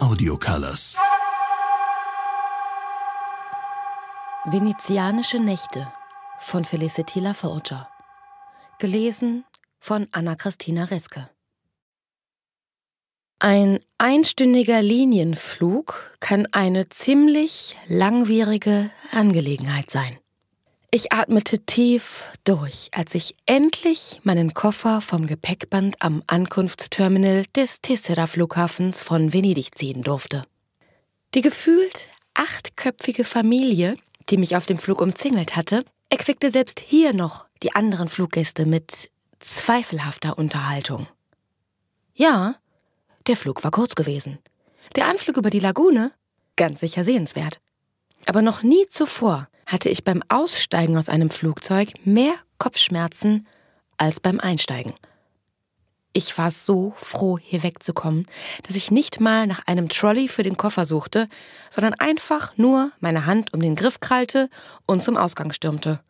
Audio Colors. Venezianische Nächte von Felicity La Laforgia. Gelesen von Anna-Christina Reske. Ein einstündiger Linienflug kann eine ziemlich langwierige Angelegenheit sein. Ich atmete tief durch, als ich endlich meinen Koffer vom Gepäckband am Ankunftsterminal des Tissera flughafens von Venedig ziehen durfte. Die gefühlt achtköpfige Familie, die mich auf dem Flug umzingelt hatte, erquickte selbst hier noch die anderen Fluggäste mit zweifelhafter Unterhaltung. Ja, der Flug war kurz gewesen. Der Anflug über die Lagune ganz sicher sehenswert. Aber noch nie zuvor hatte ich beim Aussteigen aus einem Flugzeug mehr Kopfschmerzen als beim Einsteigen. Ich war so froh, hier wegzukommen, dass ich nicht mal nach einem Trolley für den Koffer suchte, sondern einfach nur meine Hand um den Griff krallte und zum Ausgang stürmte.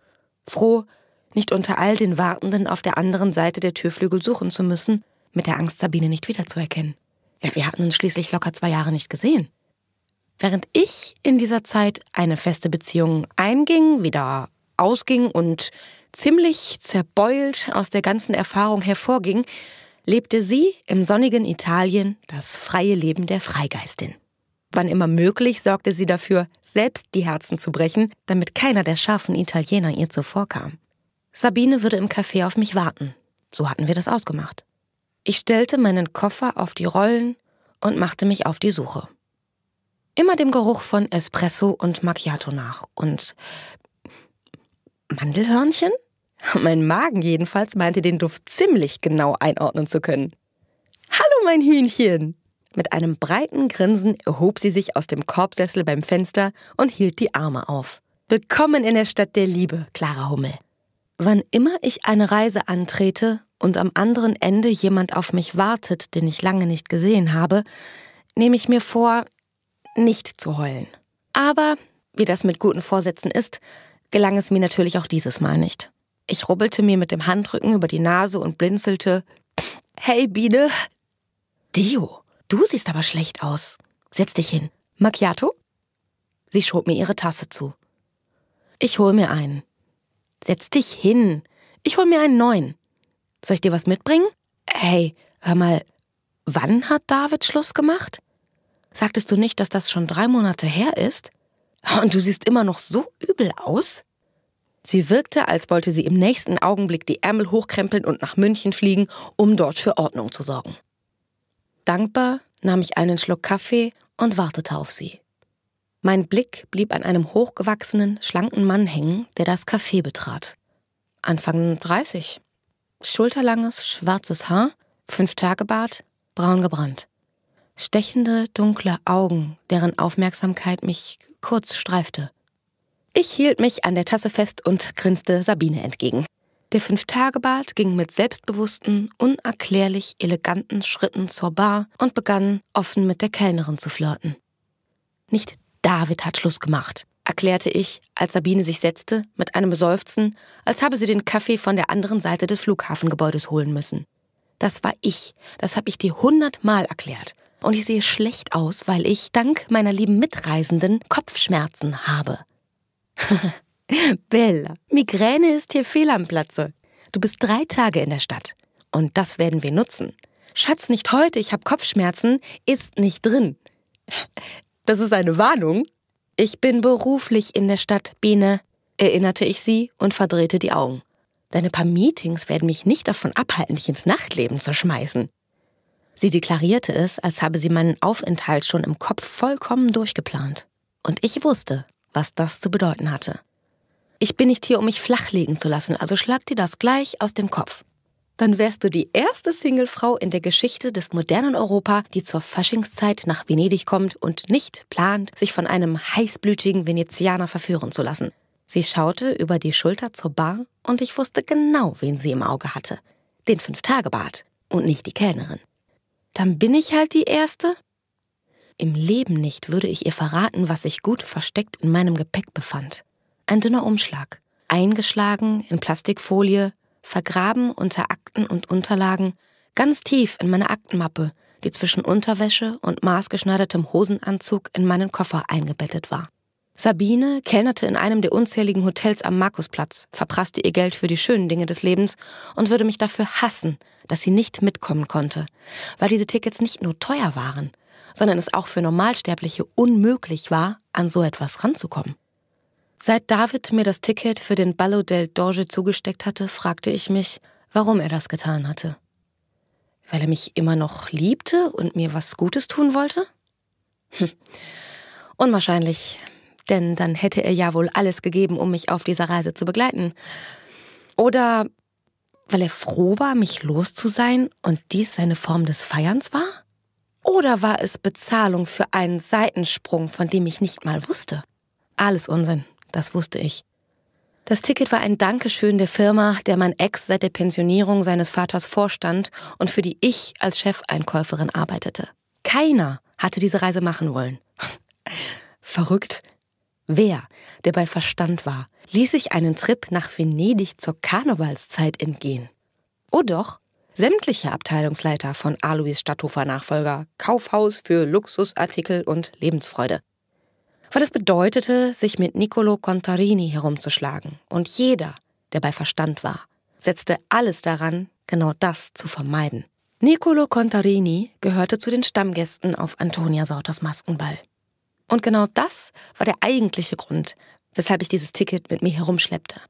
Froh, nicht unter all den Wartenden auf der anderen Seite der Türflügel suchen zu müssen, mit der Angst, Sabine nicht wiederzuerkennen. Ja, wir hatten uns schließlich locker zwei Jahre nicht gesehen. Während ich in dieser Zeit eine feste Beziehung einging, wieder ausging und ziemlich zerbeult aus der ganzen Erfahrung hervorging, lebte sie im sonnigen Italien das freie Leben der Freigeistin. Wann immer möglich sorgte sie dafür, selbst die Herzen zu brechen, damit keiner der scharfen Italiener ihr zuvorkam. Sabine würde im Café auf mich warten. So hatten wir das ausgemacht. Ich stellte meinen Koffer auf die Rollen und machte mich auf die Suche immer dem Geruch von Espresso und Macchiato nach. Und Mandelhörnchen? Mein Magen jedenfalls meinte den Duft ziemlich genau einordnen zu können. Hallo, mein Hühnchen! Mit einem breiten Grinsen erhob sie sich aus dem Korbsessel beim Fenster und hielt die Arme auf. Willkommen in der Stadt der Liebe, Clara Hummel. Wann immer ich eine Reise antrete und am anderen Ende jemand auf mich wartet, den ich lange nicht gesehen habe, nehme ich mir vor, nicht zu heulen. Aber, wie das mit guten Vorsätzen ist, gelang es mir natürlich auch dieses Mal nicht. Ich rubbelte mir mit dem Handrücken über die Nase und blinzelte. Hey Biene! Dio, du siehst aber schlecht aus. Setz dich hin. Macchiato? Sie schob mir ihre Tasse zu. Ich hol mir einen. Setz dich hin. Ich hol mir einen neuen. Soll ich dir was mitbringen? Hey, hör mal, wann hat David Schluss gemacht? Sagtest du nicht, dass das schon drei Monate her ist? Und du siehst immer noch so übel aus? Sie wirkte, als wollte sie im nächsten Augenblick die Ärmel hochkrempeln und nach München fliegen, um dort für Ordnung zu sorgen. Dankbar nahm ich einen Schluck Kaffee und wartete auf sie. Mein Blick blieb an einem hochgewachsenen, schlanken Mann hängen, der das Café betrat. Anfang 30. Schulterlanges, schwarzes Haar, fünf Tage Bart, braun gebrannt stechende, dunkle Augen, deren Aufmerksamkeit mich kurz streifte. Ich hielt mich an der Tasse fest und grinste Sabine entgegen. Der Fünf-Tage-Bart ging mit selbstbewussten, unerklärlich eleganten Schritten zur Bar und begann offen mit der Kellnerin zu flirten. Nicht David hat Schluss gemacht, erklärte ich, als Sabine sich setzte, mit einem Seufzen, als habe sie den Kaffee von der anderen Seite des Flughafengebäudes holen müssen. Das war ich, das habe ich dir hundertmal erklärt und ich sehe schlecht aus, weil ich dank meiner lieben Mitreisenden Kopfschmerzen habe. Bella, Migräne ist hier fehl am Platze. Du bist drei Tage in der Stadt und das werden wir nutzen. Schatz, nicht heute, ich habe Kopfschmerzen, ist nicht drin. Das ist eine Warnung. Ich bin beruflich in der Stadt, Biene, erinnerte ich sie und verdrehte die Augen. Deine paar Meetings werden mich nicht davon abhalten, dich ins Nachtleben zu schmeißen. Sie deklarierte es, als habe sie meinen Aufenthalt schon im Kopf vollkommen durchgeplant. Und ich wusste, was das zu bedeuten hatte. Ich bin nicht hier, um mich flachlegen zu lassen, also schlag dir das gleich aus dem Kopf. Dann wärst du die erste Singlefrau in der Geschichte des modernen Europa, die zur Faschingszeit nach Venedig kommt und nicht plant, sich von einem heißblütigen Venezianer verführen zu lassen. Sie schaute über die Schulter zur Bar und ich wusste genau, wen sie im Auge hatte. Den Fünf-Tage-Bart und nicht die Kellnerin dann bin ich halt die Erste? Im Leben nicht würde ich ihr verraten, was sich gut versteckt in meinem Gepäck befand. Ein dünner Umschlag, eingeschlagen in Plastikfolie, vergraben unter Akten und Unterlagen, ganz tief in meine Aktenmappe, die zwischen Unterwäsche und maßgeschneidertem Hosenanzug in meinen Koffer eingebettet war. Sabine kellnerte in einem der unzähligen Hotels am Markusplatz, verprasste ihr Geld für die schönen Dinge des Lebens und würde mich dafür hassen, dass sie nicht mitkommen konnte, weil diese Tickets nicht nur teuer waren, sondern es auch für Normalsterbliche unmöglich war, an so etwas ranzukommen. Seit David mir das Ticket für den Ballo del Dorje zugesteckt hatte, fragte ich mich, warum er das getan hatte. Weil er mich immer noch liebte und mir was Gutes tun wollte? Hm. Unwahrscheinlich, denn dann hätte er ja wohl alles gegeben, um mich auf dieser Reise zu begleiten. Oder weil er froh war, mich los zu sein und dies seine Form des Feierns war? Oder war es Bezahlung für einen Seitensprung, von dem ich nicht mal wusste? Alles Unsinn, das wusste ich. Das Ticket war ein Dankeschön der Firma, der mein Ex seit der Pensionierung seines Vaters vorstand und für die ich als Chefeinkäuferin arbeitete. Keiner hatte diese Reise machen wollen. Verrückt, Wer, der bei Verstand war, ließ sich einen Trip nach Venedig zur Karnevalszeit entgehen? Oh doch, sämtliche Abteilungsleiter von Alois Stadthofer Nachfolger, Kaufhaus für Luxusartikel und Lebensfreude. Weil es bedeutete, sich mit Niccolo Contarini herumzuschlagen. Und jeder, der bei Verstand war, setzte alles daran, genau das zu vermeiden. Niccolo Contarini gehörte zu den Stammgästen auf Antonia Sauters Maskenball. Und genau das war der eigentliche Grund, weshalb ich dieses Ticket mit mir herumschleppte.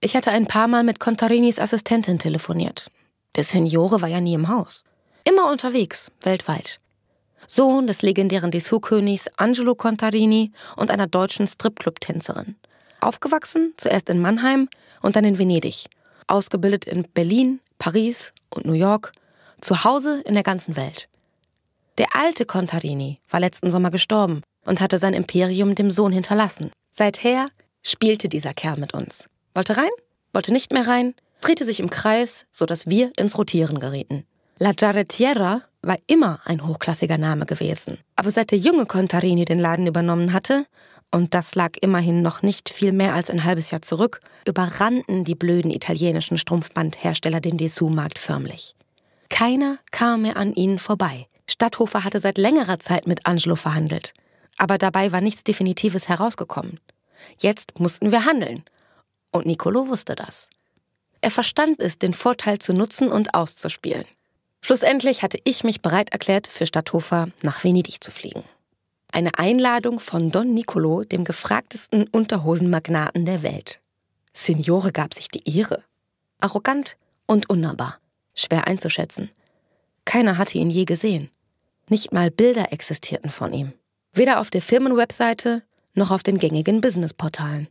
Ich hatte ein paar Mal mit Contarinis Assistentin telefoniert. Der Signore war ja nie im Haus. Immer unterwegs, weltweit. Sohn des legendären Dessous-Königs Angelo Contarini und einer deutschen Stripclub-Tänzerin. Aufgewachsen zuerst in Mannheim und dann in Venedig. Ausgebildet in Berlin, Paris und New York. Zu Hause in der ganzen Welt. Der alte Contarini war letzten Sommer gestorben und hatte sein Imperium dem Sohn hinterlassen. Seither spielte dieser Kerl mit uns. Wollte rein, wollte nicht mehr rein, drehte sich im Kreis, sodass wir ins Rotieren gerieten. La Jarretiera war immer ein hochklassiger Name gewesen. Aber seit der junge Contarini den Laden übernommen hatte, und das lag immerhin noch nicht viel mehr als ein halbes Jahr zurück, überrannten die blöden italienischen Strumpfbandhersteller den Dessous-Markt förmlich. Keiner kam mehr an ihnen vorbei. Stadthofer hatte seit längerer Zeit mit Angelo verhandelt. Aber dabei war nichts Definitives herausgekommen. Jetzt mussten wir handeln. Und Nicolo wusste das. Er verstand es, den Vorteil zu nutzen und auszuspielen. Schlussendlich hatte ich mich bereit erklärt, für Stadthofer nach Venedig zu fliegen. Eine Einladung von Don Nicolo, dem gefragtesten Unterhosenmagnaten der Welt. Signore gab sich die Ehre. Arrogant und unnahbar. Schwer einzuschätzen. Keiner hatte ihn je gesehen. Nicht mal Bilder existierten von ihm. Weder auf der Firmenwebseite noch auf den gängigen Businessportalen.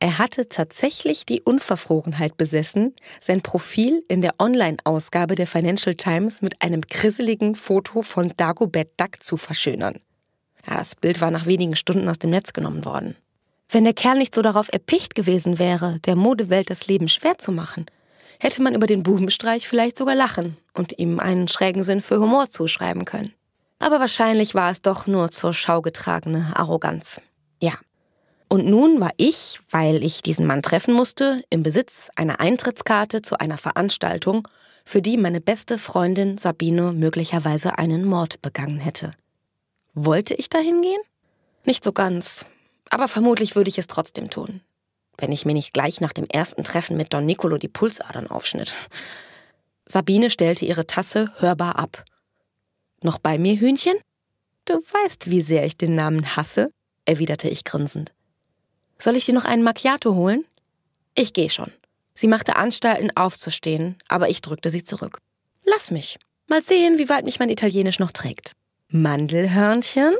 Er hatte tatsächlich die Unverfrorenheit besessen, sein Profil in der Online-Ausgabe der Financial Times mit einem grisseligen Foto von Dagobert Duck zu verschönern. Ja, das Bild war nach wenigen Stunden aus dem Netz genommen worden. Wenn der Kerl nicht so darauf erpicht gewesen wäre, der Modewelt das Leben schwer zu machen, hätte man über den Bubenstreich vielleicht sogar lachen und ihm einen schrägen Sinn für Humor zuschreiben können aber wahrscheinlich war es doch nur zur Schau getragene Arroganz. Ja. Und nun war ich, weil ich diesen Mann treffen musste, im Besitz einer Eintrittskarte zu einer Veranstaltung, für die meine beste Freundin Sabine möglicherweise einen Mord begangen hätte. Wollte ich dahin gehen? Nicht so ganz, aber vermutlich würde ich es trotzdem tun. Wenn ich mir nicht gleich nach dem ersten Treffen mit Don Nicolo die Pulsadern aufschnitt. Sabine stellte ihre Tasse hörbar ab noch bei mir, Hühnchen? Du weißt, wie sehr ich den Namen hasse, erwiderte ich grinsend. Soll ich dir noch einen Macchiato holen? Ich gehe schon. Sie machte Anstalten, aufzustehen, aber ich drückte sie zurück. Lass mich. Mal sehen, wie weit mich mein Italienisch noch trägt. Mandelhörnchen?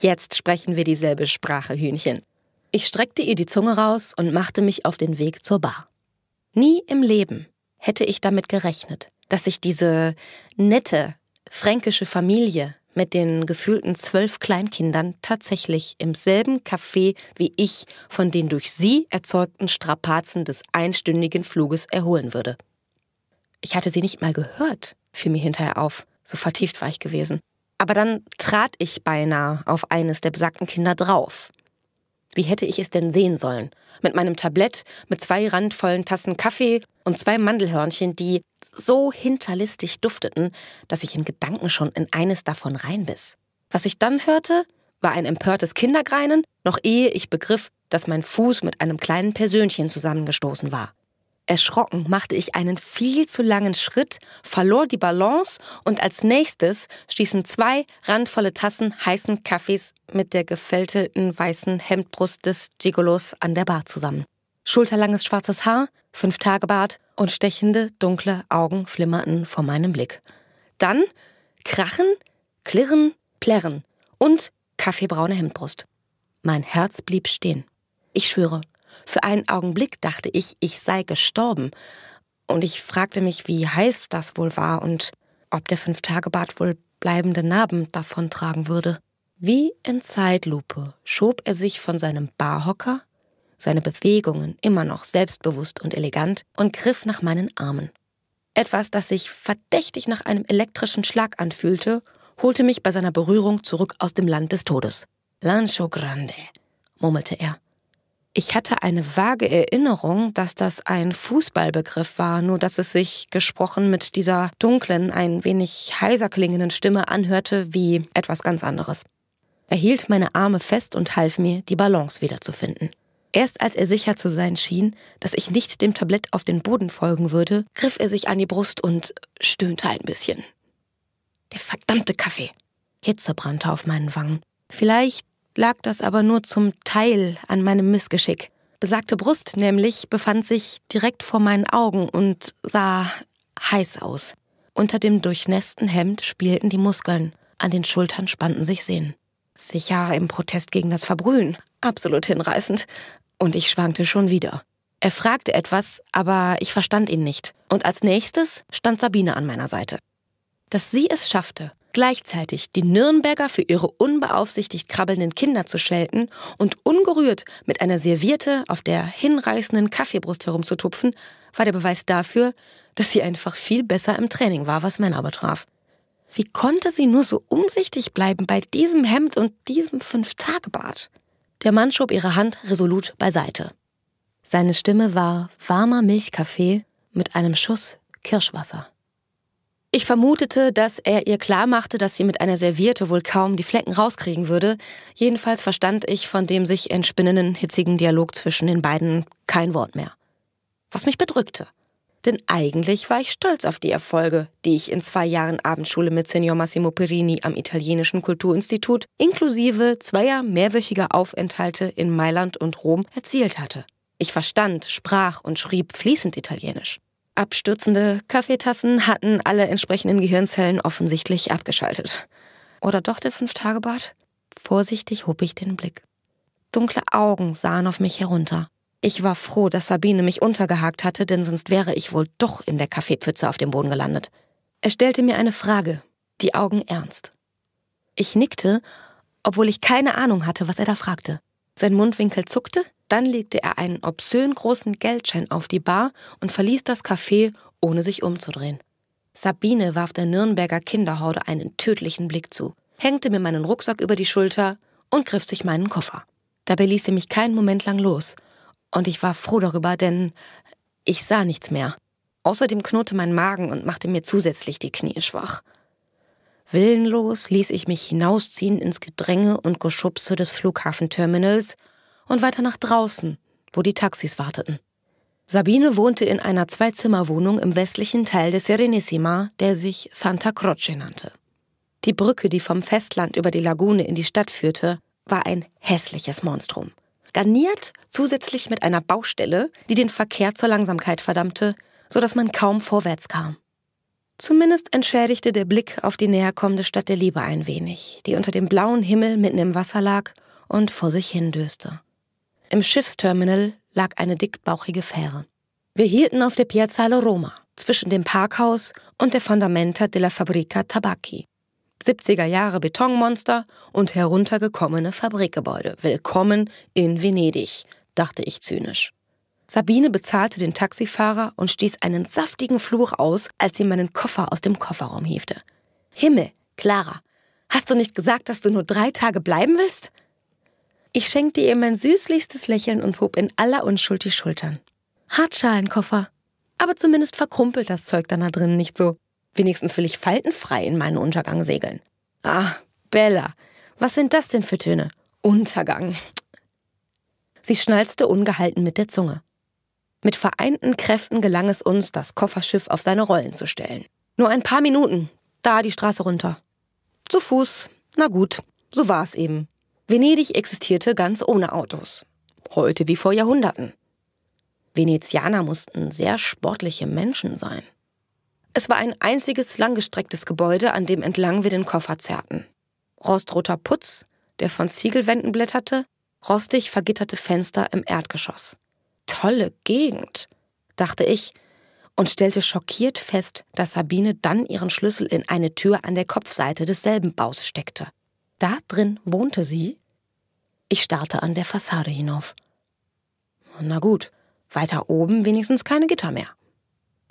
Jetzt sprechen wir dieselbe Sprache, Hühnchen. Ich streckte ihr die Zunge raus und machte mich auf den Weg zur Bar. Nie im Leben hätte ich damit gerechnet, dass ich diese nette fränkische Familie mit den gefühlten zwölf Kleinkindern tatsächlich im selben Café wie ich von den durch sie erzeugten Strapazen des einstündigen Fluges erholen würde. Ich hatte sie nicht mal gehört, fiel mir hinterher auf, so vertieft war ich gewesen. Aber dann trat ich beinahe auf eines der besagten Kinder drauf. Wie hätte ich es denn sehen sollen? Mit meinem Tablett, mit zwei randvollen Tassen Kaffee und zwei Mandelhörnchen, die so hinterlistig dufteten, dass ich in Gedanken schon in eines davon reinbiss. Was ich dann hörte, war ein empörtes Kindergreinen, noch ehe ich begriff, dass mein Fuß mit einem kleinen Persönchen zusammengestoßen war. Erschrocken machte ich einen viel zu langen Schritt, verlor die Balance und als nächstes stießen zwei randvolle Tassen heißen Kaffees mit der gefältelten weißen Hemdbrust des Gigolos an der Bar zusammen. Schulterlanges schwarzes Haar, Fünf-Tage-Bart und stechende, dunkle Augen flimmerten vor meinem Blick. Dann Krachen, Klirren, Plärren und kaffeebraune Hemdbrust. Mein Herz blieb stehen. Ich schwöre, für einen Augenblick dachte ich, ich sei gestorben. Und ich fragte mich, wie heiß das wohl war und ob der Fünf-Tage-Bart wohl bleibende Narben davontragen würde. Wie in Zeitlupe schob er sich von seinem Barhocker seine Bewegungen immer noch selbstbewusst und elegant und griff nach meinen Armen. Etwas, das sich verdächtig nach einem elektrischen Schlag anfühlte, holte mich bei seiner Berührung zurück aus dem Land des Todes. Lancho Grande, murmelte er. Ich hatte eine vage Erinnerung, dass das ein Fußballbegriff war, nur dass es sich gesprochen mit dieser dunklen, ein wenig heiser klingenden Stimme anhörte wie etwas ganz anderes. Er hielt meine Arme fest und half mir, die Balance wiederzufinden. Erst als er sicher zu sein schien, dass ich nicht dem Tablett auf den Boden folgen würde, griff er sich an die Brust und stöhnte ein bisschen. Der verdammte Kaffee. Hitze brannte auf meinen Wangen. Vielleicht lag das aber nur zum Teil an meinem Missgeschick. Besagte Brust nämlich befand sich direkt vor meinen Augen und sah heiß aus. Unter dem durchnässten Hemd spielten die Muskeln, an den Schultern spannten sich Sehnen. Sicher im Protest gegen das Verbrühen. Absolut hinreißend. Und ich schwankte schon wieder. Er fragte etwas, aber ich verstand ihn nicht. Und als nächstes stand Sabine an meiner Seite. Dass sie es schaffte, gleichzeitig die Nürnberger für ihre unbeaufsichtigt krabbelnden Kinder zu schelten und ungerührt mit einer Serviette auf der hinreißenden Kaffeebrust herumzutupfen, war der Beweis dafür, dass sie einfach viel besser im Training war, was Männer betraf. Wie konnte sie nur so umsichtig bleiben bei diesem Hemd und diesem Fünf-Tage-Bart? Der Mann schob ihre Hand resolut beiseite. Seine Stimme war warmer Milchkaffee mit einem Schuss Kirschwasser. Ich vermutete, dass er ihr klarmachte, dass sie mit einer Serviette wohl kaum die Flecken rauskriegen würde. Jedenfalls verstand ich von dem sich entspinnenden, hitzigen Dialog zwischen den beiden kein Wort mehr. Was mich bedrückte. Denn eigentlich war ich stolz auf die Erfolge, die ich in zwei Jahren Abendschule mit Signor Massimo Perini am Italienischen Kulturinstitut inklusive zweier mehrwöchiger Aufenthalte in Mailand und Rom erzielt hatte. Ich verstand, sprach und schrieb fließend Italienisch. Abstürzende Kaffeetassen hatten alle entsprechenden Gehirnzellen offensichtlich abgeschaltet. Oder doch der Fünf-Tage-Bart? Vorsichtig hob ich den Blick. Dunkle Augen sahen auf mich herunter. Ich war froh, dass Sabine mich untergehakt hatte, denn sonst wäre ich wohl doch in der Kaffeepfütze auf dem Boden gelandet. Er stellte mir eine Frage, die Augen ernst. Ich nickte, obwohl ich keine Ahnung hatte, was er da fragte. Sein Mundwinkel zuckte, dann legte er einen obszön großen Geldschein auf die Bar und verließ das Café, ohne sich umzudrehen. Sabine warf der Nürnberger Kinderhorde einen tödlichen Blick zu, hängte mir meinen Rucksack über die Schulter und griff sich meinen Koffer. Dabei ließ sie mich keinen Moment lang los und ich war froh darüber, denn ich sah nichts mehr. Außerdem knurrte mein Magen und machte mir zusätzlich die Knie schwach. Willenlos ließ ich mich hinausziehen ins Gedränge und Geschubse des Flughafenterminals und weiter nach draußen, wo die Taxis warteten. Sabine wohnte in einer Zwei-Zimmer-Wohnung im westlichen Teil des Serenissima, der sich Santa Croce nannte. Die Brücke, die vom Festland über die Lagune in die Stadt führte, war ein hässliches Monstrum garniert zusätzlich mit einer Baustelle, die den Verkehr zur Langsamkeit verdammte, sodass man kaum vorwärts kam. Zumindest entschädigte der Blick auf die näherkommende Stadt der Liebe ein wenig, die unter dem blauen Himmel mitten im Wasser lag und vor sich hindöste. Im Schiffsterminal lag eine dickbauchige Fähre. Wir hielten auf der Piazzale Roma, zwischen dem Parkhaus und der Fondamenta della Fabbrica Tabacchi, 70er Jahre Betonmonster und heruntergekommene Fabrikgebäude. Willkommen in Venedig, dachte ich zynisch. Sabine bezahlte den Taxifahrer und stieß einen saftigen Fluch aus, als sie meinen Koffer aus dem Kofferraum hiefte. Himmel, Clara, hast du nicht gesagt, dass du nur drei Tage bleiben willst? Ich schenkte ihr mein süßlichstes Lächeln und hob in aller Unschuld die Schultern. Hartschalenkoffer. Aber zumindest verkrumpelt das Zeug dann da drin nicht so. Wenigstens will ich faltenfrei in meinen Untergang segeln. Ah, Bella, was sind das denn für Töne? Untergang. Sie schnalzte ungehalten mit der Zunge. Mit vereinten Kräften gelang es uns, das Kofferschiff auf seine Rollen zu stellen. Nur ein paar Minuten, da die Straße runter. Zu Fuß, na gut, so war es eben. Venedig existierte ganz ohne Autos. Heute wie vor Jahrhunderten. Venezianer mussten sehr sportliche Menschen sein. Es war ein einziges langgestrecktes Gebäude, an dem entlang wir den Koffer zerrten. Rostroter Putz, der von Ziegelwänden blätterte, rostig vergitterte Fenster im Erdgeschoss. Tolle Gegend, dachte ich und stellte schockiert fest, dass Sabine dann ihren Schlüssel in eine Tür an der Kopfseite desselben Baus steckte. Da drin wohnte sie. Ich starrte an der Fassade hinauf. Na gut, weiter oben wenigstens keine Gitter mehr.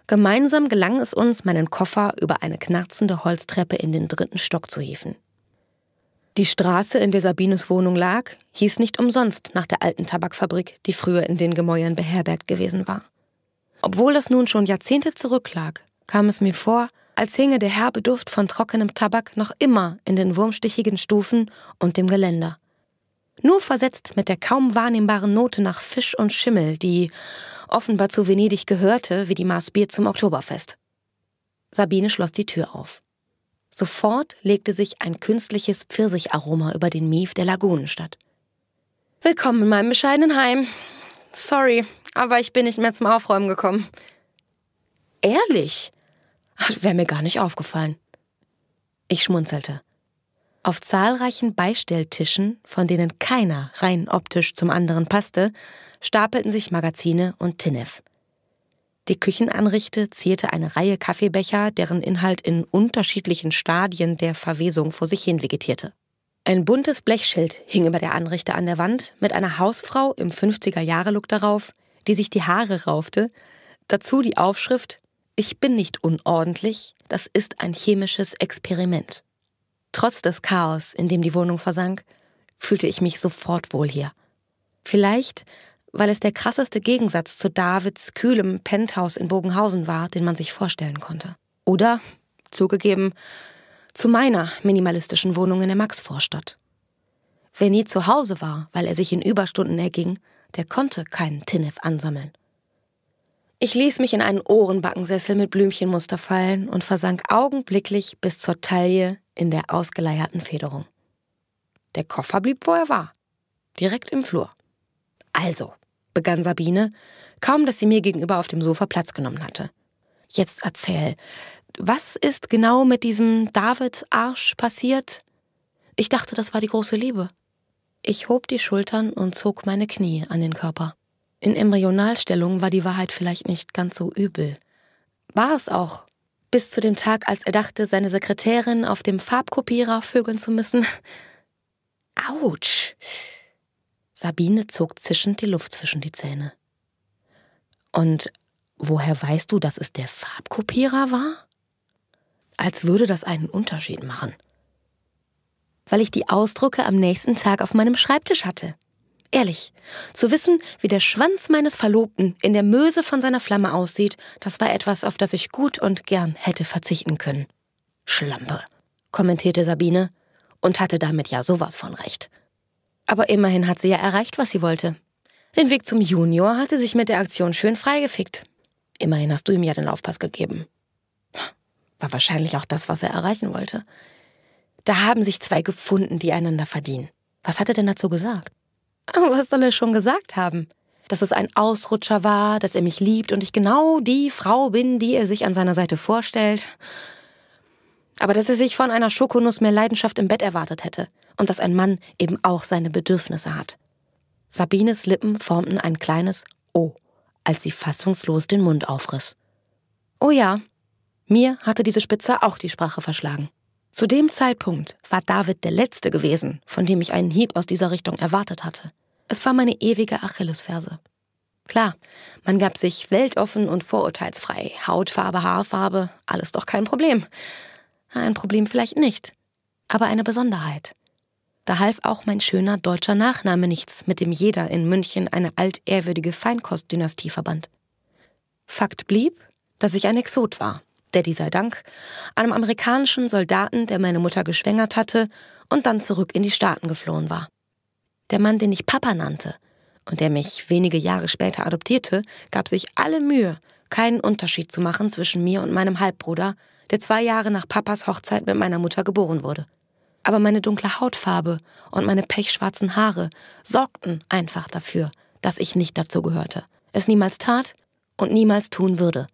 Gemeinsam gelang es uns, meinen Koffer über eine knarzende Holztreppe in den dritten Stock zu hieven. Die Straße, in der Sabines Wohnung lag, hieß nicht umsonst nach der alten Tabakfabrik, die früher in den Gemäuern beherbergt gewesen war. Obwohl das nun schon Jahrzehnte zurücklag, kam es mir vor, als hinge der herbe Duft von trockenem Tabak noch immer in den wurmstichigen Stufen und dem Geländer nur versetzt mit der kaum wahrnehmbaren Note nach Fisch und Schimmel, die offenbar zu Venedig gehörte, wie die Maßbier zum Oktoberfest. Sabine schloss die Tür auf. Sofort legte sich ein künstliches Pfirsicharoma über den Mief der Lagunenstadt. Willkommen in meinem bescheidenen Heim. Sorry, aber ich bin nicht mehr zum Aufräumen gekommen. Ehrlich? Wäre mir gar nicht aufgefallen. Ich schmunzelte. Auf zahlreichen Beistelltischen, von denen keiner rein optisch zum anderen passte, stapelten sich Magazine und Tinef. Die Küchenanrichte zierte eine Reihe Kaffeebecher, deren Inhalt in unterschiedlichen Stadien der Verwesung vor sich hin vegetierte. Ein buntes Blechschild hing über der Anrichte an der Wand mit einer Hausfrau im 50er-Jahre-Look darauf, die sich die Haare raufte, dazu die Aufschrift Ich bin nicht unordentlich, das ist ein chemisches Experiment. Trotz des Chaos, in dem die Wohnung versank, fühlte ich mich sofort wohl hier. Vielleicht, weil es der krasseste Gegensatz zu Davids kühlem Penthouse in Bogenhausen war, den man sich vorstellen konnte. Oder, zugegeben, zu meiner minimalistischen Wohnung in der Maxvorstadt. Wer nie zu Hause war, weil er sich in Überstunden erging, der konnte keinen Tinnef ansammeln. Ich ließ mich in einen Ohrenbackensessel mit Blümchenmuster fallen und versank augenblicklich bis zur Taille in der ausgeleierten Federung. Der Koffer blieb, wo er war. Direkt im Flur. Also, begann Sabine, kaum dass sie mir gegenüber auf dem Sofa Platz genommen hatte. Jetzt erzähl, was ist genau mit diesem David Arsch passiert? Ich dachte, das war die große Liebe. Ich hob die Schultern und zog meine Knie an den Körper. In Embryonalstellung war die Wahrheit vielleicht nicht ganz so übel. War es auch. Bis zu dem Tag, als er dachte, seine Sekretärin auf dem Farbkopierer vögeln zu müssen. Autsch! Sabine zog zischend die Luft zwischen die Zähne. Und woher weißt du, dass es der Farbkopierer war? Als würde das einen Unterschied machen. Weil ich die Ausdrucke am nächsten Tag auf meinem Schreibtisch hatte. Ehrlich, zu wissen, wie der Schwanz meines Verlobten in der Möse von seiner Flamme aussieht, das war etwas, auf das ich gut und gern hätte verzichten können. Schlampe, kommentierte Sabine und hatte damit ja sowas von recht. Aber immerhin hat sie ja erreicht, was sie wollte. Den Weg zum Junior hat sie sich mit der Aktion schön freigefickt. Immerhin hast du ihm ja den Laufpass gegeben. War wahrscheinlich auch das, was er erreichen wollte. Da haben sich zwei gefunden, die einander verdienen. Was hat er denn dazu gesagt? Was soll er schon gesagt haben? Dass es ein Ausrutscher war, dass er mich liebt und ich genau die Frau bin, die er sich an seiner Seite vorstellt. Aber dass er sich von einer Schokonuss mehr Leidenschaft im Bett erwartet hätte und dass ein Mann eben auch seine Bedürfnisse hat. Sabines Lippen formten ein kleines O, oh, als sie fassungslos den Mund aufriss. Oh ja, mir hatte diese Spitze auch die Sprache verschlagen. Zu dem Zeitpunkt war David der Letzte gewesen, von dem ich einen Hieb aus dieser Richtung erwartet hatte. Es war meine ewige Achillesferse. Klar, man gab sich weltoffen und vorurteilsfrei. Hautfarbe, Haarfarbe, alles doch kein Problem. Ein Problem vielleicht nicht, aber eine Besonderheit. Da half auch mein schöner deutscher Nachname nichts, mit dem jeder in München eine altehrwürdige Feinkostdynastie verband. Fakt blieb, dass ich ein Exot war Daddy sei Dank, einem amerikanischen Soldaten, der meine Mutter geschwängert hatte und dann zurück in die Staaten geflohen war. Der Mann, den ich Papa nannte und der mich wenige Jahre später adoptierte, gab sich alle Mühe, keinen Unterschied zu machen zwischen mir und meinem Halbbruder, der zwei Jahre nach Papas Hochzeit mit meiner Mutter geboren wurde. Aber meine dunkle Hautfarbe und meine pechschwarzen Haare sorgten einfach dafür, dass ich nicht dazu gehörte, es niemals tat und niemals tun würde.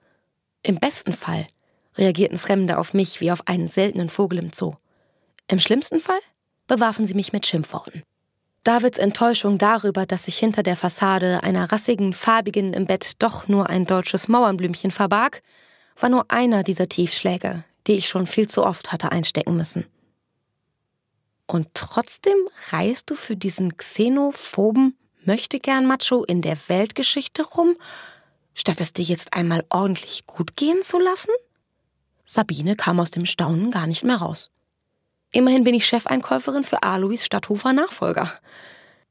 Im besten Fall reagierten Fremde auf mich wie auf einen seltenen Vogel im Zoo. Im schlimmsten Fall bewarfen sie mich mit Schimpfworten. Davids Enttäuschung darüber, dass sich hinter der Fassade einer rassigen Farbigen im Bett doch nur ein deutsches Mauernblümchen verbarg, war nur einer dieser Tiefschläge, die ich schon viel zu oft hatte einstecken müssen. Und trotzdem reist du für diesen xenophoben Möchtegern-Macho in der Weltgeschichte rum, statt es dir jetzt einmal ordentlich gut gehen zu lassen? Sabine kam aus dem Staunen gar nicht mehr raus. Immerhin bin ich Chefeinkäuferin für Alois Stadthofer Nachfolger.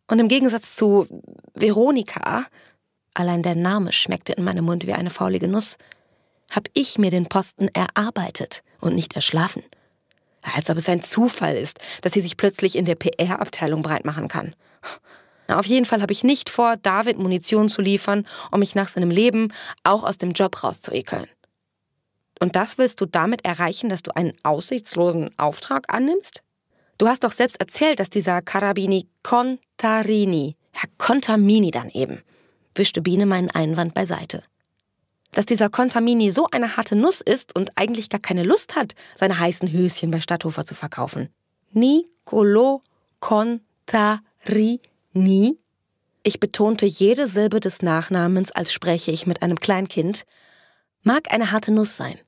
Und im Gegensatz zu Veronika, allein der Name schmeckte in meinem Mund wie eine faulige Nuss, habe ich mir den Posten erarbeitet und nicht erschlafen. Als ob es ein Zufall ist, dass sie sich plötzlich in der PR-Abteilung breitmachen kann. Na, auf jeden Fall habe ich nicht vor, David Munition zu liefern, um mich nach seinem Leben auch aus dem Job rauszuekeln. Und das willst du damit erreichen, dass du einen aussichtslosen Auftrag annimmst? Du hast doch selbst erzählt, dass dieser Carabini Contarini, Herr Contamini dann eben, wischte Biene meinen Einwand beiseite. Dass dieser Contamini so eine harte Nuss ist und eigentlich gar keine Lust hat, seine heißen Höschen bei Stadthofer zu verkaufen. Nicolo Contarini? Ich betonte jede Silbe des Nachnamens, als spreche ich mit einem Kleinkind, mag eine harte Nuss sein.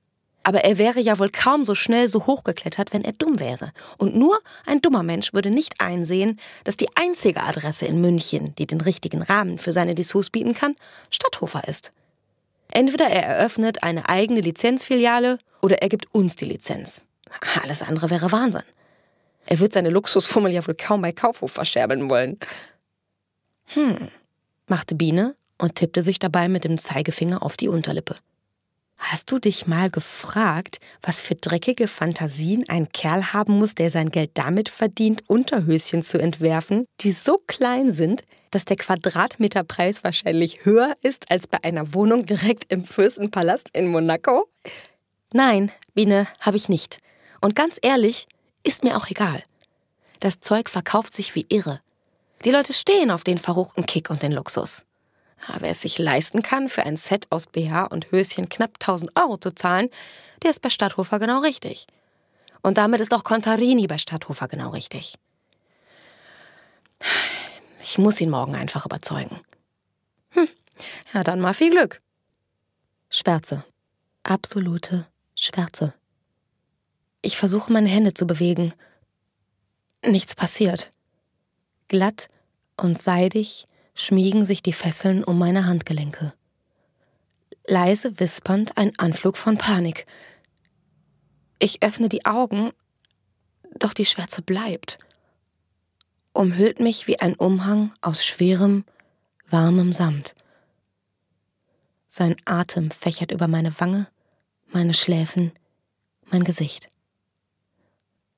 Aber er wäre ja wohl kaum so schnell so hochgeklettert, wenn er dumm wäre. Und nur ein dummer Mensch würde nicht einsehen, dass die einzige Adresse in München, die den richtigen Rahmen für seine Dessous bieten kann, Stadthofer ist. Entweder er eröffnet eine eigene Lizenzfiliale oder er gibt uns die Lizenz. Alles andere wäre Wahnsinn. Er wird seine Luxusfummel ja wohl kaum bei Kaufhof verscherbeln wollen. Hm, machte Biene und tippte sich dabei mit dem Zeigefinger auf die Unterlippe. Hast du dich mal gefragt, was für dreckige Fantasien ein Kerl haben muss, der sein Geld damit verdient, Unterhöschen zu entwerfen, die so klein sind, dass der Quadratmeterpreis wahrscheinlich höher ist als bei einer Wohnung direkt im Fürstenpalast in Monaco? Nein, Biene, habe ich nicht. Und ganz ehrlich, ist mir auch egal. Das Zeug verkauft sich wie irre. Die Leute stehen auf den verruchten Kick und den Luxus. Ah, wer es sich leisten kann, für ein Set aus BH und Höschen knapp 1000 Euro zu zahlen, der ist bei Stadthofer genau richtig. Und damit ist auch Contarini bei Stadthofer genau richtig. Ich muss ihn morgen einfach überzeugen. Hm, ja, dann mal viel Glück. Schwärze. Absolute Schwärze. Ich versuche, meine Hände zu bewegen. Nichts passiert. Glatt und seidig schmiegen sich die Fesseln um meine Handgelenke. Leise wispernd ein Anflug von Panik. Ich öffne die Augen, doch die Schwärze bleibt, umhüllt mich wie ein Umhang aus schwerem, warmem Samt. Sein Atem fächert über meine Wange, meine Schläfen, mein Gesicht.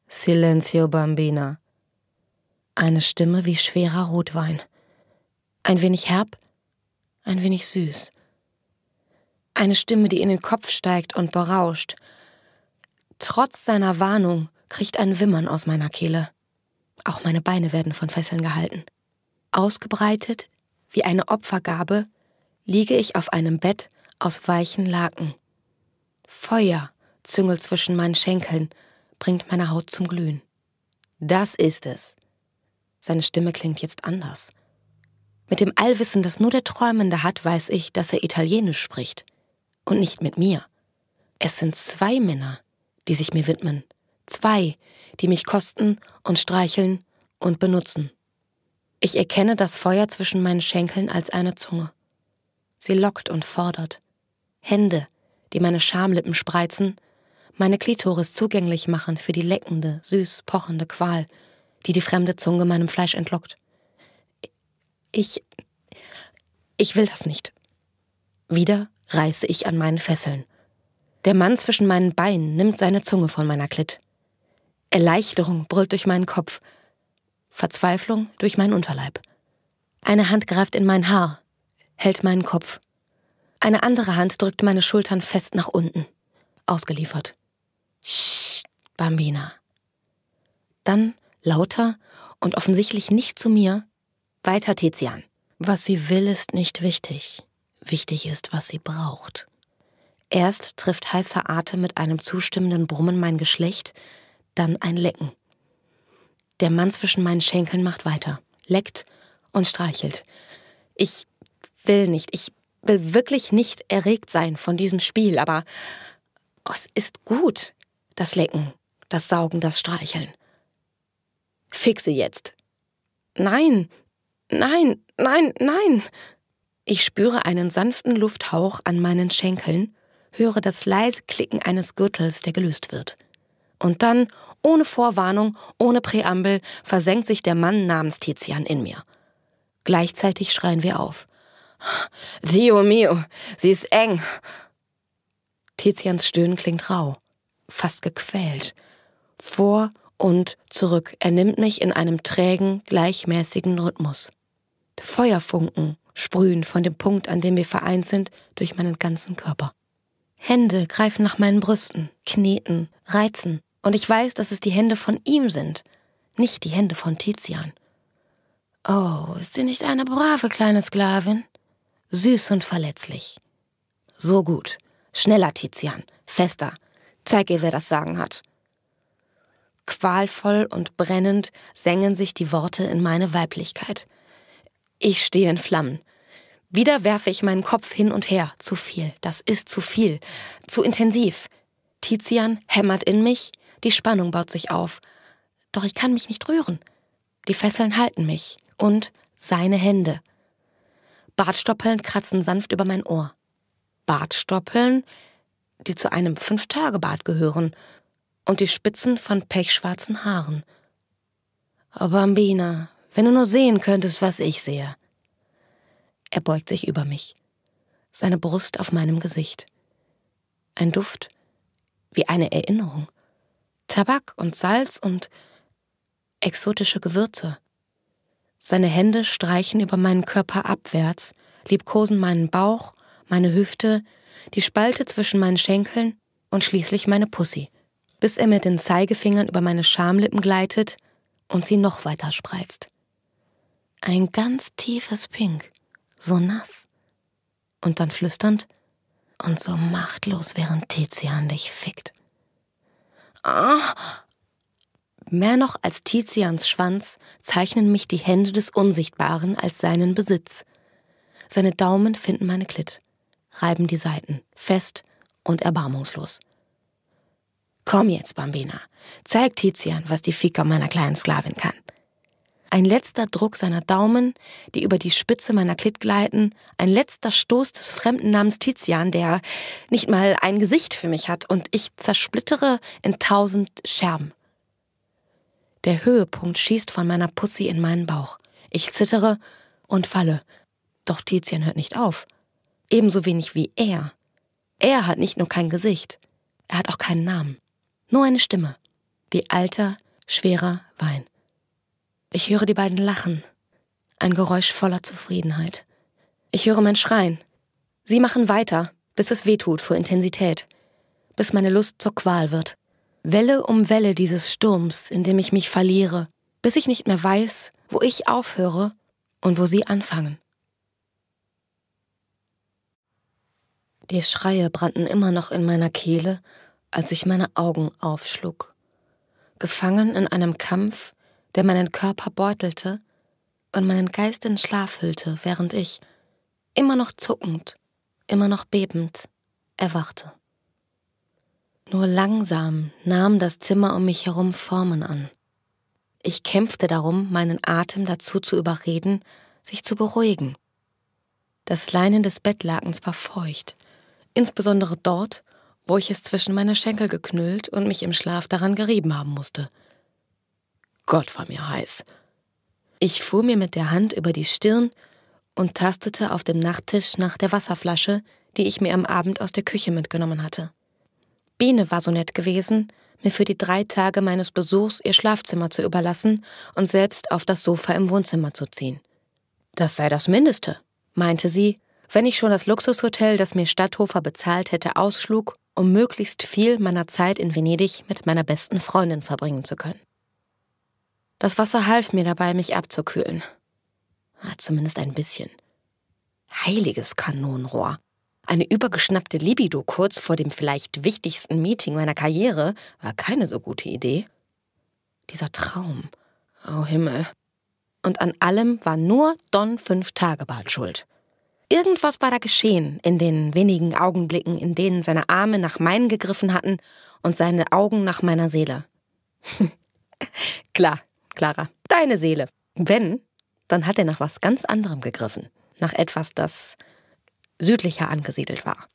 Silenzio, Bambina. Eine Stimme wie schwerer Rotwein ein wenig herb, ein wenig süß. Eine Stimme, die in den Kopf steigt und berauscht. Trotz seiner Warnung kriegt ein Wimmern aus meiner Kehle. Auch meine Beine werden von Fesseln gehalten. Ausgebreitet, wie eine Opfergabe, liege ich auf einem Bett aus weichen Laken. Feuer züngelt zwischen meinen Schenkeln, bringt meine Haut zum Glühen. Das ist es. Seine Stimme klingt jetzt anders. Mit dem Allwissen, das nur der Träumende hat, weiß ich, dass er Italienisch spricht. Und nicht mit mir. Es sind zwei Männer, die sich mir widmen. Zwei, die mich kosten und streicheln und benutzen. Ich erkenne das Feuer zwischen meinen Schenkeln als eine Zunge. Sie lockt und fordert. Hände, die meine Schamlippen spreizen, meine Klitoris zugänglich machen für die leckende, süß pochende Qual, die die fremde Zunge meinem Fleisch entlockt. Ich. Ich will das nicht. Wieder reiße ich an meinen Fesseln. Der Mann zwischen meinen Beinen nimmt seine Zunge von meiner Klitt. Erleichterung brüllt durch meinen Kopf, Verzweiflung durch meinen Unterleib. Eine Hand greift in mein Haar, hält meinen Kopf. Eine andere Hand drückt meine Schultern fest nach unten. Ausgeliefert. Sch, Bambina. Dann lauter und offensichtlich nicht zu mir weiter Tizian. Was sie will, ist nicht wichtig. Wichtig ist, was sie braucht. Erst trifft heißer Atem mit einem zustimmenden Brummen mein Geschlecht, dann ein Lecken. Der Mann zwischen meinen Schenkeln macht weiter, leckt und streichelt. Ich will nicht, ich will wirklich nicht erregt sein von diesem Spiel, aber oh, es ist gut, das Lecken, das Saugen, das Streicheln. Fixe jetzt. Nein, Nein, nein, nein. Ich spüre einen sanften Lufthauch an meinen Schenkeln, höre das leise Klicken eines Gürtels, der gelöst wird. Und dann, ohne Vorwarnung, ohne Präambel, versenkt sich der Mann namens Tizian in mir. Gleichzeitig schreien wir auf. Dio mio, sie ist eng. Tizians Stöhnen klingt rau, fast gequält. Vor und zurück. Er nimmt mich in einem trägen, gleichmäßigen Rhythmus. Feuerfunken sprühen von dem Punkt, an dem wir vereint sind, durch meinen ganzen Körper. Hände greifen nach meinen Brüsten, kneten, reizen, und ich weiß, dass es die Hände von ihm sind, nicht die Hände von Tizian. Oh, ist sie nicht eine brave kleine Sklavin? Süß und verletzlich. So gut. Schneller, Tizian. Fester. Zeig ihr, wer das Sagen hat. Qualvoll und brennend sengen sich die Worte in meine Weiblichkeit. Ich stehe in Flammen. Wieder werfe ich meinen Kopf hin und her. Zu viel. Das ist zu viel. Zu intensiv. Tizian hämmert in mich. Die Spannung baut sich auf. Doch ich kann mich nicht rühren. Die Fesseln halten mich. Und seine Hände. Bartstoppeln kratzen sanft über mein Ohr. Bartstoppeln, die zu einem Fünf-Tage-Bart gehören. Und die Spitzen von pechschwarzen Haaren. Oh, Bambina, wenn du nur sehen könntest, was ich sehe. Er beugt sich über mich, seine Brust auf meinem Gesicht. Ein Duft wie eine Erinnerung. Tabak und Salz und exotische Gewürze. Seine Hände streichen über meinen Körper abwärts, liebkosen meinen Bauch, meine Hüfte, die Spalte zwischen meinen Schenkeln und schließlich meine Pussy, bis er mit den Zeigefingern über meine Schamlippen gleitet und sie noch weiter spreizt. Ein ganz tiefes Pink, so nass. Und dann flüsternd und so machtlos, während Tizian dich fickt. Ah! Mehr noch als Tizians Schwanz zeichnen mich die Hände des Unsichtbaren als seinen Besitz. Seine Daumen finden meine Klit, reiben die Seiten, fest und erbarmungslos. Komm jetzt, Bambina, zeig Tizian, was die Fika meiner kleinen Sklavin kann. Ein letzter Druck seiner Daumen, die über die Spitze meiner Klit gleiten, ein letzter Stoß des Fremden namens Tizian, der nicht mal ein Gesicht für mich hat und ich zersplittere in tausend Scherben. Der Höhepunkt schießt von meiner Pussy in meinen Bauch. Ich zittere und falle. Doch Tizian hört nicht auf. Ebenso wenig wie er. Er hat nicht nur kein Gesicht, er hat auch keinen Namen. Nur eine Stimme. Wie alter, schwerer Wein. Ich höre die beiden lachen. Ein Geräusch voller Zufriedenheit. Ich höre mein Schreien. Sie machen weiter, bis es wehtut vor Intensität, bis meine Lust zur Qual wird. Welle um Welle dieses Sturms, in dem ich mich verliere, bis ich nicht mehr weiß, wo ich aufhöre und wo sie anfangen. Die Schreie brannten immer noch in meiner Kehle, als ich meine Augen aufschlug. Gefangen in einem Kampf, der meinen Körper beutelte und meinen Geist in Schlaf hüllte, während ich, immer noch zuckend, immer noch bebend, erwachte. Nur langsam nahm das Zimmer um mich herum Formen an. Ich kämpfte darum, meinen Atem dazu zu überreden, sich zu beruhigen. Das Leinen des Bettlakens war feucht, insbesondere dort, wo ich es zwischen meine Schenkel geknüllt und mich im Schlaf daran gerieben haben musste. Gott, war mir heiß. Ich fuhr mir mit der Hand über die Stirn und tastete auf dem Nachttisch nach der Wasserflasche, die ich mir am Abend aus der Küche mitgenommen hatte. Biene war so nett gewesen, mir für die drei Tage meines Besuchs ihr Schlafzimmer zu überlassen und selbst auf das Sofa im Wohnzimmer zu ziehen. Das sei das Mindeste, meinte sie, wenn ich schon das Luxushotel, das mir Stadthofer bezahlt hätte, ausschlug, um möglichst viel meiner Zeit in Venedig mit meiner besten Freundin verbringen zu können. Das Wasser half mir dabei, mich abzukühlen. Ah, zumindest ein bisschen. Heiliges Kanonenrohr. Eine übergeschnappte Libido kurz vor dem vielleicht wichtigsten Meeting meiner Karriere war keine so gute Idee. Dieser Traum. Oh Himmel. Und an allem war nur Don fünf Tage bald schuld. Irgendwas war da geschehen in den wenigen Augenblicken, in denen seine Arme nach meinen gegriffen hatten und seine Augen nach meiner Seele. Klar, Clara, deine Seele. Wenn, dann hat er nach was ganz anderem gegriffen. Nach etwas, das südlicher angesiedelt war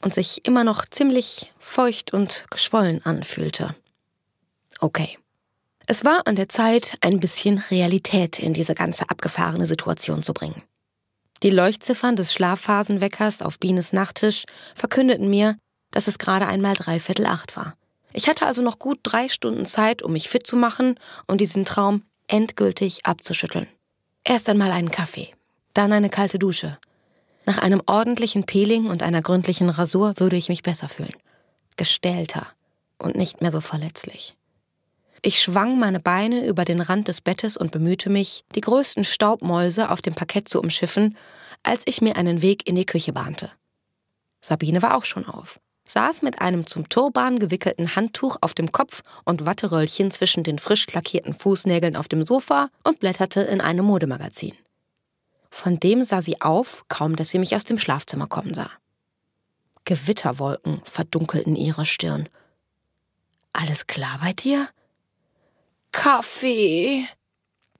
und sich immer noch ziemlich feucht und geschwollen anfühlte. Okay. Es war an der Zeit, ein bisschen Realität in diese ganze abgefahrene Situation zu bringen. Die Leuchtziffern des Schlafphasenweckers auf Bienes Nachttisch verkündeten mir, dass es gerade einmal dreiviertel acht war. Ich hatte also noch gut drei Stunden Zeit, um mich fit zu machen und diesen Traum endgültig abzuschütteln. Erst einmal einen Kaffee, dann eine kalte Dusche. Nach einem ordentlichen Peeling und einer gründlichen Rasur würde ich mich besser fühlen. Gestellter und nicht mehr so verletzlich. Ich schwang meine Beine über den Rand des Bettes und bemühte mich, die größten Staubmäuse auf dem Parkett zu umschiffen, als ich mir einen Weg in die Küche bahnte. Sabine war auch schon auf saß mit einem zum Turban gewickelten Handtuch auf dem Kopf und Watteröllchen zwischen den frisch lackierten Fußnägeln auf dem Sofa und blätterte in einem Modemagazin. Von dem sah sie auf, kaum dass sie mich aus dem Schlafzimmer kommen sah. Gewitterwolken verdunkelten ihre Stirn. Alles klar bei dir? Kaffee.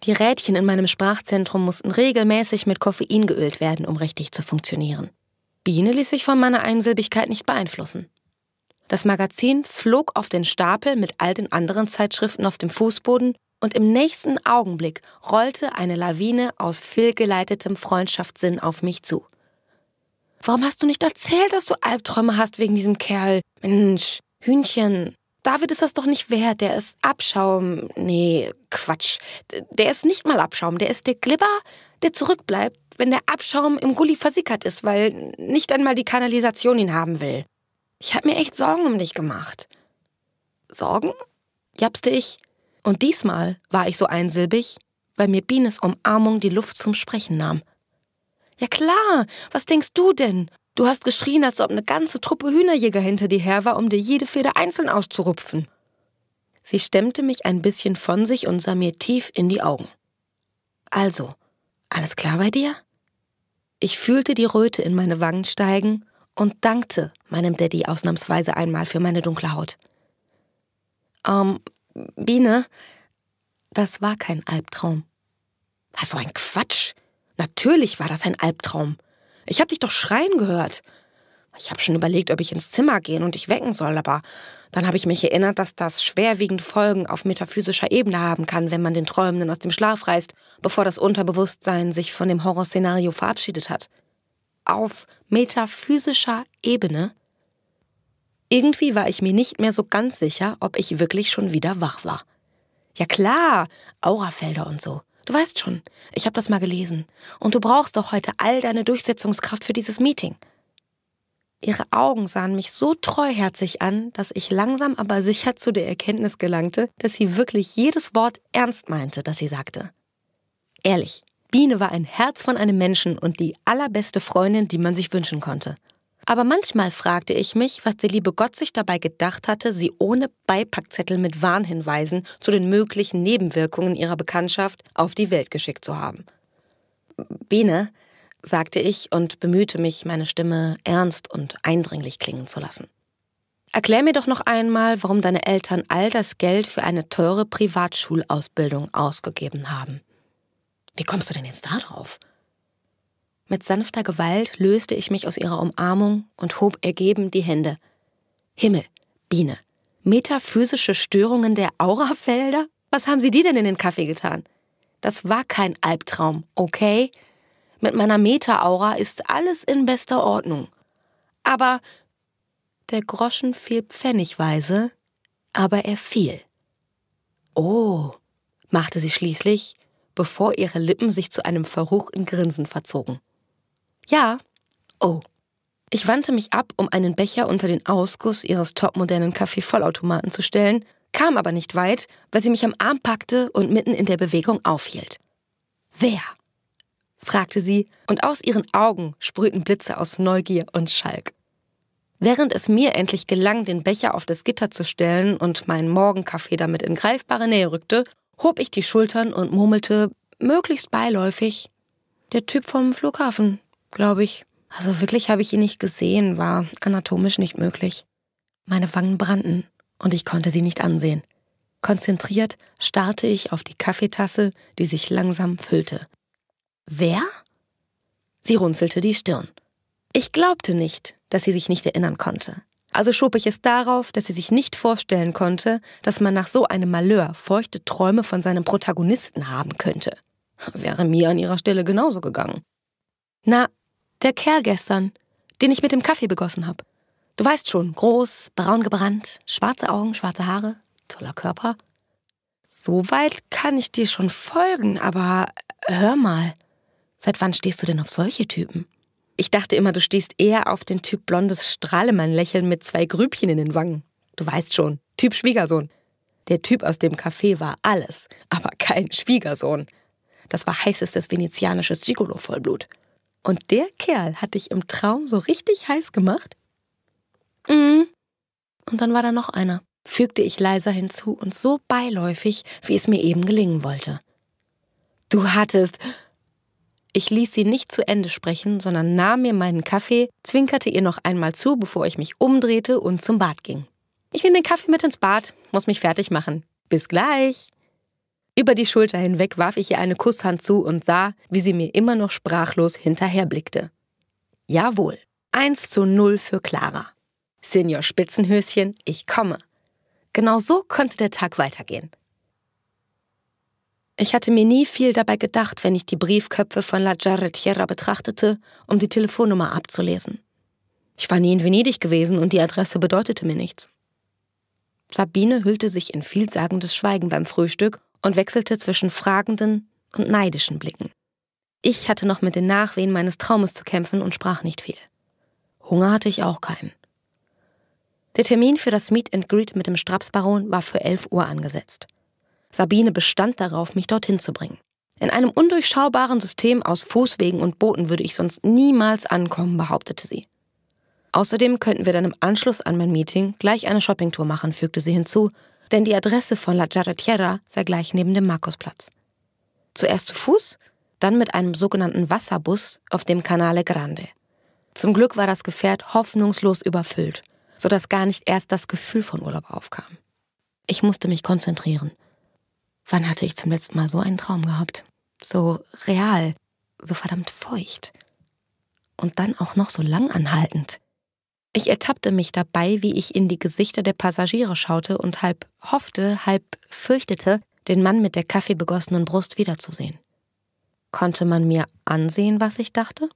Die Rädchen in meinem Sprachzentrum mussten regelmäßig mit Koffein geölt werden, um richtig zu funktionieren. Biene ließ sich von meiner Einsilbigkeit nicht beeinflussen. Das Magazin flog auf den Stapel mit all den anderen Zeitschriften auf dem Fußboden und im nächsten Augenblick rollte eine Lawine aus fehlgeleitetem Freundschaftssinn auf mich zu. Warum hast du nicht erzählt, dass du Albträume hast wegen diesem Kerl? Mensch, Hühnchen. David ist das doch nicht wert. Der ist Abschaum. Nee, Quatsch. Der ist nicht mal Abschaum. Der ist der Glibber, der zurückbleibt, wenn der Abschaum im Gully versickert ist, weil nicht einmal die Kanalisation ihn haben will. Ich habe mir echt Sorgen um dich gemacht. Sorgen? japste ich. Und diesmal war ich so einsilbig, weil mir Bienes Umarmung die Luft zum Sprechen nahm. Ja klar, was denkst du denn? Du hast geschrien, als ob eine ganze Truppe Hühnerjäger hinter dir her war, um dir jede Feder einzeln auszurupfen. Sie stemmte mich ein bisschen von sich und sah mir tief in die Augen. Also, alles klar bei dir? Ich fühlte die Röte in meine Wangen steigen und dankte meinem Daddy ausnahmsweise einmal für meine dunkle Haut. Ähm, Biene, das war kein Albtraum. Was so ein Quatsch! Natürlich war das ein Albtraum. Ich hab dich doch schreien gehört. Ich hab schon überlegt, ob ich ins Zimmer gehen und dich wecken soll, aber dann habe ich mich erinnert, dass das schwerwiegend Folgen auf metaphysischer Ebene haben kann, wenn man den Träumenden aus dem Schlaf reißt, bevor das Unterbewusstsein sich von dem Horrorszenario verabschiedet hat. Auf metaphysischer Ebene? Irgendwie war ich mir nicht mehr so ganz sicher, ob ich wirklich schon wieder wach war. Ja klar, Aurafelder und so. Du weißt schon, ich habe das mal gelesen. Und du brauchst doch heute all deine Durchsetzungskraft für dieses Meeting. Ihre Augen sahen mich so treuherzig an, dass ich langsam aber sicher zu der Erkenntnis gelangte, dass sie wirklich jedes Wort ernst meinte, das sie sagte. Ehrlich, Biene war ein Herz von einem Menschen und die allerbeste Freundin, die man sich wünschen konnte. Aber manchmal fragte ich mich, was der liebe Gott sich dabei gedacht hatte, sie ohne Beipackzettel mit Warnhinweisen zu den möglichen Nebenwirkungen ihrer Bekanntschaft auf die Welt geschickt zu haben. Biene, sagte ich und bemühte mich, meine Stimme ernst und eindringlich klingen zu lassen. Erklär mir doch noch einmal, warum deine Eltern all das Geld für eine teure Privatschulausbildung ausgegeben haben. Wie kommst du denn jetzt darauf? Mit sanfter Gewalt löste ich mich aus ihrer Umarmung und hob ergeben die Hände. Himmel, Biene, metaphysische Störungen der Aurafelder? Was haben sie dir denn in den Kaffee getan? Das war kein Albtraum, okay? Mit meiner Meta-Aura ist alles in bester Ordnung. Aber der Groschen fiel pfennigweise, aber er fiel. Oh, machte sie schließlich, bevor ihre Lippen sich zu einem verruchten Grinsen verzogen. Ja, oh. Ich wandte mich ab, um einen Becher unter den Ausguss ihres topmodernen Kaffee-Vollautomaten zu stellen, kam aber nicht weit, weil sie mich am Arm packte und mitten in der Bewegung aufhielt. Wer? fragte sie, und aus ihren Augen sprühten Blitze aus Neugier und Schalk. Während es mir endlich gelang, den Becher auf das Gitter zu stellen und meinen Morgenkaffee damit in greifbare Nähe rückte, hob ich die Schultern und murmelte, möglichst beiläufig, der Typ vom Flughafen, glaube ich. Also wirklich habe ich ihn nicht gesehen, war anatomisch nicht möglich. Meine Wangen brannten und ich konnte sie nicht ansehen. Konzentriert starrte ich auf die Kaffeetasse, die sich langsam füllte. Wer? Sie runzelte die Stirn. Ich glaubte nicht, dass sie sich nicht erinnern konnte. Also schob ich es darauf, dass sie sich nicht vorstellen konnte, dass man nach so einem Malheur feuchte Träume von seinem Protagonisten haben könnte. Wäre mir an ihrer Stelle genauso gegangen. Na, der Kerl gestern, den ich mit dem Kaffee begossen habe. Du weißt schon, groß, braun gebrannt, schwarze Augen, schwarze Haare, toller Körper. Soweit kann ich dir schon folgen, aber hör mal. Seit wann stehst du denn auf solche Typen? Ich dachte immer, du stehst eher auf den Typ blondes Strahlemann-Lächeln mit zwei Grübchen in den Wangen. Du weißt schon, Typ Schwiegersohn. Der Typ aus dem Café war alles, aber kein Schwiegersohn. Das war heißestes venezianisches Gigolo-Vollblut. Und der Kerl hat dich im Traum so richtig heiß gemacht? Mhm. Und dann war da noch einer, fügte ich leiser hinzu und so beiläufig, wie es mir eben gelingen wollte. Du hattest. Ich ließ sie nicht zu Ende sprechen, sondern nahm mir meinen Kaffee, zwinkerte ihr noch einmal zu, bevor ich mich umdrehte und zum Bad ging. Ich nehme den Kaffee mit ins Bad, muss mich fertig machen. Bis gleich. Über die Schulter hinweg warf ich ihr eine Kusshand zu und sah, wie sie mir immer noch sprachlos hinterherblickte. Jawohl, 1 zu 0 für Clara. Senior Spitzenhöschen, ich komme. Genau so konnte der Tag weitergehen. Ich hatte mir nie viel dabei gedacht, wenn ich die Briefköpfe von La Jarrettiera betrachtete, um die Telefonnummer abzulesen. Ich war nie in Venedig gewesen und die Adresse bedeutete mir nichts. Sabine hüllte sich in vielsagendes Schweigen beim Frühstück und wechselte zwischen fragenden und neidischen Blicken. Ich hatte noch mit den Nachwehen meines Traumes zu kämpfen und sprach nicht viel. Hunger hatte ich auch keinen. Der Termin für das Meet and Greet mit dem Strapsbaron war für 11 Uhr angesetzt. Sabine bestand darauf, mich dorthin zu bringen. In einem undurchschaubaren System aus Fußwegen und Booten würde ich sonst niemals ankommen, behauptete sie. Außerdem könnten wir dann im Anschluss an mein Meeting gleich eine Shoppingtour machen, fügte sie hinzu, denn die Adresse von La Jarretiera sei gleich neben dem Markusplatz. Zuerst zu Fuß, dann mit einem sogenannten Wasserbus auf dem Canale Grande. Zum Glück war das Gefährt hoffnungslos überfüllt, sodass gar nicht erst das Gefühl von Urlaub aufkam. Ich musste mich konzentrieren. Wann hatte ich zum letzten Mal so einen Traum gehabt? So real, so verdammt feucht. Und dann auch noch so lang anhaltend. Ich ertappte mich dabei, wie ich in die Gesichter der Passagiere schaute und halb hoffte, halb fürchtete, den Mann mit der kaffeebegossenen Brust wiederzusehen. Konnte man mir ansehen, was ich dachte?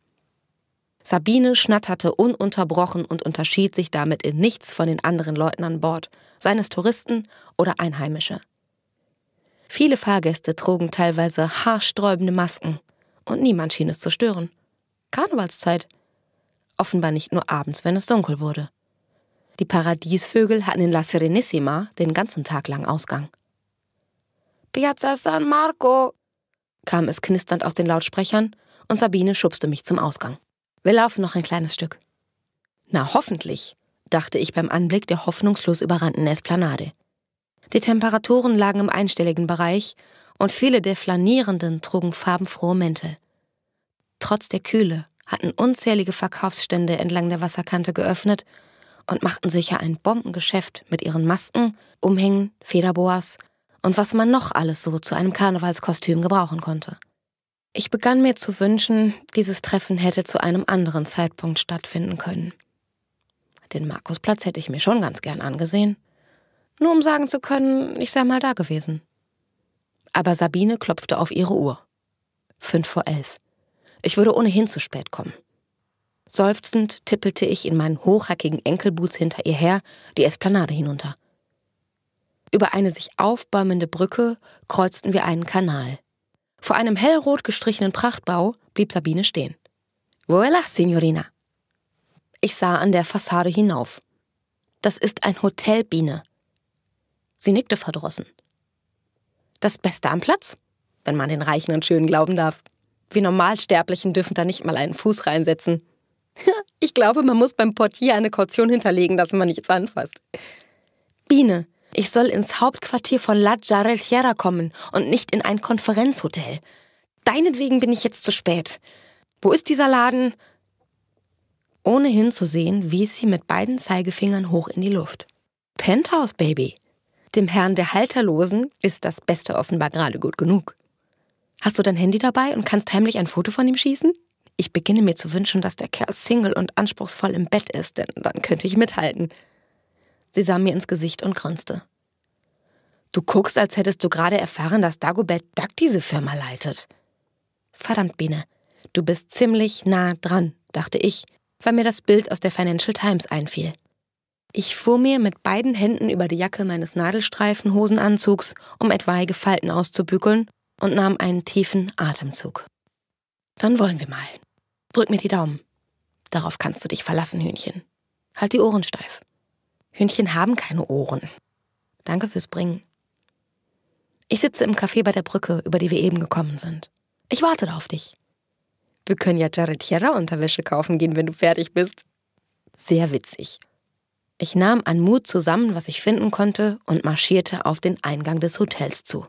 Sabine schnatterte ununterbrochen und unterschied sich damit in nichts von den anderen Leuten an Bord, seines Touristen oder Einheimische. Viele Fahrgäste trugen teilweise haarsträubende Masken und niemand schien es zu stören. Karnevalszeit. Offenbar nicht nur abends, wenn es dunkel wurde. Die Paradiesvögel hatten in La Serenissima den ganzen Tag lang Ausgang. Piazza San Marco! kam es knisternd aus den Lautsprechern und Sabine schubste mich zum Ausgang. Wir laufen noch ein kleines Stück. Na, hoffentlich, dachte ich beim Anblick der hoffnungslos überrannten Esplanade. Die Temperaturen lagen im einstelligen Bereich und viele der Flanierenden trugen farbenfrohe Mäntel. Trotz der Kühle hatten unzählige Verkaufsstände entlang der Wasserkante geöffnet und machten sicher ein Bombengeschäft mit ihren Masken, Umhängen, Federboas und was man noch alles so zu einem Karnevalskostüm gebrauchen konnte. Ich begann mir zu wünschen, dieses Treffen hätte zu einem anderen Zeitpunkt stattfinden können. Den Markusplatz hätte ich mir schon ganz gern angesehen nur um sagen zu können, ich sei mal da gewesen. Aber Sabine klopfte auf ihre Uhr. Fünf vor elf. Ich würde ohnehin zu spät kommen. Seufzend tippelte ich in meinen hochhackigen Enkelboots hinter ihr her die Esplanade hinunter. Über eine sich aufbäumende Brücke kreuzten wir einen Kanal. Vor einem hellrot gestrichenen Prachtbau blieb Sabine stehen. Voila, Signorina. Ich sah an der Fassade hinauf. Das ist ein Hotelbiene, Sie nickte verdrossen. Das Beste am Platz, wenn man den Reichen und Schönen glauben darf. Wir Normalsterblichen dürfen da nicht mal einen Fuß reinsetzen. Ich glaube, man muss beim Portier eine Kaution hinterlegen, dass man nichts anfasst. Biene, ich soll ins Hauptquartier von La Jareltiera kommen und nicht in ein Konferenzhotel. Deinetwegen bin ich jetzt zu spät. Wo ist dieser Laden? Ohne hinzusehen, wies sie mit beiden Zeigefingern hoch in die Luft. Penthouse, Baby. Dem Herrn der Halterlosen ist das Beste offenbar gerade gut genug. Hast du dein Handy dabei und kannst heimlich ein Foto von ihm schießen? Ich beginne mir zu wünschen, dass der Kerl single und anspruchsvoll im Bett ist, denn dann könnte ich mithalten. Sie sah mir ins Gesicht und grunzte. Du guckst, als hättest du gerade erfahren, dass Dagobert Duck diese Firma leitet. Verdammt, Biene, du bist ziemlich nah dran, dachte ich, weil mir das Bild aus der Financial Times einfiel. Ich fuhr mir mit beiden Händen über die Jacke meines Nadelstreifenhosenanzugs, um etwaige Falten auszubügeln, und nahm einen tiefen Atemzug. Dann wollen wir mal. Drück mir die Daumen. Darauf kannst du dich verlassen, Hühnchen. Halt die Ohren steif. Hühnchen haben keine Ohren. Danke fürs Bringen. Ich sitze im Café bei der Brücke, über die wir eben gekommen sind. Ich warte da auf dich. Wir können ja Jarretiera-Unterwäsche kaufen gehen, wenn du fertig bist. Sehr witzig. Ich nahm an Mut zusammen, was ich finden konnte, und marschierte auf den Eingang des Hotels zu.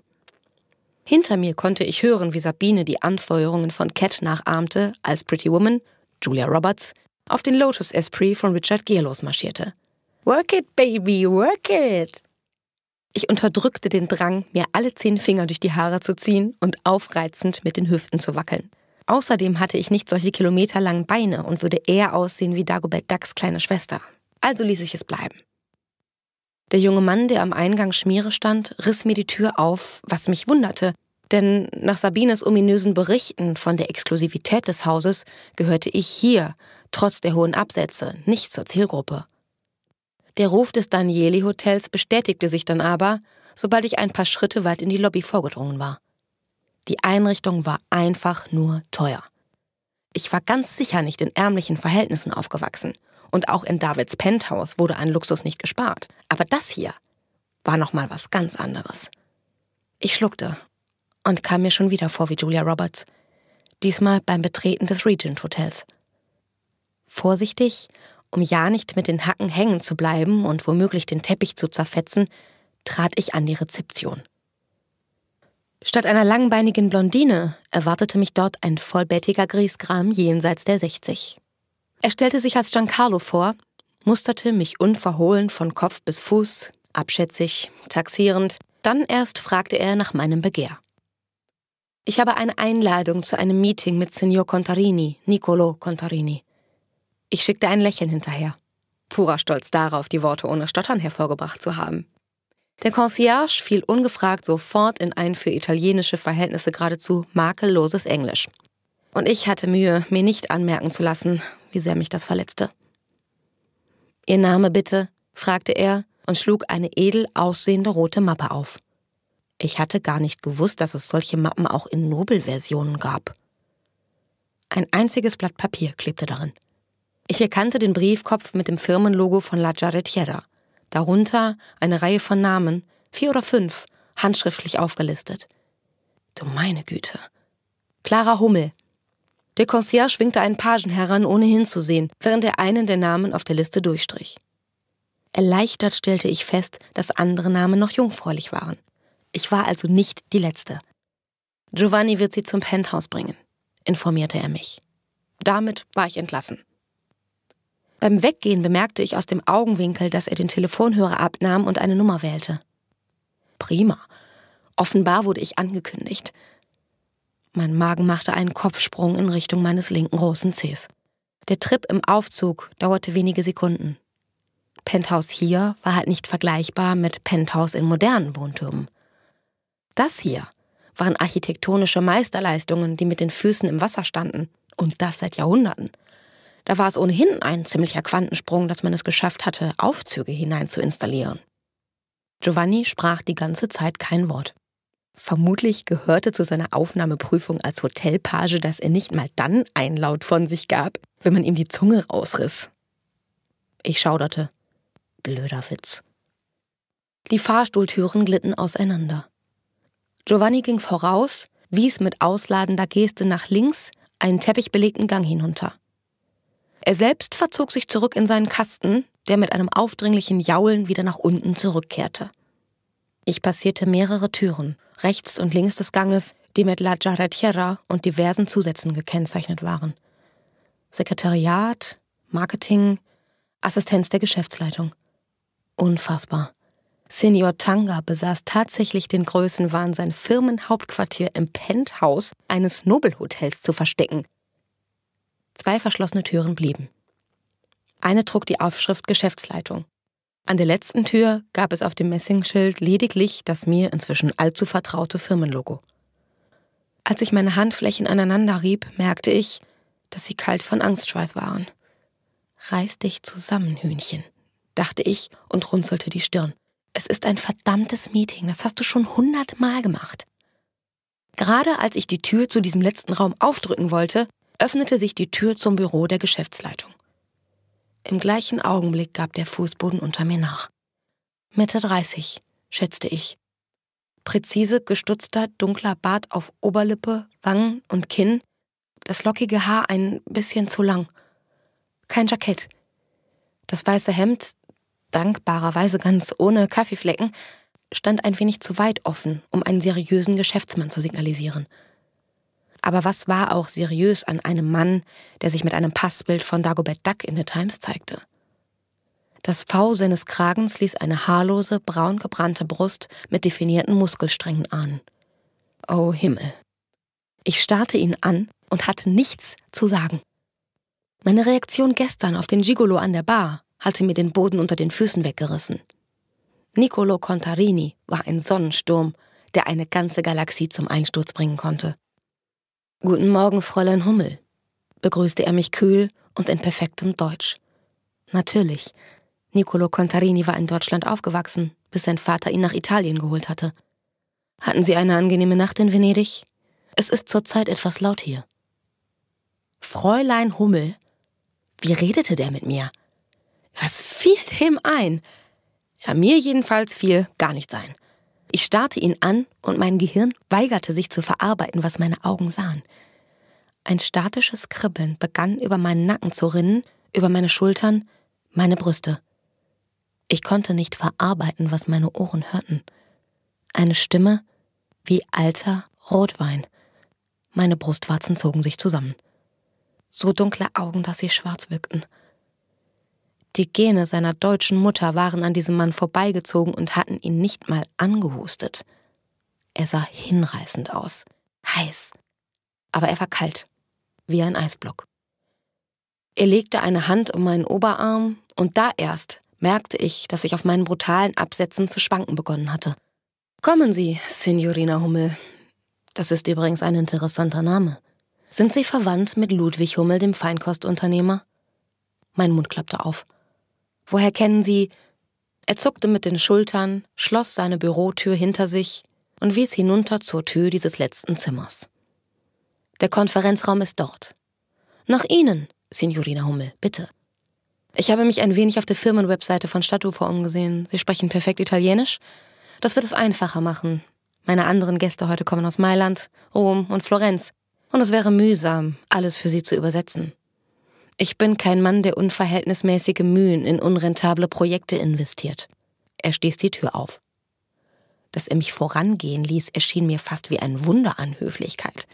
Hinter mir konnte ich hören, wie Sabine die Anfeuerungen von Cat nachahmte, als Pretty Woman, Julia Roberts, auf den Lotus Esprit von Richard Gere losmarschierte. Work it, baby, work it! Ich unterdrückte den Drang, mir alle zehn Finger durch die Haare zu ziehen und aufreizend mit den Hüften zu wackeln. Außerdem hatte ich nicht solche kilometerlangen Beine und würde eher aussehen wie Dagobert Ducks kleine Schwester also ließ ich es bleiben. Der junge Mann, der am Eingang Schmiere stand, riss mir die Tür auf, was mich wunderte, denn nach Sabines ominösen Berichten von der Exklusivität des Hauses gehörte ich hier, trotz der hohen Absätze, nicht zur Zielgruppe. Der Ruf des Danieli-Hotels bestätigte sich dann aber, sobald ich ein paar Schritte weit in die Lobby vorgedrungen war. Die Einrichtung war einfach nur teuer. Ich war ganz sicher nicht in ärmlichen Verhältnissen aufgewachsen und auch in Davids Penthouse wurde an Luxus nicht gespart. Aber das hier war nochmal was ganz anderes. Ich schluckte und kam mir schon wieder vor wie Julia Roberts. Diesmal beim Betreten des Regent Hotels. Vorsichtig, um ja nicht mit den Hacken hängen zu bleiben und womöglich den Teppich zu zerfetzen, trat ich an die Rezeption. Statt einer langbeinigen Blondine erwartete mich dort ein vollbettiger Griesgram jenseits der 60. Er stellte sich als Giancarlo vor, musterte mich unverhohlen von Kopf bis Fuß, abschätzig, taxierend, dann erst fragte er nach meinem Begehr. Ich habe eine Einladung zu einem Meeting mit Signor Contarini, Niccolo Contarini. Ich schickte ein Lächeln hinterher. Purer Stolz darauf, die Worte ohne Stottern hervorgebracht zu haben. Der Concierge fiel ungefragt sofort in ein für italienische Verhältnisse geradezu makelloses Englisch. Und ich hatte Mühe, mir nicht anmerken zu lassen, wie sehr mich das verletzte. Ihr Name bitte? fragte er und schlug eine edel aussehende rote Mappe auf. Ich hatte gar nicht gewusst, dass es solche Mappen auch in Nobelversionen gab. Ein einziges Blatt Papier klebte darin. Ich erkannte den Briefkopf mit dem Firmenlogo von La Jarretiera, darunter eine Reihe von Namen, vier oder fünf, handschriftlich aufgelistet. Du meine Güte. Clara Hummel, der Concierge winkte einen Pagen heran, ohne hinzusehen, während er einen der Namen auf der Liste durchstrich. Erleichtert stellte ich fest, dass andere Namen noch jungfräulich waren. Ich war also nicht die Letzte. Giovanni wird sie zum Penthouse bringen, informierte er mich. Damit war ich entlassen. Beim Weggehen bemerkte ich aus dem Augenwinkel, dass er den Telefonhörer abnahm und eine Nummer wählte. Prima. Offenbar wurde ich angekündigt. Mein Magen machte einen Kopfsprung in Richtung meines linken großen Zehs. Der Trip im Aufzug dauerte wenige Sekunden. Penthouse hier war halt nicht vergleichbar mit Penthouse in modernen Wohntürmen. Das hier waren architektonische Meisterleistungen, die mit den Füßen im Wasser standen. Und das seit Jahrhunderten. Da war es ohnehin ein ziemlicher Quantensprung, dass man es geschafft hatte, Aufzüge hinein zu installieren. Giovanni sprach die ganze Zeit kein Wort. Vermutlich gehörte zu seiner Aufnahmeprüfung als Hotelpage, dass er nicht mal dann einen Laut von sich gab, wenn man ihm die Zunge rausriss. Ich schauderte. Blöder Witz. Die Fahrstuhltüren glitten auseinander. Giovanni ging voraus, wies mit ausladender Geste nach links einen teppichbelegten Gang hinunter. Er selbst verzog sich zurück in seinen Kasten, der mit einem aufdringlichen Jaulen wieder nach unten zurückkehrte. Ich passierte mehrere Türen rechts und links des Ganges, die mit La Jarretiera und diversen Zusätzen gekennzeichnet waren. Sekretariat, Marketing, Assistenz der Geschäftsleitung. Unfassbar. Senior Tanga besaß tatsächlich den Größenwahn, sein Firmenhauptquartier im Penthouse eines Nobelhotels zu verstecken. Zwei verschlossene Türen blieben. Eine trug die Aufschrift Geschäftsleitung. An der letzten Tür gab es auf dem Messingschild lediglich das mir inzwischen allzu vertraute Firmenlogo. Als ich meine Handflächen aneinander rieb, merkte ich, dass sie kalt von Angstschweiß waren. Reiß dich zusammen, Hühnchen, dachte ich und runzelte die Stirn. Es ist ein verdammtes Meeting, das hast du schon hundertmal gemacht. Gerade als ich die Tür zu diesem letzten Raum aufdrücken wollte, öffnete sich die Tür zum Büro der Geschäftsleitung. Im gleichen Augenblick gab der Fußboden unter mir nach. Mitte 30, schätzte ich. Präzise gestutzter, dunkler Bart auf Oberlippe, Wangen und Kinn, das lockige Haar ein bisschen zu lang. Kein Jackett. Das weiße Hemd, dankbarerweise ganz ohne Kaffeeflecken, stand ein wenig zu weit offen, um einen seriösen Geschäftsmann zu signalisieren. Aber was war auch seriös an einem Mann, der sich mit einem Passbild von Dagobert Duck in The Times zeigte? Das V seines Kragens ließ eine haarlose, braun gebrannte Brust mit definierten Muskelsträngen ahnen. Oh Himmel. Ich starrte ihn an und hatte nichts zu sagen. Meine Reaktion gestern auf den Gigolo an der Bar hatte mir den Boden unter den Füßen weggerissen. Niccolo Contarini war ein Sonnensturm, der eine ganze Galaxie zum Einsturz bringen konnte. Guten Morgen, Fräulein Hummel, begrüßte er mich kühl und in perfektem Deutsch. Natürlich, Niccolo Contarini war in Deutschland aufgewachsen, bis sein Vater ihn nach Italien geholt hatte. Hatten Sie eine angenehme Nacht in Venedig? Es ist zurzeit etwas laut hier. Fräulein Hummel? Wie redete der mit mir? Was fiel dem ein? Ja, mir jedenfalls fiel gar nichts ein. Ich starrte ihn an und mein Gehirn weigerte sich zu verarbeiten, was meine Augen sahen. Ein statisches Kribbeln begann über meinen Nacken zu rinnen, über meine Schultern, meine Brüste. Ich konnte nicht verarbeiten, was meine Ohren hörten. Eine Stimme wie alter Rotwein. Meine Brustwarzen zogen sich zusammen. So dunkle Augen, dass sie schwarz wirkten. Die Gene seiner deutschen Mutter waren an diesem Mann vorbeigezogen und hatten ihn nicht mal angehustet. Er sah hinreißend aus, heiß, aber er war kalt, wie ein Eisblock. Er legte eine Hand um meinen Oberarm und da erst merkte ich, dass ich auf meinen brutalen Absätzen zu schwanken begonnen hatte. Kommen Sie, Signorina Hummel. Das ist übrigens ein interessanter Name. Sind Sie verwandt mit Ludwig Hummel, dem Feinkostunternehmer? Mein Mund klappte auf. Woher kennen Sie? Er zuckte mit den Schultern, schloss seine Bürotür hinter sich und wies hinunter zur Tür dieses letzten Zimmers. Der Konferenzraum ist dort. Nach Ihnen, Signorina Hummel, bitte. Ich habe mich ein wenig auf der Firmenwebseite von Stadtufer umgesehen. Sie sprechen perfekt Italienisch. Das wird es einfacher machen. Meine anderen Gäste heute kommen aus Mailand, Rom und Florenz. Und es wäre mühsam, alles für sie zu übersetzen. Ich bin kein Mann, der unverhältnismäßige Mühen in unrentable Projekte investiert. Er stieß die Tür auf. Dass er mich vorangehen ließ, erschien mir fast wie ein Wunder an Höflichkeit.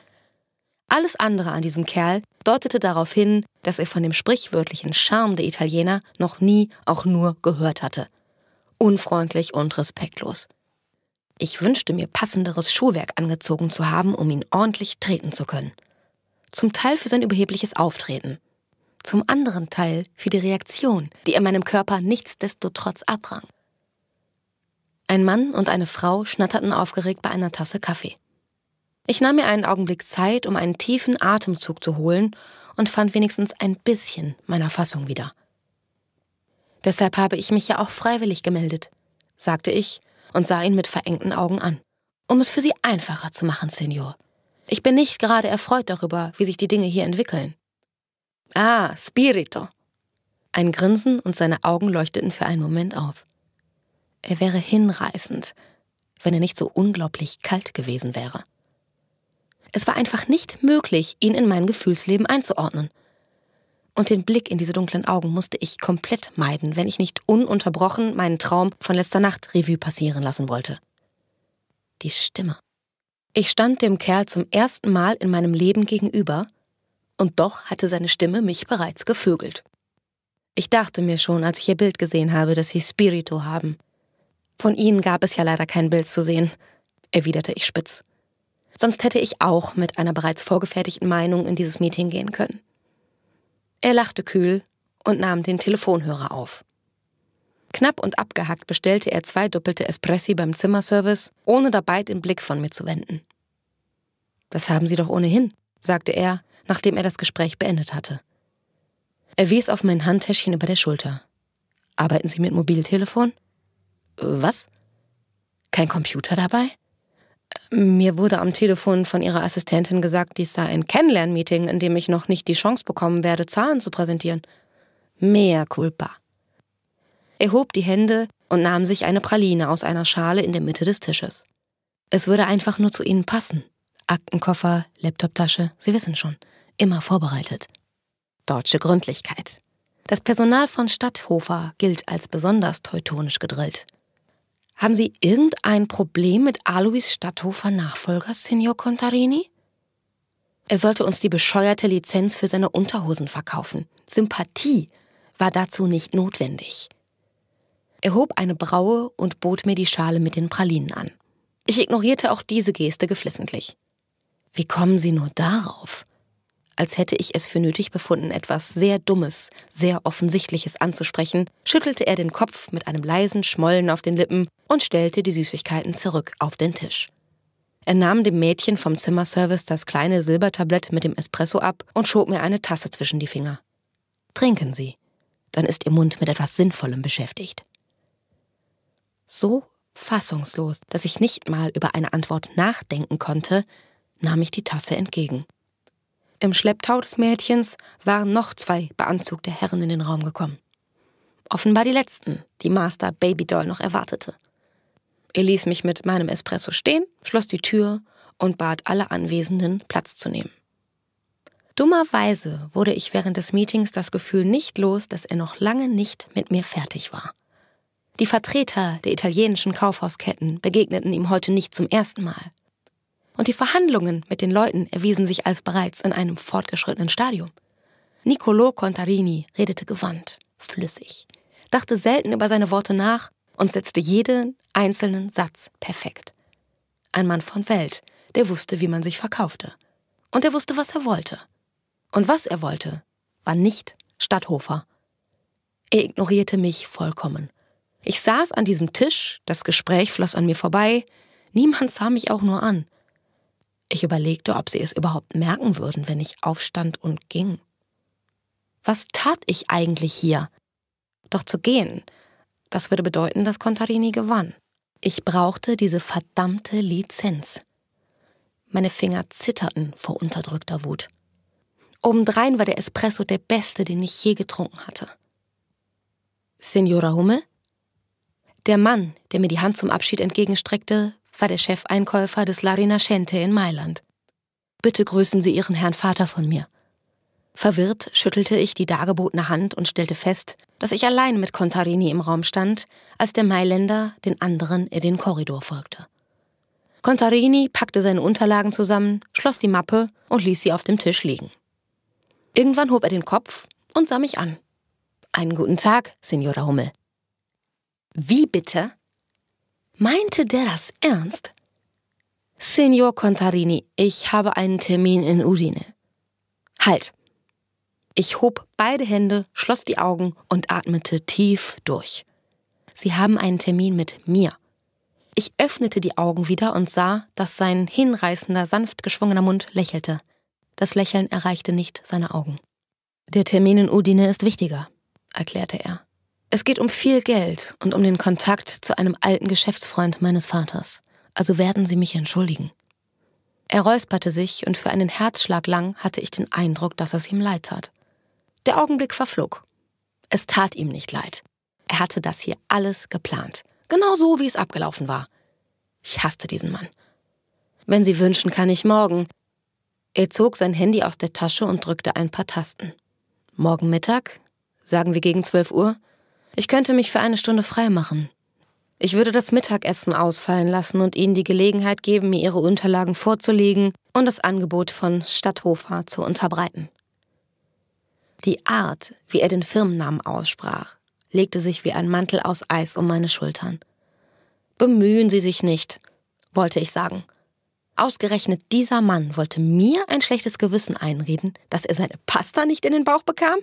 Alles andere an diesem Kerl deutete darauf hin, dass er von dem sprichwörtlichen Charme der Italiener noch nie auch nur gehört hatte. Unfreundlich und respektlos. Ich wünschte mir passenderes Schuhwerk angezogen zu haben, um ihn ordentlich treten zu können. Zum Teil für sein überhebliches Auftreten zum anderen Teil für die Reaktion, die in meinem Körper nichtsdestotrotz abrang. Ein Mann und eine Frau schnatterten aufgeregt bei einer Tasse Kaffee. Ich nahm mir einen Augenblick Zeit, um einen tiefen Atemzug zu holen und fand wenigstens ein bisschen meiner Fassung wieder. Deshalb habe ich mich ja auch freiwillig gemeldet, sagte ich und sah ihn mit verengten Augen an. Um es für Sie einfacher zu machen, Senior. Ich bin nicht gerade erfreut darüber, wie sich die Dinge hier entwickeln. Ah, Spirito. Ein Grinsen und seine Augen leuchteten für einen Moment auf. Er wäre hinreißend, wenn er nicht so unglaublich kalt gewesen wäre. Es war einfach nicht möglich, ihn in mein Gefühlsleben einzuordnen. Und den Blick in diese dunklen Augen musste ich komplett meiden, wenn ich nicht ununterbrochen meinen Traum von letzter Nacht Revue passieren lassen wollte. Die Stimme. Ich stand dem Kerl zum ersten Mal in meinem Leben gegenüber und doch hatte seine Stimme mich bereits gevögelt. Ich dachte mir schon, als ich ihr Bild gesehen habe, dass sie Spirito haben. Von ihnen gab es ja leider kein Bild zu sehen, erwiderte ich spitz. Sonst hätte ich auch mit einer bereits vorgefertigten Meinung in dieses Meeting gehen können. Er lachte kühl und nahm den Telefonhörer auf. Knapp und abgehackt bestellte er zwei doppelte Espressi beim Zimmerservice, ohne dabei den Blick von mir zu wenden. Das haben Sie doch ohnehin, sagte er nachdem er das Gespräch beendet hatte. Er wies auf mein Handtäschchen über der Schulter. Arbeiten Sie mit Mobiltelefon? Was? Kein Computer dabei? Mir wurde am Telefon von Ihrer Assistentin gesagt, dies sei ein Kennenlern-Meeting, in dem ich noch nicht die Chance bekommen werde, Zahlen zu präsentieren. Mehr culpa. Er hob die Hände und nahm sich eine Praline aus einer Schale in der Mitte des Tisches. Es würde einfach nur zu Ihnen passen. Aktenkoffer, Laptoptasche, Sie wissen schon immer vorbereitet. Deutsche Gründlichkeit. Das Personal von Stadthofer gilt als besonders teutonisch gedrillt. Haben Sie irgendein Problem mit Alois Stadthofer Nachfolger, Signor Contarini? Er sollte uns die bescheuerte Lizenz für seine Unterhosen verkaufen. Sympathie war dazu nicht notwendig. Er hob eine Braue und bot mir die Schale mit den Pralinen an. Ich ignorierte auch diese Geste geflissentlich. Wie kommen Sie nur darauf? als hätte ich es für nötig befunden, etwas sehr Dummes, sehr Offensichtliches anzusprechen, schüttelte er den Kopf mit einem leisen Schmollen auf den Lippen und stellte die Süßigkeiten zurück auf den Tisch. Er nahm dem Mädchen vom Zimmerservice das kleine Silbertablett mit dem Espresso ab und schob mir eine Tasse zwischen die Finger. Trinken Sie, dann ist Ihr Mund mit etwas Sinnvollem beschäftigt. So fassungslos, dass ich nicht mal über eine Antwort nachdenken konnte, nahm ich die Tasse entgegen. Im Schlepptau des Mädchens waren noch zwei beanzugte Herren in den Raum gekommen. Offenbar die letzten, die Master Baby Doll noch erwartete. Er ließ mich mit meinem Espresso stehen, schloss die Tür und bat alle Anwesenden, Platz zu nehmen. Dummerweise wurde ich während des Meetings das Gefühl nicht los, dass er noch lange nicht mit mir fertig war. Die Vertreter der italienischen Kaufhausketten begegneten ihm heute nicht zum ersten Mal und die Verhandlungen mit den Leuten erwiesen sich als bereits in einem fortgeschrittenen Stadium. Niccolò Contarini redete gewandt, flüssig, dachte selten über seine Worte nach und setzte jeden einzelnen Satz perfekt. Ein Mann von Welt, der wusste, wie man sich verkaufte. Und er wusste, was er wollte. Und was er wollte, war nicht Stadthofer. Er ignorierte mich vollkommen. Ich saß an diesem Tisch, das Gespräch floss an mir vorbei, niemand sah mich auch nur an. Ich überlegte, ob sie es überhaupt merken würden, wenn ich aufstand und ging. Was tat ich eigentlich hier? Doch zu gehen, das würde bedeuten, dass Contarini gewann. Ich brauchte diese verdammte Lizenz. Meine Finger zitterten vor unterdrückter Wut. Obendrein war der Espresso der beste, den ich je getrunken hatte. Signora Hummel? Der Mann, der mir die Hand zum Abschied entgegenstreckte, war der Chefeinkäufer des Larinascente in Mailand. Bitte grüßen Sie Ihren Herrn Vater von mir. Verwirrt schüttelte ich die dargebotene Hand und stellte fest, dass ich allein mit Contarini im Raum stand, als der Mailänder den anderen in den Korridor folgte. Contarini packte seine Unterlagen zusammen, schloss die Mappe und ließ sie auf dem Tisch liegen. Irgendwann hob er den Kopf und sah mich an. Einen guten Tag, Signora Hummel. Wie bitte? Meinte der das ernst? Signor Contarini, ich habe einen Termin in Udine. Halt! Ich hob beide Hände, schloss die Augen und atmete tief durch. Sie haben einen Termin mit mir. Ich öffnete die Augen wieder und sah, dass sein hinreißender, sanft geschwungener Mund lächelte. Das Lächeln erreichte nicht seine Augen. Der Termin in Udine ist wichtiger, erklärte er. Es geht um viel Geld und um den Kontakt zu einem alten Geschäftsfreund meines Vaters. Also werden Sie mich entschuldigen. Er räusperte sich und für einen Herzschlag lang hatte ich den Eindruck, dass es ihm leid tat. Der Augenblick verflog. Es tat ihm nicht leid. Er hatte das hier alles geplant. Genau so, wie es abgelaufen war. Ich hasste diesen Mann. Wenn Sie wünschen, kann ich morgen. Er zog sein Handy aus der Tasche und drückte ein paar Tasten. Morgen Mittag? Sagen wir gegen 12 Uhr? Ich könnte mich für eine Stunde freimachen. Ich würde das Mittagessen ausfallen lassen und Ihnen die Gelegenheit geben, mir Ihre Unterlagen vorzulegen und das Angebot von Stadthofer zu unterbreiten. Die Art, wie er den Firmennamen aussprach, legte sich wie ein Mantel aus Eis um meine Schultern. Bemühen Sie sich nicht, wollte ich sagen. Ausgerechnet dieser Mann wollte mir ein schlechtes Gewissen einreden, dass er seine Pasta nicht in den Bauch bekam?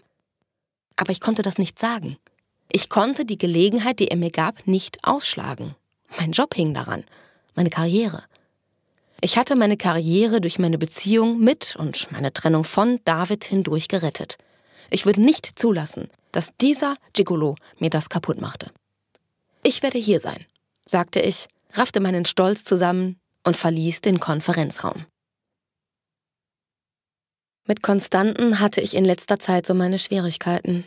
Aber ich konnte das nicht sagen. Ich konnte die Gelegenheit, die er mir gab, nicht ausschlagen. Mein Job hing daran, meine Karriere. Ich hatte meine Karriere durch meine Beziehung mit und meine Trennung von David hindurch gerettet. Ich würde nicht zulassen, dass dieser Gigolo mir das kaputt machte. Ich werde hier sein, sagte ich, raffte meinen Stolz zusammen und verließ den Konferenzraum. Mit Konstanten hatte ich in letzter Zeit so meine Schwierigkeiten.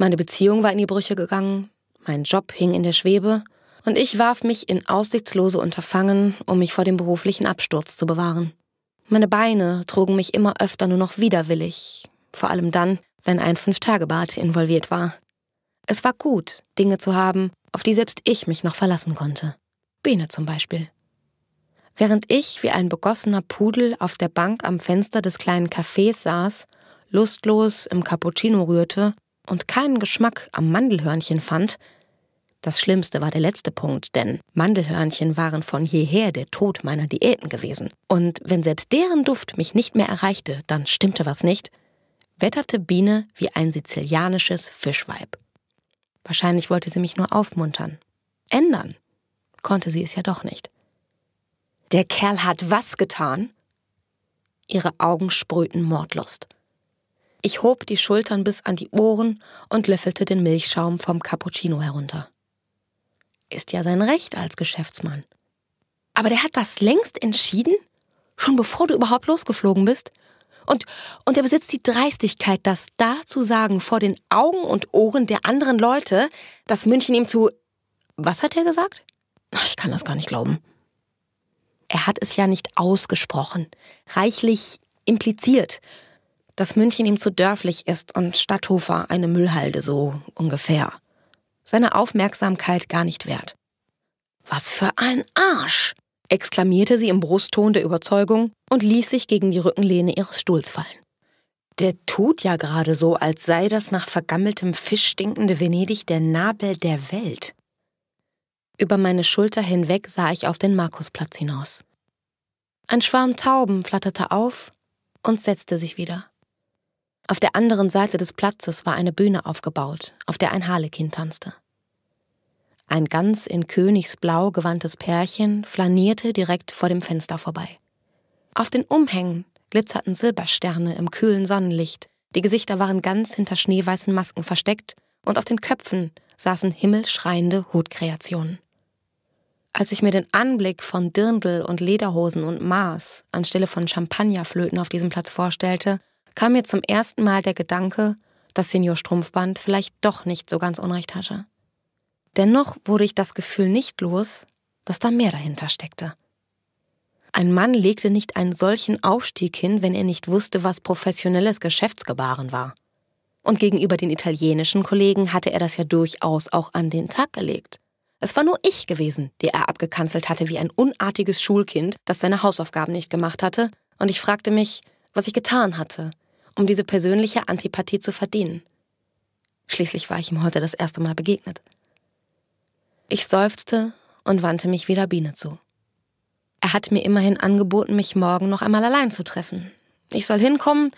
Meine Beziehung war in die Brüche gegangen, mein Job hing in der Schwebe und ich warf mich in aussichtslose Unterfangen, um mich vor dem beruflichen Absturz zu bewahren. Meine Beine trugen mich immer öfter nur noch widerwillig, vor allem dann, wenn ein Fünftagebad involviert war. Es war gut, Dinge zu haben, auf die selbst ich mich noch verlassen konnte. Bene zum Beispiel. Während ich wie ein begossener Pudel auf der Bank am Fenster des kleinen Cafés saß, lustlos im Cappuccino rührte und keinen Geschmack am Mandelhörnchen fand, das Schlimmste war der letzte Punkt, denn Mandelhörnchen waren von jeher der Tod meiner Diäten gewesen. Und wenn selbst deren Duft mich nicht mehr erreichte, dann stimmte was nicht, wetterte Biene wie ein sizilianisches Fischweib. Wahrscheinlich wollte sie mich nur aufmuntern. Ändern konnte sie es ja doch nicht. Der Kerl hat was getan? Ihre Augen sprühten Mordlust. Ich hob die Schultern bis an die Ohren und löffelte den Milchschaum vom Cappuccino herunter. Ist ja sein Recht als Geschäftsmann. Aber der hat das längst entschieden? Schon bevor du überhaupt losgeflogen bist? Und, und er besitzt die Dreistigkeit, das da zu sagen vor den Augen und Ohren der anderen Leute, dass München ihm zu... Was hat er gesagt? Ich kann das gar nicht glauben. Er hat es ja nicht ausgesprochen, reichlich impliziert dass München ihm zu dörflich ist und Stadthofer eine Müllhalde so ungefähr. Seine Aufmerksamkeit gar nicht wert. Was für ein Arsch! exklamierte sie im Brustton der Überzeugung und ließ sich gegen die Rückenlehne ihres Stuhls fallen. Der tut ja gerade so, als sei das nach vergammeltem Fisch stinkende Venedig der Nabel der Welt. Über meine Schulter hinweg sah ich auf den Markusplatz hinaus. Ein Schwarm Tauben flatterte auf und setzte sich wieder. Auf der anderen Seite des Platzes war eine Bühne aufgebaut, auf der ein Harlekin tanzte. Ein ganz in Königsblau gewandtes Pärchen flanierte direkt vor dem Fenster vorbei. Auf den Umhängen glitzerten Silbersterne im kühlen Sonnenlicht, die Gesichter waren ganz hinter schneeweißen Masken versteckt und auf den Köpfen saßen himmelschreiende Hutkreationen. Als ich mir den Anblick von Dirndl und Lederhosen und Maß anstelle von Champagnerflöten auf diesem Platz vorstellte, kam mir zum ersten Mal der Gedanke, dass Senior Strumpfband vielleicht doch nicht so ganz Unrecht hatte. Dennoch wurde ich das Gefühl nicht los, dass da mehr dahinter steckte. Ein Mann legte nicht einen solchen Aufstieg hin, wenn er nicht wusste, was professionelles Geschäftsgebaren war. Und gegenüber den italienischen Kollegen hatte er das ja durchaus auch an den Tag gelegt. Es war nur ich gewesen, der er abgekanzelt hatte wie ein unartiges Schulkind, das seine Hausaufgaben nicht gemacht hatte, und ich fragte mich, was ich getan hatte, um diese persönliche Antipathie zu verdienen. Schließlich war ich ihm heute das erste Mal begegnet. Ich seufzte und wandte mich wieder Biene zu. Er hat mir immerhin angeboten, mich morgen noch einmal allein zu treffen. Ich soll hinkommen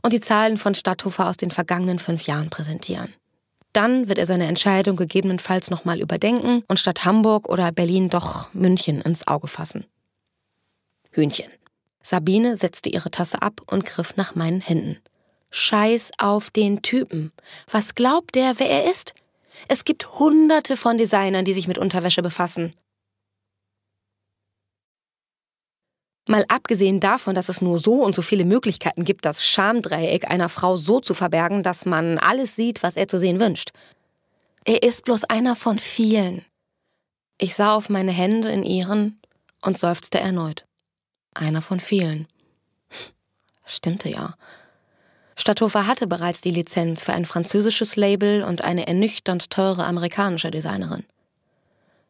und die Zahlen von Stadthofer aus den vergangenen fünf Jahren präsentieren. Dann wird er seine Entscheidung gegebenenfalls nochmal überdenken und statt Hamburg oder Berlin doch München ins Auge fassen. Hühnchen. Sabine setzte ihre Tasse ab und griff nach meinen Händen. Scheiß auf den Typen. Was glaubt der, wer er ist? Es gibt hunderte von Designern, die sich mit Unterwäsche befassen. Mal abgesehen davon, dass es nur so und so viele Möglichkeiten gibt, das Schamdreieck einer Frau so zu verbergen, dass man alles sieht, was er zu sehen wünscht. Er ist bloß einer von vielen. Ich sah auf meine Hände in ihren und seufzte erneut. Einer von vielen. Hm, stimmte ja. Stadthofer hatte bereits die Lizenz für ein französisches Label und eine ernüchternd teure amerikanische Designerin.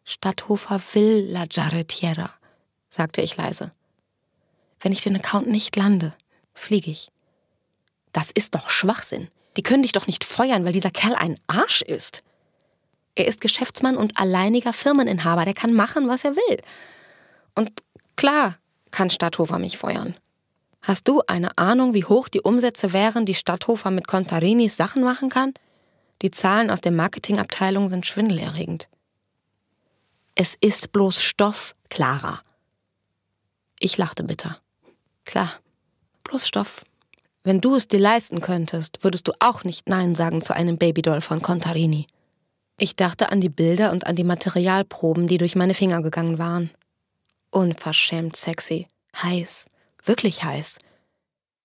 Stadthofer will La Jarretiera, sagte ich leise. Wenn ich den Account nicht lande, fliege ich. Das ist doch Schwachsinn. Die können dich doch nicht feuern, weil dieser Kerl ein Arsch ist. Er ist Geschäftsmann und alleiniger Firmeninhaber, der kann machen, was er will. Und klar kann Stadthofer mich feuern. Hast du eine Ahnung, wie hoch die Umsätze wären, die Stadthofer mit Contarinis Sachen machen kann? Die Zahlen aus der Marketingabteilung sind schwindelerregend. Es ist bloß Stoff, Clara. Ich lachte bitter. Klar, bloß Stoff. Wenn du es dir leisten könntest, würdest du auch nicht Nein sagen zu einem Babydoll von Contarini. Ich dachte an die Bilder und an die Materialproben, die durch meine Finger gegangen waren. Unverschämt sexy, heiß, wirklich heiß.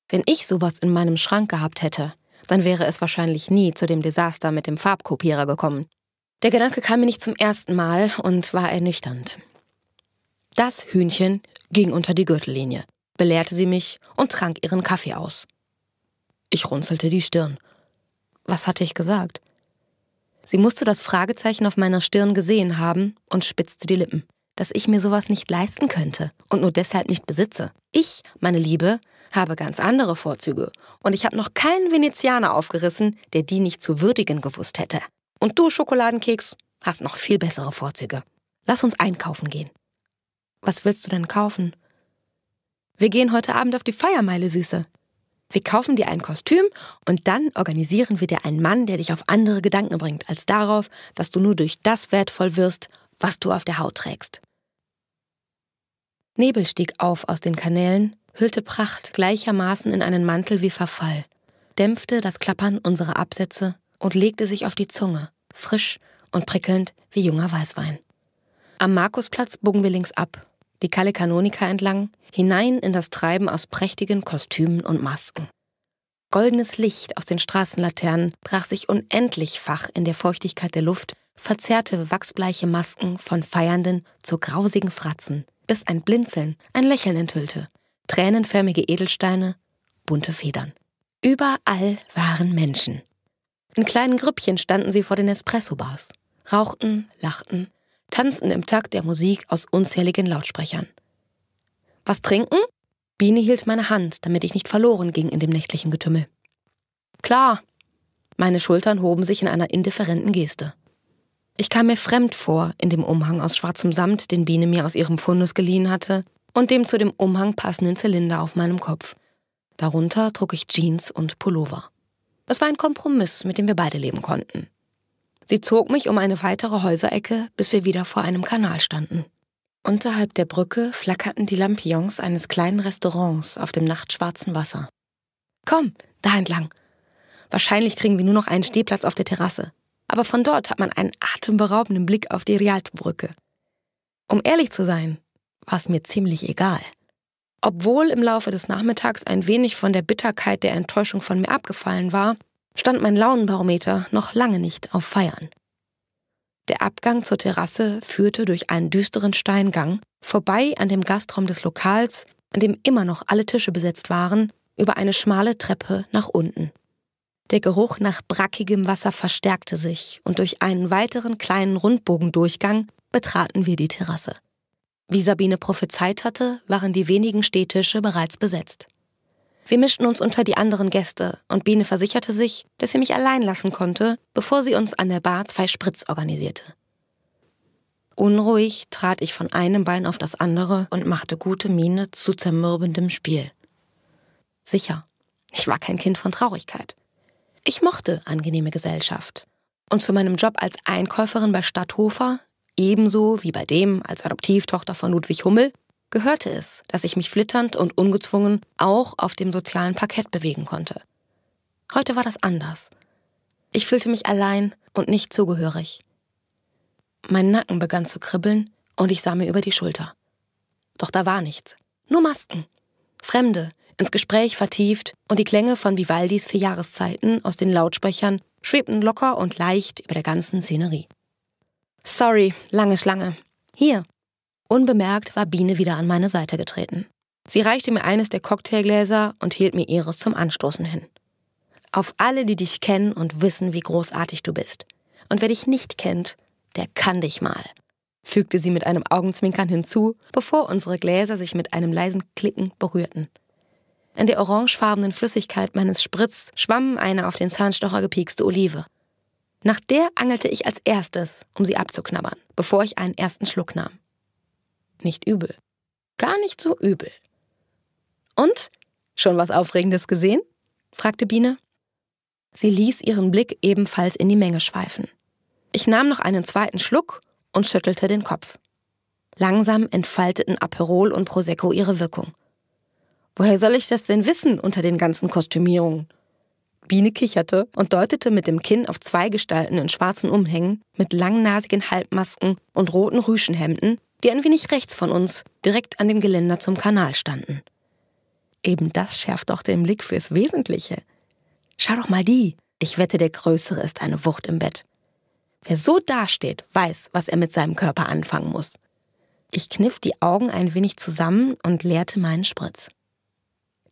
Wenn ich sowas in meinem Schrank gehabt hätte, dann wäre es wahrscheinlich nie zu dem Desaster mit dem Farbkopierer gekommen. Der Gedanke kam mir nicht zum ersten Mal und war ernüchternd. Das Hühnchen ging unter die Gürtellinie, belehrte sie mich und trank ihren Kaffee aus. Ich runzelte die Stirn. Was hatte ich gesagt? Sie musste das Fragezeichen auf meiner Stirn gesehen haben und spitzte die Lippen dass ich mir sowas nicht leisten könnte und nur deshalb nicht besitze. Ich, meine Liebe, habe ganz andere Vorzüge und ich habe noch keinen Venezianer aufgerissen, der die nicht zu würdigen gewusst hätte. Und du, Schokoladenkeks, hast noch viel bessere Vorzüge. Lass uns einkaufen gehen. Was willst du denn kaufen? Wir gehen heute Abend auf die Feiermeile, Süße. Wir kaufen dir ein Kostüm und dann organisieren wir dir einen Mann, der dich auf andere Gedanken bringt, als darauf, dass du nur durch das wertvoll wirst, was du auf der Haut trägst. Nebel stieg auf aus den Kanälen, hüllte Pracht gleichermaßen in einen Mantel wie Verfall, dämpfte das Klappern unserer Absätze und legte sich auf die Zunge, frisch und prickelnd wie junger Weißwein. Am Markusplatz bogen wir links ab, die Kalle Kanonika entlang, hinein in das Treiben aus prächtigen Kostümen und Masken. Goldenes Licht aus den Straßenlaternen brach sich unendlich fach in der Feuchtigkeit der Luft, verzerrte wachsbleiche Masken von Feiernden zu grausigen Fratzen, bis ein Blinzeln, ein Lächeln enthüllte, tränenförmige Edelsteine, bunte Federn. Überall waren Menschen. In kleinen Grüppchen standen sie vor den Espresso-Bars, rauchten, lachten, tanzten im Takt der Musik aus unzähligen Lautsprechern. Was trinken? Biene hielt meine Hand, damit ich nicht verloren ging in dem nächtlichen Getümmel. Klar. Meine Schultern hoben sich in einer indifferenten Geste. Ich kam mir fremd vor in dem Umhang aus schwarzem Samt, den Biene mir aus ihrem Fundus geliehen hatte, und dem zu dem Umhang passenden Zylinder auf meinem Kopf. Darunter trug ich Jeans und Pullover. Es war ein Kompromiss, mit dem wir beide leben konnten. Sie zog mich um eine weitere Häuserecke, bis wir wieder vor einem Kanal standen. Unterhalb der Brücke flackerten die Lampions eines kleinen Restaurants auf dem nachtschwarzen Wasser. Komm, da entlang. Wahrscheinlich kriegen wir nur noch einen Stehplatz auf der Terrasse, aber von dort hat man einen atemberaubenden Blick auf die Rialto-Brücke. Um ehrlich zu sein, war es mir ziemlich egal. Obwohl im Laufe des Nachmittags ein wenig von der Bitterkeit der Enttäuschung von mir abgefallen war, stand mein Launenbarometer noch lange nicht auf Feiern. Der Abgang zur Terrasse führte durch einen düsteren Steingang vorbei an dem Gastraum des Lokals, an dem immer noch alle Tische besetzt waren, über eine schmale Treppe nach unten. Der Geruch nach brackigem Wasser verstärkte sich und durch einen weiteren kleinen Rundbogendurchgang betraten wir die Terrasse. Wie Sabine prophezeit hatte, waren die wenigen Stehtische bereits besetzt. Wir mischten uns unter die anderen Gäste und Biene versicherte sich, dass sie mich allein lassen konnte, bevor sie uns an der Bar zwei Spritz organisierte. Unruhig trat ich von einem Bein auf das andere und machte gute Miene zu zermürbendem Spiel. Sicher, ich war kein Kind von Traurigkeit. Ich mochte angenehme Gesellschaft. Und zu meinem Job als Einkäuferin bei Stadthofer, ebenso wie bei dem als Adoptivtochter von Ludwig Hummel, gehörte es, dass ich mich flitternd und ungezwungen auch auf dem sozialen Parkett bewegen konnte. Heute war das anders. Ich fühlte mich allein und nicht zugehörig. Mein Nacken begann zu kribbeln und ich sah mir über die Schulter. Doch da war nichts. Nur Masken. Fremde, ins Gespräch vertieft und die Klänge von Vivaldis Vier Jahreszeiten aus den Lautsprechern schwebten locker und leicht über der ganzen Szenerie. Sorry, lange Schlange. Hier. Unbemerkt war Biene wieder an meine Seite getreten. Sie reichte mir eines der Cocktailgläser und hielt mir ihres zum Anstoßen hin. Auf alle, die dich kennen und wissen, wie großartig du bist. Und wer dich nicht kennt, der kann dich mal fügte sie mit einem Augenzwinkern hinzu, bevor unsere Gläser sich mit einem leisen Klicken berührten. In der orangefarbenen Flüssigkeit meines Spritz schwamm eine auf den Zahnstocher gepiekste Olive. Nach der angelte ich als erstes, um sie abzuknabbern, bevor ich einen ersten Schluck nahm. Nicht übel. Gar nicht so übel. Und? Schon was Aufregendes gesehen? fragte Biene. Sie ließ ihren Blick ebenfalls in die Menge schweifen. Ich nahm noch einen zweiten Schluck und schüttelte den Kopf. Langsam entfalteten Aperol und Prosecco ihre Wirkung. Woher soll ich das denn wissen unter den ganzen Kostümierungen? Biene kicherte und deutete mit dem Kinn auf zwei Gestalten in schwarzen Umhängen, mit langnasigen Halbmasken und roten Rüschenhemden, die ein wenig rechts von uns, direkt an dem Geländer zum Kanal standen. Eben das schärft doch den Blick fürs Wesentliche. Schau doch mal die. Ich wette, der Größere ist eine Wucht im Bett. Wer so dasteht, weiß, was er mit seinem Körper anfangen muss. Ich kniff die Augen ein wenig zusammen und leerte meinen Spritz.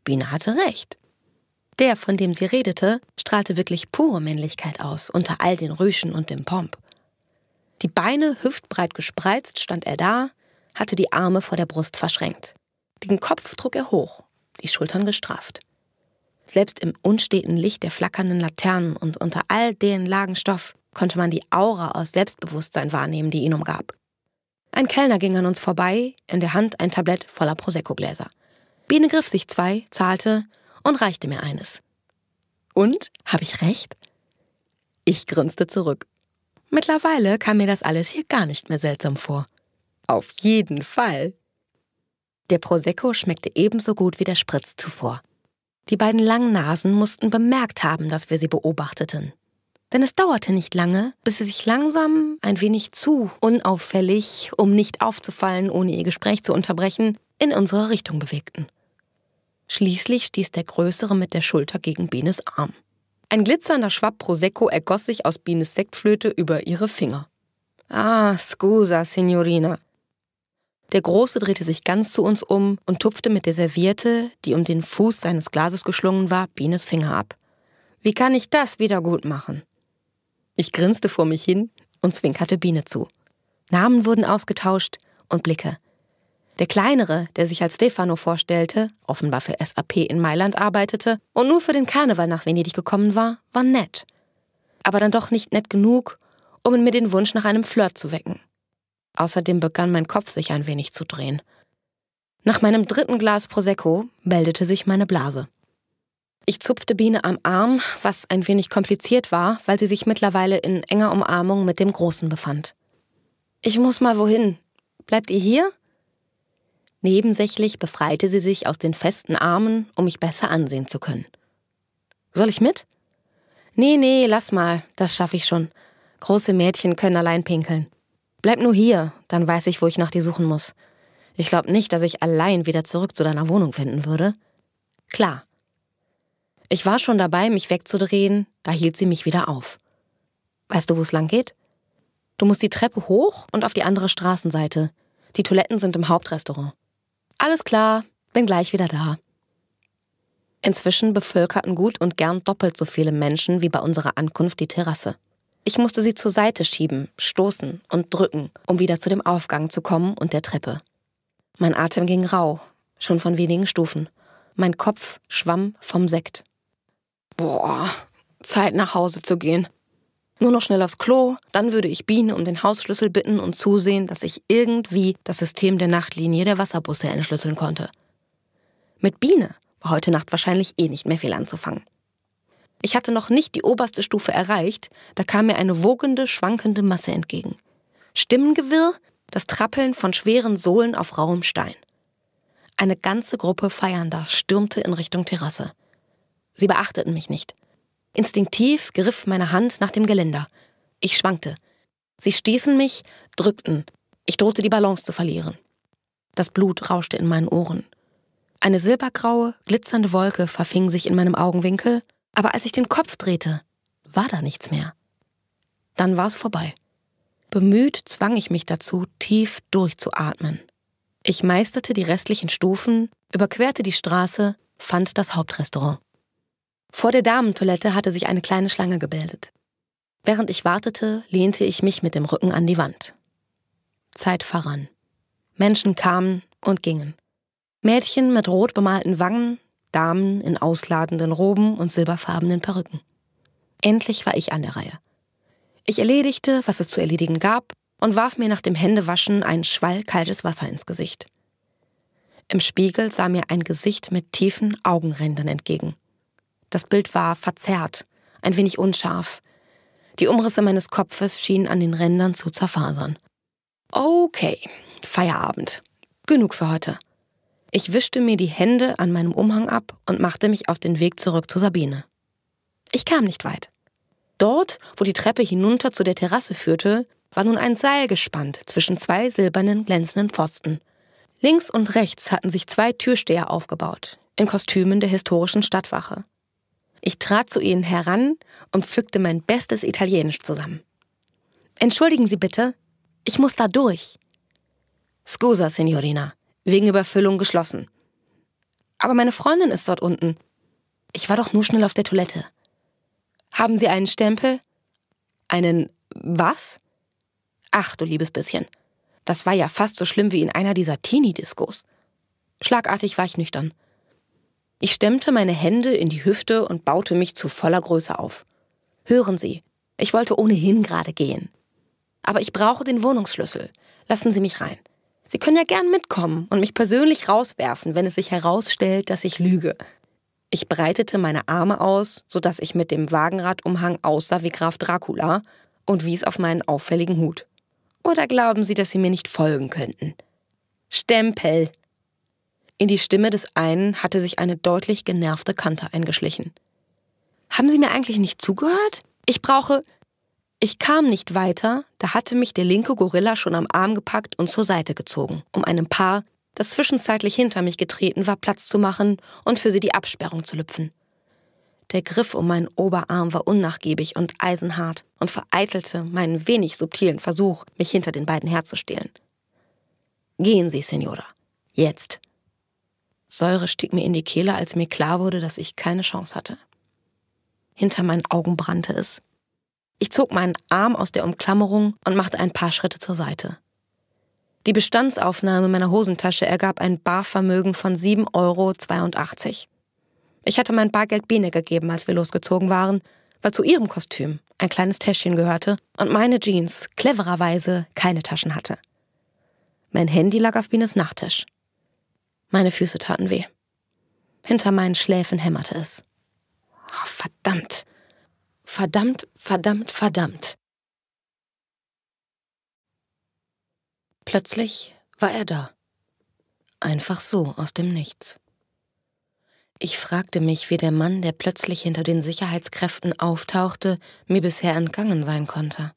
Biene hatte recht. Der, von dem sie redete, strahlte wirklich pure Männlichkeit aus, unter all den Rüschen und dem Pomp. Die Beine hüftbreit gespreizt stand er da, hatte die Arme vor der Brust verschränkt. Den Kopf trug er hoch, die Schultern gestrafft. Selbst im unsteten Licht der flackernden Laternen und unter all den Lagen Stoff konnte man die Aura aus Selbstbewusstsein wahrnehmen, die ihn umgab. Ein Kellner ging an uns vorbei, in der Hand ein Tablett voller Prosecco-Gläser. Biene griff sich zwei, zahlte und reichte mir eines. Und? Habe ich recht? Ich grinste zurück. Mittlerweile kam mir das alles hier gar nicht mehr seltsam vor. Auf jeden Fall. Der Prosecco schmeckte ebenso gut wie der Spritz zuvor. Die beiden langen Nasen mussten bemerkt haben, dass wir sie beobachteten. Denn es dauerte nicht lange, bis sie sich langsam, ein wenig zu unauffällig, um nicht aufzufallen, ohne ihr Gespräch zu unterbrechen, in unsere Richtung bewegten. Schließlich stieß der Größere mit der Schulter gegen Bienes Arm. Ein glitzernder Schwapp Prosecco ergoss sich aus Bienes Sektflöte über ihre Finger. Ah, scusa, Signorina. Der Große drehte sich ganz zu uns um und tupfte mit der Serviette, die um den Fuß seines Glases geschlungen war, Bienes Finger ab. Wie kann ich das wieder gut machen? Ich grinste vor mich hin und zwinkerte Biene zu. Namen wurden ausgetauscht und Blicke. Der kleinere, der sich als Stefano vorstellte, offenbar für SAP in Mailand arbeitete und nur für den Karneval nach Venedig gekommen war, war nett. Aber dann doch nicht nett genug, um in mir den Wunsch nach einem Flirt zu wecken. Außerdem begann mein Kopf sich ein wenig zu drehen. Nach meinem dritten Glas Prosecco meldete sich meine Blase. Ich zupfte Biene am Arm, was ein wenig kompliziert war, weil sie sich mittlerweile in enger Umarmung mit dem Großen befand. Ich muss mal wohin. Bleibt ihr hier? Nebensächlich befreite sie sich aus den festen Armen, um mich besser ansehen zu können. Soll ich mit? Nee, nee, lass mal, das schaffe ich schon. Große Mädchen können allein pinkeln. Bleib nur hier, dann weiß ich, wo ich nach dir suchen muss. Ich glaube nicht, dass ich allein wieder zurück zu deiner Wohnung finden würde. Klar. Ich war schon dabei, mich wegzudrehen, da hielt sie mich wieder auf. Weißt du, wo es lang geht? Du musst die Treppe hoch und auf die andere Straßenseite. Die Toiletten sind im Hauptrestaurant. Alles klar, bin gleich wieder da. Inzwischen bevölkerten gut und gern doppelt so viele Menschen wie bei unserer Ankunft die Terrasse. Ich musste sie zur Seite schieben, stoßen und drücken, um wieder zu dem Aufgang zu kommen und der Treppe. Mein Atem ging rau, schon von wenigen Stufen. Mein Kopf schwamm vom Sekt. Boah, Zeit nach Hause zu gehen. Nur noch schnell aufs Klo, dann würde ich Biene um den Hausschlüssel bitten und zusehen, dass ich irgendwie das System der Nachtlinie der Wasserbusse entschlüsseln konnte. Mit Biene war heute Nacht wahrscheinlich eh nicht mehr viel anzufangen. Ich hatte noch nicht die oberste Stufe erreicht, da kam mir eine wogende, schwankende Masse entgegen. Stimmengewirr, das Trappeln von schweren Sohlen auf rauem Stein. Eine ganze Gruppe Feiernder stürmte in Richtung Terrasse. Sie beachteten mich nicht. Instinktiv griff meine Hand nach dem Geländer. Ich schwankte. Sie stießen mich, drückten. Ich drohte die Balance zu verlieren. Das Blut rauschte in meinen Ohren. Eine silbergraue, glitzernde Wolke verfing sich in meinem Augenwinkel, aber als ich den Kopf drehte, war da nichts mehr. Dann war es vorbei. Bemüht zwang ich mich dazu, tief durchzuatmen. Ich meisterte die restlichen Stufen, überquerte die Straße, fand das Hauptrestaurant. Vor der Damentoilette hatte sich eine kleine Schlange gebildet. Während ich wartete, lehnte ich mich mit dem Rücken an die Wand. Zeit verrann. Menschen kamen und gingen. Mädchen mit rot bemalten Wangen, Damen in ausladenden Roben und silberfarbenen Perücken. Endlich war ich an der Reihe. Ich erledigte, was es zu erledigen gab, und warf mir nach dem Händewaschen einen Schwall kaltes Wasser ins Gesicht. Im Spiegel sah mir ein Gesicht mit tiefen Augenrändern entgegen. Das Bild war verzerrt, ein wenig unscharf. Die Umrisse meines Kopfes schienen an den Rändern zu zerfasern. Okay, Feierabend. Genug für heute. Ich wischte mir die Hände an meinem Umhang ab und machte mich auf den Weg zurück zu Sabine. Ich kam nicht weit. Dort, wo die Treppe hinunter zu der Terrasse führte, war nun ein Seil gespannt zwischen zwei silbernen glänzenden Pfosten. Links und rechts hatten sich zwei Türsteher aufgebaut, in Kostümen der historischen Stadtwache. Ich trat zu ihnen heran und pflückte mein bestes Italienisch zusammen. Entschuldigen Sie bitte, ich muss da durch. Scusa, Signorina, wegen Überfüllung geschlossen. Aber meine Freundin ist dort unten. Ich war doch nur schnell auf der Toilette. Haben Sie einen Stempel? Einen was? Ach, du liebes bisschen. Das war ja fast so schlimm wie in einer dieser Teenie-Diskos. Schlagartig war ich nüchtern. Ich stemmte meine Hände in die Hüfte und baute mich zu voller Größe auf. Hören Sie, ich wollte ohnehin gerade gehen. Aber ich brauche den Wohnungsschlüssel. Lassen Sie mich rein. Sie können ja gern mitkommen und mich persönlich rauswerfen, wenn es sich herausstellt, dass ich lüge. Ich breitete meine Arme aus, sodass ich mit dem Wagenradumhang aussah wie Graf Dracula und wies auf meinen auffälligen Hut. Oder glauben Sie, dass Sie mir nicht folgen könnten? Stempel, in die Stimme des einen hatte sich eine deutlich genervte Kante eingeschlichen. Haben Sie mir eigentlich nicht zugehört? Ich brauche. Ich kam nicht weiter, da hatte mich der linke Gorilla schon am Arm gepackt und zur Seite gezogen, um einem Paar, das zwischenzeitlich hinter mich getreten war, Platz zu machen und für sie die Absperrung zu lüpfen. Der Griff um meinen Oberarm war unnachgiebig und eisenhart und vereitelte meinen wenig subtilen Versuch, mich hinter den beiden herzustehlen. Gehen Sie, Signora. Jetzt. Säure stieg mir in die Kehle, als mir klar wurde, dass ich keine Chance hatte. Hinter meinen Augen brannte es. Ich zog meinen Arm aus der Umklammerung und machte ein paar Schritte zur Seite. Die Bestandsaufnahme meiner Hosentasche ergab ein Barvermögen von 7,82 Euro. Ich hatte mein Bargeld Biene gegeben, als wir losgezogen waren, weil zu ihrem Kostüm ein kleines Täschchen gehörte und meine Jeans clevererweise keine Taschen hatte. Mein Handy lag auf Bienes Nachttisch. Meine Füße taten weh. Hinter meinen Schläfen hämmerte es. Oh, verdammt. Verdammt, verdammt, verdammt. Plötzlich war er da. Einfach so aus dem Nichts. Ich fragte mich, wie der Mann, der plötzlich hinter den Sicherheitskräften auftauchte, mir bisher entgangen sein konnte.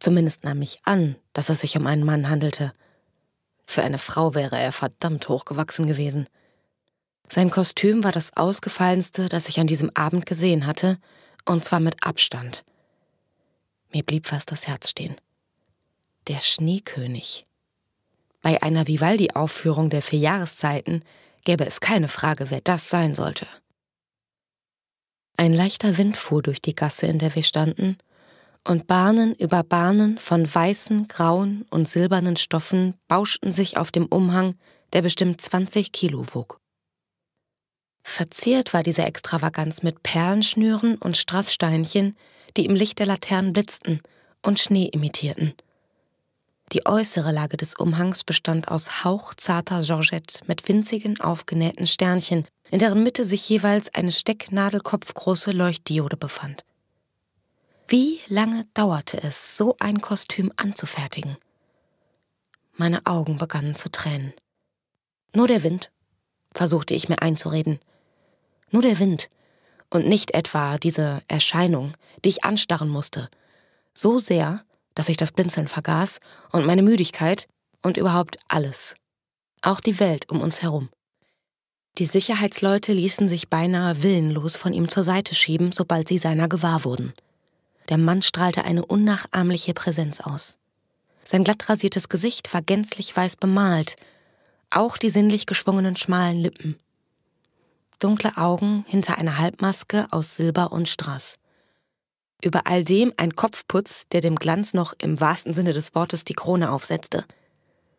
Zumindest nahm ich an, dass es sich um einen Mann handelte. Für eine Frau wäre er verdammt hochgewachsen gewesen. Sein Kostüm war das ausgefallenste, das ich an diesem Abend gesehen hatte, und zwar mit Abstand. Mir blieb fast das Herz stehen. Der Schneekönig. Bei einer Vivaldi-Aufführung der vier Jahreszeiten gäbe es keine Frage, wer das sein sollte. Ein leichter Wind fuhr durch die Gasse, in der wir standen, und Bahnen über Bahnen von weißen, grauen und silbernen Stoffen bauschten sich auf dem Umhang, der bestimmt 20 Kilo wog. Verziert war diese Extravaganz mit Perlenschnüren und Strasssteinchen, die im Licht der Laternen blitzten und Schnee imitierten. Die äußere Lage des Umhangs bestand aus hauchzarter Georgette mit winzigen aufgenähten Sternchen, in deren Mitte sich jeweils eine stecknadelkopfgroße Leuchtdiode befand. Wie lange dauerte es, so ein Kostüm anzufertigen? Meine Augen begannen zu tränen. Nur der Wind, versuchte ich mir einzureden. Nur der Wind und nicht etwa diese Erscheinung, die ich anstarren musste. So sehr, dass ich das Blinzeln vergaß und meine Müdigkeit und überhaupt alles. Auch die Welt um uns herum. Die Sicherheitsleute ließen sich beinahe willenlos von ihm zur Seite schieben, sobald sie seiner gewahr wurden. Der Mann strahlte eine unnachahmliche Präsenz aus. Sein glatt rasiertes Gesicht war gänzlich weiß bemalt, auch die sinnlich geschwungenen schmalen Lippen. Dunkle Augen hinter einer Halbmaske aus Silber und Strass. Über all dem ein Kopfputz, der dem Glanz noch im wahrsten Sinne des Wortes die Krone aufsetzte.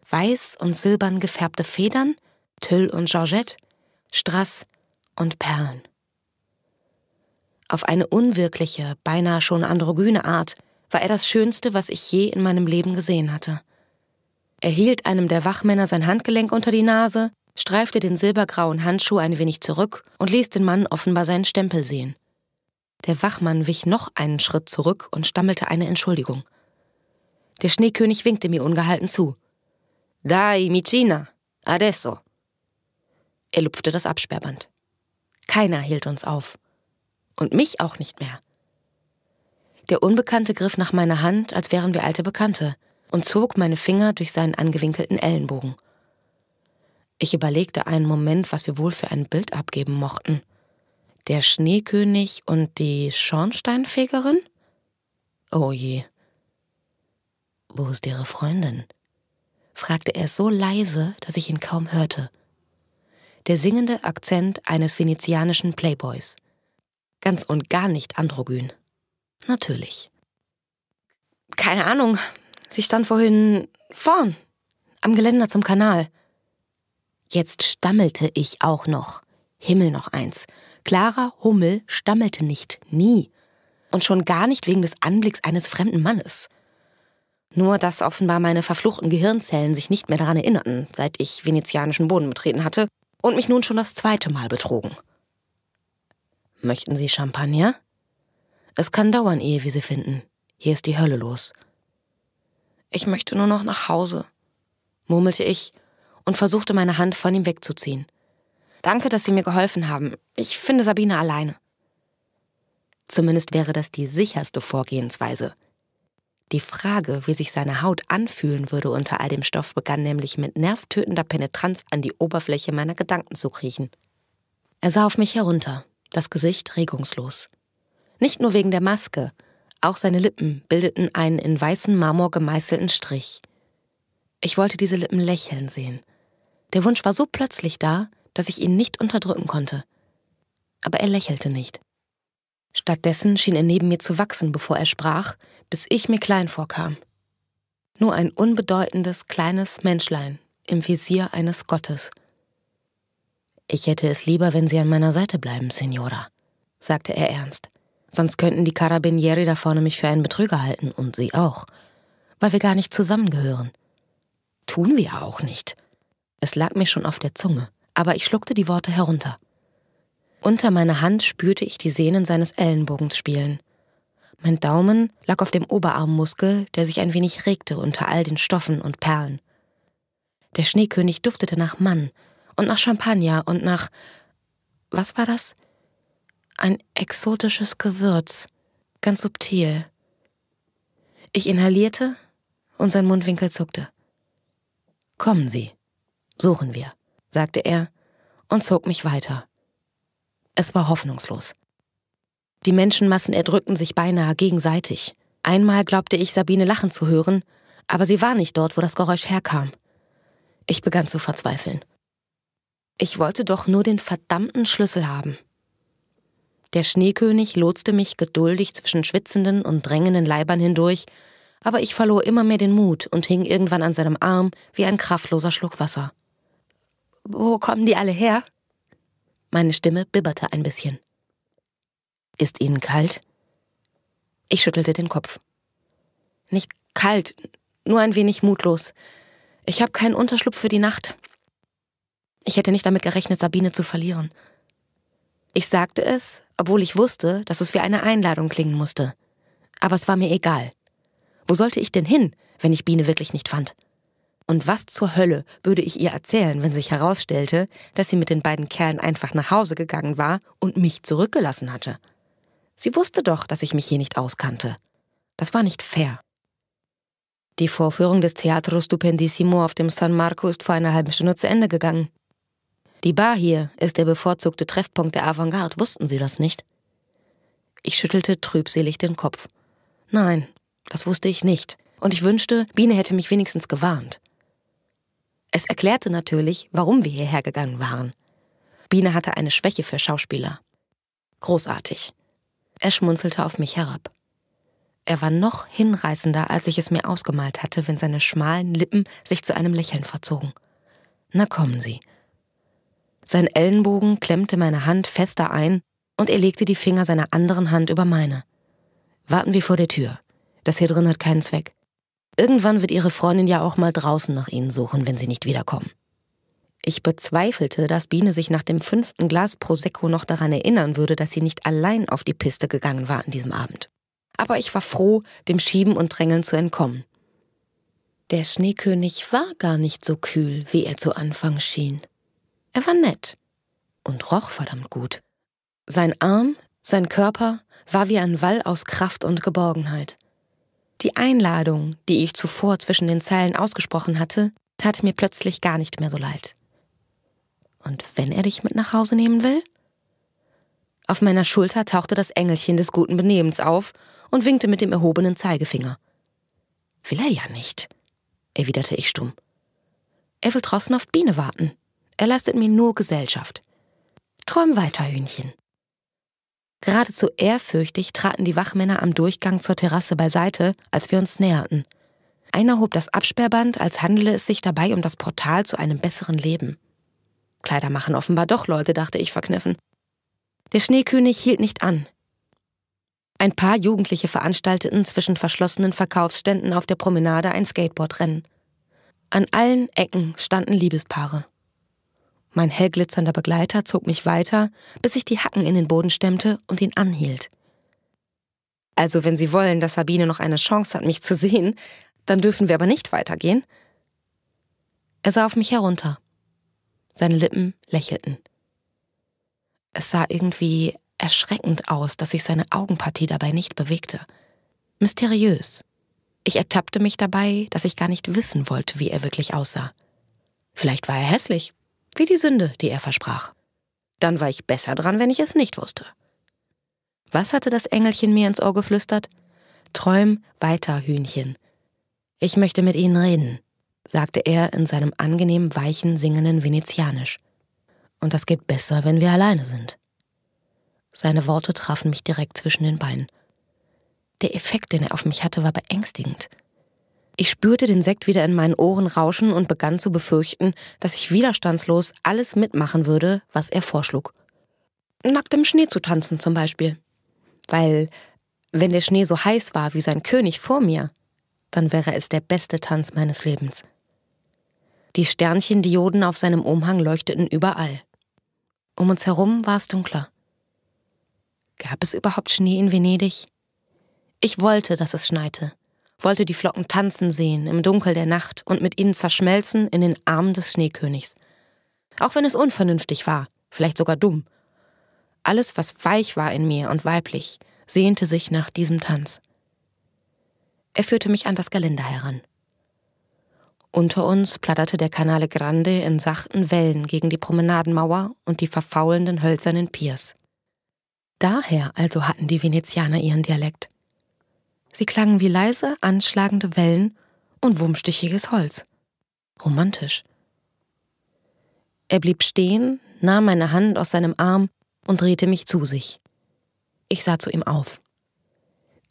Weiß und silbern gefärbte Federn, Tüll und Georgette, Strass und Perlen. Auf eine unwirkliche, beinahe schon androgyne Art war er das Schönste, was ich je in meinem Leben gesehen hatte. Er hielt einem der Wachmänner sein Handgelenk unter die Nase, streifte den silbergrauen Handschuh ein wenig zurück und ließ den Mann offenbar seinen Stempel sehen. Der Wachmann wich noch einen Schritt zurück und stammelte eine Entschuldigung. Der Schneekönig winkte mir ungehalten zu. Dai Michina, adesso. Er lupfte das Absperrband. Keiner hielt uns auf und mich auch nicht mehr. Der Unbekannte griff nach meiner Hand, als wären wir alte Bekannte, und zog meine Finger durch seinen angewinkelten Ellenbogen. Ich überlegte einen Moment, was wir wohl für ein Bild abgeben mochten. Der Schneekönig und die Schornsteinfegerin? Oh je. Wo ist ihre Freundin? fragte er so leise, dass ich ihn kaum hörte. Der singende Akzent eines venezianischen Playboys. Ganz und gar nicht androgyn. Natürlich. Keine Ahnung. Sie stand vorhin vorn, am Geländer zum Kanal. Jetzt stammelte ich auch noch. Himmel noch eins. Clara Hummel stammelte nicht, nie. Und schon gar nicht wegen des Anblicks eines fremden Mannes. Nur, dass offenbar meine verfluchten Gehirnzellen sich nicht mehr daran erinnerten, seit ich venezianischen Boden betreten hatte und mich nun schon das zweite Mal betrogen. Möchten Sie Champagner? Es kann dauern, ehe wir sie finden. Hier ist die Hölle los. Ich möchte nur noch nach Hause, murmelte ich und versuchte meine Hand von ihm wegzuziehen. Danke, dass Sie mir geholfen haben. Ich finde Sabine alleine. Zumindest wäre das die sicherste Vorgehensweise. Die Frage, wie sich seine Haut anfühlen würde unter all dem Stoff, begann nämlich mit nervtötender Penetranz an die Oberfläche meiner Gedanken zu kriechen. Er sah auf mich herunter das Gesicht regungslos. Nicht nur wegen der Maske, auch seine Lippen bildeten einen in weißen Marmor gemeißelten Strich. Ich wollte diese Lippen lächeln sehen. Der Wunsch war so plötzlich da, dass ich ihn nicht unterdrücken konnte. Aber er lächelte nicht. Stattdessen schien er neben mir zu wachsen, bevor er sprach, bis ich mir klein vorkam. Nur ein unbedeutendes kleines Menschlein im Visier eines Gottes. Ich hätte es lieber, wenn Sie an meiner Seite bleiben, Signora, sagte er ernst. Sonst könnten die Carabinieri da vorne mich für einen Betrüger halten und Sie auch. Weil wir gar nicht zusammengehören. Tun wir auch nicht. Es lag mir schon auf der Zunge, aber ich schluckte die Worte herunter. Unter meiner Hand spürte ich die Sehnen seines Ellenbogens spielen. Mein Daumen lag auf dem Oberarmmuskel, der sich ein wenig regte unter all den Stoffen und Perlen. Der Schneekönig duftete nach Mann und nach Champagner und nach... Was war das? Ein exotisches Gewürz, ganz subtil. Ich inhalierte und sein Mundwinkel zuckte. Kommen Sie, suchen wir, sagte er und zog mich weiter. Es war hoffnungslos. Die Menschenmassen erdrückten sich beinahe gegenseitig. Einmal glaubte ich, Sabine lachen zu hören, aber sie war nicht dort, wo das Geräusch herkam. Ich begann zu verzweifeln. Ich wollte doch nur den verdammten Schlüssel haben. Der Schneekönig lotste mich geduldig zwischen schwitzenden und drängenden Leibern hindurch, aber ich verlor immer mehr den Mut und hing irgendwann an seinem Arm wie ein kraftloser Schluck Wasser. Wo kommen die alle her? Meine Stimme bibberte ein bisschen. Ist Ihnen kalt? Ich schüttelte den Kopf. Nicht kalt, nur ein wenig mutlos. Ich habe keinen Unterschlupf für die Nacht. Ich hätte nicht damit gerechnet, Sabine zu verlieren. Ich sagte es, obwohl ich wusste, dass es wie eine Einladung klingen musste. Aber es war mir egal. Wo sollte ich denn hin, wenn ich Biene wirklich nicht fand? Und was zur Hölle würde ich ihr erzählen, wenn sich herausstellte, dass sie mit den beiden Kerlen einfach nach Hause gegangen war und mich zurückgelassen hatte? Sie wusste doch, dass ich mich hier nicht auskannte. Das war nicht fair. Die Vorführung des Teatro Stupendissimo auf dem San Marco ist vor einer halben Stunde zu Ende gegangen. Die Bar hier ist der bevorzugte Treffpunkt der Avantgarde, wussten Sie das nicht? Ich schüttelte trübselig den Kopf. Nein, das wusste ich nicht. Und ich wünschte, Biene hätte mich wenigstens gewarnt. Es erklärte natürlich, warum wir hierher gegangen waren. Biene hatte eine Schwäche für Schauspieler. Großartig. Er schmunzelte auf mich herab. Er war noch hinreißender, als ich es mir ausgemalt hatte, wenn seine schmalen Lippen sich zu einem Lächeln verzogen. Na kommen Sie, sein Ellenbogen klemmte meine Hand fester ein und er legte die Finger seiner anderen Hand über meine. Warten wir vor der Tür. Das hier drin hat keinen Zweck. Irgendwann wird ihre Freundin ja auch mal draußen nach ihnen suchen, wenn sie nicht wiederkommen. Ich bezweifelte, dass Biene sich nach dem fünften Glas Prosecco noch daran erinnern würde, dass sie nicht allein auf die Piste gegangen war an diesem Abend. Aber ich war froh, dem Schieben und Drängeln zu entkommen. Der Schneekönig war gar nicht so kühl, wie er zu Anfang schien. Er war nett und roch verdammt gut. Sein Arm, sein Körper war wie ein Wall aus Kraft und Geborgenheit. Die Einladung, die ich zuvor zwischen den Zeilen ausgesprochen hatte, tat mir plötzlich gar nicht mehr so leid. Und wenn er dich mit nach Hause nehmen will? Auf meiner Schulter tauchte das Engelchen des guten Benehmens auf und winkte mit dem erhobenen Zeigefinger. Will er ja nicht, erwiderte ich stumm. Er will draußen auf Biene warten. Er leistet mir nur Gesellschaft. Träum weiter, Hühnchen. Geradezu ehrfürchtig traten die Wachmänner am Durchgang zur Terrasse beiseite, als wir uns näherten. Einer hob das Absperrband, als handele es sich dabei um das Portal zu einem besseren Leben. Kleider machen offenbar doch Leute, dachte ich verkniffen. Der Schneekönig hielt nicht an. Ein paar Jugendliche veranstalteten zwischen verschlossenen Verkaufsständen auf der Promenade ein Skateboardrennen. An allen Ecken standen Liebespaare. Mein hellglitzernder Begleiter zog mich weiter, bis ich die Hacken in den Boden stemmte und ihn anhielt. Also wenn Sie wollen, dass Sabine noch eine Chance hat, mich zu sehen, dann dürfen wir aber nicht weitergehen. Er sah auf mich herunter. Seine Lippen lächelten. Es sah irgendwie erschreckend aus, dass sich seine Augenpartie dabei nicht bewegte. Mysteriös. Ich ertappte mich dabei, dass ich gar nicht wissen wollte, wie er wirklich aussah. Vielleicht war er hässlich, wie die Sünde, die er versprach. Dann war ich besser dran, wenn ich es nicht wusste. Was hatte das Engelchen mir ins Ohr geflüstert? Träum weiter, Hühnchen. Ich möchte mit Ihnen reden, sagte er in seinem angenehm weichen, singenden Venezianisch. Und das geht besser, wenn wir alleine sind. Seine Worte trafen mich direkt zwischen den Beinen. Der Effekt, den er auf mich hatte, war beängstigend. Ich spürte den Sekt wieder in meinen Ohren rauschen und begann zu befürchten, dass ich widerstandslos alles mitmachen würde, was er vorschlug. Nackt im Schnee zu tanzen zum Beispiel. Weil, wenn der Schnee so heiß war wie sein König vor mir, dann wäre es der beste Tanz meines Lebens. Die Sternchendioden auf seinem Umhang leuchteten überall. Um uns herum war es dunkler. Gab es überhaupt Schnee in Venedig? Ich wollte, dass es schneite wollte die Flocken tanzen sehen im Dunkel der Nacht und mit ihnen zerschmelzen in den Armen des Schneekönigs. Auch wenn es unvernünftig war, vielleicht sogar dumm. Alles, was weich war in mir und weiblich, sehnte sich nach diesem Tanz. Er führte mich an das Geländer heran. Unter uns platterte der Canale Grande in sachten Wellen gegen die Promenadenmauer und die verfaulenden hölzernen Piers. Daher also hatten die Venezianer ihren Dialekt. Sie klangen wie leise anschlagende Wellen und wurmstichiges Holz. Romantisch. Er blieb stehen, nahm meine Hand aus seinem Arm und drehte mich zu sich. Ich sah zu ihm auf.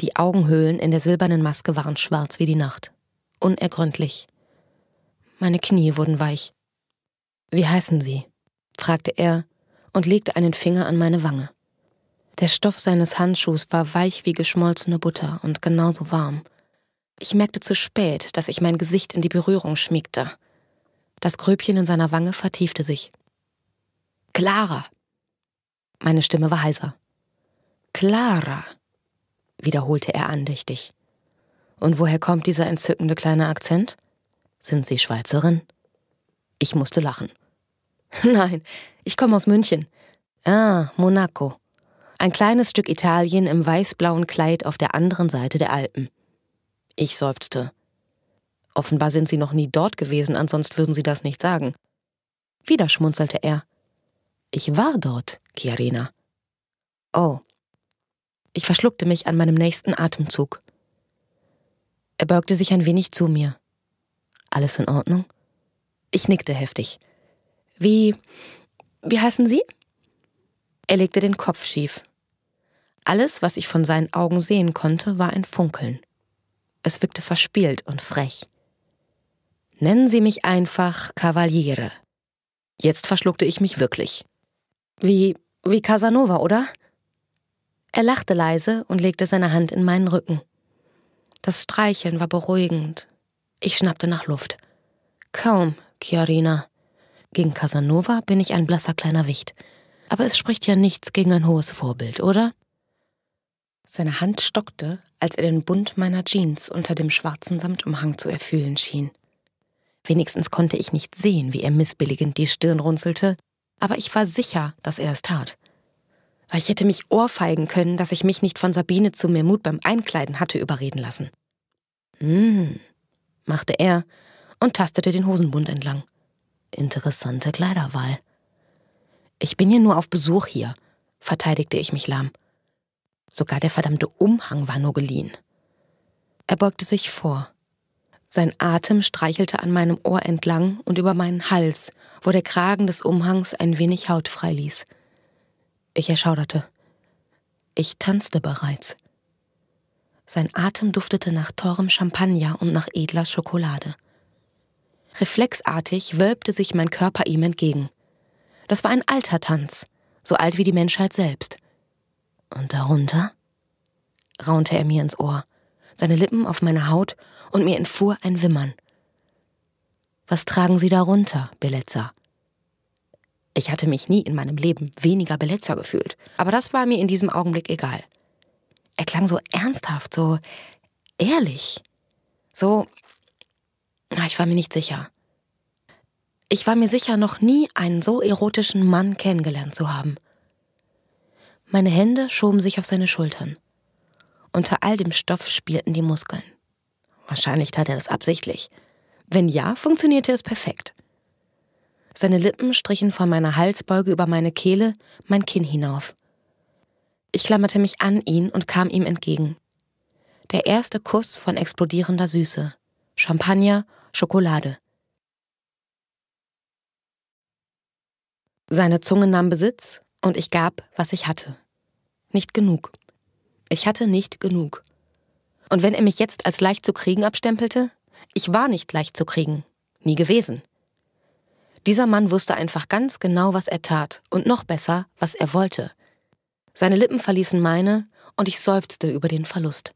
Die Augenhöhlen in der silbernen Maske waren schwarz wie die Nacht. Unergründlich. Meine Knie wurden weich. Wie heißen Sie? fragte er und legte einen Finger an meine Wange. Der Stoff seines Handschuhs war weich wie geschmolzene Butter und genauso warm. Ich merkte zu spät, dass ich mein Gesicht in die Berührung schmiegte. Das Gröbchen in seiner Wange vertiefte sich. Clara! Meine Stimme war heiser. Clara! wiederholte er andächtig. Und woher kommt dieser entzückende kleine Akzent? Sind Sie Schweizerin? Ich musste lachen. Nein, ich komme aus München. Ah, Monaco. Ein kleines Stück Italien im weißblauen Kleid auf der anderen Seite der Alpen. Ich seufzte. Offenbar sind Sie noch nie dort gewesen, ansonsten würden Sie das nicht sagen. Wieder schmunzelte er. Ich war dort, Chiarina. Oh. Ich verschluckte mich an meinem nächsten Atemzug. Er beugte sich ein wenig zu mir. Alles in Ordnung? Ich nickte heftig. Wie. Wie heißen Sie? Er legte den Kopf schief. Alles, was ich von seinen Augen sehen konnte, war ein Funkeln. Es wirkte verspielt und frech. Nennen Sie mich einfach Cavaliere. Jetzt verschluckte ich mich wirklich. Wie, wie Casanova, oder? Er lachte leise und legte seine Hand in meinen Rücken. Das Streicheln war beruhigend. Ich schnappte nach Luft. Kaum, Chiarina. Gegen Casanova bin ich ein blasser kleiner Wicht. Aber es spricht ja nichts gegen ein hohes Vorbild, oder? Seine Hand stockte, als er den Bund meiner Jeans unter dem schwarzen Samtumhang zu erfühlen schien. Wenigstens konnte ich nicht sehen, wie er missbilligend die Stirn runzelte, aber ich war sicher, dass er es tat. Ich hätte mich ohrfeigen können, dass ich mich nicht von Sabine zu Mut beim Einkleiden hatte überreden lassen. Hm, machte er und tastete den Hosenbund entlang. Interessante Kleiderwahl. Ich bin ja nur auf Besuch hier, verteidigte ich mich lahm. Sogar der verdammte Umhang war nur geliehen. Er beugte sich vor. Sein Atem streichelte an meinem Ohr entlang und über meinen Hals, wo der Kragen des Umhangs ein wenig Haut freiließ. Ich erschauderte. Ich tanzte bereits. Sein Atem duftete nach torrem Champagner und nach edler Schokolade. Reflexartig wölbte sich mein Körper ihm entgegen. Das war ein alter Tanz, so alt wie die Menschheit selbst – und darunter? raunte er mir ins Ohr, seine Lippen auf meine Haut und mir entfuhr ein Wimmern. Was tragen Sie darunter, Beletzer? Ich hatte mich nie in meinem Leben weniger Beletzer gefühlt, aber das war mir in diesem Augenblick egal. Er klang so ernsthaft, so ehrlich, so. Ich war mir nicht sicher. Ich war mir sicher, noch nie einen so erotischen Mann kennengelernt zu haben. Meine Hände schoben sich auf seine Schultern. Unter all dem Stoff spielten die Muskeln. Wahrscheinlich tat er das absichtlich. Wenn ja, funktionierte es perfekt. Seine Lippen strichen von meiner Halsbeuge über meine Kehle, mein Kinn hinauf. Ich klammerte mich an ihn und kam ihm entgegen. Der erste Kuss von explodierender Süße. Champagner, Schokolade. Seine Zunge nahm Besitz und ich gab, was ich hatte. Nicht genug. Ich hatte nicht genug. Und wenn er mich jetzt als leicht zu kriegen abstempelte, ich war nicht leicht zu kriegen. Nie gewesen. Dieser Mann wusste einfach ganz genau, was er tat und noch besser, was er wollte. Seine Lippen verließen meine und ich seufzte über den Verlust.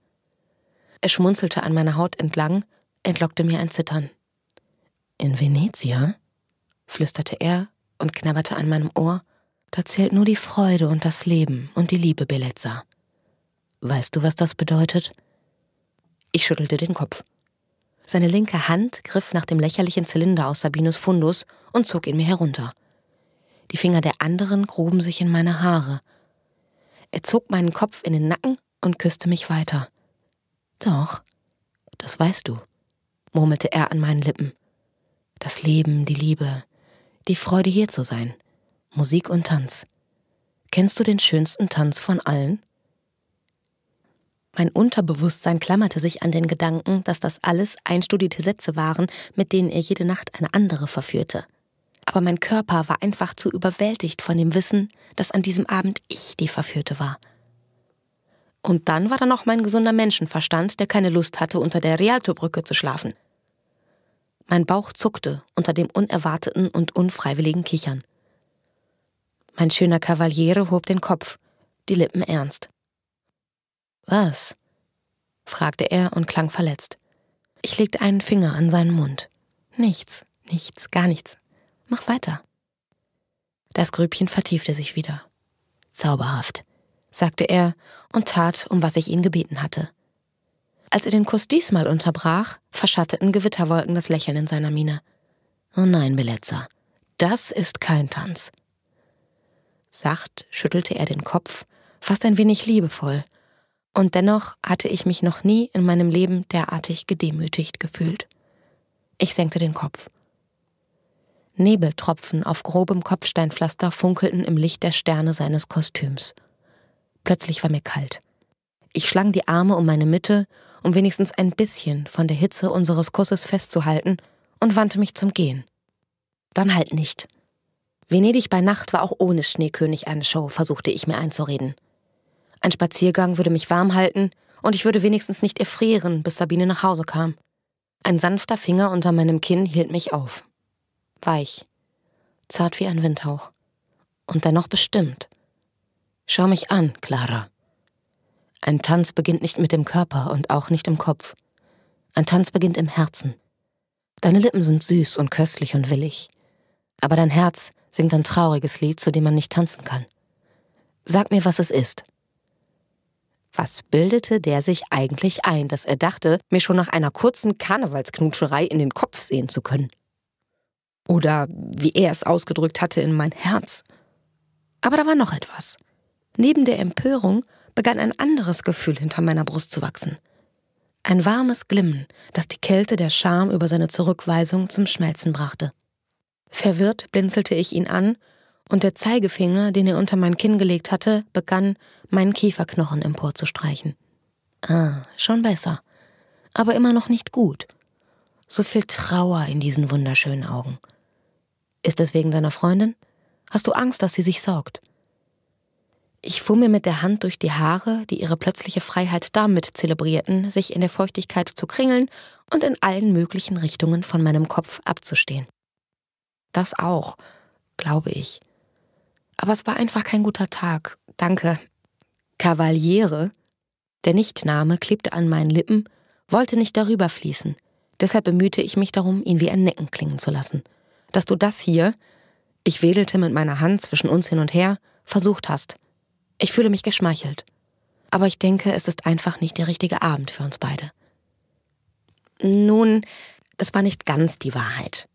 Er schmunzelte an meiner Haut entlang, entlockte mir ein Zittern. In Venezia? flüsterte er und knabberte an meinem Ohr da zählt nur die Freude und das Leben und die Liebe, Belezza. Weißt du, was das bedeutet? Ich schüttelte den Kopf. Seine linke Hand griff nach dem lächerlichen Zylinder aus Sabinus Fundus und zog ihn mir herunter. Die Finger der anderen gruben sich in meine Haare. Er zog meinen Kopf in den Nacken und küsste mich weiter. Doch, das weißt du, murmelte er an meinen Lippen. Das Leben, die Liebe, die Freude hier zu sein. Musik und Tanz. Kennst du den schönsten Tanz von allen? Mein Unterbewusstsein klammerte sich an den Gedanken, dass das alles einstudierte Sätze waren, mit denen er jede Nacht eine andere verführte. Aber mein Körper war einfach zu überwältigt von dem Wissen, dass an diesem Abend ich die Verführte war. Und dann war da noch mein gesunder Menschenverstand, der keine Lust hatte, unter der Rialto-Brücke zu schlafen. Mein Bauch zuckte unter dem unerwarteten und unfreiwilligen Kichern. Mein schöner Kavaliere hob den Kopf, die Lippen ernst. Was? fragte er und klang verletzt. Ich legte einen Finger an seinen Mund. Nichts, nichts, gar nichts. Mach weiter. Das Grübchen vertiefte sich wieder. Zauberhaft, sagte er und tat, um was ich ihn gebeten hatte. Als er den Kuss diesmal unterbrach, verschatteten Gewitterwolken das Lächeln in seiner Miene. Oh nein, Beletzer, das ist kein Tanz. Sacht schüttelte er den Kopf, fast ein wenig liebevoll. Und dennoch hatte ich mich noch nie in meinem Leben derartig gedemütigt gefühlt. Ich senkte den Kopf. Nebeltropfen auf grobem Kopfsteinpflaster funkelten im Licht der Sterne seines Kostüms. Plötzlich war mir kalt. Ich schlang die Arme um meine Mitte, um wenigstens ein bisschen von der Hitze unseres Kusses festzuhalten, und wandte mich zum Gehen. Dann halt nicht. Venedig bei Nacht war auch ohne Schneekönig eine Show, versuchte ich mir einzureden. Ein Spaziergang würde mich warm halten und ich würde wenigstens nicht erfrieren, bis Sabine nach Hause kam. Ein sanfter Finger unter meinem Kinn hielt mich auf. Weich, zart wie ein Windhauch und dennoch bestimmt. Schau mich an, Clara. Ein Tanz beginnt nicht mit dem Körper und auch nicht im Kopf. Ein Tanz beginnt im Herzen. Deine Lippen sind süß und köstlich und willig. Aber dein Herz singt ein trauriges Lied, zu dem man nicht tanzen kann. Sag mir, was es ist. Was bildete der sich eigentlich ein, dass er dachte, mir schon nach einer kurzen Karnevalsknutscherei in den Kopf sehen zu können? Oder, wie er es ausgedrückt hatte, in mein Herz. Aber da war noch etwas. Neben der Empörung begann ein anderes Gefühl hinter meiner Brust zu wachsen. Ein warmes Glimmen, das die Kälte der Scham über seine Zurückweisung zum Schmelzen brachte. Verwirrt blinzelte ich ihn an, und der Zeigefinger, den er unter mein Kinn gelegt hatte, begann, meinen Kieferknochen emporzustreichen. Ah, schon besser. Aber immer noch nicht gut. So viel Trauer in diesen wunderschönen Augen. Ist es wegen deiner Freundin? Hast du Angst, dass sie sich sorgt? Ich fuhr mir mit der Hand durch die Haare, die ihre plötzliche Freiheit damit zelebrierten, sich in der Feuchtigkeit zu kringeln und in allen möglichen Richtungen von meinem Kopf abzustehen. Das auch, glaube ich. Aber es war einfach kein guter Tag. Danke. Cavaliere, der Nichtname, klebte an meinen Lippen, wollte nicht darüber fließen. Deshalb bemühte ich mich darum, ihn wie ein Necken klingen zu lassen. Dass du das hier, ich wedelte mit meiner Hand zwischen uns hin und her, versucht hast. Ich fühle mich geschmeichelt. Aber ich denke, es ist einfach nicht der richtige Abend für uns beide. Nun, das war nicht ganz die Wahrheit.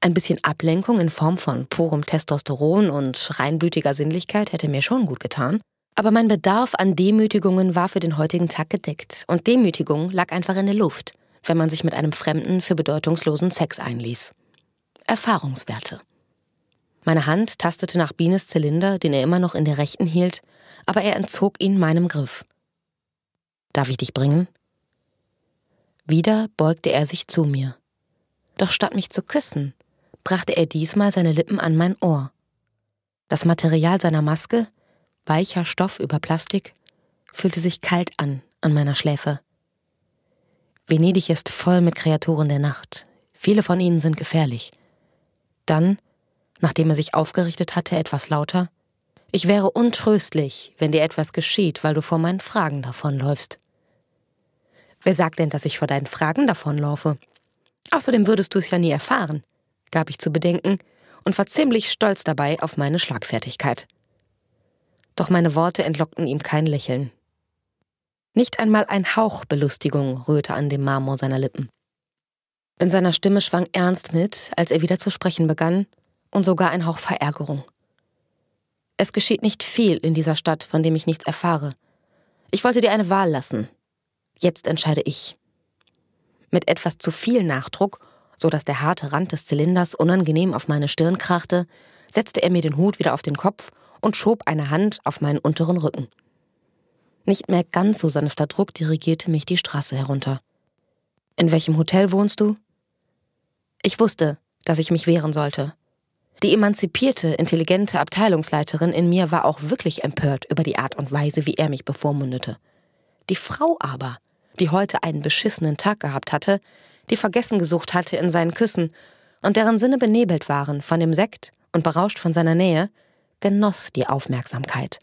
Ein bisschen Ablenkung in Form von purem Testosteron und reinblütiger Sinnlichkeit hätte mir schon gut getan. Aber mein Bedarf an Demütigungen war für den heutigen Tag gedeckt und Demütigung lag einfach in der Luft, wenn man sich mit einem Fremden für bedeutungslosen Sex einließ. Erfahrungswerte. Meine Hand tastete nach Bienes Zylinder, den er immer noch in der rechten hielt, aber er entzog ihn meinem Griff. Darf ich dich bringen? Wieder beugte er sich zu mir. Doch statt mich zu küssen, brachte er diesmal seine Lippen an mein Ohr. Das Material seiner Maske, weicher Stoff über Plastik, fühlte sich kalt an, an meiner Schläfe. Venedig ist voll mit Kreaturen der Nacht. Viele von ihnen sind gefährlich. Dann, nachdem er sich aufgerichtet hatte, etwas lauter, ich wäre untröstlich, wenn dir etwas geschieht, weil du vor meinen Fragen davonläufst. Wer sagt denn, dass ich vor deinen Fragen davonlaufe? Außerdem würdest du es ja nie erfahren gab ich zu bedenken und war ziemlich stolz dabei auf meine Schlagfertigkeit. Doch meine Worte entlockten ihm kein Lächeln. Nicht einmal ein Hauch Belustigung rührte an dem Marmor seiner Lippen. In seiner Stimme schwang Ernst mit, als er wieder zu sprechen begann, und sogar ein Hauch Verärgerung. Es geschieht nicht viel in dieser Stadt, von dem ich nichts erfahre. Ich wollte dir eine Wahl lassen. Jetzt entscheide ich. Mit etwas zu viel Nachdruck so dass der harte Rand des Zylinders unangenehm auf meine Stirn krachte, setzte er mir den Hut wieder auf den Kopf und schob eine Hand auf meinen unteren Rücken. Nicht mehr ganz so sanfter Druck dirigierte mich die Straße herunter. In welchem Hotel wohnst du? Ich wusste, dass ich mich wehren sollte. Die emanzipierte, intelligente Abteilungsleiterin in mir war auch wirklich empört über die Art und Weise, wie er mich bevormundete. Die Frau aber, die heute einen beschissenen Tag gehabt hatte, die vergessen gesucht hatte in seinen Küssen und deren Sinne benebelt waren von dem Sekt und berauscht von seiner Nähe, genoss die Aufmerksamkeit.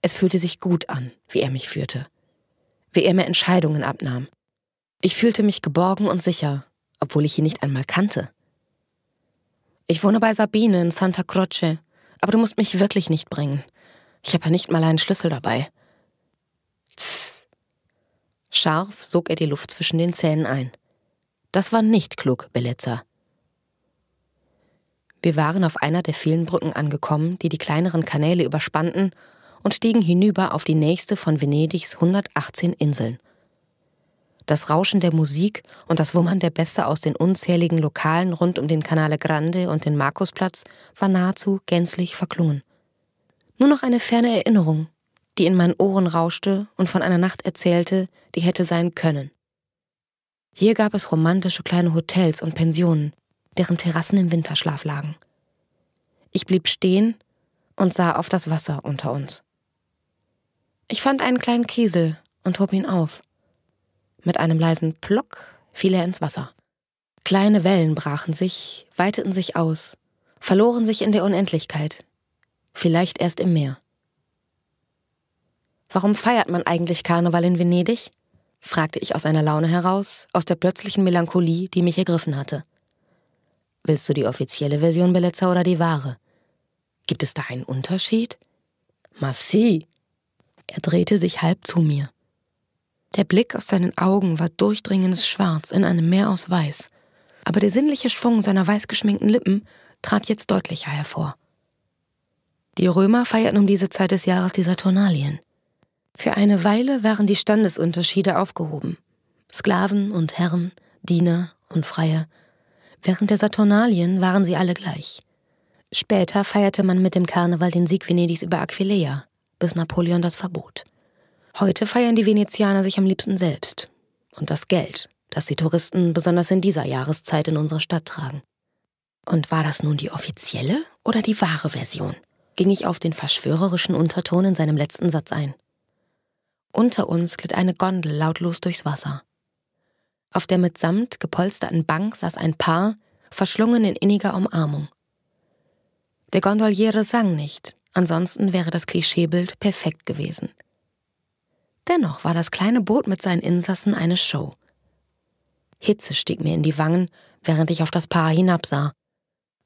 Es fühlte sich gut an, wie er mich führte, wie er mir Entscheidungen abnahm. Ich fühlte mich geborgen und sicher, obwohl ich ihn nicht einmal kannte. Ich wohne bei Sabine in Santa Croce, aber du musst mich wirklich nicht bringen. Ich habe ja nicht mal einen Schlüssel dabei. Tss. Scharf sog er die Luft zwischen den Zähnen ein. Das war nicht klug, Belitzer. Wir waren auf einer der vielen Brücken angekommen, die die kleineren Kanäle überspannten, und stiegen hinüber auf die nächste von Venedigs 118 Inseln. Das Rauschen der Musik und das Wummern der Bässe aus den unzähligen Lokalen rund um den Canale Grande und den Markusplatz war nahezu gänzlich verklungen. Nur noch eine ferne Erinnerung die in meinen Ohren rauschte und von einer Nacht erzählte, die hätte sein können. Hier gab es romantische kleine Hotels und Pensionen, deren Terrassen im Winterschlaf lagen. Ich blieb stehen und sah auf das Wasser unter uns. Ich fand einen kleinen Kiesel und hob ihn auf. Mit einem leisen Plock fiel er ins Wasser. Kleine Wellen brachen sich, weiteten sich aus, verloren sich in der Unendlichkeit. Vielleicht erst im Meer. Warum feiert man eigentlich Karneval in Venedig? fragte ich aus einer Laune heraus, aus der plötzlichen Melancholie, die mich ergriffen hatte. Willst du die offizielle Version, Bellezza, oder die wahre? Gibt es da einen Unterschied? Massi! Er drehte sich halb zu mir. Der Blick aus seinen Augen war durchdringendes Schwarz in einem Meer aus Weiß, aber der sinnliche Schwung seiner weißgeschminkten Lippen trat jetzt deutlicher hervor. Die Römer feierten um diese Zeit des Jahres die Saturnalien. Für eine Weile waren die Standesunterschiede aufgehoben. Sklaven und Herren, Diener und Freie. Während der Saturnalien waren sie alle gleich. Später feierte man mit dem Karneval den Sieg Venedigs über Aquileia, bis Napoleon das verbot. Heute feiern die Venezianer sich am liebsten selbst. Und das Geld, das die Touristen besonders in dieser Jahreszeit in unsere Stadt tragen. Und war das nun die offizielle oder die wahre Version? ging ich auf den verschwörerischen Unterton in seinem letzten Satz ein. Unter uns glitt eine Gondel lautlos durchs Wasser. Auf der mit Samt gepolsterten Bank saß ein Paar, verschlungen in inniger Umarmung. Der Gondoliere sang nicht, ansonsten wäre das Klischeebild perfekt gewesen. Dennoch war das kleine Boot mit seinen Insassen eine Show. Hitze stieg mir in die Wangen, während ich auf das Paar hinabsah.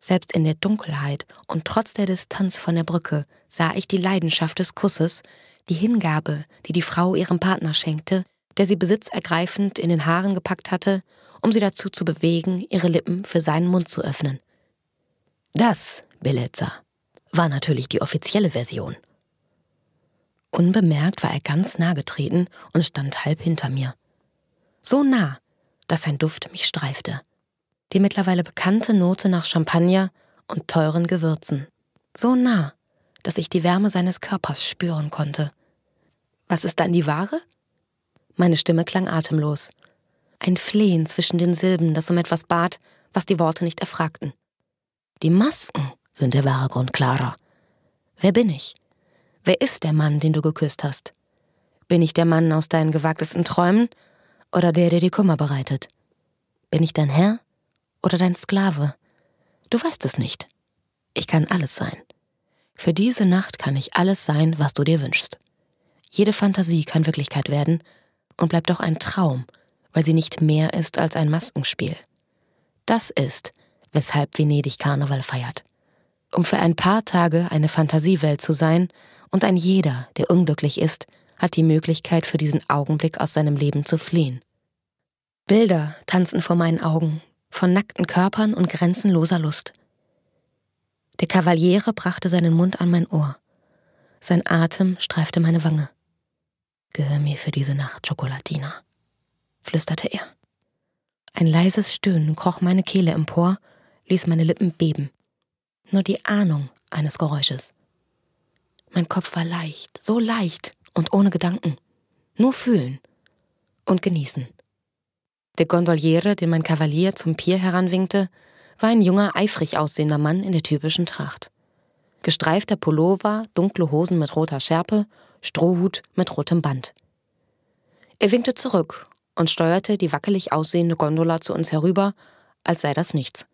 Selbst in der Dunkelheit und trotz der Distanz von der Brücke sah ich die Leidenschaft des Kusses, die Hingabe, die die Frau ihrem Partner schenkte, der sie besitzergreifend in den Haaren gepackt hatte, um sie dazu zu bewegen, ihre Lippen für seinen Mund zu öffnen. Das, Bellezza, war natürlich die offizielle Version. Unbemerkt war er ganz nah getreten und stand halb hinter mir. So nah, dass sein Duft mich streifte. Die mittlerweile bekannte Note nach Champagner und teuren Gewürzen. So nah, dass ich die Wärme seines Körpers spüren konnte. Was ist dann die Ware? Meine Stimme klang atemlos. Ein Flehen zwischen den Silben, das um etwas bat, was die Worte nicht erfragten. Die Masken sind der wahre Grund, Clara. Wer bin ich? Wer ist der Mann, den du geküsst hast? Bin ich der Mann aus deinen gewagtesten Träumen oder der, der dir Kummer bereitet? Bin ich dein Herr oder dein Sklave? Du weißt es nicht. Ich kann alles sein. Für diese Nacht kann ich alles sein, was du dir wünschst. Jede Fantasie kann Wirklichkeit werden und bleibt doch ein Traum, weil sie nicht mehr ist als ein Maskenspiel. Das ist, weshalb Venedig Karneval feiert. Um für ein paar Tage eine Fantasiewelt zu sein, und ein jeder, der unglücklich ist, hat die Möglichkeit, für diesen Augenblick aus seinem Leben zu fliehen. Bilder tanzen vor meinen Augen, von nackten Körpern und grenzenloser Lust. Der Kavaliere brachte seinen Mund an mein Ohr. Sein Atem streifte meine Wange. Gehör mir für diese Nacht, Schokolatina, flüsterte er. Ein leises Stöhnen kroch meine Kehle empor, ließ meine Lippen beben. Nur die Ahnung eines Geräusches. Mein Kopf war leicht, so leicht und ohne Gedanken. Nur fühlen und genießen. Der Gondoliere, den mein Kavalier zum Pier heranwinkte, war ein junger, eifrig aussehender Mann in der typischen Tracht. Gestreifter Pullover, dunkle Hosen mit roter Schärpe Strohhut mit rotem Band. Er winkte zurück und steuerte die wackelig aussehende Gondola zu uns herüber, als sei das nichts.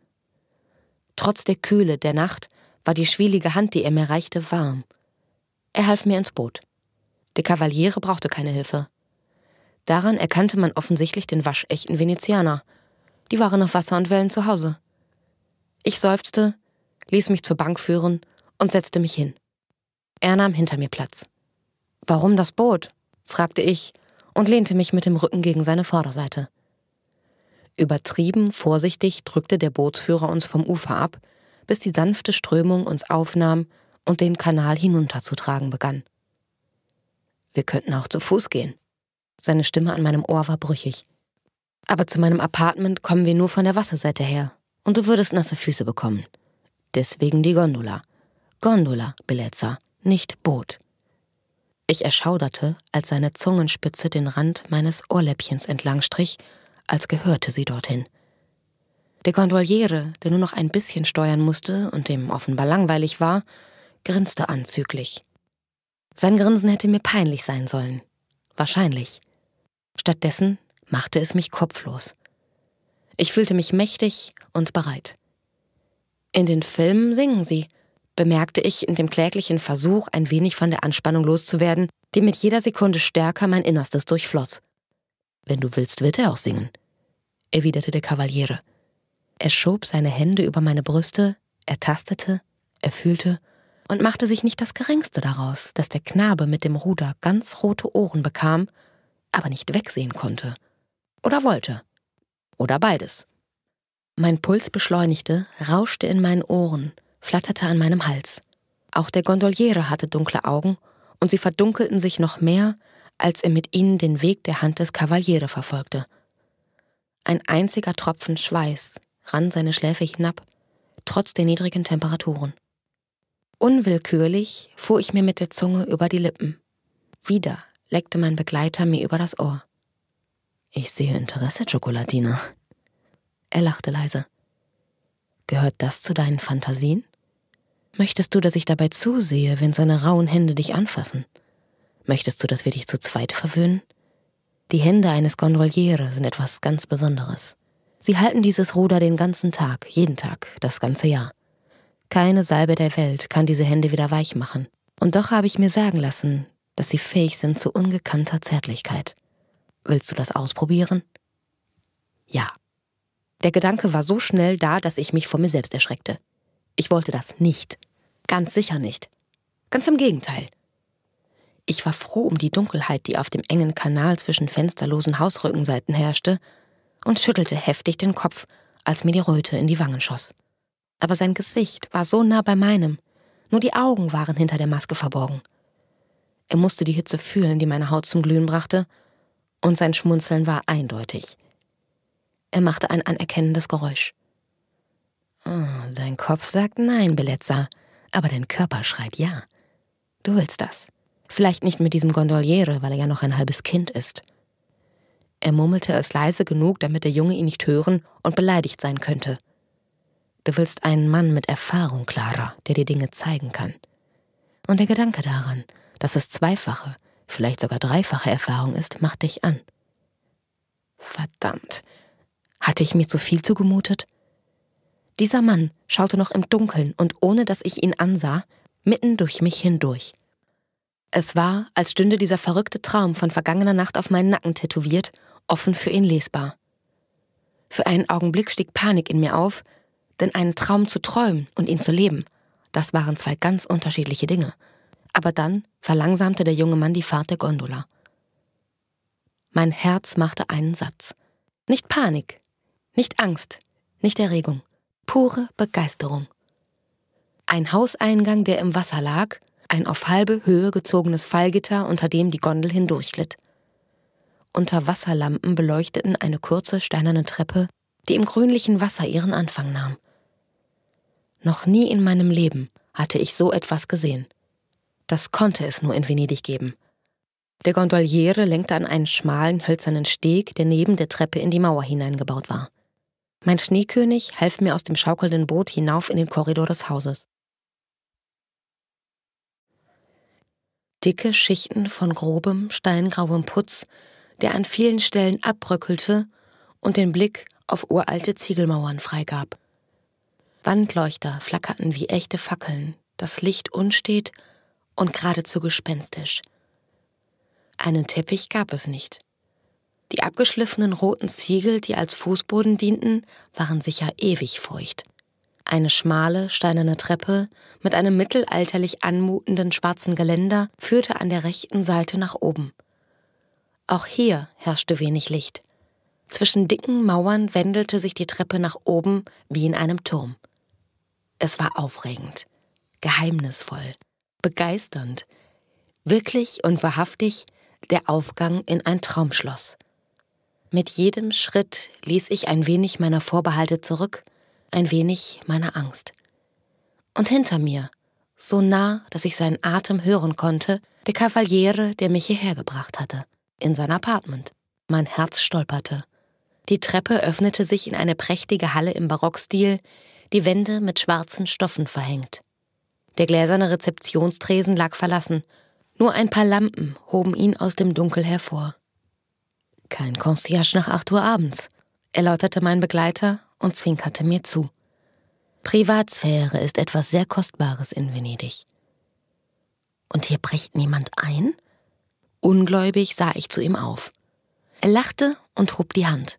Trotz der Kühle der Nacht war die schwielige Hand, die er mir reichte, warm. Er half mir ins Boot. Der Kavaliere brauchte keine Hilfe. Daran erkannte man offensichtlich den waschechten Venezianer. Die waren auf Wasser und Wellen zu Hause. Ich seufzte, ließ mich zur Bank führen und setzte mich hin. Er nahm hinter mir Platz. Warum das Boot? fragte ich und lehnte mich mit dem Rücken gegen seine Vorderseite. Übertrieben vorsichtig drückte der Bootsführer uns vom Ufer ab, bis die sanfte Strömung uns aufnahm und den Kanal hinunterzutragen begann. Wir könnten auch zu Fuß gehen. Seine Stimme an meinem Ohr war brüchig. Aber zu meinem Apartment kommen wir nur von der Wasserseite her und du würdest nasse Füße bekommen. Deswegen die Gondola. Gondola, Beletzer, nicht Boot. Ich erschauderte, als seine Zungenspitze den Rand meines Ohrläppchens entlangstrich, als gehörte sie dorthin. Der Gondoliere, der nur noch ein bisschen steuern musste und dem offenbar langweilig war, grinste anzüglich. Sein Grinsen hätte mir peinlich sein sollen. Wahrscheinlich. Stattdessen machte es mich kopflos. Ich fühlte mich mächtig und bereit. In den Filmen singen sie, bemerkte ich in dem kläglichen Versuch, ein wenig von der Anspannung loszuwerden, die mit jeder Sekunde stärker mein Innerstes durchfloss. Wenn du willst, wird er auch singen, erwiderte der Kavaliere. Er schob seine Hände über meine Brüste, er tastete, er fühlte und machte sich nicht das geringste daraus, dass der Knabe mit dem Ruder ganz rote Ohren bekam, aber nicht wegsehen konnte. Oder wollte. Oder beides. Mein Puls beschleunigte, rauschte in meinen Ohren, flatterte an meinem Hals. Auch der Gondoliere hatte dunkle Augen, und sie verdunkelten sich noch mehr, als er mit ihnen den Weg der Hand des Kavaliere verfolgte. Ein einziger Tropfen Schweiß rann seine Schläfe hinab, trotz der niedrigen Temperaturen. Unwillkürlich fuhr ich mir mit der Zunge über die Lippen. Wieder leckte mein Begleiter mir über das Ohr. Ich sehe Interesse, Schokoladina. Er lachte leise. Gehört das zu deinen Fantasien? Möchtest du, dass ich dabei zusehe, wenn seine rauen Hände dich anfassen? Möchtest du, dass wir dich zu zweit verwöhnen? Die Hände eines Gondoliere sind etwas ganz Besonderes. Sie halten dieses Ruder den ganzen Tag, jeden Tag, das ganze Jahr. Keine Salbe der Welt kann diese Hände wieder weich machen. Und doch habe ich mir sagen lassen, dass sie fähig sind zu ungekannter Zärtlichkeit. Willst du das ausprobieren? Ja. Der Gedanke war so schnell da, dass ich mich vor mir selbst erschreckte. Ich wollte das nicht. Ganz sicher nicht. Ganz im Gegenteil. Ich war froh um die Dunkelheit, die auf dem engen Kanal zwischen fensterlosen Hausrückenseiten herrschte, und schüttelte heftig den Kopf, als mir die Röte in die Wangen schoss. Aber sein Gesicht war so nah bei meinem, nur die Augen waren hinter der Maske verborgen. Er musste die Hitze fühlen, die meine Haut zum Glühen brachte, und sein Schmunzeln war eindeutig. Er machte ein anerkennendes Geräusch. Oh, dein Kopf sagt Nein, Beletza, aber dein Körper schreit Ja. Du willst das. Vielleicht nicht mit diesem Gondoliere, weil er ja noch ein halbes Kind ist. Er murmelte es leise genug, damit der Junge ihn nicht hören und beleidigt sein könnte. Du willst einen Mann mit Erfahrung, Clara, der dir Dinge zeigen kann. Und der Gedanke daran, dass es zweifache, vielleicht sogar dreifache Erfahrung ist, macht dich an. Verdammt. Hatte ich mir zu viel zugemutet? Dieser Mann schaute noch im Dunkeln und ohne dass ich ihn ansah, mitten durch mich hindurch. Es war, als stünde dieser verrückte Traum von vergangener Nacht auf meinen Nacken tätowiert, offen für ihn lesbar. Für einen Augenblick stieg Panik in mir auf, denn einen Traum zu träumen und ihn zu leben, das waren zwei ganz unterschiedliche Dinge. Aber dann verlangsamte der junge Mann die Fahrt der Gondola. Mein Herz machte einen Satz. Nicht Panik, nicht Angst, nicht Erregung pure Begeisterung. Ein Hauseingang, der im Wasser lag, ein auf halbe Höhe gezogenes Fallgitter, unter dem die Gondel hindurchglitt. Unterwasserlampen beleuchteten eine kurze steinerne Treppe, die im grünlichen Wasser ihren Anfang nahm. Noch nie in meinem Leben hatte ich so etwas gesehen. Das konnte es nur in Venedig geben. Der Gondoliere lenkte an einen schmalen, hölzernen Steg, der neben der Treppe in die Mauer hineingebaut war. Mein Schneekönig half mir aus dem schaukelnden Boot hinauf in den Korridor des Hauses. Dicke Schichten von grobem, steingrauem Putz, der an vielen Stellen abbröckelte und den Blick auf uralte Ziegelmauern freigab. Wandleuchter flackerten wie echte Fackeln, das Licht unstet und geradezu gespenstisch. Einen Teppich gab es nicht. Die abgeschliffenen roten Ziegel, die als Fußboden dienten, waren sicher ewig feucht. Eine schmale, steinerne Treppe mit einem mittelalterlich anmutenden schwarzen Geländer führte an der rechten Seite nach oben. Auch hier herrschte wenig Licht. Zwischen dicken Mauern wendelte sich die Treppe nach oben wie in einem Turm. Es war aufregend, geheimnisvoll, begeisternd, wirklich und wahrhaftig der Aufgang in ein Traumschloss. Mit jedem Schritt ließ ich ein wenig meiner Vorbehalte zurück, ein wenig meiner Angst. Und hinter mir, so nah, dass ich seinen Atem hören konnte, der Kavaliere, der mich hierher gebracht hatte, in sein Apartment. Mein Herz stolperte. Die Treppe öffnete sich in eine prächtige Halle im Barockstil, die Wände mit schwarzen Stoffen verhängt. Der gläserne Rezeptionstresen lag verlassen. Nur ein paar Lampen hoben ihn aus dem Dunkel hervor kein Concierge nach 8 Uhr abends, erläuterte mein Begleiter und zwinkerte mir zu. Privatsphäre ist etwas sehr Kostbares in Venedig. Und hier bricht niemand ein? Ungläubig sah ich zu ihm auf. Er lachte und hob die Hand.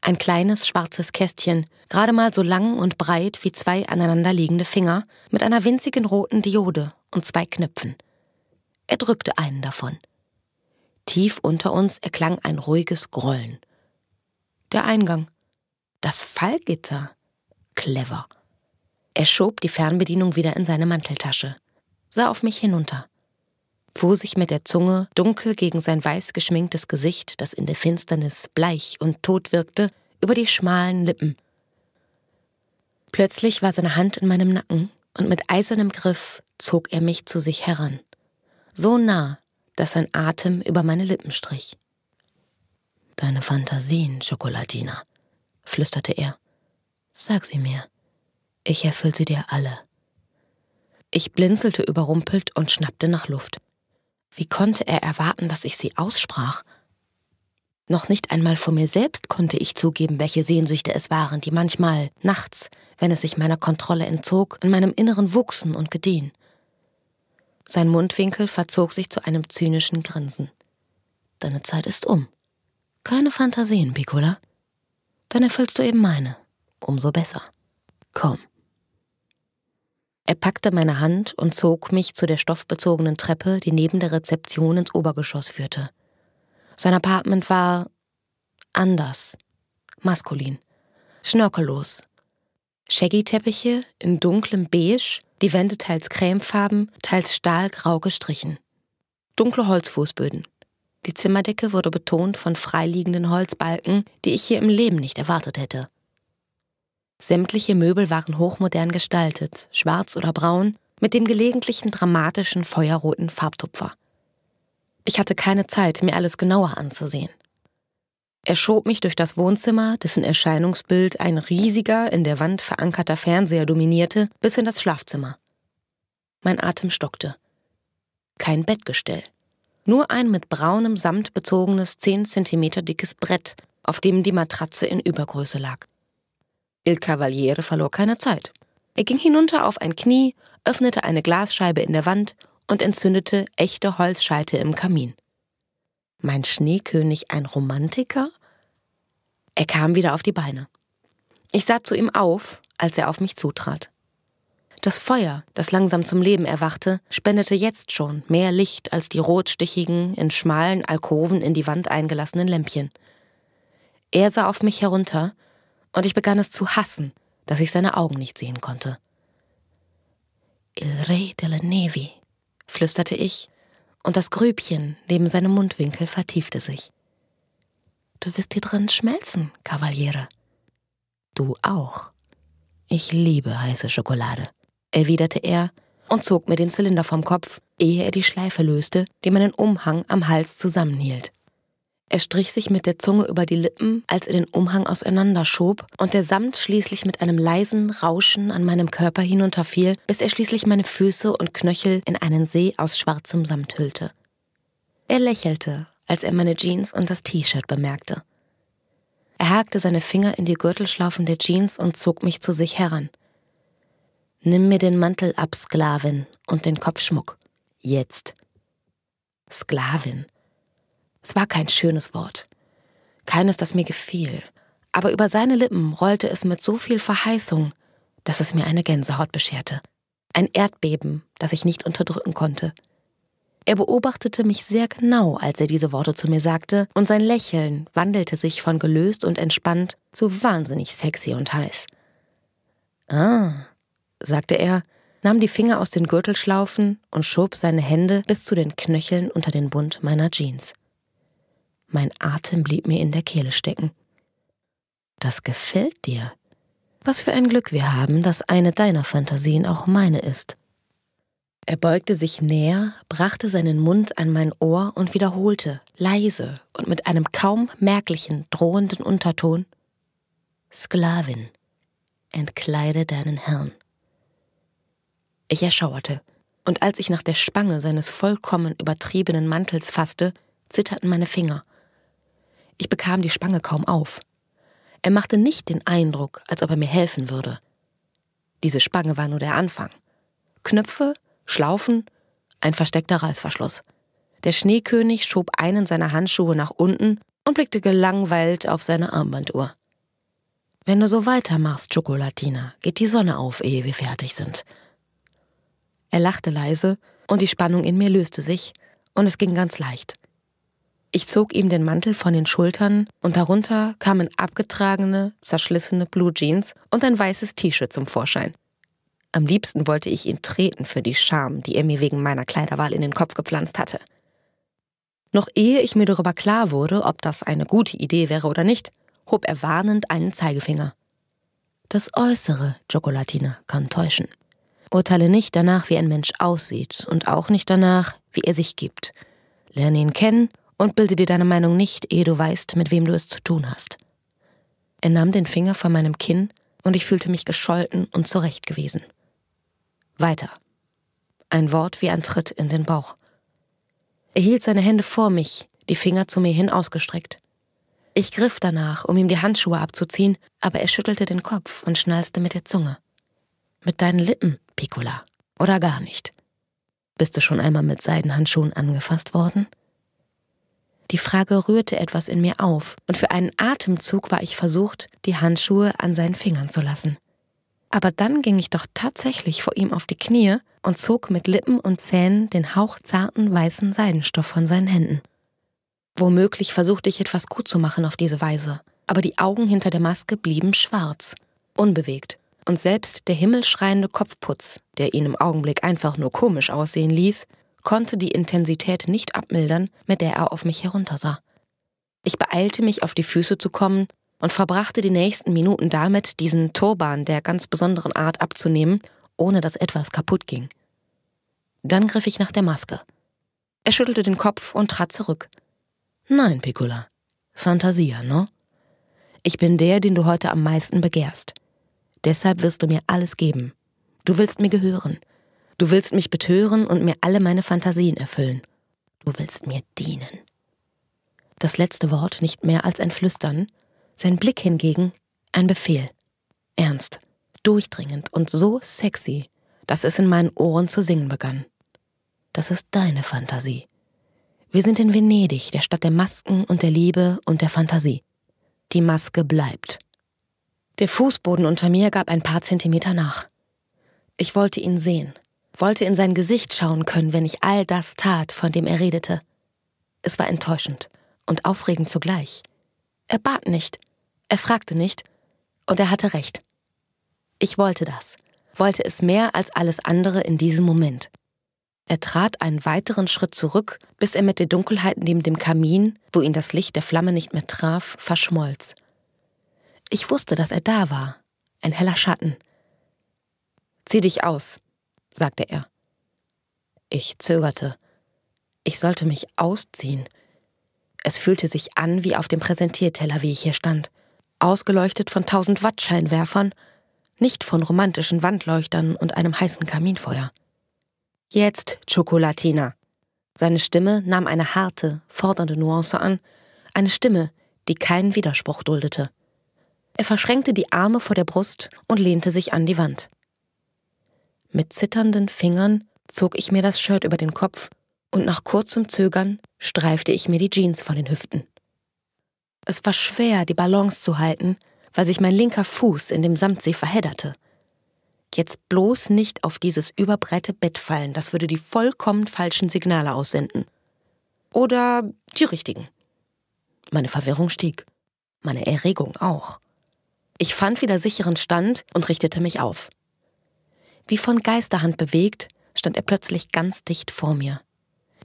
Ein kleines schwarzes Kästchen, gerade mal so lang und breit wie zwei aneinanderliegende Finger, mit einer winzigen roten Diode und zwei Knöpfen. Er drückte einen davon. Tief unter uns erklang ein ruhiges Grollen. Der Eingang. Das Fallgitter. Clever. Er schob die Fernbedienung wieder in seine Manteltasche, sah auf mich hinunter, fuhr sich mit der Zunge dunkel gegen sein weiß geschminktes Gesicht, das in der Finsternis bleich und tot wirkte, über die schmalen Lippen. Plötzlich war seine Hand in meinem Nacken und mit eisernem Griff zog er mich zu sich heran. So nah, dass sein Atem über meine Lippen strich. Deine Fantasien, Schokolatina, flüsterte er. Sag sie mir. Ich erfüll sie dir alle. Ich blinzelte überrumpelt und schnappte nach Luft. Wie konnte er erwarten, dass ich sie aussprach? Noch nicht einmal vor mir selbst konnte ich zugeben, welche Sehnsüchte es waren, die manchmal, nachts, wenn es sich meiner Kontrolle entzog, in meinem Inneren wuchsen und gediehen. Sein Mundwinkel verzog sich zu einem zynischen Grinsen. Deine Zeit ist um. Keine Fantasien, Piccola. Dann erfüllst du eben meine. Umso besser. Komm. Er packte meine Hand und zog mich zu der stoffbezogenen Treppe, die neben der Rezeption ins Obergeschoss führte. Sein Apartment war anders, maskulin, schnörkellos, Shaggy-Teppiche in dunklem Beige, die Wände teils cremefarben, teils stahlgrau gestrichen. Dunkle Holzfußböden. Die Zimmerdecke wurde betont von freiliegenden Holzbalken, die ich hier im Leben nicht erwartet hätte. Sämtliche Möbel waren hochmodern gestaltet, schwarz oder braun, mit dem gelegentlichen dramatischen feuerroten Farbtupfer. Ich hatte keine Zeit, mir alles genauer anzusehen. Er schob mich durch das Wohnzimmer, dessen Erscheinungsbild ein riesiger, in der Wand verankerter Fernseher dominierte, bis in das Schlafzimmer. Mein Atem stockte. Kein Bettgestell. Nur ein mit braunem Samt bezogenes, zehn Zentimeter dickes Brett, auf dem die Matratze in Übergröße lag. Il Cavaliere verlor keine Zeit. Er ging hinunter auf ein Knie, öffnete eine Glasscheibe in der Wand und entzündete echte Holzscheite im Kamin mein Schneekönig ein Romantiker? Er kam wieder auf die Beine. Ich sah zu ihm auf, als er auf mich zutrat. Das Feuer, das langsam zum Leben erwachte, spendete jetzt schon mehr Licht als die rotstichigen, in schmalen Alkoven in die Wand eingelassenen Lämpchen. Er sah auf mich herunter, und ich begann es zu hassen, dass ich seine Augen nicht sehen konnte. Il re delle nevi, flüsterte ich und das Grübchen neben seinem Mundwinkel vertiefte sich. Du wirst hier drin schmelzen, Kavaliere. Du auch. Ich liebe heiße Schokolade, erwiderte er und zog mir den Zylinder vom Kopf, ehe er die Schleife löste, die meinen Umhang am Hals zusammenhielt. Er strich sich mit der Zunge über die Lippen, als er den Umhang auseinanderschob und der Samt schließlich mit einem leisen Rauschen an meinem Körper hinunterfiel, bis er schließlich meine Füße und Knöchel in einen See aus schwarzem Samt hüllte. Er lächelte, als er meine Jeans und das T-Shirt bemerkte. Er hakte seine Finger in die Gürtelschlaufen der Jeans und zog mich zu sich heran. Nimm mir den Mantel ab, Sklavin, und den Kopfschmuck. Jetzt. Sklavin. Es war kein schönes Wort. Keines, das mir gefiel. Aber über seine Lippen rollte es mit so viel Verheißung, dass es mir eine Gänsehaut bescherte. Ein Erdbeben, das ich nicht unterdrücken konnte. Er beobachtete mich sehr genau, als er diese Worte zu mir sagte, und sein Lächeln wandelte sich von gelöst und entspannt zu wahnsinnig sexy und heiß. Ah, sagte er, nahm die Finger aus den Gürtelschlaufen und schob seine Hände bis zu den Knöcheln unter den Bund meiner Jeans. Mein Atem blieb mir in der Kehle stecken. Das gefällt dir. Was für ein Glück wir haben, dass eine deiner Fantasien auch meine ist. Er beugte sich näher, brachte seinen Mund an mein Ohr und wiederholte, leise und mit einem kaum merklichen, drohenden Unterton Sklavin, entkleide deinen Herrn. Ich erschauerte, und als ich nach der Spange seines vollkommen übertriebenen Mantels fasste, zitterten meine Finger, ich bekam die Spange kaum auf. Er machte nicht den Eindruck, als ob er mir helfen würde. Diese Spange war nur der Anfang. Knöpfe, Schlaufen, ein versteckter Reißverschluss. Der Schneekönig schob einen seiner Handschuhe nach unten und blickte gelangweilt auf seine Armbanduhr. Wenn du so weitermachst, Schokolatina, geht die Sonne auf, ehe wir fertig sind. Er lachte leise, und die Spannung in mir löste sich, und es ging ganz leicht. Ich zog ihm den Mantel von den Schultern und darunter kamen abgetragene, zerschlissene Blue Jeans und ein weißes T-Shirt zum Vorschein. Am liebsten wollte ich ihn treten für die Scham, die er mir wegen meiner Kleiderwahl in den Kopf gepflanzt hatte. Noch ehe ich mir darüber klar wurde, ob das eine gute Idee wäre oder nicht, hob er warnend einen Zeigefinger. Das Äußere, Giocolatina, kann täuschen. Urteile nicht danach, wie ein Mensch aussieht und auch nicht danach, wie er sich gibt. Lerne ihn kennen und bilde dir deine Meinung nicht, ehe du weißt, mit wem du es zu tun hast. Er nahm den Finger von meinem Kinn und ich fühlte mich gescholten und zurechtgewiesen. Weiter. Ein Wort wie ein Tritt in den Bauch. Er hielt seine Hände vor mich, die Finger zu mir hin ausgestreckt. Ich griff danach, um ihm die Handschuhe abzuziehen, aber er schüttelte den Kopf und schnalzte mit der Zunge. Mit deinen Lippen, Piccola. Oder gar nicht. Bist du schon einmal mit Seidenhandschuhen angefasst worden? Die Frage rührte etwas in mir auf, und für einen Atemzug war ich versucht, die Handschuhe an seinen Fingern zu lassen. Aber dann ging ich doch tatsächlich vor ihm auf die Knie und zog mit Lippen und Zähnen den hauchzarten weißen Seidenstoff von seinen Händen. Womöglich versuchte ich etwas gut zu machen auf diese Weise, aber die Augen hinter der Maske blieben schwarz, unbewegt, und selbst der himmelschreiende Kopfputz, der ihn im Augenblick einfach nur komisch aussehen ließ, konnte die Intensität nicht abmildern, mit der er auf mich heruntersah. Ich beeilte mich, auf die Füße zu kommen und verbrachte die nächsten Minuten damit, diesen Turban der ganz besonderen Art abzunehmen, ohne dass etwas kaputt ging. Dann griff ich nach der Maske. Er schüttelte den Kopf und trat zurück. Nein, Piccola. Fantasia, no? Ne? Ich bin der, den du heute am meisten begehrst. Deshalb wirst du mir alles geben. Du willst mir gehören. Du willst mich betören und mir alle meine Fantasien erfüllen. Du willst mir dienen. Das letzte Wort nicht mehr als ein Flüstern, sein Blick hingegen ein Befehl. Ernst, durchdringend und so sexy, dass es in meinen Ohren zu singen begann. Das ist deine Fantasie. Wir sind in Venedig, der Stadt der Masken und der Liebe und der Fantasie. Die Maske bleibt. Der Fußboden unter mir gab ein paar Zentimeter nach. Ich wollte ihn sehen, wollte in sein Gesicht schauen können, wenn ich all das tat, von dem er redete. Es war enttäuschend und aufregend zugleich. Er bat nicht, er fragte nicht, und er hatte recht. Ich wollte das, wollte es mehr als alles andere in diesem Moment. Er trat einen weiteren Schritt zurück, bis er mit der Dunkelheit neben dem Kamin, wo ihn das Licht der Flamme nicht mehr traf, verschmolz. Ich wusste, dass er da war, ein heller Schatten. Zieh dich aus, sagte er. Ich zögerte. Ich sollte mich ausziehen. Es fühlte sich an wie auf dem Präsentierteller, wie ich hier stand. Ausgeleuchtet von tausend Wattscheinwerfern, nicht von romantischen Wandleuchtern und einem heißen Kaminfeuer. Jetzt Chocolatina. Seine Stimme nahm eine harte, fordernde Nuance an, eine Stimme, die keinen Widerspruch duldete. Er verschränkte die Arme vor der Brust und lehnte sich an die Wand. Mit zitternden Fingern zog ich mir das Shirt über den Kopf und nach kurzem Zögern streifte ich mir die Jeans von den Hüften. Es war schwer, die Balance zu halten, weil sich mein linker Fuß in dem Samtsee verhedderte. Jetzt bloß nicht auf dieses überbreite Bett fallen, das würde die vollkommen falschen Signale aussenden. Oder die richtigen. Meine Verwirrung stieg, meine Erregung auch. Ich fand wieder sicheren Stand und richtete mich auf. Wie von Geisterhand bewegt, stand er plötzlich ganz dicht vor mir.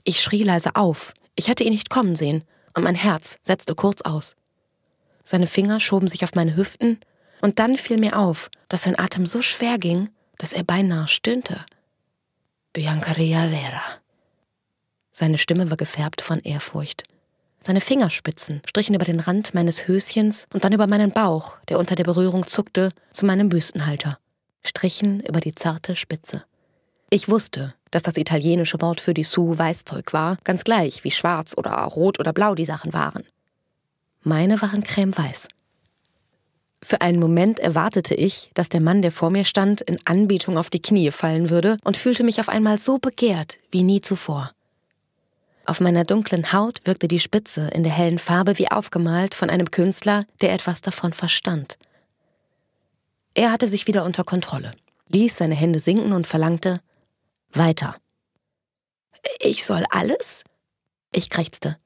Ich schrie leise auf, ich hätte ihn nicht kommen sehen, und mein Herz setzte kurz aus. Seine Finger schoben sich auf meine Hüften, und dann fiel mir auf, dass sein Atem so schwer ging, dass er beinahe stöhnte. Biancaria Vera. Seine Stimme war gefärbt von Ehrfurcht. Seine Fingerspitzen strichen über den Rand meines Höschens und dann über meinen Bauch, der unter der Berührung zuckte, zu meinem Büstenhalter. Strichen über die zarte Spitze. Ich wusste, dass das italienische Wort für die Sue Weißzeug war, ganz gleich, wie schwarz oder rot oder blau die Sachen waren. Meine waren cremeweiß. Für einen Moment erwartete ich, dass der Mann, der vor mir stand, in Anbetung auf die Knie fallen würde und fühlte mich auf einmal so begehrt wie nie zuvor. Auf meiner dunklen Haut wirkte die Spitze in der hellen Farbe wie aufgemalt von einem Künstler, der etwas davon verstand. Er hatte sich wieder unter Kontrolle, ließ seine Hände sinken und verlangte weiter. Ich soll alles? Ich krächzte.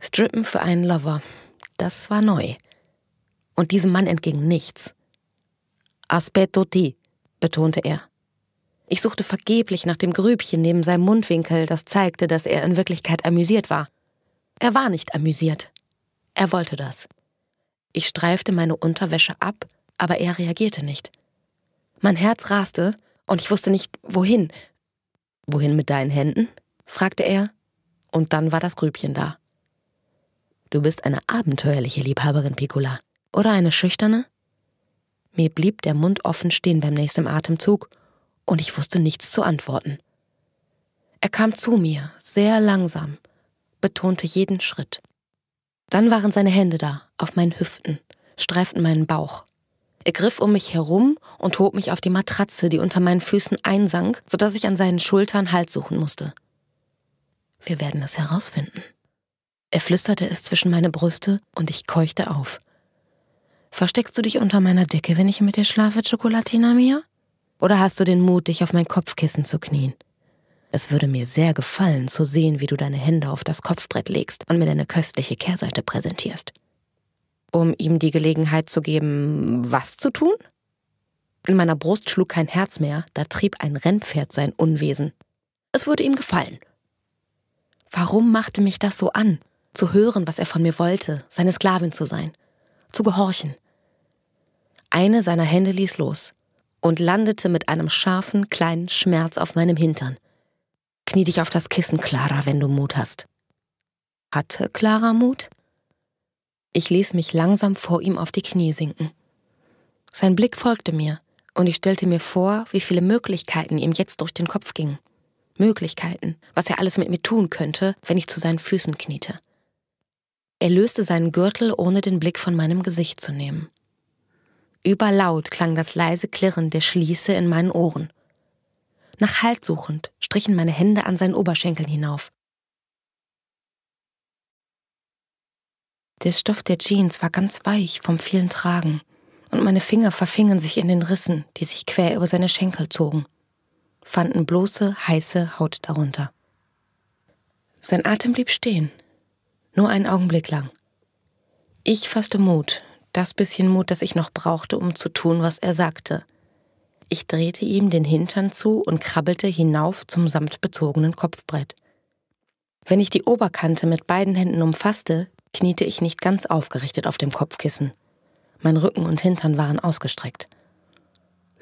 Strippen für einen Lover. Das war neu. Und diesem Mann entging nichts. Aspetto ti, betonte er. Ich suchte vergeblich nach dem Grübchen neben seinem Mundwinkel, das zeigte, dass er in Wirklichkeit amüsiert war. Er war nicht amüsiert. Er wollte das. Ich streifte meine Unterwäsche ab aber er reagierte nicht. Mein Herz raste und ich wusste nicht, wohin. Wohin mit deinen Händen? fragte er, und dann war das Grübchen da. Du bist eine abenteuerliche Liebhaberin, Piccola. Oder eine schüchterne? Mir blieb der Mund offen stehen beim nächsten Atemzug, und ich wusste nichts zu antworten. Er kam zu mir, sehr langsam, betonte jeden Schritt. Dann waren seine Hände da, auf meinen Hüften, streiften meinen Bauch, er griff um mich herum und hob mich auf die Matratze, die unter meinen Füßen einsank, sodass ich an seinen Schultern Halt suchen musste. Wir werden das herausfinden. Er flüsterte es zwischen meine Brüste und ich keuchte auf. Versteckst du dich unter meiner Decke, wenn ich mit dir schlafe, Chocolatina Mia? Oder hast du den Mut, dich auf mein Kopfkissen zu knien? Es würde mir sehr gefallen, zu sehen, wie du deine Hände auf das Kopfbrett legst und mir deine köstliche Kehrseite präsentierst um ihm die Gelegenheit zu geben, was zu tun? In meiner Brust schlug kein Herz mehr, da trieb ein Rennpferd sein Unwesen. Es würde ihm gefallen. Warum machte mich das so an, zu hören, was er von mir wollte, seine Sklavin zu sein, zu gehorchen? Eine seiner Hände ließ los und landete mit einem scharfen, kleinen Schmerz auf meinem Hintern. Knie dich auf das Kissen, Clara, wenn du Mut hast. Hatte Clara Mut? Ich ließ mich langsam vor ihm auf die Knie sinken. Sein Blick folgte mir, und ich stellte mir vor, wie viele Möglichkeiten ihm jetzt durch den Kopf gingen. Möglichkeiten, was er alles mit mir tun könnte, wenn ich zu seinen Füßen kniete. Er löste seinen Gürtel, ohne den Blick von meinem Gesicht zu nehmen. Überlaut klang das leise Klirren der Schließe in meinen Ohren. Nach Halt suchend strichen meine Hände an seinen Oberschenkeln hinauf. Der Stoff der Jeans war ganz weich vom vielen Tragen, und meine Finger verfingen sich in den Rissen, die sich quer über seine Schenkel zogen, fanden bloße, heiße Haut darunter. Sein Atem blieb stehen, nur einen Augenblick lang. Ich fasste Mut, das bisschen Mut, das ich noch brauchte, um zu tun, was er sagte. Ich drehte ihm den Hintern zu und krabbelte hinauf zum samtbezogenen Kopfbrett. Wenn ich die Oberkante mit beiden Händen umfasste, kniete ich nicht ganz aufgerichtet auf dem Kopfkissen. Mein Rücken und Hintern waren ausgestreckt.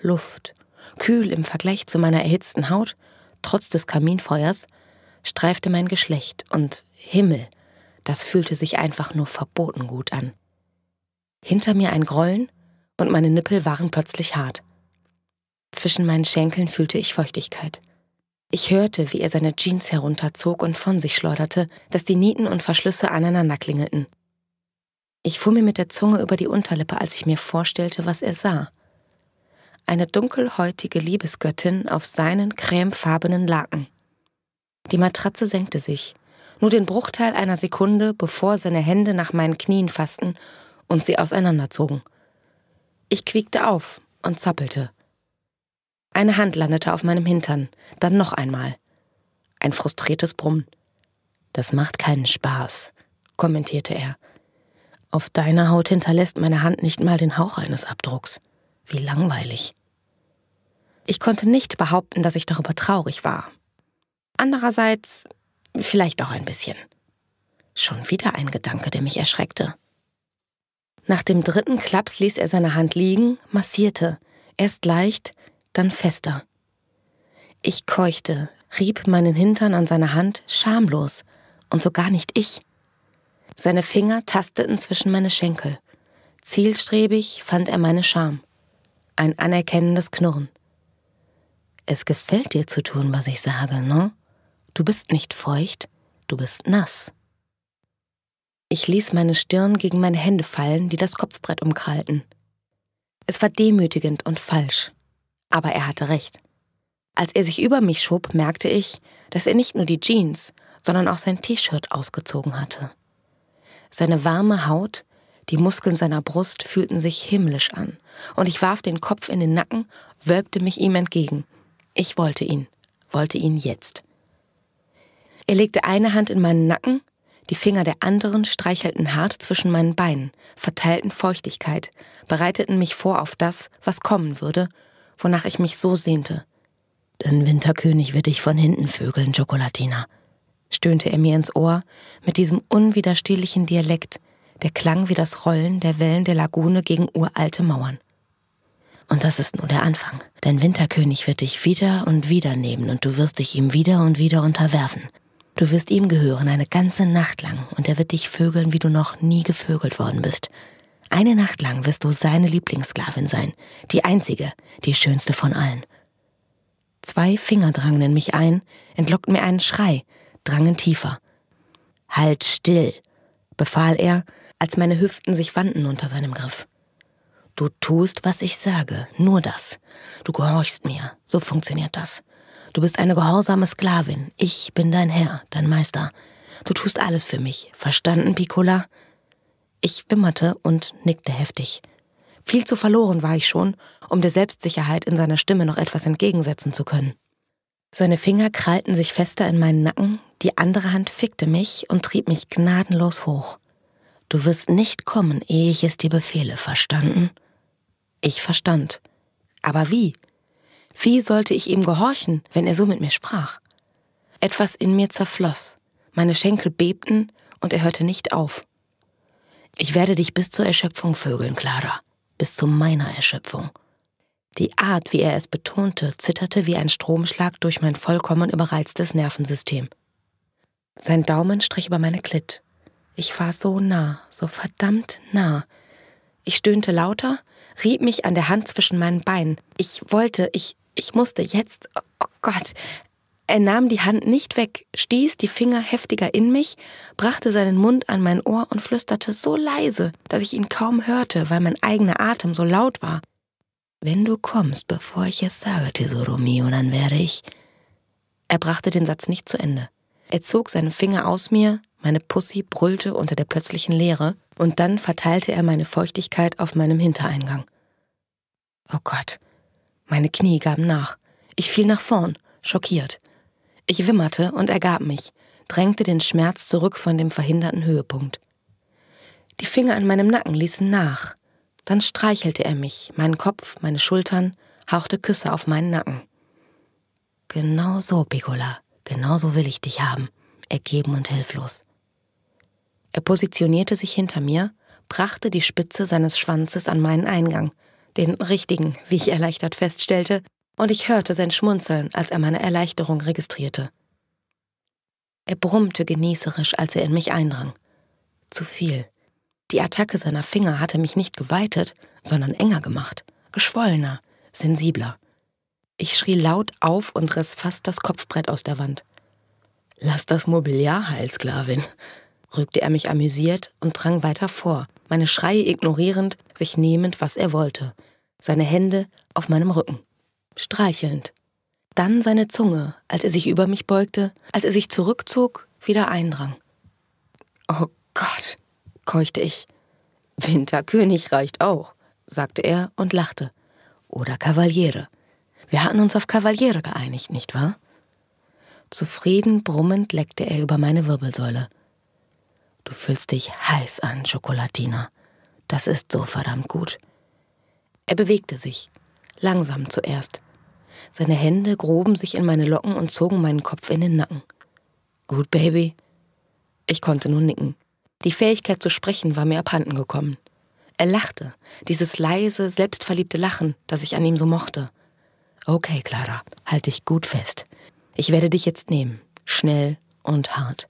Luft, kühl im Vergleich zu meiner erhitzten Haut, trotz des Kaminfeuers, streifte mein Geschlecht und Himmel, das fühlte sich einfach nur verboten gut an. Hinter mir ein Grollen und meine Nippel waren plötzlich hart. Zwischen meinen Schenkeln fühlte ich Feuchtigkeit. Ich hörte, wie er seine Jeans herunterzog und von sich schleuderte, dass die Nieten und Verschlüsse aneinander klingelten. Ich fuhr mir mit der Zunge über die Unterlippe, als ich mir vorstellte, was er sah. Eine dunkelhäutige Liebesgöttin auf seinen cremefarbenen Laken. Die Matratze senkte sich, nur den Bruchteil einer Sekunde, bevor seine Hände nach meinen Knien fassten und sie auseinanderzogen. Ich quiekte auf und zappelte. Eine Hand landete auf meinem Hintern, dann noch einmal. Ein frustriertes Brummen. Das macht keinen Spaß, kommentierte er. Auf deiner Haut hinterlässt meine Hand nicht mal den Hauch eines Abdrucks. Wie langweilig. Ich konnte nicht behaupten, dass ich darüber traurig war. Andererseits vielleicht auch ein bisschen. Schon wieder ein Gedanke, der mich erschreckte. Nach dem dritten Klaps ließ er seine Hand liegen, massierte, erst leicht, dann fester. Ich keuchte, rieb meinen Hintern an seiner Hand schamlos, und so gar nicht ich. Seine Finger tasteten zwischen meine Schenkel. Zielstrebig fand er meine Scham. Ein anerkennendes Knurren. Es gefällt dir zu tun, was ich sage, ne? Du bist nicht feucht, du bist nass. Ich ließ meine Stirn gegen meine Hände fallen, die das Kopfbrett umkrallten. Es war demütigend und falsch. Aber er hatte recht. Als er sich über mich schob, merkte ich, dass er nicht nur die Jeans, sondern auch sein T-Shirt ausgezogen hatte. Seine warme Haut, die Muskeln seiner Brust fühlten sich himmlisch an, und ich warf den Kopf in den Nacken, wölbte mich ihm entgegen. Ich wollte ihn, wollte ihn jetzt. Er legte eine Hand in meinen Nacken, die Finger der anderen streichelten hart zwischen meinen Beinen, verteilten Feuchtigkeit, bereiteten mich vor auf das, was kommen würde, wonach ich mich so sehnte. Denn Winterkönig wird dich von hinten vögeln, Schokolatina, stöhnte er mir ins Ohr mit diesem unwiderstehlichen Dialekt, der klang wie das Rollen der Wellen der Lagune gegen uralte Mauern. Und das ist nur der Anfang. denn Winterkönig wird dich wieder und wieder nehmen und du wirst dich ihm wieder und wieder unterwerfen. Du wirst ihm gehören eine ganze Nacht lang und er wird dich vögeln, wie du noch nie gevögelt worden bist. Eine Nacht lang wirst du seine Lieblingssklavin sein, die einzige, die schönste von allen. Zwei Finger drangen in mich ein, entlockten mir einen Schrei, drangen tiefer. Halt still, befahl er, als meine Hüften sich wandten unter seinem Griff. Du tust, was ich sage, nur das. Du gehorchst mir, so funktioniert das. Du bist eine gehorsame Sklavin, ich bin dein Herr, dein Meister. Du tust alles für mich, verstanden, Piccola? Ich wimmerte und nickte heftig. Viel zu verloren war ich schon, um der Selbstsicherheit in seiner Stimme noch etwas entgegensetzen zu können. Seine Finger krallten sich fester in meinen Nacken, die andere Hand fickte mich und trieb mich gnadenlos hoch. Du wirst nicht kommen, ehe ich es dir befehle, verstanden? Ich verstand. Aber wie? Wie sollte ich ihm gehorchen, wenn er so mit mir sprach? Etwas in mir zerfloss, meine Schenkel bebten und er hörte nicht auf. Ich werde dich bis zur Erschöpfung vögeln, Clara, bis zu meiner Erschöpfung. Die Art, wie er es betonte, zitterte wie ein Stromschlag durch mein vollkommen überreiztes Nervensystem. Sein Daumen strich über meine Klit. Ich war so nah, so verdammt nah. Ich stöhnte lauter, rieb mich an der Hand zwischen meinen Beinen. Ich wollte, ich, ich musste jetzt, oh Gott, er nahm die Hand nicht weg, stieß die Finger heftiger in mich, brachte seinen Mund an mein Ohr und flüsterte so leise, dass ich ihn kaum hörte, weil mein eigener Atem so laut war. Wenn du kommst, bevor ich es sage, Tesoro mio, dann werde ich. Er brachte den Satz nicht zu Ende. Er zog seine Finger aus mir, meine Pussy brüllte unter der plötzlichen Leere, und dann verteilte er meine Feuchtigkeit auf meinem Hintereingang. Oh Gott. Meine Knie gaben nach. Ich fiel nach vorn, schockiert. Ich wimmerte und ergab mich, drängte den Schmerz zurück von dem verhinderten Höhepunkt. Die Finger an meinem Nacken ließen nach. Dann streichelte er mich, meinen Kopf, meine Schultern, hauchte Küsse auf meinen Nacken. Genau so, Piccola, genau so will ich dich haben, ergeben und hilflos. Er positionierte sich hinter mir, brachte die Spitze seines Schwanzes an meinen Eingang, den richtigen, wie ich erleichtert feststellte, und ich hörte sein Schmunzeln, als er meine Erleichterung registrierte. Er brummte genießerisch, als er in mich eindrang. Zu viel. Die Attacke seiner Finger hatte mich nicht geweitet, sondern enger gemacht, geschwollener, sensibler. Ich schrie laut auf und riss fast das Kopfbrett aus der Wand. Lass das Mobiliar heil, Sklavin, rügte er mich amüsiert und drang weiter vor, meine Schreie ignorierend, sich nehmend, was er wollte, seine Hände auf meinem Rücken streichelnd. Dann seine Zunge, als er sich über mich beugte, als er sich zurückzog, wieder eindrang. Oh Gott, keuchte ich. Winterkönig reicht auch, sagte er und lachte. Oder Kavaliere. Wir hatten uns auf Kavaliere geeinigt, nicht wahr? Zufrieden brummend leckte er über meine Wirbelsäule. Du fühlst dich heiß an, Schokolatina. Das ist so verdammt gut. Er bewegte sich, langsam zuerst, seine Hände groben sich in meine Locken und zogen meinen Kopf in den Nacken. Gut, Baby. Ich konnte nur nicken. Die Fähigkeit zu sprechen war mir abhanden gekommen. Er lachte, dieses leise, selbstverliebte Lachen, das ich an ihm so mochte. Okay, Clara, halt dich gut fest. Ich werde dich jetzt nehmen, schnell und hart.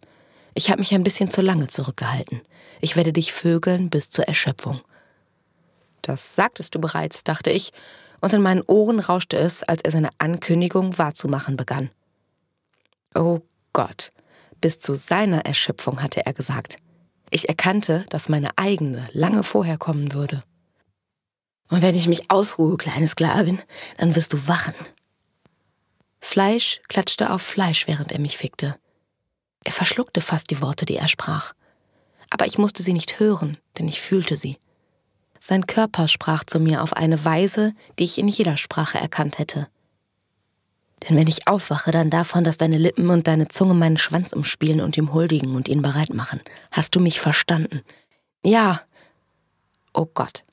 Ich habe mich ein bisschen zu lange zurückgehalten. Ich werde dich vögeln bis zur Erschöpfung. Das sagtest du bereits, dachte ich, und in meinen Ohren rauschte es, als er seine Ankündigung wahrzumachen begann. Oh Gott, bis zu seiner Erschöpfung hatte er gesagt. Ich erkannte, dass meine eigene lange vorher kommen würde. Und wenn ich mich ausruhe, kleine Sklavin, dann wirst du wachen. Fleisch klatschte auf Fleisch, während er mich fickte. Er verschluckte fast die Worte, die er sprach. Aber ich musste sie nicht hören, denn ich fühlte sie. Sein Körper sprach zu mir auf eine Weise, die ich in jeder Sprache erkannt hätte. Denn wenn ich aufwache, dann davon, dass deine Lippen und deine Zunge meinen Schwanz umspielen und ihm huldigen und ihn bereit machen. Hast du mich verstanden? Ja. Oh Gott.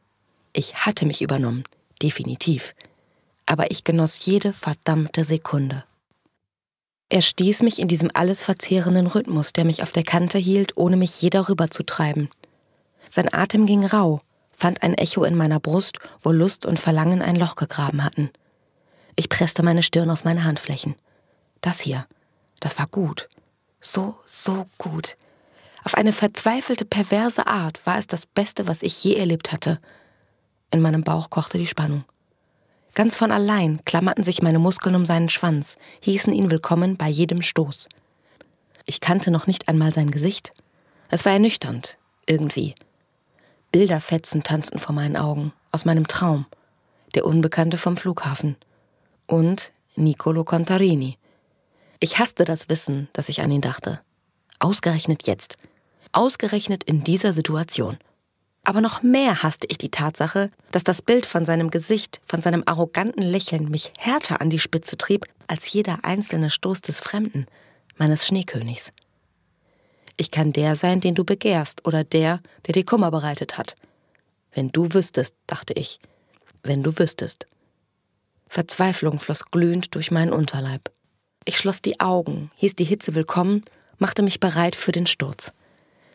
Ich hatte mich übernommen. Definitiv. Aber ich genoss jede verdammte Sekunde. Er stieß mich in diesem alles verzehrenden Rhythmus, der mich auf der Kante hielt, ohne mich je darüber zu treiben. Sein Atem ging rau, fand ein Echo in meiner Brust, wo Lust und Verlangen ein Loch gegraben hatten. Ich presste meine Stirn auf meine Handflächen. Das hier, das war gut. So, so gut. Auf eine verzweifelte, perverse Art war es das Beste, was ich je erlebt hatte. In meinem Bauch kochte die Spannung. Ganz von allein klammerten sich meine Muskeln um seinen Schwanz, hießen ihn willkommen bei jedem Stoß. Ich kannte noch nicht einmal sein Gesicht. Es war ernüchternd, irgendwie. Bilderfetzen tanzten vor meinen Augen, aus meinem Traum. Der Unbekannte vom Flughafen. Und Niccolo Contarini. Ich hasste das Wissen, dass ich an ihn dachte. Ausgerechnet jetzt. Ausgerechnet in dieser Situation. Aber noch mehr hasste ich die Tatsache, dass das Bild von seinem Gesicht, von seinem arroganten Lächeln mich härter an die Spitze trieb als jeder einzelne Stoß des Fremden, meines Schneekönigs. Ich kann der sein, den du begehrst, oder der, der dir Kummer bereitet hat. Wenn du wüsstest, dachte ich, wenn du wüsstest. Verzweiflung floss glühend durch meinen Unterleib. Ich schloss die Augen, hieß die Hitze willkommen, machte mich bereit für den Sturz.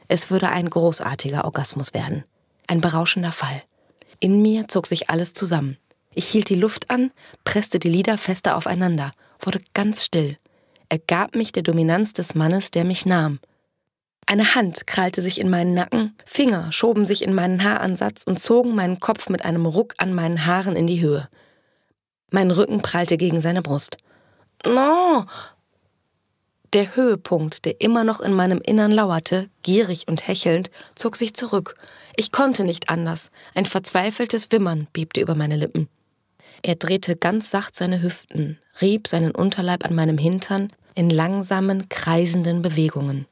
Es würde ein großartiger Orgasmus werden, ein berauschender Fall. In mir zog sich alles zusammen. Ich hielt die Luft an, presste die Lider fester aufeinander, wurde ganz still, ergab mich der Dominanz des Mannes, der mich nahm, eine Hand krallte sich in meinen Nacken, Finger schoben sich in meinen Haaransatz und zogen meinen Kopf mit einem Ruck an meinen Haaren in die Höhe. Mein Rücken prallte gegen seine Brust. No! Der Höhepunkt, der immer noch in meinem Innern lauerte, gierig und hechelnd, zog sich zurück. Ich konnte nicht anders. Ein verzweifeltes Wimmern bebte über meine Lippen. Er drehte ganz sacht seine Hüften, rieb seinen Unterleib an meinem Hintern in langsamen, kreisenden Bewegungen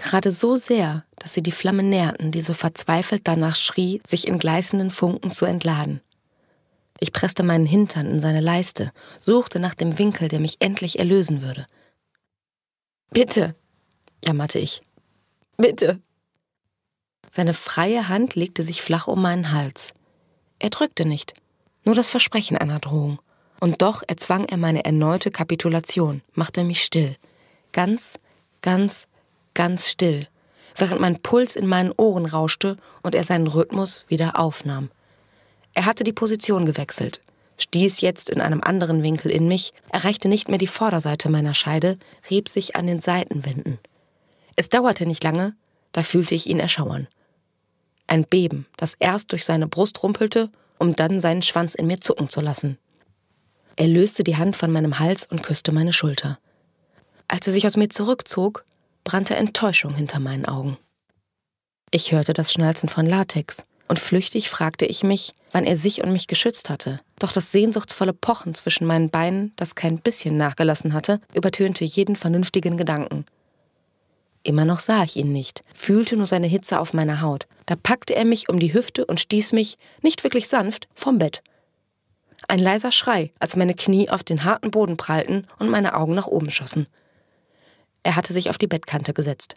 gerade so sehr, dass sie die Flamme nährten, die so verzweifelt danach schrie, sich in gleißenden Funken zu entladen. Ich presste meinen Hintern in seine Leiste, suchte nach dem Winkel, der mich endlich erlösen würde. Bitte, jammerte ich. Bitte. Seine freie Hand legte sich flach um meinen Hals. Er drückte nicht, nur das Versprechen einer Drohung. Und doch erzwang er meine erneute Kapitulation, machte mich still, ganz, ganz ganz still, während mein Puls in meinen Ohren rauschte und er seinen Rhythmus wieder aufnahm. Er hatte die Position gewechselt, stieß jetzt in einem anderen Winkel in mich, erreichte nicht mehr die Vorderseite meiner Scheide, rieb sich an den Seitenwänden. Es dauerte nicht lange, da fühlte ich ihn erschauern. Ein Beben, das erst durch seine Brust rumpelte, um dann seinen Schwanz in mir zucken zu lassen. Er löste die Hand von meinem Hals und küsste meine Schulter. Als er sich aus mir zurückzog, brannte Enttäuschung hinter meinen Augen. Ich hörte das Schnalzen von Latex und flüchtig fragte ich mich, wann er sich und mich geschützt hatte. Doch das sehnsuchtsvolle Pochen zwischen meinen Beinen, das kein bisschen nachgelassen hatte, übertönte jeden vernünftigen Gedanken. Immer noch sah ich ihn nicht, fühlte nur seine Hitze auf meiner Haut. Da packte er mich um die Hüfte und stieß mich, nicht wirklich sanft, vom Bett. Ein leiser Schrei, als meine Knie auf den harten Boden prallten und meine Augen nach oben schossen. Er hatte sich auf die Bettkante gesetzt.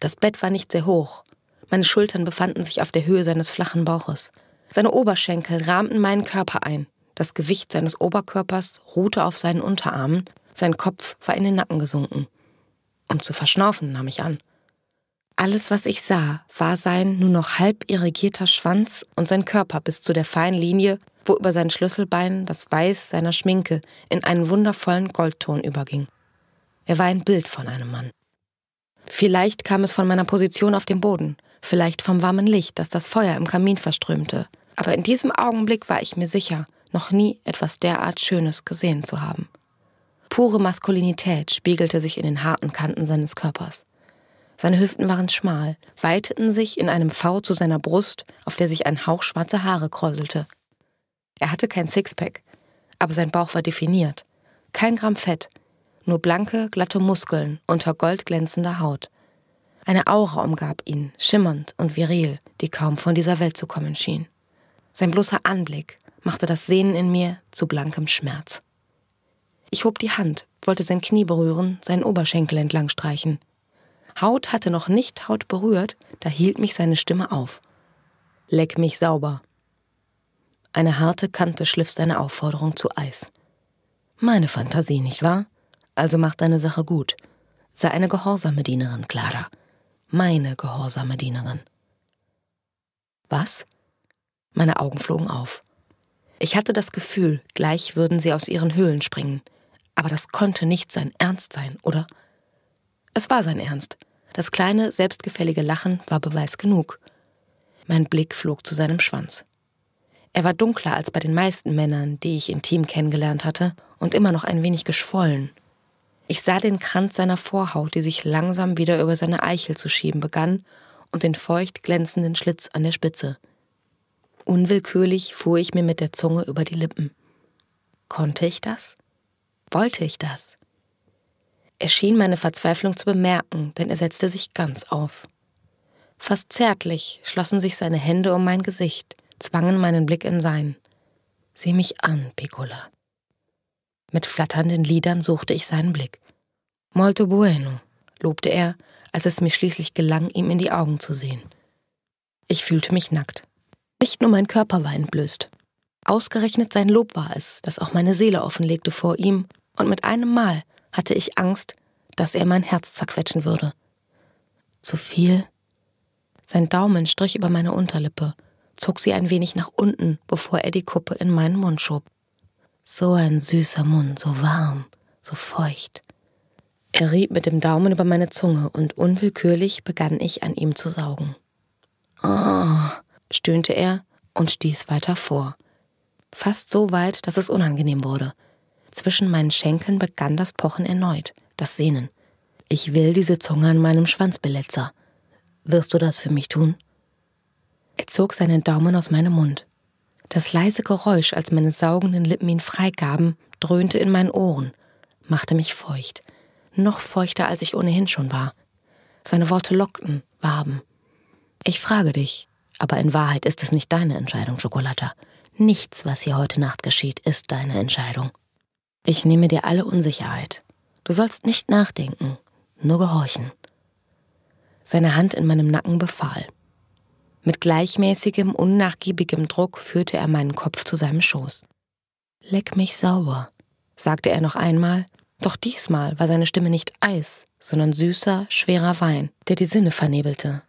Das Bett war nicht sehr hoch. Meine Schultern befanden sich auf der Höhe seines flachen Bauches. Seine Oberschenkel rahmten meinen Körper ein. Das Gewicht seines Oberkörpers ruhte auf seinen Unterarmen. Sein Kopf war in den Nacken gesunken. Um zu verschnaufen, nahm ich an. Alles, was ich sah, war sein nur noch halb irrigierter Schwanz und sein Körper bis zu der feinen Linie, wo über sein Schlüsselbein das Weiß seiner Schminke in einen wundervollen Goldton überging. Er war ein Bild von einem Mann. Vielleicht kam es von meiner Position auf dem Boden, vielleicht vom warmen Licht, das das Feuer im Kamin verströmte. Aber in diesem Augenblick war ich mir sicher, noch nie etwas derart Schönes gesehen zu haben. Pure Maskulinität spiegelte sich in den harten Kanten seines Körpers. Seine Hüften waren schmal, weiteten sich in einem V zu seiner Brust, auf der sich ein Hauch schwarzer Haare kräuselte. Er hatte kein Sixpack, aber sein Bauch war definiert. Kein Gramm Fett, nur blanke, glatte Muskeln unter goldglänzender Haut. Eine Aura umgab ihn, schimmernd und viril, die kaum von dieser Welt zu kommen schien. Sein bloßer Anblick machte das Sehnen in mir zu blankem Schmerz. Ich hob die Hand, wollte sein Knie berühren, seinen Oberschenkel entlang streichen. Haut hatte noch nicht Haut berührt, da hielt mich seine Stimme auf. Leck mich sauber. Eine harte Kante schliff seine Aufforderung zu Eis. Meine Fantasie, nicht wahr? Also mach deine Sache gut. Sei eine gehorsame Dienerin, Clara. Meine gehorsame Dienerin. Was? Meine Augen flogen auf. Ich hatte das Gefühl, gleich würden sie aus ihren Höhlen springen. Aber das konnte nicht sein Ernst sein, oder? Es war sein Ernst. Das kleine, selbstgefällige Lachen war Beweis genug. Mein Blick flog zu seinem Schwanz. Er war dunkler als bei den meisten Männern, die ich intim kennengelernt hatte, und immer noch ein wenig geschwollen. Ich sah den Kranz seiner Vorhaut, die sich langsam wieder über seine Eichel zu schieben begann, und den feucht glänzenden Schlitz an der Spitze. Unwillkürlich fuhr ich mir mit der Zunge über die Lippen. Konnte ich das? Wollte ich das? Er schien meine Verzweiflung zu bemerken, denn er setzte sich ganz auf. Fast zärtlich schlossen sich seine Hände um mein Gesicht, zwangen meinen Blick in seinen. Sieh mich an, Piccola. Mit flatternden Lidern suchte ich seinen Blick. Molto bueno, lobte er, als es mir schließlich gelang, ihm in die Augen zu sehen. Ich fühlte mich nackt. Nicht nur mein Körper war entblößt. Ausgerechnet sein Lob war es, das auch meine Seele offenlegte vor ihm, und mit einem Mal hatte ich Angst, dass er mein Herz zerquetschen würde. Zu viel? Sein Daumen strich über meine Unterlippe, zog sie ein wenig nach unten, bevor er die Kuppe in meinen Mund schob. So ein süßer Mund, so warm, so feucht. Er rieb mit dem Daumen über meine Zunge und unwillkürlich begann ich an ihm zu saugen. Oh, stöhnte er und stieß weiter vor. Fast so weit, dass es unangenehm wurde. Zwischen meinen Schenkeln begann das Pochen erneut, das Sehnen. Ich will diese Zunge an meinem Schwanzbeletzer. Wirst du das für mich tun? Er zog seinen Daumen aus meinem Mund. Das leise Geräusch, als meine saugenden Lippen ihn freigaben, dröhnte in meinen Ohren, machte mich feucht, noch feuchter, als ich ohnehin schon war. Seine Worte lockten, warben. Ich frage dich, aber in Wahrheit ist es nicht deine Entscheidung, Schokolata. Nichts, was hier heute Nacht geschieht, ist deine Entscheidung. Ich nehme dir alle Unsicherheit. Du sollst nicht nachdenken, nur gehorchen. Seine Hand in meinem Nacken befahl. Mit gleichmäßigem, unnachgiebigem Druck führte er meinen Kopf zu seinem Schoß. Leck mich sauber, sagte er noch einmal, doch diesmal war seine Stimme nicht Eis, sondern süßer, schwerer Wein, der die Sinne vernebelte,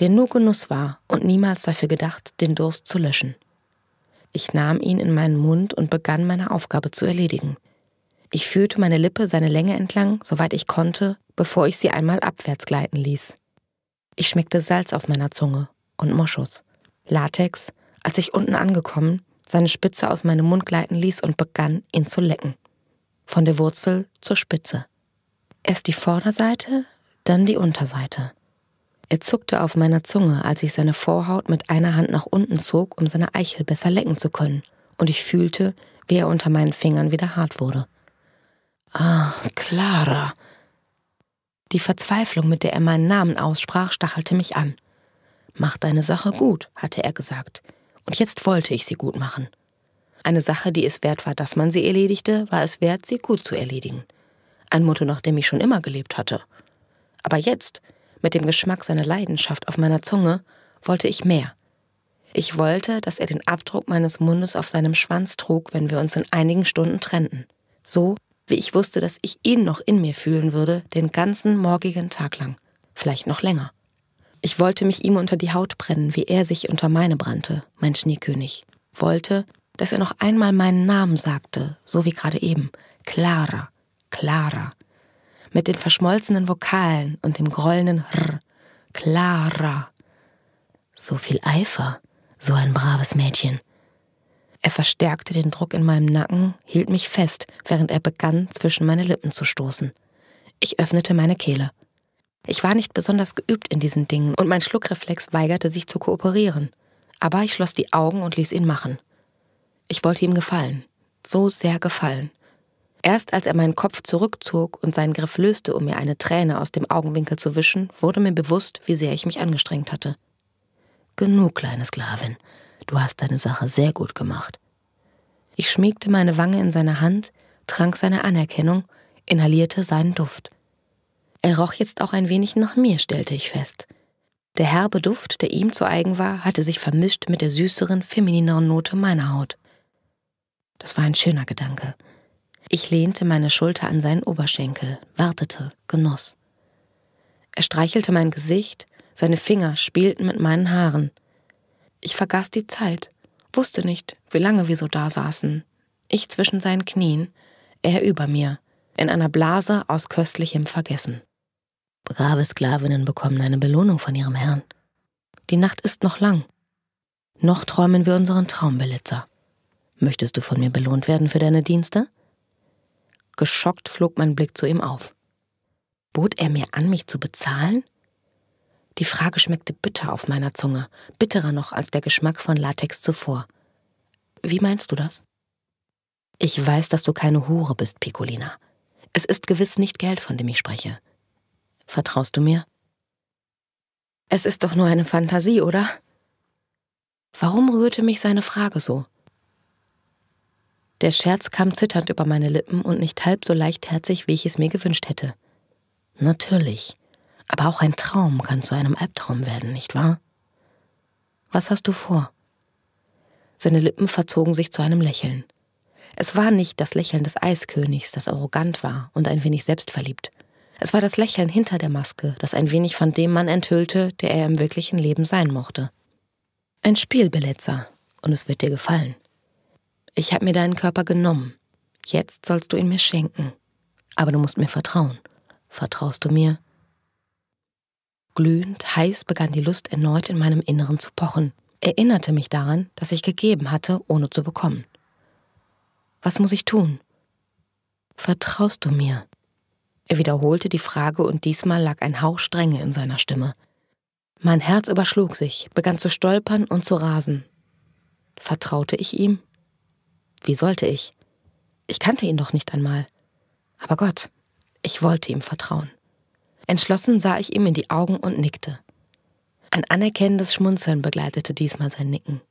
der nur Genuss war und niemals dafür gedacht, den Durst zu löschen. Ich nahm ihn in meinen Mund und begann meine Aufgabe zu erledigen. Ich führte meine Lippe seine Länge entlang, soweit ich konnte, bevor ich sie einmal abwärts gleiten ließ. Ich schmeckte Salz auf meiner Zunge und Moschus. Latex, als ich unten angekommen, seine Spitze aus meinem Mund gleiten ließ und begann, ihn zu lecken. Von der Wurzel zur Spitze. Erst die Vorderseite, dann die Unterseite. Er zuckte auf meiner Zunge, als ich seine Vorhaut mit einer Hand nach unten zog, um seine Eichel besser lecken zu können, und ich fühlte, wie er unter meinen Fingern wieder hart wurde. Ah, Clara. Die Verzweiflung, mit der er meinen Namen aussprach, stachelte mich an. Mach deine Sache gut, hatte er gesagt. Und jetzt wollte ich sie gut machen. Eine Sache, die es wert war, dass man sie erledigte, war es wert, sie gut zu erledigen. Ein Motto, nach dem ich schon immer gelebt hatte. Aber jetzt, mit dem Geschmack seiner Leidenschaft auf meiner Zunge, wollte ich mehr. Ich wollte, dass er den Abdruck meines Mundes auf seinem Schwanz trug, wenn wir uns in einigen Stunden trennten. So, wie ich wusste, dass ich ihn noch in mir fühlen würde, den ganzen morgigen Tag lang. Vielleicht noch länger. Ich wollte mich ihm unter die Haut brennen, wie er sich unter meine brannte, mein Schneekönig. Wollte, dass er noch einmal meinen Namen sagte, so wie gerade eben. Clara, Clara. Mit den verschmolzenen Vokalen und dem grollenden R. Clara. So viel Eifer, so ein braves Mädchen. Er verstärkte den Druck in meinem Nacken, hielt mich fest, während er begann, zwischen meine Lippen zu stoßen. Ich öffnete meine Kehle. Ich war nicht besonders geübt in diesen Dingen und mein Schluckreflex weigerte sich zu kooperieren. Aber ich schloss die Augen und ließ ihn machen. Ich wollte ihm gefallen. So sehr gefallen. Erst als er meinen Kopf zurückzog und seinen Griff löste, um mir eine Träne aus dem Augenwinkel zu wischen, wurde mir bewusst, wie sehr ich mich angestrengt hatte. Genug, kleine Sklavin. Du hast deine Sache sehr gut gemacht. Ich schmiegte meine Wange in seine Hand, trank seine Anerkennung, inhalierte seinen Duft. Er roch jetzt auch ein wenig nach mir, stellte ich fest. Der herbe Duft, der ihm zu eigen war, hatte sich vermischt mit der süßeren, feminineren Note meiner Haut. Das war ein schöner Gedanke. Ich lehnte meine Schulter an seinen Oberschenkel, wartete, genoss. Er streichelte mein Gesicht, seine Finger spielten mit meinen Haaren. Ich vergaß die Zeit, wusste nicht, wie lange wir so da saßen. Ich zwischen seinen Knien, er über mir, in einer Blase aus köstlichem Vergessen. Brave Sklavinnen bekommen eine Belohnung von ihrem Herrn. Die Nacht ist noch lang. Noch träumen wir unseren Traumbelitzer. Möchtest du von mir belohnt werden für deine Dienste? Geschockt flog mein Blick zu ihm auf. Bot er mir an, mich zu bezahlen? Die Frage schmeckte bitter auf meiner Zunge, bitterer noch als der Geschmack von Latex zuvor. Wie meinst du das? Ich weiß, dass du keine Hure bist, Piccolina. Es ist gewiss nicht Geld, von dem ich spreche. Vertraust du mir? Es ist doch nur eine Fantasie, oder? Warum rührte mich seine Frage so? Der Scherz kam zitternd über meine Lippen und nicht halb so leichtherzig, wie ich es mir gewünscht hätte. Natürlich. Aber auch ein Traum kann zu einem Albtraum werden, nicht wahr? Was hast du vor? Seine Lippen verzogen sich zu einem Lächeln. Es war nicht das Lächeln des Eiskönigs, das arrogant war und ein wenig selbstverliebt. Es war das Lächeln hinter der Maske, das ein wenig von dem Mann enthüllte, der er im wirklichen Leben sein mochte. Ein Spiel, Belezza, und es wird dir gefallen. Ich habe mir deinen Körper genommen. Jetzt sollst du ihn mir schenken. Aber du musst mir vertrauen. Vertraust du mir? Glühend, heiß begann die Lust erneut in meinem Inneren zu pochen, erinnerte mich daran, dass ich gegeben hatte, ohne zu bekommen. Was muss ich tun? Vertraust du mir? Er wiederholte die Frage und diesmal lag ein Hauch Strenge in seiner Stimme. Mein Herz überschlug sich, begann zu stolpern und zu rasen. Vertraute ich ihm? Wie sollte ich? Ich kannte ihn doch nicht einmal. Aber Gott, ich wollte ihm vertrauen. Entschlossen sah ich ihm in die Augen und nickte. Ein anerkennendes Schmunzeln begleitete diesmal sein Nicken.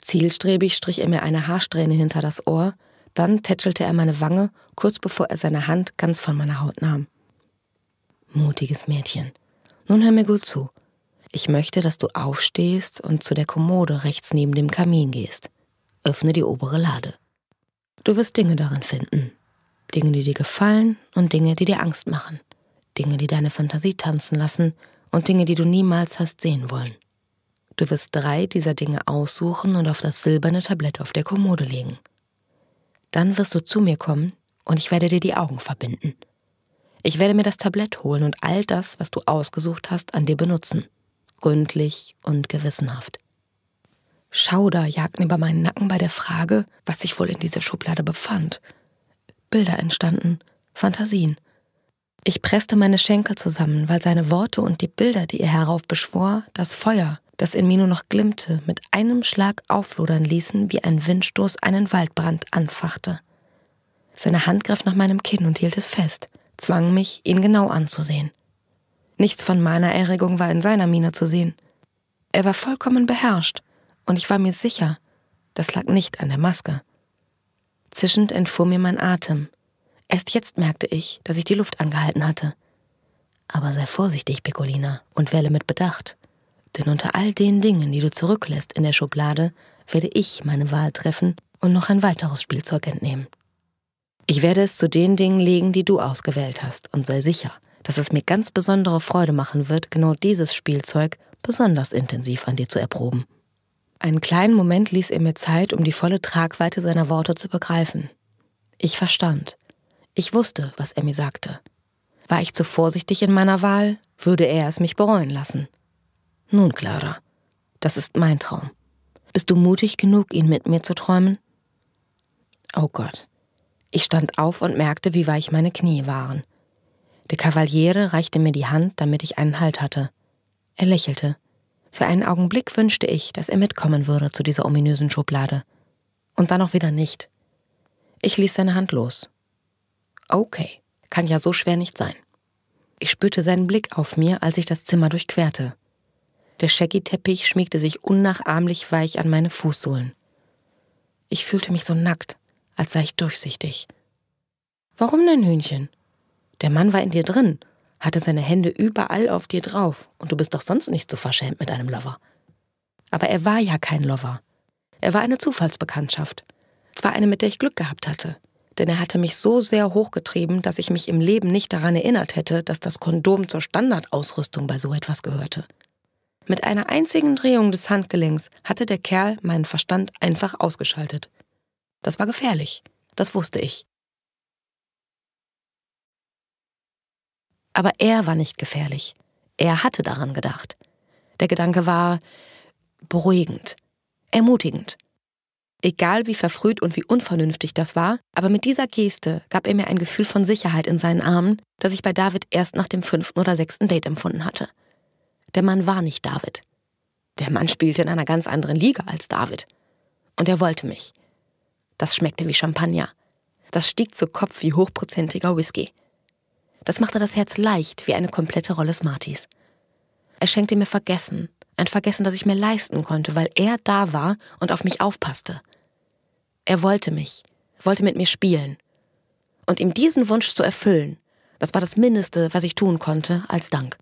Zielstrebig strich er mir eine Haarsträhne hinter das Ohr dann tätschelte er meine Wange, kurz bevor er seine Hand ganz von meiner Haut nahm. Mutiges Mädchen. Nun hör mir gut zu. Ich möchte, dass du aufstehst und zu der Kommode rechts neben dem Kamin gehst. Öffne die obere Lade. Du wirst Dinge darin finden. Dinge, die dir gefallen und Dinge, die dir Angst machen. Dinge, die deine Fantasie tanzen lassen und Dinge, die du niemals hast sehen wollen. Du wirst drei dieser Dinge aussuchen und auf das silberne Tablett auf der Kommode legen. Dann wirst du zu mir kommen und ich werde dir die Augen verbinden. Ich werde mir das Tablett holen und all das, was du ausgesucht hast, an dir benutzen. Gründlich und gewissenhaft. Schauder jagten über meinen Nacken bei der Frage, was sich wohl in dieser Schublade befand. Bilder entstanden, Fantasien. Ich presste meine Schenkel zusammen, weil seine Worte und die Bilder, die er heraufbeschwor, das Feuer, das in Mino noch glimmte, mit einem Schlag auflodern ließen, wie ein Windstoß einen Waldbrand anfachte. Seine Hand griff nach meinem Kinn und hielt es fest, zwang mich, ihn genau anzusehen. Nichts von meiner Erregung war in seiner Miene zu sehen. Er war vollkommen beherrscht, und ich war mir sicher, das lag nicht an der Maske. Zischend entfuhr mir mein Atem. Erst jetzt merkte ich, dass ich die Luft angehalten hatte. Aber sei vorsichtig, Piccolina, und wähle mit Bedacht. Denn unter all den Dingen, die du zurücklässt in der Schublade, werde ich meine Wahl treffen und noch ein weiteres Spielzeug entnehmen. Ich werde es zu den Dingen legen, die du ausgewählt hast, und sei sicher, dass es mir ganz besondere Freude machen wird, genau dieses Spielzeug besonders intensiv an dir zu erproben. Einen kleinen Moment ließ er mir Zeit, um die volle Tragweite seiner Worte zu begreifen. Ich verstand. Ich wusste, was er mir sagte. War ich zu vorsichtig in meiner Wahl, würde er es mich bereuen lassen. Nun, Clara, das ist mein Traum. Bist du mutig genug, ihn mit mir zu träumen? Oh Gott. Ich stand auf und merkte, wie weich meine Knie waren. Der Kavaliere reichte mir die Hand, damit ich einen Halt hatte. Er lächelte. Für einen Augenblick wünschte ich, dass er mitkommen würde zu dieser ominösen Schublade. Und dann auch wieder nicht. Ich ließ seine Hand los. Okay, kann ja so schwer nicht sein. Ich spürte seinen Blick auf mir, als ich das Zimmer durchquerte. Der Shaggy-Teppich schmiegte sich unnachahmlich weich an meine Fußsohlen. Ich fühlte mich so nackt, als sei ich durchsichtig. Warum denn, Hühnchen? Der Mann war in dir drin, hatte seine Hände überall auf dir drauf, und du bist doch sonst nicht so verschämt mit einem Lover. Aber er war ja kein Lover. Er war eine Zufallsbekanntschaft. Zwar eine, mit der ich Glück gehabt hatte, denn er hatte mich so sehr hochgetrieben, dass ich mich im Leben nicht daran erinnert hätte, dass das Kondom zur Standardausrüstung bei so etwas gehörte. Mit einer einzigen Drehung des Handgelenks hatte der Kerl meinen Verstand einfach ausgeschaltet. Das war gefährlich, das wusste ich. Aber er war nicht gefährlich. Er hatte daran gedacht. Der Gedanke war beruhigend, ermutigend. Egal wie verfrüht und wie unvernünftig das war, aber mit dieser Geste gab er mir ein Gefühl von Sicherheit in seinen Armen, das ich bei David erst nach dem fünften oder sechsten Date empfunden hatte. Der Mann war nicht David. Der Mann spielte in einer ganz anderen Liga als David. Und er wollte mich. Das schmeckte wie Champagner. Das stieg zu Kopf wie hochprozentiger Whisky. Das machte das Herz leicht wie eine komplette Rolle Smarties. Er schenkte mir Vergessen, ein Vergessen, das ich mir leisten konnte, weil er da war und auf mich aufpasste. Er wollte mich, wollte mit mir spielen. Und ihm diesen Wunsch zu erfüllen, das war das Mindeste, was ich tun konnte, als Dank.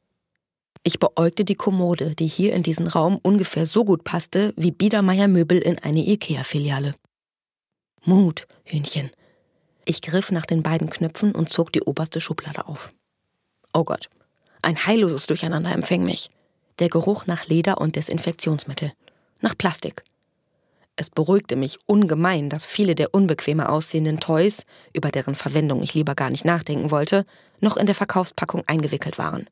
Ich beäugte die Kommode, die hier in diesen Raum ungefähr so gut passte wie Biedermeier Möbel in eine IKEA-Filiale. Mut, Hühnchen. Ich griff nach den beiden Knöpfen und zog die oberste Schublade auf. Oh Gott, ein heilloses Durcheinander empfing mich. Der Geruch nach Leder und Desinfektionsmittel, nach Plastik. Es beruhigte mich ungemein, dass viele der unbequemer aussehenden Toys, über deren Verwendung ich lieber gar nicht nachdenken wollte, noch in der Verkaufspackung eingewickelt waren.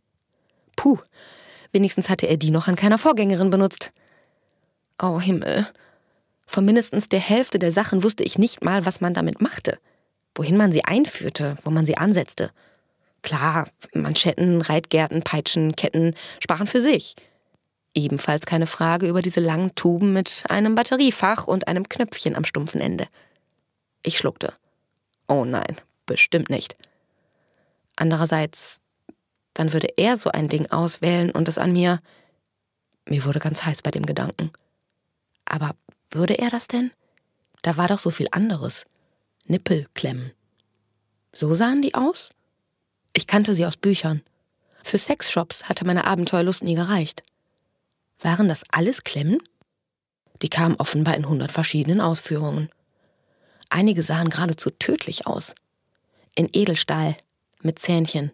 Puh, wenigstens hatte er die noch an keiner Vorgängerin benutzt. Oh Himmel. Von mindestens der Hälfte der Sachen wusste ich nicht mal, was man damit machte, wohin man sie einführte, wo man sie ansetzte. Klar, Manschetten, Reitgärten, Peitschen, Ketten sprachen für sich. Ebenfalls keine Frage über diese langen Tuben mit einem Batteriefach und einem Knöpfchen am stumpfen Ende. Ich schluckte. Oh nein, bestimmt nicht. Andererseits, dann würde er so ein Ding auswählen und es an mir. Mir wurde ganz heiß bei dem Gedanken. Aber würde er das denn? Da war doch so viel anderes. Nippelklemmen. So sahen die aus? Ich kannte sie aus Büchern. Für Sexshops hatte meine Abenteuerlust nie gereicht. Waren das alles Klemmen? Die kamen offenbar in hundert verschiedenen Ausführungen. Einige sahen geradezu tödlich aus. In Edelstahl, mit Zähnchen,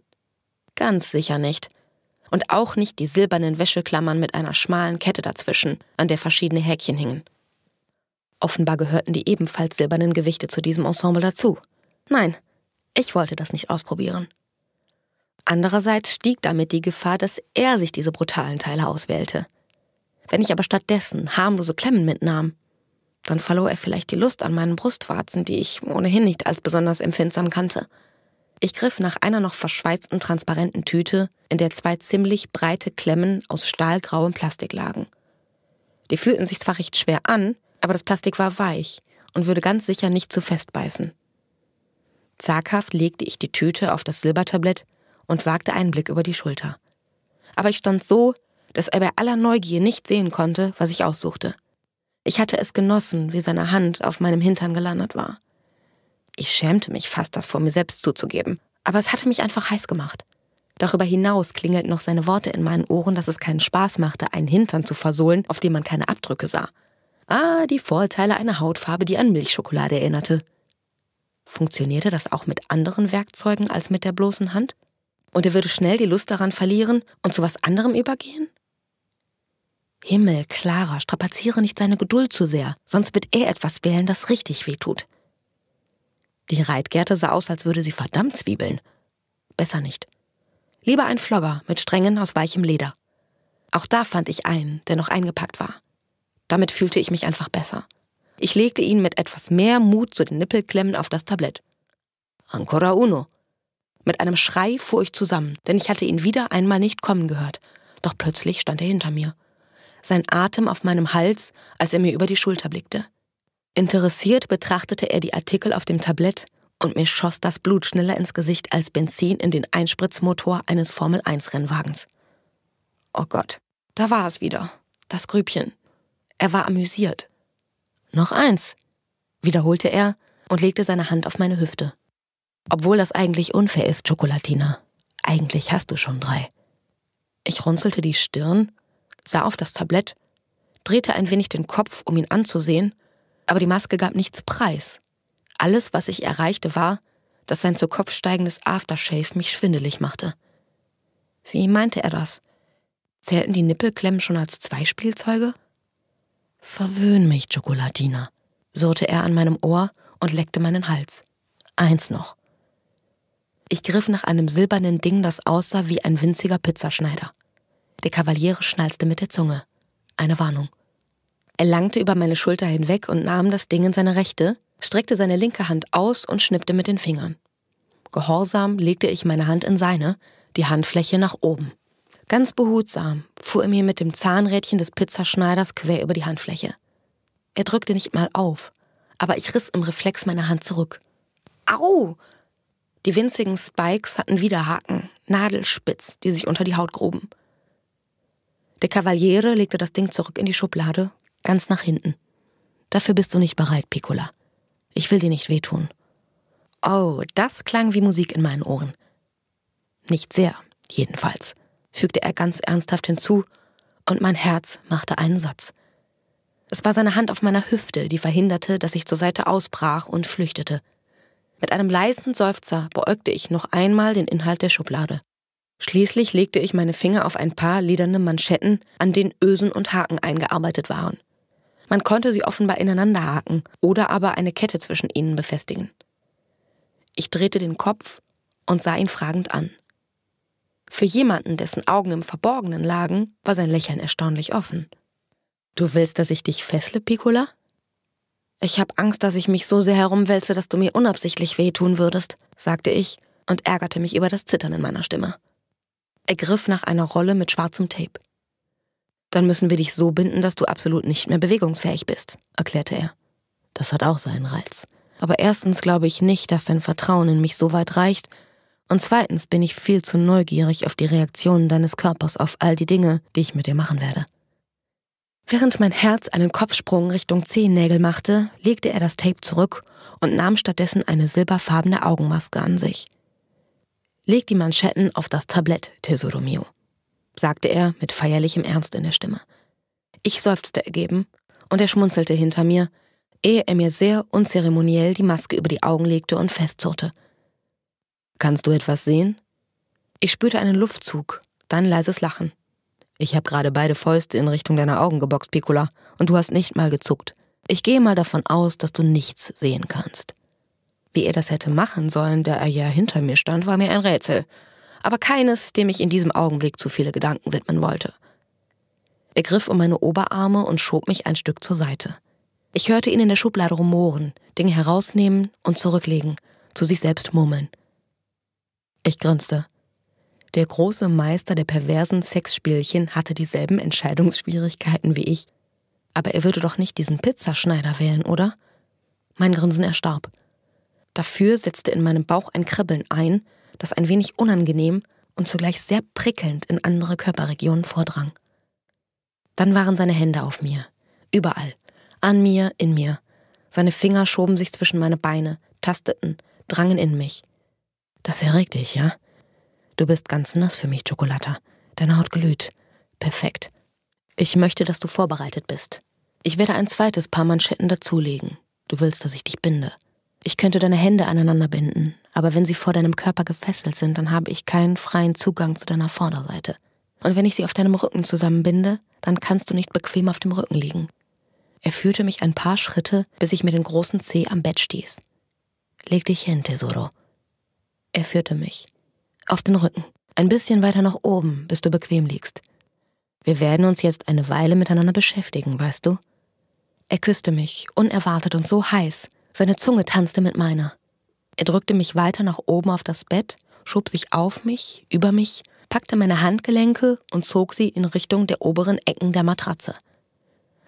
Ganz sicher nicht. Und auch nicht die silbernen Wäscheklammern mit einer schmalen Kette dazwischen, an der verschiedene Häkchen hingen. Offenbar gehörten die ebenfalls silbernen Gewichte zu diesem Ensemble dazu. Nein, ich wollte das nicht ausprobieren. Andererseits stieg damit die Gefahr, dass er sich diese brutalen Teile auswählte. Wenn ich aber stattdessen harmlose Klemmen mitnahm, dann verlor er vielleicht die Lust an meinen Brustwarzen, die ich ohnehin nicht als besonders empfindsam kannte. Ich griff nach einer noch verschweizten transparenten Tüte, in der zwei ziemlich breite Klemmen aus stahlgrauem Plastik lagen. Die fühlten sich zwar recht schwer an, aber das Plastik war weich und würde ganz sicher nicht zu fest beißen. Zaghaft legte ich die Tüte auf das Silbertablett und wagte einen Blick über die Schulter. Aber ich stand so, dass er bei aller Neugier nicht sehen konnte, was ich aussuchte. Ich hatte es genossen, wie seine Hand auf meinem Hintern gelandet war. Ich schämte mich fast, das vor mir selbst zuzugeben, aber es hatte mich einfach heiß gemacht. Darüber hinaus klingelten noch seine Worte in meinen Ohren, dass es keinen Spaß machte, einen Hintern zu versohlen, auf dem man keine Abdrücke sah. Ah, die Vorteile einer Hautfarbe, die an Milchschokolade erinnerte. Funktionierte das auch mit anderen Werkzeugen als mit der bloßen Hand? Und er würde schnell die Lust daran verlieren und zu was anderem übergehen? Himmel, Clara, strapaziere nicht seine Geduld zu sehr, sonst wird er etwas wählen, das richtig wehtut. Die Reitgerte sah aus, als würde sie verdammt zwiebeln. Besser nicht. Lieber ein Flogger mit Strängen aus weichem Leder. Auch da fand ich einen, der noch eingepackt war. Damit fühlte ich mich einfach besser. Ich legte ihn mit etwas mehr Mut zu den Nippelklemmen auf das Tablett. Ancora uno. Mit einem Schrei fuhr ich zusammen, denn ich hatte ihn wieder einmal nicht kommen gehört. Doch plötzlich stand er hinter mir. Sein Atem auf meinem Hals, als er mir über die Schulter blickte. Interessiert betrachtete er die Artikel auf dem Tablett und mir schoss das Blut schneller ins Gesicht als Benzin in den Einspritzmotor eines Formel-1-Rennwagens. Oh Gott, da war es wieder. Das Grübchen. Er war amüsiert. Noch eins, wiederholte er und legte seine Hand auf meine Hüfte. Obwohl das eigentlich unfair ist, Schokolatina. Eigentlich hast du schon drei. Ich runzelte die Stirn, sah auf das Tablett, drehte ein wenig den Kopf, um ihn anzusehen aber die Maske gab nichts preis. Alles, was ich erreichte, war, dass sein zu Kopf steigendes Aftershave mich schwindelig machte. Wie meinte er das? Zählten die Nippelklemmen schon als zwei Spielzeuge? Verwöhn mich, Schokolatina, surrte er an meinem Ohr und leckte meinen Hals. Eins noch. Ich griff nach einem silbernen Ding, das aussah wie ein winziger Pizzaschneider. Der Kavaliere schnalzte mit der Zunge. Eine Warnung. Er langte über meine Schulter hinweg und nahm das Ding in seine rechte, streckte seine linke Hand aus und schnippte mit den Fingern. Gehorsam legte ich meine Hand in seine, die Handfläche nach oben. Ganz behutsam fuhr er mir mit dem Zahnrädchen des Pizzaschneiders quer über die Handfläche. Er drückte nicht mal auf, aber ich riss im Reflex meine Hand zurück. Au! Die winzigen Spikes hatten wieder Haken, nadelspitz, die sich unter die Haut gruben. Der Kavaliere legte das Ding zurück in die Schublade ganz nach hinten. Dafür bist du nicht bereit, Piccola. Ich will dir nicht wehtun. Oh, das klang wie Musik in meinen Ohren. Nicht sehr, jedenfalls, fügte er ganz ernsthaft hinzu, und mein Herz machte einen Satz. Es war seine Hand auf meiner Hüfte, die verhinderte, dass ich zur Seite ausbrach und flüchtete. Mit einem leisen Seufzer beäugte ich noch einmal den Inhalt der Schublade. Schließlich legte ich meine Finger auf ein paar lederne Manschetten, an denen Ösen und Haken eingearbeitet waren. Man konnte sie offenbar ineinander haken oder aber eine Kette zwischen ihnen befestigen. Ich drehte den Kopf und sah ihn fragend an. Für jemanden, dessen Augen im Verborgenen lagen, war sein Lächeln erstaunlich offen. Du willst, dass ich dich fessle, Piccola? Ich habe Angst, dass ich mich so sehr herumwälze, dass du mir unabsichtlich wehtun würdest, sagte ich und ärgerte mich über das Zittern in meiner Stimme. Er griff nach einer Rolle mit schwarzem Tape. Dann müssen wir dich so binden, dass du absolut nicht mehr bewegungsfähig bist, erklärte er. Das hat auch seinen Reiz. Aber erstens glaube ich nicht, dass dein Vertrauen in mich so weit reicht, und zweitens bin ich viel zu neugierig auf die Reaktionen deines Körpers auf all die Dinge, die ich mit dir machen werde. Während mein Herz einen Kopfsprung Richtung Zehennägel machte, legte er das Tape zurück und nahm stattdessen eine silberfarbene Augenmaske an sich. Leg die Manschetten auf das Tablett, Tesoromio, sagte er mit feierlichem Ernst in der Stimme. Ich seufzte ergeben, und er schmunzelte hinter mir, ehe er mir sehr unzeremoniell die Maske über die Augen legte und festzurrte. Kannst du etwas sehen? Ich spürte einen Luftzug, dann leises Lachen. Ich habe gerade beide Fäuste in Richtung deiner Augen geboxt, Piccola, und du hast nicht mal gezuckt. Ich gehe mal davon aus, dass du nichts sehen kannst. Wie er das hätte machen sollen, da er ja hinter mir stand, war mir ein Rätsel aber keines, dem ich in diesem Augenblick zu viele Gedanken widmen wollte. Er griff um meine Oberarme und schob mich ein Stück zur Seite. Ich hörte ihn in der Schublade rumoren, Dinge herausnehmen und zurücklegen, zu sich selbst murmeln. Ich grinste. Der große Meister der perversen Sexspielchen hatte dieselben Entscheidungsschwierigkeiten wie ich. Aber er würde doch nicht diesen Pizzaschneider wählen, oder? Mein Grinsen erstarb. Dafür setzte in meinem Bauch ein Kribbeln ein, das ein wenig unangenehm und zugleich sehr prickelnd in andere Körperregionen vordrang. Dann waren seine Hände auf mir, überall, an mir, in mir. Seine Finger schoben sich zwischen meine Beine, tasteten, drangen in mich. Das erregt dich, ja? Du bist ganz nass für mich, Chocolata. Deine Haut glüht. Perfekt. Ich möchte, dass du vorbereitet bist. Ich werde ein zweites Paar Manschetten dazulegen. Du willst, dass ich dich binde. Ich könnte deine Hände aneinander binden, aber wenn sie vor deinem Körper gefesselt sind, dann habe ich keinen freien Zugang zu deiner Vorderseite. Und wenn ich sie auf deinem Rücken zusammenbinde, dann kannst du nicht bequem auf dem Rücken liegen. Er führte mich ein paar Schritte, bis ich mir den großen Zeh am Bett stieß. Leg dich hin, Tesoro. Er führte mich. Auf den Rücken. Ein bisschen weiter nach oben, bis du bequem liegst. Wir werden uns jetzt eine Weile miteinander beschäftigen, weißt du? Er küsste mich, unerwartet und so heiß. Seine Zunge tanzte mit meiner. Er drückte mich weiter nach oben auf das Bett, schob sich auf mich, über mich, packte meine Handgelenke und zog sie in Richtung der oberen Ecken der Matratze.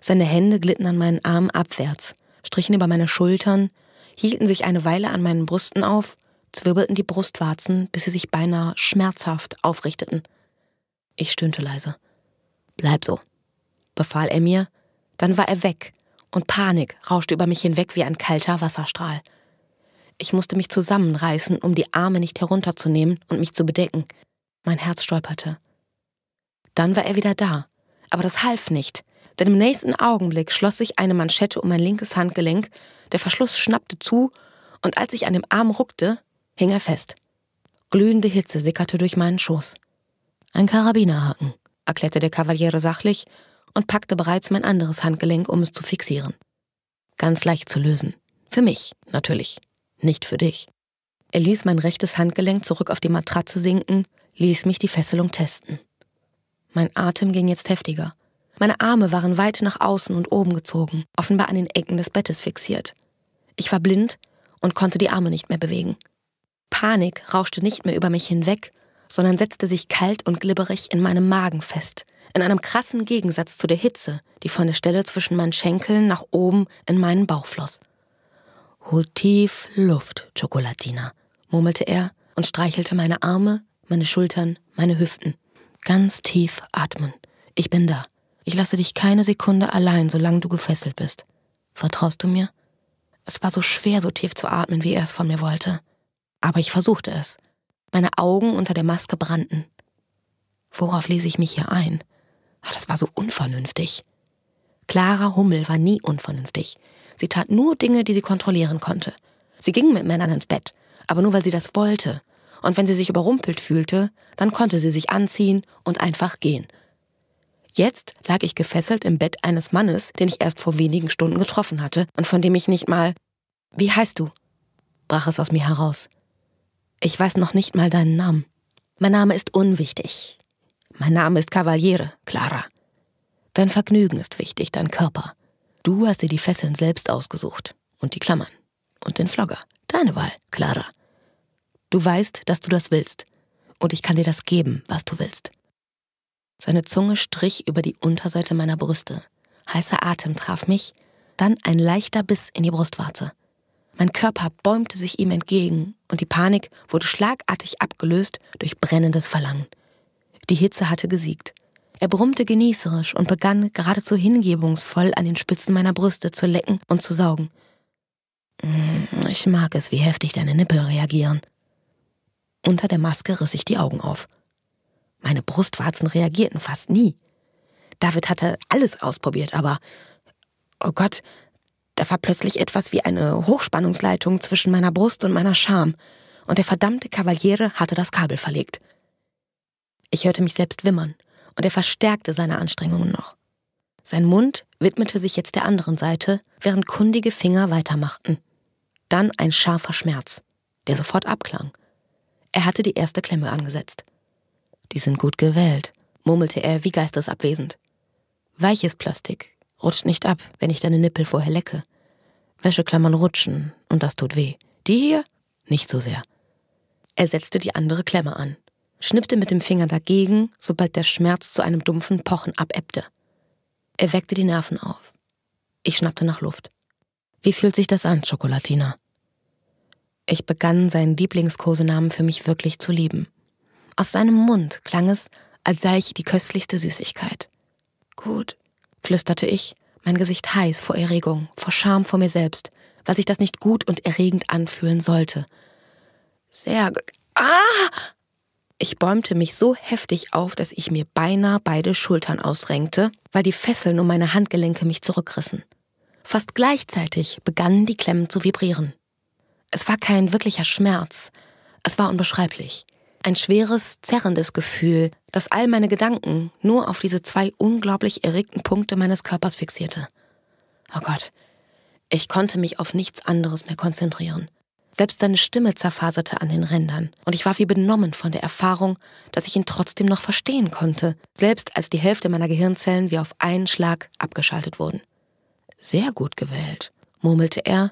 Seine Hände glitten an meinen Armen abwärts, strichen über meine Schultern, hielten sich eine Weile an meinen Brüsten auf, zwirbelten die Brustwarzen, bis sie sich beinahe schmerzhaft aufrichteten. Ich stöhnte leise. Bleib so, befahl er mir, dann war er weg, und Panik rauschte über mich hinweg wie ein kalter Wasserstrahl. Ich musste mich zusammenreißen, um die Arme nicht herunterzunehmen und mich zu bedecken. Mein Herz stolperte. Dann war er wieder da, aber das half nicht, denn im nächsten Augenblick schloss sich eine Manschette um mein linkes Handgelenk, der Verschluss schnappte zu, und als ich an dem Arm ruckte, hing er fest. Glühende Hitze sickerte durch meinen Schoß. Ein Karabinerhaken, erklärte der Kavaliere sachlich und packte bereits mein anderes Handgelenk, um es zu fixieren. Ganz leicht zu lösen. Für mich, natürlich. Nicht für dich. Er ließ mein rechtes Handgelenk zurück auf die Matratze sinken, ließ mich die Fesselung testen. Mein Atem ging jetzt heftiger. Meine Arme waren weit nach außen und oben gezogen, offenbar an den Ecken des Bettes fixiert. Ich war blind und konnte die Arme nicht mehr bewegen. Panik rauschte nicht mehr über mich hinweg, sondern setzte sich kalt und glibberig in meinem Magen fest, in einem krassen Gegensatz zu der Hitze, die von der Stelle zwischen meinen Schenkeln nach oben in meinen Bauch floss. Hol tief Luft, Schokolatina, murmelte er und streichelte meine Arme, meine Schultern, meine Hüften. Ganz tief atmen. Ich bin da. Ich lasse dich keine Sekunde allein, solange du gefesselt bist. Vertraust du mir? Es war so schwer, so tief zu atmen, wie er es von mir wollte. Aber ich versuchte es. Meine Augen unter der Maske brannten. Worauf lese ich mich hier ein? Ach, das war so unvernünftig. Clara Hummel war nie unvernünftig. Sie tat nur Dinge, die sie kontrollieren konnte. Sie ging mit Männern ins Bett, aber nur weil sie das wollte. Und wenn sie sich überrumpelt fühlte, dann konnte sie sich anziehen und einfach gehen. Jetzt lag ich gefesselt im Bett eines Mannes, den ich erst vor wenigen Stunden getroffen hatte und von dem ich nicht mal. Wie heißt du? brach es aus mir heraus. Ich weiß noch nicht mal deinen Namen. Mein Name ist unwichtig. Mein Name ist Cavaliere, Clara. Dein Vergnügen ist wichtig, dein Körper. Du hast dir die Fesseln selbst ausgesucht. Und die Klammern. Und den Flogger. Deine Wahl, Clara. Du weißt, dass du das willst. Und ich kann dir das geben, was du willst. Seine Zunge strich über die Unterseite meiner Brüste. Heißer Atem traf mich, dann ein leichter Biss in die Brustwarze. Mein Körper bäumte sich ihm entgegen und die Panik wurde schlagartig abgelöst durch brennendes Verlangen. Die Hitze hatte gesiegt. Er brummte genießerisch und begann geradezu hingebungsvoll an den Spitzen meiner Brüste zu lecken und zu saugen. Mm, ich mag es, wie heftig deine Nippel reagieren. Unter der Maske riss ich die Augen auf. Meine Brustwarzen reagierten fast nie. David hatte alles ausprobiert, aber oh Gott, da war plötzlich etwas wie eine Hochspannungsleitung zwischen meiner Brust und meiner Scham, und der verdammte Kavaliere hatte das Kabel verlegt. Ich hörte mich selbst wimmern, und er verstärkte seine Anstrengungen noch. Sein Mund widmete sich jetzt der anderen Seite, während kundige Finger weitermachten. Dann ein scharfer Schmerz, der sofort abklang. Er hatte die erste Klemme angesetzt. Die sind gut gewählt, murmelte er wie geistesabwesend. Weiches Plastik, Rutscht nicht ab, wenn ich deine Nippel vorher lecke. Wäscheklammern rutschen und das tut weh. Die hier? Nicht so sehr. Er setzte die andere Klemme an, schnippte mit dem Finger dagegen, sobald der Schmerz zu einem dumpfen Pochen abebbte. Er weckte die Nerven auf. Ich schnappte nach Luft. Wie fühlt sich das an, Schokolatina? Ich begann, seinen Lieblingskosenamen für mich wirklich zu lieben. Aus seinem Mund klang es, als sei ich die köstlichste Süßigkeit. Gut, flüsterte ich, mein Gesicht heiß vor Erregung, vor Scham vor mir selbst, weil sich das nicht gut und erregend anfühlen sollte. Sehr. Ah! Ich bäumte mich so heftig auf, dass ich mir beinahe beide Schultern ausrenkte, weil die Fesseln um meine Handgelenke mich zurückrissen. Fast gleichzeitig begannen die Klemmen zu vibrieren. Es war kein wirklicher Schmerz, es war unbeschreiblich. Ein schweres, zerrendes Gefühl, das all meine Gedanken nur auf diese zwei unglaublich erregten Punkte meines Körpers fixierte. Oh Gott, ich konnte mich auf nichts anderes mehr konzentrieren. Selbst seine Stimme zerfaserte an den Rändern, und ich war wie benommen von der Erfahrung, dass ich ihn trotzdem noch verstehen konnte, selbst als die Hälfte meiner Gehirnzellen wie auf einen Schlag abgeschaltet wurden. Sehr gut gewählt, murmelte er.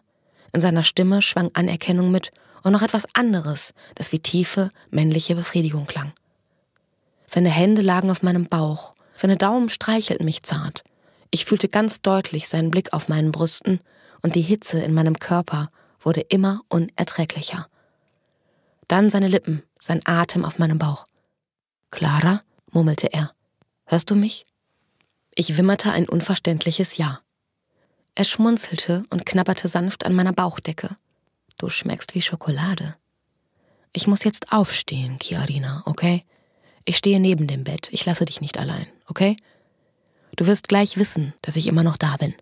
In seiner Stimme schwang Anerkennung mit, und noch etwas anderes, das wie tiefe männliche Befriedigung klang. Seine Hände lagen auf meinem Bauch, seine Daumen streichelten mich zart. Ich fühlte ganz deutlich seinen Blick auf meinen Brüsten und die Hitze in meinem Körper wurde immer unerträglicher. Dann seine Lippen, sein Atem auf meinem Bauch. Clara, murmelte er, hörst du mich? Ich wimmerte ein unverständliches Ja. Er schmunzelte und knabberte sanft an meiner Bauchdecke. Du schmeckst wie Schokolade. Ich muss jetzt aufstehen, Chiarina, okay? Ich stehe neben dem Bett, ich lasse dich nicht allein, okay? Du wirst gleich wissen, dass ich immer noch da bin.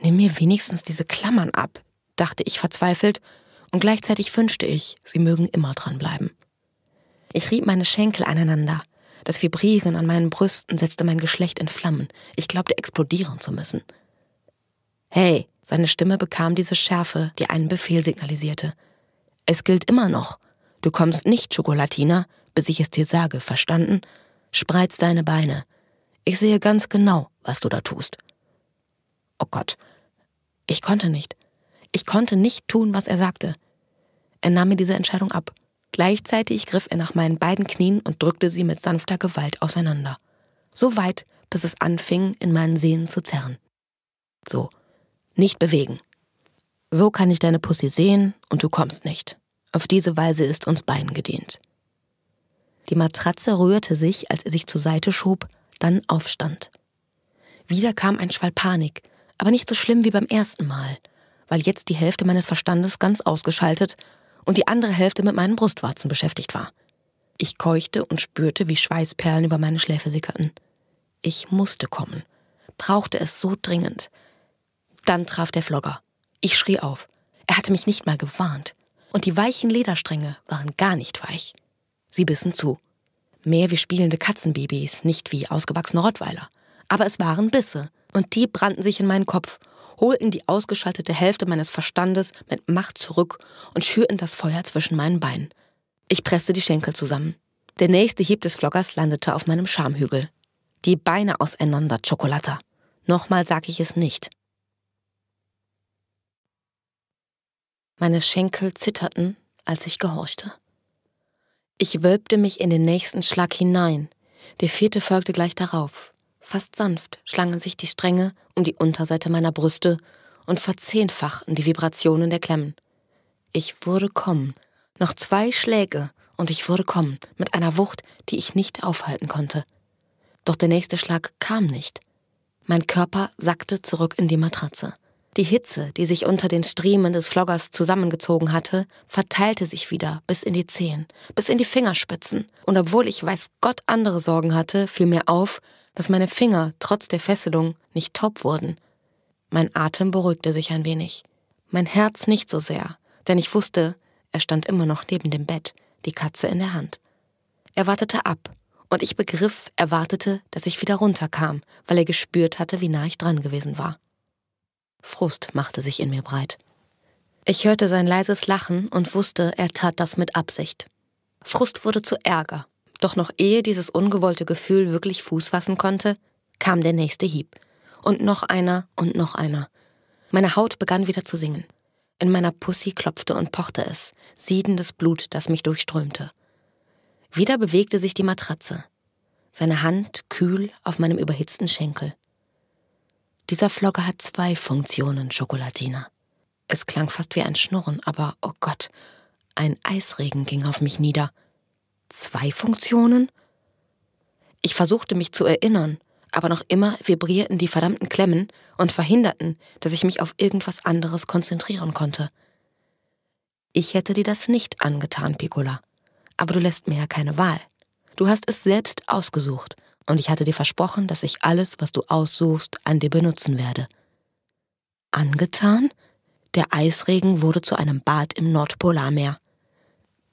Nimm mir wenigstens diese Klammern ab, dachte ich verzweifelt, und gleichzeitig wünschte ich, sie mögen immer dranbleiben. Ich rieb meine Schenkel aneinander. Das Vibrieren an meinen Brüsten setzte mein Geschlecht in Flammen. Ich glaubte explodieren zu müssen. Hey, seine Stimme bekam diese Schärfe, die einen Befehl signalisierte. Es gilt immer noch. Du kommst nicht, Schokolatina, bis ich es dir sage, verstanden? Spreiz deine Beine. Ich sehe ganz genau, was du da tust. Oh Gott. Ich konnte nicht. Ich konnte nicht tun, was er sagte. Er nahm mir diese Entscheidung ab. Gleichzeitig griff er nach meinen beiden Knien und drückte sie mit sanfter Gewalt auseinander. So weit, bis es anfing, in meinen Sehnen zu zerren. So, nicht bewegen. So kann ich deine Pussy sehen und du kommst nicht. Auf diese Weise ist uns beiden gedient. Die Matratze rührte sich, als er sich zur Seite schob, dann aufstand. Wieder kam ein Schwall Panik, aber nicht so schlimm wie beim ersten Mal, weil jetzt die Hälfte meines Verstandes ganz ausgeschaltet und die andere Hälfte mit meinen Brustwarzen beschäftigt war. Ich keuchte und spürte, wie Schweißperlen über meine Schläfe sickerten. Ich musste kommen, brauchte es so dringend, dann traf der Flogger. Ich schrie auf. Er hatte mich nicht mal gewarnt. Und die weichen Lederstränge waren gar nicht weich. Sie bissen zu. Mehr wie spielende Katzenbabys, nicht wie ausgewachsene Rottweiler. Aber es waren Bisse. Und die brannten sich in meinen Kopf, holten die ausgeschaltete Hälfte meines Verstandes mit Macht zurück und schürten das Feuer zwischen meinen Beinen. Ich presste die Schenkel zusammen. Der nächste Hieb des Floggers landete auf meinem Schamhügel. Die Beine auseinander, Schokolata. Nochmal sag ich es nicht. Meine Schenkel zitterten, als ich gehorchte. Ich wölbte mich in den nächsten Schlag hinein. Der vierte folgte gleich darauf. Fast sanft schlangen sich die Stränge um die Unterseite meiner Brüste und verzehnfachten die Vibrationen der Klemmen. Ich wurde kommen. Noch zwei Schläge und ich wurde kommen, mit einer Wucht, die ich nicht aufhalten konnte. Doch der nächste Schlag kam nicht. Mein Körper sackte zurück in die Matratze. Die Hitze, die sich unter den Striemen des Floggers zusammengezogen hatte, verteilte sich wieder bis in die Zehen, bis in die Fingerspitzen. Und obwohl ich weiß Gott andere Sorgen hatte, fiel mir auf, dass meine Finger trotz der Fesselung nicht taub wurden. Mein Atem beruhigte sich ein wenig. Mein Herz nicht so sehr, denn ich wusste, er stand immer noch neben dem Bett, die Katze in der Hand. Er wartete ab, und ich begriff, er wartete, dass ich wieder runterkam, weil er gespürt hatte, wie nah ich dran gewesen war. Frust machte sich in mir breit. Ich hörte sein leises Lachen und wusste, er tat das mit Absicht. Frust wurde zu Ärger, doch noch ehe dieses ungewollte Gefühl wirklich Fuß fassen konnte, kam der nächste Hieb. Und noch einer und noch einer. Meine Haut begann wieder zu singen. In meiner Pussy klopfte und pochte es, siedendes Blut, das mich durchströmte. Wieder bewegte sich die Matratze. Seine Hand kühl auf meinem überhitzten Schenkel. Dieser Flogger hat zwei Funktionen, Schokoladina. Es klang fast wie ein Schnurren, aber oh Gott, ein Eisregen ging auf mich nieder. Zwei Funktionen? Ich versuchte mich zu erinnern, aber noch immer vibrierten die verdammten Klemmen und verhinderten, dass ich mich auf irgendwas anderes konzentrieren konnte. Ich hätte dir das nicht angetan, Piccola. Aber du lässt mir ja keine Wahl. Du hast es selbst ausgesucht und ich hatte dir versprochen, dass ich alles, was du aussuchst, an dir benutzen werde. Angetan? Der Eisregen wurde zu einem Bad im Nordpolarmeer.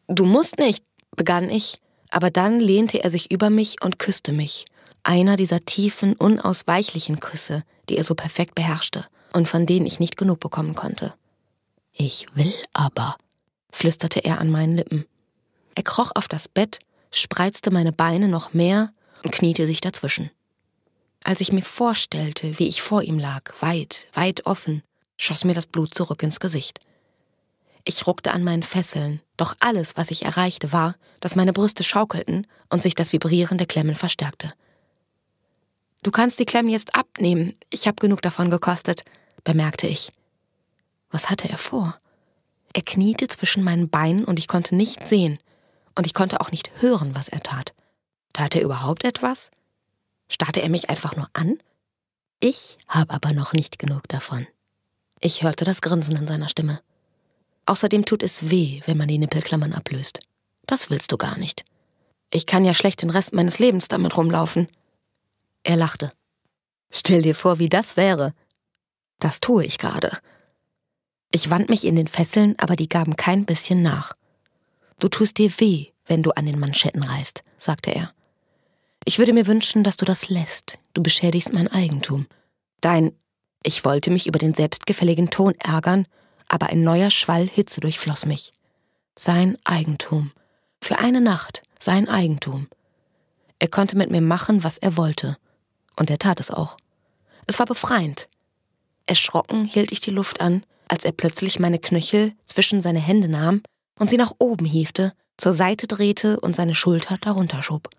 Du musst nicht, begann ich, aber dann lehnte er sich über mich und küsste mich. Einer dieser tiefen, unausweichlichen Küsse, die er so perfekt beherrschte und von denen ich nicht genug bekommen konnte. Ich will aber, flüsterte er an meinen Lippen. Er kroch auf das Bett, spreizte meine Beine noch mehr und kniete sich dazwischen. Als ich mir vorstellte, wie ich vor ihm lag, weit, weit offen, schoss mir das Blut zurück ins Gesicht. Ich ruckte an meinen Fesseln, doch alles, was ich erreichte, war, dass meine Brüste schaukelten und sich das Vibrieren der Klemmen verstärkte. Du kannst die Klemmen jetzt abnehmen, ich habe genug davon gekostet, bemerkte ich. Was hatte er vor? Er kniete zwischen meinen Beinen und ich konnte nicht sehen, und ich konnte auch nicht hören, was er tat. Tat er überhaupt etwas? Starrte er mich einfach nur an? Ich habe aber noch nicht genug davon. Ich hörte das Grinsen in seiner Stimme. Außerdem tut es weh, wenn man die Nippelklammern ablöst. Das willst du gar nicht. Ich kann ja schlecht den Rest meines Lebens damit rumlaufen. Er lachte. Stell dir vor, wie das wäre. Das tue ich gerade. Ich wand mich in den Fesseln, aber die gaben kein bisschen nach. Du tust dir weh, wenn du an den Manschetten reißt, sagte er. Ich würde mir wünschen, dass du das lässt. Du beschädigst mein Eigentum. Dein Ich wollte mich über den selbstgefälligen Ton ärgern, aber ein neuer Schwall Hitze durchfloss mich. Sein Eigentum. Für eine Nacht sein Eigentum. Er konnte mit mir machen, was er wollte. Und er tat es auch. Es war befreiend. Erschrocken hielt ich die Luft an, als er plötzlich meine Knöchel zwischen seine Hände nahm und sie nach oben hiefte, zur Seite drehte und seine Schulter darunter schob.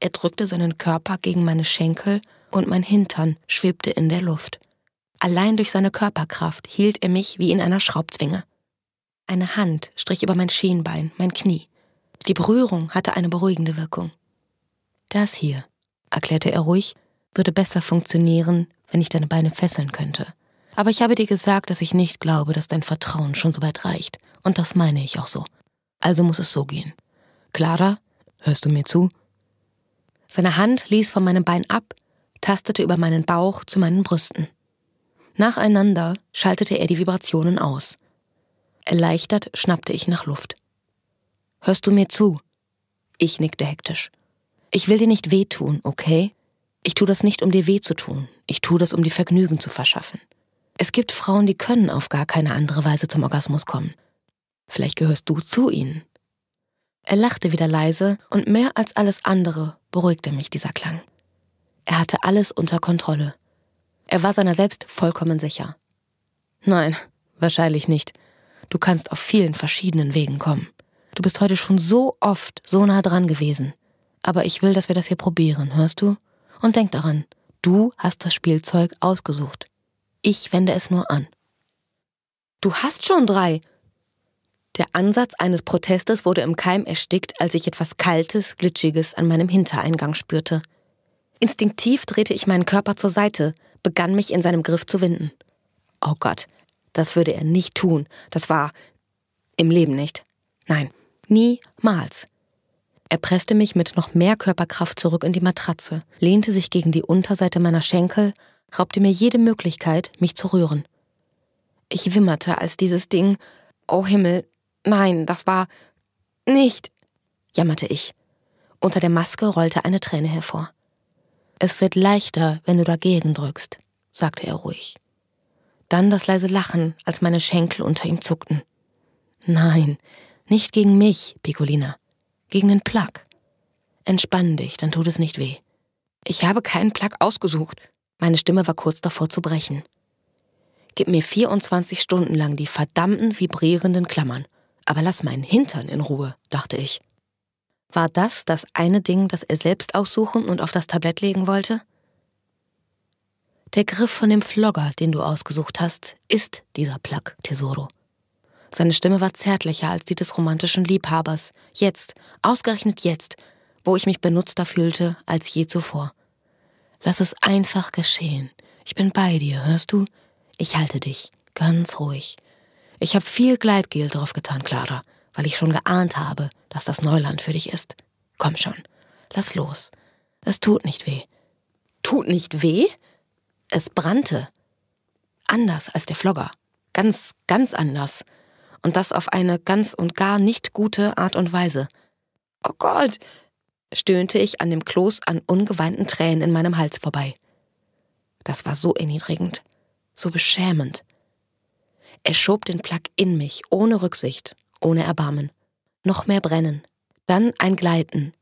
Er drückte seinen Körper gegen meine Schenkel und mein Hintern schwebte in der Luft. Allein durch seine Körperkraft hielt er mich wie in einer Schraubzwinge. Eine Hand strich über mein Schienbein, mein Knie. Die Berührung hatte eine beruhigende Wirkung. Das hier, erklärte er ruhig, würde besser funktionieren, wenn ich deine Beine fesseln könnte. Aber ich habe dir gesagt, dass ich nicht glaube, dass dein Vertrauen schon so weit reicht. Und das meine ich auch so. Also muss es so gehen. Clara, hörst du mir zu? Seine Hand ließ von meinem Bein ab, tastete über meinen Bauch zu meinen Brüsten. Nacheinander schaltete er die Vibrationen aus. Erleichtert schnappte ich nach Luft. Hörst du mir zu? Ich nickte hektisch. Ich will dir nicht wehtun, okay? Ich tue das nicht, um dir weh zu tun. Ich tue das, um dir Vergnügen zu verschaffen. Es gibt Frauen, die können auf gar keine andere Weise zum Orgasmus kommen. Vielleicht gehörst du zu ihnen. Er lachte wieder leise und mehr als alles andere beruhigte mich dieser Klang. Er hatte alles unter Kontrolle. Er war seiner selbst vollkommen sicher. Nein, wahrscheinlich nicht. Du kannst auf vielen verschiedenen Wegen kommen. Du bist heute schon so oft so nah dran gewesen. Aber ich will, dass wir das hier probieren, hörst du? Und denk daran, du hast das Spielzeug ausgesucht. Ich wende es nur an. Du hast schon drei, der Ansatz eines Protestes wurde im Keim erstickt, als ich etwas Kaltes, Glitschiges an meinem Hintereingang spürte. Instinktiv drehte ich meinen Körper zur Seite, begann mich in seinem Griff zu winden. Oh Gott, das würde er nicht tun. Das war im Leben nicht. Nein, niemals. Er presste mich mit noch mehr Körperkraft zurück in die Matratze, lehnte sich gegen die Unterseite meiner Schenkel, raubte mir jede Möglichkeit, mich zu rühren. Ich wimmerte, als dieses Ding, oh Himmel, Nein, das war nicht, jammerte ich. Unter der Maske rollte eine Träne hervor. Es wird leichter, wenn du dagegen drückst, sagte er ruhig. Dann das leise Lachen, als meine Schenkel unter ihm zuckten. Nein, nicht gegen mich, Piccolina. Gegen den Plug. Entspann dich, dann tut es nicht weh. Ich habe keinen Plug ausgesucht. Meine Stimme war kurz davor zu brechen. Gib mir 24 Stunden lang die verdammten vibrierenden Klammern aber lass meinen Hintern in Ruhe, dachte ich. War das das eine Ding, das er selbst aussuchen und auf das Tablett legen wollte? Der Griff von dem Flogger, den du ausgesucht hast, ist dieser Plug, Tesoro. Seine Stimme war zärtlicher als die des romantischen Liebhabers. Jetzt, ausgerechnet jetzt, wo ich mich benutzter fühlte als je zuvor. Lass es einfach geschehen. Ich bin bei dir, hörst du? Ich halte dich. Ganz ruhig. Ich habe viel Gleitgel draufgetan, Clara, weil ich schon geahnt habe, dass das Neuland für dich ist. Komm schon, lass los. Es tut nicht weh. Tut nicht weh? Es brannte. Anders als der Flogger. Ganz, ganz anders. Und das auf eine ganz und gar nicht gute Art und Weise. Oh Gott, stöhnte ich an dem Kloß an ungeweinten Tränen in meinem Hals vorbei. Das war so erniedrigend, so beschämend. Er schob den Plug in mich, ohne Rücksicht, ohne Erbarmen. Noch mehr brennen. Dann ein Gleiten.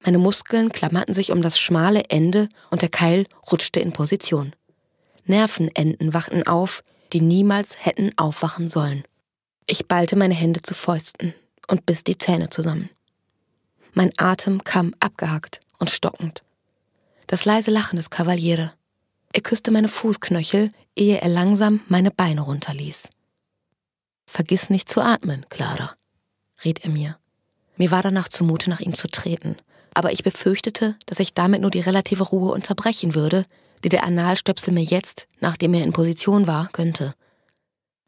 Meine Muskeln klammerten sich um das schmale Ende und der Keil rutschte in Position. Nervenenden wachten auf, die niemals hätten aufwachen sollen. Ich ballte meine Hände zu Fäusten und biss die Zähne zusammen. Mein Atem kam abgehackt und stockend. Das leise Lachen des Kavaliere, er küsste meine Fußknöchel, ehe er langsam meine Beine runterließ. Vergiss nicht zu atmen, Clara, riet er mir. Mir war danach zumute, nach ihm zu treten, aber ich befürchtete, dass ich damit nur die relative Ruhe unterbrechen würde, die der Analstöpsel mir jetzt, nachdem er in Position war, gönnte.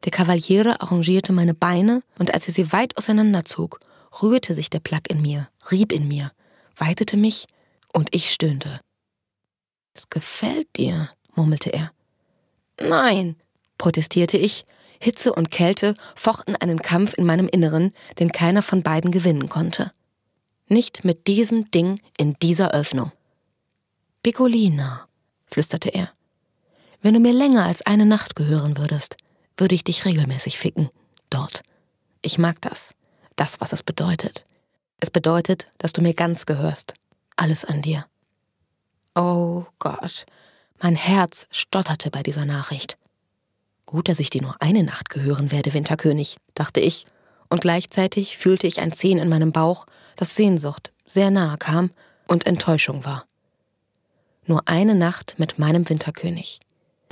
Der Kavaliere arrangierte meine Beine und als er sie weit auseinanderzog, rührte sich der Plug in mir, rieb in mir, weitete mich und ich stöhnte. Es gefällt dir, murmelte er. Nein, protestierte ich. Hitze und Kälte fochten einen Kampf in meinem Inneren, den keiner von beiden gewinnen konnte. Nicht mit diesem Ding in dieser Öffnung. Piccolina, flüsterte er. Wenn du mir länger als eine Nacht gehören würdest, würde ich dich regelmäßig ficken. Dort. Ich mag das. Das, was es bedeutet. Es bedeutet, dass du mir ganz gehörst. Alles an dir. Oh Gott, mein Herz stotterte bei dieser Nachricht. Gut, dass ich dir nur eine Nacht gehören werde, Winterkönig, dachte ich, und gleichzeitig fühlte ich ein Zehen in meinem Bauch, das Sehnsucht sehr nahe kam und Enttäuschung war. Nur eine Nacht mit meinem Winterkönig,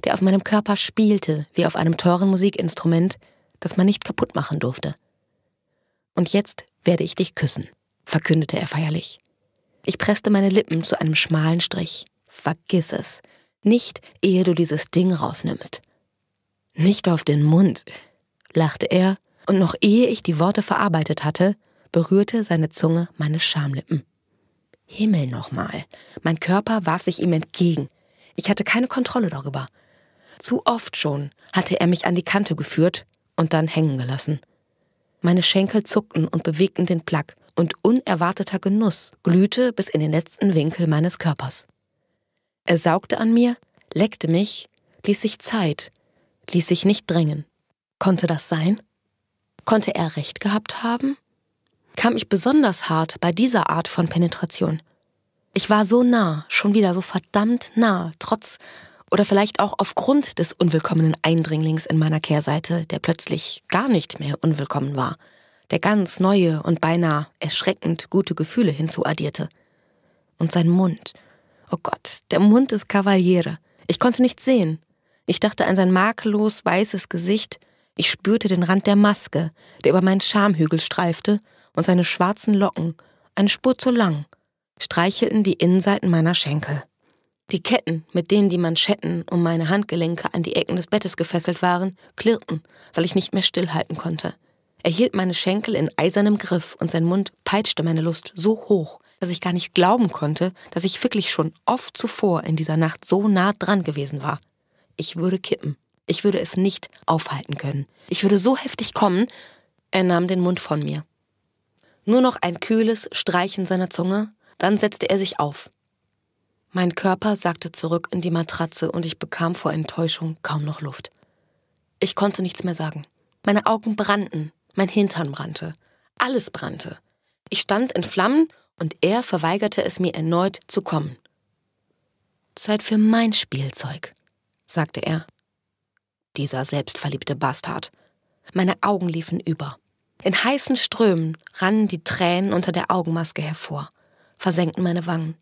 der auf meinem Körper spielte wie auf einem teuren Musikinstrument, das man nicht kaputt machen durfte. Und jetzt werde ich dich küssen, verkündete er feierlich. Ich presste meine Lippen zu einem schmalen Strich. Vergiss es. Nicht, ehe du dieses Ding rausnimmst. Nicht auf den Mund, lachte er, und noch ehe ich die Worte verarbeitet hatte, berührte seine Zunge meine Schamlippen. Himmel nochmal. Mein Körper warf sich ihm entgegen. Ich hatte keine Kontrolle darüber. Zu oft schon hatte er mich an die Kante geführt und dann hängen gelassen. Meine Schenkel zuckten und bewegten den Plack, und unerwarteter Genuss glühte bis in den letzten Winkel meines Körpers. Er saugte an mir, leckte mich, ließ sich Zeit, ließ sich nicht drängen. Konnte das sein? Konnte er recht gehabt haben? Kam ich besonders hart bei dieser Art von Penetration? Ich war so nah, schon wieder so verdammt nah, trotz oder vielleicht auch aufgrund des unwillkommenen Eindringlings in meiner Kehrseite, der plötzlich gar nicht mehr unwillkommen war der ganz neue und beinahe erschreckend gute Gefühle hinzuaddierte. Und sein Mund. Oh Gott, der Mund des Cavaliere. Ich konnte nichts sehen. Ich dachte an sein makellos weißes Gesicht. Ich spürte den Rand der Maske, der über meinen Schamhügel streifte, und seine schwarzen Locken, eine Spur zu lang, streichelten die Innenseiten meiner Schenkel. Die Ketten, mit denen die Manschetten um meine Handgelenke an die Ecken des Bettes gefesselt waren, klirrten, weil ich nicht mehr stillhalten konnte. Er hielt meine Schenkel in eisernem Griff und sein Mund peitschte meine Lust so hoch, dass ich gar nicht glauben konnte, dass ich wirklich schon oft zuvor in dieser Nacht so nah dran gewesen war. Ich würde kippen. Ich würde es nicht aufhalten können. Ich würde so heftig kommen. Er nahm den Mund von mir. Nur noch ein kühles Streichen seiner Zunge, dann setzte er sich auf. Mein Körper sackte zurück in die Matratze und ich bekam vor Enttäuschung kaum noch Luft. Ich konnte nichts mehr sagen. Meine Augen brannten, mein Hintern brannte. Alles brannte. Ich stand in Flammen und er verweigerte es mir erneut zu kommen. Zeit für mein Spielzeug, sagte er. Dieser selbstverliebte Bastard. Meine Augen liefen über. In heißen Strömen rannen die Tränen unter der Augenmaske hervor, versenkten meine Wangen.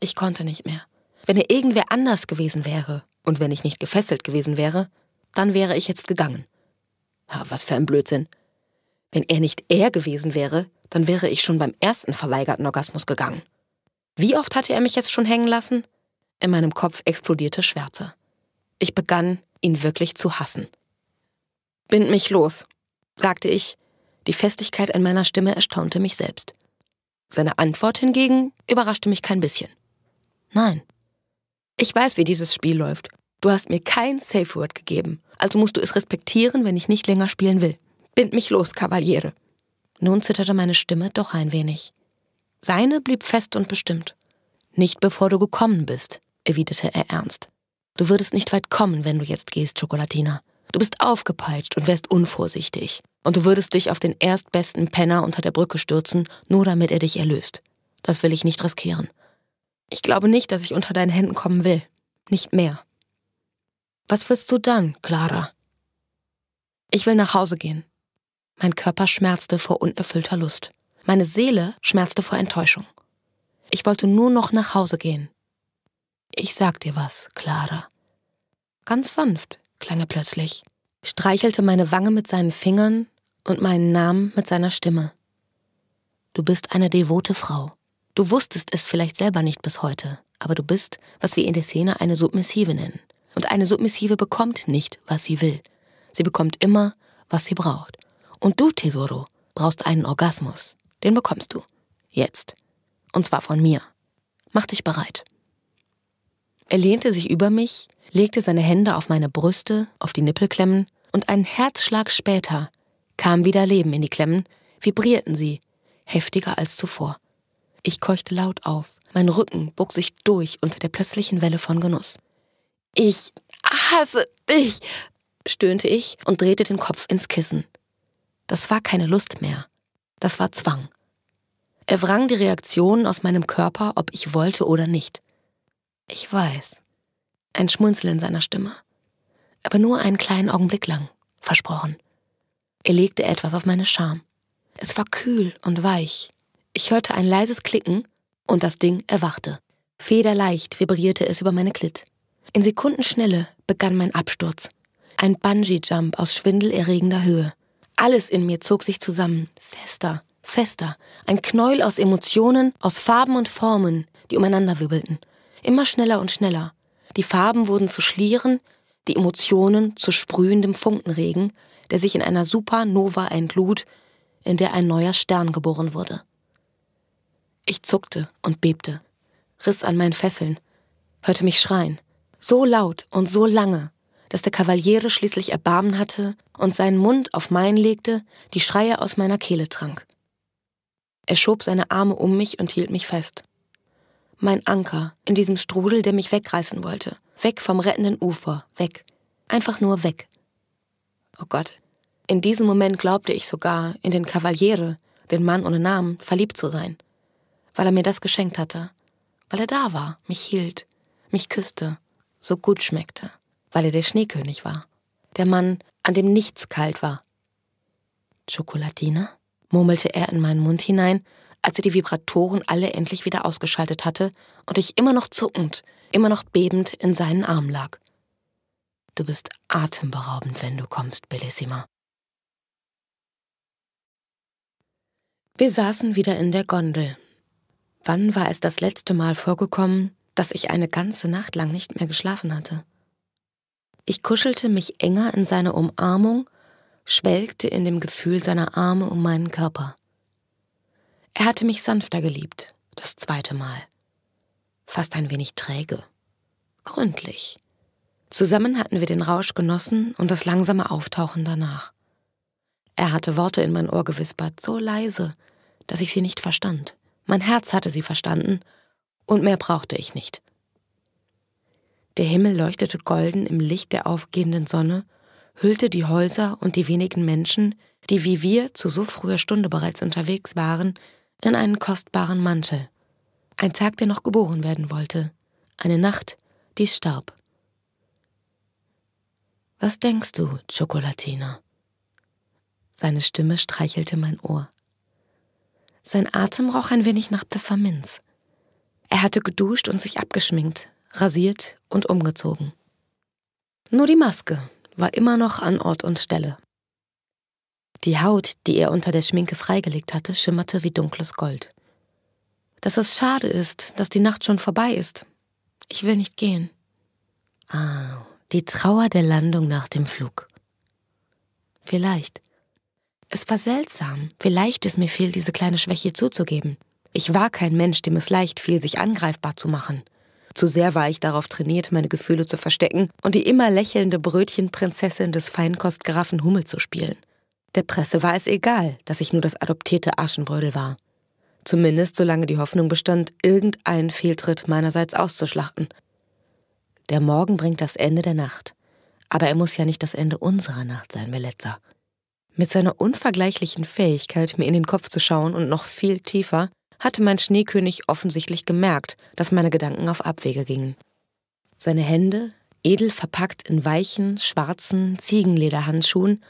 Ich konnte nicht mehr. Wenn er irgendwer anders gewesen wäre und wenn ich nicht gefesselt gewesen wäre, dann wäre ich jetzt gegangen. Ha, was für ein Blödsinn. Wenn er nicht er gewesen wäre, dann wäre ich schon beim ersten verweigerten Orgasmus gegangen. Wie oft hatte er mich jetzt schon hängen lassen? In meinem Kopf explodierte Schwärze. Ich begann, ihn wirklich zu hassen. Bind mich los, sagte ich. Die Festigkeit in meiner Stimme erstaunte mich selbst. Seine Antwort hingegen überraschte mich kein bisschen. Nein. Ich weiß, wie dieses Spiel läuft. Du hast mir kein Safe Word gegeben, also musst du es respektieren, wenn ich nicht länger spielen will. Bind mich los, Kavaliere. Nun zitterte meine Stimme doch ein wenig. Seine blieb fest und bestimmt. Nicht bevor du gekommen bist, erwiderte er ernst. Du würdest nicht weit kommen, wenn du jetzt gehst, Schokolatina. Du bist aufgepeitscht und wärst unvorsichtig. Und du würdest dich auf den erstbesten Penner unter der Brücke stürzen, nur damit er dich erlöst. Das will ich nicht riskieren. Ich glaube nicht, dass ich unter deinen Händen kommen will. Nicht mehr. Was willst du dann, Clara? Ich will nach Hause gehen, mein Körper schmerzte vor unerfüllter Lust. Meine Seele schmerzte vor Enttäuschung. Ich wollte nur noch nach Hause gehen. Ich sag dir was, Clara. Ganz sanft klang er plötzlich, streichelte meine Wange mit seinen Fingern und meinen Namen mit seiner Stimme. Du bist eine devote Frau. Du wusstest es vielleicht selber nicht bis heute, aber du bist, was wir in der Szene eine Submissive nennen. Und eine Submissive bekommt nicht, was sie will. Sie bekommt immer, was sie braucht. Und du, Tesoro, brauchst einen Orgasmus. Den bekommst du. Jetzt. Und zwar von mir. Mach dich bereit. Er lehnte sich über mich, legte seine Hände auf meine Brüste, auf die Nippelklemmen, und einen Herzschlag später kam wieder Leben in die Klemmen, vibrierten sie, heftiger als zuvor. Ich keuchte laut auf, mein Rücken bog sich durch unter der plötzlichen Welle von Genuss. Ich hasse dich, stöhnte ich und drehte den Kopf ins Kissen. Das war keine Lust mehr. Das war Zwang. Er wrang die Reaktionen aus meinem Körper, ob ich wollte oder nicht. Ich weiß. Ein Schmunzel in seiner Stimme. Aber nur einen kleinen Augenblick lang, versprochen. Er legte etwas auf meine Scham. Es war kühl und weich. Ich hörte ein leises Klicken und das Ding erwachte. Federleicht vibrierte es über meine Klit. In Sekundenschnelle begann mein Absturz. Ein Bungee-Jump aus schwindelerregender Höhe. Alles in mir zog sich zusammen, fester, fester, ein Knäuel aus Emotionen, aus Farben und Formen, die umeinander wirbelten. Immer schneller und schneller. Die Farben wurden zu Schlieren, die Emotionen zu sprühendem Funkenregen, der sich in einer Supernova entlud, in der ein neuer Stern geboren wurde. Ich zuckte und bebte, riss an meinen Fesseln, hörte mich schreien, so laut und so lange, dass der Kavaliere schließlich Erbarmen hatte und seinen Mund auf meinen legte, die Schreie aus meiner Kehle trank. Er schob seine Arme um mich und hielt mich fest. Mein Anker in diesem Strudel, der mich wegreißen wollte. Weg vom rettenden Ufer, weg. Einfach nur weg. Oh Gott. In diesem Moment glaubte ich sogar, in den Kavaliere, den Mann ohne Namen, verliebt zu sein. Weil er mir das geschenkt hatte. Weil er da war, mich hielt, mich küsste, so gut schmeckte weil er der Schneekönig war. Der Mann, an dem nichts kalt war. Schokoladine? murmelte er in meinen Mund hinein, als er die Vibratoren alle endlich wieder ausgeschaltet hatte und ich immer noch zuckend, immer noch bebend in seinen Armen lag. Du bist atemberaubend, wenn du kommst, Bellissima. Wir saßen wieder in der Gondel. Wann war es das letzte Mal vorgekommen, dass ich eine ganze Nacht lang nicht mehr geschlafen hatte? Ich kuschelte mich enger in seine Umarmung, schwelgte in dem Gefühl seiner Arme um meinen Körper. Er hatte mich sanfter geliebt, das zweite Mal. Fast ein wenig träge. Gründlich. Zusammen hatten wir den Rausch genossen und das langsame Auftauchen danach. Er hatte Worte in mein Ohr gewispert, so leise, dass ich sie nicht verstand. Mein Herz hatte sie verstanden, und mehr brauchte ich nicht. Der Himmel leuchtete golden im Licht der aufgehenden Sonne, hüllte die Häuser und die wenigen Menschen, die wie wir zu so früher Stunde bereits unterwegs waren, in einen kostbaren Mantel. Ein Tag, der noch geboren werden wollte, eine Nacht, die starb. Was denkst du, Schokolatine? Seine Stimme streichelte mein Ohr. Sein Atem roch ein wenig nach Pfefferminz. Er hatte geduscht und sich abgeschminkt, rasiert und umgezogen. Nur die Maske war immer noch an Ort und Stelle. Die Haut, die er unter der Schminke freigelegt hatte, schimmerte wie dunkles Gold. Dass es schade ist, dass die Nacht schon vorbei ist. Ich will nicht gehen. Ah, die Trauer der Landung nach dem Flug. Vielleicht. Es war seltsam. Vielleicht ist mir fehl, diese kleine Schwäche zuzugeben. Ich war kein Mensch, dem es leicht fiel, sich angreifbar zu machen. Zu sehr war ich darauf trainiert, meine Gefühle zu verstecken und die immer lächelnde Brötchenprinzessin des Feinkostgaraffen Hummel zu spielen. Der Presse war es egal, dass ich nur das adoptierte Aschenbrödel war. Zumindest solange die Hoffnung bestand, irgendeinen Fehltritt meinerseits auszuschlachten. Der Morgen bringt das Ende der Nacht. Aber er muss ja nicht das Ende unserer Nacht sein, Meletzer. Mit seiner unvergleichlichen Fähigkeit, mir in den Kopf zu schauen und noch viel tiefer, hatte mein Schneekönig offensichtlich gemerkt, dass meine Gedanken auf Abwege gingen. Seine Hände, edel verpackt in weichen, schwarzen Ziegenlederhandschuhen,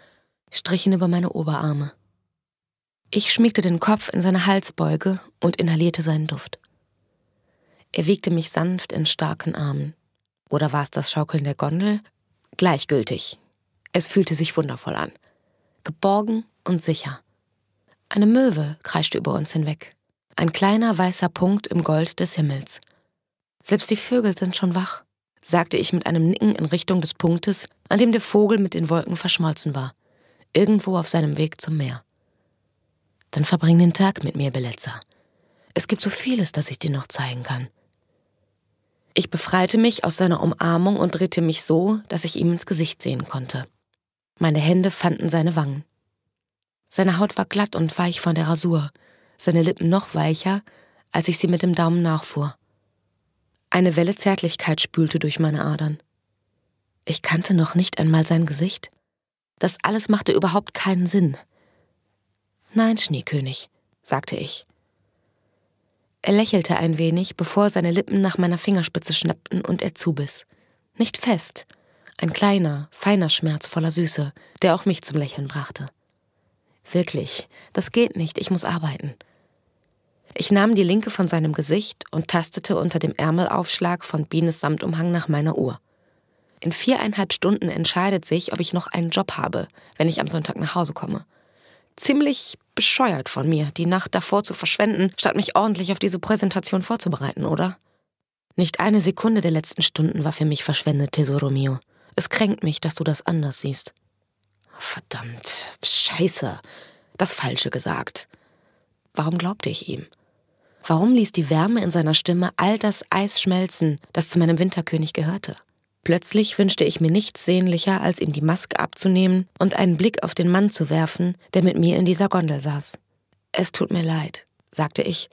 strichen über meine Oberarme. Ich schmiegte den Kopf in seine Halsbeuge und inhalierte seinen Duft. Er wiegte mich sanft in starken Armen. Oder war es das Schaukeln der Gondel? Gleichgültig. Es fühlte sich wundervoll an. Geborgen und sicher. Eine Möwe kreischte über uns hinweg. Ein kleiner weißer Punkt im Gold des Himmels. Selbst die Vögel sind schon wach, sagte ich mit einem Nicken in Richtung des Punktes, an dem der Vogel mit den Wolken verschmolzen war, irgendwo auf seinem Weg zum Meer. Dann verbring den Tag mit mir, Beletzer. Es gibt so vieles, das ich dir noch zeigen kann. Ich befreite mich aus seiner Umarmung und drehte mich so, dass ich ihm ins Gesicht sehen konnte. Meine Hände fanden seine Wangen. Seine Haut war glatt und weich von der Rasur, seine Lippen noch weicher, als ich sie mit dem Daumen nachfuhr. Eine Welle Zärtlichkeit spülte durch meine Adern. Ich kannte noch nicht einmal sein Gesicht. Das alles machte überhaupt keinen Sinn. Nein, Schneekönig, sagte ich. Er lächelte ein wenig, bevor seine Lippen nach meiner Fingerspitze schnappten und er zubiss. Nicht fest, ein kleiner, feiner Schmerz voller Süße, der auch mich zum Lächeln brachte. Wirklich, das geht nicht, ich muss arbeiten. Ich nahm die linke von seinem Gesicht und tastete unter dem Ärmelaufschlag von Bienes Samtumhang nach meiner Uhr. In viereinhalb Stunden entscheidet sich, ob ich noch einen Job habe, wenn ich am Sonntag nach Hause komme. Ziemlich bescheuert von mir, die Nacht davor zu verschwenden, statt mich ordentlich auf diese Präsentation vorzubereiten, oder? Nicht eine Sekunde der letzten Stunden war für mich verschwendet, Tesoro mio. Es kränkt mich, dass du das anders siehst. Verdammt, scheiße, das Falsche gesagt. Warum glaubte ich ihm? Warum ließ die Wärme in seiner Stimme all das Eis schmelzen, das zu meinem Winterkönig gehörte? Plötzlich wünschte ich mir nichts sehnlicher, als ihm die Maske abzunehmen und einen Blick auf den Mann zu werfen, der mit mir in dieser Gondel saß. Es tut mir leid, sagte ich.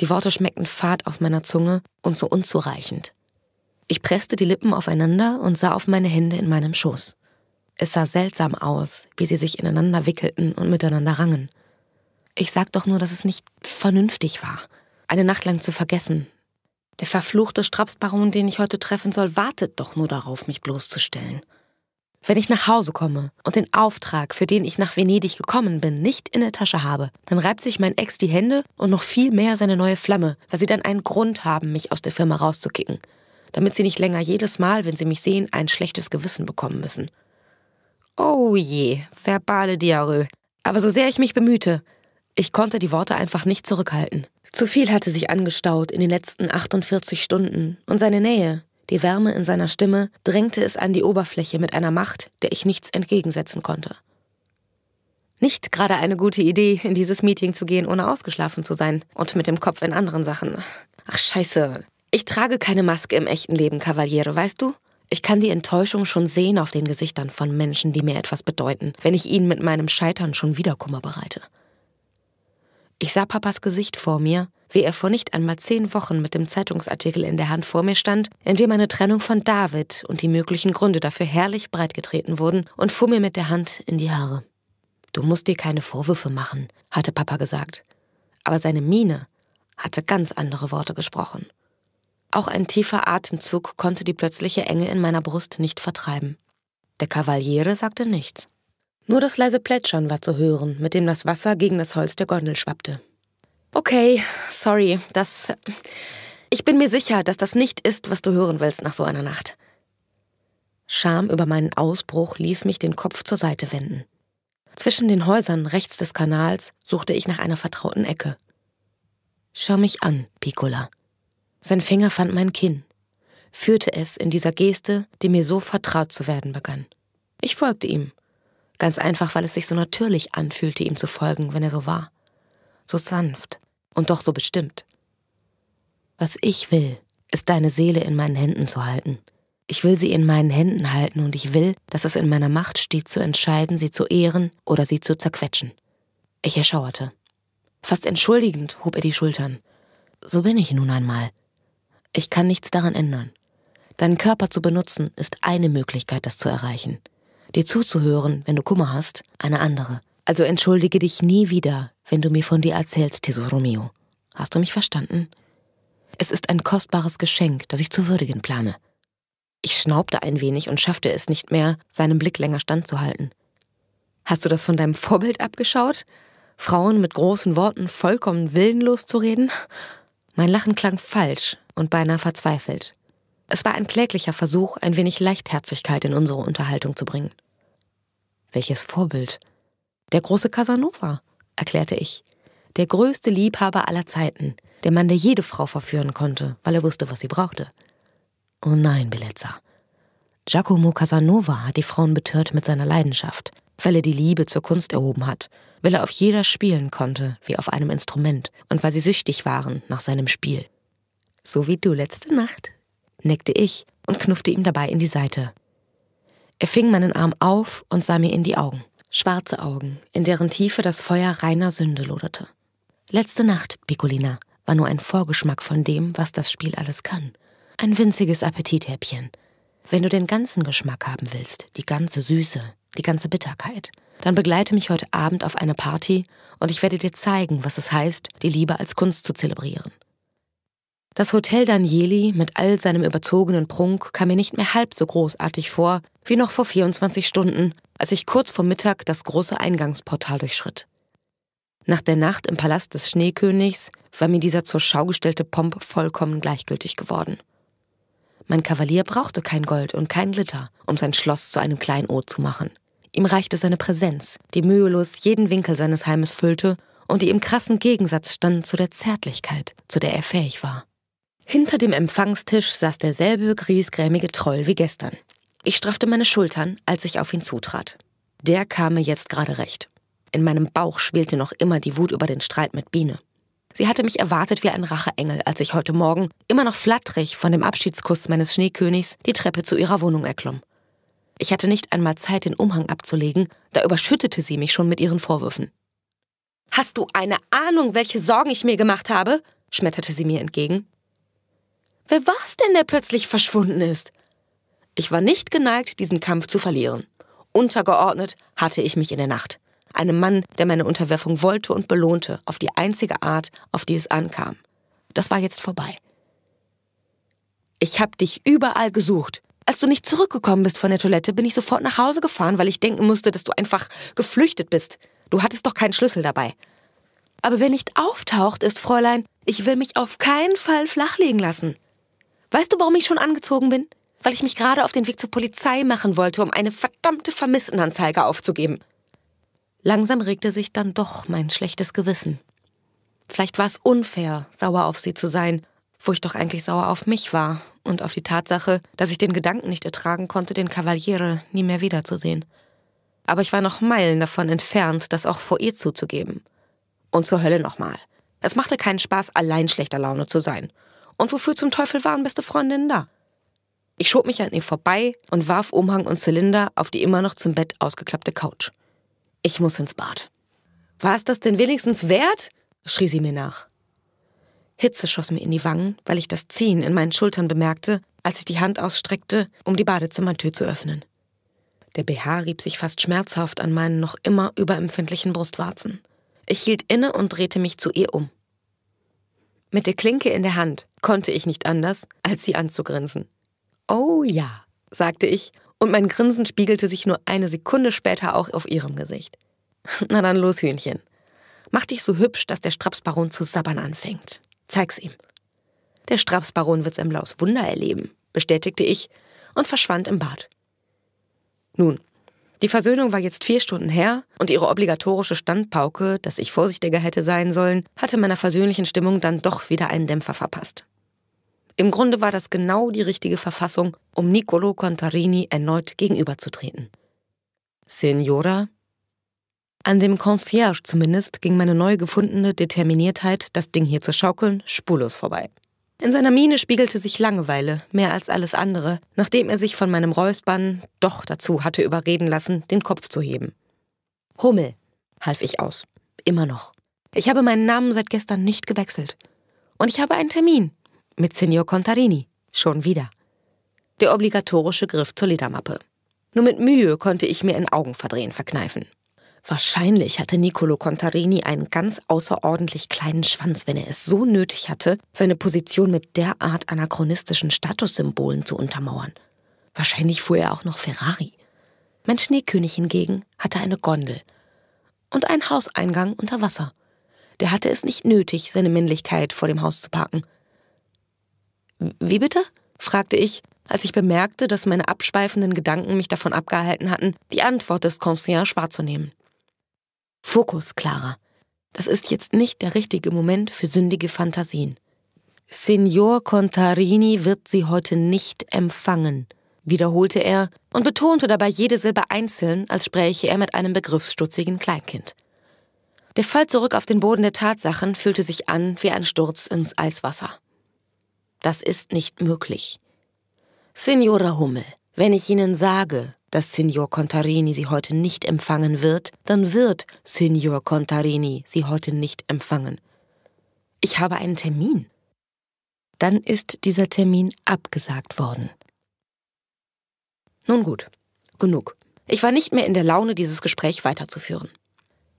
Die Worte schmeckten fad auf meiner Zunge und so unzureichend. Ich presste die Lippen aufeinander und sah auf meine Hände in meinem Schoß. Es sah seltsam aus, wie sie sich ineinander wickelten und miteinander rangen. Ich sag doch nur, dass es nicht vernünftig war eine Nacht lang zu vergessen. Der verfluchte Strapsbaron, den ich heute treffen soll, wartet doch nur darauf, mich bloßzustellen. Wenn ich nach Hause komme und den Auftrag, für den ich nach Venedig gekommen bin, nicht in der Tasche habe, dann reibt sich mein Ex die Hände und noch viel mehr seine neue Flamme, weil sie dann einen Grund haben, mich aus der Firma rauszukicken, damit sie nicht länger jedes Mal, wenn sie mich sehen, ein schlechtes Gewissen bekommen müssen. Oh je, verbale Diarrhoe. Aber so sehr ich mich bemühte, ich konnte die Worte einfach nicht zurückhalten. Zu viel hatte sich angestaut in den letzten 48 Stunden und seine Nähe, die Wärme in seiner Stimme, drängte es an die Oberfläche mit einer Macht, der ich nichts entgegensetzen konnte. Nicht gerade eine gute Idee, in dieses Meeting zu gehen, ohne ausgeschlafen zu sein und mit dem Kopf in anderen Sachen. Ach scheiße. Ich trage keine Maske im echten Leben, Kavaliere, weißt du? Ich kann die Enttäuschung schon sehen auf den Gesichtern von Menschen, die mir etwas bedeuten, wenn ich ihnen mit meinem Scheitern schon wieder Kummer bereite. Ich sah Papas Gesicht vor mir, wie er vor nicht einmal zehn Wochen mit dem Zeitungsartikel in der Hand vor mir stand, in dem eine Trennung von David und die möglichen Gründe dafür herrlich breitgetreten wurden, und fuhr mir mit der Hand in die Haare. Du musst dir keine Vorwürfe machen, hatte Papa gesagt. Aber seine Miene hatte ganz andere Worte gesprochen. Auch ein tiefer Atemzug konnte die plötzliche Enge in meiner Brust nicht vertreiben. Der Kavaliere sagte nichts. Nur das leise Plätschern war zu hören, mit dem das Wasser gegen das Holz der Gondel schwappte. Okay, sorry, das. Ich bin mir sicher, dass das nicht ist, was du hören willst nach so einer Nacht. Scham über meinen Ausbruch ließ mich den Kopf zur Seite wenden. Zwischen den Häusern rechts des Kanals suchte ich nach einer vertrauten Ecke. Schau mich an, Piccola. Sein Finger fand mein Kinn, führte es in dieser Geste, die mir so vertraut zu werden begann. Ich folgte ihm, Ganz einfach, weil es sich so natürlich anfühlte, ihm zu folgen, wenn er so war. So sanft und doch so bestimmt. Was ich will, ist deine Seele in meinen Händen zu halten. Ich will sie in meinen Händen halten und ich will, dass es in meiner Macht steht, zu entscheiden, sie zu ehren oder sie zu zerquetschen. Ich erschauerte. Fast entschuldigend hob er die Schultern. So bin ich nun einmal. Ich kann nichts daran ändern. Deinen Körper zu benutzen ist eine Möglichkeit, das zu erreichen dir zuzuhören, wenn du Kummer hast, eine andere. Also entschuldige dich nie wieder, wenn du mir von dir erzählst, Teso Romeo. Hast du mich verstanden? Es ist ein kostbares Geschenk, das ich zu würdigen plane. Ich schnaubte ein wenig und schaffte es nicht mehr, seinem Blick länger standzuhalten. Hast du das von deinem Vorbild abgeschaut? Frauen mit großen Worten vollkommen willenlos zu reden? Mein Lachen klang falsch und beinahe verzweifelt. Es war ein kläglicher Versuch, ein wenig Leichtherzigkeit in unsere Unterhaltung zu bringen. Welches Vorbild? Der große Casanova, erklärte ich. Der größte Liebhaber aller Zeiten. Der Mann, der jede Frau verführen konnte, weil er wusste, was sie brauchte. Oh nein, Bellezza. Giacomo Casanova hat die Frauen betört mit seiner Leidenschaft, weil er die Liebe zur Kunst erhoben hat, weil er auf jeder spielen konnte, wie auf einem Instrument, und weil sie süchtig waren nach seinem Spiel. So wie du letzte Nacht, neckte ich und knuffte ihm dabei in die Seite. Er fing meinen Arm auf und sah mir in die Augen. Schwarze Augen, in deren Tiefe das Feuer reiner Sünde loderte. Letzte Nacht, Piccolina, war nur ein Vorgeschmack von dem, was das Spiel alles kann. Ein winziges Appetithäppchen. Wenn du den ganzen Geschmack haben willst, die ganze Süße, die ganze Bitterkeit, dann begleite mich heute Abend auf eine Party und ich werde dir zeigen, was es heißt, die Liebe als Kunst zu zelebrieren. Das Hotel Danieli mit all seinem überzogenen Prunk kam mir nicht mehr halb so großartig vor wie noch vor 24 Stunden, als ich kurz vor Mittag das große Eingangsportal durchschritt. Nach der Nacht im Palast des Schneekönigs war mir dieser zur Schau gestellte Pomp vollkommen gleichgültig geworden. Mein Kavalier brauchte kein Gold und kein Glitter, um sein Schloss zu einem Kleinod zu machen. Ihm reichte seine Präsenz, die mühelos jeden Winkel seines Heimes füllte und die im krassen Gegensatz stand zu der Zärtlichkeit, zu der er fähig war. Hinter dem Empfangstisch saß derselbe griesgrämige Troll wie gestern. Ich straffte meine Schultern, als ich auf ihn zutrat. Der kam mir jetzt gerade recht. In meinem Bauch schwelte noch immer die Wut über den Streit mit Biene. Sie hatte mich erwartet wie ein Racheengel, als ich heute Morgen, immer noch flatterig von dem Abschiedskuss meines Schneekönigs, die Treppe zu ihrer Wohnung erklomm. Ich hatte nicht einmal Zeit, den Umhang abzulegen, da überschüttete sie mich schon mit ihren Vorwürfen. Hast du eine Ahnung, welche Sorgen ich mir gemacht habe? schmetterte sie mir entgegen. Wer war's denn, der plötzlich verschwunden ist? Ich war nicht geneigt, diesen Kampf zu verlieren. Untergeordnet hatte ich mich in der Nacht. Einem Mann, der meine Unterwerfung wollte und belohnte, auf die einzige Art, auf die es ankam. Das war jetzt vorbei. Ich hab dich überall gesucht. Als du nicht zurückgekommen bist von der Toilette, bin ich sofort nach Hause gefahren, weil ich denken musste, dass du einfach geflüchtet bist. Du hattest doch keinen Schlüssel dabei. Aber wer nicht auftaucht, ist Fräulein, ich will mich auf keinen Fall flachlegen lassen. Weißt du, warum ich schon angezogen bin? Weil ich mich gerade auf den Weg zur Polizei machen wollte, um eine verdammte Vermisstenanzeige aufzugeben. Langsam regte sich dann doch mein schlechtes Gewissen. Vielleicht war es unfair, sauer auf sie zu sein, wo ich doch eigentlich sauer auf mich war und auf die Tatsache, dass ich den Gedanken nicht ertragen konnte, den Kavaliere nie mehr wiederzusehen. Aber ich war noch Meilen davon entfernt, das auch vor ihr zuzugeben. Und zur Hölle nochmal. Es machte keinen Spaß, allein schlechter Laune zu sein. Und wofür zum Teufel waren beste Freundinnen da? Ich schob mich an ihr vorbei und warf Umhang und Zylinder auf die immer noch zum Bett ausgeklappte Couch. Ich muss ins Bad. War es das denn wenigstens wert? schrie sie mir nach. Hitze schoss mir in die Wangen, weil ich das Ziehen in meinen Schultern bemerkte, als ich die Hand ausstreckte, um die Badezimmertür zu öffnen. Der BH rieb sich fast schmerzhaft an meinen noch immer überempfindlichen Brustwarzen. Ich hielt inne und drehte mich zu ihr um. Mit der Klinke in der Hand konnte ich nicht anders, als sie anzugrinsen. Oh ja, sagte ich, und mein Grinsen spiegelte sich nur eine Sekunde später auch auf ihrem Gesicht. Na dann los, Hühnchen. Mach dich so hübsch, dass der Strapsbaron zu sabbern anfängt. Zeig's ihm. Der Strapsbaron wird's im Laus Wunder erleben, bestätigte ich und verschwand im Bad. Nun, die Versöhnung war jetzt vier Stunden her und ihre obligatorische Standpauke, dass ich vorsichtiger hätte sein sollen, hatte meiner versöhnlichen Stimmung dann doch wieder einen Dämpfer verpasst. Im Grunde war das genau die richtige Verfassung, um Niccolo Contarini erneut gegenüberzutreten. Signora? An dem Concierge zumindest ging meine neu gefundene Determiniertheit, das Ding hier zu schaukeln, spurlos vorbei. In seiner Miene spiegelte sich Langeweile, mehr als alles andere, nachdem er sich von meinem Räuspern doch dazu hatte überreden lassen, den Kopf zu heben. Hummel, half ich aus. Immer noch. Ich habe meinen Namen seit gestern nicht gewechselt. Und ich habe einen Termin. Mit Signor Contarini. Schon wieder. Der obligatorische Griff zur Ledermappe. Nur mit Mühe konnte ich mir ein Augenverdrehen verkneifen. Wahrscheinlich hatte Niccolo Contarini einen ganz außerordentlich kleinen Schwanz, wenn er es so nötig hatte, seine Position mit derart anachronistischen Statussymbolen zu untermauern. Wahrscheinlich fuhr er auch noch Ferrari. Mein Schneekönig hingegen hatte eine Gondel und einen Hauseingang unter Wasser. Der hatte es nicht nötig, seine Männlichkeit vor dem Haus zu parken. Wie bitte? fragte ich, als ich bemerkte, dass meine abschweifenden Gedanken mich davon abgehalten hatten, die Antwort des Concierge wahrzunehmen. Fokus klarer. Das ist jetzt nicht der richtige Moment für sündige Fantasien. Signor Contarini wird sie heute nicht empfangen, wiederholte er und betonte dabei jede Silbe einzeln, als spräche er mit einem begriffsstutzigen Kleinkind. Der Fall zurück auf den Boden der Tatsachen fühlte sich an wie ein Sturz ins Eiswasser. Das ist nicht möglich. Signora Hummel, wenn ich Ihnen sage, dass Signor Contarini Sie heute nicht empfangen wird, dann wird Signor Contarini Sie heute nicht empfangen. Ich habe einen Termin. Dann ist dieser Termin abgesagt worden. Nun gut, genug. Ich war nicht mehr in der Laune, dieses Gespräch weiterzuführen.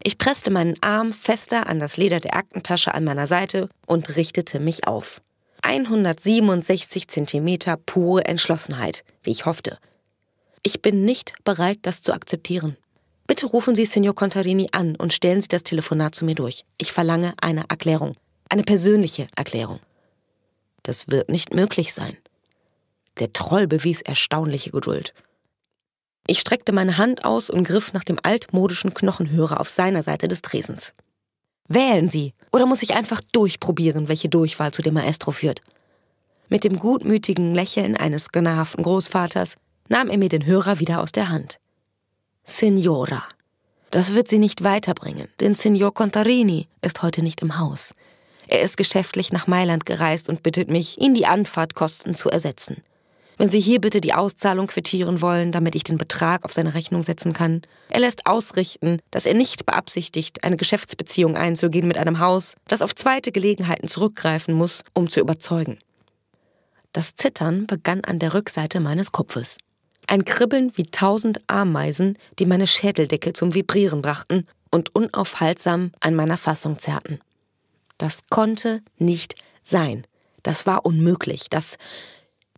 Ich presste meinen Arm fester an das Leder der Aktentasche an meiner Seite und richtete mich auf. 167 Zentimeter pure Entschlossenheit, wie ich hoffte. Ich bin nicht bereit, das zu akzeptieren. Bitte rufen Sie Signor Contarini an und stellen Sie das Telefonat zu mir durch. Ich verlange eine Erklärung. Eine persönliche Erklärung. Das wird nicht möglich sein. Der Troll bewies erstaunliche Geduld. Ich streckte meine Hand aus und griff nach dem altmodischen Knochenhörer auf seiner Seite des Tresens. Wählen Sie oder muss ich einfach durchprobieren, welche Durchwahl zu dem Maestro führt? Mit dem gutmütigen Lächeln eines gönnerhaften Großvaters nahm er mir den Hörer wieder aus der Hand. Signora. Das wird Sie nicht weiterbringen, denn Signor Contarini ist heute nicht im Haus. Er ist geschäftlich nach Mailand gereist und bittet mich, ihn die Anfahrtkosten zu ersetzen. Wenn Sie hier bitte die Auszahlung quittieren wollen, damit ich den Betrag auf seine Rechnung setzen kann. Er lässt ausrichten, dass er nicht beabsichtigt, eine Geschäftsbeziehung einzugehen mit einem Haus, das auf zweite Gelegenheiten zurückgreifen muss, um zu überzeugen. Das Zittern begann an der Rückseite meines Kopfes. Ein Kribbeln wie tausend Ameisen, die meine Schädeldecke zum Vibrieren brachten und unaufhaltsam an meiner Fassung zerrten. Das konnte nicht sein. Das war unmöglich. Das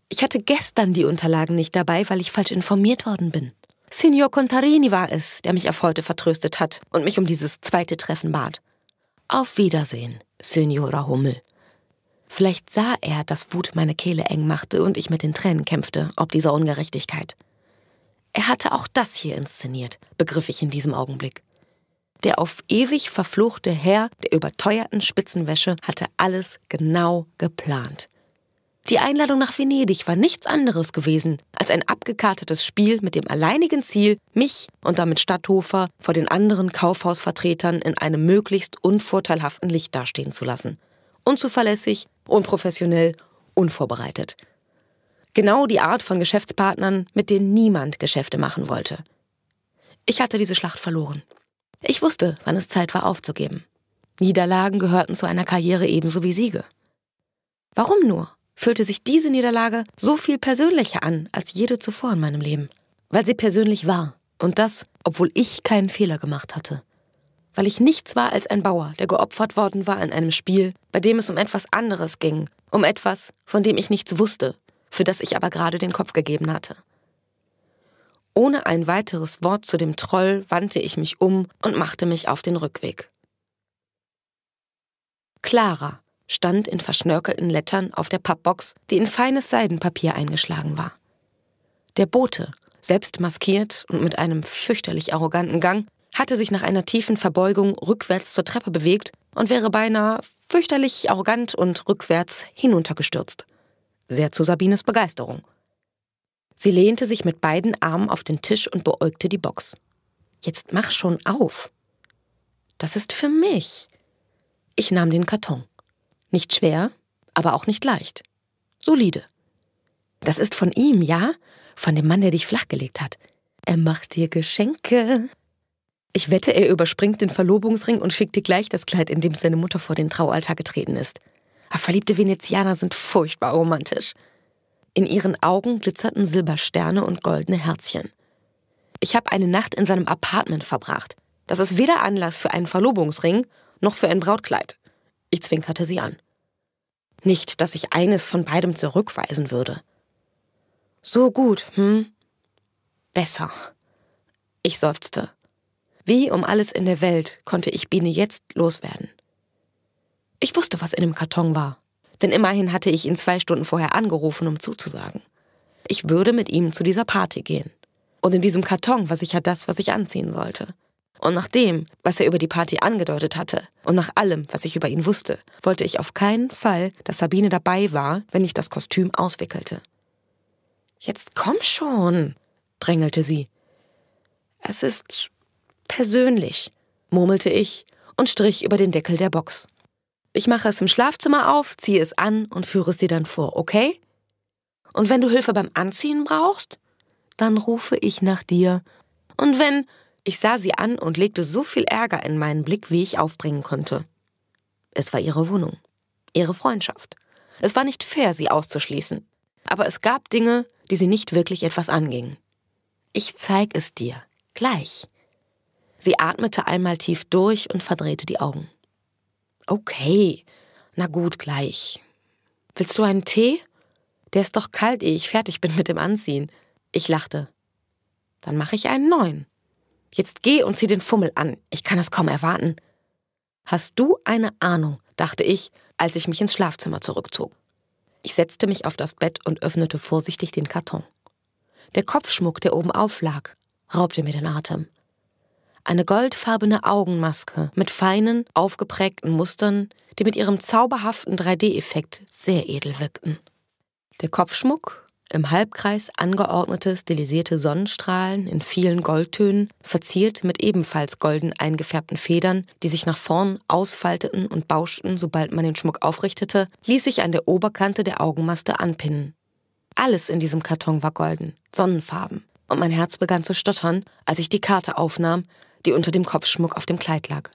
ich hatte gestern die Unterlagen nicht dabei, weil ich falsch informiert worden bin. Signor Contarini war es, der mich auf heute vertröstet hat und mich um dieses zweite Treffen bat. Auf Wiedersehen, Signora Hummel. Vielleicht sah er, dass Wut meine Kehle eng machte und ich mit den Tränen kämpfte, ob dieser Ungerechtigkeit. Er hatte auch das hier inszeniert, begriff ich in diesem Augenblick. Der auf ewig verfluchte Herr der überteuerten Spitzenwäsche hatte alles genau geplant. Die Einladung nach Venedig war nichts anderes gewesen als ein abgekartetes Spiel mit dem alleinigen Ziel, mich und damit Stadthofer vor den anderen Kaufhausvertretern in einem möglichst unvorteilhaften Licht dastehen zu lassen. Unzuverlässig, unprofessionell, unvorbereitet. Genau die Art von Geschäftspartnern, mit denen niemand Geschäfte machen wollte. Ich hatte diese Schlacht verloren. Ich wusste, wann es Zeit war aufzugeben. Niederlagen gehörten zu einer Karriere ebenso wie Siege. Warum nur? fühlte sich diese Niederlage so viel persönlicher an als jede zuvor in meinem Leben, weil sie persönlich war. Und das, obwohl ich keinen Fehler gemacht hatte. Weil ich nichts war als ein Bauer, der geopfert worden war in einem Spiel, bei dem es um etwas anderes ging, um etwas, von dem ich nichts wusste, für das ich aber gerade den Kopf gegeben hatte. Ohne ein weiteres Wort zu dem Troll wandte ich mich um und machte mich auf den Rückweg. Clara, stand in verschnörkelten Lettern auf der Pappbox, die in feines Seidenpapier eingeschlagen war. Der Bote, selbst maskiert und mit einem fürchterlich arroganten Gang, hatte sich nach einer tiefen Verbeugung rückwärts zur Treppe bewegt und wäre beinahe fürchterlich arrogant und rückwärts hinuntergestürzt. Sehr zu Sabines Begeisterung. Sie lehnte sich mit beiden Armen auf den Tisch und beäugte die Box. Jetzt mach schon auf. Das ist für mich. Ich nahm den Karton. Nicht schwer, aber auch nicht leicht. Solide. Das ist von ihm, ja? Von dem Mann, der dich flachgelegt hat. Er macht dir Geschenke. Ich wette, er überspringt den Verlobungsring und schickt dir gleich das Kleid, in dem seine Mutter vor den Traualtar getreten ist. Aber verliebte Venezianer sind furchtbar romantisch. In ihren Augen glitzerten Silbersterne und goldene Herzchen. Ich habe eine Nacht in seinem Apartment verbracht. Das ist weder Anlass für einen Verlobungsring noch für ein Brautkleid. Ich zwinkerte sie an. Nicht, dass ich eines von beidem zurückweisen würde. So gut, hm? Besser. Ich seufzte. Wie um alles in der Welt konnte ich Biene jetzt loswerden. Ich wusste, was in dem Karton war, denn immerhin hatte ich ihn zwei Stunden vorher angerufen, um zuzusagen. Ich würde mit ihm zu dieser Party gehen. Und in diesem Karton war sicher das, was ich anziehen sollte. Und nach dem, was er über die Party angedeutet hatte und nach allem, was ich über ihn wusste, wollte ich auf keinen Fall, dass Sabine dabei war, wenn ich das Kostüm auswickelte. Jetzt komm schon, drängelte sie. Es ist persönlich, murmelte ich und strich über den Deckel der Box. Ich mache es im Schlafzimmer auf, ziehe es an und führe es dir dann vor, okay? Und wenn du Hilfe beim Anziehen brauchst, dann rufe ich nach dir. Und wenn ich sah sie an und legte so viel Ärger in meinen Blick, wie ich aufbringen konnte. Es war ihre Wohnung, ihre Freundschaft. Es war nicht fair, sie auszuschließen. Aber es gab Dinge, die sie nicht wirklich etwas angingen. Ich zeig es dir, gleich. Sie atmete einmal tief durch und verdrehte die Augen. Okay, na gut, gleich. Willst du einen Tee? Der ist doch kalt, ehe ich fertig bin mit dem Anziehen. Ich lachte. Dann mache ich einen neuen. Jetzt geh und zieh den Fummel an. Ich kann es kaum erwarten. Hast du eine Ahnung, dachte ich, als ich mich ins Schlafzimmer zurückzog. Ich setzte mich auf das Bett und öffnete vorsichtig den Karton. Der Kopfschmuck, der oben auflag, raubte mir den Atem. Eine goldfarbene Augenmaske mit feinen, aufgeprägten Mustern, die mit ihrem zauberhaften 3D-Effekt sehr edel wirkten. Der Kopfschmuck im Halbkreis angeordnete stilisierte Sonnenstrahlen in vielen Goldtönen, verziert mit ebenfalls golden eingefärbten Federn, die sich nach vorn ausfalteten und bauschten, sobald man den Schmuck aufrichtete, ließ sich an der Oberkante der Augenmaske anpinnen. Alles in diesem Karton war golden, Sonnenfarben, und mein Herz begann zu stottern, als ich die Karte aufnahm, die unter dem Kopfschmuck auf dem Kleid lag.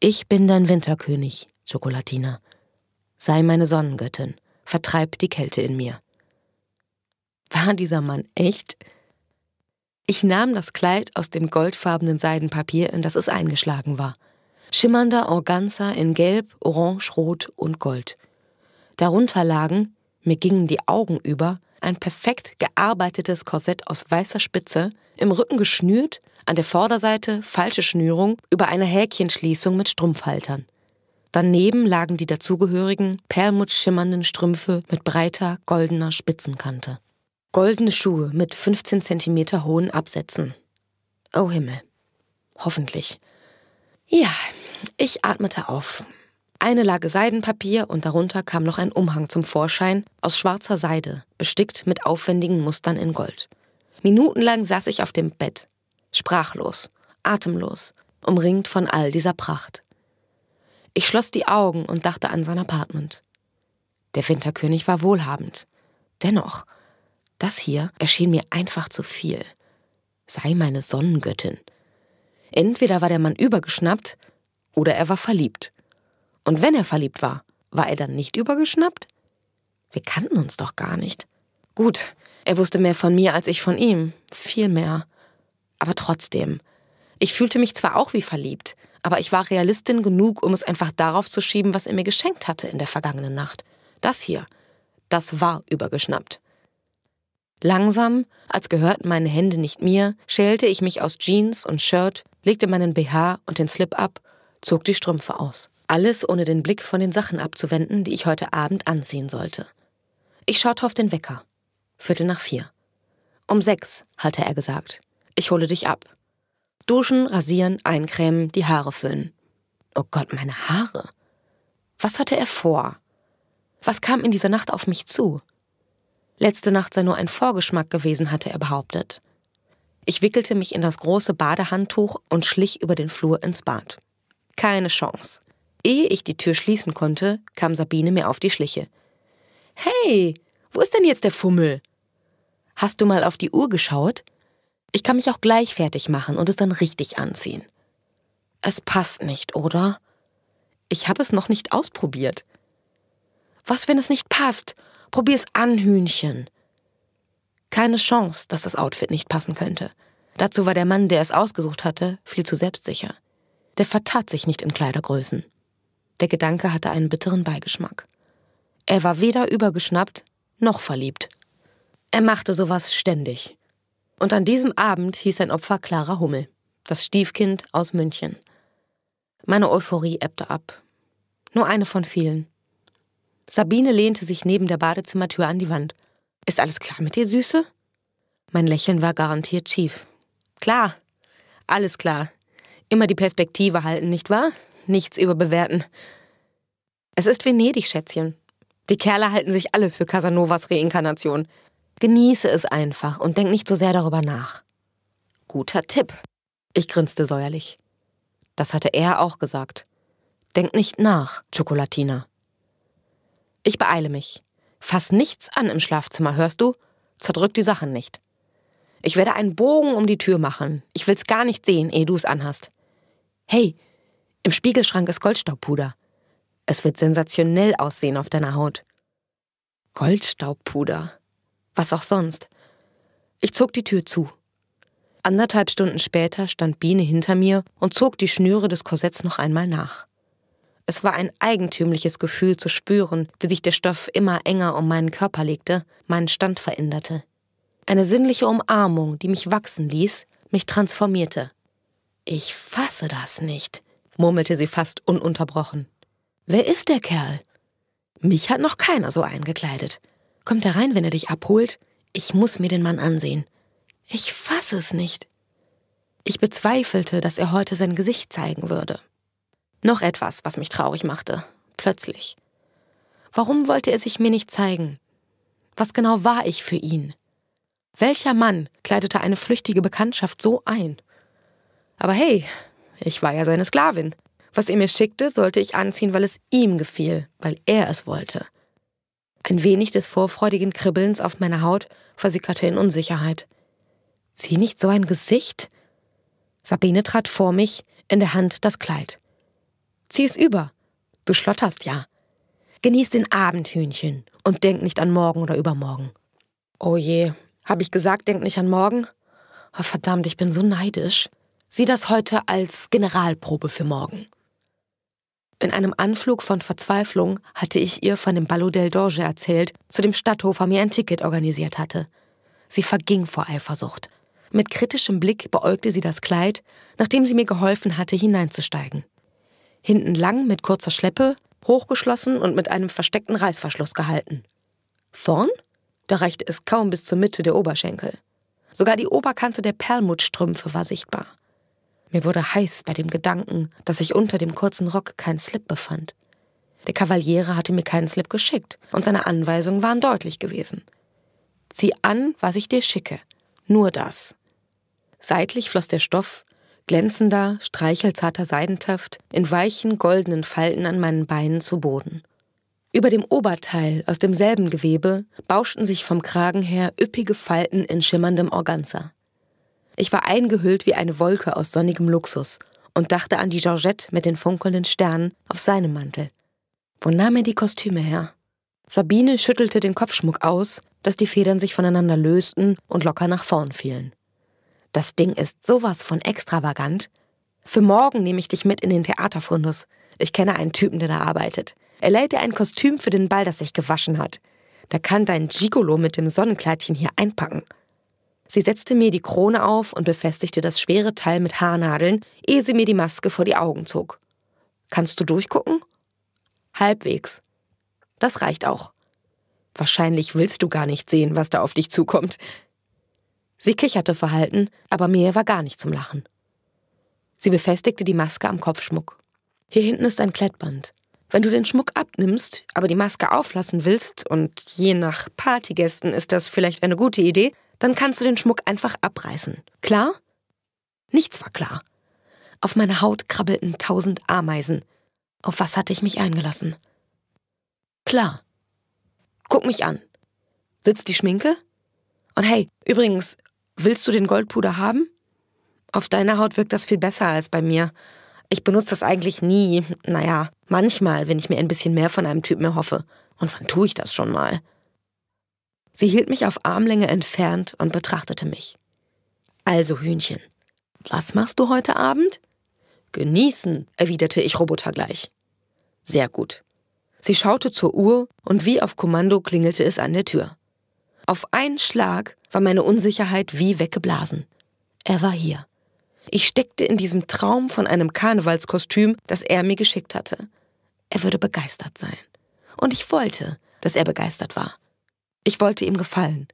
Ich bin dein Winterkönig, Schokolatina. Sei meine Sonnengöttin, vertreib die Kälte in mir. War dieser Mann echt? Ich nahm das Kleid aus dem goldfarbenen Seidenpapier, in das es eingeschlagen war. Schimmernder Organza in Gelb, Orange, Rot und Gold. Darunter lagen, mir gingen die Augen über, ein perfekt gearbeitetes Korsett aus weißer Spitze, im Rücken geschnürt, an der Vorderseite falsche Schnürung über eine Häkchenschließung mit Strumpfhaltern. Daneben lagen die dazugehörigen, perlmuttschimmernden Strümpfe mit breiter, goldener Spitzenkante. Goldene Schuhe mit 15 cm hohen Absätzen. Oh Himmel. Hoffentlich. Ja, ich atmete auf. Eine Lage Seidenpapier und darunter kam noch ein Umhang zum Vorschein aus schwarzer Seide, bestickt mit aufwendigen Mustern in Gold. Minutenlang saß ich auf dem Bett, sprachlos, atemlos, umringt von all dieser Pracht. Ich schloss die Augen und dachte an sein Apartment. Der Winterkönig war wohlhabend. Dennoch, das hier erschien mir einfach zu viel. Sei meine Sonnengöttin. Entweder war der Mann übergeschnappt oder er war verliebt. Und wenn er verliebt war, war er dann nicht übergeschnappt? Wir kannten uns doch gar nicht. Gut, er wusste mehr von mir als ich von ihm, viel mehr. Aber trotzdem, ich fühlte mich zwar auch wie verliebt, aber ich war Realistin genug, um es einfach darauf zu schieben, was er mir geschenkt hatte in der vergangenen Nacht. Das hier, das war übergeschnappt. Langsam, als gehörten meine Hände nicht mir, schälte ich mich aus Jeans und Shirt, legte meinen BH und den Slip ab, zog die Strümpfe aus. Alles ohne den Blick von den Sachen abzuwenden, die ich heute Abend anziehen sollte. Ich schaute auf den Wecker. Viertel nach vier. Um sechs, hatte er gesagt. Ich hole dich ab. Duschen, rasieren, eincremen, die Haare füllen. Oh Gott, meine Haare. Was hatte er vor? Was kam in dieser Nacht auf mich zu? Letzte Nacht sei nur ein Vorgeschmack gewesen, hatte er behauptet. Ich wickelte mich in das große Badehandtuch und schlich über den Flur ins Bad. Keine Chance. Ehe ich die Tür schließen konnte, kam Sabine mir auf die Schliche. Hey, wo ist denn jetzt der Fummel? Hast du mal auf die Uhr geschaut? Ich kann mich auch gleich fertig machen und es dann richtig anziehen. Es passt nicht, oder? Ich habe es noch nicht ausprobiert. Was, wenn es nicht passt? Probier's an, Hühnchen. Keine Chance, dass das Outfit nicht passen könnte. Dazu war der Mann, der es ausgesucht hatte, viel zu selbstsicher. Der vertat sich nicht in Kleidergrößen. Der Gedanke hatte einen bitteren Beigeschmack. Er war weder übergeschnappt noch verliebt. Er machte sowas ständig. Und an diesem Abend hieß sein Opfer Clara Hummel, das Stiefkind aus München. Meine Euphorie ebbte ab. Nur eine von vielen. Sabine lehnte sich neben der Badezimmertür an die Wand. Ist alles klar mit dir, Süße? Mein Lächeln war garantiert schief. Klar. Alles klar. Immer die Perspektive halten, nicht wahr? Nichts überbewerten. Es ist Venedig, Schätzchen. Die Kerle halten sich alle für Casanovas Reinkarnation. Genieße es einfach und denk nicht so sehr darüber nach. Guter Tipp. Ich grinste säuerlich. Das hatte er auch gesagt. Denk nicht nach, Chocolatina. Ich beeile mich. Fass nichts an im Schlafzimmer, hörst du? Zerdrück die Sachen nicht. Ich werde einen Bogen um die Tür machen. Ich will's gar nicht sehen, ehe du's anhast. Hey, im Spiegelschrank ist Goldstaubpuder. Es wird sensationell aussehen auf deiner Haut. Goldstaubpuder. Was auch sonst. Ich zog die Tür zu. Anderthalb Stunden später stand Biene hinter mir und zog die Schnüre des Korsetts noch einmal nach. Es war ein eigentümliches Gefühl zu spüren, wie sich der Stoff immer enger um meinen Körper legte, meinen Stand veränderte. Eine sinnliche Umarmung, die mich wachsen ließ, mich transformierte. Ich fasse das nicht, murmelte sie fast ununterbrochen. Wer ist der Kerl? Mich hat noch keiner so eingekleidet. Kommt er rein, wenn er dich abholt? Ich muss mir den Mann ansehen. Ich fasse es nicht. Ich bezweifelte, dass er heute sein Gesicht zeigen würde. Noch etwas, was mich traurig machte, plötzlich. Warum wollte er sich mir nicht zeigen? Was genau war ich für ihn? Welcher Mann kleidete eine flüchtige Bekanntschaft so ein? Aber hey, ich war ja seine Sklavin. Was er mir schickte, sollte ich anziehen, weil es ihm gefiel, weil er es wollte. Ein wenig des vorfreudigen Kribbelns auf meiner Haut versickerte in Unsicherheit. Sieh nicht so ein Gesicht? Sabine trat vor mich, in der Hand das Kleid. Zieh es über. Du schlotterst ja. Genieß den Abend, Hühnchen, und denk nicht an morgen oder übermorgen. Oh je, hab ich gesagt, denk nicht an morgen? Oh, verdammt, ich bin so neidisch. Sieh das heute als Generalprobe für morgen. In einem Anflug von Verzweiflung hatte ich ihr von dem Ballo del Dorje erzählt, zu dem Stadthofer mir ein Ticket organisiert hatte. Sie verging vor Eifersucht. Mit kritischem Blick beäugte sie das Kleid, nachdem sie mir geholfen hatte, hineinzusteigen hinten lang mit kurzer Schleppe, hochgeschlossen und mit einem versteckten Reißverschluss gehalten. Vorn? Da reichte es kaum bis zur Mitte der Oberschenkel. Sogar die Oberkante der Perlmuttstrümpfe war sichtbar. Mir wurde heiß bei dem Gedanken, dass sich unter dem kurzen Rock kein Slip befand. Der Kavaliere hatte mir keinen Slip geschickt und seine Anweisungen waren deutlich gewesen. Zieh an, was ich dir schicke. Nur das. Seitlich floss der Stoff glänzender, streichelzarter Seidentaft in weichen, goldenen Falten an meinen Beinen zu Boden. Über dem Oberteil aus demselben Gewebe bauschten sich vom Kragen her üppige Falten in schimmerndem Organza. Ich war eingehüllt wie eine Wolke aus sonnigem Luxus und dachte an die Georgette mit den funkelnden Sternen auf seinem Mantel. Wo nahm er die Kostüme her? Sabine schüttelte den Kopfschmuck aus, dass die Federn sich voneinander lösten und locker nach vorn fielen. Das Ding ist sowas von extravagant. Für morgen nehme ich dich mit in den Theaterfundus. Ich kenne einen Typen, der da arbeitet. Er lädt dir ein Kostüm für den Ball, das sich gewaschen hat. Da kann dein Gigolo mit dem Sonnenkleidchen hier einpacken. Sie setzte mir die Krone auf und befestigte das schwere Teil mit Haarnadeln, ehe sie mir die Maske vor die Augen zog. Kannst du durchgucken? Halbwegs. Das reicht auch. Wahrscheinlich willst du gar nicht sehen, was da auf dich zukommt. Sie kicherte verhalten, aber mir war gar nicht zum Lachen. Sie befestigte die Maske am Kopfschmuck. Hier hinten ist ein Klettband. Wenn du den Schmuck abnimmst, aber die Maske auflassen willst, und je nach Partygästen ist das vielleicht eine gute Idee, dann kannst du den Schmuck einfach abreißen. Klar? Nichts war klar. Auf meiner Haut krabbelten tausend Ameisen. Auf was hatte ich mich eingelassen? Klar. Guck mich an. Sitzt die Schminke? Und hey, übrigens, Willst du den Goldpuder haben? Auf deiner Haut wirkt das viel besser als bei mir. Ich benutze das eigentlich nie. Naja, manchmal, wenn ich mir ein bisschen mehr von einem Typen erhoffe. Und wann tue ich das schon mal? Sie hielt mich auf Armlänge entfernt und betrachtete mich. Also, Hühnchen, was machst du heute Abend? Genießen, erwiderte ich robotergleich. Sehr gut. Sie schaute zur Uhr und wie auf Kommando klingelte es an der Tür. Auf einen Schlag war meine Unsicherheit wie weggeblasen. Er war hier. Ich steckte in diesem Traum von einem Karnevalskostüm, das er mir geschickt hatte. Er würde begeistert sein. Und ich wollte, dass er begeistert war. Ich wollte ihm gefallen.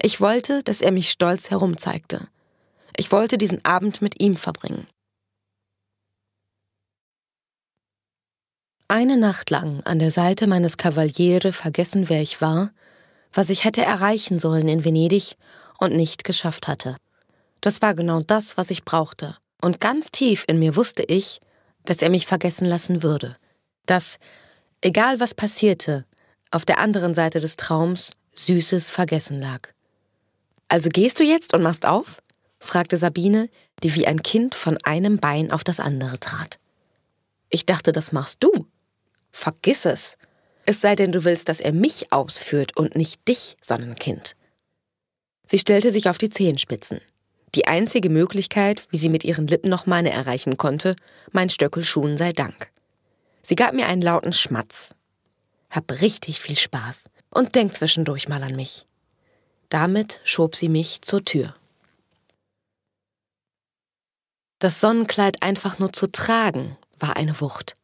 Ich wollte, dass er mich stolz herumzeigte. Ich wollte diesen Abend mit ihm verbringen. Eine Nacht lang an der Seite meines Kavaliere vergessen, wer ich war, was ich hätte erreichen sollen in Venedig und nicht geschafft hatte. Das war genau das, was ich brauchte. Und ganz tief in mir wusste ich, dass er mich vergessen lassen würde. Dass, egal was passierte, auf der anderen Seite des Traums süßes Vergessen lag. Also gehst du jetzt und machst auf? fragte Sabine, die wie ein Kind von einem Bein auf das andere trat. Ich dachte, das machst du. Vergiss es, es sei denn, du willst, dass er mich ausführt und nicht dich, Sonnenkind. Sie stellte sich auf die Zehenspitzen. Die einzige Möglichkeit, wie sie mit ihren Lippen noch meine erreichen konnte, mein Stöckelschuhen sei Dank. Sie gab mir einen lauten Schmatz. Hab richtig viel Spaß und denk zwischendurch mal an mich. Damit schob sie mich zur Tür. Das Sonnenkleid einfach nur zu tragen war eine Wucht.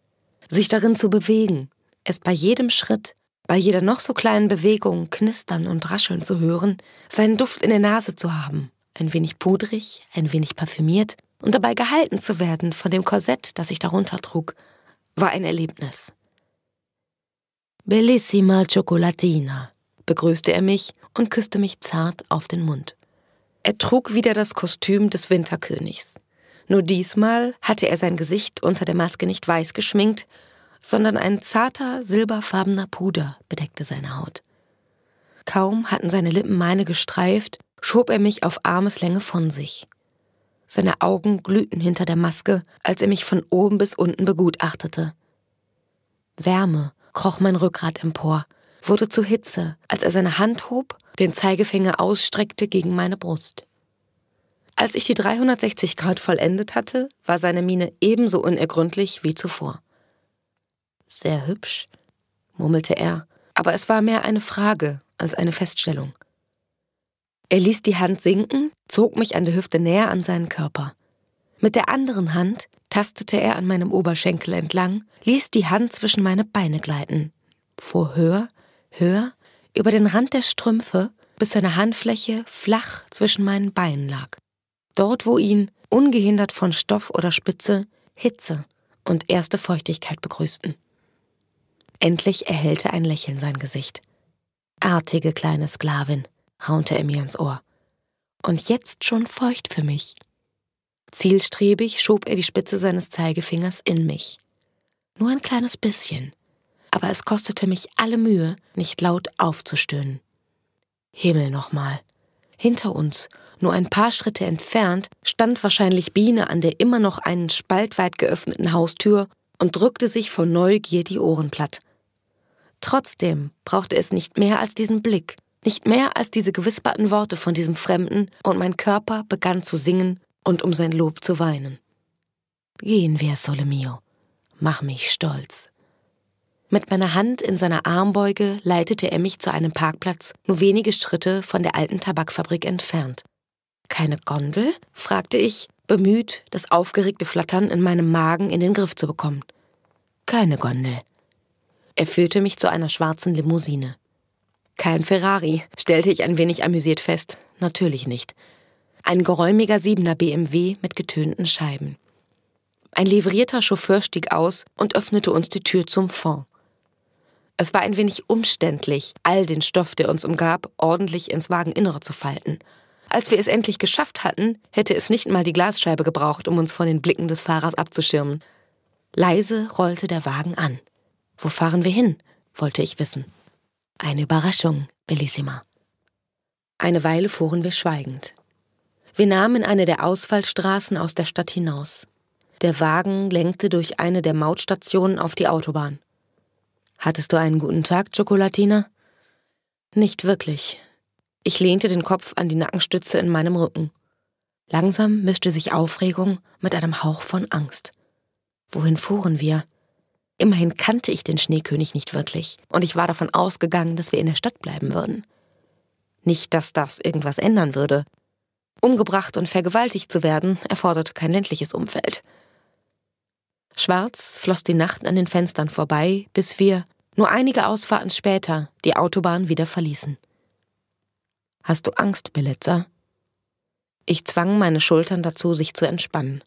Sich darin zu bewegen, es bei jedem Schritt, bei jeder noch so kleinen Bewegung knistern und rascheln zu hören, seinen Duft in der Nase zu haben, ein wenig pudrig, ein wenig parfümiert und dabei gehalten zu werden von dem Korsett, das ich darunter trug, war ein Erlebnis. Bellissima Cioccolatina, begrüßte er mich und küsste mich zart auf den Mund. Er trug wieder das Kostüm des Winterkönigs. Nur diesmal hatte er sein Gesicht unter der Maske nicht weiß geschminkt, sondern ein zarter, silberfarbener Puder bedeckte seine Haut. Kaum hatten seine Lippen meine gestreift, schob er mich auf Armeslänge von sich. Seine Augen glühten hinter der Maske, als er mich von oben bis unten begutachtete. Wärme kroch mein Rückgrat empor, wurde zu Hitze, als er seine Hand hob, den Zeigefinger ausstreckte gegen meine Brust. Als ich die 360 Grad vollendet hatte, war seine Miene ebenso unergründlich wie zuvor sehr hübsch, murmelte er, aber es war mehr eine Frage als eine Feststellung. Er ließ die Hand sinken, zog mich an der Hüfte näher an seinen Körper. Mit der anderen Hand tastete er an meinem Oberschenkel entlang, ließ die Hand zwischen meine Beine gleiten, fuhr höher, höher, über den Rand der Strümpfe, bis seine Handfläche flach zwischen meinen Beinen lag. Dort, wo ihn, ungehindert von Stoff oder Spitze, Hitze und erste Feuchtigkeit begrüßten. Endlich erhellte ein Lächeln sein Gesicht. Artige kleine Sklavin, raunte er mir ins Ohr. Und jetzt schon feucht für mich. Zielstrebig schob er die Spitze seines Zeigefingers in mich. Nur ein kleines bisschen. Aber es kostete mich alle Mühe, nicht laut aufzustöhnen. Himmel nochmal. Hinter uns, nur ein paar Schritte entfernt, stand wahrscheinlich Biene an der immer noch einen Spalt weit geöffneten Haustür und drückte sich vor Neugier die Ohren platt. Trotzdem brauchte es nicht mehr als diesen Blick, nicht mehr als diese gewisperten Worte von diesem Fremden, und mein Körper begann zu singen und um sein Lob zu weinen. Gehen wir, Sole mio, mach mich stolz. Mit meiner Hand in seiner Armbeuge leitete er mich zu einem Parkplatz, nur wenige Schritte von der alten Tabakfabrik entfernt. Keine Gondel? fragte ich, bemüht, das aufgeregte Flattern in meinem Magen in den Griff zu bekommen. Keine Gondel, er führte mich zu einer schwarzen Limousine. Kein Ferrari, stellte ich ein wenig amüsiert fest. Natürlich nicht. Ein geräumiger Siebener BMW mit getönten Scheiben. Ein livrierter Chauffeur stieg aus und öffnete uns die Tür zum Fond. Es war ein wenig umständlich, all den Stoff, der uns umgab, ordentlich ins Wageninnere zu falten. Als wir es endlich geschafft hatten, hätte es nicht mal die Glasscheibe gebraucht, um uns von den Blicken des Fahrers abzuschirmen. Leise rollte der Wagen an. Wo fahren wir hin? wollte ich wissen. Eine Überraschung, Bellissima. Eine Weile fuhren wir schweigend. Wir nahmen eine der Ausfallstraßen aus der Stadt hinaus. Der Wagen lenkte durch eine der Mautstationen auf die Autobahn. Hattest du einen guten Tag, Chocolatina? Nicht wirklich. Ich lehnte den Kopf an die Nackenstütze in meinem Rücken. Langsam mischte sich Aufregung mit einem Hauch von Angst. Wohin fuhren wir? Immerhin kannte ich den Schneekönig nicht wirklich, und ich war davon ausgegangen, dass wir in der Stadt bleiben würden. Nicht, dass das irgendwas ändern würde. Umgebracht und vergewaltigt zu werden, erforderte kein ländliches Umfeld. Schwarz floss die Nacht an den Fenstern vorbei, bis wir, nur einige Ausfahrten später, die Autobahn wieder verließen. Hast du Angst, Belitzer? Ich zwang meine Schultern dazu, sich zu entspannen.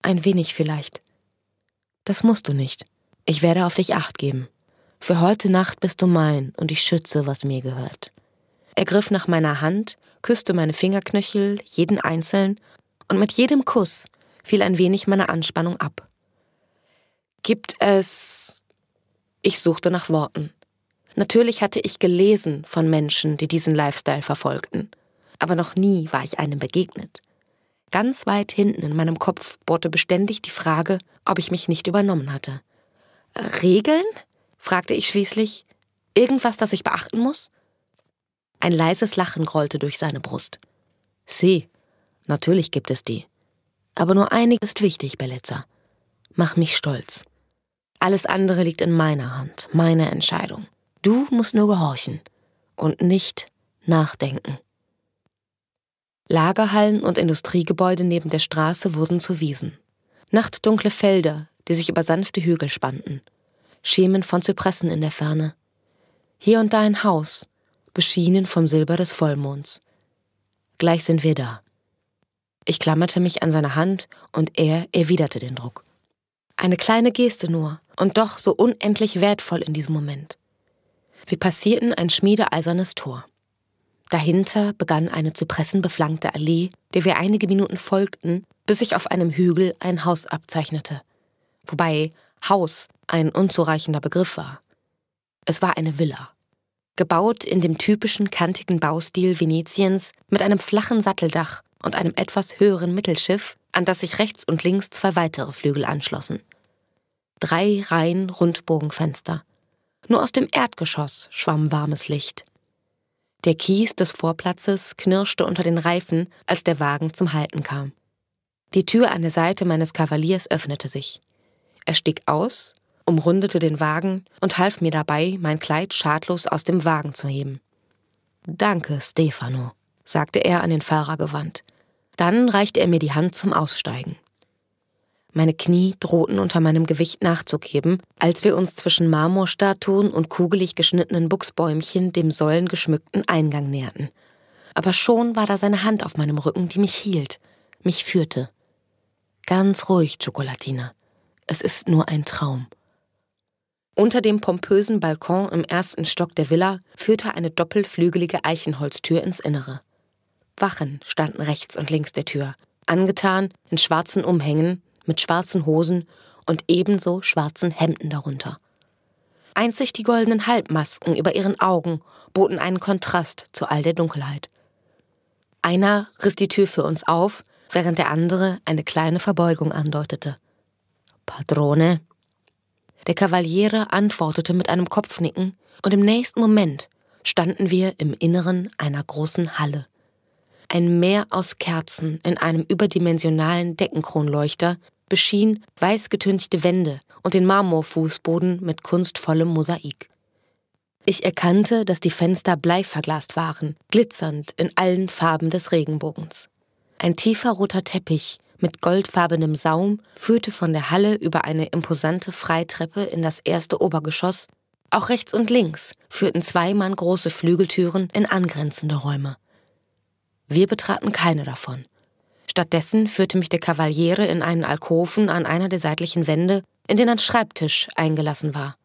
Ein wenig vielleicht. Das musst du nicht. Ich werde auf dich acht geben. Für heute Nacht bist du mein und ich schütze, was mir gehört. Er griff nach meiner Hand, küsste meine Fingerknöchel, jeden einzeln, und mit jedem Kuss fiel ein wenig meine Anspannung ab. Gibt es. Ich suchte nach Worten. Natürlich hatte ich gelesen von Menschen, die diesen Lifestyle verfolgten, aber noch nie war ich einem begegnet. Ganz weit hinten in meinem Kopf bohrte beständig die Frage, ob ich mich nicht übernommen hatte. Regeln? fragte ich schließlich. Irgendwas, das ich beachten muss? Ein leises Lachen grollte durch seine Brust. Sie, natürlich gibt es die. Aber nur einiges ist wichtig, Bellezza. Mach mich stolz. Alles andere liegt in meiner Hand, meine Entscheidung. Du musst nur gehorchen und nicht nachdenken. Lagerhallen und Industriegebäude neben der Straße wurden zu Wiesen. Nachtdunkle Felder, die sich über sanfte Hügel spannten, Schemen von Zypressen in der Ferne. Hier und da ein Haus, beschienen vom Silber des Vollmonds. Gleich sind wir da. Ich klammerte mich an seine Hand und er erwiderte den Druck. Eine kleine Geste nur und doch so unendlich wertvoll in diesem Moment. Wir passierten ein schmiedeeisernes Tor. Dahinter begann eine zypressenbeflankte Allee, der wir einige Minuten folgten, bis sich auf einem Hügel ein Haus abzeichnete wobei Haus ein unzureichender Begriff war. Es war eine Villa. Gebaut in dem typischen kantigen Baustil Venetiens mit einem flachen Satteldach und einem etwas höheren Mittelschiff, an das sich rechts und links zwei weitere Flügel anschlossen. Drei Reihen Rundbogenfenster. Nur aus dem Erdgeschoss schwamm warmes Licht. Der Kies des Vorplatzes knirschte unter den Reifen, als der Wagen zum Halten kam. Die Tür an der Seite meines Kavaliers öffnete sich. Er stieg aus, umrundete den Wagen und half mir dabei, mein Kleid schadlos aus dem Wagen zu heben. Danke, Stefano, sagte er an den Fahrer gewandt. Dann reichte er mir die Hand zum Aussteigen. Meine Knie drohten unter meinem Gewicht nachzugeben, als wir uns zwischen Marmorstatuen und kugelig geschnittenen Buchsbäumchen dem säulengeschmückten Eingang näherten. Aber schon war da seine Hand auf meinem Rücken, die mich hielt, mich führte. Ganz ruhig, Schokolatina. Es ist nur ein Traum. Unter dem pompösen Balkon im ersten Stock der Villa führte eine doppelflügelige Eichenholztür ins Innere. Wachen standen rechts und links der Tür, angetan in schwarzen Umhängen, mit schwarzen Hosen und ebenso schwarzen Hemden darunter. Einzig die goldenen Halbmasken über ihren Augen boten einen Kontrast zu all der Dunkelheit. Einer riss die Tür für uns auf, während der andere eine kleine Verbeugung andeutete. Padrone. Der Kavaliere antwortete mit einem Kopfnicken, und im nächsten Moment standen wir im Inneren einer großen Halle. Ein Meer aus Kerzen in einem überdimensionalen Deckenkronleuchter beschien weißgetünchte Wände und den Marmorfußboden mit kunstvollem Mosaik. Ich erkannte, dass die Fenster bleiverglast waren, glitzernd in allen Farben des Regenbogens. Ein tiefer roter Teppich mit goldfarbenem Saum führte von der Halle über eine imposante Freitreppe in das erste Obergeschoss. Auch rechts und links führten zwei Mann große Flügeltüren in angrenzende Räume. Wir betraten keine davon. Stattdessen führte mich der Kavaliere in einen Alkoven an einer der seitlichen Wände, in den ein Schreibtisch eingelassen war.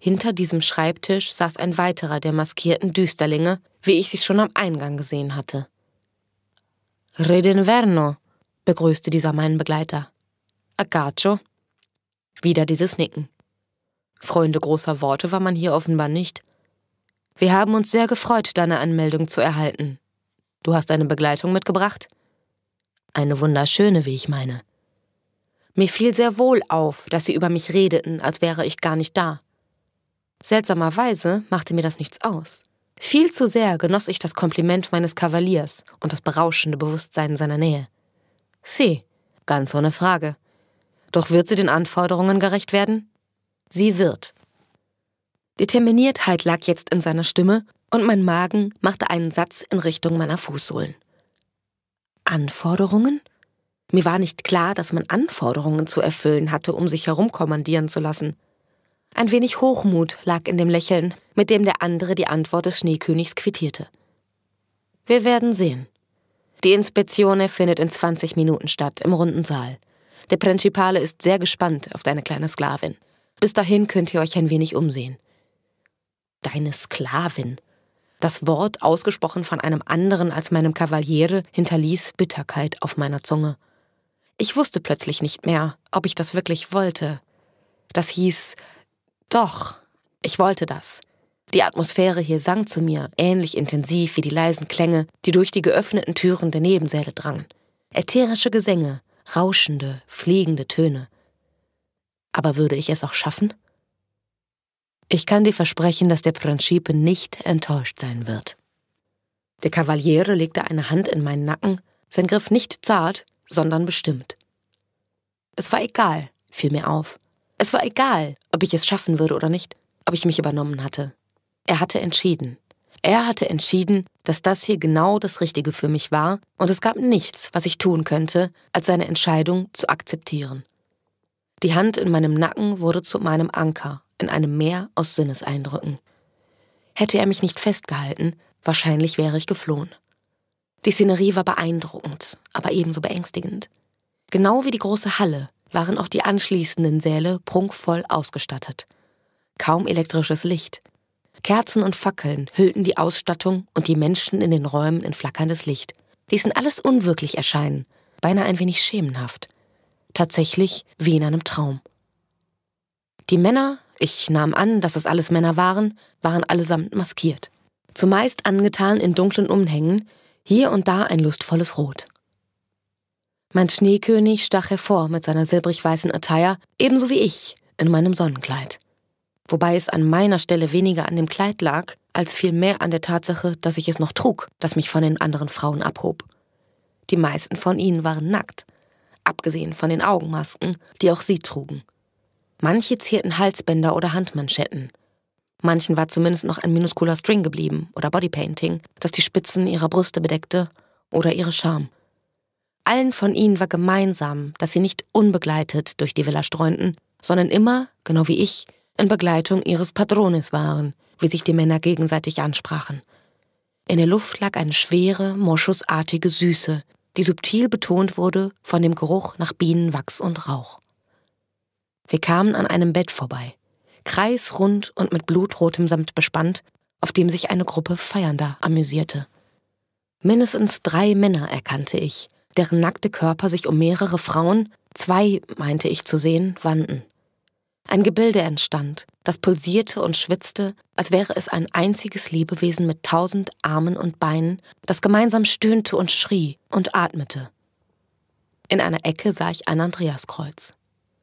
Hinter diesem Schreibtisch saß ein weiterer der maskierten Düsterlinge, wie ich sie schon am Eingang gesehen hatte. Redenverno, begrüßte dieser meinen Begleiter. Agaccio? Wieder dieses Nicken. Freunde großer Worte war man hier offenbar nicht. Wir haben uns sehr gefreut, deine Anmeldung zu erhalten. Du hast eine Begleitung mitgebracht? Eine wunderschöne, wie ich meine. Mir fiel sehr wohl auf, dass sie über mich redeten, als wäre ich gar nicht da. Seltsamerweise machte mir das nichts aus. Viel zu sehr genoss ich das Kompliment meines Kavaliers und das berauschende Bewusstsein seiner Nähe. Sie, ganz ohne Frage. Doch wird sie den Anforderungen gerecht werden? Sie wird. Determiniertheit lag jetzt in seiner Stimme und mein Magen machte einen Satz in Richtung meiner Fußsohlen. Anforderungen? Mir war nicht klar, dass man Anforderungen zu erfüllen hatte, um sich herumkommandieren zu lassen. Ein wenig Hochmut lag in dem Lächeln, mit dem der andere die Antwort des Schneekönigs quittierte. Wir werden sehen. Die Inspektion findet in 20 Minuten statt, im runden Saal. Der Principale ist sehr gespannt auf deine kleine Sklavin. Bis dahin könnt ihr euch ein wenig umsehen. Deine Sklavin. Das Wort, ausgesprochen von einem anderen als meinem Kavaliere, hinterließ Bitterkeit auf meiner Zunge. Ich wusste plötzlich nicht mehr, ob ich das wirklich wollte. Das hieß, doch, ich wollte das. Die Atmosphäre hier sang zu mir, ähnlich intensiv wie die leisen Klänge, die durch die geöffneten Türen der Nebensäle drangen. Ätherische Gesänge, rauschende, fliegende Töne. Aber würde ich es auch schaffen? Ich kann dir versprechen, dass der Principe nicht enttäuscht sein wird. Der Kavaliere legte eine Hand in meinen Nacken, sein Griff nicht zart, sondern bestimmt. Es war egal, fiel mir auf. Es war egal, ob ich es schaffen würde oder nicht, ob ich mich übernommen hatte. Er hatte entschieden. Er hatte entschieden, dass das hier genau das Richtige für mich war, und es gab nichts, was ich tun könnte, als seine Entscheidung zu akzeptieren. Die Hand in meinem Nacken wurde zu meinem Anker in einem Meer aus Sinneseindrücken. Hätte er mich nicht festgehalten, wahrscheinlich wäre ich geflohen. Die Szenerie war beeindruckend, aber ebenso beängstigend. Genau wie die große Halle waren auch die anschließenden Säle prunkvoll ausgestattet. Kaum elektrisches Licht, Kerzen und Fackeln hüllten die Ausstattung und die Menschen in den Räumen in flackerndes Licht, ließen alles unwirklich erscheinen, beinahe ein wenig schemenhaft. Tatsächlich wie in einem Traum. Die Männer, ich nahm an, dass es alles Männer waren, waren allesamt maskiert. Zumeist angetan in dunklen Umhängen, hier und da ein lustvolles Rot. Mein Schneekönig stach hervor mit seiner silbrig-weißen Attire, ebenso wie ich in meinem Sonnenkleid wobei es an meiner Stelle weniger an dem Kleid lag, als vielmehr an der Tatsache, dass ich es noch trug, das mich von den anderen Frauen abhob. Die meisten von ihnen waren nackt, abgesehen von den Augenmasken, die auch sie trugen. Manche zierten Halsbänder oder Handmanschetten. Manchen war zumindest noch ein minuskuler String geblieben oder Bodypainting, das die Spitzen ihrer Brüste bedeckte oder ihre Scham. Allen von ihnen war gemeinsam, dass sie nicht unbegleitet durch die Villa streunten, sondern immer, genau wie ich, in Begleitung ihres Patrones waren, wie sich die Männer gegenseitig ansprachen. In der Luft lag eine schwere, moschusartige Süße, die subtil betont wurde von dem Geruch nach Bienenwachs und Rauch. Wir kamen an einem Bett vorbei, kreisrund und mit blutrotem Samt bespannt, auf dem sich eine Gruppe Feiernder amüsierte. Mindestens drei Männer erkannte ich, deren nackte Körper sich um mehrere Frauen, zwei meinte ich zu sehen, wandten. Ein Gebilde entstand, das pulsierte und schwitzte, als wäre es ein einziges Lebewesen mit tausend Armen und Beinen, das gemeinsam stöhnte und schrie und atmete. In einer Ecke sah ich ein Andreaskreuz.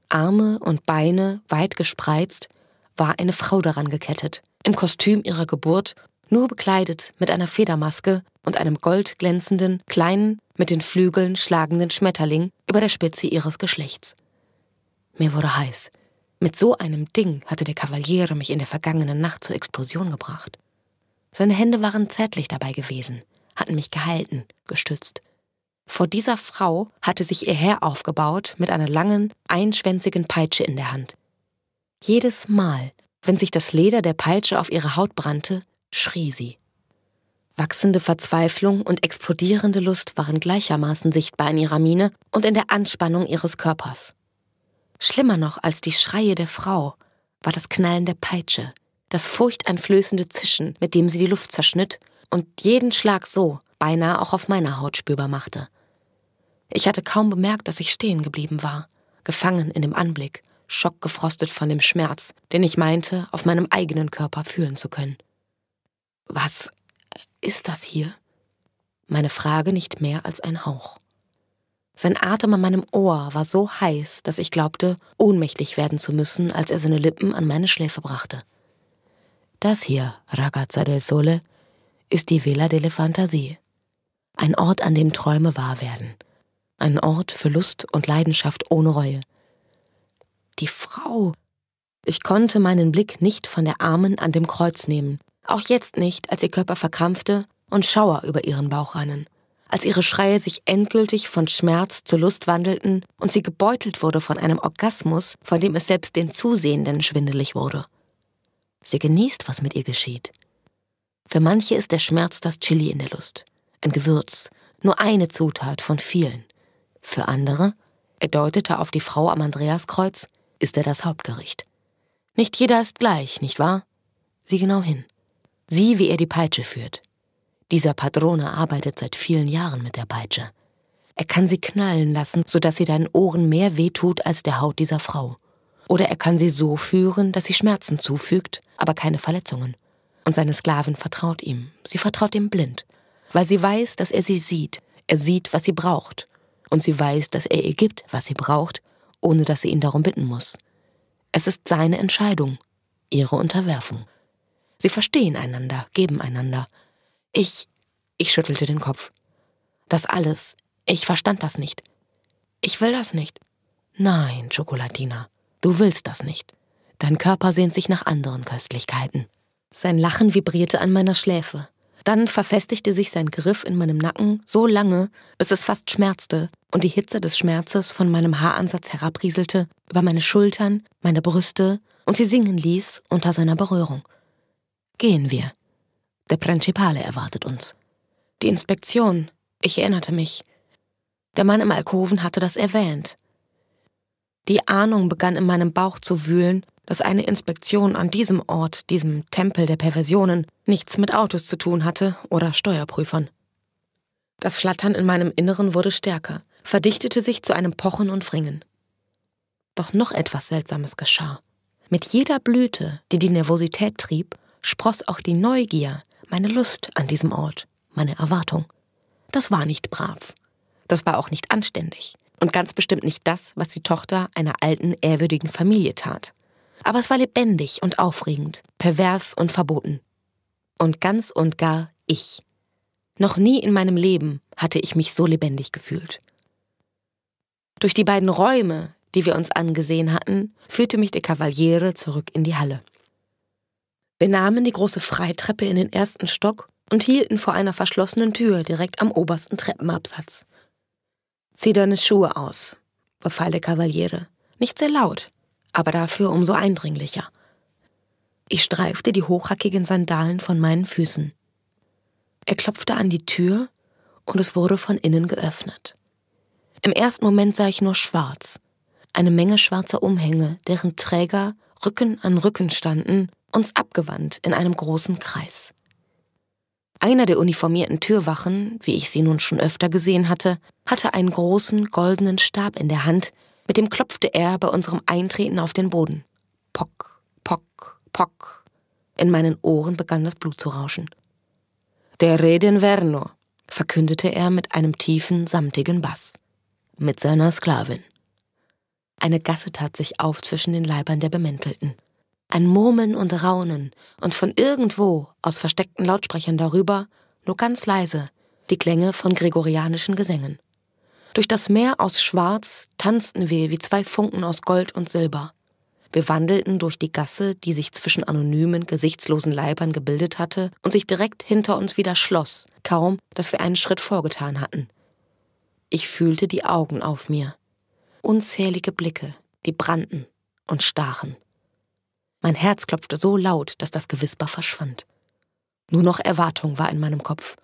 Arme und Beine weit gespreizt, war eine Frau daran gekettet, im Kostüm ihrer Geburt, nur bekleidet mit einer Federmaske und einem goldglänzenden, kleinen, mit den Flügeln schlagenden Schmetterling über der Spitze ihres Geschlechts. Mir wurde heiß. Mit so einem Ding hatte der Kavaliere mich in der vergangenen Nacht zur Explosion gebracht. Seine Hände waren zärtlich dabei gewesen, hatten mich gehalten, gestützt. Vor dieser Frau hatte sich ihr Herr aufgebaut mit einer langen, einschwänzigen Peitsche in der Hand. Jedes Mal, wenn sich das Leder der Peitsche auf ihre Haut brannte, schrie sie. Wachsende Verzweiflung und explodierende Lust waren gleichermaßen sichtbar in ihrer Miene und in der Anspannung ihres Körpers. Schlimmer noch als die Schreie der Frau war das Knallen der Peitsche, das furchteinflößende Zischen, mit dem sie die Luft zerschnitt und jeden Schlag so beinahe auch auf meiner Haut spürbar machte. Ich hatte kaum bemerkt, dass ich stehen geblieben war, gefangen in dem Anblick, schockgefrostet von dem Schmerz, den ich meinte, auf meinem eigenen Körper fühlen zu können. Was ist das hier? Meine Frage nicht mehr als ein Hauch. Sein Atem an meinem Ohr war so heiß, dass ich glaubte, ohnmächtig werden zu müssen, als er seine Lippen an meine Schläfe brachte. Das hier, Ragazza del Sole, ist die Villa delle Fantasie. Ein Ort, an dem Träume wahr werden. Ein Ort für Lust und Leidenschaft ohne Reue. Die Frau. Ich konnte meinen Blick nicht von der Armen an dem Kreuz nehmen. Auch jetzt nicht, als ihr Körper verkrampfte und Schauer über ihren Bauch rannen als ihre Schreie sich endgültig von Schmerz zu Lust wandelten und sie gebeutelt wurde von einem Orgasmus, von dem es selbst den Zusehenden schwindelig wurde. Sie genießt, was mit ihr geschieht. Für manche ist der Schmerz das Chili in der Lust, ein Gewürz, nur eine Zutat von vielen. Für andere, er deutete auf die Frau am Andreaskreuz, ist er das Hauptgericht. Nicht jeder ist gleich, nicht wahr? Sieh genau hin. Sieh, wie er die Peitsche führt, dieser Padrone arbeitet seit vielen Jahren mit der Peitsche. Er kann sie knallen lassen, sodass sie deinen Ohren mehr wehtut als der Haut dieser Frau. Oder er kann sie so führen, dass sie Schmerzen zufügt, aber keine Verletzungen. Und seine Sklavin vertraut ihm. Sie vertraut ihm blind, weil sie weiß, dass er sie sieht. Er sieht, was sie braucht. Und sie weiß, dass er ihr gibt, was sie braucht, ohne dass sie ihn darum bitten muss. Es ist seine Entscheidung, ihre Unterwerfung. Sie verstehen einander, geben einander. Ich, ich schüttelte den Kopf. Das alles, ich verstand das nicht. Ich will das nicht. Nein, Schokolatina, du willst das nicht. Dein Körper sehnt sich nach anderen Köstlichkeiten. Sein Lachen vibrierte an meiner Schläfe. Dann verfestigte sich sein Griff in meinem Nacken so lange, bis es fast schmerzte und die Hitze des Schmerzes von meinem Haaransatz herabrieselte, über meine Schultern, meine Brüste und sie singen ließ unter seiner Berührung. Gehen wir, der Principale erwartet uns. Die Inspektion. Ich erinnerte mich. Der Mann im Alkoven hatte das erwähnt. Die Ahnung begann in meinem Bauch zu wühlen, dass eine Inspektion an diesem Ort, diesem Tempel der Perversionen, nichts mit Autos zu tun hatte oder Steuerprüfern. Das Flattern in meinem Inneren wurde stärker, verdichtete sich zu einem Pochen und Fringen. Doch noch etwas Seltsames geschah. Mit jeder Blüte, die die Nervosität trieb, spross auch die Neugier, meine Lust an diesem Ort, meine Erwartung. Das war nicht brav. Das war auch nicht anständig. Und ganz bestimmt nicht das, was die Tochter einer alten, ehrwürdigen Familie tat. Aber es war lebendig und aufregend, pervers und verboten. Und ganz und gar ich. Noch nie in meinem Leben hatte ich mich so lebendig gefühlt. Durch die beiden Räume, die wir uns angesehen hatten, führte mich der Cavaliere zurück in die Halle. Wir nahmen die große Freitreppe in den ersten Stock und hielten vor einer verschlossenen Tür direkt am obersten Treppenabsatz. Zieh deine Schuhe aus, befahl der Kavaliere. Nicht sehr laut, aber dafür umso eindringlicher. Ich streifte die hochhackigen Sandalen von meinen Füßen. Er klopfte an die Tür und es wurde von innen geöffnet. Im ersten Moment sah ich nur schwarz, eine Menge schwarzer Umhänge, deren Träger Rücken an Rücken standen uns abgewandt in einem großen Kreis. Einer der uniformierten Türwachen, wie ich sie nun schon öfter gesehen hatte, hatte einen großen goldenen Stab in der Hand, mit dem klopfte er bei unserem Eintreten auf den Boden. Pock, pock, pock. In meinen Ohren begann das Blut zu rauschen. Der Re d'Inverno, verkündete er mit einem tiefen, samtigen Bass. Mit seiner Sklavin. Eine Gasse tat sich auf zwischen den Leibern der Bemäntelten ein Murmeln und Raunen und von irgendwo aus versteckten Lautsprechern darüber, nur ganz leise, die Klänge von gregorianischen Gesängen. Durch das Meer aus Schwarz tanzten wir wie zwei Funken aus Gold und Silber. Wir wandelten durch die Gasse, die sich zwischen anonymen, gesichtslosen Leibern gebildet hatte und sich direkt hinter uns wieder schloss, kaum, dass wir einen Schritt vorgetan hatten. Ich fühlte die Augen auf mir. Unzählige Blicke, die brannten und stachen. Mein Herz klopfte so laut, dass das Gewisper verschwand. Nur noch Erwartung war in meinem Kopf.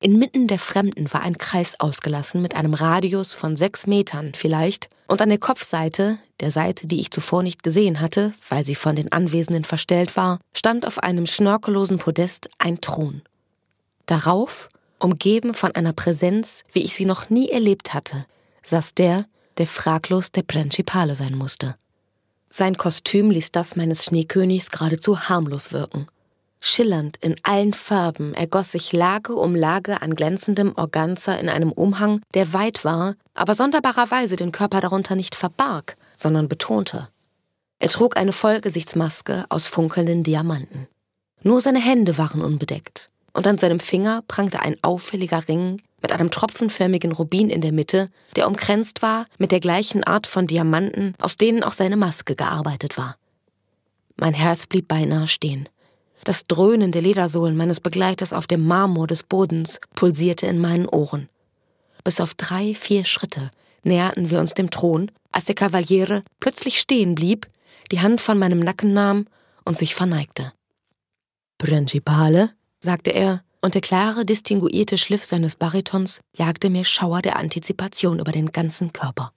Inmitten der Fremden war ein Kreis ausgelassen mit einem Radius von sechs Metern vielleicht und an der Kopfseite, der Seite, die ich zuvor nicht gesehen hatte, weil sie von den Anwesenden verstellt war, stand auf einem schnörkellosen Podest ein Thron. Darauf, umgeben von einer Präsenz, wie ich sie noch nie erlebt hatte, saß der, der fraglos der Principale sein musste. Sein Kostüm ließ das meines Schneekönigs geradezu harmlos wirken. Schillernd in allen Farben ergoss sich Lage um Lage an glänzendem Organza in einem Umhang, der weit war, aber sonderbarerweise den Körper darunter nicht verbarg, sondern betonte. Er trug eine Vollgesichtsmaske aus funkelnden Diamanten. Nur seine Hände waren unbedeckt, und an seinem Finger prangte ein auffälliger Ring, mit einem tropfenförmigen Rubin in der Mitte, der umkränzt war mit der gleichen Art von Diamanten, aus denen auch seine Maske gearbeitet war. Mein Herz blieb beinahe stehen. Das Dröhnen der Ledersohlen meines Begleiters auf dem Marmor des Bodens pulsierte in meinen Ohren. Bis auf drei, vier Schritte näherten wir uns dem Thron, als der Kavaliere plötzlich stehen blieb, die Hand von meinem Nacken nahm und sich verneigte. Principale, sagte er, und der klare, distinguierte Schliff seines Baritons jagte mir Schauer der Antizipation über den ganzen Körper.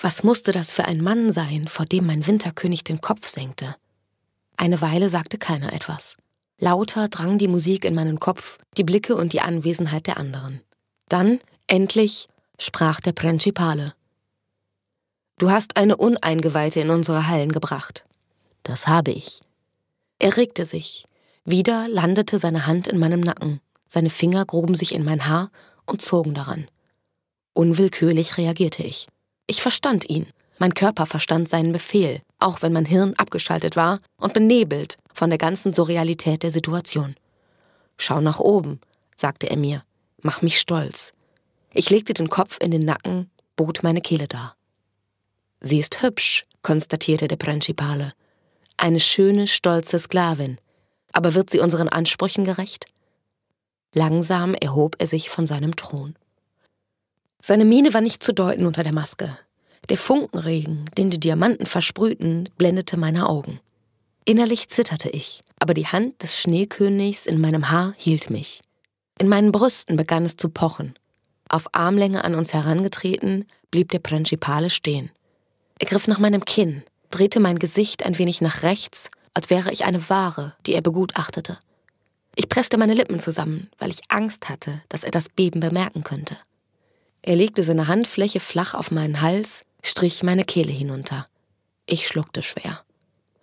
Was musste das für ein Mann sein, vor dem mein Winterkönig den Kopf senkte? Eine Weile sagte keiner etwas. Lauter drang die Musik in meinen Kopf, die Blicke und die Anwesenheit der anderen. Dann, endlich, sprach der Principale. Du hast eine Uneingeweihte in unsere Hallen gebracht. Das habe ich. Er regte sich, wieder landete seine Hand in meinem Nacken, seine Finger gruben sich in mein Haar und zogen daran. Unwillkürlich reagierte ich. Ich verstand ihn. Mein Körper verstand seinen Befehl, auch wenn mein Hirn abgeschaltet war und benebelt von der ganzen Surrealität der Situation. Schau nach oben, sagte er mir. Mach mich stolz. Ich legte den Kopf in den Nacken, bot meine Kehle dar. Sie ist hübsch, konstatierte der Principale. Eine schöne, stolze Sklavin. Aber wird sie unseren Ansprüchen gerecht? Langsam erhob er sich von seinem Thron. Seine Miene war nicht zu deuten unter der Maske. Der Funkenregen, den die Diamanten versprühten, blendete meine Augen. Innerlich zitterte ich, aber die Hand des Schneekönigs in meinem Haar hielt mich. In meinen Brüsten begann es zu pochen. Auf Armlänge an uns herangetreten, blieb der Principale stehen. Er griff nach meinem Kinn, drehte mein Gesicht ein wenig nach rechts als wäre ich eine Ware, die er begutachtete. Ich presste meine Lippen zusammen, weil ich Angst hatte, dass er das Beben bemerken könnte. Er legte seine Handfläche flach auf meinen Hals, strich meine Kehle hinunter. Ich schluckte schwer.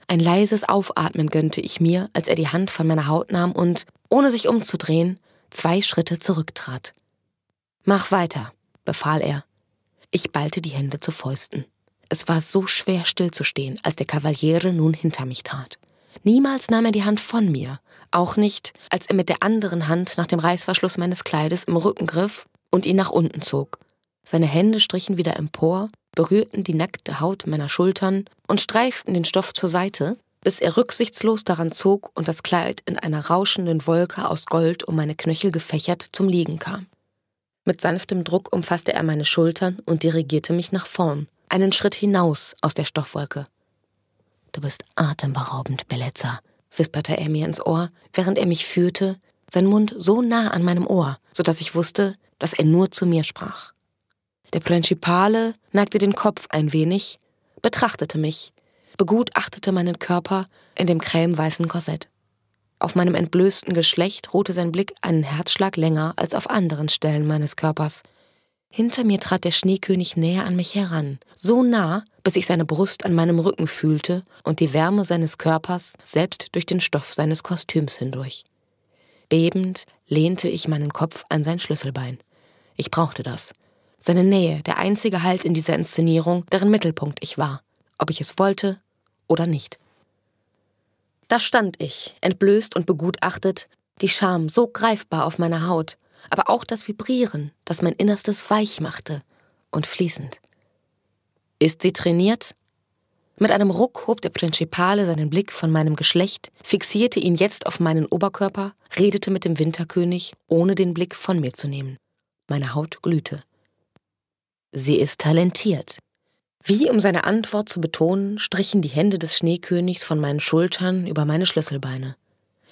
Ein leises Aufatmen gönnte ich mir, als er die Hand von meiner Haut nahm und, ohne sich umzudrehen, zwei Schritte zurücktrat. Mach weiter, befahl er. Ich ballte die Hände zu Fäusten. Es war so schwer stillzustehen, als der Kavaliere nun hinter mich trat. Niemals nahm er die Hand von mir, auch nicht, als er mit der anderen Hand nach dem Reißverschluss meines Kleides im Rücken griff und ihn nach unten zog. Seine Hände strichen wieder empor, berührten die nackte Haut meiner Schultern und streiften den Stoff zur Seite, bis er rücksichtslos daran zog und das Kleid in einer rauschenden Wolke aus Gold um meine Knöchel gefächert zum Liegen kam. Mit sanftem Druck umfasste er meine Schultern und dirigierte mich nach vorn, einen Schritt hinaus aus der Stoffwolke. Du bist atemberaubend, Beletzer, wisperte er mir ins Ohr, während er mich führte, sein Mund so nah an meinem Ohr, so dass ich wusste, dass er nur zu mir sprach. Der Principale neigte den Kopf ein wenig, betrachtete mich, begutachtete meinen Körper in dem cremeweißen Korsett. Auf meinem entblößten Geschlecht ruhte sein Blick einen Herzschlag länger als auf anderen Stellen meines Körpers, hinter mir trat der Schneekönig näher an mich heran, so nah, bis ich seine Brust an meinem Rücken fühlte und die Wärme seines Körpers selbst durch den Stoff seines Kostüms hindurch. Bebend lehnte ich meinen Kopf an sein Schlüsselbein. Ich brauchte das. Seine Nähe, der einzige Halt in dieser Inszenierung, deren Mittelpunkt ich war, ob ich es wollte oder nicht. Da stand ich, entblößt und begutachtet, die Scham so greifbar auf meiner Haut, aber auch das Vibrieren, das mein Innerstes weich machte und fließend. Ist sie trainiert? Mit einem Ruck hob der Principale seinen Blick von meinem Geschlecht, fixierte ihn jetzt auf meinen Oberkörper, redete mit dem Winterkönig, ohne den Blick von mir zu nehmen. Meine Haut glühte. Sie ist talentiert. Wie um seine Antwort zu betonen, strichen die Hände des Schneekönigs von meinen Schultern über meine Schlüsselbeine.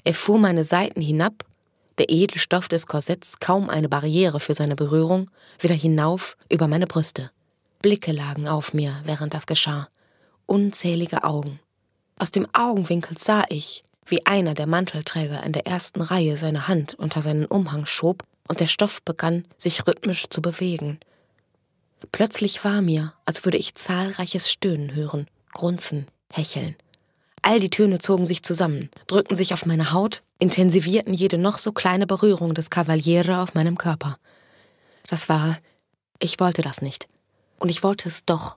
Er fuhr meine Seiten hinab der Edelstoff des Korsetts kaum eine Barriere für seine Berührung, wieder hinauf über meine Brüste. Blicke lagen auf mir, während das geschah. Unzählige Augen. Aus dem Augenwinkel sah ich, wie einer der Mantelträger in der ersten Reihe seine Hand unter seinen Umhang schob und der Stoff begann, sich rhythmisch zu bewegen. Plötzlich war mir, als würde ich zahlreiches Stöhnen hören, Grunzen, Hecheln. All die Töne zogen sich zusammen, drückten sich auf meine Haut, intensivierten jede noch so kleine Berührung des Cavaliere auf meinem Körper. Das war. Ich wollte das nicht. Und ich wollte es doch.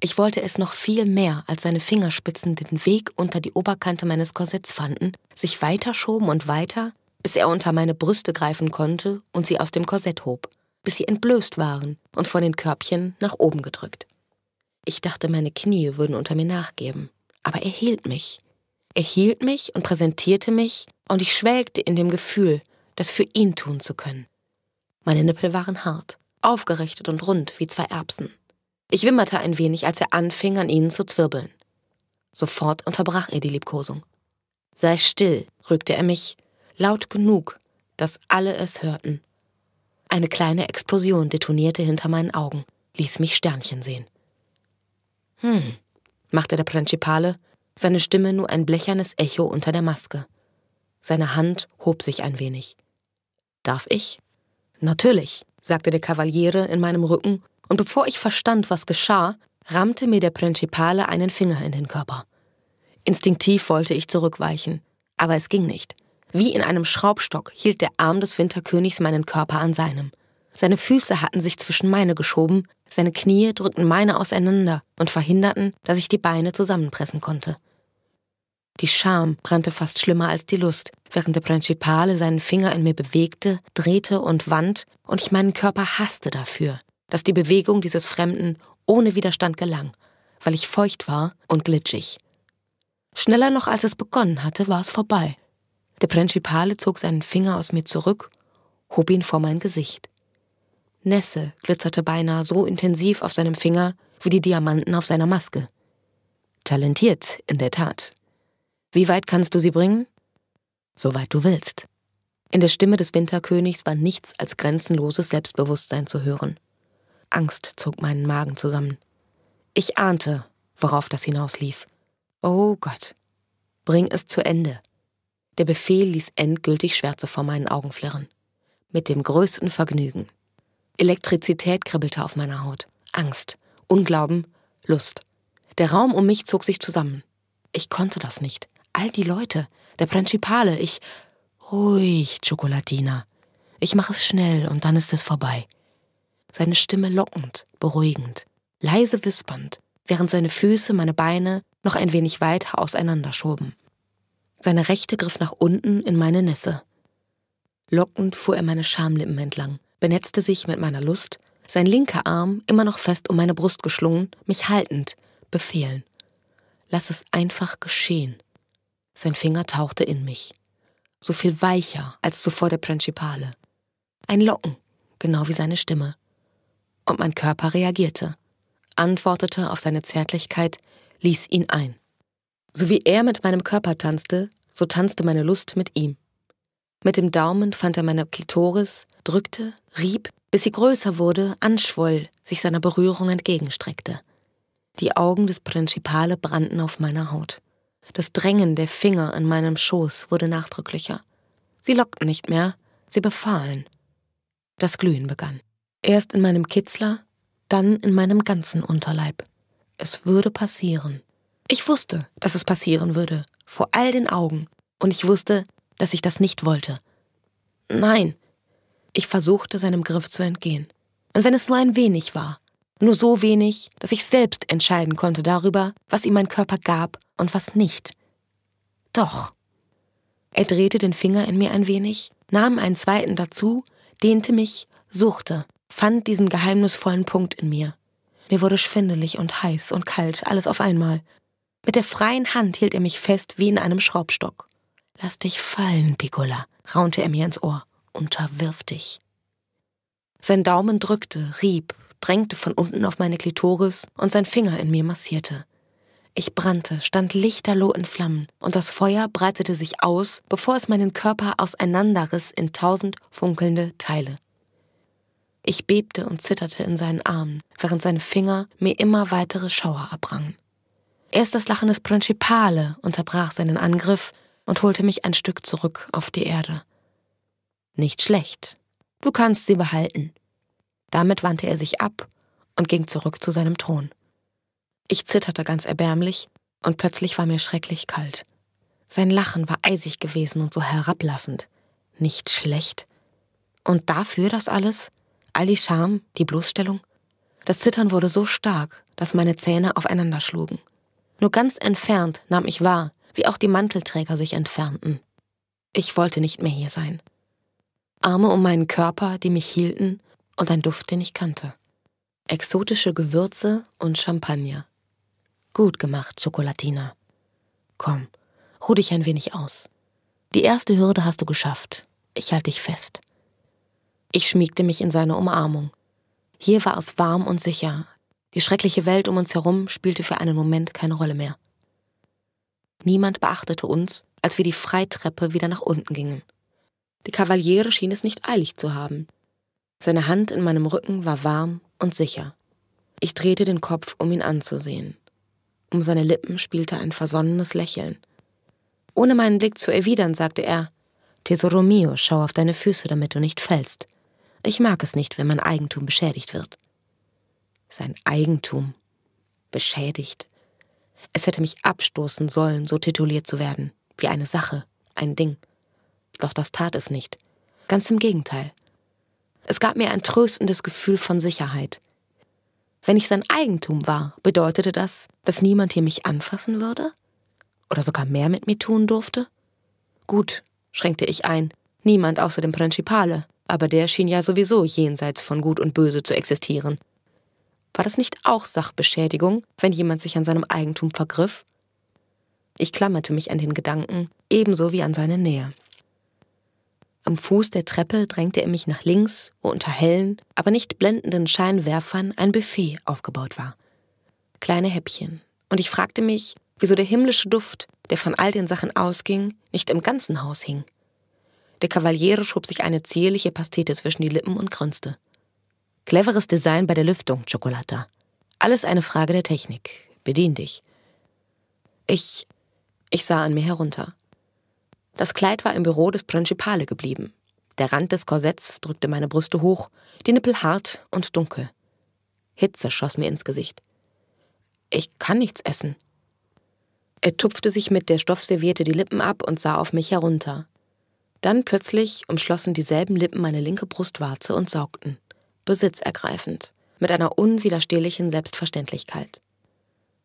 Ich wollte es noch viel mehr, als seine Fingerspitzen den Weg unter die Oberkante meines Korsetts fanden, sich weiterschoben und weiter, bis er unter meine Brüste greifen konnte und sie aus dem Korsett hob, bis sie entblößt waren und von den Körbchen nach oben gedrückt. Ich dachte, meine Knie würden unter mir nachgeben aber er hielt mich. Er hielt mich und präsentierte mich, und ich schwelgte in dem Gefühl, das für ihn tun zu können. Meine Nippel waren hart, aufgerichtet und rund wie zwei Erbsen. Ich wimmerte ein wenig, als er anfing, an ihnen zu zwirbeln. Sofort unterbrach er die Liebkosung. Sei still, rügte er mich, laut genug, dass alle es hörten. Eine kleine Explosion detonierte hinter meinen Augen, ließ mich Sternchen sehen. Hm, machte der Principale, seine Stimme nur ein blechernes Echo unter der Maske. Seine Hand hob sich ein wenig. Darf ich? Natürlich, sagte der Kavaliere in meinem Rücken, und bevor ich verstand, was geschah, rammte mir der Principale einen Finger in den Körper. Instinktiv wollte ich zurückweichen, aber es ging nicht. Wie in einem Schraubstock hielt der Arm des Winterkönigs meinen Körper an seinem. Seine Füße hatten sich zwischen meine geschoben, seine Knie drückten meine auseinander und verhinderten, dass ich die Beine zusammenpressen konnte. Die Scham brannte fast schlimmer als die Lust, während der Principale seinen Finger in mir bewegte, drehte und wand und ich meinen Körper hasste dafür, dass die Bewegung dieses Fremden ohne Widerstand gelang, weil ich feucht war und glitschig. Schneller noch als es begonnen hatte, war es vorbei. Der Principale zog seinen Finger aus mir zurück, hob ihn vor mein Gesicht. Nässe glitzerte beinahe so intensiv auf seinem Finger wie die Diamanten auf seiner Maske. Talentiert, in der Tat. Wie weit kannst du sie bringen? Soweit du willst. In der Stimme des Winterkönigs war nichts als grenzenloses Selbstbewusstsein zu hören. Angst zog meinen Magen zusammen. Ich ahnte, worauf das hinauslief. Oh Gott, bring es zu Ende. Der Befehl ließ endgültig Schwärze vor meinen Augen flirren. Mit dem größten Vergnügen. Elektrizität kribbelte auf meiner Haut. Angst, Unglauben, Lust. Der Raum um mich zog sich zusammen. Ich konnte das nicht. All die Leute, der Principale, ich. Ruhig, Chocolatina. Ich mache es schnell und dann ist es vorbei. Seine Stimme lockend, beruhigend, leise wispernd, während seine Füße meine Beine noch ein wenig weiter auseinanderschoben. Seine rechte griff nach unten in meine Nässe. Lockend fuhr er meine Schamlippen entlang benetzte sich mit meiner Lust, sein linker Arm immer noch fest um meine Brust geschlungen, mich haltend, befehlen. Lass es einfach geschehen. Sein Finger tauchte in mich. So viel weicher als zuvor der Principale. Ein Locken, genau wie seine Stimme. Und mein Körper reagierte, antwortete auf seine Zärtlichkeit, ließ ihn ein. So wie er mit meinem Körper tanzte, so tanzte meine Lust mit ihm. Mit dem Daumen fand er meine Klitoris, drückte, rieb, bis sie größer wurde, anschwoll, sich seiner Berührung entgegenstreckte. Die Augen des Principale brannten auf meiner Haut. Das Drängen der Finger an meinem Schoß wurde nachdrücklicher. Sie lockten nicht mehr, sie befahlen. Das Glühen begann. Erst in meinem Kitzler, dann in meinem ganzen Unterleib. Es würde passieren. Ich wusste, dass es passieren würde, vor all den Augen. Und ich wusste, dass ich das nicht wollte. Nein. Ich versuchte, seinem Griff zu entgehen. Und wenn es nur ein wenig war, nur so wenig, dass ich selbst entscheiden konnte darüber, was ihm mein Körper gab und was nicht. Doch. Er drehte den Finger in mir ein wenig, nahm einen zweiten dazu, dehnte mich, suchte, fand diesen geheimnisvollen Punkt in mir. Mir wurde schwindelig und heiß und kalt, alles auf einmal. Mit der freien Hand hielt er mich fest wie in einem Schraubstock. Lass dich fallen, Piccola, raunte er mir ins Ohr. Unterwirf dich. Sein Daumen drückte, rieb, drängte von unten auf meine Klitoris und sein Finger in mir massierte. Ich brannte, stand lichterloh in Flammen, und das Feuer breitete sich aus, bevor es meinen Körper auseinanderriss in tausend funkelnde Teile. Ich bebte und zitterte in seinen Armen, während seine Finger mir immer weitere Schauer abrangen. Erst das Lachen des Principale unterbrach seinen Angriff, und holte mich ein Stück zurück auf die Erde. Nicht schlecht. Du kannst sie behalten. Damit wandte er sich ab und ging zurück zu seinem Thron. Ich zitterte ganz erbärmlich und plötzlich war mir schrecklich kalt. Sein Lachen war eisig gewesen und so herablassend. Nicht schlecht. Und dafür das alles? All die Scham, die Bloßstellung? Das Zittern wurde so stark, dass meine Zähne aufeinander schlugen. Nur ganz entfernt nahm ich wahr, wie auch die Mantelträger sich entfernten. Ich wollte nicht mehr hier sein. Arme um meinen Körper, die mich hielten, und ein Duft, den ich kannte. Exotische Gewürze und Champagner. Gut gemacht, Schokolatina. Komm, ruh dich ein wenig aus. Die erste Hürde hast du geschafft. Ich halte dich fest. Ich schmiegte mich in seine Umarmung. Hier war es warm und sicher. Die schreckliche Welt um uns herum spielte für einen Moment keine Rolle mehr. Niemand beachtete uns, als wir die Freitreppe wieder nach unten gingen. Die Kavaliere schien es nicht eilig zu haben. Seine Hand in meinem Rücken war warm und sicher. Ich drehte den Kopf, um ihn anzusehen. Um seine Lippen spielte ein versonnenes Lächeln. Ohne meinen Blick zu erwidern, sagte er, Tesoro mio, schau auf deine Füße, damit du nicht fällst. Ich mag es nicht, wenn mein Eigentum beschädigt wird. Sein Eigentum. Beschädigt. Es hätte mich abstoßen sollen, so tituliert zu werden, wie eine Sache, ein Ding. Doch das tat es nicht. Ganz im Gegenteil. Es gab mir ein tröstendes Gefühl von Sicherheit. Wenn ich sein Eigentum war, bedeutete das, dass niemand hier mich anfassen würde? Oder sogar mehr mit mir tun durfte? Gut, schränkte ich ein, niemand außer dem Principale, aber der schien ja sowieso jenseits von Gut und Böse zu existieren. War das nicht auch Sachbeschädigung, wenn jemand sich an seinem Eigentum vergriff? Ich klammerte mich an den Gedanken, ebenso wie an seine Nähe. Am Fuß der Treppe drängte er mich nach links, wo unter hellen, aber nicht blendenden Scheinwerfern ein Buffet aufgebaut war. Kleine Häppchen. Und ich fragte mich, wieso der himmlische Duft, der von all den Sachen ausging, nicht im ganzen Haus hing. Der Kavaliere schob sich eine zierliche Pastete zwischen die Lippen und grinste. Cleveres Design bei der Lüftung, Chocolata. Alles eine Frage der Technik. Bedien dich. Ich. Ich sah an mir herunter. Das Kleid war im Büro des Principale geblieben. Der Rand des Korsetts drückte meine Brüste hoch, die Nippel hart und dunkel. Hitze schoss mir ins Gesicht. Ich kann nichts essen. Er tupfte sich mit der Stoffserviette die Lippen ab und sah auf mich herunter. Dann plötzlich umschlossen dieselben Lippen meine linke Brustwarze und saugten besitzergreifend, mit einer unwiderstehlichen Selbstverständlichkeit.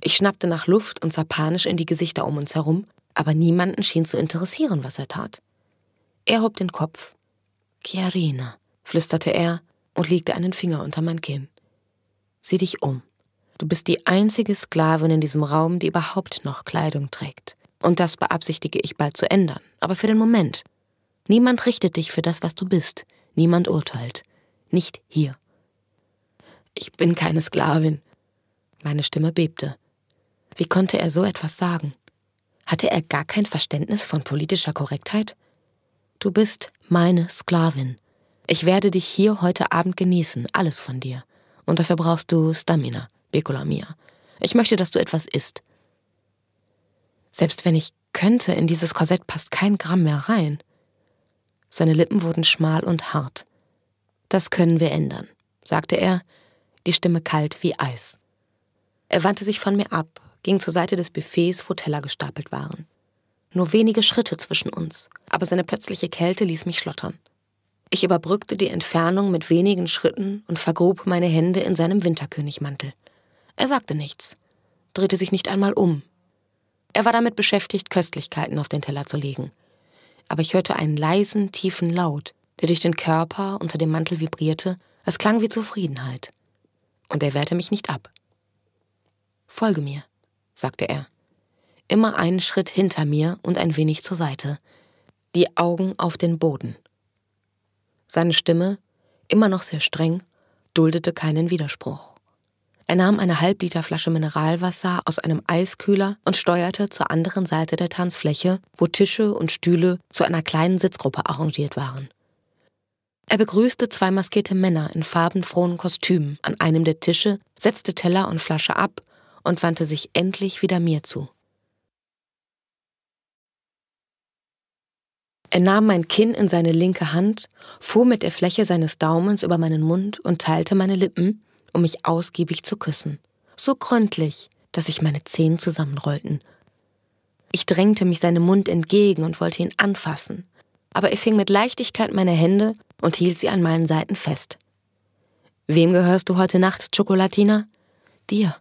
Ich schnappte nach Luft und sah panisch in die Gesichter um uns herum, aber niemanden schien zu interessieren, was er tat. Er hob den Kopf. Chiarina, flüsterte er und legte einen Finger unter mein Kinn. Sieh dich um. Du bist die einzige Sklavin in diesem Raum, die überhaupt noch Kleidung trägt. Und das beabsichtige ich bald zu ändern, aber für den Moment. Niemand richtet dich für das, was du bist. Niemand urteilt nicht hier. Ich bin keine Sklavin. Meine Stimme bebte. Wie konnte er so etwas sagen? Hatte er gar kein Verständnis von politischer Korrektheit? Du bist meine Sklavin. Ich werde dich hier heute Abend genießen, alles von dir. Und dafür brauchst du Stamina, Becola mia. Ich möchte, dass du etwas isst. Selbst wenn ich könnte, in dieses Korsett passt kein Gramm mehr rein. Seine Lippen wurden schmal und hart. Das können wir ändern, sagte er, die Stimme kalt wie Eis. Er wandte sich von mir ab, ging zur Seite des Buffets, wo Teller gestapelt waren. Nur wenige Schritte zwischen uns, aber seine plötzliche Kälte ließ mich schlottern. Ich überbrückte die Entfernung mit wenigen Schritten und vergrub meine Hände in seinem Winterkönigmantel. Er sagte nichts, drehte sich nicht einmal um. Er war damit beschäftigt, Köstlichkeiten auf den Teller zu legen. Aber ich hörte einen leisen, tiefen Laut, der durch den Körper unter dem Mantel vibrierte, es klang wie Zufriedenheit. Und er wehrte mich nicht ab. Folge mir, sagte er. Immer einen Schritt hinter mir und ein wenig zur Seite, die Augen auf den Boden. Seine Stimme, immer noch sehr streng, duldete keinen Widerspruch. Er nahm eine Flasche Mineralwasser aus einem Eiskühler und steuerte zur anderen Seite der Tanzfläche, wo Tische und Stühle zu einer kleinen Sitzgruppe arrangiert waren. Er begrüßte zwei maskierte Männer in farbenfrohen Kostümen an einem der Tische, setzte Teller und Flasche ab und wandte sich endlich wieder mir zu. Er nahm mein Kinn in seine linke Hand, fuhr mit der Fläche seines Daumens über meinen Mund und teilte meine Lippen, um mich ausgiebig zu küssen. So gründlich, dass sich meine Zehen zusammenrollten. Ich drängte mich seinem Mund entgegen und wollte ihn anfassen aber er fing mit Leichtigkeit meine Hände und hielt sie an meinen Seiten fest. Wem gehörst du heute Nacht, Schokolatina? Dir,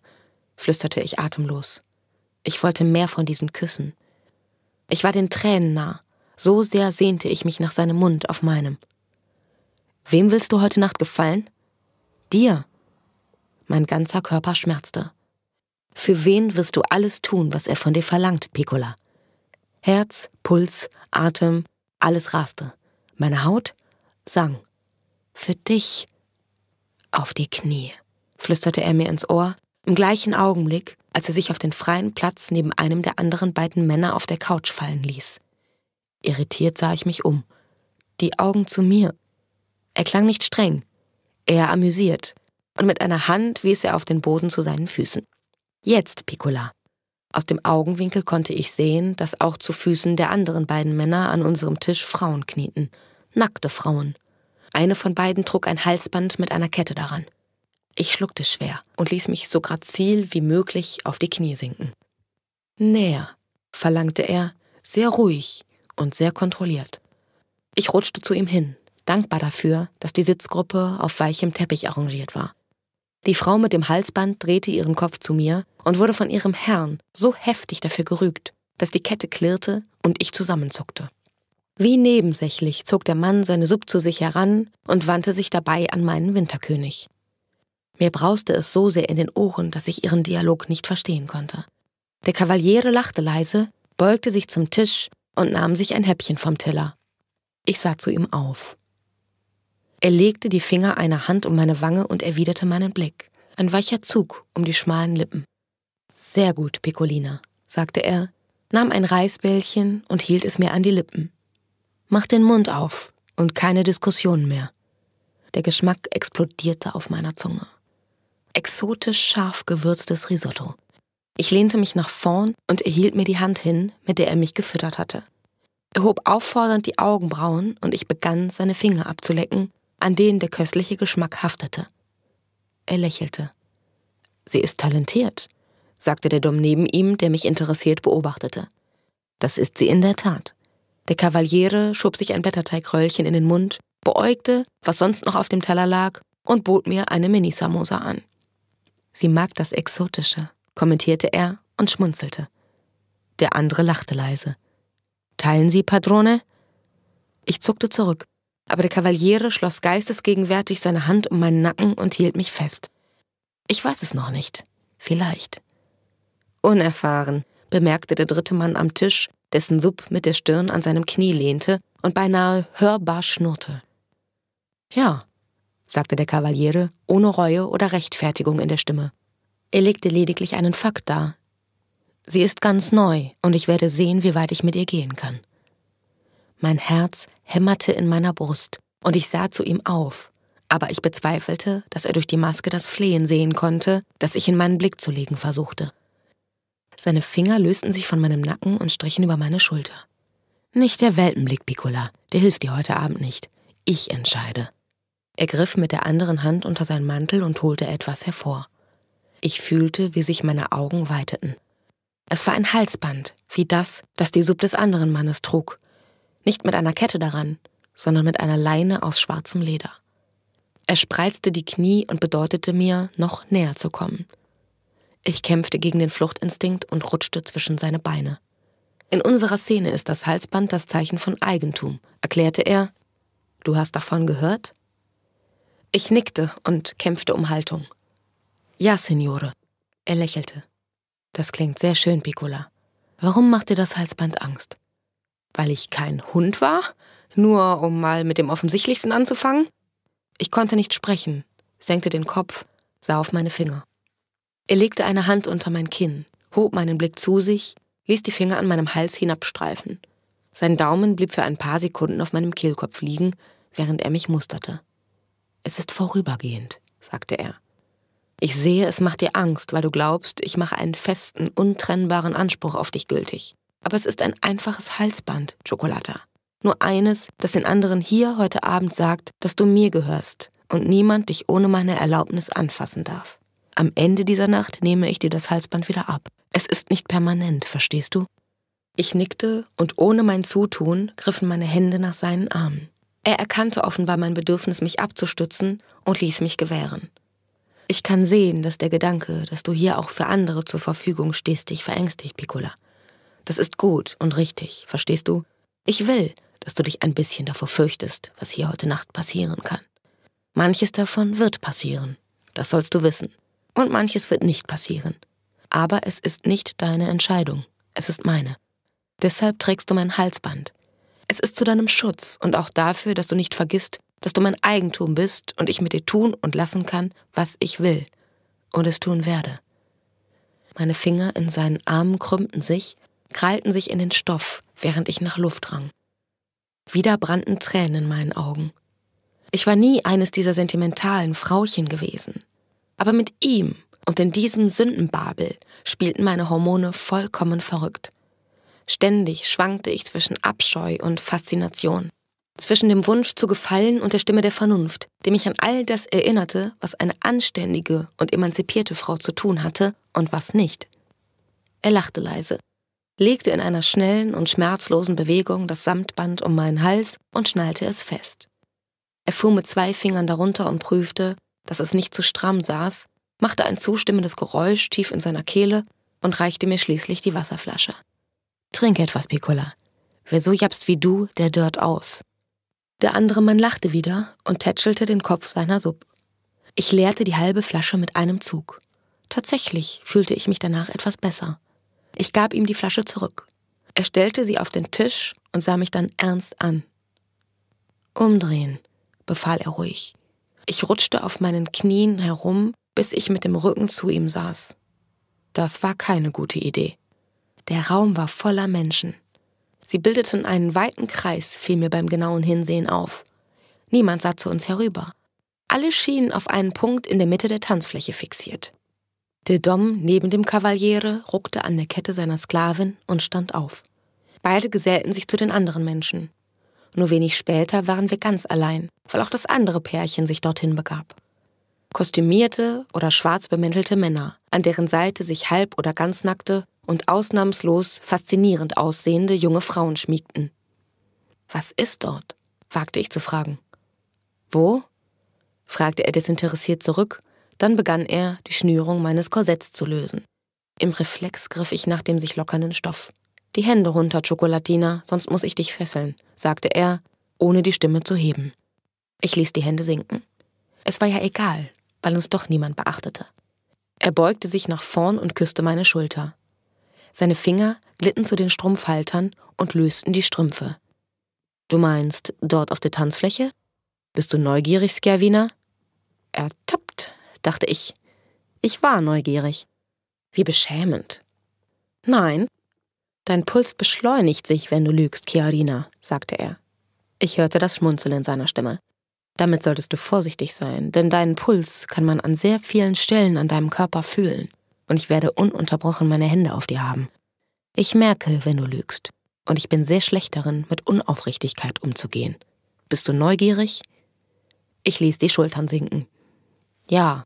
flüsterte ich atemlos. Ich wollte mehr von diesen Küssen. Ich war den Tränen nah, so sehr sehnte ich mich nach seinem Mund auf meinem. Wem willst du heute Nacht gefallen? Dir. Mein ganzer Körper schmerzte. Für wen wirst du alles tun, was er von dir verlangt, Piccola? Herz, Puls, Atem, alles raste. Meine Haut sang. Für dich. Auf die Knie, flüsterte er mir ins Ohr, im gleichen Augenblick, als er sich auf den freien Platz neben einem der anderen beiden Männer auf der Couch fallen ließ. Irritiert sah ich mich um. Die Augen zu mir. Er klang nicht streng, eher amüsiert, und mit einer Hand wies er auf den Boden zu seinen Füßen. Jetzt, Piccola, aus dem Augenwinkel konnte ich sehen, dass auch zu Füßen der anderen beiden Männer an unserem Tisch Frauen knieten. Nackte Frauen. Eine von beiden trug ein Halsband mit einer Kette daran. Ich schluckte schwer und ließ mich so grazil wie möglich auf die Knie sinken. Näher, verlangte er, sehr ruhig und sehr kontrolliert. Ich rutschte zu ihm hin, dankbar dafür, dass die Sitzgruppe auf weichem Teppich arrangiert war. Die Frau mit dem Halsband drehte ihren Kopf zu mir und wurde von ihrem Herrn so heftig dafür gerügt, dass die Kette klirrte und ich zusammenzuckte. Wie nebensächlich zog der Mann seine Sub zu sich heran und wandte sich dabei an meinen Winterkönig. Mir brauste es so sehr in den Ohren, dass ich ihren Dialog nicht verstehen konnte. Der Kavaliere lachte leise, beugte sich zum Tisch und nahm sich ein Häppchen vom Teller. Ich sah zu ihm auf. Er legte die Finger einer Hand um meine Wange und erwiderte meinen Blick. Ein weicher Zug um die schmalen Lippen. Sehr gut, Piccolina, sagte er, nahm ein Reisbällchen und hielt es mir an die Lippen. Mach den Mund auf und keine Diskussion mehr. Der Geschmack explodierte auf meiner Zunge. Exotisch scharf gewürztes Risotto. Ich lehnte mich nach vorn und er hielt mir die Hand hin, mit der er mich gefüttert hatte. Er hob auffordernd die Augenbrauen und ich begann, seine Finger abzulecken, an denen der köstliche Geschmack haftete. Er lächelte. Sie ist talentiert, sagte der Dom neben ihm, der mich interessiert beobachtete. Das ist sie in der Tat. Der Kavaliere schob sich ein Blätterteigröllchen in den Mund, beäugte, was sonst noch auf dem Teller lag, und bot mir eine Mini-Samosa an. Sie mag das Exotische, kommentierte er und schmunzelte. Der andere lachte leise. Teilen Sie, Padrone? Ich zuckte zurück aber der Kavaliere schloss geistesgegenwärtig seine Hand um meinen Nacken und hielt mich fest. Ich weiß es noch nicht. Vielleicht. Unerfahren, bemerkte der dritte Mann am Tisch, dessen Sub mit der Stirn an seinem Knie lehnte und beinahe hörbar schnurrte. Ja, sagte der Kavaliere, ohne Reue oder Rechtfertigung in der Stimme. Er legte lediglich einen Fakt dar. Sie ist ganz neu und ich werde sehen, wie weit ich mit ihr gehen kann. Mein Herz hämmerte in meiner Brust, und ich sah zu ihm auf, aber ich bezweifelte, dass er durch die Maske das Flehen sehen konnte, das ich in meinen Blick zu legen versuchte. Seine Finger lösten sich von meinem Nacken und strichen über meine Schulter. Nicht der Welpenblick, Piccola, der hilft dir heute Abend nicht. Ich entscheide. Er griff mit der anderen Hand unter seinen Mantel und holte etwas hervor. Ich fühlte, wie sich meine Augen weiteten. Es war ein Halsband, wie das, das die Sub des anderen Mannes trug, nicht mit einer Kette daran, sondern mit einer Leine aus schwarzem Leder. Er spreizte die Knie und bedeutete mir, noch näher zu kommen. Ich kämpfte gegen den Fluchtinstinkt und rutschte zwischen seine Beine. In unserer Szene ist das Halsband das Zeichen von Eigentum, erklärte er. Du hast davon gehört? Ich nickte und kämpfte um Haltung. Ja, Signore. Er lächelte. Das klingt sehr schön, Piccola. Warum macht dir das Halsband Angst? weil ich kein Hund war, nur um mal mit dem Offensichtlichsten anzufangen. Ich konnte nicht sprechen, senkte den Kopf, sah auf meine Finger. Er legte eine Hand unter mein Kinn, hob meinen Blick zu sich, ließ die Finger an meinem Hals hinabstreifen. Sein Daumen blieb für ein paar Sekunden auf meinem Kehlkopf liegen, während er mich musterte. Es ist vorübergehend, sagte er. Ich sehe, es macht dir Angst, weil du glaubst, ich mache einen festen, untrennbaren Anspruch auf dich gültig. Aber es ist ein einfaches Halsband, Chocolata. Nur eines, das den anderen hier heute Abend sagt, dass du mir gehörst und niemand dich ohne meine Erlaubnis anfassen darf. Am Ende dieser Nacht nehme ich dir das Halsband wieder ab. Es ist nicht permanent, verstehst du? Ich nickte und ohne mein Zutun griffen meine Hände nach seinen Armen. Er erkannte offenbar mein Bedürfnis, mich abzustützen und ließ mich gewähren. Ich kann sehen, dass der Gedanke, dass du hier auch für andere zur Verfügung stehst, dich verängstigt, Piccola. Das ist gut und richtig, verstehst du? Ich will, dass du dich ein bisschen davor fürchtest, was hier heute Nacht passieren kann. Manches davon wird passieren, das sollst du wissen. Und manches wird nicht passieren. Aber es ist nicht deine Entscheidung, es ist meine. Deshalb trägst du mein Halsband. Es ist zu deinem Schutz und auch dafür, dass du nicht vergisst, dass du mein Eigentum bist und ich mit dir tun und lassen kann, was ich will und es tun werde. Meine Finger in seinen Armen krümmten sich, krallten sich in den Stoff, während ich nach Luft rang. Wieder brannten Tränen in meinen Augen. Ich war nie eines dieser sentimentalen Frauchen gewesen. Aber mit ihm und in diesem Sündenbabel spielten meine Hormone vollkommen verrückt. Ständig schwankte ich zwischen Abscheu und Faszination, zwischen dem Wunsch zu gefallen und der Stimme der Vernunft, die mich an all das erinnerte, was eine anständige und emanzipierte Frau zu tun hatte und was nicht. Er lachte leise, legte in einer schnellen und schmerzlosen Bewegung das Samtband um meinen Hals und schnallte es fest. Er fuhr mit zwei Fingern darunter und prüfte, dass es nicht zu stramm saß, machte ein zustimmendes Geräusch tief in seiner Kehle und reichte mir schließlich die Wasserflasche. Trink etwas, Piccola. Wer so japst wie du, der dört aus. Der andere Mann lachte wieder und tätschelte den Kopf seiner Supp. Ich leerte die halbe Flasche mit einem Zug. Tatsächlich fühlte ich mich danach etwas besser. Ich gab ihm die Flasche zurück. Er stellte sie auf den Tisch und sah mich dann ernst an. Umdrehen, befahl er ruhig. Ich rutschte auf meinen Knien herum, bis ich mit dem Rücken zu ihm saß. Das war keine gute Idee. Der Raum war voller Menschen. Sie bildeten einen weiten Kreis, fiel mir beim genauen Hinsehen auf. Niemand sah zu uns herüber. Alle schienen auf einen Punkt in der Mitte der Tanzfläche fixiert. Der Dom neben dem Kavaliere ruckte an der Kette seiner Sklavin und stand auf. Beide gesellten sich zu den anderen Menschen. Nur wenig später waren wir ganz allein, weil auch das andere Pärchen sich dorthin begab. Kostümierte oder schwarz bemäntelte Männer, an deren Seite sich halb- oder ganznackte und ausnahmslos faszinierend aussehende junge Frauen schmiegten. Was ist dort? wagte ich zu fragen. Wo? fragte er desinteressiert zurück dann begann er, die Schnürung meines Korsetts zu lösen. Im Reflex griff ich nach dem sich lockernden Stoff. Die Hände runter, Schokolatina, sonst muss ich dich fesseln, sagte er, ohne die Stimme zu heben. Ich ließ die Hände sinken. Es war ja egal, weil uns doch niemand beachtete. Er beugte sich nach vorn und küsste meine Schulter. Seine Finger glitten zu den Strumpfhaltern und lösten die Strümpfe. Du meinst, dort auf der Tanzfläche? Bist du neugierig, Skerwina? Er tappte dachte ich. Ich war neugierig. Wie beschämend. Nein. Dein Puls beschleunigt sich, wenn du lügst, Chiarina, sagte er. Ich hörte das Schmunzeln in seiner Stimme. Damit solltest du vorsichtig sein, denn deinen Puls kann man an sehr vielen Stellen an deinem Körper fühlen. Und ich werde ununterbrochen meine Hände auf dir haben. Ich merke, wenn du lügst. Und ich bin sehr schlecht darin, mit Unaufrichtigkeit umzugehen. Bist du neugierig? Ich ließ die Schultern sinken. Ja,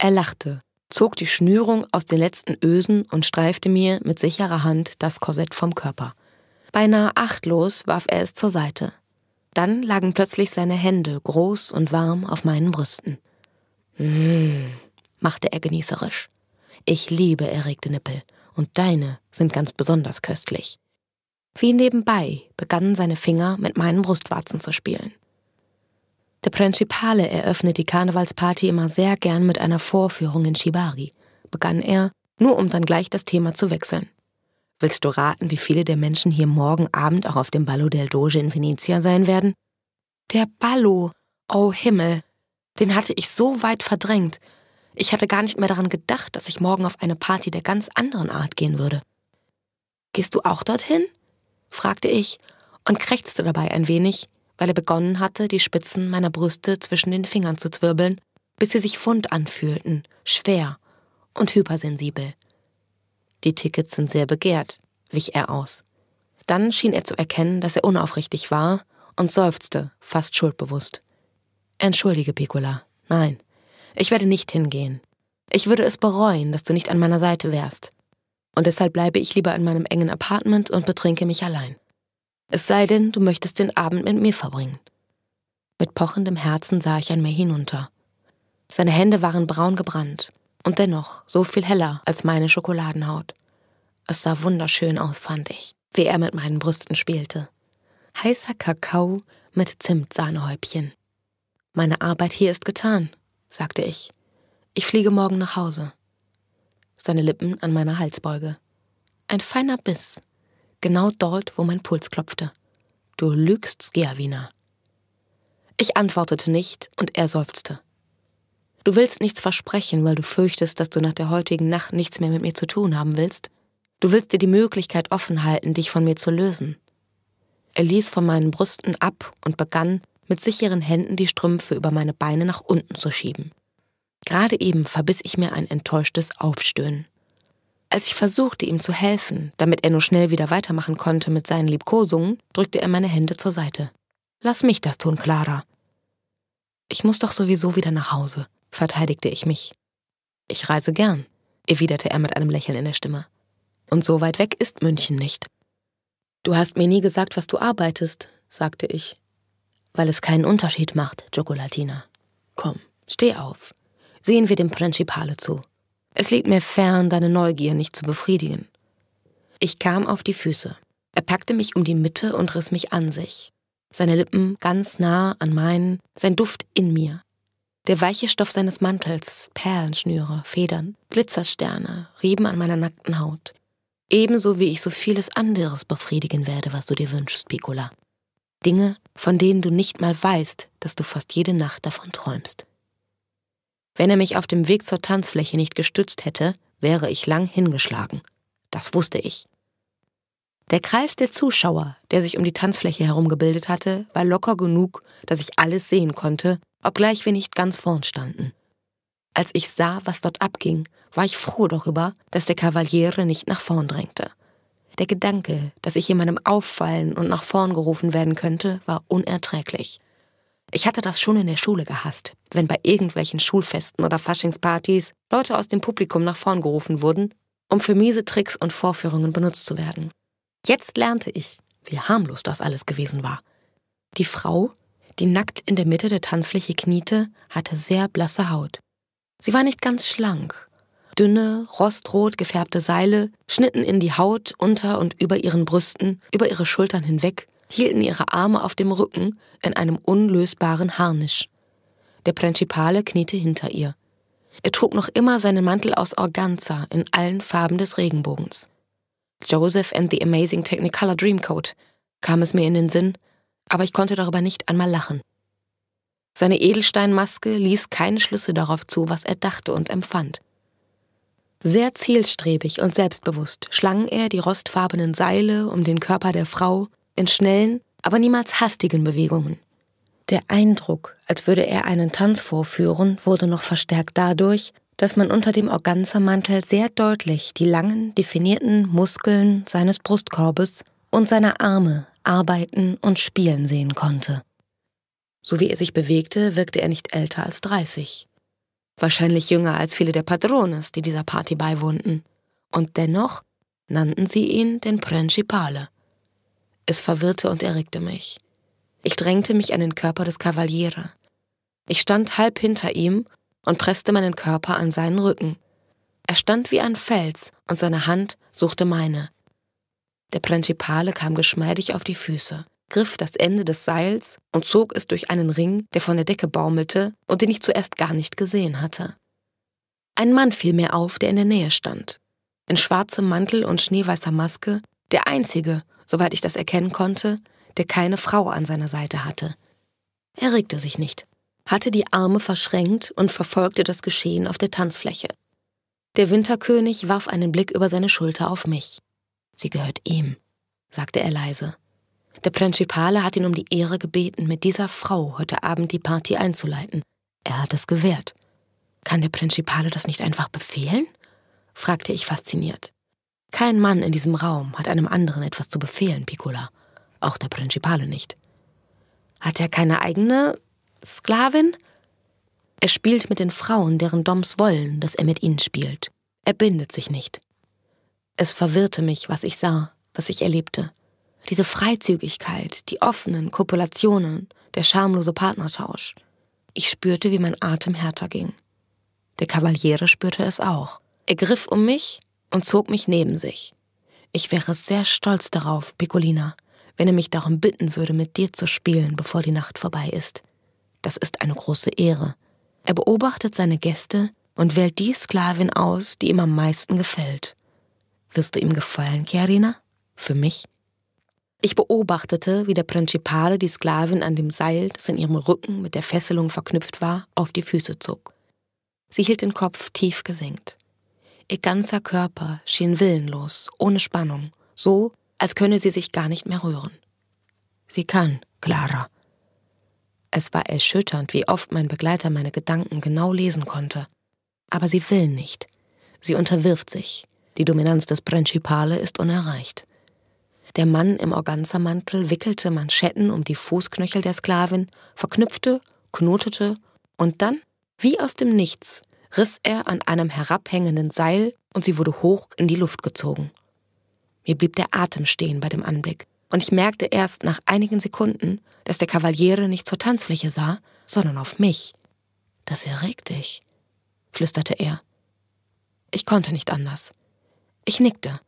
er lachte, zog die Schnürung aus den letzten Ösen und streifte mir mit sicherer Hand das Korsett vom Körper. Beinahe achtlos warf er es zur Seite. Dann lagen plötzlich seine Hände groß und warm auf meinen Brüsten. Mmh, machte er genießerisch. Ich liebe erregte Nippel und deine sind ganz besonders köstlich. Wie nebenbei begannen seine Finger mit meinen Brustwarzen zu spielen. Der Principale eröffnet die Karnevalsparty immer sehr gern mit einer Vorführung in Shibari, begann er, nur um dann gleich das Thema zu wechseln. Willst du raten, wie viele der Menschen hier morgen Abend auch auf dem Ballo del Doge in Venezia sein werden? Der Ballo, oh Himmel, den hatte ich so weit verdrängt. Ich hatte gar nicht mehr daran gedacht, dass ich morgen auf eine Party der ganz anderen Art gehen würde. Gehst du auch dorthin? fragte ich und krächzte dabei ein wenig, weil er begonnen hatte, die Spitzen meiner Brüste zwischen den Fingern zu zwirbeln, bis sie sich wund anfühlten, schwer und hypersensibel. Die Tickets sind sehr begehrt, wich er aus. Dann schien er zu erkennen, dass er unaufrichtig war und seufzte, fast schuldbewusst. Entschuldige, Piccola. Nein, ich werde nicht hingehen. Ich würde es bereuen, dass du nicht an meiner Seite wärst. Und deshalb bleibe ich lieber in meinem engen Apartment und betrinke mich allein. Es sei denn, du möchtest den Abend mit mir verbringen. Mit pochendem Herzen sah ich an mir hinunter. Seine Hände waren braun gebrannt und dennoch so viel heller als meine Schokoladenhaut. Es sah wunderschön aus, fand ich, wie er mit meinen Brüsten spielte. Heißer Kakao mit Zimtsahnehäubchen. Meine Arbeit hier ist getan, sagte ich. Ich fliege morgen nach Hause. Seine Lippen an meiner Halsbeuge. Ein feiner Biss, genau dort, wo mein Puls klopfte. Du lügst, Schiavina. Ich antwortete nicht und er seufzte. Du willst nichts versprechen, weil du fürchtest, dass du nach der heutigen Nacht nichts mehr mit mir zu tun haben willst. Du willst dir die Möglichkeit offen halten, dich von mir zu lösen. Er ließ von meinen Brüsten ab und begann, mit sicheren Händen die Strümpfe über meine Beine nach unten zu schieben. Gerade eben verbiss ich mir ein enttäuschtes Aufstöhnen. Als ich versuchte, ihm zu helfen, damit er nur schnell wieder weitermachen konnte mit seinen Liebkosungen, drückte er meine Hände zur Seite. Lass mich das tun, Clara. Ich muss doch sowieso wieder nach Hause, verteidigte ich mich. Ich reise gern, erwiderte er mit einem Lächeln in der Stimme. Und so weit weg ist München nicht. Du hast mir nie gesagt, was du arbeitest, sagte ich. Weil es keinen Unterschied macht, Jocolatina. Komm, steh auf. Sehen wir dem Principale zu. Es liegt mir fern, deine Neugier nicht zu befriedigen. Ich kam auf die Füße. Er packte mich um die Mitte und riss mich an sich. Seine Lippen ganz nah an meinen, sein Duft in mir. Der weiche Stoff seines Mantels, Perlenschnüre, Federn, Glitzersterne, rieben an meiner nackten Haut. Ebenso wie ich so vieles anderes befriedigen werde, was du dir wünschst, Piccola. Dinge, von denen du nicht mal weißt, dass du fast jede Nacht davon träumst. Wenn er mich auf dem Weg zur Tanzfläche nicht gestützt hätte, wäre ich lang hingeschlagen. Das wusste ich. Der Kreis der Zuschauer, der sich um die Tanzfläche herum gebildet hatte, war locker genug, dass ich alles sehen konnte, obgleich wir nicht ganz vorn standen. Als ich sah, was dort abging, war ich froh darüber, dass der Kavaliere nicht nach vorn drängte. Der Gedanke, dass ich jemandem auffallen und nach vorn gerufen werden könnte, war unerträglich. Ich hatte das schon in der Schule gehasst, wenn bei irgendwelchen Schulfesten oder Faschingspartys Leute aus dem Publikum nach vorn gerufen wurden, um für miese Tricks und Vorführungen benutzt zu werden. Jetzt lernte ich, wie harmlos das alles gewesen war. Die Frau, die nackt in der Mitte der Tanzfläche kniete, hatte sehr blasse Haut. Sie war nicht ganz schlank. Dünne, rostrot gefärbte Seile schnitten in die Haut unter und über ihren Brüsten, über ihre Schultern hinweg hielten ihre Arme auf dem Rücken in einem unlösbaren Harnisch. Der Principale kniete hinter ihr. Er trug noch immer seinen Mantel aus Organza in allen Farben des Regenbogens. Joseph and the Amazing Technicolor Dreamcoat kam es mir in den Sinn, aber ich konnte darüber nicht einmal lachen. Seine Edelsteinmaske ließ keine Schlüsse darauf zu, was er dachte und empfand. Sehr zielstrebig und selbstbewusst schlang er die rostfarbenen Seile um den Körper der Frau in schnellen, aber niemals hastigen Bewegungen. Der Eindruck, als würde er einen Tanz vorführen, wurde noch verstärkt dadurch, dass man unter dem Organzermantel sehr deutlich die langen, definierten Muskeln seines Brustkorbes und seiner Arme arbeiten und spielen sehen konnte. So wie er sich bewegte, wirkte er nicht älter als 30. Wahrscheinlich jünger als viele der Padrones, die dieser Party beiwohnten. Und dennoch nannten sie ihn den Principale, es verwirrte und erregte mich. Ich drängte mich an den Körper des Kavaliere. Ich stand halb hinter ihm und presste meinen Körper an seinen Rücken. Er stand wie ein Fels und seine Hand suchte meine. Der Principale kam geschmeidig auf die Füße, griff das Ende des Seils und zog es durch einen Ring, der von der Decke baumelte und den ich zuerst gar nicht gesehen hatte. Ein Mann fiel mir auf, der in der Nähe stand. In schwarzem Mantel und schneeweißer Maske, der einzige soweit ich das erkennen konnte, der keine Frau an seiner Seite hatte. Er regte sich nicht, hatte die Arme verschränkt und verfolgte das Geschehen auf der Tanzfläche. Der Winterkönig warf einen Blick über seine Schulter auf mich. Sie gehört ihm, sagte er leise. Der Principale hat ihn um die Ehre gebeten, mit dieser Frau heute Abend die Party einzuleiten. Er hat es gewährt. Kann der Principale das nicht einfach befehlen? fragte ich fasziniert. Kein Mann in diesem Raum hat einem anderen etwas zu befehlen, Piccola. Auch der Principale nicht. Hat er keine eigene Sklavin? Er spielt mit den Frauen, deren Doms wollen, dass er mit ihnen spielt. Er bindet sich nicht. Es verwirrte mich, was ich sah, was ich erlebte. Diese Freizügigkeit, die offenen Kopulationen, der schamlose Partnertausch. Ich spürte, wie mein Atem härter ging. Der Kavaliere spürte es auch. Er griff um mich, und zog mich neben sich. Ich wäre sehr stolz darauf, Piccolina, wenn er mich darum bitten würde, mit dir zu spielen, bevor die Nacht vorbei ist. Das ist eine große Ehre. Er beobachtet seine Gäste und wählt die Sklavin aus, die ihm am meisten gefällt. Wirst du ihm gefallen, Chiarina? Für mich? Ich beobachtete, wie der Principale die Sklavin an dem Seil, das in ihrem Rücken mit der Fesselung verknüpft war, auf die Füße zog. Sie hielt den Kopf tief gesenkt. Ihr ganzer Körper schien willenlos, ohne Spannung, so, als könne sie sich gar nicht mehr rühren. Sie kann, Clara. Es war erschütternd, wie oft mein Begleiter meine Gedanken genau lesen konnte. Aber sie will nicht. Sie unterwirft sich. Die Dominanz des Principale ist unerreicht. Der Mann im Organzermantel wickelte Manschetten um die Fußknöchel der Sklavin, verknüpfte, knotete und dann, wie aus dem Nichts, riss er an einem herabhängenden Seil und sie wurde hoch in die Luft gezogen. Mir blieb der Atem stehen bei dem Anblick, und ich merkte erst nach einigen Sekunden, dass der Kavaliere nicht zur Tanzfläche sah, sondern auf mich. Das erregt dich, flüsterte er. Ich konnte nicht anders. Ich nickte,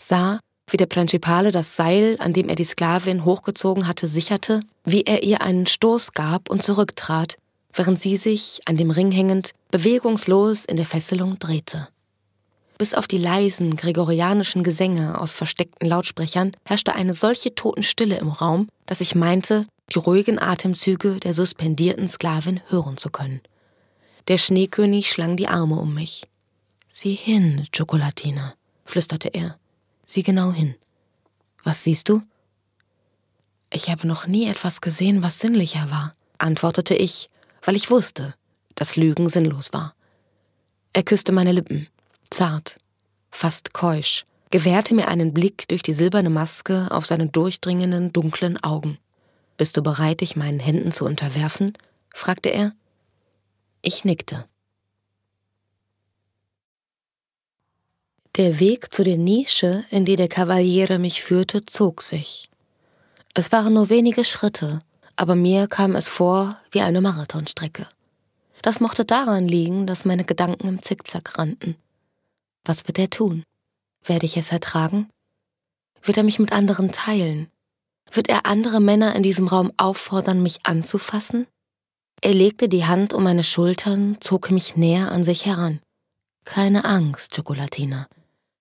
sah, wie der Principale das Seil, an dem er die Sklavin hochgezogen hatte, sicherte, wie er ihr einen Stoß gab und zurücktrat, während sie sich, an dem Ring hängend, bewegungslos in der Fesselung drehte. Bis auf die leisen gregorianischen Gesänge aus versteckten Lautsprechern herrschte eine solche Totenstille im Raum, dass ich meinte, die ruhigen Atemzüge der suspendierten Sklavin hören zu können. Der Schneekönig schlang die Arme um mich. Sieh hin, Schokolatine, flüsterte er. Sieh genau hin. Was siehst du? Ich habe noch nie etwas gesehen, was sinnlicher war, antwortete ich weil ich wusste, dass Lügen sinnlos war. Er küsste meine Lippen, zart, fast keusch, gewährte mir einen Blick durch die silberne Maske auf seine durchdringenden, dunklen Augen. Bist du bereit, dich meinen Händen zu unterwerfen? fragte er. Ich nickte. Der Weg zu der Nische, in die der Kavaliere mich führte, zog sich. Es waren nur wenige Schritte, aber mir kam es vor wie eine Marathonstrecke. Das mochte daran liegen, dass meine Gedanken im Zickzack rannten. Was wird er tun? Werde ich es ertragen? Wird er mich mit anderen teilen? Wird er andere Männer in diesem Raum auffordern, mich anzufassen? Er legte die Hand um meine Schultern, zog mich näher an sich heran. Keine Angst, Schokolatina.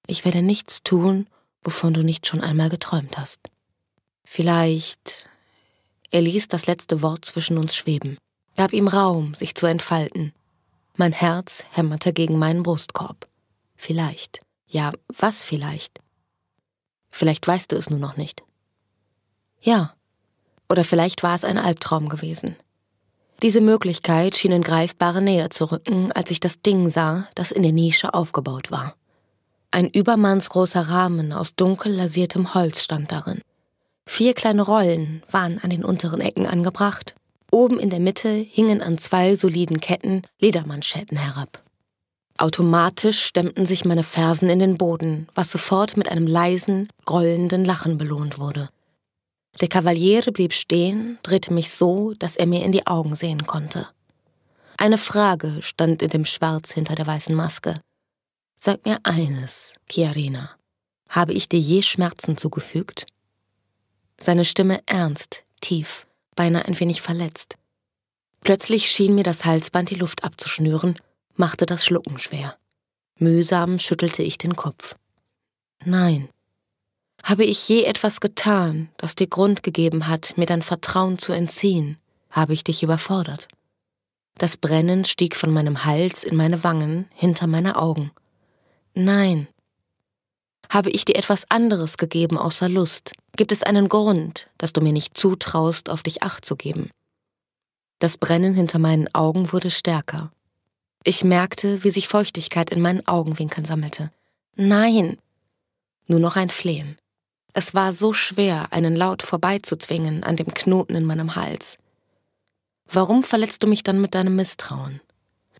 Ich werde nichts tun, wovon du nicht schon einmal geträumt hast. Vielleicht er ließ das letzte Wort zwischen uns schweben, gab ihm Raum, sich zu entfalten. Mein Herz hämmerte gegen meinen Brustkorb. Vielleicht. Ja, was vielleicht? Vielleicht weißt du es nur noch nicht. Ja. Oder vielleicht war es ein Albtraum gewesen. Diese Möglichkeit schien in greifbare Nähe zu rücken, als ich das Ding sah, das in der Nische aufgebaut war. Ein übermannsgroßer Rahmen aus dunkel lasiertem Holz stand darin. Vier kleine Rollen waren an den unteren Ecken angebracht. Oben in der Mitte hingen an zwei soliden Ketten Ledermanschetten herab. Automatisch stemmten sich meine Fersen in den Boden, was sofort mit einem leisen, grollenden Lachen belohnt wurde. Der Kavaliere blieb stehen, drehte mich so, dass er mir in die Augen sehen konnte. Eine Frage stand in dem Schwarz hinter der weißen Maske. Sag mir eines, Chiarina. Habe ich dir je Schmerzen zugefügt? seine Stimme ernst, tief, beinahe ein wenig verletzt. Plötzlich schien mir das Halsband die Luft abzuschnüren, machte das Schlucken schwer. Mühsam schüttelte ich den Kopf. Nein. Habe ich je etwas getan, das dir Grund gegeben hat, mir dein Vertrauen zu entziehen? Habe ich dich überfordert? Das Brennen stieg von meinem Hals in meine Wangen, hinter meine Augen. Nein. Habe ich dir etwas anderes gegeben außer Lust, Gibt es einen Grund, dass du mir nicht zutraust, auf dich acht zu geben? Das Brennen hinter meinen Augen wurde stärker. Ich merkte, wie sich Feuchtigkeit in meinen Augenwinkeln sammelte. Nein! Nur noch ein Flehen. Es war so schwer, einen Laut vorbeizuzwingen an dem Knoten in meinem Hals. Warum verletzt du mich dann mit deinem Misstrauen?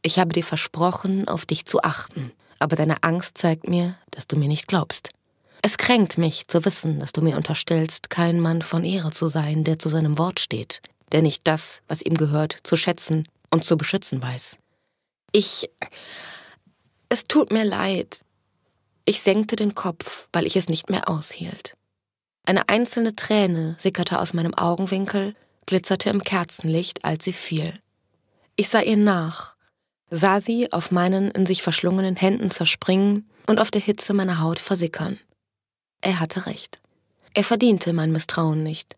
Ich habe dir versprochen, auf dich zu achten, aber deine Angst zeigt mir, dass du mir nicht glaubst. Es kränkt mich zu wissen, dass du mir unterstellst, kein Mann von Ehre zu sein, der zu seinem Wort steht, der nicht das, was ihm gehört, zu schätzen und zu beschützen weiß. Ich. Es tut mir leid. Ich senkte den Kopf, weil ich es nicht mehr aushielt. Eine einzelne Träne sickerte aus meinem Augenwinkel, glitzerte im Kerzenlicht, als sie fiel. Ich sah ihr nach, sah sie auf meinen in sich verschlungenen Händen zerspringen und auf der Hitze meiner Haut versickern. Er hatte recht. Er verdiente mein Misstrauen nicht.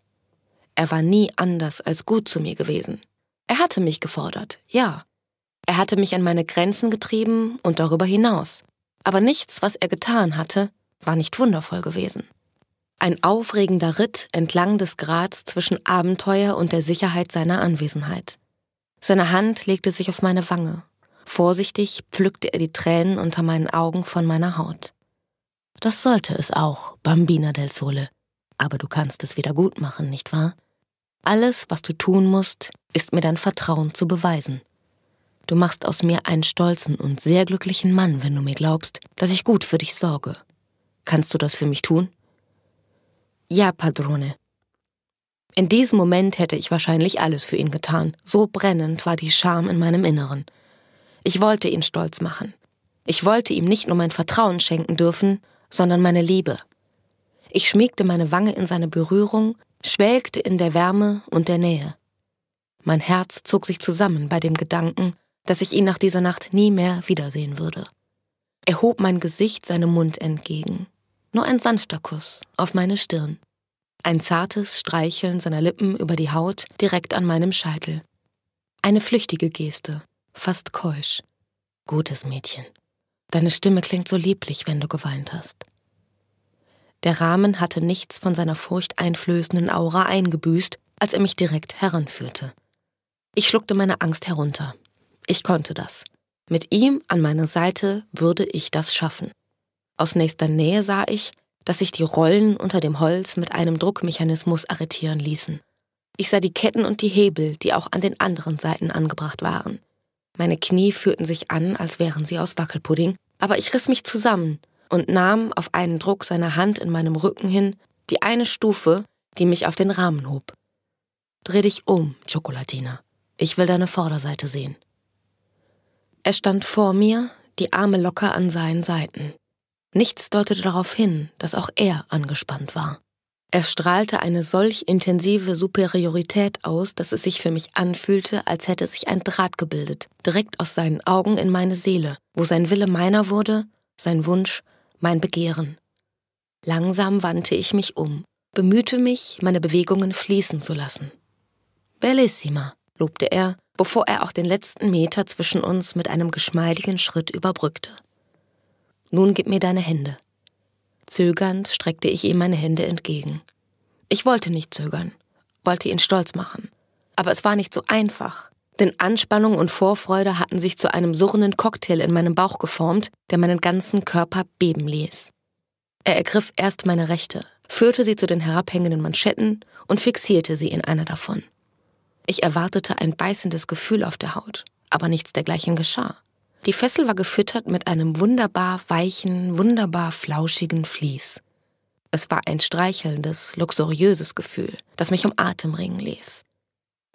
Er war nie anders als gut zu mir gewesen. Er hatte mich gefordert, ja. Er hatte mich an meine Grenzen getrieben und darüber hinaus. Aber nichts, was er getan hatte, war nicht wundervoll gewesen. Ein aufregender Ritt entlang des Grats zwischen Abenteuer und der Sicherheit seiner Anwesenheit. Seine Hand legte sich auf meine Wange. Vorsichtig pflückte er die Tränen unter meinen Augen von meiner Haut. Das sollte es auch, Bambina del Sole. Aber du kannst es wieder gut machen, nicht wahr? Alles, was du tun musst, ist mir dein Vertrauen zu beweisen. Du machst aus mir einen stolzen und sehr glücklichen Mann, wenn du mir glaubst, dass ich gut für dich sorge. Kannst du das für mich tun? Ja, Padrone. In diesem Moment hätte ich wahrscheinlich alles für ihn getan. So brennend war die Scham in meinem Inneren. Ich wollte ihn stolz machen. Ich wollte ihm nicht nur mein Vertrauen schenken dürfen, sondern meine Liebe. Ich schmiegte meine Wange in seine Berührung, schwelgte in der Wärme und der Nähe. Mein Herz zog sich zusammen bei dem Gedanken, dass ich ihn nach dieser Nacht nie mehr wiedersehen würde. Er hob mein Gesicht seinem Mund entgegen. Nur ein sanfter Kuss auf meine Stirn. Ein zartes Streicheln seiner Lippen über die Haut direkt an meinem Scheitel. Eine flüchtige Geste, fast keusch. Gutes Mädchen. Deine Stimme klingt so lieblich, wenn du geweint hast. Der Rahmen hatte nichts von seiner furchteinflößenden Aura eingebüßt, als er mich direkt heranführte. Ich schluckte meine Angst herunter. Ich konnte das. Mit ihm an meiner Seite würde ich das schaffen. Aus nächster Nähe sah ich, dass sich die Rollen unter dem Holz mit einem Druckmechanismus arretieren ließen. Ich sah die Ketten und die Hebel, die auch an den anderen Seiten angebracht waren. Meine Knie fühlten sich an, als wären sie aus Wackelpudding, aber ich riss mich zusammen und nahm auf einen Druck seiner Hand in meinem Rücken hin die eine Stufe, die mich auf den Rahmen hob. Dreh dich um, Schokolatina. Ich will deine Vorderseite sehen. Er stand vor mir, die Arme locker an seinen Seiten. Nichts deutete darauf hin, dass auch er angespannt war. Er strahlte eine solch intensive Superiorität aus, dass es sich für mich anfühlte, als hätte sich ein Draht gebildet, direkt aus seinen Augen in meine Seele, wo sein Wille meiner wurde, sein Wunsch, mein Begehren. Langsam wandte ich mich um, bemühte mich, meine Bewegungen fließen zu lassen. Bellissima, lobte er, bevor er auch den letzten Meter zwischen uns mit einem geschmeidigen Schritt überbrückte. Nun gib mir deine Hände. Zögernd streckte ich ihm meine Hände entgegen. Ich wollte nicht zögern, wollte ihn stolz machen. Aber es war nicht so einfach, denn Anspannung und Vorfreude hatten sich zu einem surrenden Cocktail in meinem Bauch geformt, der meinen ganzen Körper beben ließ. Er ergriff erst meine rechte, führte sie zu den herabhängenden Manschetten und fixierte sie in einer davon. Ich erwartete ein beißendes Gefühl auf der Haut, aber nichts dergleichen geschah. Die Fessel war gefüttert mit einem wunderbar weichen, wunderbar flauschigen Vlies. Es war ein streichelndes, luxuriöses Gefühl, das mich um Atem ringen ließ.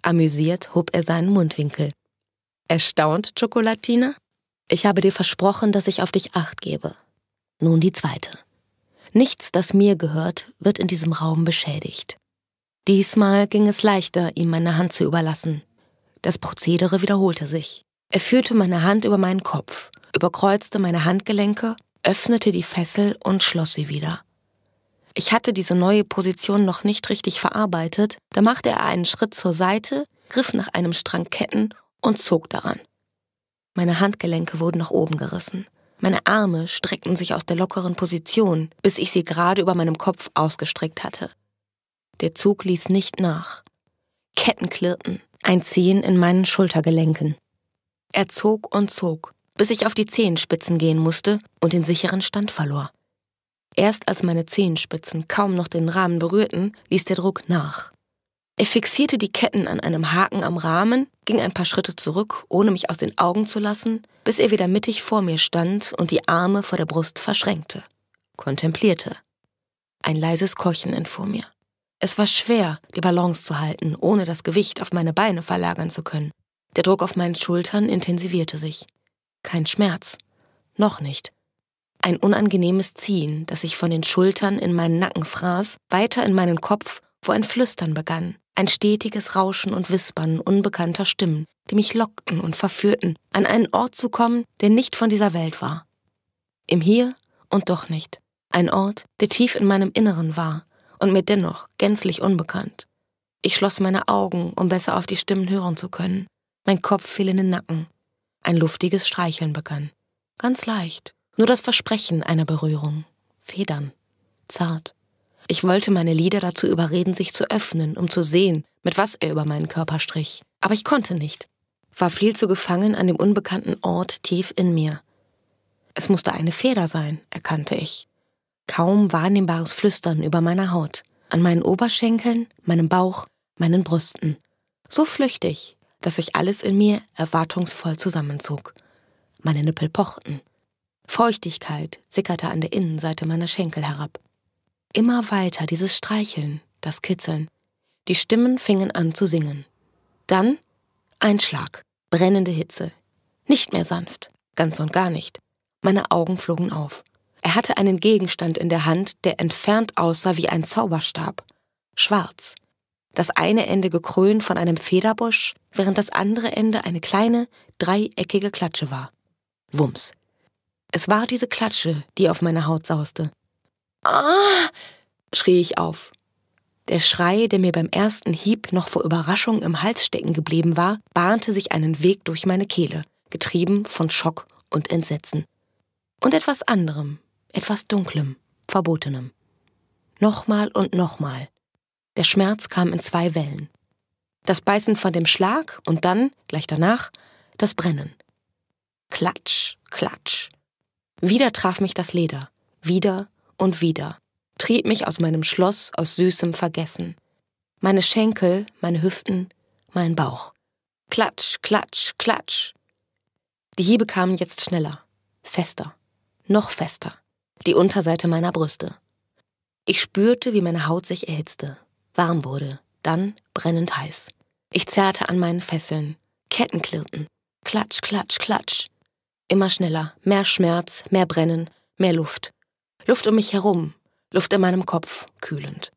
Amüsiert hob er seinen Mundwinkel. Erstaunt, Schokolatine? Ich habe dir versprochen, dass ich auf dich acht gebe. Nun die zweite. Nichts, das mir gehört, wird in diesem Raum beschädigt. Diesmal ging es leichter, ihm meine Hand zu überlassen. Das Prozedere wiederholte sich. Er führte meine Hand über meinen Kopf, überkreuzte meine Handgelenke, öffnete die Fessel und schloss sie wieder. Ich hatte diese neue Position noch nicht richtig verarbeitet, da machte er einen Schritt zur Seite, griff nach einem Strang Ketten und zog daran. Meine Handgelenke wurden nach oben gerissen. Meine Arme streckten sich aus der lockeren Position, bis ich sie gerade über meinem Kopf ausgestreckt hatte. Der Zug ließ nicht nach. Ketten klirrten, ein Ziehen in meinen Schultergelenken. Er zog und zog, bis ich auf die Zehenspitzen gehen musste und den sicheren Stand verlor. Erst als meine Zehenspitzen kaum noch den Rahmen berührten, ließ der Druck nach. Er fixierte die Ketten an einem Haken am Rahmen, ging ein paar Schritte zurück, ohne mich aus den Augen zu lassen, bis er wieder mittig vor mir stand und die Arme vor der Brust verschränkte, kontemplierte. Ein leises Keuchen entfuhr mir. Es war schwer, die Balance zu halten, ohne das Gewicht auf meine Beine verlagern zu können. Der Druck auf meinen Schultern intensivierte sich. Kein Schmerz. Noch nicht. Ein unangenehmes Ziehen, das sich von den Schultern in meinen Nacken fraß, weiter in meinen Kopf, wo ein Flüstern begann, ein stetiges Rauschen und Wispern unbekannter Stimmen, die mich lockten und verführten, an einen Ort zu kommen, der nicht von dieser Welt war. Im Hier und doch nicht. Ein Ort, der tief in meinem Inneren war und mir dennoch gänzlich unbekannt. Ich schloss meine Augen, um besser auf die Stimmen hören zu können. Mein Kopf fiel in den Nacken. Ein luftiges Streicheln begann. Ganz leicht. Nur das Versprechen einer Berührung. Federn. Zart. Ich wollte meine Lieder dazu überreden, sich zu öffnen, um zu sehen, mit was er über meinen Körper strich. Aber ich konnte nicht. War viel zu gefangen an dem unbekannten Ort tief in mir. Es musste eine Feder sein, erkannte ich. Kaum wahrnehmbares Flüstern über meiner Haut, an meinen Oberschenkeln, meinem Bauch, meinen Brüsten. So flüchtig, dass sich alles in mir erwartungsvoll zusammenzog. Meine Nippel pochten. Feuchtigkeit sickerte an der Innenseite meiner Schenkel herab. Immer weiter dieses Streicheln, das Kitzeln. Die Stimmen fingen an zu singen. Dann ein Schlag, brennende Hitze. Nicht mehr sanft, ganz und gar nicht. Meine Augen flogen auf. Er hatte einen Gegenstand in der Hand, der entfernt aussah wie ein Zauberstab. Schwarz, das eine Ende gekrönt von einem Federbusch, während das andere Ende eine kleine, dreieckige Klatsche war. Wumms. Es war diese Klatsche, die auf meine Haut sauste. Ah! schrie ich auf. Der Schrei, der mir beim ersten Hieb noch vor Überraschung im Hals stecken geblieben war, bahnte sich einen Weg durch meine Kehle, getrieben von Schock und Entsetzen. Und etwas anderem, etwas Dunklem, Verbotenem. Nochmal und nochmal der Schmerz kam in zwei Wellen. Das Beißen von dem Schlag und dann, gleich danach, das Brennen. Klatsch, klatsch. Wieder traf mich das Leder, wieder und wieder, trieb mich aus meinem Schloss aus süßem Vergessen. Meine Schenkel, meine Hüften, mein Bauch. Klatsch, klatsch, klatsch. Die Hiebe kamen jetzt schneller, fester, noch fester, die Unterseite meiner Brüste. Ich spürte, wie meine Haut sich erhitzte, warm wurde, dann brennend heiß. Ich zerrte an meinen Fesseln. Ketten klirrten. Klatsch, klatsch, klatsch. Immer schneller, mehr Schmerz, mehr Brennen, mehr Luft. Luft um mich herum, Luft in meinem Kopf, kühlend.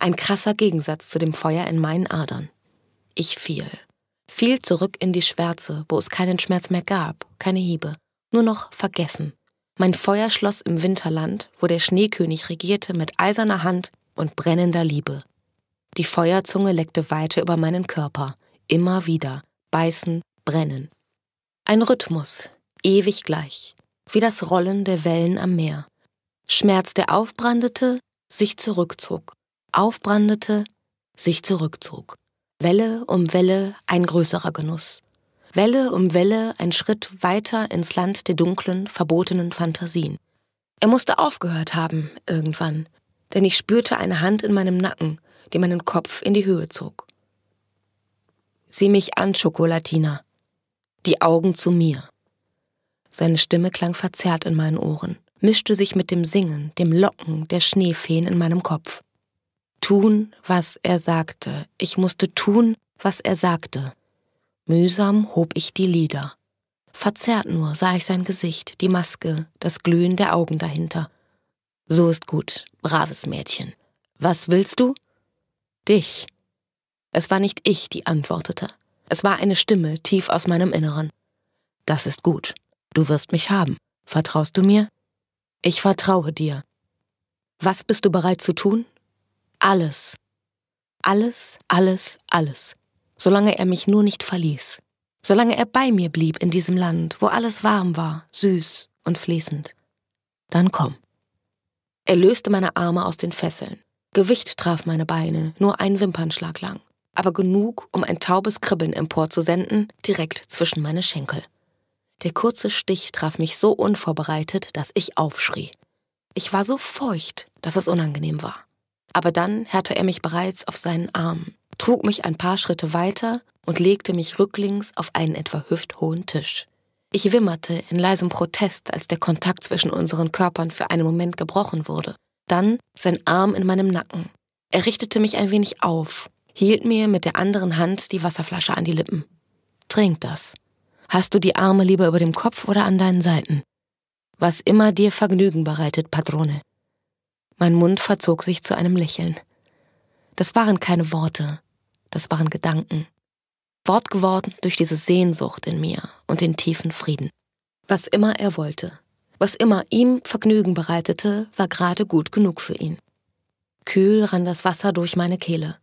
Ein krasser Gegensatz zu dem Feuer in meinen Adern. Ich fiel. Fiel zurück in die Schwärze, wo es keinen Schmerz mehr gab, keine Hiebe, nur noch Vergessen. Mein Feuer schloss im Winterland, wo der Schneekönig regierte mit eiserner Hand und brennender Liebe. Die Feuerzunge leckte weiter über meinen Körper, immer wieder, beißen, brennen. Ein Rhythmus, ewig gleich, wie das Rollen der Wellen am Meer. Schmerz, der aufbrandete, sich zurückzog, aufbrandete, sich zurückzog. Welle um Welle ein größerer Genuss. Welle um Welle ein Schritt weiter ins Land der dunklen, verbotenen Fantasien. Er musste aufgehört haben, irgendwann, denn ich spürte eine Hand in meinem Nacken, die meinen Kopf in die Höhe zog. Sieh mich an, Schokolatina. Die Augen zu mir. Seine Stimme klang verzerrt in meinen Ohren, mischte sich mit dem Singen, dem Locken der Schneefeen in meinem Kopf. Tun, was er sagte. Ich musste tun, was er sagte. Mühsam hob ich die Lider. Verzerrt nur sah ich sein Gesicht, die Maske, das Glühen der Augen dahinter. So ist gut, braves Mädchen. Was willst du? Dich. Es war nicht ich, die antwortete. Es war eine Stimme tief aus meinem Inneren. Das ist gut. Du wirst mich haben. Vertraust du mir? Ich vertraue dir. Was bist du bereit zu tun? Alles. Alles, alles, alles. Solange er mich nur nicht verließ. Solange er bei mir blieb in diesem Land, wo alles warm war, süß und fließend. Dann komm. Er löste meine Arme aus den Fesseln. Gewicht traf meine Beine, nur ein Wimpernschlag lang, aber genug, um ein taubes Kribbeln emporzusenden, direkt zwischen meine Schenkel. Der kurze Stich traf mich so unvorbereitet, dass ich aufschrie. Ich war so feucht, dass es unangenehm war. Aber dann härte er mich bereits auf seinen Arm, trug mich ein paar Schritte weiter und legte mich rücklings auf einen etwa hüfthohen Tisch. Ich wimmerte in leisem Protest, als der Kontakt zwischen unseren Körpern für einen Moment gebrochen wurde. Dann sein Arm in meinem Nacken. Er richtete mich ein wenig auf, hielt mir mit der anderen Hand die Wasserflasche an die Lippen. Trink das. Hast du die Arme lieber über dem Kopf oder an deinen Seiten? Was immer dir Vergnügen bereitet, Patrone. Mein Mund verzog sich zu einem Lächeln. Das waren keine Worte, das waren Gedanken. Wort geworden durch diese Sehnsucht in mir und den tiefen Frieden. Was immer er wollte. Was immer ihm Vergnügen bereitete, war gerade gut genug für ihn. Kühl rann das Wasser durch meine Kehle.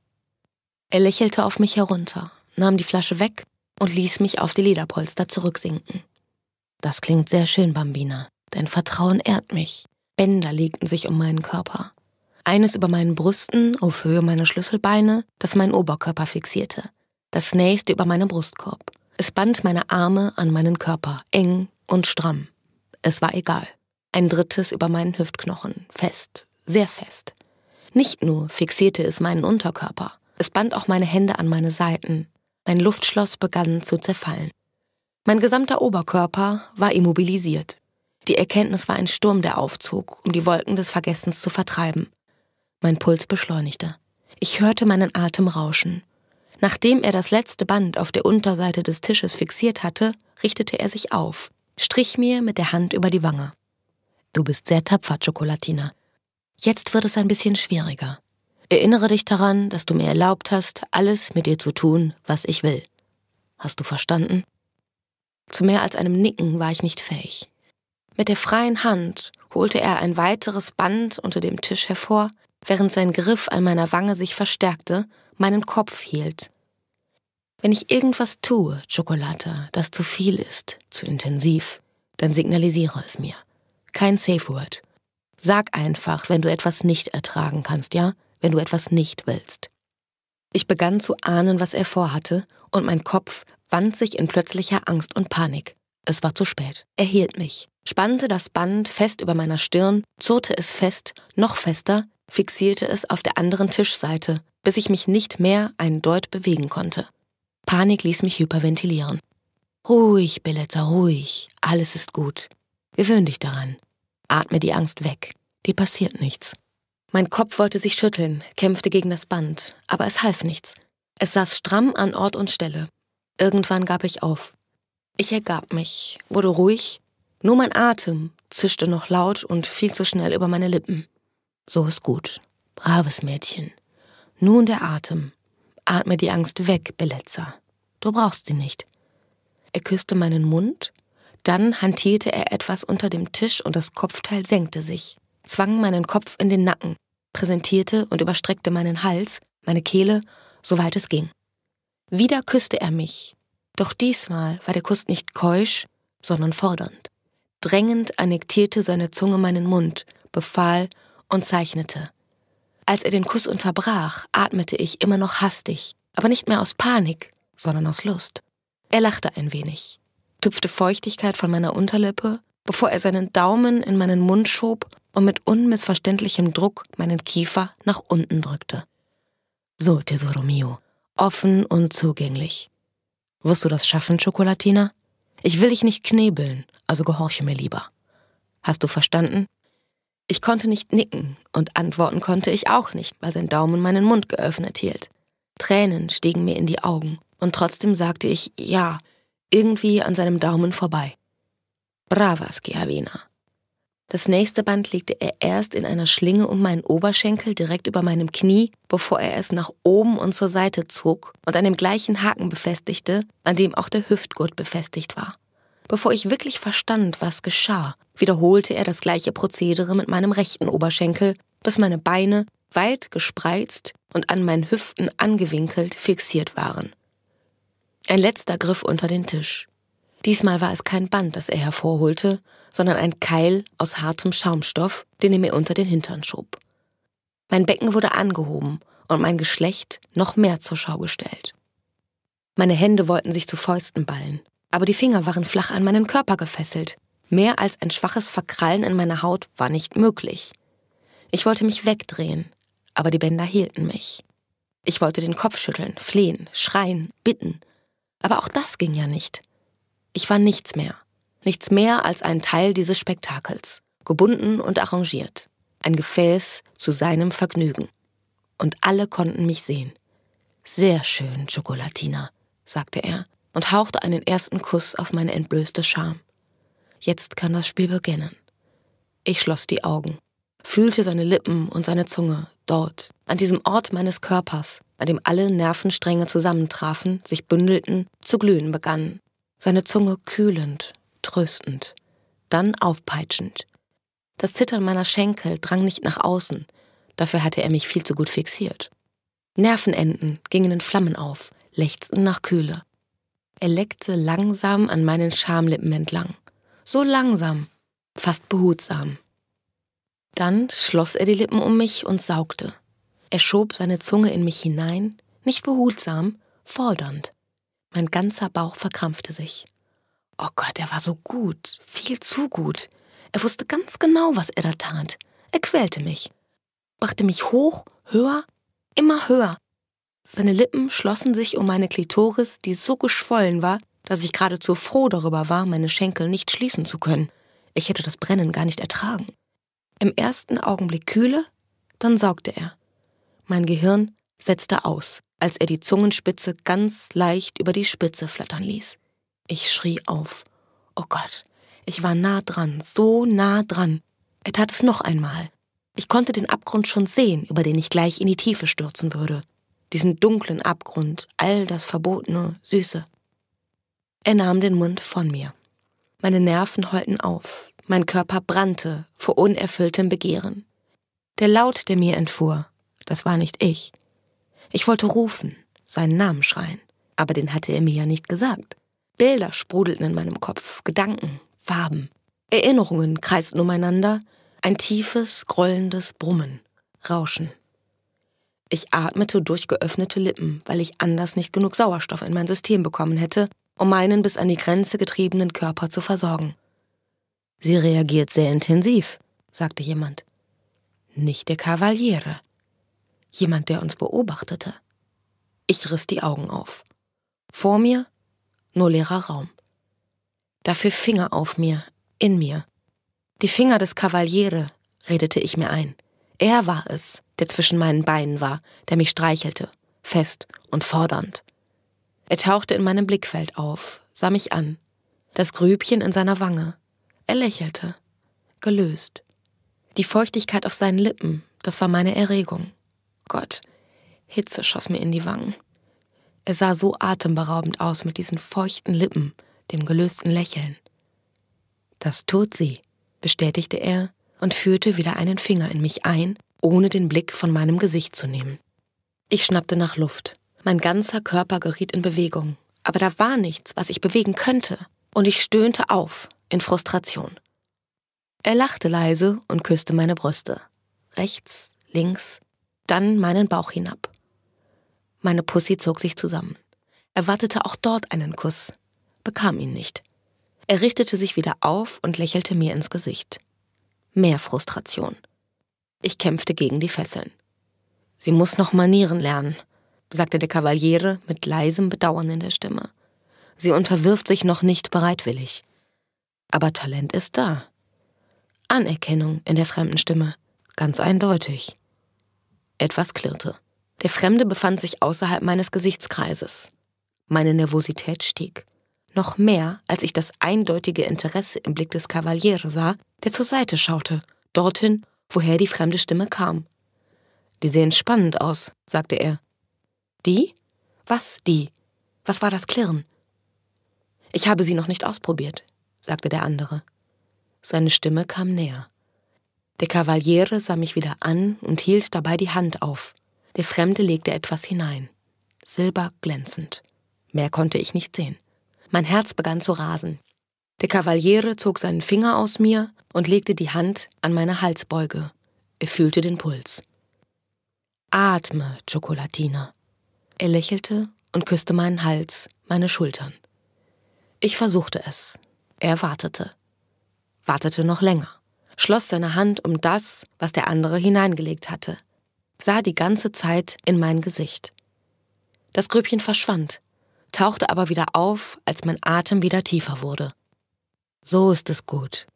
Er lächelte auf mich herunter, nahm die Flasche weg und ließ mich auf die Lederpolster zurücksinken. Das klingt sehr schön, Bambina. Dein Vertrauen ehrt mich. Bänder legten sich um meinen Körper. Eines über meinen Brüsten, auf Höhe meiner Schlüsselbeine, das meinen Oberkörper fixierte. Das nächste über meinen Brustkorb. Es band meine Arme an meinen Körper, eng und stramm. Es war egal. Ein drittes über meinen Hüftknochen, fest, sehr fest. Nicht nur fixierte es meinen Unterkörper, es band auch meine Hände an meine Seiten. Mein Luftschloss begann zu zerfallen. Mein gesamter Oberkörper war immobilisiert. Die Erkenntnis war ein Sturm, der aufzog, um die Wolken des Vergessens zu vertreiben. Mein Puls beschleunigte. Ich hörte meinen Atem rauschen. Nachdem er das letzte Band auf der Unterseite des Tisches fixiert hatte, richtete er sich auf strich mir mit der Hand über die Wange. Du bist sehr tapfer, Chocolatina. Jetzt wird es ein bisschen schwieriger. Erinnere dich daran, dass du mir erlaubt hast, alles mit dir zu tun, was ich will. Hast du verstanden? Zu mehr als einem Nicken war ich nicht fähig. Mit der freien Hand holte er ein weiteres Band unter dem Tisch hervor, während sein Griff an meiner Wange sich verstärkte, meinen Kopf hielt. Wenn ich irgendwas tue, Schokolata, das zu viel ist, zu intensiv, dann signalisiere es mir. Kein Safe Word. Sag einfach, wenn du etwas nicht ertragen kannst, ja? Wenn du etwas nicht willst. Ich begann zu ahnen, was er vorhatte, und mein Kopf wand sich in plötzlicher Angst und Panik. Es war zu spät. Er hielt mich, spannte das Band fest über meiner Stirn, zurte es fest, noch fester, fixierte es auf der anderen Tischseite, bis ich mich nicht mehr einen Deut bewegen konnte. Panik ließ mich hyperventilieren. Ruhig, Billetzer, ruhig. Alles ist gut. Gewöhn dich daran. Atme die Angst weg. Dir passiert nichts. Mein Kopf wollte sich schütteln, kämpfte gegen das Band, aber es half nichts. Es saß stramm an Ort und Stelle. Irgendwann gab ich auf. Ich ergab mich, wurde ruhig, nur mein Atem zischte noch laut und viel zu schnell über meine Lippen. So ist gut. Braves Mädchen. Nun der Atem. Atme die Angst weg, Beletzer. Du brauchst sie nicht. Er küsste meinen Mund, dann hantierte er etwas unter dem Tisch und das Kopfteil senkte sich, zwang meinen Kopf in den Nacken, präsentierte und überstreckte meinen Hals, meine Kehle, soweit es ging. Wieder küsste er mich, doch diesmal war der Kuss nicht keusch, sondern fordernd. Drängend annektierte seine Zunge meinen Mund, befahl und zeichnete. Als er den Kuss unterbrach, atmete ich immer noch hastig, aber nicht mehr aus Panik, sondern aus Lust. Er lachte ein wenig, tüpfte Feuchtigkeit von meiner Unterlippe, bevor er seinen Daumen in meinen Mund schob und mit unmissverständlichem Druck meinen Kiefer nach unten drückte. So, Tesoro mio, offen und zugänglich. Wirst du das schaffen, Schokolatina? Ich will dich nicht knebeln, also gehorche mir lieber. Hast du verstanden? Ich konnte nicht nicken und antworten konnte ich auch nicht, weil sein Daumen meinen Mund geöffnet hielt. Tränen stiegen mir in die Augen und trotzdem sagte ich ja, irgendwie an seinem Daumen vorbei. Bravas, Giavina. Das nächste Band legte er erst in einer Schlinge um meinen Oberschenkel direkt über meinem Knie, bevor er es nach oben und zur Seite zog und an dem gleichen Haken befestigte, an dem auch der Hüftgurt befestigt war. Bevor ich wirklich verstand, was geschah, wiederholte er das gleiche Prozedere mit meinem rechten Oberschenkel, bis meine Beine, weit gespreizt und an meinen Hüften angewinkelt, fixiert waren. Ein letzter Griff unter den Tisch. Diesmal war es kein Band, das er hervorholte, sondern ein Keil aus hartem Schaumstoff, den er mir unter den Hintern schob. Mein Becken wurde angehoben und mein Geschlecht noch mehr zur Schau gestellt. Meine Hände wollten sich zu Fäusten ballen aber die Finger waren flach an meinen Körper gefesselt. Mehr als ein schwaches Verkrallen in meiner Haut war nicht möglich. Ich wollte mich wegdrehen, aber die Bänder hielten mich. Ich wollte den Kopf schütteln, flehen, schreien, bitten, aber auch das ging ja nicht. Ich war nichts mehr, nichts mehr als ein Teil dieses Spektakels, gebunden und arrangiert, ein Gefäß zu seinem Vergnügen. Und alle konnten mich sehen. Sehr schön, Schokolatina, sagte er und hauchte einen ersten Kuss auf meine entblößte Scham. Jetzt kann das Spiel beginnen. Ich schloss die Augen, fühlte seine Lippen und seine Zunge dort, an diesem Ort meines Körpers, an dem alle Nervenstränge zusammentrafen, sich bündelten, zu glühen begannen. Seine Zunge kühlend, tröstend, dann aufpeitschend. Das Zittern meiner Schenkel drang nicht nach außen, dafür hatte er mich viel zu gut fixiert. Nervenenden gingen in Flammen auf, lechzten nach Kühle. Er leckte langsam an meinen Schamlippen entlang. So langsam, fast behutsam. Dann schloss er die Lippen um mich und saugte. Er schob seine Zunge in mich hinein, nicht behutsam, fordernd. Mein ganzer Bauch verkrampfte sich. Oh Gott, er war so gut, viel zu gut. Er wusste ganz genau, was er da tat. Er quälte mich, brachte mich hoch, höher, immer höher, seine Lippen schlossen sich um meine Klitoris, die so geschwollen war, dass ich geradezu froh darüber war, meine Schenkel nicht schließen zu können. Ich hätte das Brennen gar nicht ertragen. Im ersten Augenblick kühle, dann saugte er. Mein Gehirn setzte aus, als er die Zungenspitze ganz leicht über die Spitze flattern ließ. Ich schrie auf. Oh Gott, ich war nah dran, so nah dran. Er tat es noch einmal. Ich konnte den Abgrund schon sehen, über den ich gleich in die Tiefe stürzen würde diesen dunklen Abgrund, all das Verbotene, Süße. Er nahm den Mund von mir. Meine Nerven heulten auf, mein Körper brannte vor unerfülltem Begehren. Der Laut, der mir entfuhr, das war nicht ich. Ich wollte rufen, seinen Namen schreien, aber den hatte er mir ja nicht gesagt. Bilder sprudelten in meinem Kopf, Gedanken, Farben. Erinnerungen kreisten umeinander, ein tiefes, grollendes Brummen, Rauschen. Ich atmete durch geöffnete Lippen, weil ich anders nicht genug Sauerstoff in mein System bekommen hätte, um meinen bis an die Grenze getriebenen Körper zu versorgen. Sie reagiert sehr intensiv, sagte jemand. Nicht der Kavaliere. Jemand, der uns beobachtete. Ich riss die Augen auf. Vor mir nur leerer Raum. Dafür Finger auf mir, in mir. Die Finger des Kavaliere, redete ich mir ein. Er war es, der zwischen meinen Beinen war, der mich streichelte, fest und fordernd. Er tauchte in meinem Blickfeld auf, sah mich an, das Grübchen in seiner Wange. Er lächelte, gelöst. Die Feuchtigkeit auf seinen Lippen, das war meine Erregung. Gott, Hitze schoss mir in die Wangen. Er sah so atemberaubend aus mit diesen feuchten Lippen, dem gelösten Lächeln. Das tut sie, bestätigte er und führte wieder einen Finger in mich ein, ohne den Blick von meinem Gesicht zu nehmen. Ich schnappte nach Luft. Mein ganzer Körper geriet in Bewegung, aber da war nichts, was ich bewegen könnte, und ich stöhnte auf in Frustration. Er lachte leise und küsste meine Brüste. Rechts, links, dann meinen Bauch hinab. Meine Pussy zog sich zusammen. Erwartete auch dort einen Kuss, bekam ihn nicht. Er richtete sich wieder auf und lächelte mir ins Gesicht. Mehr Frustration. Ich kämpfte gegen die Fesseln. Sie muss noch Manieren lernen, sagte der Kavaliere mit leisem Bedauern in der Stimme. Sie unterwirft sich noch nicht bereitwillig. Aber Talent ist da. Anerkennung in der fremden Stimme, ganz eindeutig. Etwas klirrte. Der Fremde befand sich außerhalb meines Gesichtskreises. Meine Nervosität stieg noch mehr, als ich das eindeutige Interesse im Blick des Kavaliere sah, der zur Seite schaute, dorthin, woher die fremde Stimme kam. Die sehen spannend aus, sagte er. Die? Was die? Was war das Klirren? Ich habe sie noch nicht ausprobiert, sagte der andere. Seine Stimme kam näher. Der Kavaliere sah mich wieder an und hielt dabei die Hand auf. Der Fremde legte etwas hinein. Silber glänzend. Mehr konnte ich nicht sehen. Mein Herz begann zu rasen. Der Kavaliere zog seinen Finger aus mir und legte die Hand an meine Halsbeuge. Er fühlte den Puls. Atme, Schokolatine. Er lächelte und küsste meinen Hals, meine Schultern. Ich versuchte es. Er wartete. Wartete noch länger. Schloss seine Hand um das, was der andere hineingelegt hatte. Sah die ganze Zeit in mein Gesicht. Das Grübchen verschwand tauchte aber wieder auf, als mein Atem wieder tiefer wurde. So ist es gut.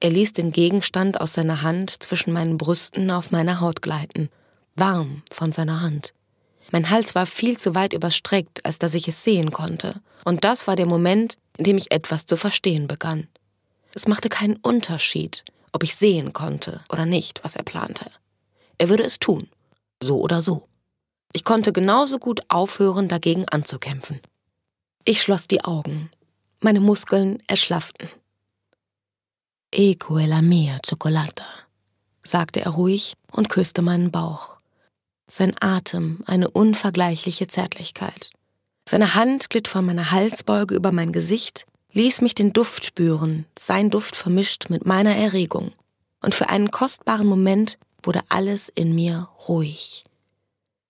Er ließ den Gegenstand aus seiner Hand zwischen meinen Brüsten auf meiner Haut gleiten, warm von seiner Hand. Mein Hals war viel zu weit überstreckt, als dass ich es sehen konnte, und das war der Moment, in dem ich etwas zu verstehen begann. Es machte keinen Unterschied, ob ich sehen konnte oder nicht, was er plante. Er würde es tun, so oder so. Ich konnte genauso gut aufhören, dagegen anzukämpfen. Ich schloss die Augen. Meine Muskeln erschlafften. E quella mia cioccolata, sagte er ruhig und küsste meinen Bauch. Sein Atem eine unvergleichliche Zärtlichkeit. Seine Hand glitt von meiner Halsbeuge über mein Gesicht, ließ mich den Duft spüren, sein Duft vermischt mit meiner Erregung. Und für einen kostbaren Moment wurde alles in mir ruhig.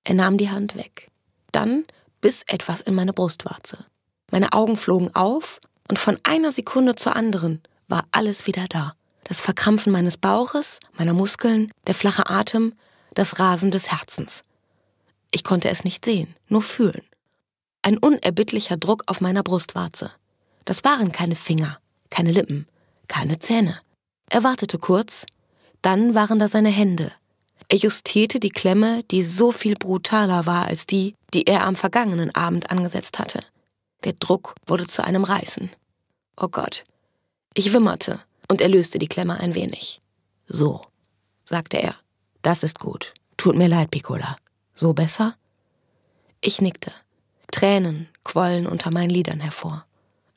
Er nahm die Hand weg. Dann biss etwas in meine Brustwarze. Meine Augen flogen auf und von einer Sekunde zur anderen war alles wieder da. Das Verkrampfen meines Bauches, meiner Muskeln, der flache Atem, das Rasen des Herzens. Ich konnte es nicht sehen, nur fühlen. Ein unerbittlicher Druck auf meiner Brustwarze. Das waren keine Finger, keine Lippen, keine Zähne. Er wartete kurz, dann waren da seine Hände, er justierte die Klemme, die so viel brutaler war als die, die er am vergangenen Abend angesetzt hatte. Der Druck wurde zu einem Reißen. Oh Gott. Ich wimmerte und er löste die Klemme ein wenig. So, sagte er. Das ist gut. Tut mir leid, Piccola. So besser? Ich nickte. Tränen quollen unter meinen Lidern hervor.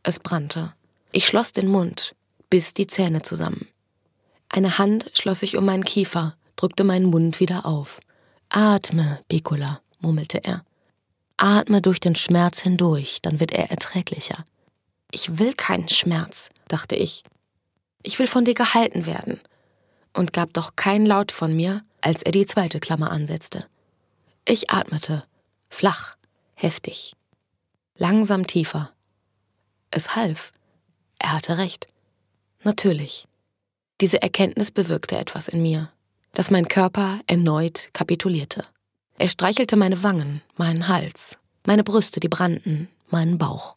Es brannte. Ich schloss den Mund, biss die Zähne zusammen. Eine Hand schloss sich um meinen Kiefer drückte meinen Mund wieder auf. Atme, Bikula, murmelte er. Atme durch den Schmerz hindurch, dann wird er erträglicher. Ich will keinen Schmerz, dachte ich. Ich will von dir gehalten werden. Und gab doch keinen Laut von mir, als er die zweite Klammer ansetzte. Ich atmete. Flach, heftig. Langsam tiefer. Es half. Er hatte recht. Natürlich. Diese Erkenntnis bewirkte etwas in mir dass mein Körper erneut kapitulierte. Er streichelte meine Wangen, meinen Hals, meine Brüste, die brannten, meinen Bauch.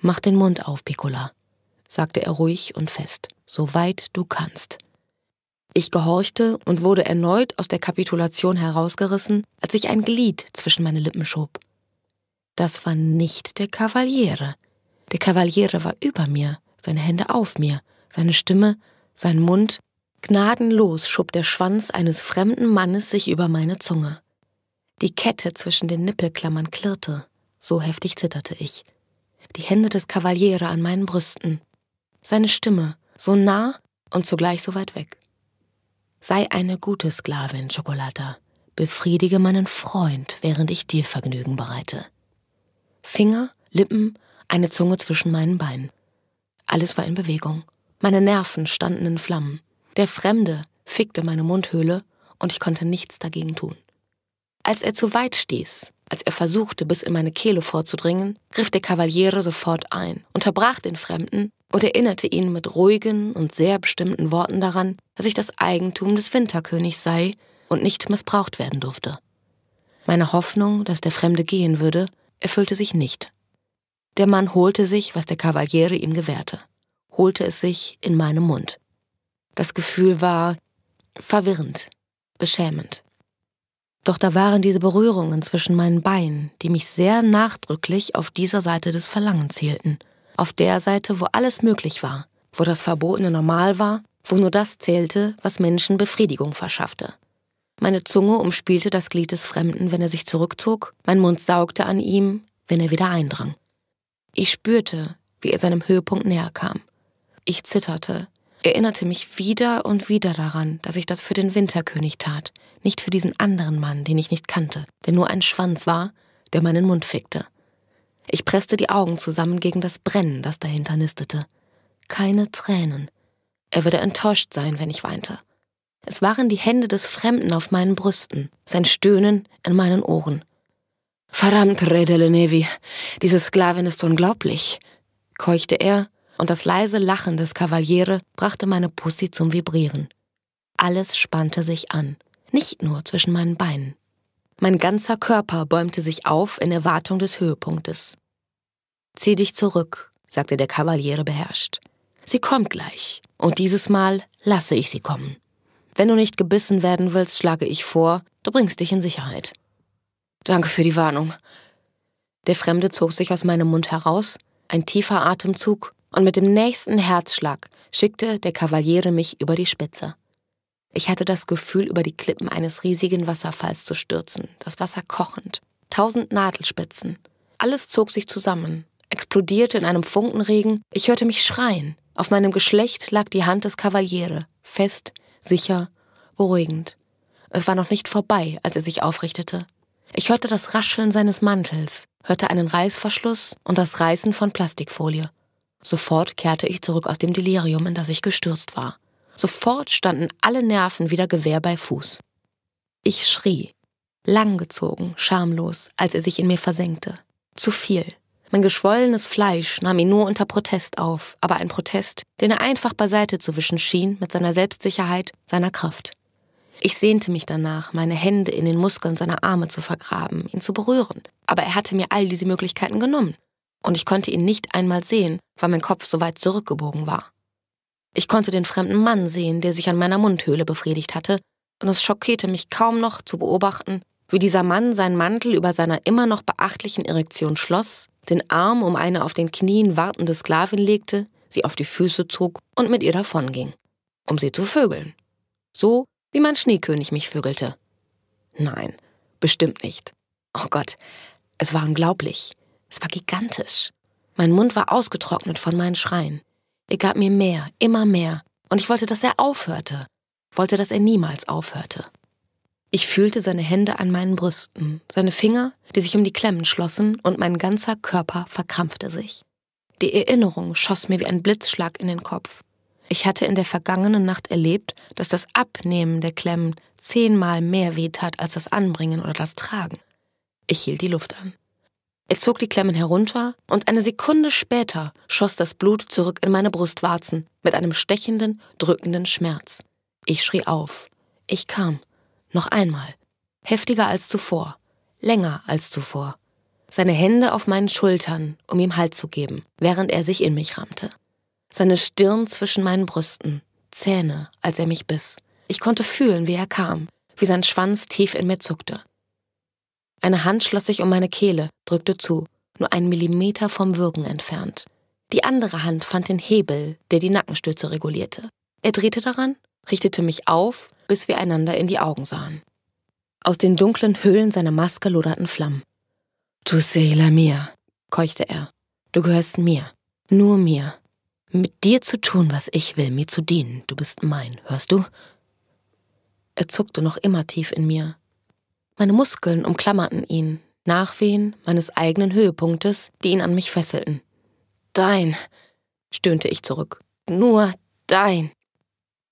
Mach den Mund auf, Piccola, sagte er ruhig und fest, soweit du kannst. Ich gehorchte und wurde erneut aus der Kapitulation herausgerissen, als ich ein Glied zwischen meine Lippen schob. Das war nicht der Kavaliere. Der Kavaliere war über mir, seine Hände auf mir, seine Stimme, sein Mund Gnadenlos schob der Schwanz eines fremden Mannes sich über meine Zunge. Die Kette zwischen den Nippelklammern klirrte, so heftig zitterte ich. Die Hände des Kavaliere an meinen Brüsten. Seine Stimme, so nah und zugleich so weit weg. Sei eine gute Sklavin, Schokolata. Befriedige meinen Freund, während ich dir Vergnügen bereite. Finger, Lippen, eine Zunge zwischen meinen Beinen. Alles war in Bewegung. Meine Nerven standen in Flammen. Der Fremde fickte meine Mundhöhle und ich konnte nichts dagegen tun. Als er zu weit stieß, als er versuchte, bis in meine Kehle vorzudringen, griff der Kavaliere sofort ein, unterbrach den Fremden und erinnerte ihn mit ruhigen und sehr bestimmten Worten daran, dass ich das Eigentum des Winterkönigs sei und nicht missbraucht werden durfte. Meine Hoffnung, dass der Fremde gehen würde, erfüllte sich nicht. Der Mann holte sich, was der Kavaliere ihm gewährte, holte es sich in meinem Mund. Das Gefühl war verwirrend, beschämend. Doch da waren diese Berührungen zwischen meinen Beinen, die mich sehr nachdrücklich auf dieser Seite des Verlangens hielten. Auf der Seite, wo alles möglich war, wo das Verbotene normal war, wo nur das zählte, was Menschen Befriedigung verschaffte. Meine Zunge umspielte das Glied des Fremden, wenn er sich zurückzog, mein Mund saugte an ihm, wenn er wieder eindrang. Ich spürte, wie er seinem Höhepunkt näher kam. Ich zitterte, erinnerte mich wieder und wieder daran, dass ich das für den Winterkönig tat, nicht für diesen anderen Mann, den ich nicht kannte, der nur ein Schwanz war, der meinen Mund fickte. Ich presste die Augen zusammen gegen das Brennen, das dahinter nistete. Keine Tränen. Er würde enttäuscht sein, wenn ich weinte. Es waren die Hände des Fremden auf meinen Brüsten, sein Stöhnen in meinen Ohren. Verdammt, Nevi, diese Sklavin ist unglaublich, keuchte er und das leise Lachen des Kavaliere brachte meine Pussy zum Vibrieren. Alles spannte sich an, nicht nur zwischen meinen Beinen. Mein ganzer Körper bäumte sich auf in Erwartung des Höhepunktes. Zieh dich zurück, sagte der Kavaliere beherrscht. Sie kommt gleich, und dieses Mal lasse ich sie kommen. Wenn du nicht gebissen werden willst, schlage ich vor, du bringst dich in Sicherheit. Danke für die Warnung. Der Fremde zog sich aus meinem Mund heraus, ein tiefer Atemzug und mit dem nächsten Herzschlag schickte der Kavaliere mich über die Spitze. Ich hatte das Gefühl, über die Klippen eines riesigen Wasserfalls zu stürzen, das Wasser kochend, tausend Nadelspitzen. Alles zog sich zusammen, explodierte in einem Funkenregen, ich hörte mich schreien. Auf meinem Geschlecht lag die Hand des Kavaliere, fest, sicher, beruhigend. Es war noch nicht vorbei, als er sich aufrichtete. Ich hörte das Rascheln seines Mantels, hörte einen Reißverschluss und das Reißen von Plastikfolie. Sofort kehrte ich zurück aus dem Delirium, in das ich gestürzt war. Sofort standen alle Nerven wieder Gewehr bei Fuß. Ich schrie, langgezogen, schamlos, als er sich in mir versenkte. Zu viel. Mein geschwollenes Fleisch nahm ihn nur unter Protest auf, aber ein Protest, den er einfach beiseite zu wischen schien mit seiner Selbstsicherheit, seiner Kraft. Ich sehnte mich danach, meine Hände in den Muskeln seiner Arme zu vergraben, ihn zu berühren, aber er hatte mir all diese Möglichkeiten genommen und ich konnte ihn nicht einmal sehen, weil mein Kopf so weit zurückgebogen war. Ich konnte den fremden Mann sehen, der sich an meiner Mundhöhle befriedigt hatte, und es schockierte mich kaum noch zu beobachten, wie dieser Mann seinen Mantel über seiner immer noch beachtlichen Erektion schloss, den Arm um eine auf den Knien wartende Sklavin legte, sie auf die Füße zog und mit ihr davonging, um sie zu vögeln. So, wie mein Schneekönig mich vögelte. Nein, bestimmt nicht. Oh Gott, es war unglaublich. Es war gigantisch. Mein Mund war ausgetrocknet von meinen Schreien. Er gab mir mehr, immer mehr. Und ich wollte, dass er aufhörte. Wollte, dass er niemals aufhörte. Ich fühlte seine Hände an meinen Brüsten, seine Finger, die sich um die Klemmen schlossen, und mein ganzer Körper verkrampfte sich. Die Erinnerung schoss mir wie ein Blitzschlag in den Kopf. Ich hatte in der vergangenen Nacht erlebt, dass das Abnehmen der Klemmen zehnmal mehr wehtat als das Anbringen oder das Tragen. Ich hielt die Luft an. Er zog die Klemmen herunter und eine Sekunde später schoss das Blut zurück in meine Brustwarzen mit einem stechenden, drückenden Schmerz. Ich schrie auf. Ich kam. Noch einmal. Heftiger als zuvor. Länger als zuvor. Seine Hände auf meinen Schultern, um ihm Halt zu geben, während er sich in mich rammte. Seine Stirn zwischen meinen Brüsten. Zähne, als er mich biss. Ich konnte fühlen, wie er kam, wie sein Schwanz tief in mir zuckte. Eine Hand schloss sich um meine Kehle, drückte zu, nur einen Millimeter vom Würgen entfernt. Die andere Hand fand den Hebel, der die Nackenstütze regulierte. Er drehte daran, richtete mich auf, bis wir einander in die Augen sahen. Aus den dunklen Höhlen seiner Maske loderten Flammen. Du sei la mia, keuchte er. Du gehörst mir, nur mir. Mit dir zu tun, was ich will, mir zu dienen. Du bist mein, hörst du? Er zuckte noch immer tief in mir, meine Muskeln umklammerten ihn, Nachwehen meines eigenen Höhepunktes, die ihn an mich fesselten. Dein, stöhnte ich zurück. Nur dein.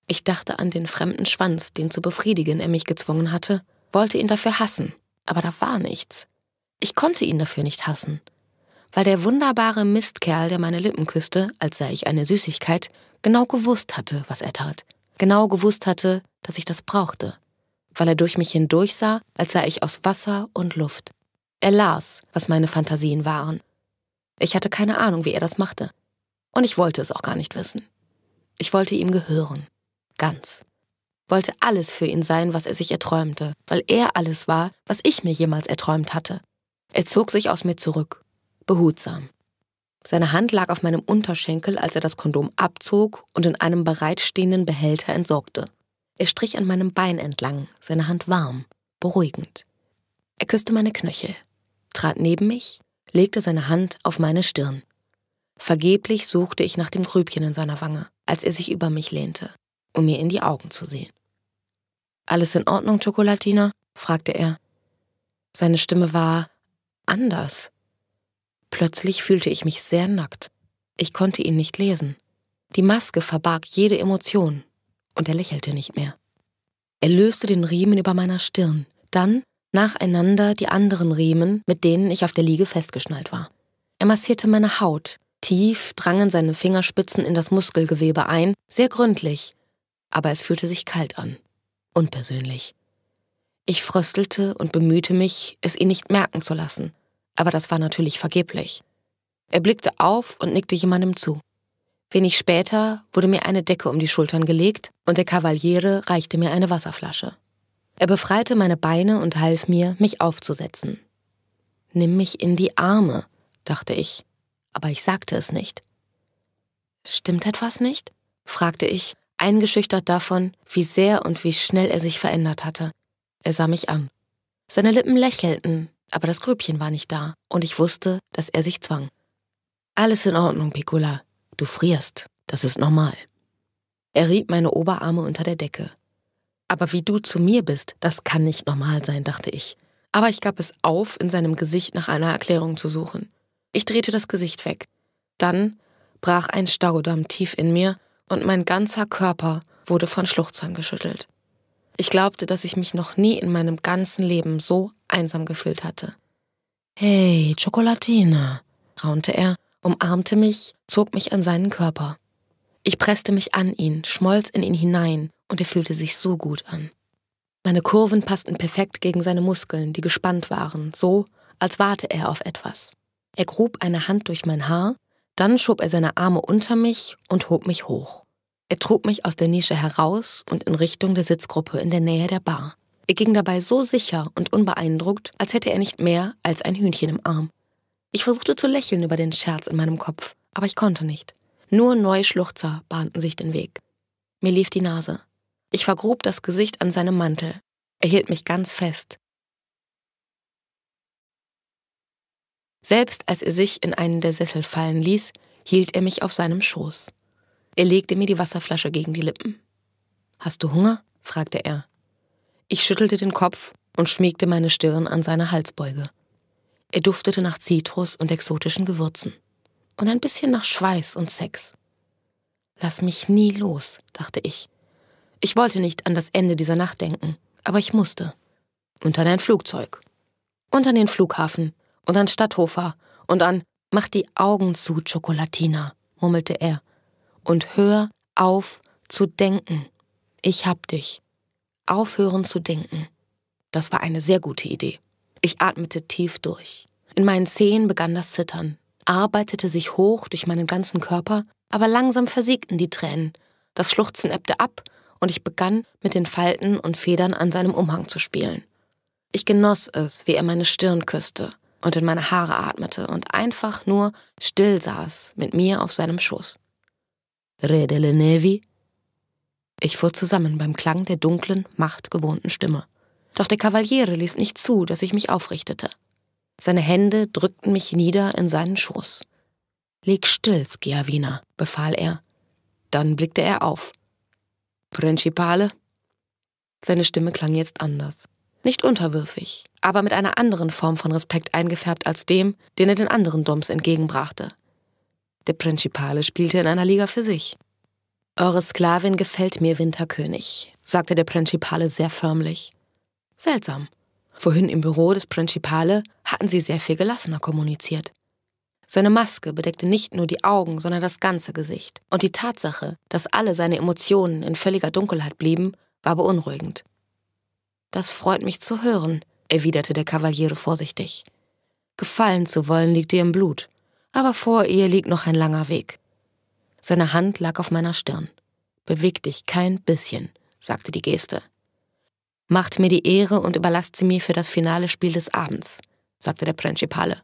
Ich dachte an den fremden Schwanz, den zu befriedigen er mich gezwungen hatte, wollte ihn dafür hassen, aber da war nichts. Ich konnte ihn dafür nicht hassen, weil der wunderbare Mistkerl, der meine Lippen küsste, als sei ich eine Süßigkeit, genau gewusst hatte, was er tat, genau gewusst hatte, dass ich das brauchte weil er durch mich hindurch sah, als sei ich aus Wasser und Luft. Er las, was meine Fantasien waren. Ich hatte keine Ahnung, wie er das machte. Und ich wollte es auch gar nicht wissen. Ich wollte ihm gehören. Ganz. Wollte alles für ihn sein, was er sich erträumte, weil er alles war, was ich mir jemals erträumt hatte. Er zog sich aus mir zurück. Behutsam. Seine Hand lag auf meinem Unterschenkel, als er das Kondom abzog und in einem bereitstehenden Behälter entsorgte. Er strich an meinem Bein entlang, seine Hand warm, beruhigend. Er küsste meine Knöchel, trat neben mich, legte seine Hand auf meine Stirn. Vergeblich suchte ich nach dem Grübchen in seiner Wange, als er sich über mich lehnte, um mir in die Augen zu sehen. Alles in Ordnung, Schokolatina? fragte er. Seine Stimme war anders. Plötzlich fühlte ich mich sehr nackt. Ich konnte ihn nicht lesen. Die Maske verbarg jede Emotion, und er lächelte nicht mehr. Er löste den Riemen über meiner Stirn, dann nacheinander die anderen Riemen, mit denen ich auf der Liege festgeschnallt war. Er massierte meine Haut, tief drangen seine Fingerspitzen in das Muskelgewebe ein, sehr gründlich, aber es fühlte sich kalt an, unpersönlich. Ich fröstelte und bemühte mich, es ihn nicht merken zu lassen, aber das war natürlich vergeblich. Er blickte auf und nickte jemandem zu. Wenig später wurde mir eine Decke um die Schultern gelegt und der Kavaliere reichte mir eine Wasserflasche. Er befreite meine Beine und half mir, mich aufzusetzen. Nimm mich in die Arme, dachte ich, aber ich sagte es nicht. Stimmt etwas nicht? fragte ich, eingeschüchtert davon, wie sehr und wie schnell er sich verändert hatte. Er sah mich an. Seine Lippen lächelten, aber das Grübchen war nicht da, und ich wusste, dass er sich zwang. Alles in Ordnung, Piccola, Du frierst, das ist normal. Er rieb meine Oberarme unter der Decke. Aber wie du zu mir bist, das kann nicht normal sein, dachte ich. Aber ich gab es auf, in seinem Gesicht nach einer Erklärung zu suchen. Ich drehte das Gesicht weg. Dann brach ein Staudamm tief in mir und mein ganzer Körper wurde von Schluchzern geschüttelt. Ich glaubte, dass ich mich noch nie in meinem ganzen Leben so einsam gefühlt hatte. Hey, Schokolatine, raunte er umarmte mich, zog mich an seinen Körper. Ich presste mich an ihn, schmolz in ihn hinein, und er fühlte sich so gut an. Meine Kurven passten perfekt gegen seine Muskeln, die gespannt waren, so, als warte er auf etwas. Er grub eine Hand durch mein Haar, dann schob er seine Arme unter mich und hob mich hoch. Er trug mich aus der Nische heraus und in Richtung der Sitzgruppe in der Nähe der Bar. Er ging dabei so sicher und unbeeindruckt, als hätte er nicht mehr als ein Hühnchen im Arm. Ich versuchte zu lächeln über den Scherz in meinem Kopf, aber ich konnte nicht. Nur neue Schluchzer bahnten sich den Weg. Mir lief die Nase. Ich vergrub das Gesicht an seinem Mantel. Er hielt mich ganz fest. Selbst als er sich in einen der Sessel fallen ließ, hielt er mich auf seinem Schoß. Er legte mir die Wasserflasche gegen die Lippen. Hast du Hunger? fragte er. Ich schüttelte den Kopf und schmiegte meine Stirn an seine Halsbeuge. Er duftete nach Zitrus und exotischen Gewürzen. Und ein bisschen nach Schweiß und Sex. Lass mich nie los, dachte ich. Ich wollte nicht an das Ende dieser Nacht denken, aber ich musste. Und an ein Flugzeug. Und an den Flughafen. Und an Stadthofer. Und an Mach die Augen zu, Chocolatina, murmelte er. Und hör auf zu denken. Ich hab dich. Aufhören zu denken. Das war eine sehr gute Idee. Ich atmete tief durch. In meinen Zehen begann das Zittern, arbeitete sich hoch durch meinen ganzen Körper, aber langsam versiegten die Tränen. Das Schluchzen ebbte ab und ich begann, mit den Falten und Federn an seinem Umhang zu spielen. Ich genoss es, wie er meine Stirn küsste und in meine Haare atmete und einfach nur still saß mit mir auf seinem Schoß. Redele Nevi? Ich fuhr zusammen beim Klang der dunklen, machtgewohnten Stimme doch der Kavaliere ließ nicht zu, dass ich mich aufrichtete. Seine Hände drückten mich nieder in seinen Schoß. Leg still, Schiavina, befahl er. Dann blickte er auf. Principale? Seine Stimme klang jetzt anders. Nicht unterwürfig, aber mit einer anderen Form von Respekt eingefärbt als dem, den er den anderen Doms entgegenbrachte. Der Principale spielte in einer Liga für sich. Eure Sklavin gefällt mir, Winterkönig, sagte der Principale sehr förmlich. Seltsam. Vorhin im Büro des Principale hatten sie sehr viel gelassener kommuniziert. Seine Maske bedeckte nicht nur die Augen, sondern das ganze Gesicht. Und die Tatsache, dass alle seine Emotionen in völliger Dunkelheit blieben, war beunruhigend. Das freut mich zu hören, erwiderte der Kavaliere vorsichtig. Gefallen zu wollen liegt ihr im Blut, aber vor ihr liegt noch ein langer Weg. Seine Hand lag auf meiner Stirn. Beweg dich kein bisschen, sagte die Geste. Macht mir die Ehre und überlasst sie mir für das finale Spiel des Abends, sagte der Principale.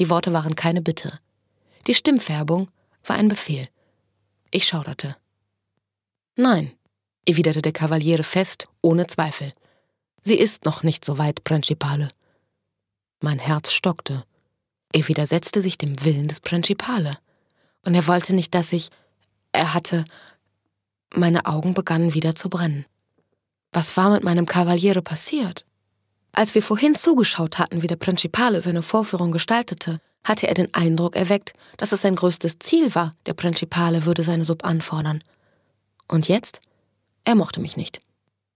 Die Worte waren keine Bitte. Die Stimmfärbung war ein Befehl. Ich schauderte. Nein, erwiderte der Kavaliere fest, ohne Zweifel. Sie ist noch nicht so weit, Principale. Mein Herz stockte. Er widersetzte sich dem Willen des Principale. Und er wollte nicht, dass ich. Er hatte. Meine Augen begannen wieder zu brennen. Was war mit meinem Cavaliere passiert? Als wir vorhin zugeschaut hatten, wie der Principale seine Vorführung gestaltete, hatte er den Eindruck erweckt, dass es sein größtes Ziel war, der Principale würde seine Sub anfordern. Und jetzt? Er mochte mich nicht.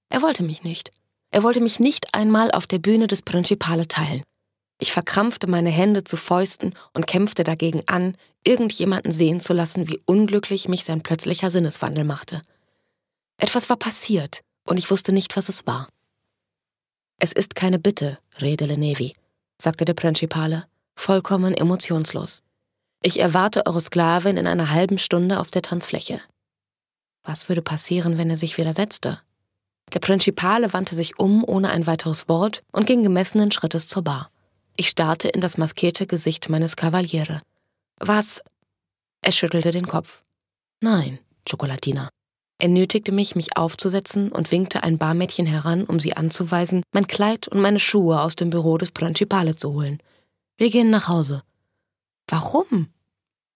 Er wollte mich nicht. Er wollte mich nicht einmal auf der Bühne des Principale teilen. Ich verkrampfte meine Hände zu Fäusten und kämpfte dagegen an, irgendjemanden sehen zu lassen, wie unglücklich mich sein plötzlicher Sinneswandel machte. Etwas war passiert, und ich wusste nicht, was es war. Es ist keine Bitte, Redele Nevi, sagte der Principale, vollkommen emotionslos. Ich erwarte eure Sklavin in einer halben Stunde auf der Tanzfläche. Was würde passieren, wenn er sich widersetzte? Der Principale wandte sich um ohne ein weiteres Wort und ging gemessenen Schrittes zur Bar. Ich starrte in das maskierte Gesicht meines Kavaliere. Was? Er schüttelte den Kopf. Nein, Schokolatina. Er nötigte mich, mich aufzusetzen und winkte ein Barmädchen heran, um sie anzuweisen, mein Kleid und meine Schuhe aus dem Büro des Principale zu holen. Wir gehen nach Hause. Warum?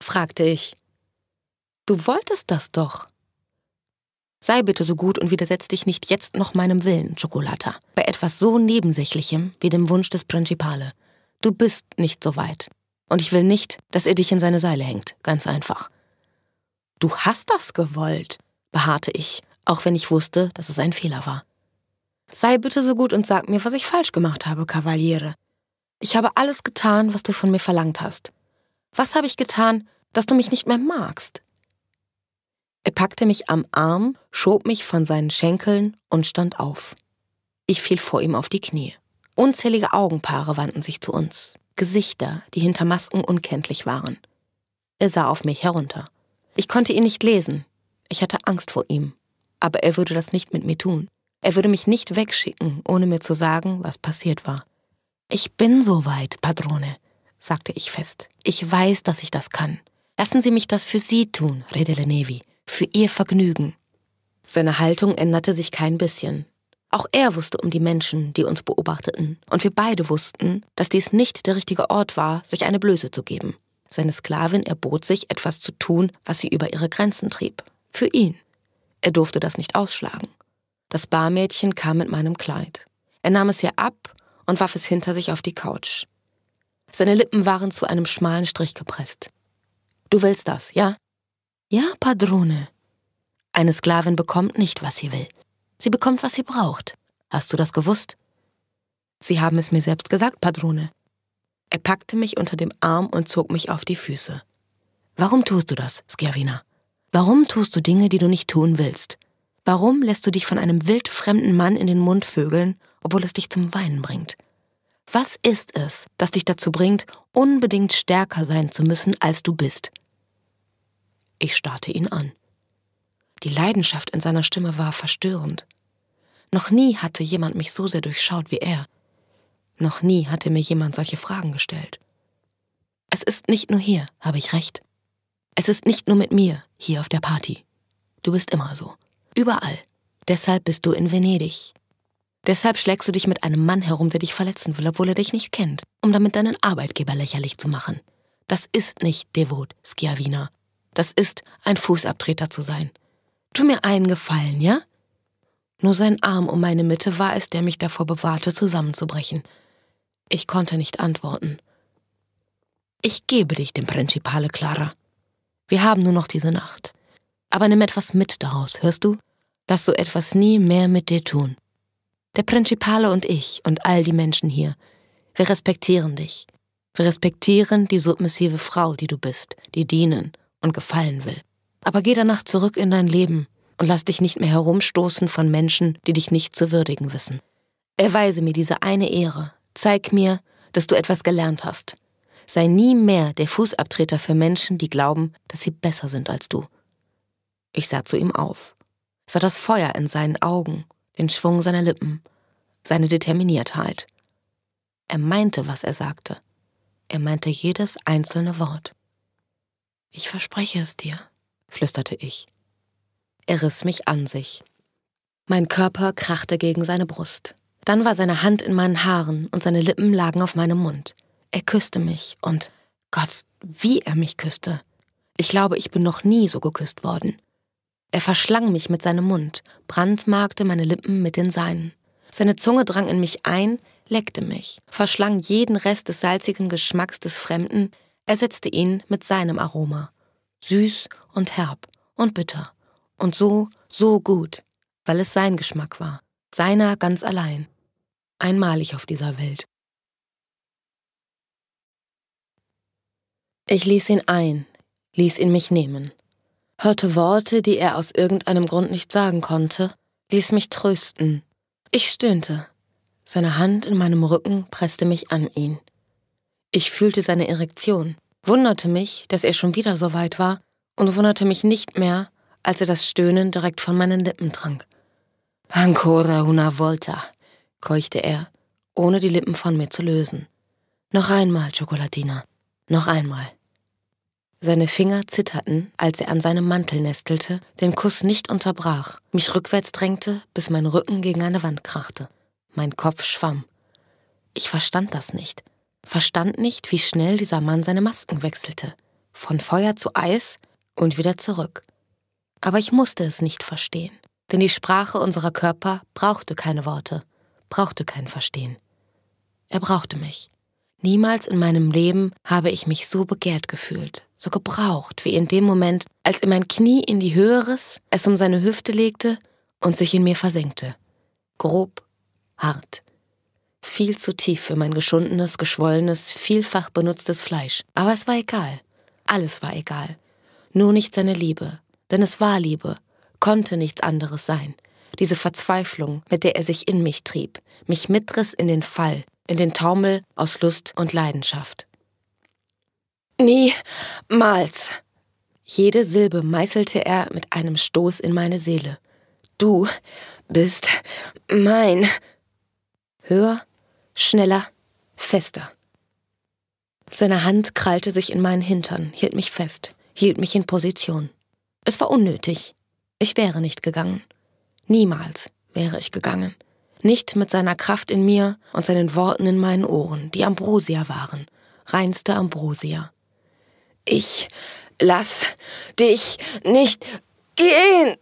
fragte ich. Du wolltest das doch. Sei bitte so gut und widersetz dich nicht jetzt noch meinem Willen, Chocolata, bei etwas so Nebensächlichem wie dem Wunsch des Principale. Du bist nicht so weit. Und ich will nicht, dass er dich in seine Seile hängt, ganz einfach. Du hast das gewollt beharrte ich, auch wenn ich wusste, dass es ein Fehler war. Sei bitte so gut und sag mir, was ich falsch gemacht habe, Kavaliere. Ich habe alles getan, was du von mir verlangt hast. Was habe ich getan, dass du mich nicht mehr magst? Er packte mich am Arm, schob mich von seinen Schenkeln und stand auf. Ich fiel vor ihm auf die Knie. Unzählige Augenpaare wandten sich zu uns, Gesichter, die hinter Masken unkenntlich waren. Er sah auf mich herunter. Ich konnte ihn nicht lesen, ich hatte Angst vor ihm. Aber er würde das nicht mit mir tun. Er würde mich nicht wegschicken, ohne mir zu sagen, was passiert war. Ich bin so weit, Padrone, sagte ich fest. Ich weiß, dass ich das kann. Lassen Sie mich das für Sie tun, Redele Nevi, für Ihr Vergnügen. Seine Haltung änderte sich kein bisschen. Auch er wusste um die Menschen, die uns beobachteten, und wir beide wussten, dass dies nicht der richtige Ort war, sich eine Blöße zu geben. Seine Sklavin erbot sich, etwas zu tun, was sie über ihre Grenzen trieb. Für ihn. Er durfte das nicht ausschlagen. Das Barmädchen kam mit meinem Kleid. Er nahm es ihr ab und warf es hinter sich auf die Couch. Seine Lippen waren zu einem schmalen Strich gepresst. Du willst das, ja? Ja, Padrone. Eine Sklavin bekommt nicht, was sie will. Sie bekommt, was sie braucht. Hast du das gewusst? Sie haben es mir selbst gesagt, Padrone. Er packte mich unter dem Arm und zog mich auf die Füße. Warum tust du das, Sklavina? Warum tust du Dinge, die du nicht tun willst? Warum lässt du dich von einem wildfremden Mann in den Mund vögeln, obwohl es dich zum Weinen bringt? Was ist es, das dich dazu bringt, unbedingt stärker sein zu müssen, als du bist? Ich starrte ihn an. Die Leidenschaft in seiner Stimme war verstörend. Noch nie hatte jemand mich so sehr durchschaut wie er. Noch nie hatte mir jemand solche Fragen gestellt. Es ist nicht nur hier, habe ich recht. Es ist nicht nur mit mir hier auf der Party. Du bist immer so. Überall. Deshalb bist du in Venedig. Deshalb schlägst du dich mit einem Mann herum, der dich verletzen will, obwohl er dich nicht kennt, um damit deinen Arbeitgeber lächerlich zu machen. Das ist nicht devot, Schiavina. Das ist ein Fußabtreter zu sein. Tu mir einen Gefallen, ja? Nur sein Arm um meine Mitte war es, der mich davor bewahrte, zusammenzubrechen. Ich konnte nicht antworten. Ich gebe dich dem Principale, Clara, wir haben nur noch diese Nacht. Aber nimm etwas mit daraus, hörst du? Lass so etwas nie mehr mit dir tun. Der Principale und ich und all die Menschen hier, wir respektieren dich. Wir respektieren die submissive Frau, die du bist, die dienen und gefallen will. Aber geh danach zurück in dein Leben und lass dich nicht mehr herumstoßen von Menschen, die dich nicht zu würdigen wissen. Erweise mir diese eine Ehre. Zeig mir, dass du etwas gelernt hast, sei nie mehr der Fußabtreter für Menschen, die glauben, dass sie besser sind als du. Ich sah zu ihm auf, sah das Feuer in seinen Augen, den Schwung seiner Lippen, seine Determiniertheit. Er meinte, was er sagte. Er meinte jedes einzelne Wort. Ich verspreche es dir, flüsterte ich. Er riss mich an sich. Mein Körper krachte gegen seine Brust. Dann war seine Hand in meinen Haaren und seine Lippen lagen auf meinem Mund. Er küsste mich und Gott, wie er mich küsste. Ich glaube, ich bin noch nie so geküsst worden. Er verschlang mich mit seinem Mund, brandmarkte meine Lippen mit den seinen. Seine Zunge drang in mich ein, leckte mich, verschlang jeden Rest des salzigen Geschmacks des Fremden, ersetzte ihn mit seinem Aroma. Süß und herb und bitter. Und so, so gut, weil es sein Geschmack war. Seiner ganz allein. Einmalig auf dieser Welt. Ich ließ ihn ein, ließ ihn mich nehmen, hörte Worte, die er aus irgendeinem Grund nicht sagen konnte, ließ mich trösten. Ich stöhnte. Seine Hand in meinem Rücken presste mich an ihn. Ich fühlte seine Erektion, wunderte mich, dass er schon wieder so weit war, und wunderte mich nicht mehr, als er das Stöhnen direkt von meinen Lippen trank. Ancora una volta, keuchte er, ohne die Lippen von mir zu lösen. Noch einmal, Schokolatina. Noch einmal. Seine Finger zitterten, als er an seinem Mantel nestelte, den Kuss nicht unterbrach, mich rückwärts drängte, bis mein Rücken gegen eine Wand krachte. Mein Kopf schwamm. Ich verstand das nicht. Verstand nicht, wie schnell dieser Mann seine Masken wechselte. Von Feuer zu Eis und wieder zurück. Aber ich musste es nicht verstehen. Denn die Sprache unserer Körper brauchte keine Worte, brauchte kein Verstehen. Er brauchte mich. Niemals in meinem Leben habe ich mich so begehrt gefühlt, so gebraucht wie in dem Moment, als er mein Knie in die Höhe riss, es um seine Hüfte legte und sich in mir versenkte. Grob, hart, viel zu tief für mein geschundenes, geschwollenes, vielfach benutztes Fleisch. Aber es war egal. Alles war egal. Nur nicht seine Liebe. Denn es war Liebe, konnte nichts anderes sein. Diese Verzweiflung, mit der er sich in mich trieb, mich mitriss in den Fall, in den Taumel aus Lust und Leidenschaft. Niemals! Jede Silbe meißelte er mit einem Stoß in meine Seele. Du bist mein. Höher, schneller, fester. Seine Hand krallte sich in meinen Hintern, hielt mich fest, hielt mich in Position. Es war unnötig. Ich wäre nicht gegangen. Niemals wäre ich gegangen nicht mit seiner Kraft in mir und seinen Worten in meinen Ohren, die Ambrosia waren, reinste Ambrosia. Ich lass dich nicht gehen.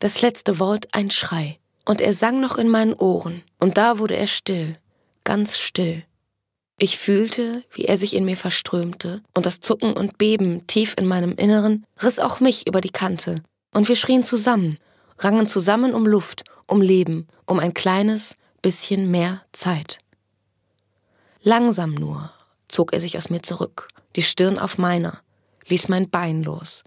Das letzte Wort ein Schrei, und er sang noch in meinen Ohren, und da wurde er still, ganz still. Ich fühlte, wie er sich in mir verströmte, und das Zucken und Beben tief in meinem Inneren riss auch mich über die Kante, und wir schrien zusammen, rangen zusammen um Luft, um Leben, um ein kleines bisschen mehr Zeit. Langsam nur zog er sich aus mir zurück, die Stirn auf meiner, ließ mein Bein los.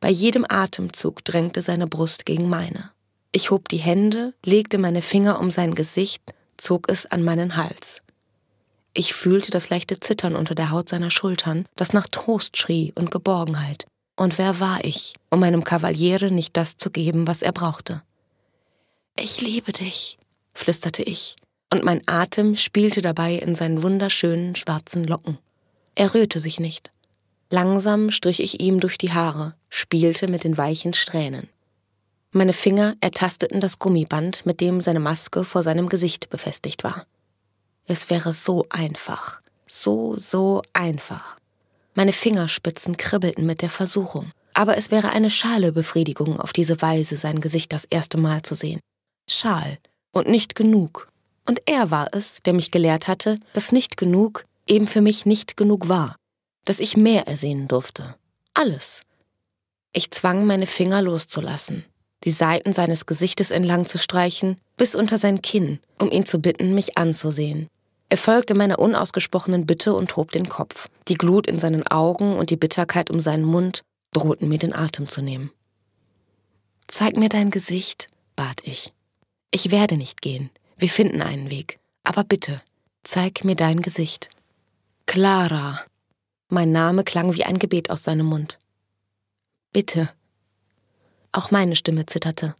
Bei jedem Atemzug drängte seine Brust gegen meine. Ich hob die Hände, legte meine Finger um sein Gesicht, zog es an meinen Hals. Ich fühlte das leichte Zittern unter der Haut seiner Schultern, das nach Trost schrie und Geborgenheit. Und wer war ich, um meinem Kavaliere nicht das zu geben, was er brauchte? Ich liebe dich, flüsterte ich, und mein Atem spielte dabei in seinen wunderschönen schwarzen Locken. Er rührte sich nicht. Langsam strich ich ihm durch die Haare, spielte mit den weichen Strähnen. Meine Finger ertasteten das Gummiband, mit dem seine Maske vor seinem Gesicht befestigt war. Es wäre so einfach, so, so einfach. Meine Fingerspitzen kribbelten mit der Versuchung. Aber es wäre eine schale Befriedigung, auf diese Weise sein Gesicht das erste Mal zu sehen. Schal und nicht genug. Und er war es, der mich gelehrt hatte, dass nicht genug eben für mich nicht genug war, dass ich mehr ersehnen durfte. Alles. Ich zwang meine Finger loszulassen, die Seiten seines Gesichtes entlang zu streichen, bis unter sein Kinn, um ihn zu bitten, mich anzusehen. Er folgte meiner unausgesprochenen Bitte und hob den Kopf. Die Glut in seinen Augen und die Bitterkeit um seinen Mund drohten mir den Atem zu nehmen. Zeig mir dein Gesicht, bat ich. Ich werde nicht gehen. Wir finden einen Weg. Aber bitte, zeig mir dein Gesicht. Clara. Mein Name klang wie ein Gebet aus seinem Mund. Bitte. Auch meine Stimme zitterte.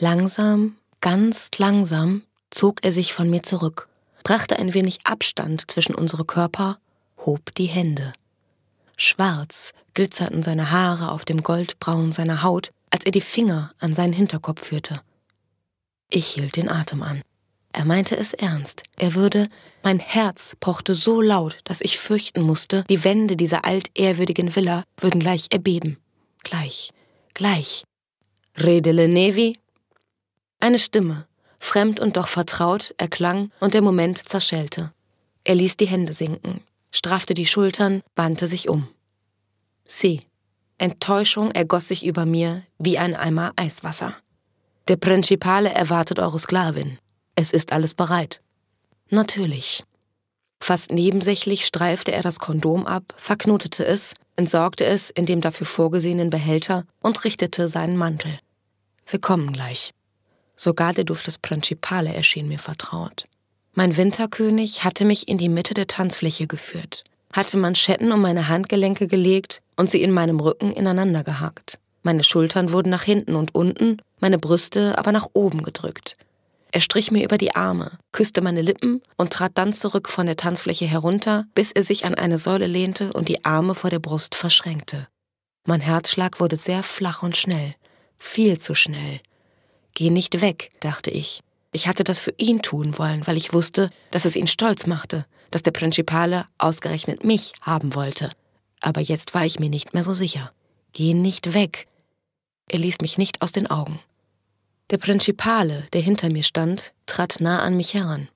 Langsam, ganz langsam zog er sich von mir zurück brachte ein wenig Abstand zwischen unsere Körper, hob die Hände. Schwarz glitzerten seine Haare auf dem Goldbraun seiner Haut, als er die Finger an seinen Hinterkopf führte. Ich hielt den Atem an. Er meinte es ernst. Er würde, mein Herz pochte so laut, dass ich fürchten musste, die Wände dieser altehrwürdigen Villa würden gleich erbeben. Gleich, gleich. Redele Nevi? Eine Stimme fremd und doch vertraut, erklang und der Moment zerschellte. Er ließ die Hände sinken, straffte die Schultern, wandte sich um. Sie. Enttäuschung ergoss sich über mir wie ein Eimer Eiswasser. Der Principale erwartet eure Sklavin. Es ist alles bereit. Natürlich. Fast nebensächlich streifte er das Kondom ab, verknotete es, entsorgte es in dem dafür vorgesehenen Behälter und richtete seinen Mantel. Wir kommen gleich. Sogar der Duft des Principale erschien mir vertraut. Mein Winterkönig hatte mich in die Mitte der Tanzfläche geführt, hatte Manschetten um meine Handgelenke gelegt und sie in meinem Rücken ineinander gehackt. Meine Schultern wurden nach hinten und unten, meine Brüste aber nach oben gedrückt. Er strich mir über die Arme, küsste meine Lippen und trat dann zurück von der Tanzfläche herunter, bis er sich an eine Säule lehnte und die Arme vor der Brust verschränkte. Mein Herzschlag wurde sehr flach und schnell, viel zu schnell. Geh nicht weg, dachte ich. Ich hatte das für ihn tun wollen, weil ich wusste, dass es ihn stolz machte, dass der Principale ausgerechnet mich haben wollte. Aber jetzt war ich mir nicht mehr so sicher. Geh nicht weg. Er ließ mich nicht aus den Augen. Der Principale, der hinter mir stand, trat nah an mich heran.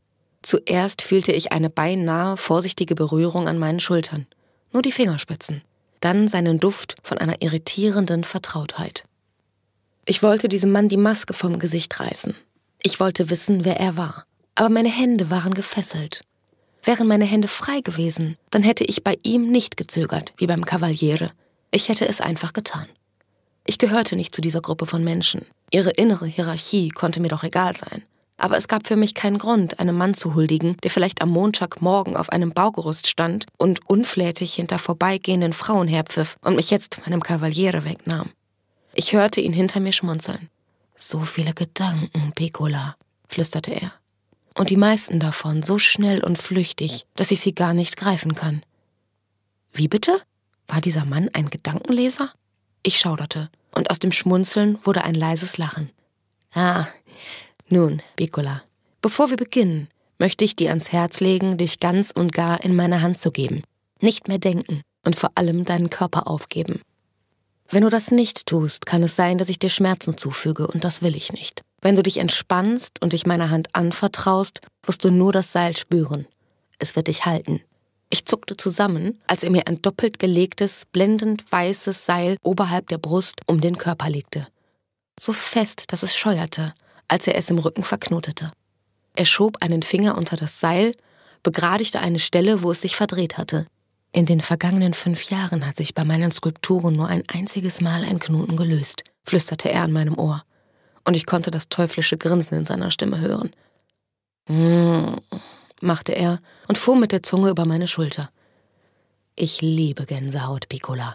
Zuerst fühlte ich eine beinahe vorsichtige Berührung an meinen Schultern, nur die Fingerspitzen, dann seinen Duft von einer irritierenden Vertrautheit. Ich wollte diesem Mann die Maske vom Gesicht reißen. Ich wollte wissen, wer er war. Aber meine Hände waren gefesselt. Wären meine Hände frei gewesen, dann hätte ich bei ihm nicht gezögert, wie beim Kavaliere. Ich hätte es einfach getan. Ich gehörte nicht zu dieser Gruppe von Menschen. Ihre innere Hierarchie konnte mir doch egal sein. Aber es gab für mich keinen Grund, einem Mann zu huldigen, der vielleicht am Montagmorgen auf einem Baugerüst stand und unflätig hinter vorbeigehenden Frauen herpfiff und mich jetzt meinem Kavaliere wegnahm. Ich hörte ihn hinter mir schmunzeln. So viele Gedanken, Piccola, flüsterte er. Und die meisten davon so schnell und flüchtig, dass ich sie gar nicht greifen kann. Wie bitte? War dieser Mann ein Gedankenleser? Ich schauderte, und aus dem Schmunzeln wurde ein leises Lachen. Ah, nun, Piccola, bevor wir beginnen, möchte ich dir ans Herz legen, dich ganz und gar in meine Hand zu geben. Nicht mehr denken und vor allem deinen Körper aufgeben. Wenn du das nicht tust, kann es sein, dass ich dir Schmerzen zufüge und das will ich nicht. Wenn du dich entspannst und dich meiner Hand anvertraust, wirst du nur das Seil spüren. Es wird dich halten. Ich zuckte zusammen, als er mir ein doppelt gelegtes, blendend weißes Seil oberhalb der Brust um den Körper legte. So fest, dass es scheuerte, als er es im Rücken verknotete. Er schob einen Finger unter das Seil, begradigte eine Stelle, wo es sich verdreht hatte. In den vergangenen fünf Jahren hat sich bei meinen Skulpturen nur ein einziges Mal ein Knoten gelöst, flüsterte er an meinem Ohr, und ich konnte das teuflische Grinsen in seiner Stimme hören. Mmh, machte er und fuhr mit der Zunge über meine Schulter. Ich liebe Gänsehaut, Piccola.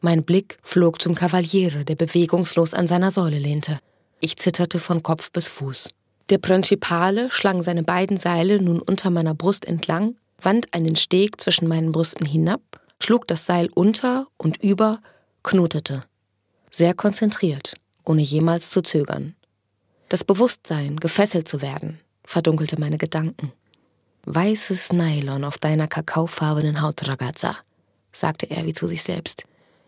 Mein Blick flog zum Kavaliere, der bewegungslos an seiner Säule lehnte. Ich zitterte von Kopf bis Fuß. Der Principale schlang seine beiden Seile nun unter meiner Brust entlang wand einen Steg zwischen meinen Brüsten hinab, schlug das Seil unter und über, knotete. Sehr konzentriert, ohne jemals zu zögern. Das Bewusstsein, gefesselt zu werden, verdunkelte meine Gedanken. Weißes Nylon auf deiner kakaofarbenen Haut, Ragazza, sagte er wie zu sich selbst.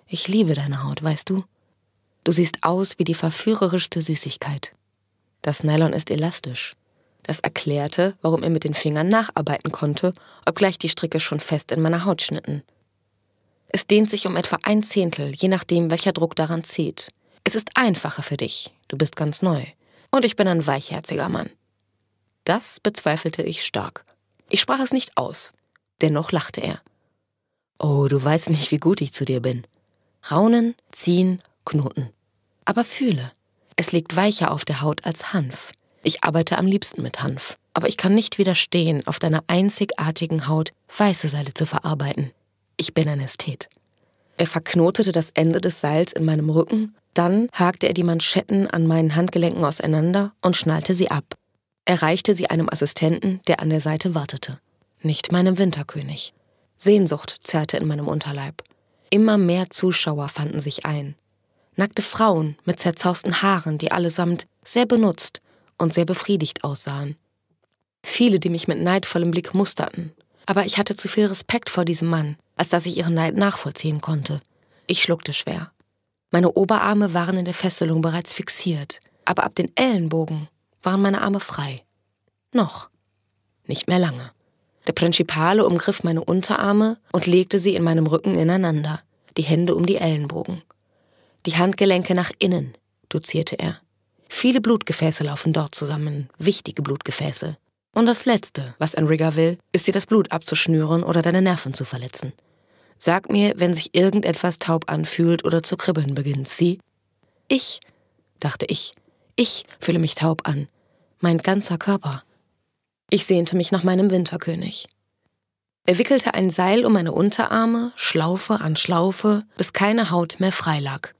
Ich liebe deine Haut, weißt du? Du siehst aus wie die verführerischste Süßigkeit. Das Nylon ist elastisch. Das erklärte, warum er mit den Fingern nacharbeiten konnte, obgleich die Stricke schon fest in meiner Haut schnitten. Es dehnt sich um etwa ein Zehntel, je nachdem, welcher Druck daran zieht. Es ist einfacher für dich, du bist ganz neu. Und ich bin ein weichherziger Mann. Das bezweifelte ich stark. Ich sprach es nicht aus, dennoch lachte er. Oh, du weißt nicht, wie gut ich zu dir bin. Raunen, ziehen, Knoten. Aber fühle, es liegt weicher auf der Haut als Hanf. Ich arbeite am liebsten mit Hanf, aber ich kann nicht widerstehen, auf deiner einzigartigen Haut weiße Seile zu verarbeiten. Ich bin ein Ästhet. Er verknotete das Ende des Seils in meinem Rücken, dann hakte er die Manschetten an meinen Handgelenken auseinander und schnallte sie ab. Er reichte sie einem Assistenten, der an der Seite wartete. Nicht meinem Winterkönig. Sehnsucht zerrte in meinem Unterleib. Immer mehr Zuschauer fanden sich ein. Nackte Frauen mit zerzausten Haaren, die allesamt sehr benutzt und sehr befriedigt aussahen. Viele, die mich mit neidvollem Blick musterten, aber ich hatte zu viel Respekt vor diesem Mann, als dass ich ihren Neid nachvollziehen konnte. Ich schluckte schwer. Meine Oberarme waren in der Fesselung bereits fixiert, aber ab den Ellenbogen waren meine Arme frei. Noch. Nicht mehr lange. Der Principale umgriff meine Unterarme und legte sie in meinem Rücken ineinander, die Hände um die Ellenbogen. Die Handgelenke nach innen, dozierte er. Viele Blutgefäße laufen dort zusammen, wichtige Blutgefäße. Und das Letzte, was ein Rigger will, ist dir das Blut abzuschnüren oder deine Nerven zu verletzen. Sag mir, wenn sich irgendetwas taub anfühlt oder zu kribbeln beginnt, sieh. Ich, dachte ich, ich fühle mich taub an. Mein ganzer Körper. Ich sehnte mich nach meinem Winterkönig. Er wickelte ein Seil um meine Unterarme, Schlaufe an Schlaufe, bis keine Haut mehr freilag.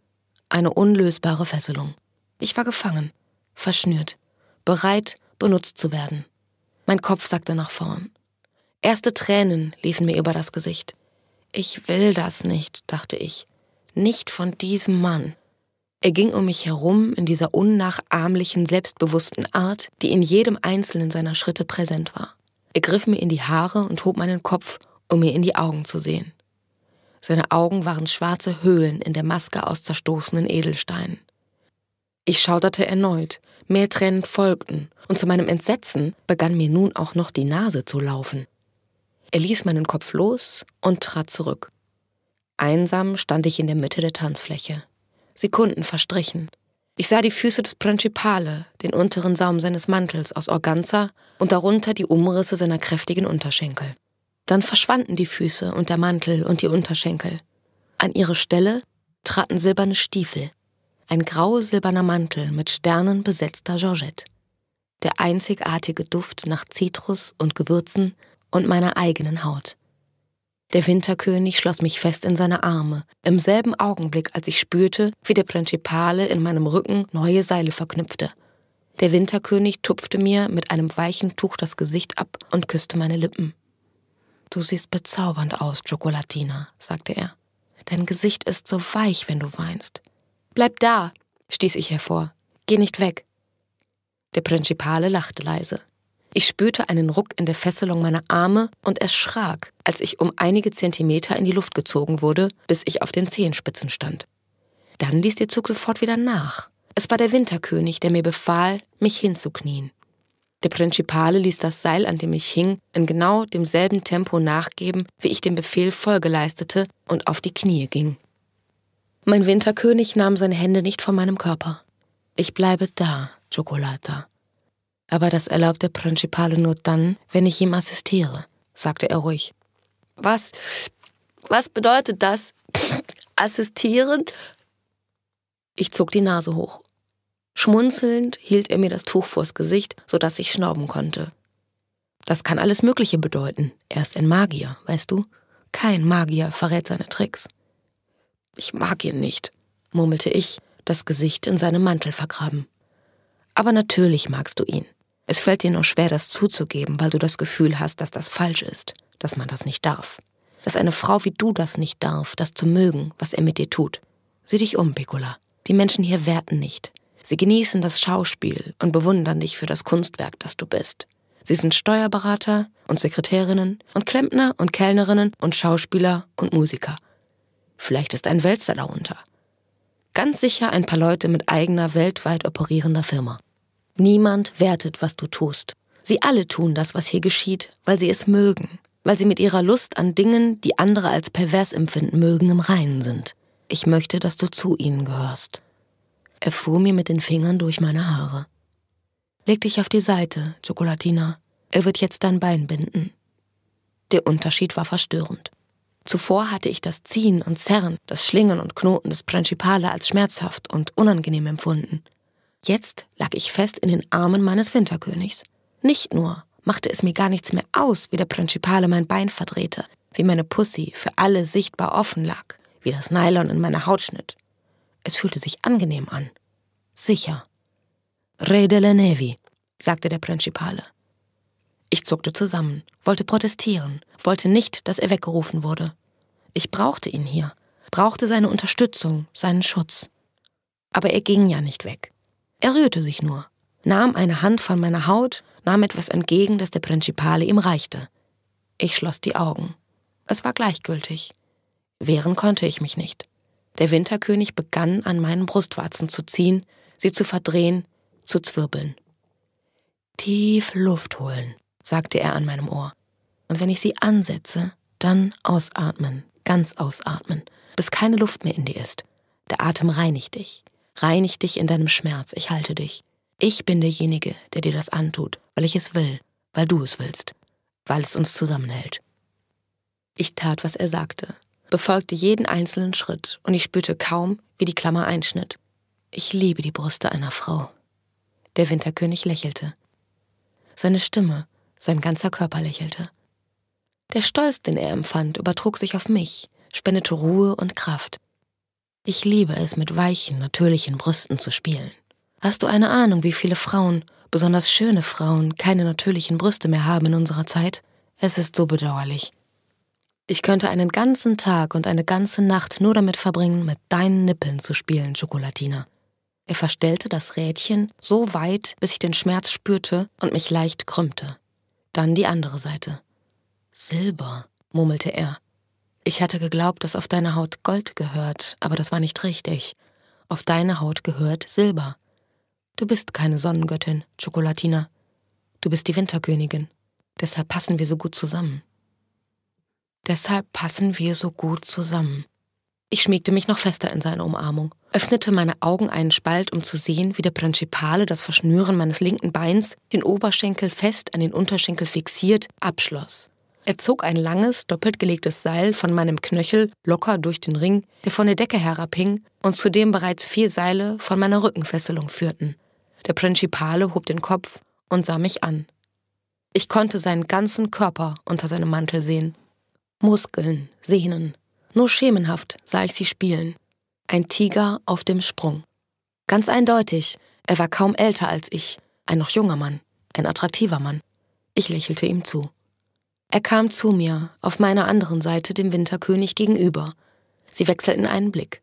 Eine unlösbare Fesselung. Ich war gefangen, verschnürt, bereit, benutzt zu werden. Mein Kopf sackte nach vorn. Erste Tränen liefen mir über das Gesicht. Ich will das nicht, dachte ich. Nicht von diesem Mann. Er ging um mich herum in dieser unnachahmlichen, selbstbewussten Art, die in jedem einzelnen seiner Schritte präsent war. Er griff mir in die Haare und hob meinen Kopf, um mir in die Augen zu sehen. Seine Augen waren schwarze Höhlen in der Maske aus zerstoßenen Edelsteinen. Ich schauderte erneut. Mehr Tränen folgten, und zu meinem Entsetzen begann mir nun auch noch die Nase zu laufen. Er ließ meinen Kopf los und trat zurück. Einsam stand ich in der Mitte der Tanzfläche. Sekunden verstrichen. Ich sah die Füße des Principale, den unteren Saum seines Mantels aus Organza und darunter die Umrisse seiner kräftigen Unterschenkel. Dann verschwanden die Füße und der Mantel und die Unterschenkel. An ihre Stelle traten silberne Stiefel ein grau-silberner Mantel mit Sternen besetzter Georgette. Der einzigartige Duft nach Zitrus und Gewürzen und meiner eigenen Haut. Der Winterkönig schloss mich fest in seine Arme, im selben Augenblick, als ich spürte, wie der Principale in meinem Rücken neue Seile verknüpfte. Der Winterkönig tupfte mir mit einem weichen Tuch das Gesicht ab und küsste meine Lippen. Du siehst bezaubernd aus, Schokolatina, sagte er. Dein Gesicht ist so weich, wenn du weinst. Bleib da, stieß ich hervor. Geh nicht weg. Der Prinzipale lachte leise. Ich spürte einen Ruck in der Fesselung meiner Arme und erschrak, als ich um einige Zentimeter in die Luft gezogen wurde, bis ich auf den Zehenspitzen stand. Dann ließ der Zug sofort wieder nach. Es war der Winterkönig, der mir befahl, mich hinzuknien. Der Prinzipale ließ das Seil, an dem ich hing, in genau demselben Tempo nachgeben, wie ich dem Befehl Folge leistete und auf die Knie ging. Mein Winterkönig nahm seine Hände nicht von meinem Körper. Ich bleibe da, Chocolata. Aber das erlaubt der Principale nur dann, wenn ich ihm assistiere, sagte er ruhig. Was? Was bedeutet das? Assistieren? Ich zog die Nase hoch. Schmunzelnd hielt er mir das Tuch vors Gesicht, sodass ich schnauben konnte. Das kann alles Mögliche bedeuten. Er ist ein Magier, weißt du? Kein Magier verrät seine Tricks. Ich mag ihn nicht, murmelte ich, das Gesicht in seinem Mantel vergraben. Aber natürlich magst du ihn. Es fällt dir nur schwer, das zuzugeben, weil du das Gefühl hast, dass das falsch ist, dass man das nicht darf. Dass eine Frau wie du das nicht darf, das zu mögen, was er mit dir tut. Sieh dich um, Piccola. Die Menschen hier werten nicht. Sie genießen das Schauspiel und bewundern dich für das Kunstwerk, das du bist. Sie sind Steuerberater und Sekretärinnen und Klempner und Kellnerinnen und Schauspieler und Musiker. Vielleicht ist ein Wälzer darunter. Ganz sicher ein paar Leute mit eigener weltweit operierender Firma. Niemand wertet, was du tust. Sie alle tun das, was hier geschieht, weil sie es mögen, weil sie mit ihrer Lust an Dingen, die andere als pervers empfinden mögen, im Reinen sind. Ich möchte, dass du zu ihnen gehörst. Er fuhr mir mit den Fingern durch meine Haare. Leg dich auf die Seite, Chocolatina. Er wird jetzt dein Bein binden. Der Unterschied war verstörend. Zuvor hatte ich das Ziehen und Zerren, das Schlingen und Knoten des Principale als schmerzhaft und unangenehm empfunden. Jetzt lag ich fest in den Armen meines Winterkönigs. Nicht nur machte es mir gar nichts mehr aus, wie der Principale mein Bein verdrehte, wie meine Pussy für alle sichtbar offen lag, wie das Nylon in meiner Haut schnitt. Es fühlte sich angenehm an. Sicher. Re delle Nevi, sagte der Principale. Ich zuckte zusammen, wollte protestieren, wollte nicht, dass er weggerufen wurde. Ich brauchte ihn hier, brauchte seine Unterstützung, seinen Schutz. Aber er ging ja nicht weg. Er rührte sich nur, nahm eine Hand von meiner Haut, nahm etwas entgegen, das der Principale ihm reichte. Ich schloss die Augen. Es war gleichgültig. Wehren konnte ich mich nicht. Der Winterkönig begann an meinen Brustwarzen zu ziehen, sie zu verdrehen, zu zwirbeln. Tief Luft holen, sagte er an meinem Ohr. Und wenn ich sie ansetze, dann ausatmen, ganz ausatmen, bis keine Luft mehr in dir ist. Der Atem reinigt dich. Reinigt dich in deinem Schmerz, ich halte dich. Ich bin derjenige, der dir das antut, weil ich es will, weil du es willst, weil es uns zusammenhält. Ich tat, was er sagte, befolgte jeden einzelnen Schritt und ich spürte kaum, wie die Klammer einschnitt. Ich liebe die Brüste einer Frau. Der Winterkönig lächelte. Seine Stimme, sein ganzer Körper lächelte. Der Stolz, den er empfand, übertrug sich auf mich, spendete Ruhe und Kraft. Ich liebe es, mit weichen, natürlichen Brüsten zu spielen. Hast du eine Ahnung, wie viele Frauen, besonders schöne Frauen, keine natürlichen Brüste mehr haben in unserer Zeit? Es ist so bedauerlich. Ich könnte einen ganzen Tag und eine ganze Nacht nur damit verbringen, mit deinen Nippeln zu spielen, Schokolatina. Er verstellte das Rädchen so weit, bis ich den Schmerz spürte und mich leicht krümmte dann die andere Seite. Silber, murmelte er. Ich hatte geglaubt, dass auf deine Haut Gold gehört, aber das war nicht richtig. Auf deine Haut gehört Silber. Du bist keine Sonnengöttin, Chocolatina. Du bist die Winterkönigin. Deshalb passen wir so gut zusammen. Deshalb passen wir so gut zusammen. Ich schmiegte mich noch fester in seine Umarmung öffnete meine Augen einen Spalt, um zu sehen, wie der Principale das Verschnüren meines linken Beins, den Oberschenkel fest an den Unterschenkel fixiert, abschloss. Er zog ein langes, doppelt gelegtes Seil von meinem Knöchel locker durch den Ring, der von der Decke herabhing und zu dem bereits vier Seile von meiner Rückenfesselung führten. Der Principale hob den Kopf und sah mich an. Ich konnte seinen ganzen Körper unter seinem Mantel sehen. Muskeln, Sehnen. Nur schemenhaft sah ich sie spielen ein Tiger auf dem Sprung. Ganz eindeutig, er war kaum älter als ich, ein noch junger Mann, ein attraktiver Mann. Ich lächelte ihm zu. Er kam zu mir, auf meiner anderen Seite dem Winterkönig gegenüber. Sie wechselten einen Blick.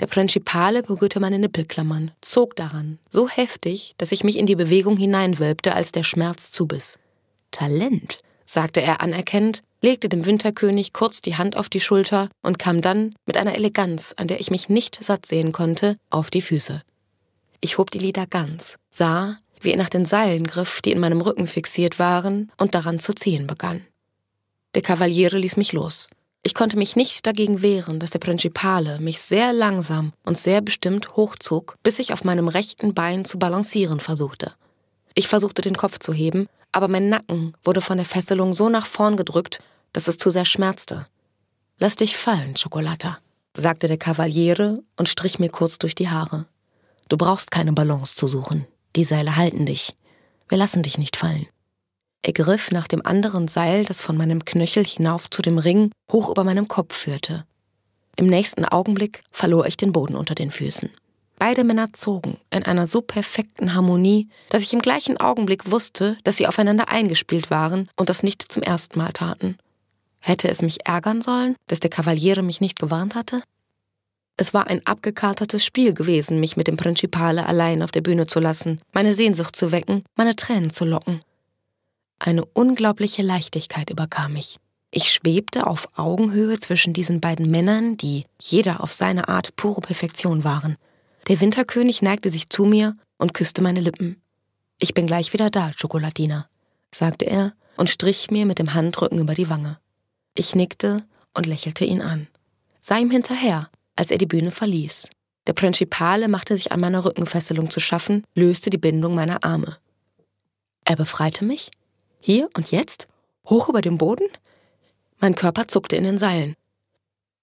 Der Principale berührte meine Nippelklammern, zog daran, so heftig, dass ich mich in die Bewegung hineinwölbte, als der Schmerz zubiss. Talent, sagte er anerkennend, legte dem Winterkönig kurz die Hand auf die Schulter und kam dann, mit einer Eleganz, an der ich mich nicht satt sehen konnte, auf die Füße. Ich hob die Lieder ganz, sah, wie er nach den Seilen griff, die in meinem Rücken fixiert waren, und daran zu ziehen begann. Der Kavaliere ließ mich los. Ich konnte mich nicht dagegen wehren, dass der Principale mich sehr langsam und sehr bestimmt hochzog, bis ich auf meinem rechten Bein zu balancieren versuchte. Ich versuchte den Kopf zu heben, aber mein Nacken wurde von der Fesselung so nach vorn gedrückt, dass es zu sehr schmerzte. Lass dich fallen, Schokolata, sagte der Kavaliere und strich mir kurz durch die Haare. Du brauchst keine Ballons zu suchen. Die Seile halten dich. Wir lassen dich nicht fallen. Er griff nach dem anderen Seil, das von meinem Knöchel hinauf zu dem Ring hoch über meinem Kopf führte. Im nächsten Augenblick verlor ich den Boden unter den Füßen. Beide Männer zogen in einer so perfekten Harmonie, dass ich im gleichen Augenblick wusste, dass sie aufeinander eingespielt waren und das nicht zum ersten Mal taten. Hätte es mich ärgern sollen, dass der Kavaliere mich nicht gewarnt hatte? Es war ein abgekatertes Spiel gewesen, mich mit dem Principale allein auf der Bühne zu lassen, meine Sehnsucht zu wecken, meine Tränen zu locken. Eine unglaubliche Leichtigkeit überkam mich. Ich schwebte auf Augenhöhe zwischen diesen beiden Männern, die jeder auf seine Art pure Perfektion waren. Der Winterkönig neigte sich zu mir und küsste meine Lippen. Ich bin gleich wieder da, Schokoladina, sagte er und strich mir mit dem Handrücken über die Wange. Ich nickte und lächelte ihn an. Sah ihm hinterher, als er die Bühne verließ. Der Principale machte sich an meiner Rückenfesselung zu schaffen, löste die Bindung meiner Arme. Er befreite mich? Hier und jetzt? Hoch über dem Boden? Mein Körper zuckte in den Seilen.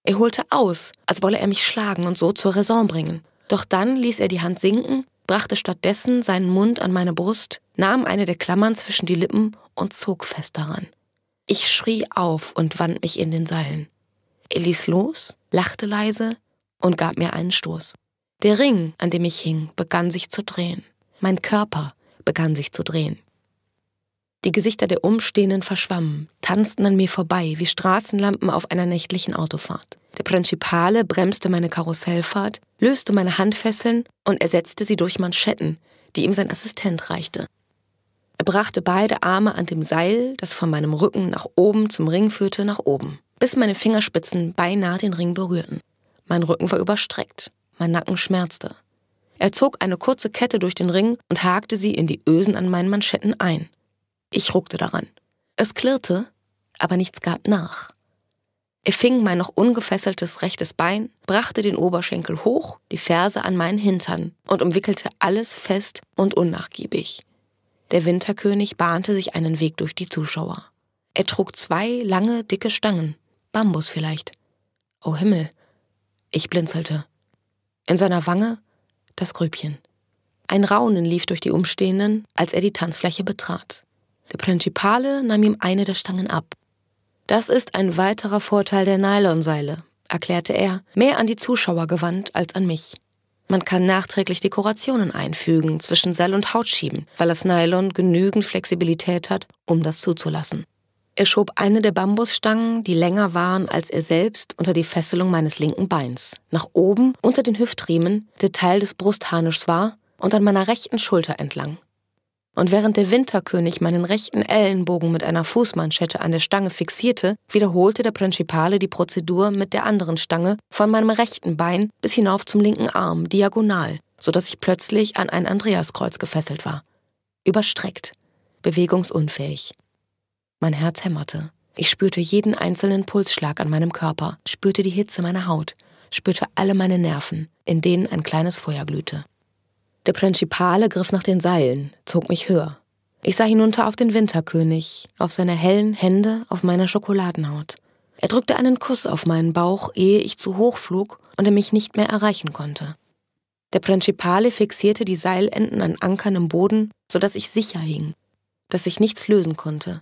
Er holte aus, als wolle er mich schlagen und so zur Raison bringen. Doch dann ließ er die Hand sinken, brachte stattdessen seinen Mund an meine Brust, nahm eine der Klammern zwischen die Lippen und zog fest daran. Ich schrie auf und wand mich in den Seilen. Er ließ los, lachte leise und gab mir einen Stoß. Der Ring, an dem ich hing, begann sich zu drehen. Mein Körper begann sich zu drehen. Die Gesichter der Umstehenden verschwammen, tanzten an mir vorbei wie Straßenlampen auf einer nächtlichen Autofahrt. Der Principale bremste meine Karussellfahrt, löste meine Handfesseln und ersetzte sie durch Manschetten, die ihm sein Assistent reichte. Er brachte beide Arme an dem Seil, das von meinem Rücken nach oben zum Ring führte, nach oben, bis meine Fingerspitzen beinahe den Ring berührten. Mein Rücken war überstreckt, mein Nacken schmerzte. Er zog eine kurze Kette durch den Ring und hakte sie in die Ösen an meinen Manschetten ein. Ich ruckte daran. Es klirrte, aber nichts gab nach. Er fing mein noch ungefesseltes rechtes Bein, brachte den Oberschenkel hoch, die Ferse an meinen Hintern und umwickelte alles fest und unnachgiebig. Der Winterkönig bahnte sich einen Weg durch die Zuschauer. Er trug zwei lange, dicke Stangen, Bambus vielleicht. Oh Himmel. Ich blinzelte. In seiner Wange das Grübchen. Ein Raunen lief durch die Umstehenden, als er die Tanzfläche betrat. Der Principale nahm ihm eine der Stangen ab das ist ein weiterer Vorteil der Nylonseile, erklärte er, mehr an die Zuschauer gewandt als an mich. Man kann nachträglich Dekorationen einfügen, zwischen Seil und Haut schieben, weil das Nylon genügend Flexibilität hat, um das zuzulassen. Er schob eine der Bambusstangen, die länger waren als er selbst, unter die Fesselung meines linken Beins, nach oben unter den Hüftriemen, der Teil des Brustharnischs war, und an meiner rechten Schulter entlang und während der Winterkönig meinen rechten Ellenbogen mit einer Fußmanschette an der Stange fixierte, wiederholte der Principale die Prozedur mit der anderen Stange von meinem rechten Bein bis hinauf zum linken Arm diagonal, sodass ich plötzlich an ein Andreaskreuz gefesselt war. Überstreckt, bewegungsunfähig. Mein Herz hämmerte. Ich spürte jeden einzelnen Pulsschlag an meinem Körper, spürte die Hitze meiner Haut, spürte alle meine Nerven, in denen ein kleines Feuer glühte. Der Principale griff nach den Seilen, zog mich höher. Ich sah hinunter auf den Winterkönig, auf seine hellen Hände, auf meiner Schokoladenhaut. Er drückte einen Kuss auf meinen Bauch, ehe ich zu hoch flog und er mich nicht mehr erreichen konnte. Der Principale fixierte die Seilenden an Ankern im Boden, sodass ich sicher hing, dass ich nichts lösen konnte.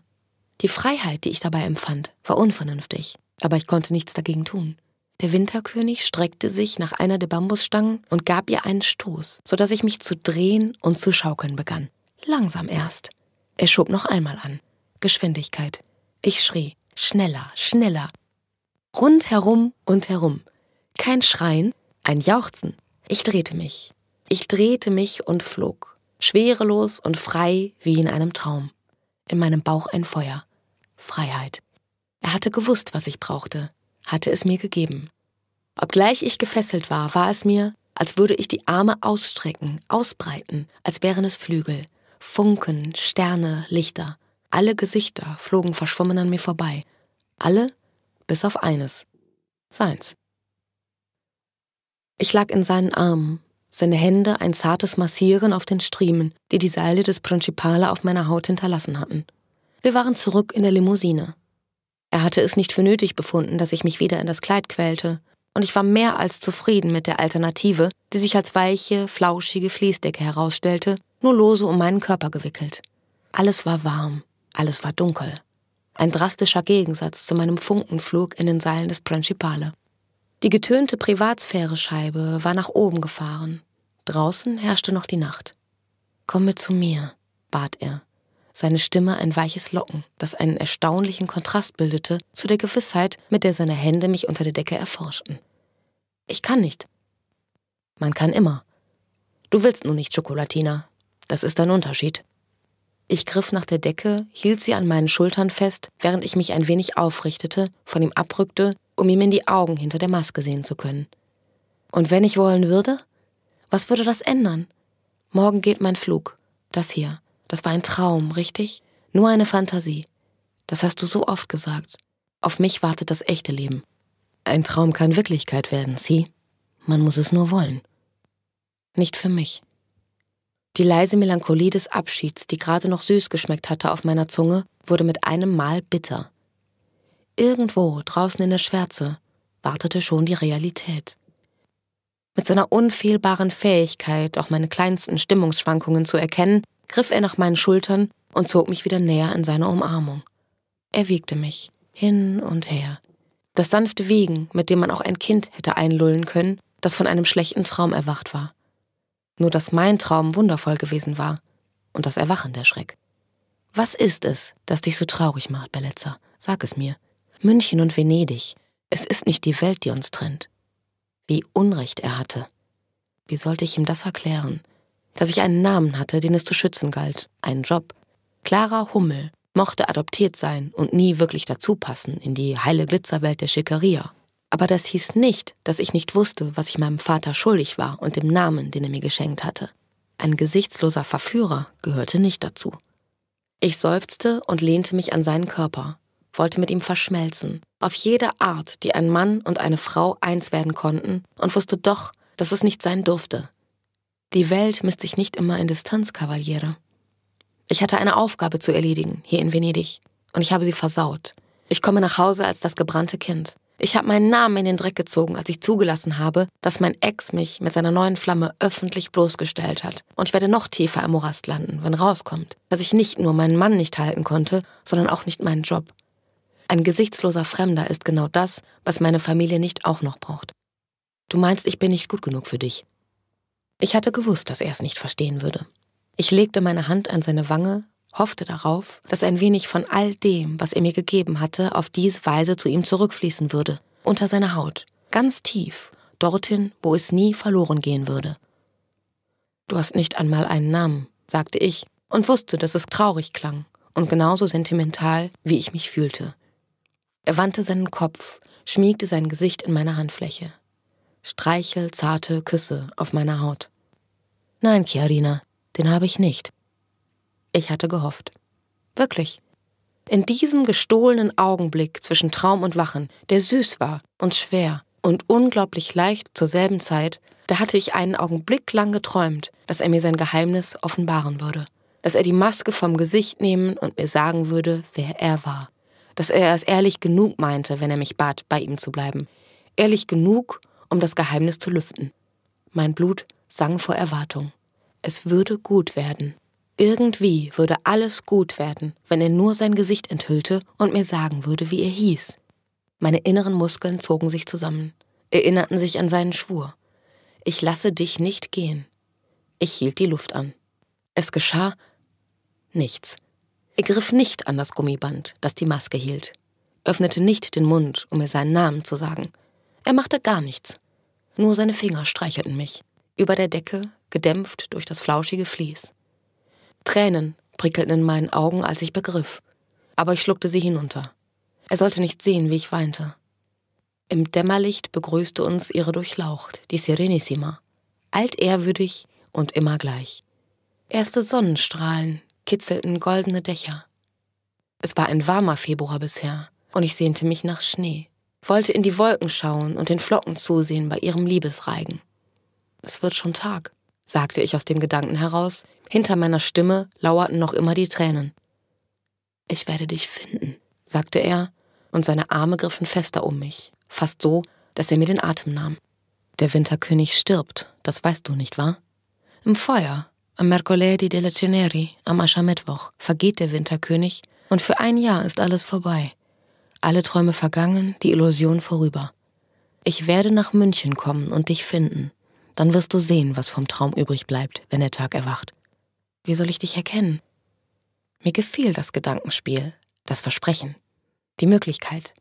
Die Freiheit, die ich dabei empfand, war unvernünftig, aber ich konnte nichts dagegen tun. Der Winterkönig streckte sich nach einer der Bambusstangen und gab ihr einen Stoß, sodass ich mich zu drehen und zu schaukeln begann. Langsam erst. Er schob noch einmal an. Geschwindigkeit. Ich schrie. Schneller, schneller. Rundherum und herum. Kein Schreien, ein Jauchzen. Ich drehte mich. Ich drehte mich und flog. Schwerelos und frei wie in einem Traum. In meinem Bauch ein Feuer. Freiheit. Er hatte gewusst, was ich brauchte hatte es mir gegeben. Obgleich ich gefesselt war, war es mir, als würde ich die Arme ausstrecken, ausbreiten, als wären es Flügel, Funken, Sterne, Lichter. Alle Gesichter flogen verschwommen an mir vorbei. Alle, bis auf eines. Seins. Ich lag in seinen Armen, seine Hände ein zartes Massieren auf den Striemen, die die Seile des Principale auf meiner Haut hinterlassen hatten. Wir waren zurück in der Limousine. Er hatte es nicht für nötig befunden, dass ich mich wieder in das Kleid quälte. Und ich war mehr als zufrieden mit der Alternative, die sich als weiche, flauschige Fließdecke herausstellte, nur lose um meinen Körper gewickelt. Alles war warm, alles war dunkel. Ein drastischer Gegensatz zu meinem Funkenflug in den Seilen des Principale. Die getönte Privatsphäre-Scheibe war nach oben gefahren. Draußen herrschte noch die Nacht. Komme zu mir, bat er seine Stimme ein weiches Locken, das einen erstaunlichen Kontrast bildete zu der Gewissheit, mit der seine Hände mich unter der Decke erforschten. Ich kann nicht. Man kann immer. Du willst nur nicht Schokolatina. Das ist ein Unterschied. Ich griff nach der Decke, hielt sie an meinen Schultern fest, während ich mich ein wenig aufrichtete, von ihm abrückte, um ihm in die Augen hinter der Maske sehen zu können. Und wenn ich wollen würde? Was würde das ändern? Morgen geht mein Flug. Das hier. Das war ein Traum, richtig? Nur eine Fantasie. Das hast du so oft gesagt. Auf mich wartet das echte Leben. Ein Traum kann Wirklichkeit werden, sieh. Man muss es nur wollen. Nicht für mich. Die leise Melancholie des Abschieds, die gerade noch süß geschmeckt hatte auf meiner Zunge, wurde mit einem Mal bitter. Irgendwo draußen in der Schwärze wartete schon die Realität. Mit seiner unfehlbaren Fähigkeit, auch meine kleinsten Stimmungsschwankungen zu erkennen, griff er nach meinen Schultern und zog mich wieder näher in seine Umarmung. Er wiegte mich hin und her. Das sanfte Wiegen, mit dem man auch ein Kind hätte einlullen können, das von einem schlechten Traum erwacht war. Nur dass mein Traum wundervoll gewesen war und das Erwachen der Schreck. Was ist es, das dich so traurig macht, Bellezza? Sag es mir. München und Venedig. Es ist nicht die Welt, die uns trennt. Wie Unrecht er hatte. Wie sollte ich ihm das erklären? dass ich einen Namen hatte, den es zu schützen galt, einen Job. Clara Hummel mochte adoptiert sein und nie wirklich dazu passen in die heile Glitzerwelt der Schickeria. Aber das hieß nicht, dass ich nicht wusste, was ich meinem Vater schuldig war und dem Namen, den er mir geschenkt hatte. Ein gesichtsloser Verführer gehörte nicht dazu. Ich seufzte und lehnte mich an seinen Körper, wollte mit ihm verschmelzen, auf jede Art, die ein Mann und eine Frau eins werden konnten, und wusste doch, dass es nicht sein durfte, die Welt misst sich nicht immer in Distanz, Kavaliere. Ich hatte eine Aufgabe zu erledigen, hier in Venedig, und ich habe sie versaut. Ich komme nach Hause als das gebrannte Kind. Ich habe meinen Namen in den Dreck gezogen, als ich zugelassen habe, dass mein Ex mich mit seiner neuen Flamme öffentlich bloßgestellt hat. Und ich werde noch tiefer im Morast landen, wenn rauskommt, dass ich nicht nur meinen Mann nicht halten konnte, sondern auch nicht meinen Job. Ein gesichtsloser Fremder ist genau das, was meine Familie nicht auch noch braucht. Du meinst, ich bin nicht gut genug für dich. Ich hatte gewusst, dass er es nicht verstehen würde. Ich legte meine Hand an seine Wange, hoffte darauf, dass ein wenig von all dem, was er mir gegeben hatte, auf diese Weise zu ihm zurückfließen würde, unter seine Haut, ganz tief, dorthin, wo es nie verloren gehen würde. Du hast nicht einmal einen Namen, sagte ich und wusste, dass es traurig klang und genauso sentimental, wie ich mich fühlte. Er wandte seinen Kopf, schmiegte sein Gesicht in meine Handfläche streichel zarte Küsse auf meiner Haut. Nein, Chiarina, den habe ich nicht. Ich hatte gehofft. Wirklich. In diesem gestohlenen Augenblick zwischen Traum und Wachen, der süß war und schwer und unglaublich leicht zur selben Zeit, da hatte ich einen Augenblick lang geträumt, dass er mir sein Geheimnis offenbaren würde, dass er die Maske vom Gesicht nehmen und mir sagen würde, wer er war, dass er es ehrlich genug meinte, wenn er mich bat, bei ihm zu bleiben, ehrlich genug, um das Geheimnis zu lüften. Mein Blut sang vor Erwartung. Es würde gut werden. Irgendwie würde alles gut werden, wenn er nur sein Gesicht enthüllte und mir sagen würde, wie er hieß. Meine inneren Muskeln zogen sich zusammen, erinnerten sich an seinen Schwur. Ich lasse dich nicht gehen. Ich hielt die Luft an. Es geschah nichts. Er griff nicht an das Gummiband, das die Maske hielt, öffnete nicht den Mund, um mir seinen Namen zu sagen – er machte gar nichts. Nur seine Finger streichelten mich, über der Decke, gedämpft durch das flauschige Vlies. Tränen prickelten in meinen Augen, als ich begriff. Aber ich schluckte sie hinunter. Er sollte nicht sehen, wie ich weinte. Im Dämmerlicht begrüßte uns ihre Durchlaucht, die Serenissima. Altehrwürdig und immer gleich. Erste Sonnenstrahlen kitzelten goldene Dächer. Es war ein warmer Februar bisher und ich sehnte mich nach Schnee wollte in die Wolken schauen und den Flocken zusehen bei ihrem Liebesreigen. Es wird schon Tag, sagte ich aus dem Gedanken heraus. Hinter meiner Stimme lauerten noch immer die Tränen. Ich werde dich finden, sagte er, und seine Arme griffen fester um mich, fast so, dass er mir den Atem nahm. Der Winterkönig stirbt, das weißt du nicht wahr? Im Feuer, am Mercoledi delle Ceneri, am Aschermittwoch, vergeht der Winterkönig, und für ein Jahr ist alles vorbei alle Träume vergangen, die Illusion vorüber. Ich werde nach München kommen und dich finden. Dann wirst du sehen, was vom Traum übrig bleibt, wenn der Tag erwacht. Wie soll ich dich erkennen? Mir gefiel das Gedankenspiel, das Versprechen, die Möglichkeit.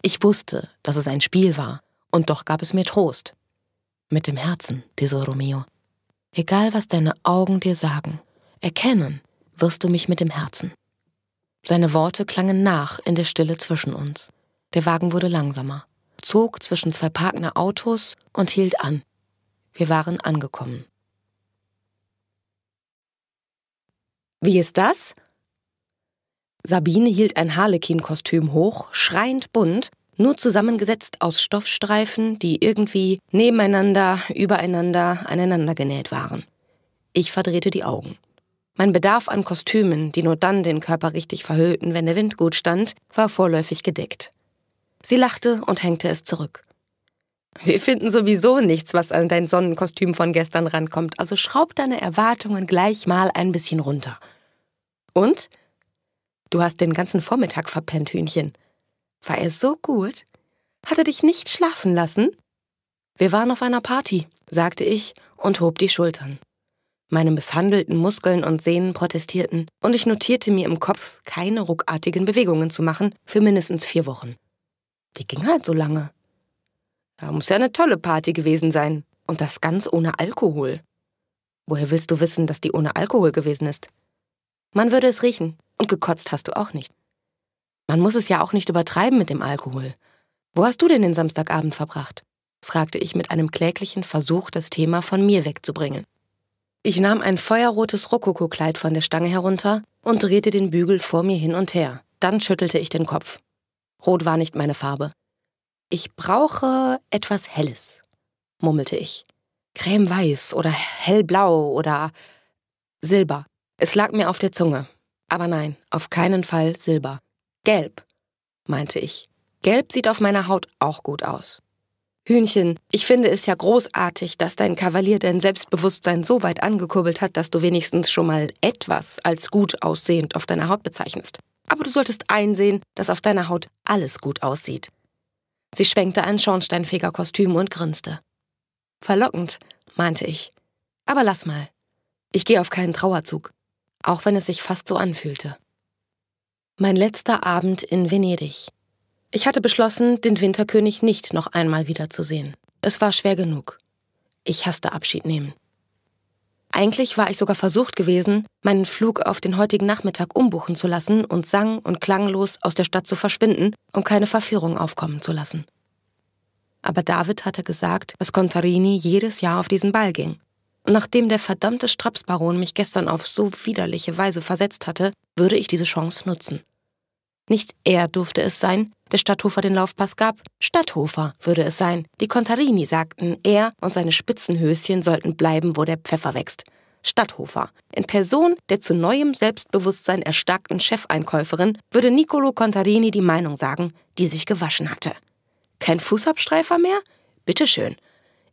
Ich wusste, dass es ein Spiel war, und doch gab es mir Trost. Mit dem Herzen, Deso Romeo. Egal, was deine Augen dir sagen, erkennen wirst du mich mit dem Herzen. Seine Worte klangen nach in der Stille zwischen uns. Der Wagen wurde langsamer, zog zwischen zwei parkende Autos und hielt an. Wir waren angekommen. Wie ist das? Sabine hielt ein Harlekin-Kostüm hoch, schreiend bunt, nur zusammengesetzt aus Stoffstreifen, die irgendwie nebeneinander, übereinander, aneinander genäht waren. Ich verdrehte die Augen. Mein Bedarf an Kostümen, die nur dann den Körper richtig verhüllten, wenn der Wind gut stand, war vorläufig gedeckt. Sie lachte und hängte es zurück. Wir finden sowieso nichts, was an dein Sonnenkostüm von gestern rankommt, also schraub deine Erwartungen gleich mal ein bisschen runter. Und? Du hast den ganzen Vormittag verpennt, Hühnchen. War er so gut? Hat er dich nicht schlafen lassen? Wir waren auf einer Party, sagte ich und hob die Schultern. Meine misshandelten Muskeln und Sehnen protestierten und ich notierte mir im Kopf, keine ruckartigen Bewegungen zu machen für mindestens vier Wochen. Die ging halt so lange. Da muss ja eine tolle Party gewesen sein. Und das ganz ohne Alkohol. Woher willst du wissen, dass die ohne Alkohol gewesen ist? Man würde es riechen. Und gekotzt hast du auch nicht. Man muss es ja auch nicht übertreiben mit dem Alkohol. Wo hast du denn den Samstagabend verbracht? fragte ich mit einem kläglichen Versuch, das Thema von mir wegzubringen. Ich nahm ein feuerrotes Rokokokleid von der Stange herunter und drehte den Bügel vor mir hin und her. Dann schüttelte ich den Kopf. Rot war nicht meine Farbe. Ich brauche etwas Helles, murmelte ich. Cremeweiß oder hellblau oder Silber. Es lag mir auf der Zunge. Aber nein, auf keinen Fall Silber. Gelb, meinte ich. Gelb sieht auf meiner Haut auch gut aus. Hühnchen, ich finde es ja großartig, dass dein Kavalier dein Selbstbewusstsein so weit angekurbelt hat, dass du wenigstens schon mal etwas als gut aussehend auf deiner Haut bezeichnest. Aber du solltest einsehen, dass auf deiner Haut alles gut aussieht. Sie schwenkte ein Schornsteinfegerkostüm und grinste. Verlockend, meinte ich. Aber lass mal. Ich gehe auf keinen Trauerzug, auch wenn es sich fast so anfühlte. Mein letzter Abend in Venedig. Ich hatte beschlossen, den Winterkönig nicht noch einmal wiederzusehen. Es war schwer genug. Ich hasste Abschied nehmen. Eigentlich war ich sogar versucht gewesen, meinen Flug auf den heutigen Nachmittag umbuchen zu lassen und sang- und klanglos aus der Stadt zu verschwinden, um keine Verführung aufkommen zu lassen. Aber David hatte gesagt, dass Contarini jedes Jahr auf diesen Ball ging. Und nachdem der verdammte Strapsbaron mich gestern auf so widerliche Weise versetzt hatte, würde ich diese Chance nutzen. Nicht er durfte es sein, der Stadthofer den Laufpass gab, Stadthofer würde es sein. Die Contarini sagten, er und seine Spitzenhöschen sollten bleiben, wo der Pfeffer wächst. Stadthofer. In Person der zu neuem Selbstbewusstsein erstarkten Chefeinkäuferin würde Niccolo Contarini die Meinung sagen, die sich gewaschen hatte. Kein Fußabstreifer mehr? Bitteschön.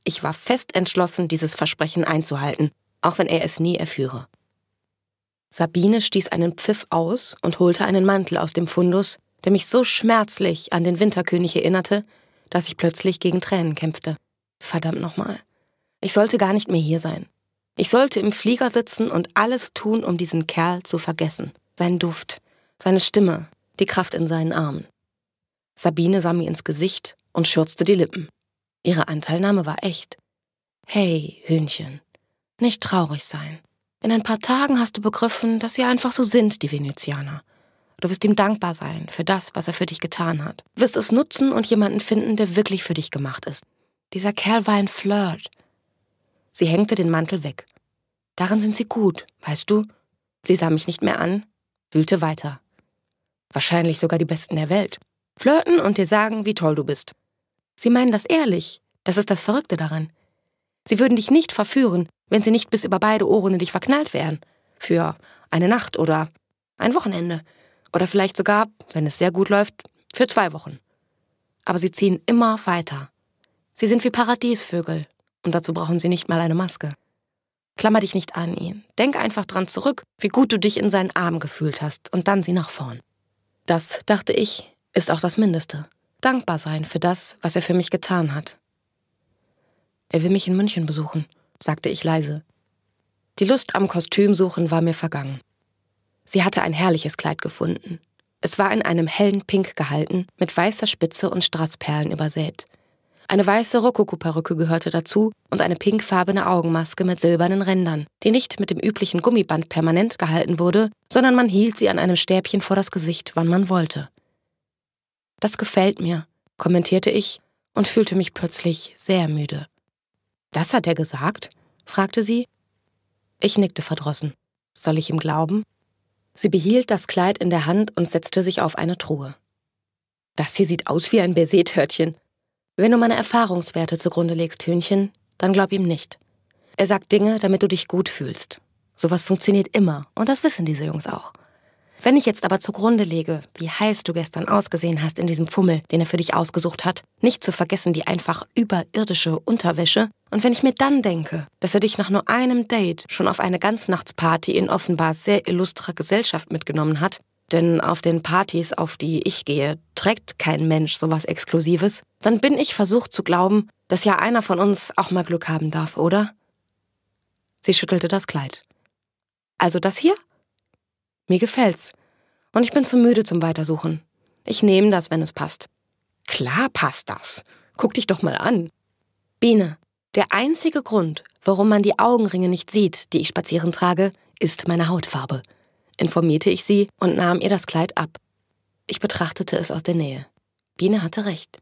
Ich war fest entschlossen, dieses Versprechen einzuhalten, auch wenn er es nie erführe. Sabine stieß einen Pfiff aus und holte einen Mantel aus dem Fundus, der mich so schmerzlich an den Winterkönig erinnerte, dass ich plötzlich gegen Tränen kämpfte. Verdammt nochmal. Ich sollte gar nicht mehr hier sein. Ich sollte im Flieger sitzen und alles tun, um diesen Kerl zu vergessen. Seinen Duft, seine Stimme, die Kraft in seinen Armen. Sabine sah mir ins Gesicht und schürzte die Lippen. Ihre Anteilnahme war echt. Hey, Hühnchen, nicht traurig sein. In ein paar Tagen hast du begriffen, dass sie einfach so sind, die Venezianer. Du wirst ihm dankbar sein für das, was er für dich getan hat. Wirst es nutzen und jemanden finden, der wirklich für dich gemacht ist. Dieser Kerl war ein Flirt. Sie hängte den Mantel weg. Darin sind sie gut, weißt du? Sie sah mich nicht mehr an, wühlte weiter. Wahrscheinlich sogar die Besten der Welt. Flirten und dir sagen, wie toll du bist. Sie meinen das ehrlich. Das ist das Verrückte daran. Sie würden dich nicht verführen, wenn sie nicht bis über beide Ohren in dich verknallt wären. Für eine Nacht oder ein Wochenende. Oder vielleicht sogar, wenn es sehr gut läuft, für zwei Wochen. Aber sie ziehen immer weiter. Sie sind wie Paradiesvögel. Und dazu brauchen sie nicht mal eine Maske. Klammer dich nicht an ihn. Denk einfach dran zurück, wie gut du dich in seinen Armen gefühlt hast und dann sie nach vorn. Das, dachte ich, ist auch das Mindeste. Dankbar sein für das, was er für mich getan hat. Er will mich in München besuchen, sagte ich leise. Die Lust am Kostümsuchen war mir vergangen. Sie hatte ein herrliches Kleid gefunden. Es war in einem hellen Pink gehalten, mit weißer Spitze und Strassperlen übersät. Eine weiße Rokoko-Perücke gehörte dazu und eine pinkfarbene Augenmaske mit silbernen Rändern, die nicht mit dem üblichen Gummiband permanent gehalten wurde, sondern man hielt sie an einem Stäbchen vor das Gesicht, wann man wollte. Das gefällt mir, kommentierte ich und fühlte mich plötzlich sehr müde. Das hat er gesagt? fragte sie. Ich nickte verdrossen. Soll ich ihm glauben? Sie behielt das Kleid in der Hand und setzte sich auf eine Truhe. Das hier sieht aus wie ein baiser Wenn du meine Erfahrungswerte zugrunde legst, Hühnchen, dann glaub ihm nicht. Er sagt Dinge, damit du dich gut fühlst. Sowas funktioniert immer und das wissen diese Jungs auch. Wenn ich jetzt aber zugrunde lege, wie heiß du gestern ausgesehen hast in diesem Fummel, den er für dich ausgesucht hat, nicht zu vergessen die einfach überirdische Unterwäsche, und wenn ich mir dann denke, dass er dich nach nur einem Date schon auf eine Ganznachtsparty in offenbar sehr illustrer Gesellschaft mitgenommen hat, denn auf den Partys, auf die ich gehe, trägt kein Mensch sowas Exklusives, dann bin ich versucht zu glauben, dass ja einer von uns auch mal Glück haben darf, oder? Sie schüttelte das Kleid. Also das hier? Mir gefällt's. Und ich bin zu müde zum Weitersuchen. Ich nehme das, wenn es passt. Klar passt das. Guck dich doch mal an. Biene, der einzige Grund, warum man die Augenringe nicht sieht, die ich spazieren trage, ist meine Hautfarbe, informierte ich sie und nahm ihr das Kleid ab. Ich betrachtete es aus der Nähe. Biene hatte recht.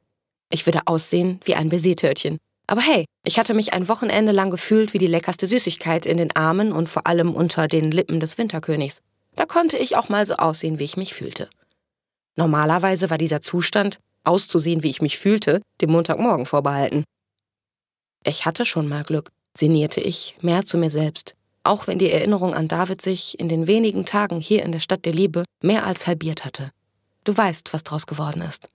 Ich würde aussehen wie ein Baisertörtchen. Aber hey, ich hatte mich ein Wochenende lang gefühlt wie die leckerste Süßigkeit in den Armen und vor allem unter den Lippen des Winterkönigs. Da konnte ich auch mal so aussehen, wie ich mich fühlte. Normalerweise war dieser Zustand, auszusehen, wie ich mich fühlte, dem Montagmorgen vorbehalten. Ich hatte schon mal Glück, sinnierte ich, mehr zu mir selbst, auch wenn die Erinnerung an David sich in den wenigen Tagen hier in der Stadt der Liebe mehr als halbiert hatte. Du weißt, was draus geworden ist.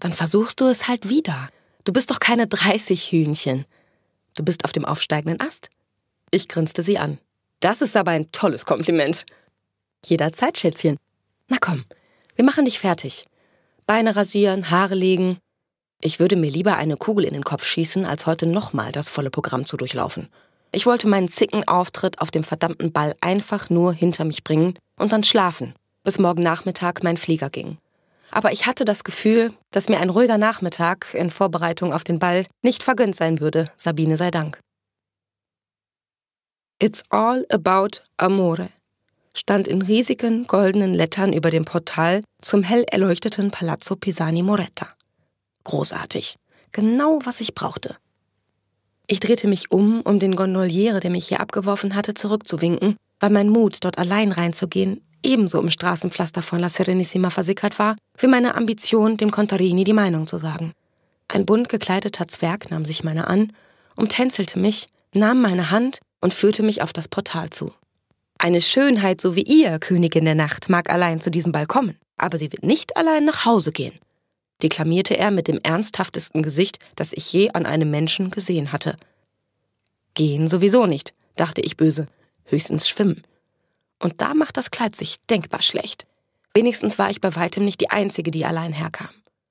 Dann versuchst du es halt wieder. Du bist doch keine 30 Hühnchen. Du bist auf dem aufsteigenden Ast. Ich grinste sie an. Das ist aber ein tolles Kompliment. Jederzeit, Schätzchen. Na komm, wir machen dich fertig. Beine rasieren, Haare legen, ich würde mir lieber eine Kugel in den Kopf schießen, als heute nochmal das volle Programm zu durchlaufen. Ich wollte meinen zicken Auftritt auf dem verdammten Ball einfach nur hinter mich bringen und dann schlafen, bis morgen Nachmittag mein Flieger ging. Aber ich hatte das Gefühl, dass mir ein ruhiger Nachmittag in Vorbereitung auf den Ball nicht vergönnt sein würde, Sabine sei Dank. It's all about amore stand in riesigen goldenen Lettern über dem Portal zum hell erleuchteten Palazzo Pisani Moretta. Großartig. Genau, was ich brauchte. Ich drehte mich um, um den Gondoliere, der mich hier abgeworfen hatte, zurückzuwinken, weil mein Mut, dort allein reinzugehen, ebenso im Straßenpflaster von La Serenissima versickert war, wie meine Ambition, dem Contarini die Meinung zu sagen. Ein bunt gekleideter Zwerg nahm sich meiner an, umtänzelte mich, nahm meine Hand und führte mich auf das Portal zu. Eine Schönheit so wie ihr, Königin der Nacht, mag allein zu diesem Ball kommen, aber sie wird nicht allein nach Hause gehen deklamierte er mit dem ernsthaftesten Gesicht, das ich je an einem Menschen gesehen hatte. Gehen sowieso nicht, dachte ich böse, höchstens schwimmen. Und da macht das Kleid sich denkbar schlecht. Wenigstens war ich bei weitem nicht die Einzige, die allein herkam.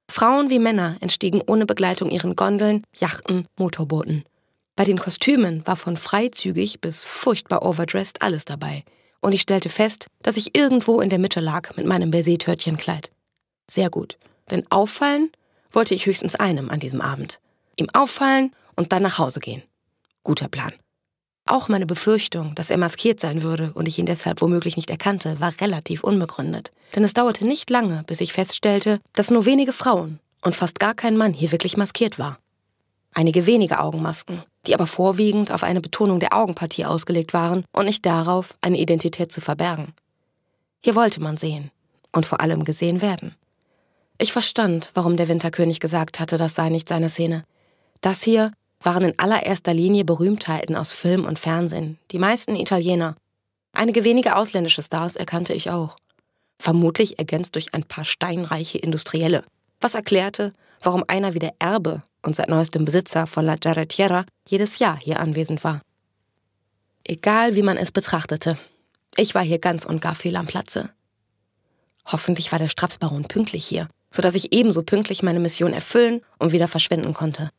Frauen wie Männer entstiegen ohne Begleitung ihren Gondeln, Yachten, Motorbooten. Bei den Kostümen war von freizügig bis furchtbar overdressed alles dabei. Und ich stellte fest, dass ich irgendwo in der Mitte lag mit meinem baiser Sehr gut. Denn auffallen wollte ich höchstens einem an diesem Abend. Ihm auffallen und dann nach Hause gehen. Guter Plan. Auch meine Befürchtung, dass er maskiert sein würde und ich ihn deshalb womöglich nicht erkannte, war relativ unbegründet. Denn es dauerte nicht lange, bis ich feststellte, dass nur wenige Frauen und fast gar kein Mann hier wirklich maskiert war. Einige wenige Augenmasken, die aber vorwiegend auf eine Betonung der Augenpartie ausgelegt waren und nicht darauf, eine Identität zu verbergen. Hier wollte man sehen und vor allem gesehen werden. Ich verstand, warum der Winterkönig gesagt hatte, das sei nicht seine Szene. Das hier waren in allererster Linie Berühmtheiten aus Film und Fernsehen, die meisten Italiener. Einige wenige ausländische Stars erkannte ich auch. Vermutlich ergänzt durch ein paar steinreiche Industrielle. Was erklärte, warum einer wie der Erbe und seit neuestem Besitzer von La Jarretiera jedes Jahr hier anwesend war. Egal wie man es betrachtete, ich war hier ganz und gar fehl am Platze. Hoffentlich war der Strapsbaron pünktlich hier sodass ich ebenso pünktlich meine Mission erfüllen und wieder verschwinden konnte.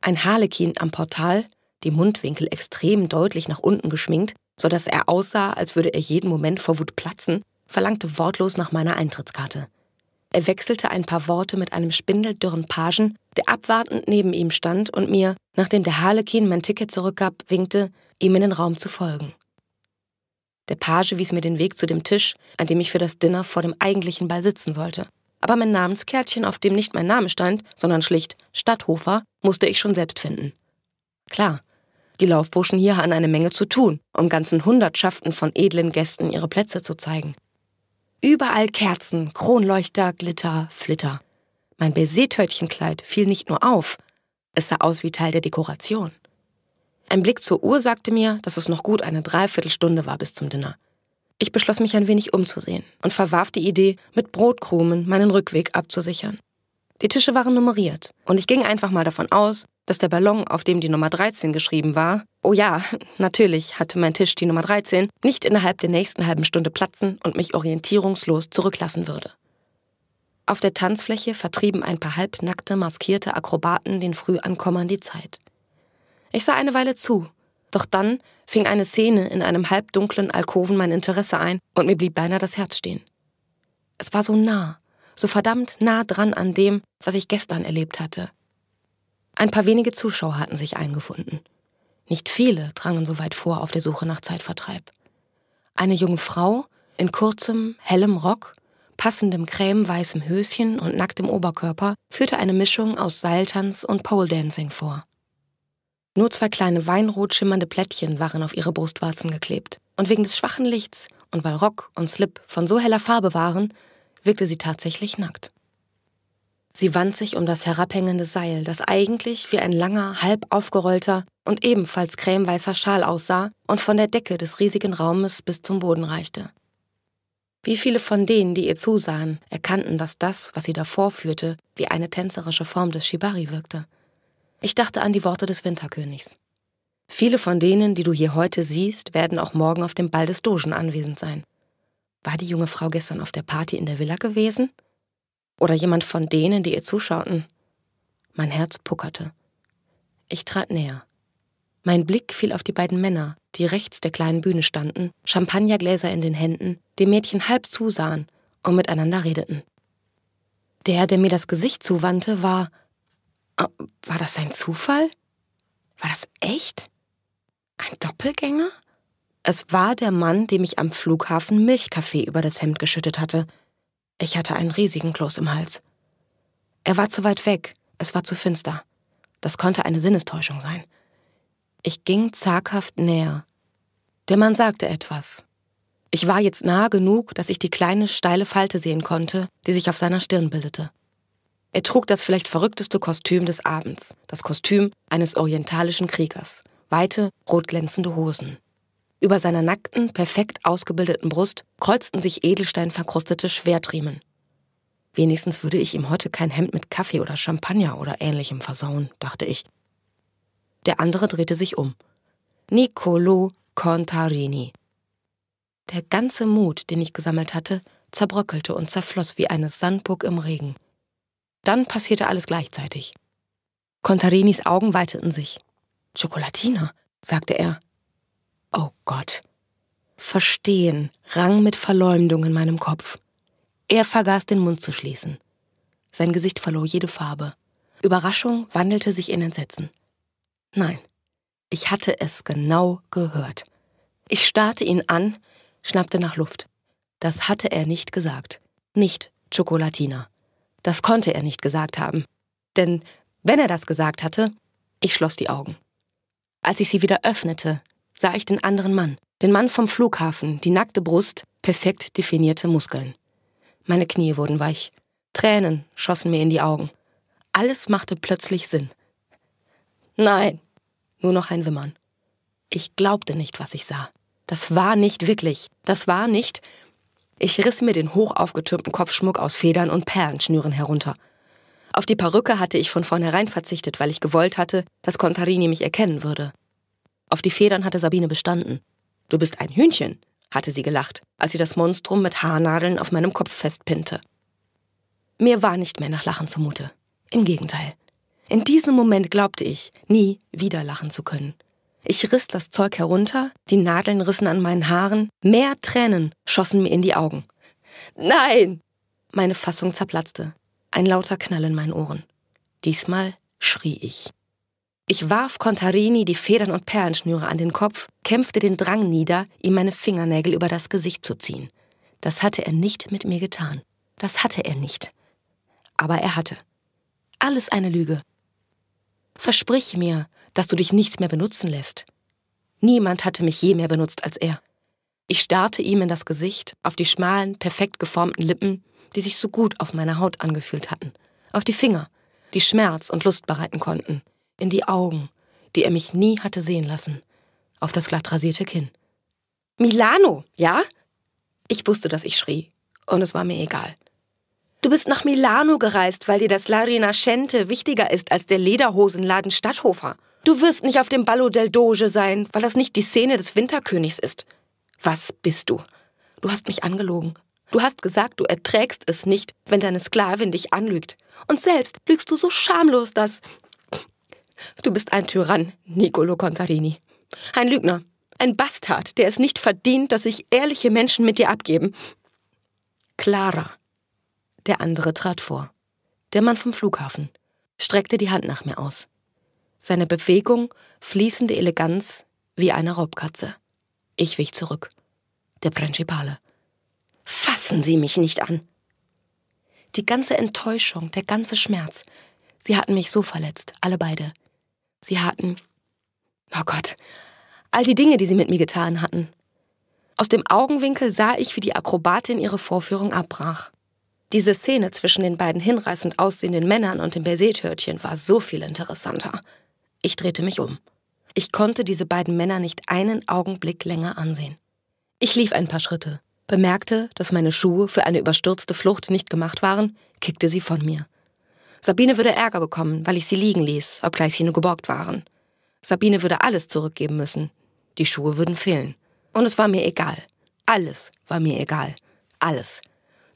Ein Harlekin am Portal, die Mundwinkel extrem deutlich nach unten geschminkt, sodass er aussah, als würde er jeden Moment vor Wut platzen, verlangte wortlos nach meiner Eintrittskarte. Er wechselte ein paar Worte mit einem spindeldürren Pagen, der abwartend neben ihm stand und mir, nachdem der Harlekin mein Ticket zurückgab, winkte, ihm in den Raum zu folgen. Der Page wies mir den Weg zu dem Tisch, an dem ich für das Dinner vor dem eigentlichen Ball sitzen sollte aber mein Namenskärtchen, auf dem nicht mein Name stand, sondern schlicht Stadthofer, musste ich schon selbst finden. Klar, die Laufburschen hier hatten eine Menge zu tun, um ganzen Hundertschaften von edlen Gästen ihre Plätze zu zeigen. Überall Kerzen, Kronleuchter, Glitter, Flitter. Mein baiser fiel nicht nur auf, es sah aus wie Teil der Dekoration. Ein Blick zur Uhr sagte mir, dass es noch gut eine Dreiviertelstunde war bis zum Dinner. Ich beschloss mich ein wenig umzusehen und verwarf die Idee, mit Brotkrumen meinen Rückweg abzusichern. Die Tische waren nummeriert und ich ging einfach mal davon aus, dass der Ballon, auf dem die Nummer 13 geschrieben war, oh ja, natürlich hatte mein Tisch die Nummer 13, nicht innerhalb der nächsten halben Stunde platzen und mich orientierungslos zurücklassen würde. Auf der Tanzfläche vertrieben ein paar halbnackte, maskierte Akrobaten den Frühankommern die Zeit. Ich sah eine Weile zu, doch dann fing eine Szene in einem halbdunklen Alkoven mein Interesse ein und mir blieb beinahe das Herz stehen. Es war so nah, so verdammt nah dran an dem, was ich gestern erlebt hatte. Ein paar wenige Zuschauer hatten sich eingefunden. Nicht viele drangen so weit vor auf der Suche nach Zeitvertreib. Eine junge Frau in kurzem, hellem Rock, passendem cremeweißem Höschen und nacktem Oberkörper führte eine Mischung aus Seiltanz und Pole Dancing vor. Nur zwei kleine weinrot schimmernde Plättchen waren auf ihre Brustwarzen geklebt. Und wegen des schwachen Lichts und weil Rock und Slip von so heller Farbe waren, wirkte sie tatsächlich nackt. Sie wand sich um das herabhängende Seil, das eigentlich wie ein langer, halb aufgerollter und ebenfalls cremeweißer Schal aussah und von der Decke des riesigen Raumes bis zum Boden reichte. Wie viele von denen, die ihr zusahen, erkannten, dass das, was sie davor führte, wie eine tänzerische Form des Shibari wirkte. Ich dachte an die Worte des Winterkönigs. Viele von denen, die du hier heute siehst, werden auch morgen auf dem Ball des Dogen anwesend sein. War die junge Frau gestern auf der Party in der Villa gewesen? Oder jemand von denen, die ihr zuschauten? Mein Herz puckerte. Ich trat näher. Mein Blick fiel auf die beiden Männer, die rechts der kleinen Bühne standen, Champagnergläser in den Händen, dem Mädchen halb zusahen und miteinander redeten. Der, der mir das Gesicht zuwandte, war Ah, war das ein Zufall? War das echt? Ein Doppelgänger? Es war der Mann, dem ich am Flughafen Milchkaffee über das Hemd geschüttet hatte. Ich hatte einen riesigen Kloß im Hals. Er war zu weit weg, es war zu finster. Das konnte eine Sinnestäuschung sein. Ich ging zaghaft näher. Der Mann sagte etwas. Ich war jetzt nahe genug, dass ich die kleine steile Falte sehen konnte, die sich auf seiner Stirn bildete. Er trug das vielleicht verrückteste Kostüm des Abends, das Kostüm eines orientalischen Kriegers, weite, rotglänzende Hosen. Über seiner nackten, perfekt ausgebildeten Brust kreuzten sich edelsteinverkrustete Schwertriemen. Wenigstens würde ich ihm heute kein Hemd mit Kaffee oder Champagner oder ähnlichem versauen, dachte ich. Der andere drehte sich um. Niccolo Contarini. Der ganze Mut, den ich gesammelt hatte, zerbröckelte und zerfloss wie eine Sandburg im Regen. Dann passierte alles gleichzeitig. Contarinis Augen weiteten sich. Schokolatina, sagte er. Oh Gott. Verstehen rang mit Verleumdung in meinem Kopf. Er vergaß den Mund zu schließen. Sein Gesicht verlor jede Farbe. Überraschung wandelte sich in Entsetzen. Nein, ich hatte es genau gehört. Ich starrte ihn an, schnappte nach Luft. Das hatte er nicht gesagt. Nicht Chocolatina. Das konnte er nicht gesagt haben. Denn wenn er das gesagt hatte, ich schloss die Augen. Als ich sie wieder öffnete, sah ich den anderen Mann, den Mann vom Flughafen, die nackte Brust, perfekt definierte Muskeln. Meine Knie wurden weich. Tränen schossen mir in die Augen. Alles machte plötzlich Sinn. Nein, nur noch ein Wimmern. Ich glaubte nicht, was ich sah. Das war nicht wirklich. Das war nicht ich riss mir den hoch aufgetürmten Kopfschmuck aus Federn und Perlenschnüren herunter. Auf die Perücke hatte ich von vornherein verzichtet, weil ich gewollt hatte, dass Contarini mich erkennen würde. Auf die Federn hatte Sabine bestanden. Du bist ein Hühnchen, hatte sie gelacht, als sie das Monstrum mit Haarnadeln auf meinem Kopf festpinnte. Mir war nicht mehr nach Lachen zumute. Im Gegenteil. In diesem Moment glaubte ich, nie wieder lachen zu können. Ich riss das Zeug herunter, die Nadeln rissen an meinen Haaren, mehr Tränen schossen mir in die Augen. Nein! Meine Fassung zerplatzte. Ein lauter Knall in meinen Ohren. Diesmal schrie ich. Ich warf Contarini die Federn und Perlenschnüre an den Kopf, kämpfte den Drang nieder, ihm meine Fingernägel über das Gesicht zu ziehen. Das hatte er nicht mit mir getan. Das hatte er nicht. Aber er hatte. Alles eine Lüge. Versprich mir, dass du dich nicht mehr benutzen lässt. Niemand hatte mich je mehr benutzt als er. Ich starrte ihm in das Gesicht, auf die schmalen, perfekt geformten Lippen, die sich so gut auf meiner Haut angefühlt hatten, auf die Finger, die Schmerz und Lust bereiten konnten, in die Augen, die er mich nie hatte sehen lassen, auf das glatt rasierte Kinn. Milano, ja? Ich wusste, dass ich schrie, und es war mir egal. Du bist nach Milano gereist, weil dir das Larinascente wichtiger ist als der Lederhosenladen Stadthofer. Du wirst nicht auf dem Ballo del Doge sein, weil das nicht die Szene des Winterkönigs ist. Was bist du? Du hast mich angelogen. Du hast gesagt, du erträgst es nicht, wenn deine Sklavin dich anlügt. Und selbst lügst du so schamlos, dass... Du bist ein Tyrann, Niccolo Contarini. Ein Lügner, ein Bastard, der es nicht verdient, dass sich ehrliche Menschen mit dir abgeben. Clara. Der andere trat vor. Der Mann vom Flughafen streckte die Hand nach mir aus seine Bewegung, fließende Eleganz wie eine Raubkatze. Ich wich zurück. Der Principale. Fassen Sie mich nicht an! Die ganze Enttäuschung, der ganze Schmerz. Sie hatten mich so verletzt, alle beide. Sie hatten. Oh Gott, all die Dinge, die sie mit mir getan hatten. Aus dem Augenwinkel sah ich, wie die Akrobatin ihre Vorführung abbrach. Diese Szene zwischen den beiden hinreißend aussehenden Männern und dem Bersetörtchen war so viel interessanter. Ich drehte mich um. Ich konnte diese beiden Männer nicht einen Augenblick länger ansehen. Ich lief ein paar Schritte, bemerkte, dass meine Schuhe für eine überstürzte Flucht nicht gemacht waren, kickte sie von mir. Sabine würde Ärger bekommen, weil ich sie liegen ließ, obgleich sie nur geborgt waren. Sabine würde alles zurückgeben müssen. Die Schuhe würden fehlen. Und es war mir egal. Alles war mir egal. Alles.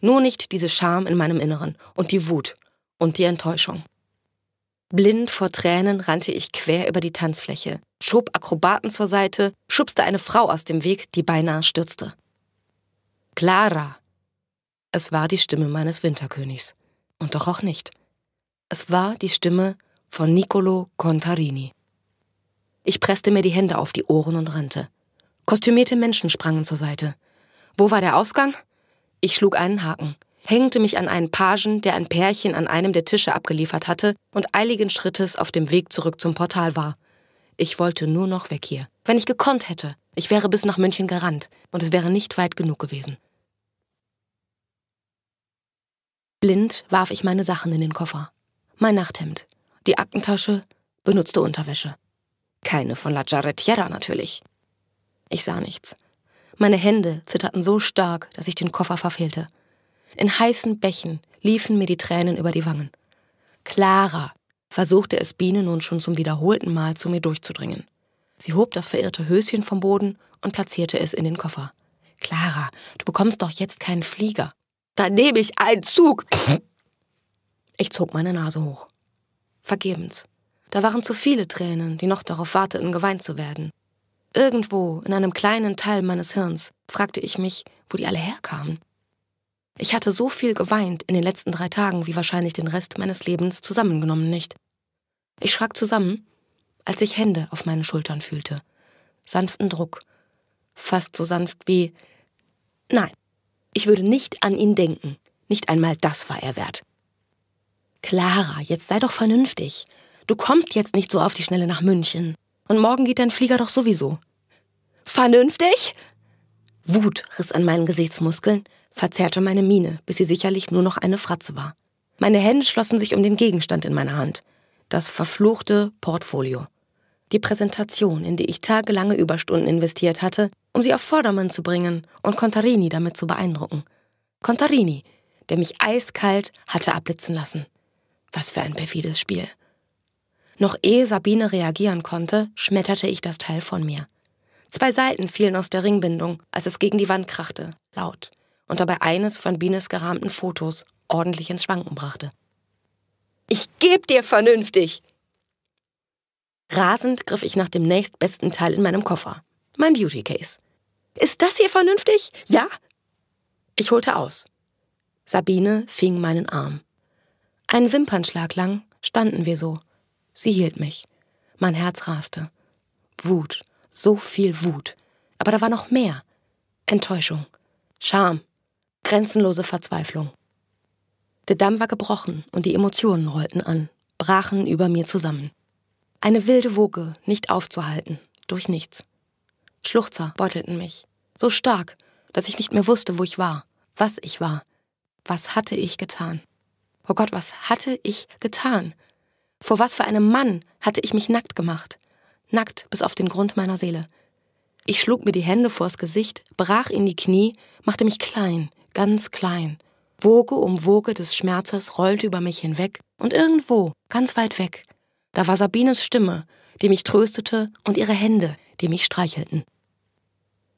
Nur nicht diese Scham in meinem Inneren und die Wut und die Enttäuschung. Blind vor Tränen rannte ich quer über die Tanzfläche, schob Akrobaten zur Seite, schubste eine Frau aus dem Weg, die beinahe stürzte. Clara! Es war die Stimme meines Winterkönigs. Und doch auch nicht. Es war die Stimme von Niccolo Contarini. Ich presste mir die Hände auf die Ohren und rannte. Kostümierte Menschen sprangen zur Seite. Wo war der Ausgang? Ich schlug einen Haken hängte mich an einen Pagen, der ein Pärchen an einem der Tische abgeliefert hatte und eiligen Schrittes auf dem Weg zurück zum Portal war. Ich wollte nur noch weg hier. Wenn ich gekonnt hätte, ich wäre bis nach München gerannt und es wäre nicht weit genug gewesen. Blind warf ich meine Sachen in den Koffer. Mein Nachthemd, die Aktentasche, benutzte Unterwäsche. Keine von La Jarretiera natürlich. Ich sah nichts. Meine Hände zitterten so stark, dass ich den Koffer verfehlte. In heißen Bächen liefen mir die Tränen über die Wangen. Clara versuchte es Biene nun schon zum wiederholten Mal zu mir durchzudringen. Sie hob das verirrte Höschen vom Boden und platzierte es in den Koffer. Clara, du bekommst doch jetzt keinen Flieger. Da nehme ich einen Zug. Ich zog meine Nase hoch. Vergebens. Da waren zu viele Tränen, die noch darauf warteten, geweint zu werden. Irgendwo in einem kleinen Teil meines Hirns fragte ich mich, wo die alle herkamen. Ich hatte so viel geweint in den letzten drei Tagen wie wahrscheinlich den Rest meines Lebens zusammengenommen nicht. Ich schrak zusammen, als ich Hände auf meinen Schultern fühlte. Sanften Druck. Fast so sanft wie. Nein, ich würde nicht an ihn denken. Nicht einmal das war er wert. Clara, jetzt sei doch vernünftig. Du kommst jetzt nicht so auf die Schnelle nach München. Und morgen geht dein Flieger doch sowieso. Vernünftig? Wut riss an meinen Gesichtsmuskeln verzerrte meine Miene, bis sie sicherlich nur noch eine Fratze war. Meine Hände schlossen sich um den Gegenstand in meiner Hand, das verfluchte Portfolio. Die Präsentation, in die ich tagelange Überstunden investiert hatte, um sie auf Vordermann zu bringen und Contarini damit zu beeindrucken. Contarini, der mich eiskalt hatte abblitzen lassen. Was für ein perfides Spiel. Noch ehe Sabine reagieren konnte, schmetterte ich das Teil von mir. Zwei Seiten fielen aus der Ringbindung, als es gegen die Wand krachte, laut und dabei eines von Bienes gerahmten Fotos ordentlich ins Schwanken brachte. Ich geb dir vernünftig! Rasend griff ich nach dem nächstbesten Teil in meinem Koffer. Mein Beauty Case. Ist das hier vernünftig? Ja? Ich holte aus. Sabine fing meinen Arm. Einen Wimpernschlag lang standen wir so. Sie hielt mich. Mein Herz raste. Wut. So viel Wut. Aber da war noch mehr. Enttäuschung. Scham grenzenlose Verzweiflung. Der Damm war gebrochen und die Emotionen rollten an, brachen über mir zusammen. Eine wilde Woge, nicht aufzuhalten, durch nichts. Schluchzer beutelten mich, so stark, dass ich nicht mehr wusste, wo ich war, was ich war, was hatte ich getan. Oh Gott, was hatte ich getan? Vor was für einem Mann hatte ich mich nackt gemacht? Nackt bis auf den Grund meiner Seele. Ich schlug mir die Hände vors Gesicht, brach in die Knie, machte mich klein, ganz klein. Woge um Woge des Schmerzes rollte über mich hinweg und irgendwo, ganz weit weg, da war Sabines Stimme, die mich tröstete und ihre Hände, die mich streichelten.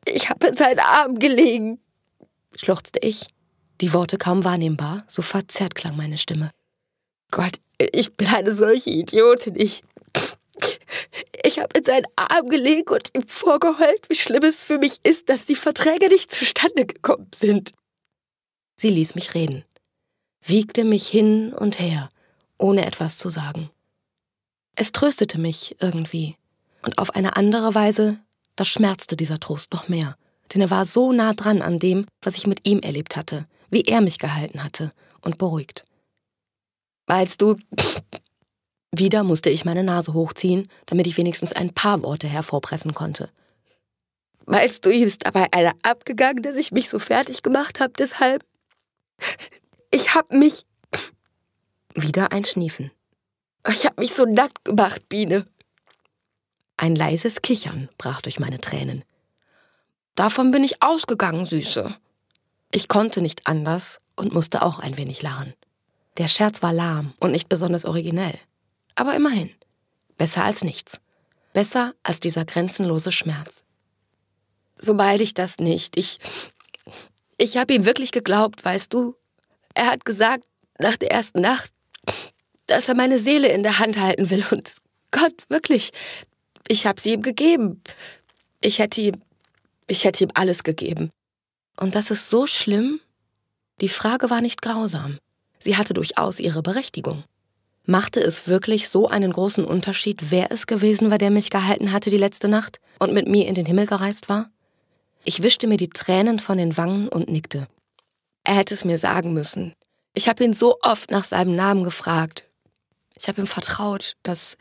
Ich habe in seinen Arm gelegen, schluchzte ich, die Worte kaum wahrnehmbar, so verzerrt klang meine Stimme. Gott, ich bin eine solche Idiotin, ich. Ich habe in seinen Arm gelegen und ihm vorgeheult, wie schlimm es für mich ist, dass die Verträge nicht zustande gekommen sind. Sie ließ mich reden, wiegte mich hin und her, ohne etwas zu sagen. Es tröstete mich irgendwie, und auf eine andere Weise, das schmerzte dieser Trost noch mehr, denn er war so nah dran an dem, was ich mit ihm erlebt hatte, wie er mich gehalten hatte und beruhigt. Weißt du, wieder musste ich meine Nase hochziehen, damit ich wenigstens ein paar Worte hervorpressen konnte. Weißt du, ihm ist dabei einer abgegangen, dass ich mich so fertig gemacht habe deshalb? Ich hab mich. Wieder ein Schniefen. Ich hab mich so nackt gemacht, Biene. Ein leises Kichern brach durch meine Tränen. Davon bin ich ausgegangen, Süße. Ich konnte nicht anders und musste auch ein wenig lachen. Der Scherz war lahm und nicht besonders originell. Aber immerhin. Besser als nichts. Besser als dieser grenzenlose Schmerz. Sobald ich das nicht, ich, ich habe ihm wirklich geglaubt, weißt du. Er hat gesagt, nach der ersten Nacht, dass er meine Seele in der Hand halten will. Und Gott, wirklich, ich habe sie ihm gegeben. Ich hätte ihm, ich hätte ihm alles gegeben. Und das ist so schlimm? Die Frage war nicht grausam. Sie hatte durchaus ihre Berechtigung. Machte es wirklich so einen großen Unterschied, wer es gewesen war, der mich gehalten hatte die letzte Nacht und mit mir in den Himmel gereist war? Ich wischte mir die Tränen von den Wangen und nickte. Er hätte es mir sagen müssen. Ich habe ihn so oft nach seinem Namen gefragt. Ich habe ihm vertraut, dass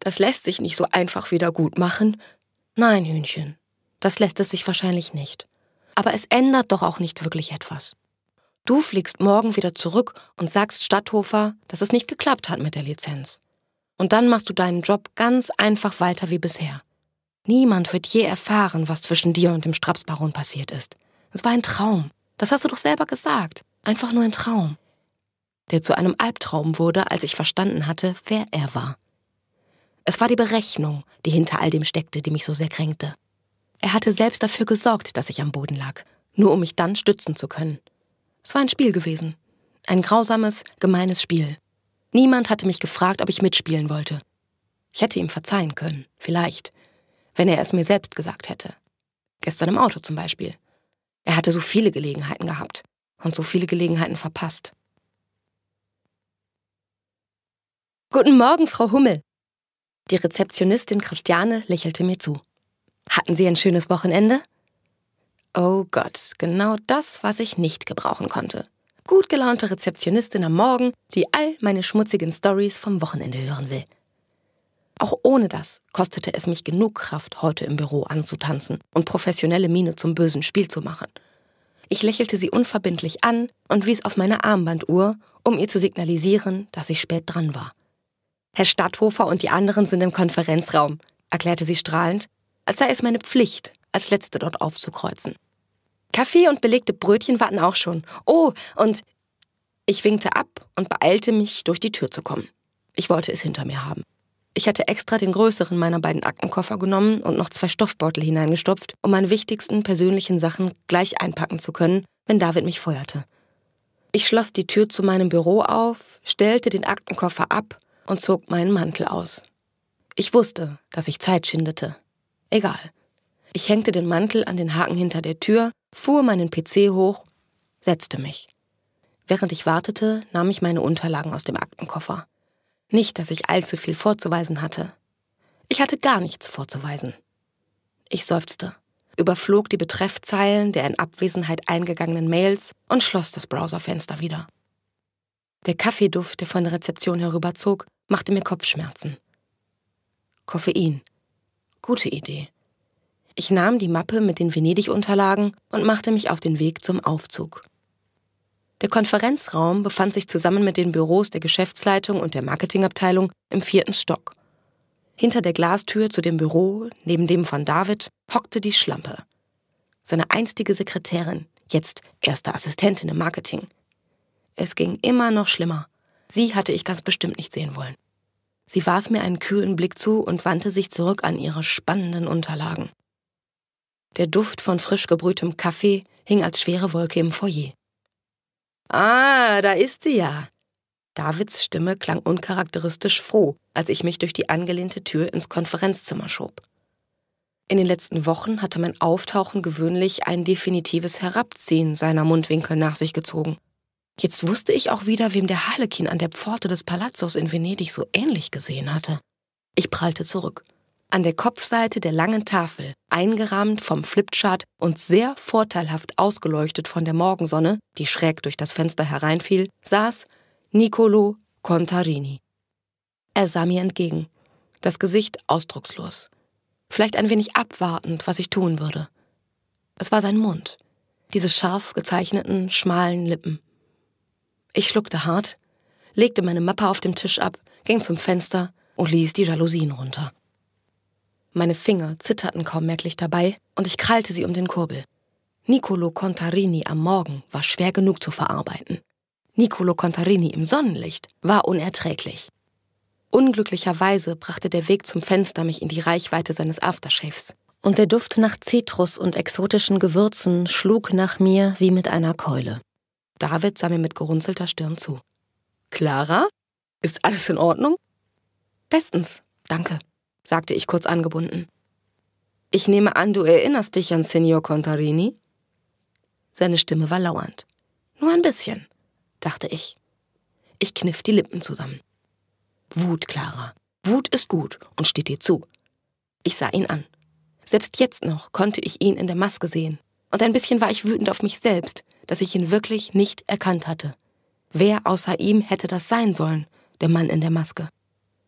das lässt sich nicht so einfach wieder gut machen. Nein, Hühnchen, das lässt es sich wahrscheinlich nicht. Aber es ändert doch auch nicht wirklich etwas. Du fliegst morgen wieder zurück und sagst Stadthofer, dass es nicht geklappt hat mit der Lizenz. Und dann machst du deinen Job ganz einfach weiter wie bisher. Niemand wird je erfahren, was zwischen dir und dem Strapsbaron passiert ist. Es war ein Traum. Das hast du doch selber gesagt. Einfach nur ein Traum. Der zu einem Albtraum wurde, als ich verstanden hatte, wer er war. Es war die Berechnung, die hinter all dem steckte, die mich so sehr kränkte. Er hatte selbst dafür gesorgt, dass ich am Boden lag, nur um mich dann stützen zu können. Es war ein Spiel gewesen. Ein grausames, gemeines Spiel. Niemand hatte mich gefragt, ob ich mitspielen wollte. Ich hätte ihm verzeihen können, vielleicht wenn er es mir selbst gesagt hätte. Gestern im Auto zum Beispiel. Er hatte so viele Gelegenheiten gehabt und so viele Gelegenheiten verpasst. Guten Morgen, Frau Hummel. Die Rezeptionistin Christiane lächelte mir zu. Hatten Sie ein schönes Wochenende? Oh Gott, genau das, was ich nicht gebrauchen konnte. Gut gelaunte Rezeptionistin am Morgen, die all meine schmutzigen Stories vom Wochenende hören will. Auch ohne das kostete es mich genug Kraft, heute im Büro anzutanzen und professionelle Miene zum bösen Spiel zu machen. Ich lächelte sie unverbindlich an und wies auf meine Armbanduhr, um ihr zu signalisieren, dass ich spät dran war. Herr Stadthofer und die anderen sind im Konferenzraum, erklärte sie strahlend, als sei es meine Pflicht, als Letzte dort aufzukreuzen. Kaffee und belegte Brötchen warten auch schon. Oh, und ich winkte ab und beeilte mich, durch die Tür zu kommen. Ich wollte es hinter mir haben. Ich hatte extra den größeren meiner beiden Aktenkoffer genommen und noch zwei Stoffbeutel hineingestopft, um meine wichtigsten persönlichen Sachen gleich einpacken zu können, wenn David mich feuerte. Ich schloss die Tür zu meinem Büro auf, stellte den Aktenkoffer ab und zog meinen Mantel aus. Ich wusste, dass ich Zeit schindete. Egal. Ich hängte den Mantel an den Haken hinter der Tür, fuhr meinen PC hoch, setzte mich. Während ich wartete, nahm ich meine Unterlagen aus dem Aktenkoffer. Nicht, dass ich allzu viel vorzuweisen hatte. Ich hatte gar nichts vorzuweisen. Ich seufzte, überflog die Betreffzeilen der in Abwesenheit eingegangenen Mails und schloss das Browserfenster wieder. Der Kaffeeduft, der von der Rezeption herüberzog, machte mir Kopfschmerzen. Koffein. Gute Idee. Ich nahm die Mappe mit den Venedig-Unterlagen und machte mich auf den Weg zum Aufzug. Der Konferenzraum befand sich zusammen mit den Büros der Geschäftsleitung und der Marketingabteilung im vierten Stock. Hinter der Glastür zu dem Büro, neben dem von David, hockte die Schlampe. Seine einstige Sekretärin, jetzt erste Assistentin im Marketing. Es ging immer noch schlimmer. Sie hatte ich ganz bestimmt nicht sehen wollen. Sie warf mir einen kühlen Blick zu und wandte sich zurück an ihre spannenden Unterlagen. Der Duft von frisch gebrühtem Kaffee hing als schwere Wolke im Foyer. Ah, da ist sie ja. Davids Stimme klang uncharakteristisch froh, als ich mich durch die angelehnte Tür ins Konferenzzimmer schob. In den letzten Wochen hatte mein Auftauchen gewöhnlich ein definitives Herabziehen seiner Mundwinkel nach sich gezogen. Jetzt wusste ich auch wieder, wem der Harlekin an der Pforte des Palazzos in Venedig so ähnlich gesehen hatte. Ich prallte zurück an der Kopfseite der langen Tafel, eingerahmt vom Flipchart und sehr vorteilhaft ausgeleuchtet von der Morgensonne, die schräg durch das Fenster hereinfiel, saß Niccolo Contarini. Er sah mir entgegen, das Gesicht ausdruckslos, vielleicht ein wenig abwartend, was ich tun würde. Es war sein Mund, diese scharf gezeichneten, schmalen Lippen. Ich schluckte hart, legte meine Mappe auf dem Tisch ab, ging zum Fenster und ließ die Jalousien runter. Meine Finger zitterten kaum merklich dabei und ich krallte sie um den Kurbel. Niccolo Contarini am Morgen war schwer genug zu verarbeiten. Niccolo Contarini im Sonnenlicht war unerträglich. Unglücklicherweise brachte der Weg zum Fenster mich in die Reichweite seines Aftershaves. Und der Duft nach Zitrus und exotischen Gewürzen schlug nach mir wie mit einer Keule. David sah mir mit gerunzelter Stirn zu. Clara? Ist alles in Ordnung? Bestens, danke sagte ich kurz angebunden. Ich nehme an, du erinnerst dich an Signor Contarini? Seine Stimme war lauernd. Nur ein bisschen, dachte ich. Ich kniff die Lippen zusammen. Wut, Clara. Wut ist gut und steht dir zu. Ich sah ihn an. Selbst jetzt noch konnte ich ihn in der Maske sehen. Und ein bisschen war ich wütend auf mich selbst, dass ich ihn wirklich nicht erkannt hatte. Wer außer ihm hätte das sein sollen, der Mann in der Maske?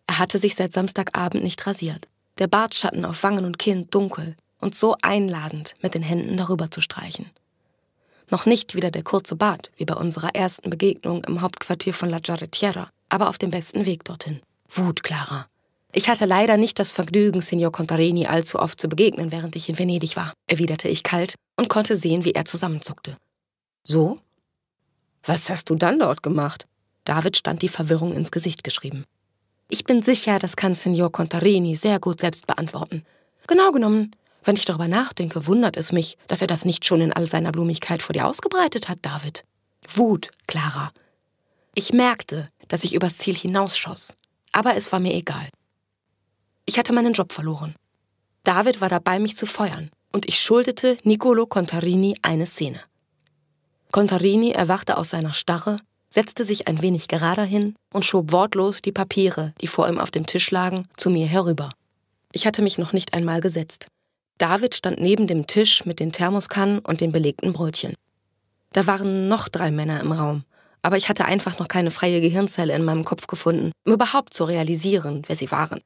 Er hatte sich seit Samstagabend nicht rasiert. Der Bartschatten auf Wangen und Kinn dunkel und so einladend, mit den Händen darüber zu streichen. Noch nicht wieder der kurze Bart, wie bei unserer ersten Begegnung im Hauptquartier von La Jarretiera, aber auf dem besten Weg dorthin. Wut, Clara. Ich hatte leider nicht das Vergnügen, Signor Contarini allzu oft zu begegnen, während ich in Venedig war, erwiderte ich kalt und konnte sehen, wie er zusammenzuckte. So? Was hast du dann dort gemacht? David stand die Verwirrung ins Gesicht geschrieben. Ich bin sicher, das kann Signor Contarini sehr gut selbst beantworten. Genau genommen, wenn ich darüber nachdenke, wundert es mich, dass er das nicht schon in all seiner Blumigkeit vor dir ausgebreitet hat, David. Wut, Clara. Ich merkte, dass ich übers Ziel hinausschoss, aber es war mir egal. Ich hatte meinen Job verloren. David war dabei, mich zu feuern, und ich schuldete Niccolo Contarini eine Szene. Contarini erwachte aus seiner Starre setzte sich ein wenig gerader hin und schob wortlos die Papiere, die vor ihm auf dem Tisch lagen, zu mir herüber. Ich hatte mich noch nicht einmal gesetzt. David stand neben dem Tisch mit den Thermoskannen und den belegten Brötchen. Da waren noch drei Männer im Raum, aber ich hatte einfach noch keine freie Gehirnzelle in meinem Kopf gefunden, um überhaupt zu realisieren, wer sie waren.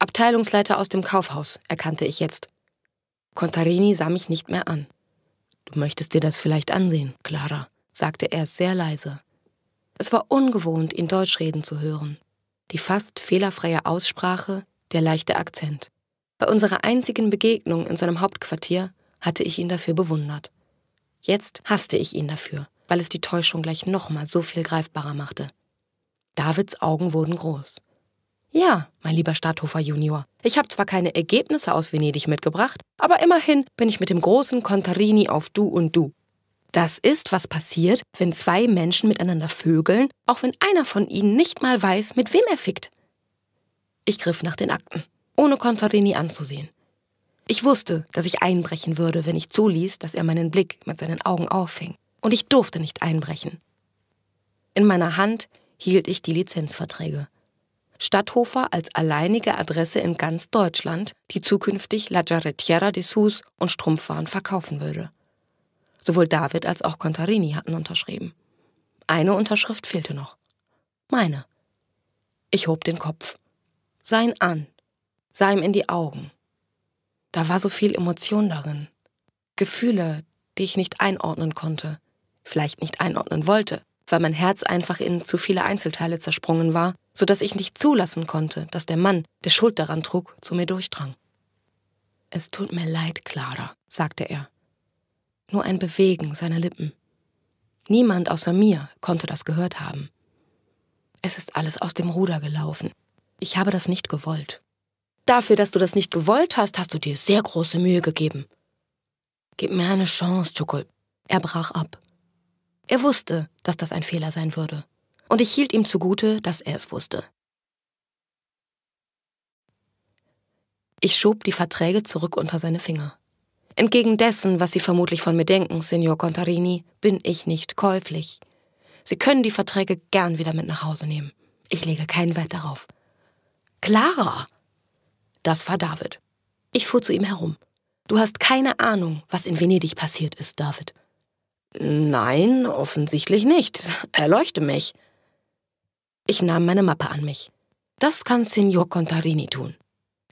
Abteilungsleiter aus dem Kaufhaus, erkannte ich jetzt. Contarini sah mich nicht mehr an. Du möchtest dir das vielleicht ansehen, Clara, sagte er sehr leise. Es war ungewohnt, ihn Deutsch reden zu hören. Die fast fehlerfreie Aussprache, der leichte Akzent. Bei unserer einzigen Begegnung in seinem Hauptquartier hatte ich ihn dafür bewundert. Jetzt hasste ich ihn dafür, weil es die Täuschung gleich nochmal so viel greifbarer machte. Davids Augen wurden groß. Ja, mein lieber Stadthofer Junior, ich habe zwar keine Ergebnisse aus Venedig mitgebracht, aber immerhin bin ich mit dem großen Contarini auf Du und Du das ist, was passiert, wenn zwei Menschen miteinander vögeln, auch wenn einer von ihnen nicht mal weiß, mit wem er fickt. Ich griff nach den Akten, ohne Contarini anzusehen. Ich wusste, dass ich einbrechen würde, wenn ich zuließ, dass er meinen Blick mit seinen Augen auffing. Und ich durfte nicht einbrechen. In meiner Hand hielt ich die Lizenzverträge. Stadthofer als alleinige Adresse in ganz Deutschland, die zukünftig La Jarretiera de Sous und Strumpfwaren verkaufen würde. Sowohl David als auch Contarini hatten unterschrieben. Eine Unterschrift fehlte noch. Meine. Ich hob den Kopf. Sah ihn an. Sah ihm in die Augen. Da war so viel Emotion darin. Gefühle, die ich nicht einordnen konnte. Vielleicht nicht einordnen wollte, weil mein Herz einfach in zu viele Einzelteile zersprungen war, so dass ich nicht zulassen konnte, dass der Mann, der Schuld daran trug, zu mir durchdrang. Es tut mir leid, Clara, sagte er nur ein Bewegen seiner Lippen. Niemand außer mir konnte das gehört haben. Es ist alles aus dem Ruder gelaufen. Ich habe das nicht gewollt. Dafür, dass du das nicht gewollt hast, hast du dir sehr große Mühe gegeben. Gib mir eine Chance, Chukul. Er brach ab. Er wusste, dass das ein Fehler sein würde. Und ich hielt ihm zugute, dass er es wusste. Ich schob die Verträge zurück unter seine Finger. Entgegen dessen, was Sie vermutlich von mir denken, Signor Contarini, bin ich nicht käuflich. Sie können die Verträge gern wieder mit nach Hause nehmen. Ich lege keinen Wert darauf. Clara! Das war David. Ich fuhr zu ihm herum. Du hast keine Ahnung, was in Venedig passiert ist, David. Nein, offensichtlich nicht. Erleuchte mich. Ich nahm meine Mappe an mich. Das kann Signor Contarini tun.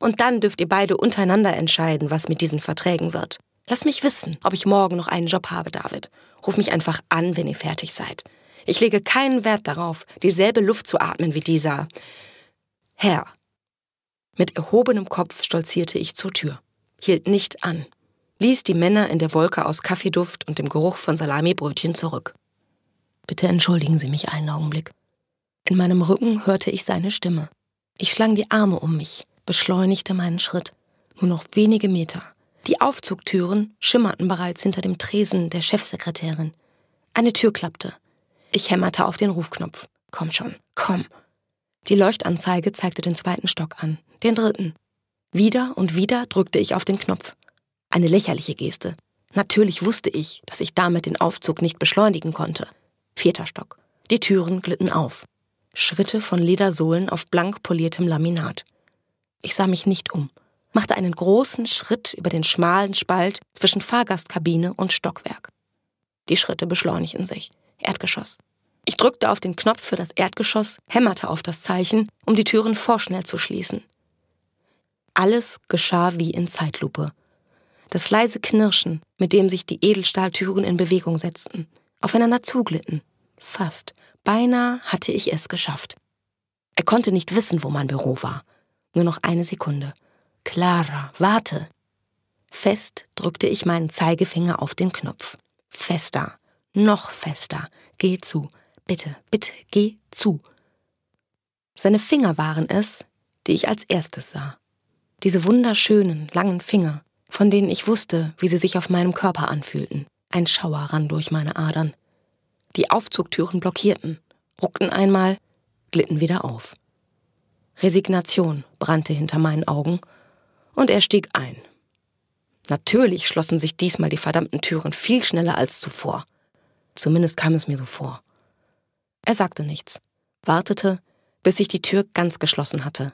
Und dann dürft ihr beide untereinander entscheiden, was mit diesen Verträgen wird. Lass mich wissen, ob ich morgen noch einen Job habe, David. Ruf mich einfach an, wenn ihr fertig seid. Ich lege keinen Wert darauf, dieselbe Luft zu atmen wie dieser Herr. Mit erhobenem Kopf stolzierte ich zur Tür, hielt nicht an, ließ die Männer in der Wolke aus Kaffeeduft und dem Geruch von Salamibrötchen zurück. Bitte entschuldigen Sie mich einen Augenblick. In meinem Rücken hörte ich seine Stimme. Ich schlang die Arme um mich, beschleunigte meinen Schritt. Nur noch wenige Meter. Die Aufzugtüren schimmerten bereits hinter dem Tresen der Chefsekretärin. Eine Tür klappte. Ich hämmerte auf den Rufknopf. Komm schon, komm. Die Leuchtanzeige zeigte den zweiten Stock an, den dritten. Wieder und wieder drückte ich auf den Knopf. Eine lächerliche Geste. Natürlich wusste ich, dass ich damit den Aufzug nicht beschleunigen konnte. Vierter Stock. Die Türen glitten auf. Schritte von Ledersohlen auf blank poliertem Laminat. Ich sah mich nicht um, machte einen großen Schritt über den schmalen Spalt zwischen Fahrgastkabine und Stockwerk. Die Schritte beschleunigten sich. Erdgeschoss. Ich drückte auf den Knopf für das Erdgeschoss, hämmerte auf das Zeichen, um die Türen vorschnell zu schließen. Alles geschah wie in Zeitlupe. Das leise Knirschen, mit dem sich die Edelstahltüren in Bewegung setzten, aufeinander zuglitten. Fast, beinahe hatte ich es geschafft. Er konnte nicht wissen, wo mein Büro war. Nur noch eine Sekunde. Clara, warte. Fest drückte ich meinen Zeigefinger auf den Knopf. Fester, noch fester. Geh zu. Bitte, bitte, geh zu. Seine Finger waren es, die ich als erstes sah. Diese wunderschönen, langen Finger, von denen ich wusste, wie sie sich auf meinem Körper anfühlten. Ein Schauer rann durch meine Adern. Die Aufzugtüren blockierten, ruckten einmal, glitten wieder auf. Resignation brannte hinter meinen Augen, und er stieg ein. Natürlich schlossen sich diesmal die verdammten Türen viel schneller als zuvor. Zumindest kam es mir so vor. Er sagte nichts, wartete, bis ich die Tür ganz geschlossen hatte.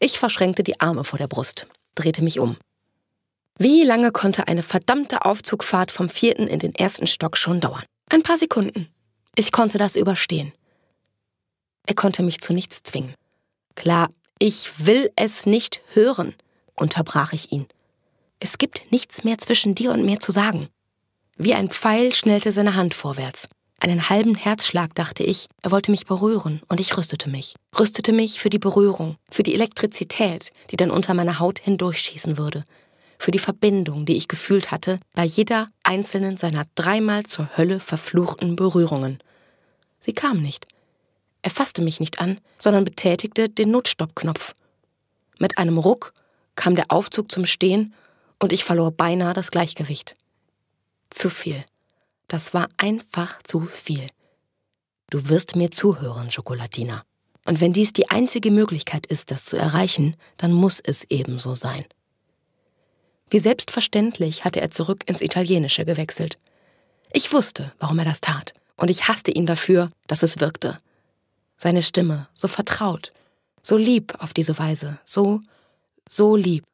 Ich verschränkte die Arme vor der Brust, drehte mich um. Wie lange konnte eine verdammte Aufzugfahrt vom vierten in den ersten Stock schon dauern? Ein paar Sekunden. Ich konnte das überstehen. Er konnte mich zu nichts zwingen. Klar, ich will es nicht hören, unterbrach ich ihn. Es gibt nichts mehr zwischen dir und mir zu sagen. Wie ein Pfeil schnellte seine Hand vorwärts. Einen halben Herzschlag dachte ich, er wollte mich berühren, und ich rüstete mich. Rüstete mich für die Berührung, für die Elektrizität, die dann unter meiner Haut hindurchschießen würde, für die Verbindung, die ich gefühlt hatte bei jeder einzelnen seiner dreimal zur Hölle verfluchten Berührungen. Sie kam nicht. Er fasste mich nicht an, sondern betätigte den Notstoppknopf. Mit einem Ruck kam der Aufzug zum Stehen und ich verlor beinahe das Gleichgewicht. Zu viel. Das war einfach zu viel. Du wirst mir zuhören, Schokolatina. Und wenn dies die einzige Möglichkeit ist, das zu erreichen, dann muss es ebenso sein. Wie selbstverständlich hatte er zurück ins Italienische gewechselt. Ich wusste, warum er das tat, und ich hasste ihn dafür, dass es wirkte seine Stimme, so vertraut, so lieb auf diese Weise, so, so lieb.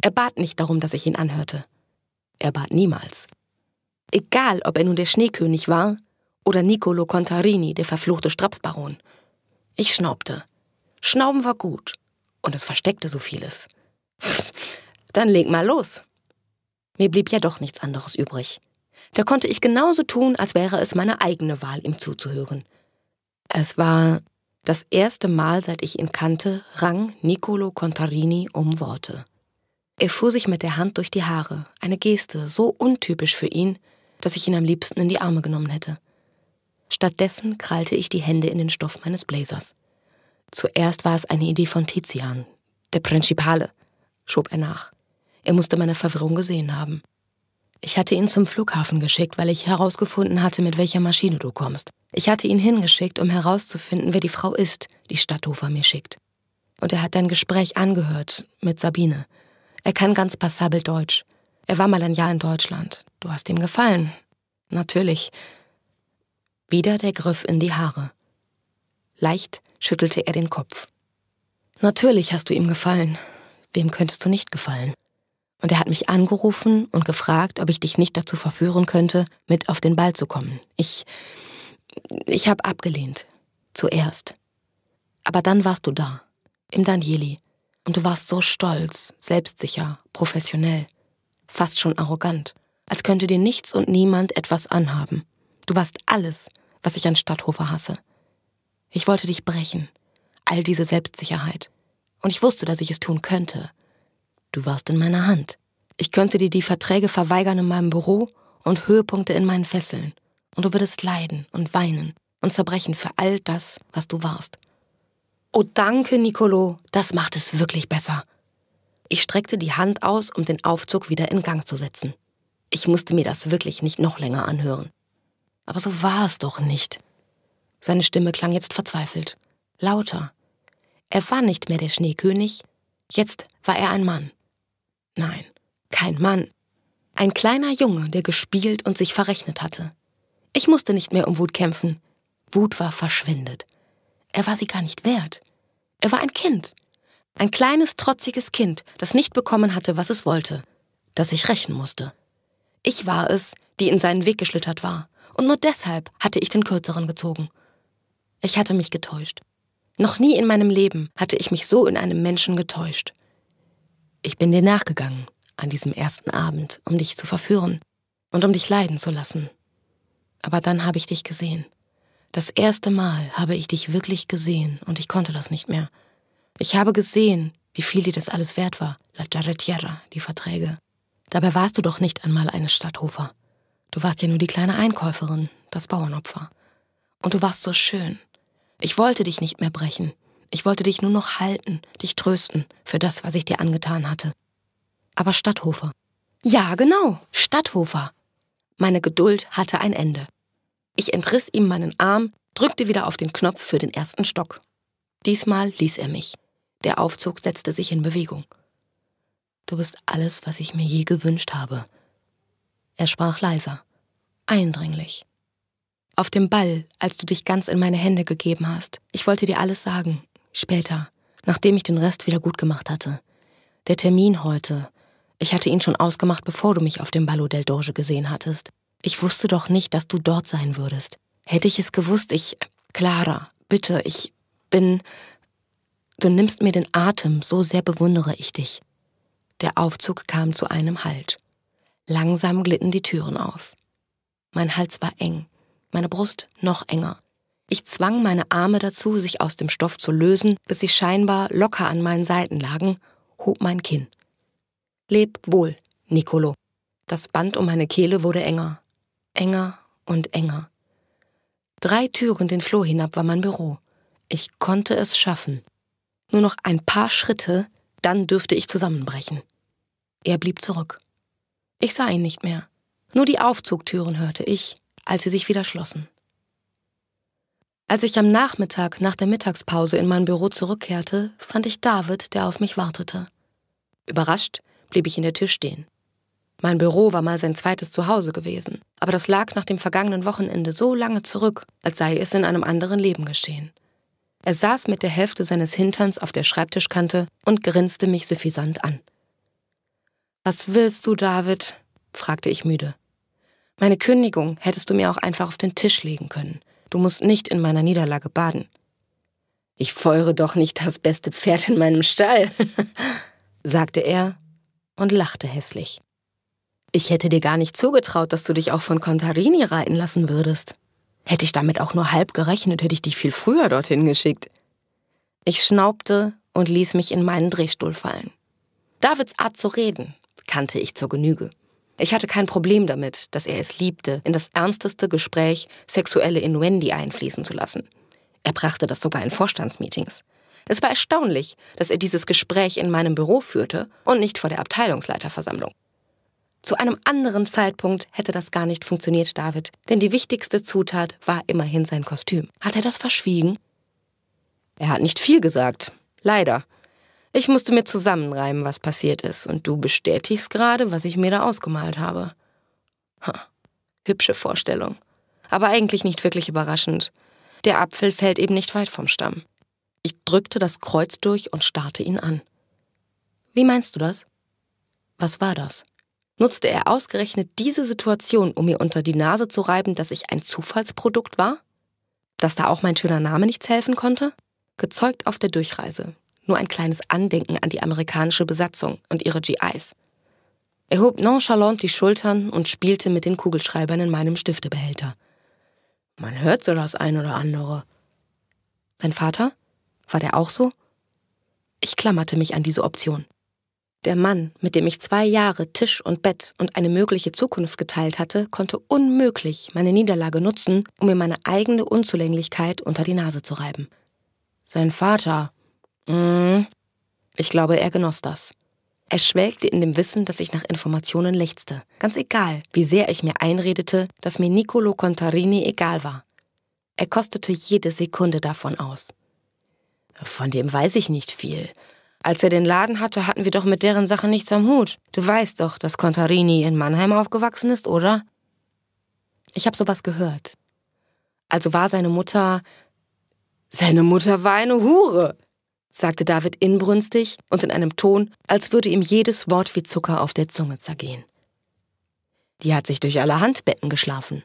Er bat nicht darum, dass ich ihn anhörte. Er bat niemals. Egal, ob er nun der Schneekönig war oder Niccolo Contarini, der verfluchte Strapsbaron. Ich schnaubte. Schnauben war gut. Und es versteckte so vieles. Dann leg mal los. Mir blieb ja doch nichts anderes übrig. Da konnte ich genauso tun, als wäre es meine eigene Wahl, ihm zuzuhören. Es war das erste Mal, seit ich ihn kannte, rang Niccolo Contarini um Worte. Er fuhr sich mit der Hand durch die Haare, eine Geste so untypisch für ihn, dass ich ihn am liebsten in die Arme genommen hätte. Stattdessen krallte ich die Hände in den Stoff meines Blazers. Zuerst war es eine Idee von Tizian, der Principale, schob er nach. Er musste meine Verwirrung gesehen haben. Ich hatte ihn zum Flughafen geschickt, weil ich herausgefunden hatte, mit welcher Maschine du kommst. Ich hatte ihn hingeschickt, um herauszufinden, wer die Frau ist, die Stadthofer mir schickt. Und er hat dein Gespräch angehört mit Sabine. Er kann ganz passabel Deutsch. Er war mal ein Jahr in Deutschland. Du hast ihm gefallen. Natürlich. Wieder der Griff in die Haare. Leicht schüttelte er den Kopf. Natürlich hast du ihm gefallen. Wem könntest du nicht gefallen? Und er hat mich angerufen und gefragt, ob ich dich nicht dazu verführen könnte, mit auf den Ball zu kommen. Ich ich habe abgelehnt. Zuerst. Aber dann warst du da. Im Danieli. Und du warst so stolz, selbstsicher, professionell. Fast schon arrogant. Als könnte dir nichts und niemand etwas anhaben. Du warst alles, was ich an Stadthofer hasse. Ich wollte dich brechen. All diese Selbstsicherheit. Und ich wusste, dass ich es tun könnte. Du warst in meiner Hand. Ich könnte dir die Verträge verweigern in meinem Büro und Höhepunkte in meinen Fesseln und du würdest leiden und weinen und zerbrechen für all das, was du warst. Oh danke, Nicolo, das macht es wirklich besser. Ich streckte die Hand aus, um den Aufzug wieder in Gang zu setzen. Ich musste mir das wirklich nicht noch länger anhören. Aber so war es doch nicht. Seine Stimme klang jetzt verzweifelt, lauter. Er war nicht mehr der Schneekönig, jetzt war er ein Mann. Nein, kein Mann. Ein kleiner Junge, der gespielt und sich verrechnet hatte. Ich musste nicht mehr um Wut kämpfen. Wut war verschwindet. Er war sie gar nicht wert. Er war ein Kind. Ein kleines, trotziges Kind, das nicht bekommen hatte, was es wollte. Das ich rächen musste. Ich war es, die in seinen Weg geschlittert war. Und nur deshalb hatte ich den Kürzeren gezogen. Ich hatte mich getäuscht. Noch nie in meinem Leben hatte ich mich so in einem Menschen getäuscht. Ich bin dir nachgegangen an diesem ersten Abend, um dich zu verführen und um dich leiden zu lassen. Aber dann habe ich dich gesehen. Das erste Mal habe ich dich wirklich gesehen und ich konnte das nicht mehr. Ich habe gesehen, wie viel dir das alles wert war, La Jarrettiera, die Verträge. Dabei warst du doch nicht einmal eine Stadthofer. Du warst ja nur die kleine Einkäuferin, das Bauernopfer. Und du warst so schön. Ich wollte dich nicht mehr brechen. Ich wollte dich nur noch halten, dich trösten für das, was ich dir angetan hatte. Aber Stadthofer. Ja, genau, Stadthofer. Meine Geduld hatte ein Ende. Ich entriss ihm meinen Arm, drückte wieder auf den Knopf für den ersten Stock. Diesmal ließ er mich. Der Aufzug setzte sich in Bewegung. Du bist alles, was ich mir je gewünscht habe. Er sprach leiser, eindringlich. Auf dem Ball, als du dich ganz in meine Hände gegeben hast, ich wollte dir alles sagen, später, nachdem ich den Rest wieder gut gemacht hatte. Der Termin heute, ich hatte ihn schon ausgemacht, bevor du mich auf dem Ballo del Doge gesehen hattest. Ich wusste doch nicht, dass du dort sein würdest. Hätte ich es gewusst, ich. Clara, bitte, ich bin. Du nimmst mir den Atem, so sehr bewundere ich dich. Der Aufzug kam zu einem Halt. Langsam glitten die Türen auf. Mein Hals war eng, meine Brust noch enger. Ich zwang meine Arme dazu, sich aus dem Stoff zu lösen, bis sie scheinbar locker an meinen Seiten lagen, hob mein Kinn. Leb wohl, Nicolo. Das Band um meine Kehle wurde enger, enger und enger. Drei Türen den Floh hinab war mein Büro. Ich konnte es schaffen. Nur noch ein paar Schritte, dann dürfte ich zusammenbrechen. Er blieb zurück. Ich sah ihn nicht mehr. Nur die Aufzugtüren hörte ich, als sie sich wieder schlossen. Als ich am Nachmittag nach der Mittagspause in mein Büro zurückkehrte, fand ich David, der auf mich wartete. Überrascht blieb ich in der Tür stehen. Mein Büro war mal sein zweites Zuhause gewesen, aber das lag nach dem vergangenen Wochenende so lange zurück, als sei es in einem anderen Leben geschehen. Er saß mit der Hälfte seines Hinterns auf der Schreibtischkante und grinste mich suffisant an. Was willst du, David? fragte ich müde. Meine Kündigung hättest du mir auch einfach auf den Tisch legen können. Du musst nicht in meiner Niederlage baden. Ich feuere doch nicht das beste Pferd in meinem Stall, sagte er und lachte hässlich. Ich hätte dir gar nicht zugetraut, dass du dich auch von Contarini reiten lassen würdest. Hätte ich damit auch nur halb gerechnet, hätte ich dich viel früher dorthin geschickt. Ich schnaubte und ließ mich in meinen Drehstuhl fallen. Davids Art zu reden kannte ich zur Genüge. Ich hatte kein Problem damit, dass er es liebte, in das ernsteste Gespräch sexuelle Innuendi einfließen zu lassen. Er brachte das sogar in Vorstandsmeetings. Es war erstaunlich, dass er dieses Gespräch in meinem Büro führte und nicht vor der Abteilungsleiterversammlung. Zu einem anderen Zeitpunkt hätte das gar nicht funktioniert, David, denn die wichtigste Zutat war immerhin sein Kostüm. Hat er das verschwiegen? Er hat nicht viel gesagt. Leider. Ich musste mir zusammenreimen, was passiert ist, und du bestätigst gerade, was ich mir da ausgemalt habe. Ha, hübsche Vorstellung. Aber eigentlich nicht wirklich überraschend. Der Apfel fällt eben nicht weit vom Stamm. Ich drückte das Kreuz durch und starrte ihn an. Wie meinst du das? Was war das? Nutzte er ausgerechnet diese Situation, um mir unter die Nase zu reiben, dass ich ein Zufallsprodukt war? Dass da auch mein schöner Name nichts helfen konnte? Gezeugt auf der Durchreise. Nur ein kleines Andenken an die amerikanische Besatzung und ihre GIs. Er hob nonchalant die Schultern und spielte mit den Kugelschreibern in meinem Stiftebehälter. Man hörte das ein oder andere. Sein Vater? War der auch so? Ich klammerte mich an diese Option. Der Mann, mit dem ich zwei Jahre Tisch und Bett und eine mögliche Zukunft geteilt hatte, konnte unmöglich meine Niederlage nutzen, um mir meine eigene Unzulänglichkeit unter die Nase zu reiben. Sein Vater. Mmh. Ich glaube, er genoss das. Er schwelgte in dem Wissen, dass ich nach Informationen lechzte. Ganz egal, wie sehr ich mir einredete, dass mir Niccolo Contarini egal war. Er kostete jede Sekunde davon aus. Von dem weiß ich nicht viel. Als er den Laden hatte, hatten wir doch mit deren Sachen nichts am Hut. Du weißt doch, dass Contarini in Mannheim aufgewachsen ist, oder? Ich habe sowas gehört. Also war seine Mutter. Seine Mutter war eine Hure, sagte David inbrünstig und in einem Ton, als würde ihm jedes Wort wie Zucker auf der Zunge zergehen. Die hat sich durch allerhand Betten geschlafen.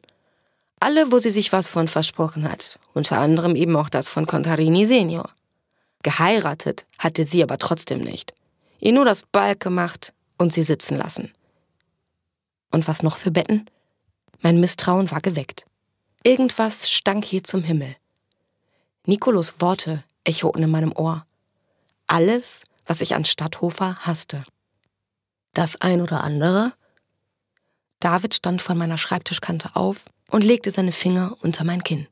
Alle, wo sie sich was von versprochen hat, unter anderem eben auch das von Contarini Senior. Geheiratet hatte sie aber trotzdem nicht. Ihr nur das Balk gemacht und sie sitzen lassen. Und was noch für Betten? Mein Misstrauen war geweckt. Irgendwas stank hier zum Himmel. Nikolos Worte echoten in meinem Ohr. Alles, was ich an Stadthofer hasste. Das ein oder andere? David stand von meiner Schreibtischkante auf und legte seine Finger unter mein Kinn.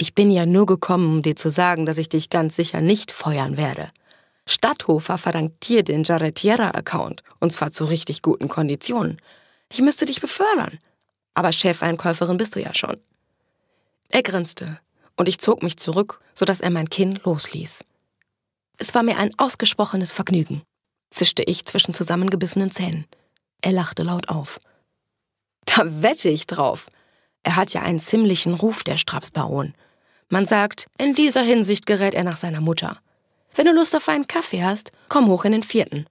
Ich bin ja nur gekommen, um dir zu sagen, dass ich dich ganz sicher nicht feuern werde. Stadthofer verdankt dir den Jarretiera-Account, und zwar zu richtig guten Konditionen. Ich müsste dich befördern. Aber Chefeinkäuferin bist du ja schon. Er grinste, und ich zog mich zurück, sodass er mein Kinn losließ. Es war mir ein ausgesprochenes Vergnügen, zischte ich zwischen zusammengebissenen Zähnen. Er lachte laut auf. Da wette ich drauf. Er hat ja einen ziemlichen Ruf, der Strapsbaron. Man sagt, in dieser Hinsicht gerät er nach seiner Mutter. Wenn du Lust auf einen Kaffee hast, komm hoch in den vierten.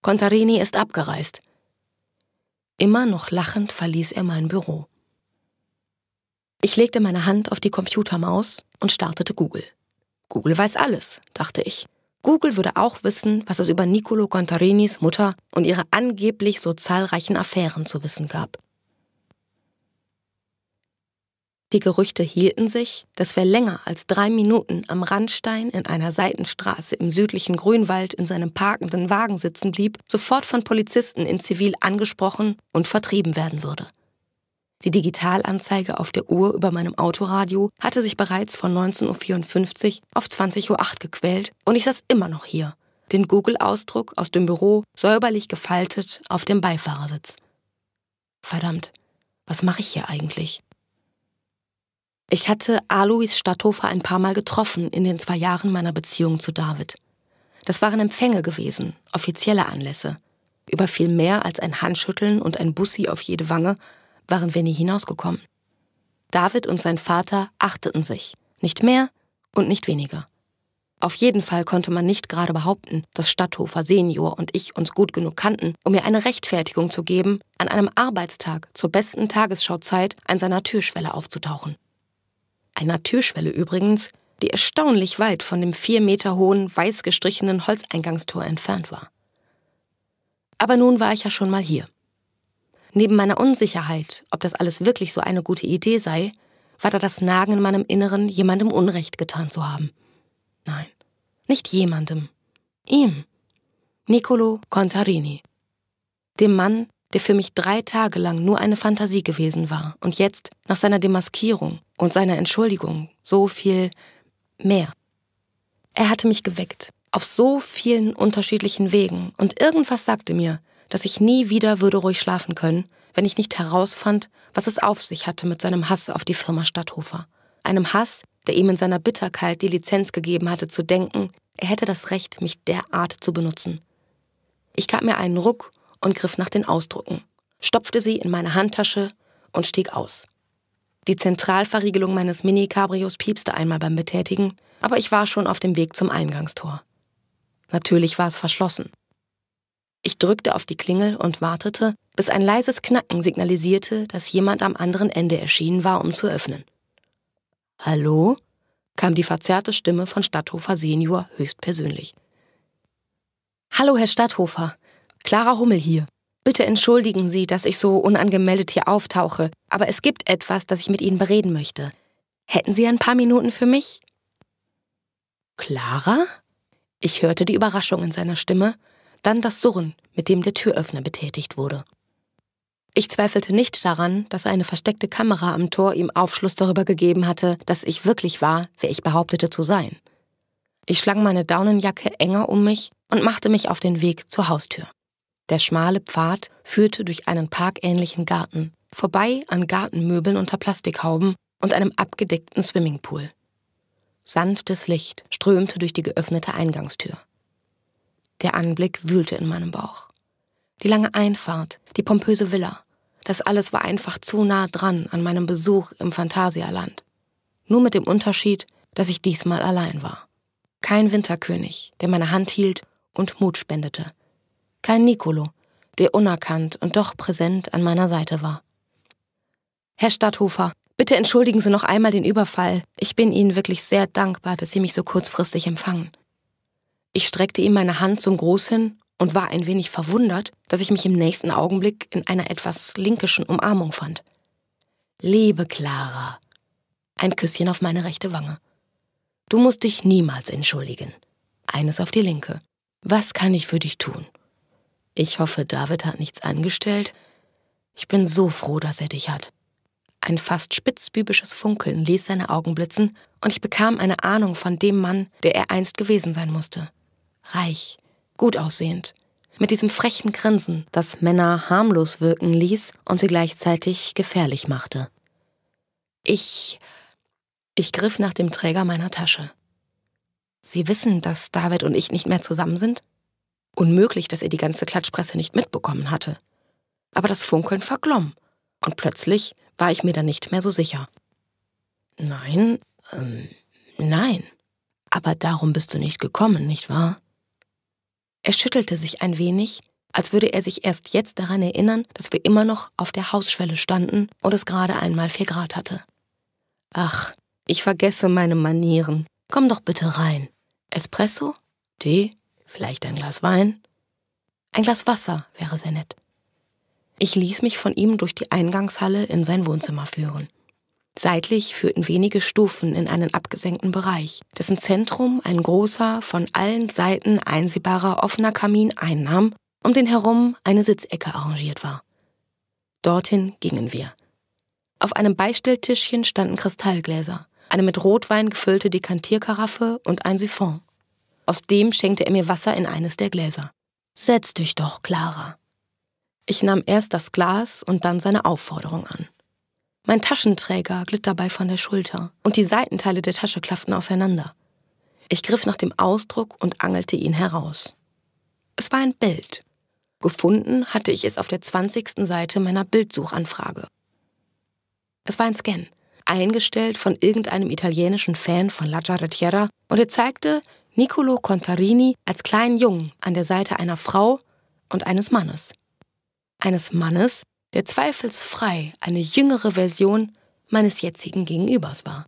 Contarini ist abgereist. Immer noch lachend verließ er mein Büro. Ich legte meine Hand auf die Computermaus und startete Google. Google weiß alles, dachte ich. Google würde auch wissen, was es über Niccolo Contarinis Mutter und ihre angeblich so zahlreichen Affären zu wissen gab. Die Gerüchte hielten sich, dass wer länger als drei Minuten am Randstein in einer Seitenstraße im südlichen Grünwald in seinem parkenden Wagen sitzen blieb, sofort von Polizisten in Zivil angesprochen und vertrieben werden würde. Die Digitalanzeige auf der Uhr über meinem Autoradio hatte sich bereits von 19.54 Uhr auf 20.08 Uhr gequält und ich saß immer noch hier, den Google-Ausdruck aus dem Büro säuberlich gefaltet auf dem Beifahrersitz. Verdammt, was mache ich hier eigentlich? Ich hatte Alois Stadthofer ein paar Mal getroffen in den zwei Jahren meiner Beziehung zu David. Das waren Empfänge gewesen, offizielle Anlässe. Über viel mehr als ein Handschütteln und ein Bussi auf jede Wange waren wir nie hinausgekommen. David und sein Vater achteten sich, nicht mehr und nicht weniger. Auf jeden Fall konnte man nicht gerade behaupten, dass Stadthofer Senior und ich uns gut genug kannten, um mir eine Rechtfertigung zu geben, an einem Arbeitstag zur besten Tagesschauzeit an seiner Türschwelle aufzutauchen einer Türschwelle übrigens, die erstaunlich weit von dem vier Meter hohen, weiß gestrichenen Holzeingangstor entfernt war. Aber nun war ich ja schon mal hier. Neben meiner Unsicherheit, ob das alles wirklich so eine gute Idee sei, war da das Nagen in meinem Inneren, jemandem Unrecht getan zu haben. Nein, nicht jemandem. Ihm. Niccolo Contarini. Dem Mann, der für mich drei Tage lang nur eine Fantasie gewesen war und jetzt, nach seiner Demaskierung und seiner Entschuldigung, so viel mehr. Er hatte mich geweckt, auf so vielen unterschiedlichen Wegen, und irgendwas sagte mir, dass ich nie wieder würde ruhig schlafen können, wenn ich nicht herausfand, was es auf sich hatte mit seinem Hass auf die Firma Stadthofer. Einem Hass, der ihm in seiner Bitterkeit die Lizenz gegeben hatte zu denken, er hätte das Recht, mich derart zu benutzen. Ich gab mir einen Ruck und griff nach den Ausdrucken, stopfte sie in meine Handtasche und stieg aus. Die Zentralverriegelung meines Mini-Cabrios piepste einmal beim Betätigen, aber ich war schon auf dem Weg zum Eingangstor. Natürlich war es verschlossen. Ich drückte auf die Klingel und wartete, bis ein leises Knacken signalisierte, dass jemand am anderen Ende erschienen war, um zu öffnen. Hallo? kam die verzerrte Stimme von Stadthofer Senior höchstpersönlich. Hallo, Herr Stadthofer, Clara Hummel hier. Bitte entschuldigen Sie, dass ich so unangemeldet hier auftauche, aber es gibt etwas, das ich mit Ihnen bereden möchte. Hätten Sie ein paar Minuten für mich? Clara? Ich hörte die Überraschung in seiner Stimme, dann das Surren, mit dem der Türöffner betätigt wurde. Ich zweifelte nicht daran, dass eine versteckte Kamera am Tor ihm Aufschluss darüber gegeben hatte, dass ich wirklich war, wer ich behauptete zu sein. Ich schlang meine Daunenjacke enger um mich und machte mich auf den Weg zur Haustür. Der schmale Pfad führte durch einen parkähnlichen Garten, vorbei an Gartenmöbeln unter Plastikhauben und einem abgedeckten Swimmingpool. Sanftes Licht strömte durch die geöffnete Eingangstür. Der Anblick wühlte in meinem Bauch. Die lange Einfahrt, die pompöse Villa, das alles war einfach zu nah dran an meinem Besuch im Phantasialand. Nur mit dem Unterschied, dass ich diesmal allein war. Kein Winterkönig, der meine Hand hielt und Mut spendete, kein Nicolo, der unerkannt und doch präsent an meiner Seite war. Herr Stadthofer, bitte entschuldigen Sie noch einmal den Überfall. Ich bin Ihnen wirklich sehr dankbar, dass Sie mich so kurzfristig empfangen. Ich streckte ihm meine Hand zum Gruß hin und war ein wenig verwundert, dass ich mich im nächsten Augenblick in einer etwas linkischen Umarmung fand. Lebe, Clara. Ein Küsschen auf meine rechte Wange. Du musst dich niemals entschuldigen. Eines auf die linke. Was kann ich für dich tun? Ich hoffe, David hat nichts angestellt. Ich bin so froh, dass er dich hat. Ein fast spitzbübisches Funkeln ließ seine Augen blitzen, und ich bekam eine Ahnung von dem Mann, der er einst gewesen sein musste. Reich, gut aussehend, mit diesem frechen Grinsen, das Männer harmlos wirken ließ und sie gleichzeitig gefährlich machte. Ich. Ich griff nach dem Träger meiner Tasche. Sie wissen, dass David und ich nicht mehr zusammen sind? Unmöglich, dass er die ganze Klatschpresse nicht mitbekommen hatte. Aber das Funkeln verglomm. Und plötzlich war ich mir dann nicht mehr so sicher. Nein, ähm, nein. Aber darum bist du nicht gekommen, nicht wahr? Er schüttelte sich ein wenig, als würde er sich erst jetzt daran erinnern, dass wir immer noch auf der Hausschwelle standen und es gerade einmal vier Grad hatte. Ach, ich vergesse meine Manieren. Komm doch bitte rein. Espresso? Tee? vielleicht ein Glas Wein. Ein Glas Wasser wäre sehr nett. Ich ließ mich von ihm durch die Eingangshalle in sein Wohnzimmer führen. Seitlich führten wenige Stufen in einen abgesenkten Bereich, dessen Zentrum ein großer, von allen Seiten einsehbarer offener Kamin einnahm, um den herum eine Sitzecke arrangiert war. Dorthin gingen wir. Auf einem Beistelltischchen standen Kristallgläser, eine mit Rotwein gefüllte Dekantierkaraffe und ein Siphon. Aus dem schenkte er mir Wasser in eines der Gläser. Setz dich doch, Clara. Ich nahm erst das Glas und dann seine Aufforderung an. Mein Taschenträger glitt dabei von der Schulter und die Seitenteile der Tasche klafften auseinander. Ich griff nach dem Ausdruck und angelte ihn heraus. Es war ein Bild. Gefunden hatte ich es auf der 20. Seite meiner Bildsuchanfrage. Es war ein Scan, eingestellt von irgendeinem italienischen Fan von La Giarrettiera, und er zeigte, Niccolo Contarini als kleinen Jungen an der Seite einer Frau und eines Mannes. Eines Mannes, der zweifelsfrei eine jüngere Version meines jetzigen Gegenübers war.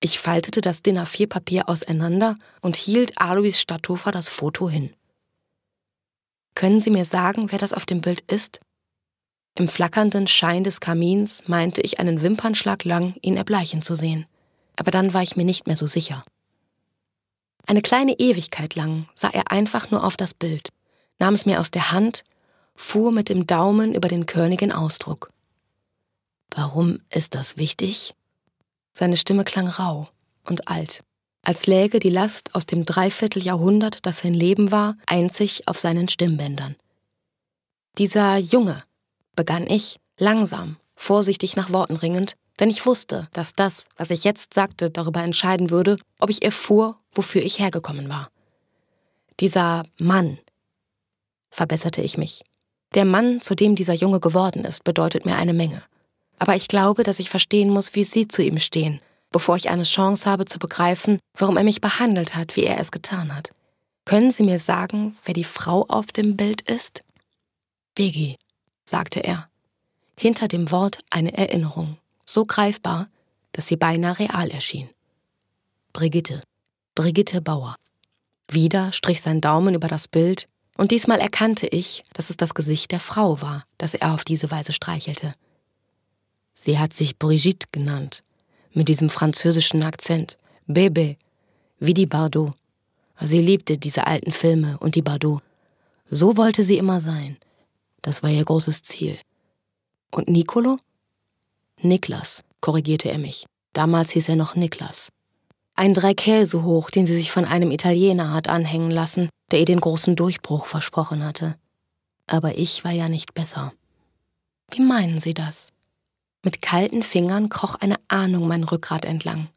Ich faltete das DIN A4-Papier auseinander und hielt Alois Stadthofer das Foto hin. Können Sie mir sagen, wer das auf dem Bild ist? Im flackernden Schein des Kamins meinte ich einen Wimpernschlag lang, ihn erbleichen zu sehen. Aber dann war ich mir nicht mehr so sicher. Eine kleine Ewigkeit lang sah er einfach nur auf das Bild, nahm es mir aus der Hand, fuhr mit dem Daumen über den körnigen Ausdruck. Warum ist das wichtig? Seine Stimme klang rau und alt, als läge die Last aus dem Dreivierteljahrhundert, das sein Leben war, einzig auf seinen Stimmbändern. Dieser Junge, begann ich, langsam, vorsichtig nach Worten ringend, denn ich wusste, dass das, was ich jetzt sagte, darüber entscheiden würde, ob ich erfuhr, wofür ich hergekommen war. Dieser Mann, verbesserte ich mich. Der Mann, zu dem dieser Junge geworden ist, bedeutet mir eine Menge. Aber ich glaube, dass ich verstehen muss, wie Sie zu ihm stehen, bevor ich eine Chance habe zu begreifen, warum er mich behandelt hat, wie er es getan hat. Können Sie mir sagen, wer die Frau auf dem Bild ist? Biggie, sagte er. Hinter dem Wort eine Erinnerung so greifbar, dass sie beinahe real erschien. Brigitte, Brigitte Bauer. Wieder strich sein Daumen über das Bild, und diesmal erkannte ich, dass es das Gesicht der Frau war, das er auf diese Weise streichelte. Sie hat sich Brigitte genannt, mit diesem französischen Akzent, Bébé, wie die Bardot. Sie liebte diese alten Filme und die Bardot. So wollte sie immer sein. Das war ihr großes Ziel. Und Nicolo? Niklas, korrigierte er mich. Damals hieß er noch Niklas. Ein Dreikäse hoch, den sie sich von einem Italiener hat anhängen lassen, der ihr den großen Durchbruch versprochen hatte. Aber ich war ja nicht besser. Wie meinen Sie das? Mit kalten Fingern kroch eine Ahnung mein Rückgrat entlang.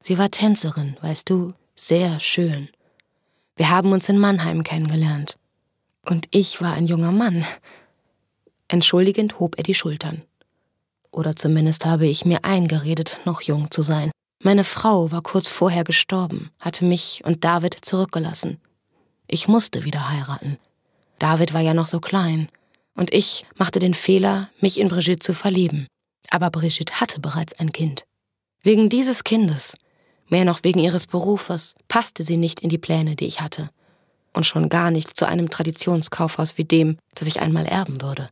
Sie war Tänzerin, weißt du, sehr schön. Wir haben uns in Mannheim kennengelernt. Und ich war ein junger Mann. Entschuldigend hob er die Schultern. Oder zumindest habe ich mir eingeredet, noch jung zu sein. Meine Frau war kurz vorher gestorben, hatte mich und David zurückgelassen. Ich musste wieder heiraten. David war ja noch so klein. Und ich machte den Fehler, mich in Brigitte zu verlieben. Aber Brigitte hatte bereits ein Kind. Wegen dieses Kindes, mehr noch wegen ihres Berufes, passte sie nicht in die Pläne, die ich hatte. Und schon gar nicht zu einem Traditionskaufhaus wie dem, das ich einmal erben würde.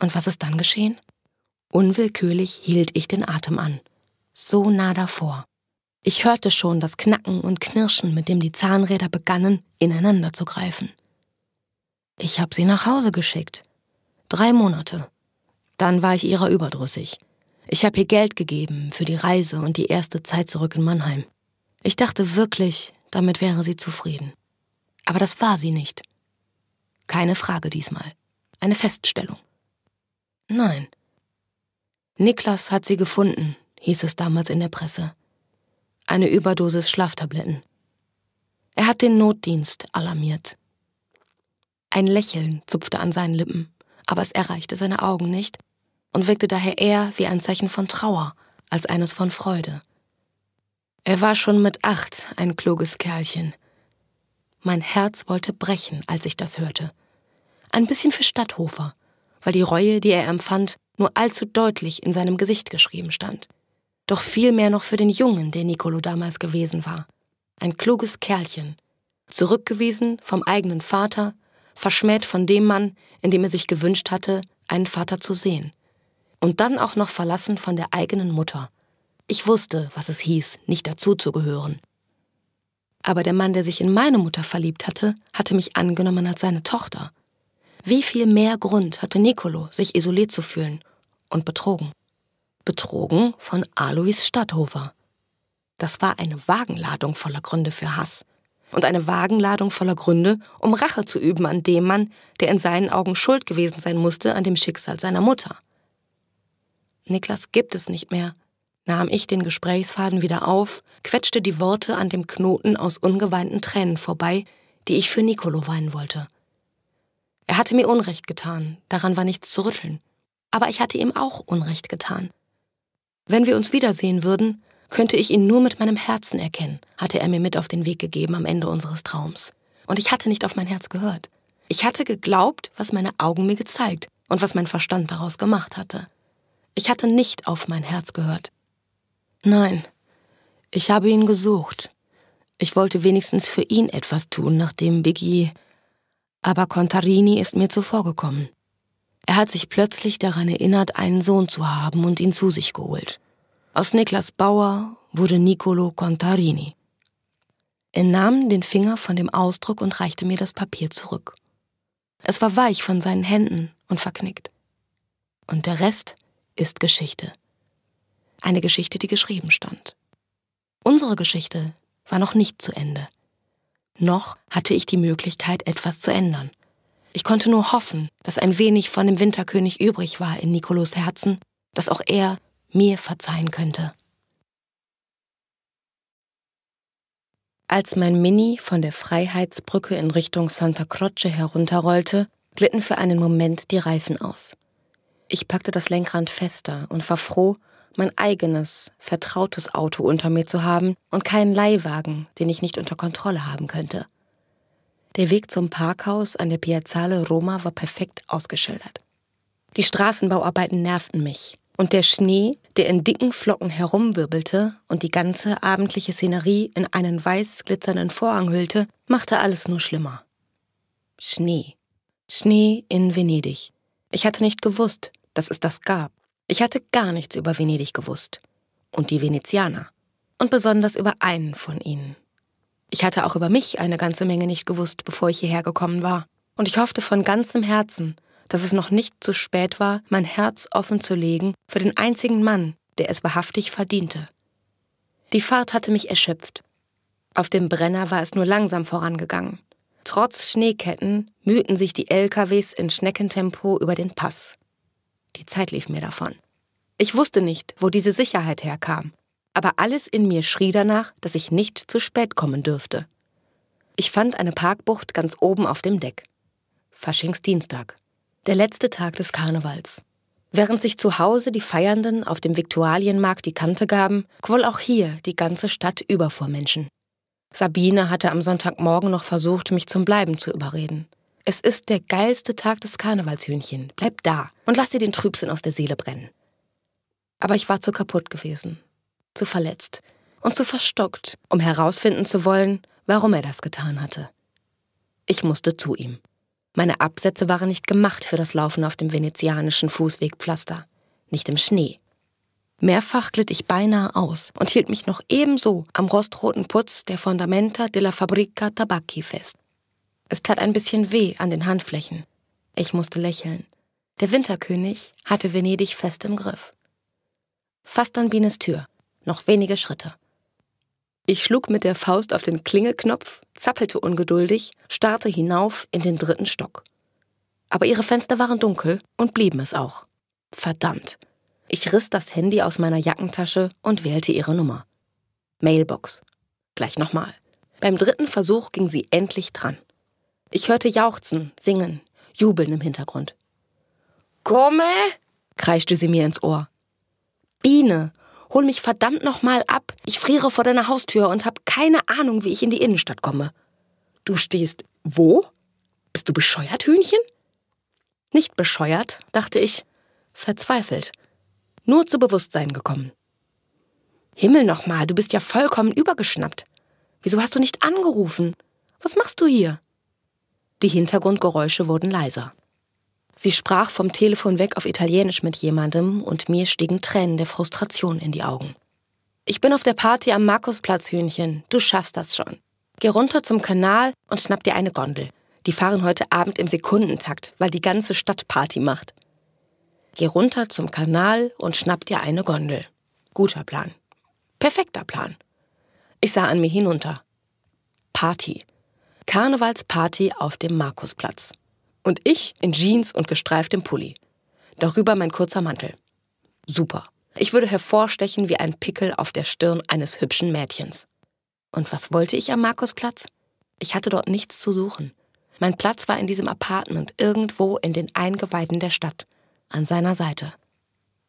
Und was ist dann geschehen? Unwillkürlich hielt ich den Atem an. So nah davor. Ich hörte schon das Knacken und Knirschen, mit dem die Zahnräder begannen, ineinander zu greifen. Ich habe sie nach Hause geschickt. Drei Monate. Dann war ich ihrer überdrüssig. Ich habe ihr Geld gegeben für die Reise und die erste Zeit zurück in Mannheim. Ich dachte wirklich, damit wäre sie zufrieden. Aber das war sie nicht. Keine Frage diesmal. Eine Feststellung. Nein, Niklas hat sie gefunden, hieß es damals in der Presse. Eine Überdosis Schlaftabletten. Er hat den Notdienst alarmiert. Ein Lächeln zupfte an seinen Lippen, aber es erreichte seine Augen nicht und wirkte daher eher wie ein Zeichen von Trauer als eines von Freude. Er war schon mit acht ein kluges Kerlchen. Mein Herz wollte brechen, als ich das hörte. Ein bisschen für Stadthofer, weil die Reue, die er empfand, nur allzu deutlich in seinem Gesicht geschrieben stand. Doch vielmehr noch für den Jungen, der Nicolo damals gewesen war. Ein kluges Kerlchen. Zurückgewiesen vom eigenen Vater, verschmäht von dem Mann, in dem er sich gewünscht hatte, einen Vater zu sehen. Und dann auch noch verlassen von der eigenen Mutter. Ich wusste, was es hieß, nicht dazuzugehören. Aber der Mann, der sich in meine Mutter verliebt hatte, hatte mich angenommen als seine Tochter. Wie viel mehr Grund hatte Nicolo, sich isoliert zu fühlen und betrogen? Betrogen von Alois Stadthofer. Das war eine Wagenladung voller Gründe für Hass. Und eine Wagenladung voller Gründe, um Rache zu üben an dem Mann, der in seinen Augen schuld gewesen sein musste an dem Schicksal seiner Mutter. Niklas gibt es nicht mehr, nahm ich den Gesprächsfaden wieder auf, quetschte die Worte an dem Knoten aus ungeweinten Tränen vorbei, die ich für Nicolo weinen wollte. Er hatte mir Unrecht getan, daran war nichts zu rütteln. Aber ich hatte ihm auch Unrecht getan. Wenn wir uns wiedersehen würden, könnte ich ihn nur mit meinem Herzen erkennen, hatte er mir mit auf den Weg gegeben am Ende unseres Traums. Und ich hatte nicht auf mein Herz gehört. Ich hatte geglaubt, was meine Augen mir gezeigt und was mein Verstand daraus gemacht hatte. Ich hatte nicht auf mein Herz gehört. Nein, ich habe ihn gesucht. Ich wollte wenigstens für ihn etwas tun, nachdem Biggie aber Contarini ist mir zuvorgekommen. Er hat sich plötzlich daran erinnert, einen Sohn zu haben und ihn zu sich geholt. Aus Niklas Bauer wurde Niccolo Contarini. Er nahm den Finger von dem Ausdruck und reichte mir das Papier zurück. Es war weich von seinen Händen und verknickt. Und der Rest ist Geschichte. Eine Geschichte, die geschrieben stand. Unsere Geschichte war noch nicht zu Ende noch hatte ich die Möglichkeit, etwas zu ändern. Ich konnte nur hoffen, dass ein wenig von dem Winterkönig übrig war in Nikolos Herzen, dass auch er mir verzeihen könnte. Als mein Mini von der Freiheitsbrücke in Richtung Santa Croce herunterrollte, glitten für einen Moment die Reifen aus. Ich packte das Lenkrad fester und war froh, mein eigenes, vertrautes Auto unter mir zu haben und keinen Leihwagen, den ich nicht unter Kontrolle haben könnte. Der Weg zum Parkhaus an der Piazzale Roma war perfekt ausgeschildert. Die Straßenbauarbeiten nervten mich und der Schnee, der in dicken Flocken herumwirbelte und die ganze abendliche Szenerie in einen weiß glitzernden Vorhang hüllte, machte alles nur schlimmer. Schnee. Schnee in Venedig. Ich hatte nicht gewusst, dass es das gab. Ich hatte gar nichts über Venedig gewusst. Und die Venezianer. Und besonders über einen von ihnen. Ich hatte auch über mich eine ganze Menge nicht gewusst, bevor ich hierher gekommen war. Und ich hoffte von ganzem Herzen, dass es noch nicht zu spät war, mein Herz offen zu legen für den einzigen Mann, der es wahrhaftig verdiente. Die Fahrt hatte mich erschöpft. Auf dem Brenner war es nur langsam vorangegangen. Trotz Schneeketten mühten sich die LKWs in Schneckentempo über den Pass. Die Zeit lief mir davon. Ich wusste nicht, wo diese Sicherheit herkam, aber alles in mir schrie danach, dass ich nicht zu spät kommen dürfte. Ich fand eine Parkbucht ganz oben auf dem Deck. Faschingsdienstag. Der letzte Tag des Karnevals. Während sich zu Hause die Feiernden auf dem Viktualienmarkt die Kante gaben, quoll auch hier die ganze Stadt über vor Menschen. Sabine hatte am Sonntagmorgen noch versucht, mich zum Bleiben zu überreden. Es ist der geilste Tag des Karnevalshühnchen. Bleib da und lass dir den Trübsinn aus der Seele brennen. Aber ich war zu kaputt gewesen, zu verletzt und zu verstockt, um herausfinden zu wollen, warum er das getan hatte. Ich musste zu ihm. Meine Absätze waren nicht gemacht für das Laufen auf dem venezianischen Fußwegpflaster, nicht im Schnee. Mehrfach glitt ich beinahe aus und hielt mich noch ebenso am rostroten Putz der Fondamenta della Fabrica Tabacchi fest. Es tat ein bisschen weh an den Handflächen. Ich musste lächeln. Der Winterkönig hatte Venedig fest im Griff. Fast an Bienes Tür. Noch wenige Schritte. Ich schlug mit der Faust auf den Klingelknopf, zappelte ungeduldig, starrte hinauf in den dritten Stock. Aber ihre Fenster waren dunkel und blieben es auch. Verdammt. Ich riss das Handy aus meiner Jackentasche und wählte ihre Nummer. Mailbox. Gleich nochmal. Beim dritten Versuch ging sie endlich dran. Ich hörte Jauchzen, Singen, Jubeln im Hintergrund. Komme! kreischte sie mir ins Ohr. Biene, hol mich verdammt nochmal ab. Ich friere vor deiner Haustür und habe keine Ahnung, wie ich in die Innenstadt komme. Du stehst wo? Bist du bescheuert, Hühnchen? Nicht bescheuert, dachte ich, verzweifelt. Nur zu Bewusstsein gekommen. Himmel nochmal, du bist ja vollkommen übergeschnappt. Wieso hast du nicht angerufen? Was machst du hier? Die Hintergrundgeräusche wurden leiser. Sie sprach vom Telefon weg auf Italienisch mit jemandem und mir stiegen Tränen der Frustration in die Augen. Ich bin auf der Party am Markusplatz, Hühnchen. Du schaffst das schon. Geh runter zum Kanal und schnapp dir eine Gondel. Die fahren heute Abend im Sekundentakt, weil die ganze Stadt Party macht. Geh runter zum Kanal und schnapp dir eine Gondel. Guter Plan. Perfekter Plan. Ich sah an mir hinunter. Party. Karnevalsparty auf dem Markusplatz. Und ich in Jeans und gestreiftem Pulli. Darüber mein kurzer Mantel. Super. Ich würde hervorstechen wie ein Pickel auf der Stirn eines hübschen Mädchens. Und was wollte ich am Markusplatz? Ich hatte dort nichts zu suchen. Mein Platz war in diesem Apartment irgendwo in den Eingeweiden der Stadt, an seiner Seite.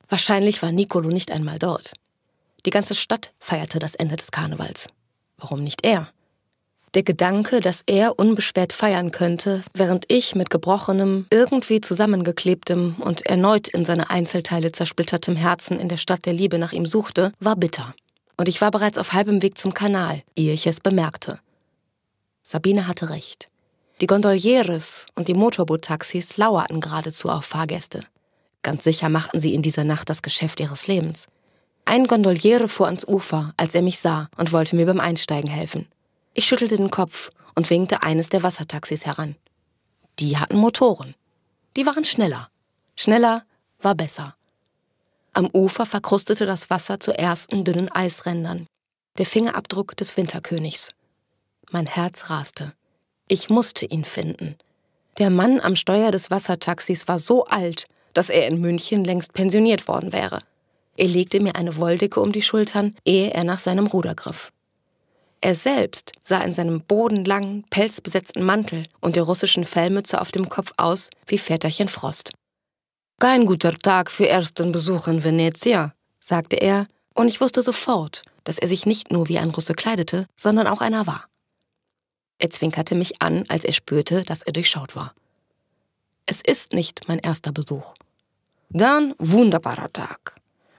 Wahrscheinlich war Nicolo nicht einmal dort. Die ganze Stadt feierte das Ende des Karnevals. Warum nicht er? Der Gedanke, dass er unbeschwert feiern könnte, während ich mit gebrochenem, irgendwie zusammengeklebtem und erneut in seine Einzelteile zersplittertem Herzen in der Stadt der Liebe nach ihm suchte, war bitter. Und ich war bereits auf halbem Weg zum Kanal, ehe ich es bemerkte. Sabine hatte recht. Die Gondolieres und die Motorboottaxis lauerten geradezu auf Fahrgäste. Ganz sicher machten sie in dieser Nacht das Geschäft ihres Lebens. Ein Gondoliere fuhr ans Ufer, als er mich sah und wollte mir beim Einsteigen helfen. Ich schüttelte den Kopf und winkte eines der Wassertaxis heran. Die hatten Motoren. Die waren schneller. Schneller war besser. Am Ufer verkrustete das Wasser zu ersten dünnen Eisrändern. Der Fingerabdruck des Winterkönigs. Mein Herz raste. Ich musste ihn finden. Der Mann am Steuer des Wassertaxis war so alt, dass er in München längst pensioniert worden wäre. Er legte mir eine Wolldicke um die Schultern, ehe er nach seinem Ruder griff. Er selbst sah in seinem bodenlangen, pelzbesetzten Mantel und der russischen Fellmütze auf dem Kopf aus wie Väterchen Frost. Kein guter Tag für ersten Besuch in Venezia, sagte er, und ich wusste sofort, dass er sich nicht nur wie ein Russe kleidete, sondern auch einer war. Er zwinkerte mich an, als er spürte, dass er durchschaut war. Es ist nicht mein erster Besuch. Dann wunderbarer Tag.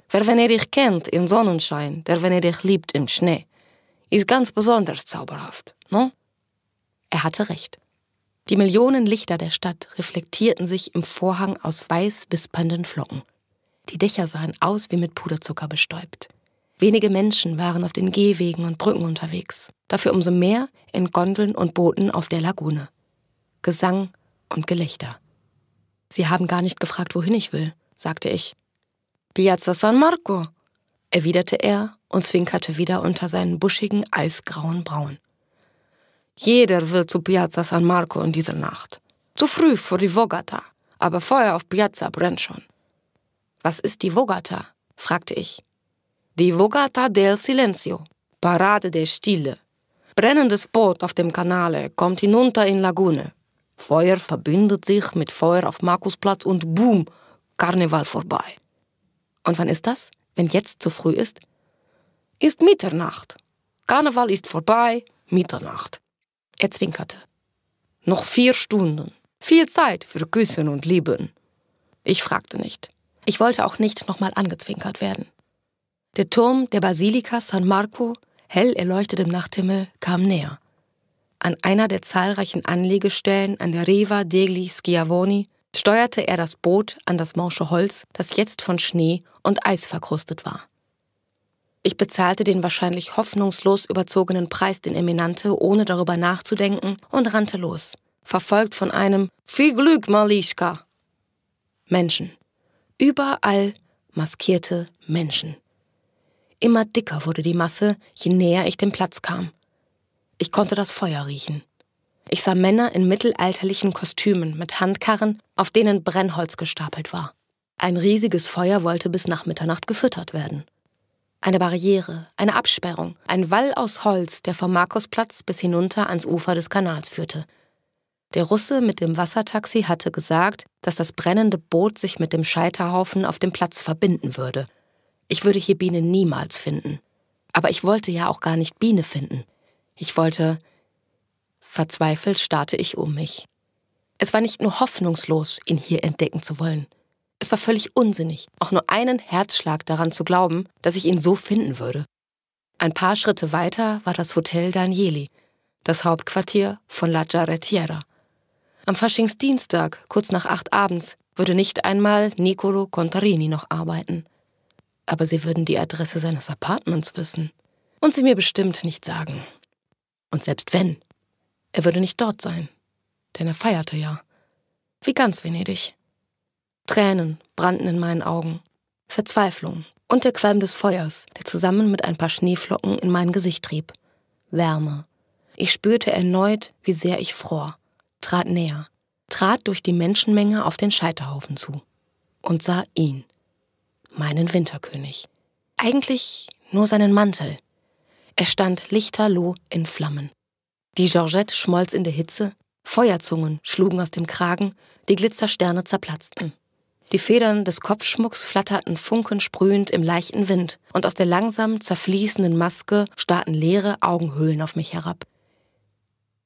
Wer Venedig kennt im Sonnenschein, der Venedig liebt im Schnee ist ganz besonders zauberhaft, no? Ne? Er hatte recht. Die Millionen Lichter der Stadt reflektierten sich im Vorhang aus weiß wispernden Flocken. Die Dächer sahen aus wie mit Puderzucker bestäubt. Wenige Menschen waren auf den Gehwegen und Brücken unterwegs, dafür umso mehr in Gondeln und Booten auf der Lagune. Gesang und Gelächter. Sie haben gar nicht gefragt, wohin ich will, sagte ich. Piazza San Marco, erwiderte er und zwinkerte wieder unter seinen buschigen, eisgrauen Brauen. Jeder will zu Piazza San Marco in dieser Nacht. Zu früh für die Vogata, aber Feuer auf Piazza brennt schon. Was ist die Vogata? fragte ich. Die Vogata del Silenzio, Parade der Stille. Brennendes Boot auf dem Kanale kommt hinunter in Lagune. Feuer verbindet sich mit Feuer auf Markusplatz und boom, Karneval vorbei. Und wann ist das? Wenn jetzt zu früh ist? ist Mitternacht. Karneval ist vorbei, Mitternacht. Er zwinkerte. Noch vier Stunden. Viel Zeit für Küssen und Lieben. Ich fragte nicht. Ich wollte auch nicht nochmal angezwinkert werden. Der Turm der Basilika San Marco, hell erleuchtet im Nachthimmel, kam näher. An einer der zahlreichen Anlegestellen an der Riva degli Schiavoni steuerte er das Boot an das morsche Holz, das jetzt von Schnee und Eis verkrustet war. Ich bezahlte den wahrscheinlich hoffnungslos überzogenen Preis, den Eminente, ohne darüber nachzudenken und rannte los, verfolgt von einem Viel Glück, Malischka! Menschen. Überall maskierte Menschen. Immer dicker wurde die Masse, je näher ich dem Platz kam. Ich konnte das Feuer riechen. Ich sah Männer in mittelalterlichen Kostümen mit Handkarren, auf denen Brennholz gestapelt war. Ein riesiges Feuer wollte bis nach Mitternacht gefüttert werden. Eine Barriere, eine Absperrung, ein Wall aus Holz, der vom Markusplatz bis hinunter ans Ufer des Kanals führte. Der Russe mit dem Wassertaxi hatte gesagt, dass das brennende Boot sich mit dem Scheiterhaufen auf dem Platz verbinden würde. Ich würde hier Biene niemals finden. Aber ich wollte ja auch gar nicht Biene finden. Ich wollte. Verzweifelt starrte ich um mich. Es war nicht nur hoffnungslos, ihn hier entdecken zu wollen. Es war völlig unsinnig, auch nur einen Herzschlag daran zu glauben, dass ich ihn so finden würde. Ein paar Schritte weiter war das Hotel Danieli, das Hauptquartier von La Giarrettiera. Am Faschingsdienstag, kurz nach acht abends, würde nicht einmal Nicolo Contarini noch arbeiten. Aber sie würden die Adresse seines Apartments wissen und sie mir bestimmt nicht sagen. Und selbst wenn, er würde nicht dort sein, denn er feierte ja. Wie ganz Venedig. Tränen brannten in meinen Augen, Verzweiflung und der Qualm des Feuers, der zusammen mit ein paar Schneeflocken in mein Gesicht trieb. Wärme. Ich spürte erneut, wie sehr ich fror, trat näher, trat durch die Menschenmenge auf den Scheiterhaufen zu und sah ihn, meinen Winterkönig. Eigentlich nur seinen Mantel. Er stand lichterloh in Flammen. Die Georgette schmolz in der Hitze, Feuerzungen schlugen aus dem Kragen, die Glitzersterne zerplatzten. Die Federn des Kopfschmucks flatterten funkensprühend im leichten Wind, und aus der langsam zerfließenden Maske starrten leere Augenhöhlen auf mich herab.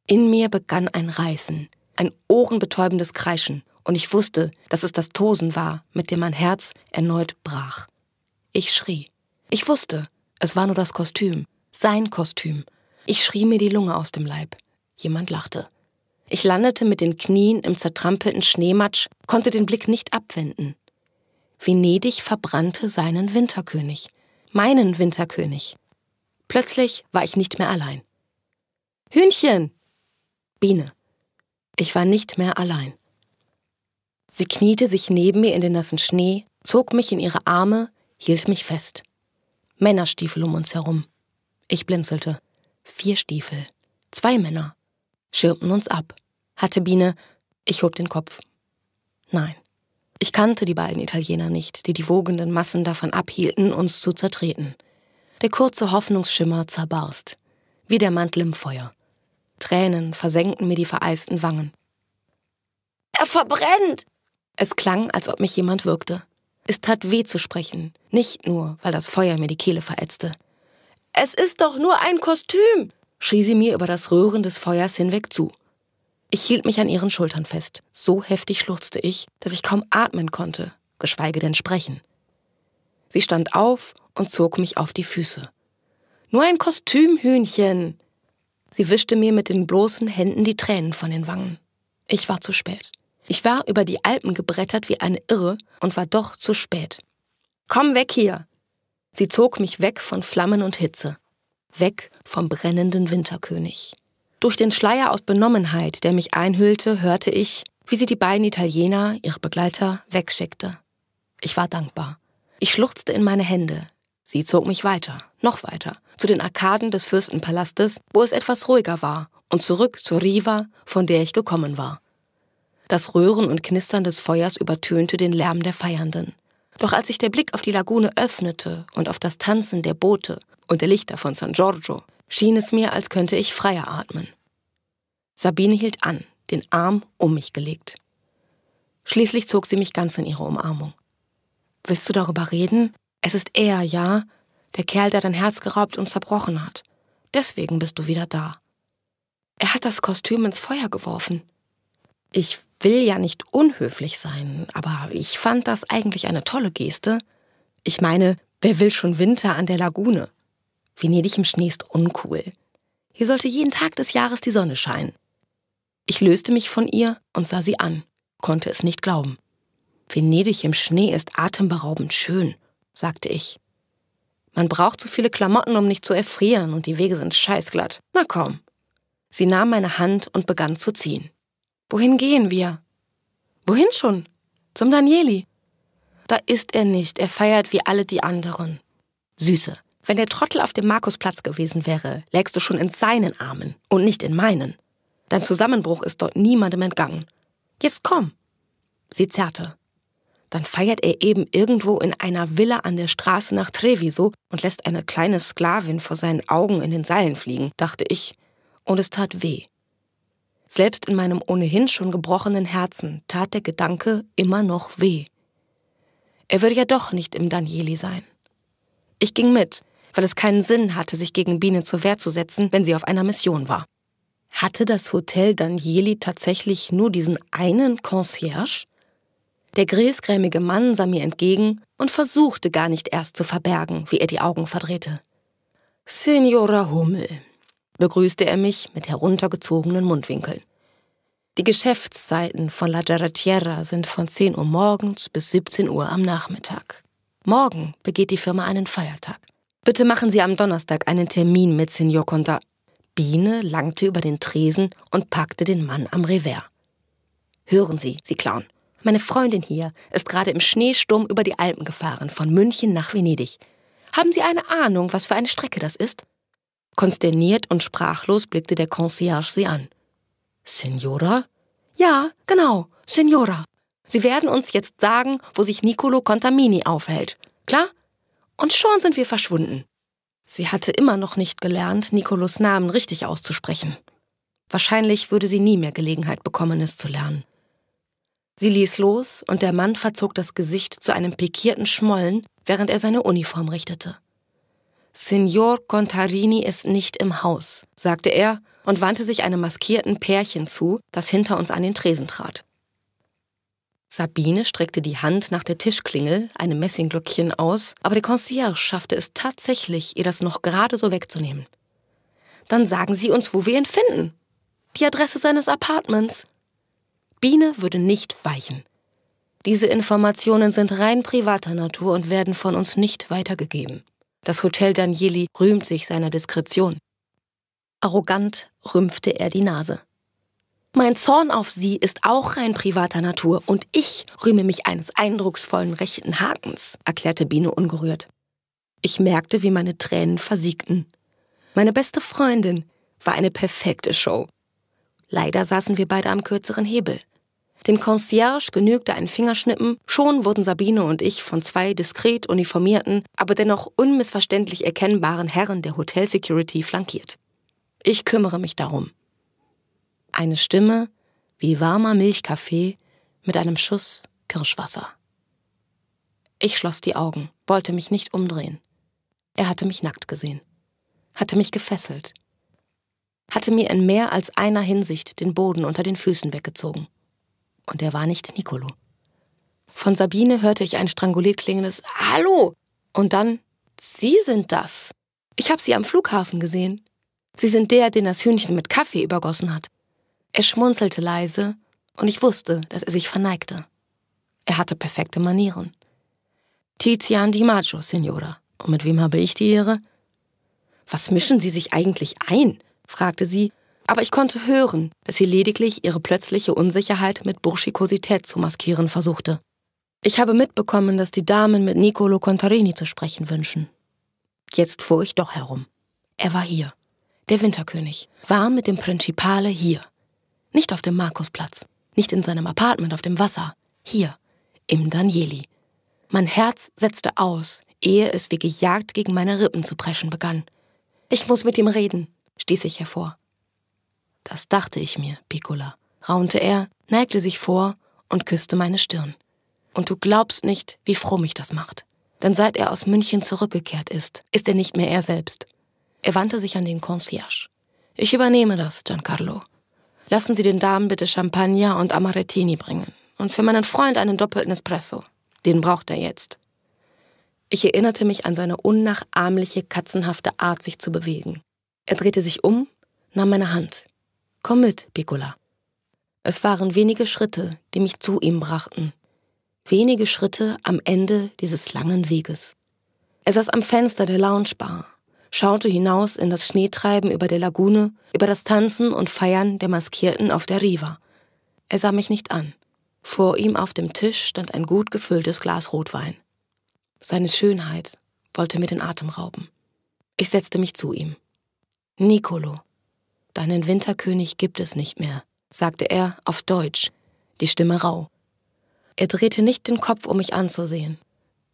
In mir begann ein Reißen, ein ohrenbetäubendes Kreischen, und ich wusste, dass es das Tosen war, mit dem mein Herz erneut brach. Ich schrie. Ich wusste, es war nur das Kostüm, sein Kostüm. Ich schrie mir die Lunge aus dem Leib. Jemand lachte. Ich landete mit den Knien im zertrampelten Schneematsch, konnte den Blick nicht abwenden. Venedig verbrannte seinen Winterkönig, meinen Winterkönig. Plötzlich war ich nicht mehr allein. Hühnchen! Biene. Ich war nicht mehr allein. Sie kniete sich neben mir in den nassen Schnee, zog mich in ihre Arme, hielt mich fest. Männerstiefel um uns herum. Ich blinzelte. Vier Stiefel. Zwei Männer schirmten uns ab. Hatte Biene, ich hob den Kopf. Nein. Ich kannte die beiden Italiener nicht, die die wogenden Massen davon abhielten, uns zu zertreten. Der kurze Hoffnungsschimmer zerbarst, wie der Mantel im Feuer. Tränen versenkten mir die vereisten Wangen. Er verbrennt! Es klang, als ob mich jemand wirkte. Es tat weh zu sprechen, nicht nur, weil das Feuer mir die Kehle verätzte. Es ist doch nur ein Kostüm! schrie sie mir über das Röhren des Feuers hinweg zu. Ich hielt mich an ihren Schultern fest. So heftig schluchzte ich, dass ich kaum atmen konnte, geschweige denn sprechen. Sie stand auf und zog mich auf die Füße. Nur ein Kostümhühnchen! Sie wischte mir mit den bloßen Händen die Tränen von den Wangen. Ich war zu spät. Ich war über die Alpen gebrettert wie eine Irre und war doch zu spät. Komm weg hier! Sie zog mich weg von Flammen und Hitze weg vom brennenden Winterkönig. Durch den Schleier aus Benommenheit, der mich einhüllte, hörte ich, wie sie die beiden Italiener, ihre Begleiter, wegschickte. Ich war dankbar. Ich schluchzte in meine Hände. Sie zog mich weiter, noch weiter, zu den Arkaden des Fürstenpalastes, wo es etwas ruhiger war, und zurück zur Riva, von der ich gekommen war. Das Röhren und Knistern des Feuers übertönte den Lärm der Feiernden. Doch als sich der Blick auf die Lagune öffnete und auf das Tanzen der Boote, und der Lichter von San Giorgio schien es mir, als könnte ich freier atmen. Sabine hielt an, den Arm um mich gelegt. Schließlich zog sie mich ganz in ihre Umarmung. Willst du darüber reden? Es ist er, ja? Der Kerl, der dein Herz geraubt und zerbrochen hat. Deswegen bist du wieder da. Er hat das Kostüm ins Feuer geworfen. Ich will ja nicht unhöflich sein, aber ich fand das eigentlich eine tolle Geste. Ich meine, wer will schon Winter an der Lagune? Venedig im Schnee ist uncool. Hier sollte jeden Tag des Jahres die Sonne scheinen. Ich löste mich von ihr und sah sie an, konnte es nicht glauben. Venedig im Schnee ist atemberaubend schön, sagte ich. Man braucht zu so viele Klamotten, um nicht zu erfrieren, und die Wege sind scheißglatt. Na komm. Sie nahm meine Hand und begann zu ziehen. Wohin gehen wir? Wohin schon? Zum Danieli. Da ist er nicht, er feiert wie alle die anderen. Süße, wenn der Trottel auf dem Markusplatz gewesen wäre, lägst du schon in seinen Armen und nicht in meinen. Dein Zusammenbruch ist dort niemandem entgangen. Jetzt komm! Sie zerrte. Dann feiert er eben irgendwo in einer Villa an der Straße nach Treviso und lässt eine kleine Sklavin vor seinen Augen in den Seilen fliegen, dachte ich. Und es tat weh. Selbst in meinem ohnehin schon gebrochenen Herzen tat der Gedanke immer noch weh. Er würde ja doch nicht im Danieli sein. Ich ging mit, weil es keinen Sinn hatte, sich gegen Biene zur Wehr zu setzen, wenn sie auf einer Mission war. Hatte das Hotel Danieli tatsächlich nur diesen einen Concierge? Der grillsgrämige Mann sah mir entgegen und versuchte gar nicht erst zu verbergen, wie er die Augen verdrehte. Signora Hummel, begrüßte er mich mit heruntergezogenen Mundwinkeln. Die Geschäftszeiten von La Geratiera sind von 10 Uhr morgens bis 17 Uhr am Nachmittag. Morgen begeht die Firma einen Feiertag. Bitte machen Sie am Donnerstag einen Termin mit Signor Conta. Biene langte über den Tresen und packte den Mann am Revers. Hören Sie, Sie Clown. Meine Freundin hier ist gerade im Schneesturm über die Alpen gefahren, von München nach Venedig. Haben Sie eine Ahnung, was für eine Strecke das ist? Konsterniert und sprachlos blickte der Concierge sie an. Signora? Ja, genau, Signora. Sie werden uns jetzt sagen, wo sich Niccolo Contamini aufhält. Klar? Und schon sind wir verschwunden. Sie hatte immer noch nicht gelernt, Nikolos Namen richtig auszusprechen. Wahrscheinlich würde sie nie mehr Gelegenheit bekommen, es zu lernen. Sie ließ los und der Mann verzog das Gesicht zu einem pikierten Schmollen, während er seine Uniform richtete. Signor Contarini ist nicht im Haus, sagte er und wandte sich einem maskierten Pärchen zu, das hinter uns an den Tresen trat. Sabine streckte die Hand nach der Tischklingel, einem Messingglöckchen, aus, aber der Concierge schaffte es tatsächlich, ihr das noch gerade so wegzunehmen. Dann sagen Sie uns, wo wir ihn finden. Die Adresse seines Apartments. Biene würde nicht weichen. Diese Informationen sind rein privater Natur und werden von uns nicht weitergegeben. Das Hotel Danieli rühmt sich seiner Diskretion. Arrogant rümpfte er die Nase. Mein Zorn auf sie ist auch rein privater Natur und ich rühme mich eines eindrucksvollen rechten Hakens, erklärte Biene ungerührt. Ich merkte, wie meine Tränen versiegten. Meine beste Freundin war eine perfekte Show. Leider saßen wir beide am kürzeren Hebel. Dem Concierge genügte ein Fingerschnippen, schon wurden Sabine und ich von zwei diskret uniformierten, aber dennoch unmissverständlich erkennbaren Herren der Hotel Security flankiert. Ich kümmere mich darum. Eine Stimme wie warmer Milchkaffee mit einem Schuss Kirschwasser. Ich schloss die Augen, wollte mich nicht umdrehen. Er hatte mich nackt gesehen, hatte mich gefesselt, hatte mir in mehr als einer Hinsicht den Boden unter den Füßen weggezogen. Und er war nicht Nicolo. Von Sabine hörte ich ein stranguliert klingendes Hallo und dann Sie sind das. Ich habe Sie am Flughafen gesehen. Sie sind der, den das Hühnchen mit Kaffee übergossen hat. Er schmunzelte leise, und ich wusste, dass er sich verneigte. Er hatte perfekte Manieren. Tizian Di Maggio, Signora. Und mit wem habe ich die Ehre? Was mischen Sie sich eigentlich ein? fragte sie, aber ich konnte hören, dass sie lediglich ihre plötzliche Unsicherheit mit Burschikosität zu maskieren versuchte. Ich habe mitbekommen, dass die Damen mit Niccolo Contarini zu sprechen wünschen. Jetzt fuhr ich doch herum. Er war hier. Der Winterkönig war mit dem Principale hier. Nicht auf dem Markusplatz, nicht in seinem Apartment auf dem Wasser, hier, im Danieli. Mein Herz setzte aus, ehe es wie gejagt gegen meine Rippen zu preschen begann. Ich muss mit ihm reden, stieß ich hervor. Das dachte ich mir, Piccola, raunte er, neigte sich vor und küsste meine Stirn. Und du glaubst nicht, wie froh mich das macht. Denn seit er aus München zurückgekehrt ist, ist er nicht mehr er selbst. Er wandte sich an den Concierge. Ich übernehme das, Giancarlo, Lassen Sie den Damen bitte Champagner und Amaretini bringen. Und für meinen Freund einen doppelten Espresso. Den braucht er jetzt. Ich erinnerte mich an seine unnachahmliche, katzenhafte Art, sich zu bewegen. Er drehte sich um, nahm meine Hand. Komm mit, Piccola. Es waren wenige Schritte, die mich zu ihm brachten. Wenige Schritte am Ende dieses langen Weges. Er saß am Fenster der Loungebar schaute hinaus in das Schneetreiben über der Lagune, über das Tanzen und Feiern der Maskierten auf der Riva. Er sah mich nicht an. Vor ihm auf dem Tisch stand ein gut gefülltes Glas Rotwein. Seine Schönheit wollte mir den Atem rauben. Ich setzte mich zu ihm. Nicolo, deinen Winterkönig gibt es nicht mehr, sagte er auf Deutsch, die Stimme rau. Er drehte nicht den Kopf, um mich anzusehen.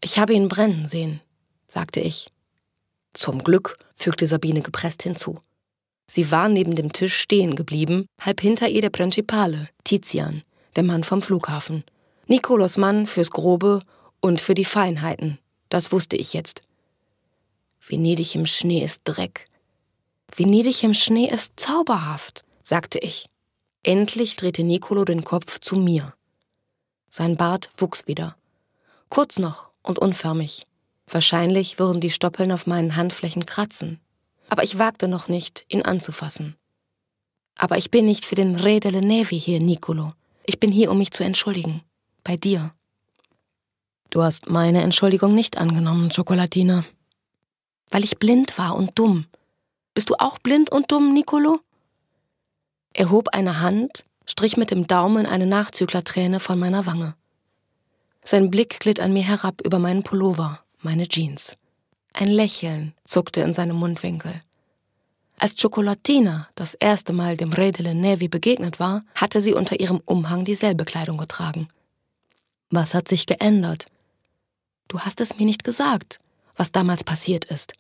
Ich habe ihn brennen sehen, sagte ich. Zum Glück, fügte Sabine gepresst hinzu. Sie war neben dem Tisch stehen geblieben, halb hinter ihr der Principale, Tizian, der Mann vom Flughafen. Nikolos Mann fürs Grobe und für die Feinheiten, das wusste ich jetzt. Venedig im Schnee ist Dreck. Venedig im Schnee ist zauberhaft, sagte ich. Endlich drehte Nicolo den Kopf zu mir. Sein Bart wuchs wieder. Kurz noch und unförmig. Wahrscheinlich würden die Stoppeln auf meinen Handflächen kratzen. Aber ich wagte noch nicht, ihn anzufassen. Aber ich bin nicht für den Re delle Nevi hier, Nicolo. Ich bin hier, um mich zu entschuldigen. Bei dir. Du hast meine Entschuldigung nicht angenommen, Schokolatine. Weil ich blind war und dumm. Bist du auch blind und dumm, Nicolo? Er hob eine Hand, strich mit dem Daumen eine Nachzüglerträne von meiner Wange. Sein Blick glitt an mir herab über meinen Pullover meine Jeans. Ein Lächeln zuckte in seinem Mundwinkel. Als Chocolatina das erste Mal dem Re de la Neve begegnet war, hatte sie unter ihrem Umhang dieselbe Kleidung getragen. Was hat sich geändert? Du hast es mir nicht gesagt, was damals passiert ist.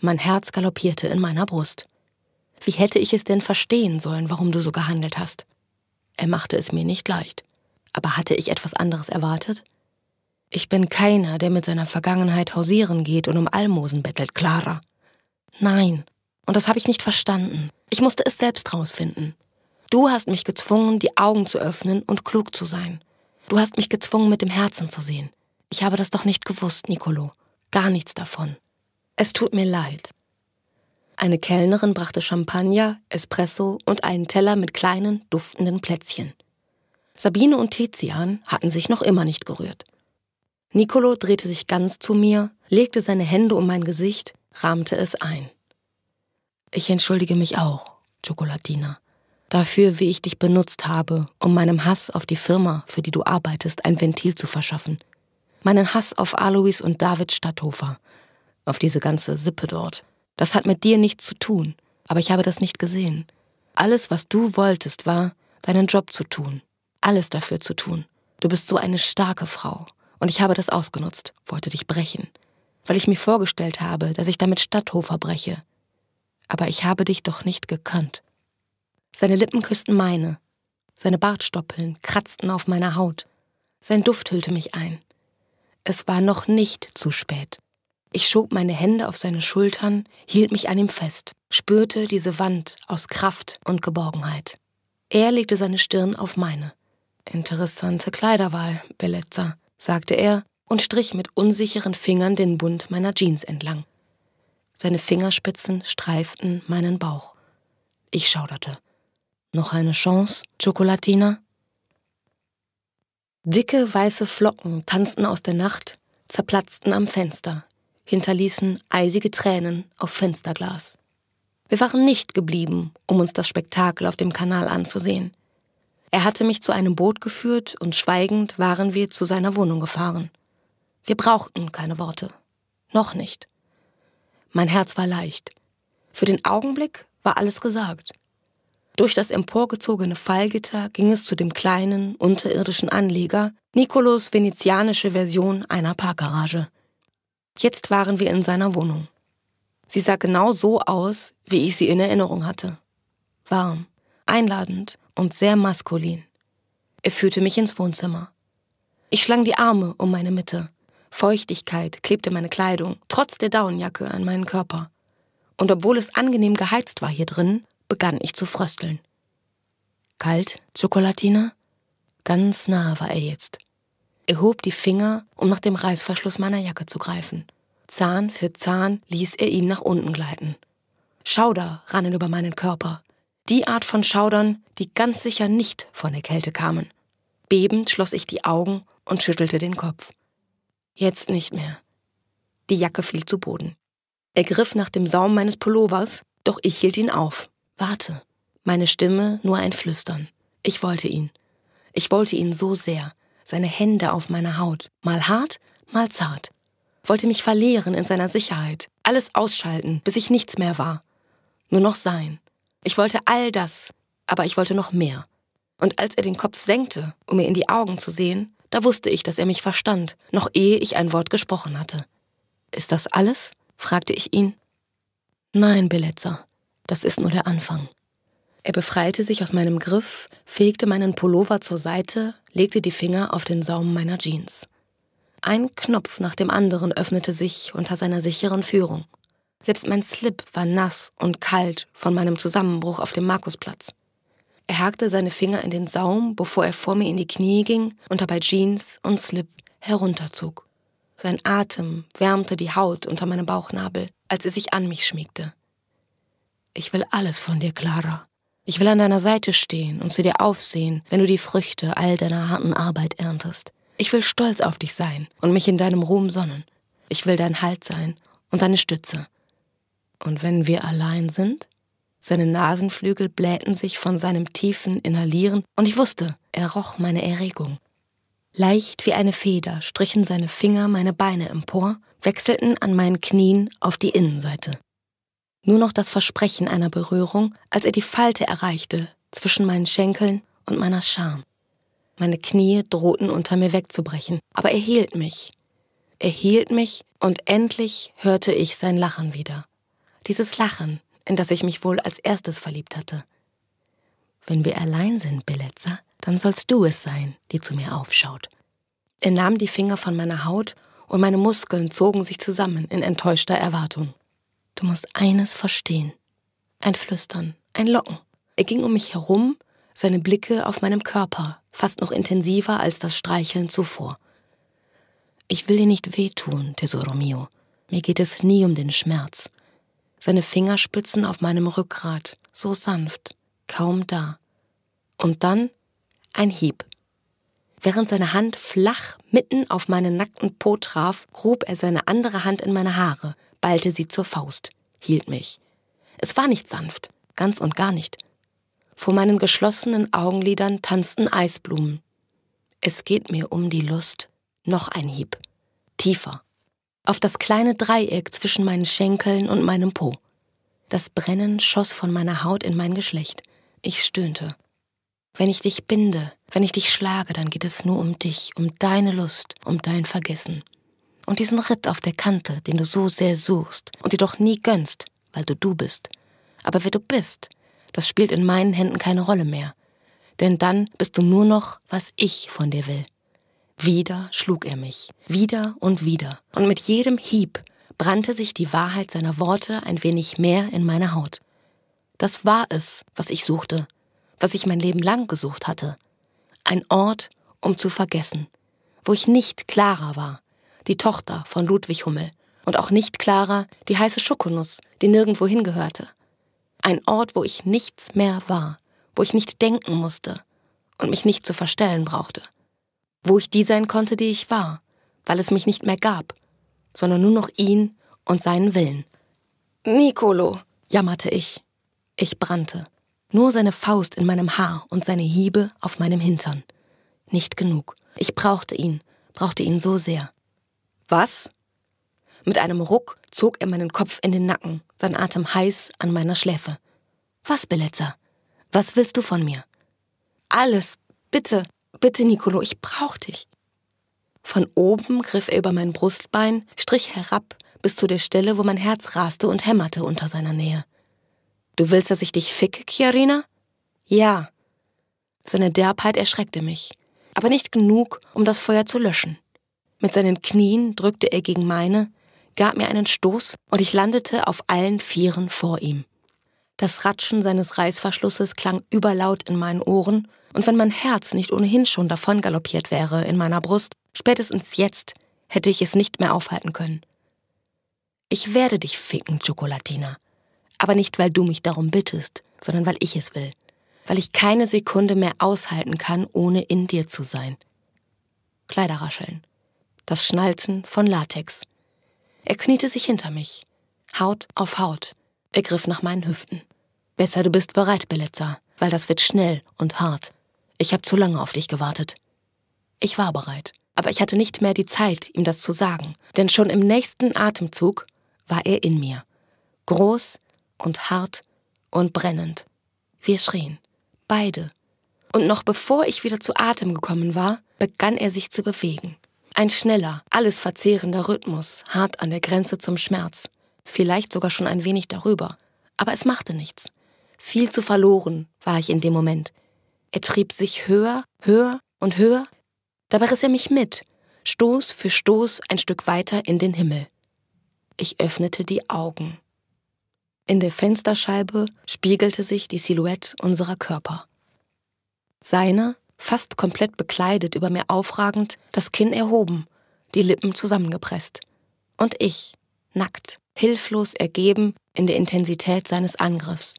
Mein Herz galoppierte in meiner Brust. Wie hätte ich es denn verstehen sollen, warum du so gehandelt hast? Er machte es mir nicht leicht. Aber hatte ich etwas anderes erwartet? Ich bin keiner, der mit seiner Vergangenheit hausieren geht und um Almosen bettelt, Clara. Nein. Und das habe ich nicht verstanden. Ich musste es selbst rausfinden. Du hast mich gezwungen, die Augen zu öffnen und klug zu sein. Du hast mich gezwungen, mit dem Herzen zu sehen. Ich habe das doch nicht gewusst, Nicolo. Gar nichts davon. Es tut mir leid. Eine Kellnerin brachte Champagner, Espresso und einen Teller mit kleinen, duftenden Plätzchen. Sabine und Tizian hatten sich noch immer nicht gerührt. Nicolo drehte sich ganz zu mir, legte seine Hände um mein Gesicht, rahmte es ein. Ich entschuldige mich auch, Chocolatina, dafür, wie ich dich benutzt habe, um meinem Hass auf die Firma, für die du arbeitest, ein Ventil zu verschaffen. Meinen Hass auf Alois und David Stadthofer, auf diese ganze Sippe dort. Das hat mit dir nichts zu tun, aber ich habe das nicht gesehen. Alles, was du wolltest, war, deinen Job zu tun, alles dafür zu tun. Du bist so eine starke Frau. Und ich habe das ausgenutzt, wollte dich brechen, weil ich mir vorgestellt habe, dass ich damit Stadthofer breche. Aber ich habe dich doch nicht gekannt. Seine Lippen küssten meine, seine Bartstoppeln kratzten auf meiner Haut, sein Duft hüllte mich ein. Es war noch nicht zu spät. Ich schob meine Hände auf seine Schultern, hielt mich an ihm fest, spürte diese Wand aus Kraft und Geborgenheit. Er legte seine Stirn auf meine. Interessante Kleiderwahl, Bellezza sagte er und strich mit unsicheren Fingern den Bund meiner Jeans entlang. Seine Fingerspitzen streiften meinen Bauch. Ich schauderte. Noch eine Chance, Chocolatina? Dicke weiße Flocken tanzten aus der Nacht, zerplatzten am Fenster, hinterließen eisige Tränen auf Fensterglas. Wir waren nicht geblieben, um uns das Spektakel auf dem Kanal anzusehen. Er hatte mich zu einem Boot geführt und schweigend waren wir zu seiner Wohnung gefahren. Wir brauchten keine Worte. Noch nicht. Mein Herz war leicht. Für den Augenblick war alles gesagt. Durch das emporgezogene Fallgitter ging es zu dem kleinen, unterirdischen Anleger, Nikolos venezianische Version einer Parkgarage. Jetzt waren wir in seiner Wohnung. Sie sah genau so aus, wie ich sie in Erinnerung hatte. Warm, einladend und sehr maskulin. Er führte mich ins Wohnzimmer. Ich schlang die Arme um meine Mitte. Feuchtigkeit klebte meine Kleidung, trotz der Daunenjacke, an meinen Körper. Und obwohl es angenehm geheizt war hier drin, begann ich zu frösteln. Kalt, Schokolatine? Ganz nah war er jetzt. Er hob die Finger, um nach dem Reißverschluss meiner Jacke zu greifen. Zahn für Zahn ließ er ihn nach unten gleiten. Schauder rannen über meinen Körper die Art von Schaudern, die ganz sicher nicht von der Kälte kamen. Bebend schloss ich die Augen und schüttelte den Kopf. Jetzt nicht mehr. Die Jacke fiel zu Boden. Er griff nach dem Saum meines Pullovers, doch ich hielt ihn auf. Warte. Meine Stimme nur ein Flüstern. Ich wollte ihn. Ich wollte ihn so sehr. Seine Hände auf meiner Haut. Mal hart, mal zart. Wollte mich verlieren in seiner Sicherheit. Alles ausschalten, bis ich nichts mehr war. Nur noch sein. Ich wollte all das, aber ich wollte noch mehr. Und als er den Kopf senkte, um mir in die Augen zu sehen, da wusste ich, dass er mich verstand, noch ehe ich ein Wort gesprochen hatte. Ist das alles? fragte ich ihn. Nein, Beletzer, das ist nur der Anfang. Er befreite sich aus meinem Griff, fegte meinen Pullover zur Seite, legte die Finger auf den Saum meiner Jeans. Ein Knopf nach dem anderen öffnete sich unter seiner sicheren Führung. Selbst mein Slip war nass und kalt von meinem Zusammenbruch auf dem Markusplatz. Er hakte seine Finger in den Saum, bevor er vor mir in die Knie ging und dabei Jeans und Slip herunterzog. Sein Atem wärmte die Haut unter meinem Bauchnabel, als er sich an mich schmiegte. Ich will alles von dir, Clara. Ich will an deiner Seite stehen und zu dir aufsehen, wenn du die Früchte all deiner harten Arbeit erntest. Ich will stolz auf dich sein und mich in deinem Ruhm sonnen. Ich will dein Halt sein und deine Stütze und wenn wir allein sind? Seine Nasenflügel blähten sich von seinem tiefen Inhalieren, und ich wusste, er roch meine Erregung. Leicht wie eine Feder strichen seine Finger meine Beine empor, wechselten an meinen Knien auf die Innenseite. Nur noch das Versprechen einer Berührung, als er die Falte erreichte zwischen meinen Schenkeln und meiner Scham. Meine Knie drohten unter mir wegzubrechen, aber er hielt mich. Er hielt mich und endlich hörte ich sein Lachen wieder dieses Lachen, in das ich mich wohl als erstes verliebt hatte. Wenn wir allein sind, Beletzer, dann sollst du es sein, die zu mir aufschaut. Er nahm die Finger von meiner Haut und meine Muskeln zogen sich zusammen in enttäuschter Erwartung. Du musst eines verstehen. Ein Flüstern, ein Locken. Er ging um mich herum, seine Blicke auf meinem Körper, fast noch intensiver als das Streicheln zuvor. Ich will dir nicht wehtun, Tesoro mio. Mir geht es nie um den Schmerz seine Fingerspitzen auf meinem Rückgrat, so sanft, kaum da. Und dann ein Hieb. Während seine Hand flach mitten auf meinen nackten Po traf, grub er seine andere Hand in meine Haare, ballte sie zur Faust, hielt mich. Es war nicht sanft, ganz und gar nicht. Vor meinen geschlossenen Augenlidern tanzten Eisblumen. Es geht mir um die Lust. Noch ein Hieb. Tiefer auf das kleine Dreieck zwischen meinen Schenkeln und meinem Po. Das Brennen schoss von meiner Haut in mein Geschlecht. Ich stöhnte. Wenn ich dich binde, wenn ich dich schlage, dann geht es nur um dich, um deine Lust, um dein Vergessen. Und diesen Ritt auf der Kante, den du so sehr suchst und dir doch nie gönnst, weil du du bist. Aber wer du bist, das spielt in meinen Händen keine Rolle mehr. Denn dann bist du nur noch, was ich von dir will. Wieder schlug er mich, wieder und wieder, und mit jedem Hieb brannte sich die Wahrheit seiner Worte ein wenig mehr in meine Haut. Das war es, was ich suchte, was ich mein Leben lang gesucht hatte. Ein Ort, um zu vergessen, wo ich nicht Clara war, die Tochter von Ludwig Hummel, und auch nicht Clara, die heiße Schokonuss, die nirgendwo hingehörte. Ein Ort, wo ich nichts mehr war, wo ich nicht denken musste und mich nicht zu verstellen brauchte wo ich die sein konnte, die ich war, weil es mich nicht mehr gab, sondern nur noch ihn und seinen Willen. Nicolo, jammerte ich. Ich brannte. Nur seine Faust in meinem Haar und seine Hiebe auf meinem Hintern. Nicht genug. Ich brauchte ihn, brauchte ihn so sehr. Was? Mit einem Ruck zog er meinen Kopf in den Nacken, sein Atem heiß an meiner Schläfe. Was, Beletzer? Was willst du von mir? Alles, bitte. Bitte, Nicolo, ich brauch dich. Von oben griff er über mein Brustbein, strich herab bis zu der Stelle, wo mein Herz raste und hämmerte unter seiner Nähe. Du willst, dass ich dich ficke, Chiarina? Ja. Seine Derbheit erschreckte mich, aber nicht genug, um das Feuer zu löschen. Mit seinen Knien drückte er gegen meine, gab mir einen Stoß und ich landete auf allen Vieren vor ihm. Das Ratschen seines Reißverschlusses klang überlaut in meinen Ohren und wenn mein Herz nicht ohnehin schon davon galoppiert wäre in meiner Brust, spätestens jetzt hätte ich es nicht mehr aufhalten können. Ich werde dich ficken, Chocolatina. Aber nicht, weil du mich darum bittest, sondern weil ich es will. Weil ich keine Sekunde mehr aushalten kann, ohne in dir zu sein. Kleiderrascheln. Das Schnalzen von Latex. Er kniete sich hinter mich. Haut auf Haut. Er griff nach meinen Hüften. Besser, du bist bereit, Belitzer, weil das wird schnell und hart. Ich habe zu lange auf dich gewartet. Ich war bereit, aber ich hatte nicht mehr die Zeit, ihm das zu sagen, denn schon im nächsten Atemzug war er in mir. Groß und hart und brennend. Wir schrien. Beide. Und noch bevor ich wieder zu Atem gekommen war, begann er sich zu bewegen. Ein schneller, alles verzehrender Rhythmus, hart an der Grenze zum Schmerz. Vielleicht sogar schon ein wenig darüber. Aber es machte nichts. Viel zu verloren war ich in dem Moment. Er trieb sich höher, höher und höher. Dabei riss er mich mit, Stoß für Stoß ein Stück weiter in den Himmel. Ich öffnete die Augen. In der Fensterscheibe spiegelte sich die Silhouette unserer Körper. Seiner, fast komplett bekleidet, über mir aufragend, das Kinn erhoben, die Lippen zusammengepresst. Und ich, nackt, hilflos ergeben in der Intensität seines Angriffs.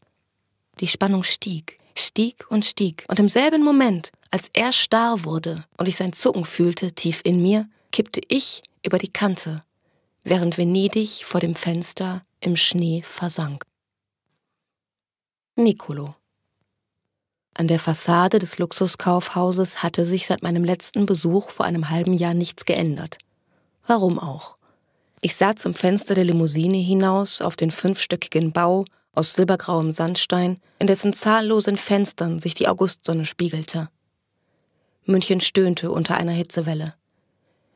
Die Spannung stieg, stieg und stieg, und im selben Moment, als er starr wurde und ich sein Zucken fühlte tief in mir, kippte ich über die Kante, während Venedig vor dem Fenster im Schnee versank. Nicolo an der Fassade des Luxuskaufhauses hatte sich seit meinem letzten Besuch vor einem halben Jahr nichts geändert. Warum auch? Ich sah zum Fenster der Limousine hinaus auf den fünfstöckigen Bau aus silbergrauem Sandstein, in dessen zahllosen Fenstern sich die Augustsonne spiegelte. München stöhnte unter einer Hitzewelle.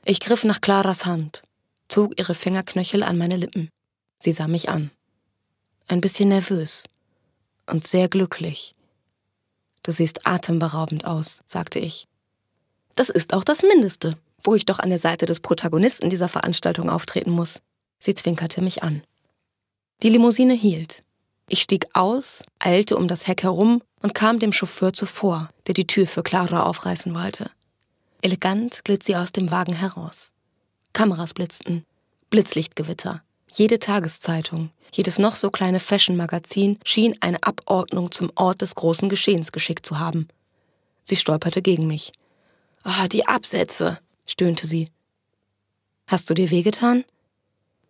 Ich griff nach Claras Hand, zog ihre Fingerknöchel an meine Lippen. Sie sah mich an. Ein bisschen nervös und sehr glücklich. Du siehst atemberaubend aus, sagte ich. Das ist auch das Mindeste, wo ich doch an der Seite des Protagonisten dieser Veranstaltung auftreten muss. Sie zwinkerte mich an. Die Limousine hielt. Ich stieg aus, eilte um das Heck herum und kam dem Chauffeur zuvor, der die Tür für Clara aufreißen wollte. Elegant glitt sie aus dem Wagen heraus. Kameras blitzten, Blitzlichtgewitter. Jede Tageszeitung, jedes noch so kleine Fashion-Magazin schien eine Abordnung zum Ort des großen Geschehens geschickt zu haben. Sie stolperte gegen mich. Ah, oh, die Absätze, stöhnte sie. Hast du dir wehgetan?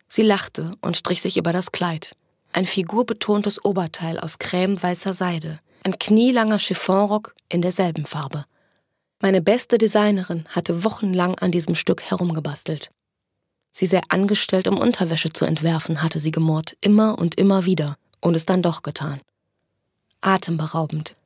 Sie lachte und strich sich über das Kleid ein figurbetontes Oberteil aus cremeweißer Seide, ein knielanger Chiffonrock in derselben Farbe. Meine beste Designerin hatte wochenlang an diesem Stück herumgebastelt. Sie sei angestellt, um Unterwäsche zu entwerfen, hatte sie gemurrt, immer und immer wieder, und es dann doch getan. Atemberaubend.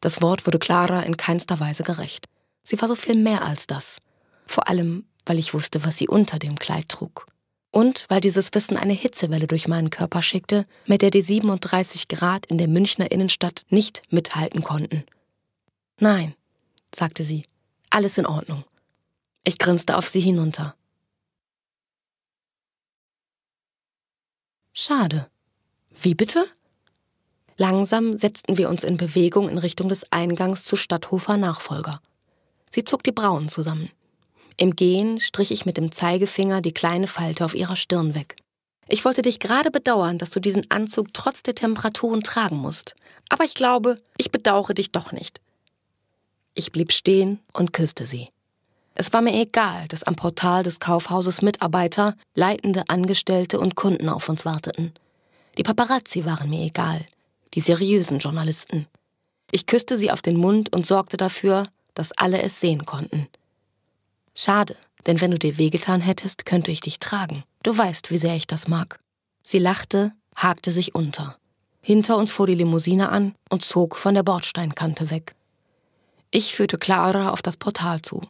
Das Wort wurde Clara in keinster Weise gerecht. Sie war so viel mehr als das. Vor allem, weil ich wusste, was sie unter dem Kleid trug und weil dieses Wissen eine Hitzewelle durch meinen Körper schickte, mit der die 37 Grad in der Münchner Innenstadt nicht mithalten konnten. Nein, sagte sie, alles in Ordnung. Ich grinste auf sie hinunter. Schade. Wie bitte? Langsam setzten wir uns in Bewegung in Richtung des Eingangs zu Stadthofer Nachfolger. Sie zog die Brauen zusammen. Im Gehen strich ich mit dem Zeigefinger die kleine Falte auf ihrer Stirn weg. Ich wollte dich gerade bedauern, dass du diesen Anzug trotz der Temperaturen tragen musst. Aber ich glaube, ich bedauere dich doch nicht. Ich blieb stehen und küsste sie. Es war mir egal, dass am Portal des Kaufhauses Mitarbeiter, leitende Angestellte und Kunden auf uns warteten. Die Paparazzi waren mir egal, die seriösen Journalisten. Ich küsste sie auf den Mund und sorgte dafür, dass alle es sehen konnten. Schade, denn wenn du dir wehgetan hättest, könnte ich dich tragen. Du weißt, wie sehr ich das mag. Sie lachte, hakte sich unter. Hinter uns fuhr die Limousine an und zog von der Bordsteinkante weg. Ich führte Clara auf das Portal zu.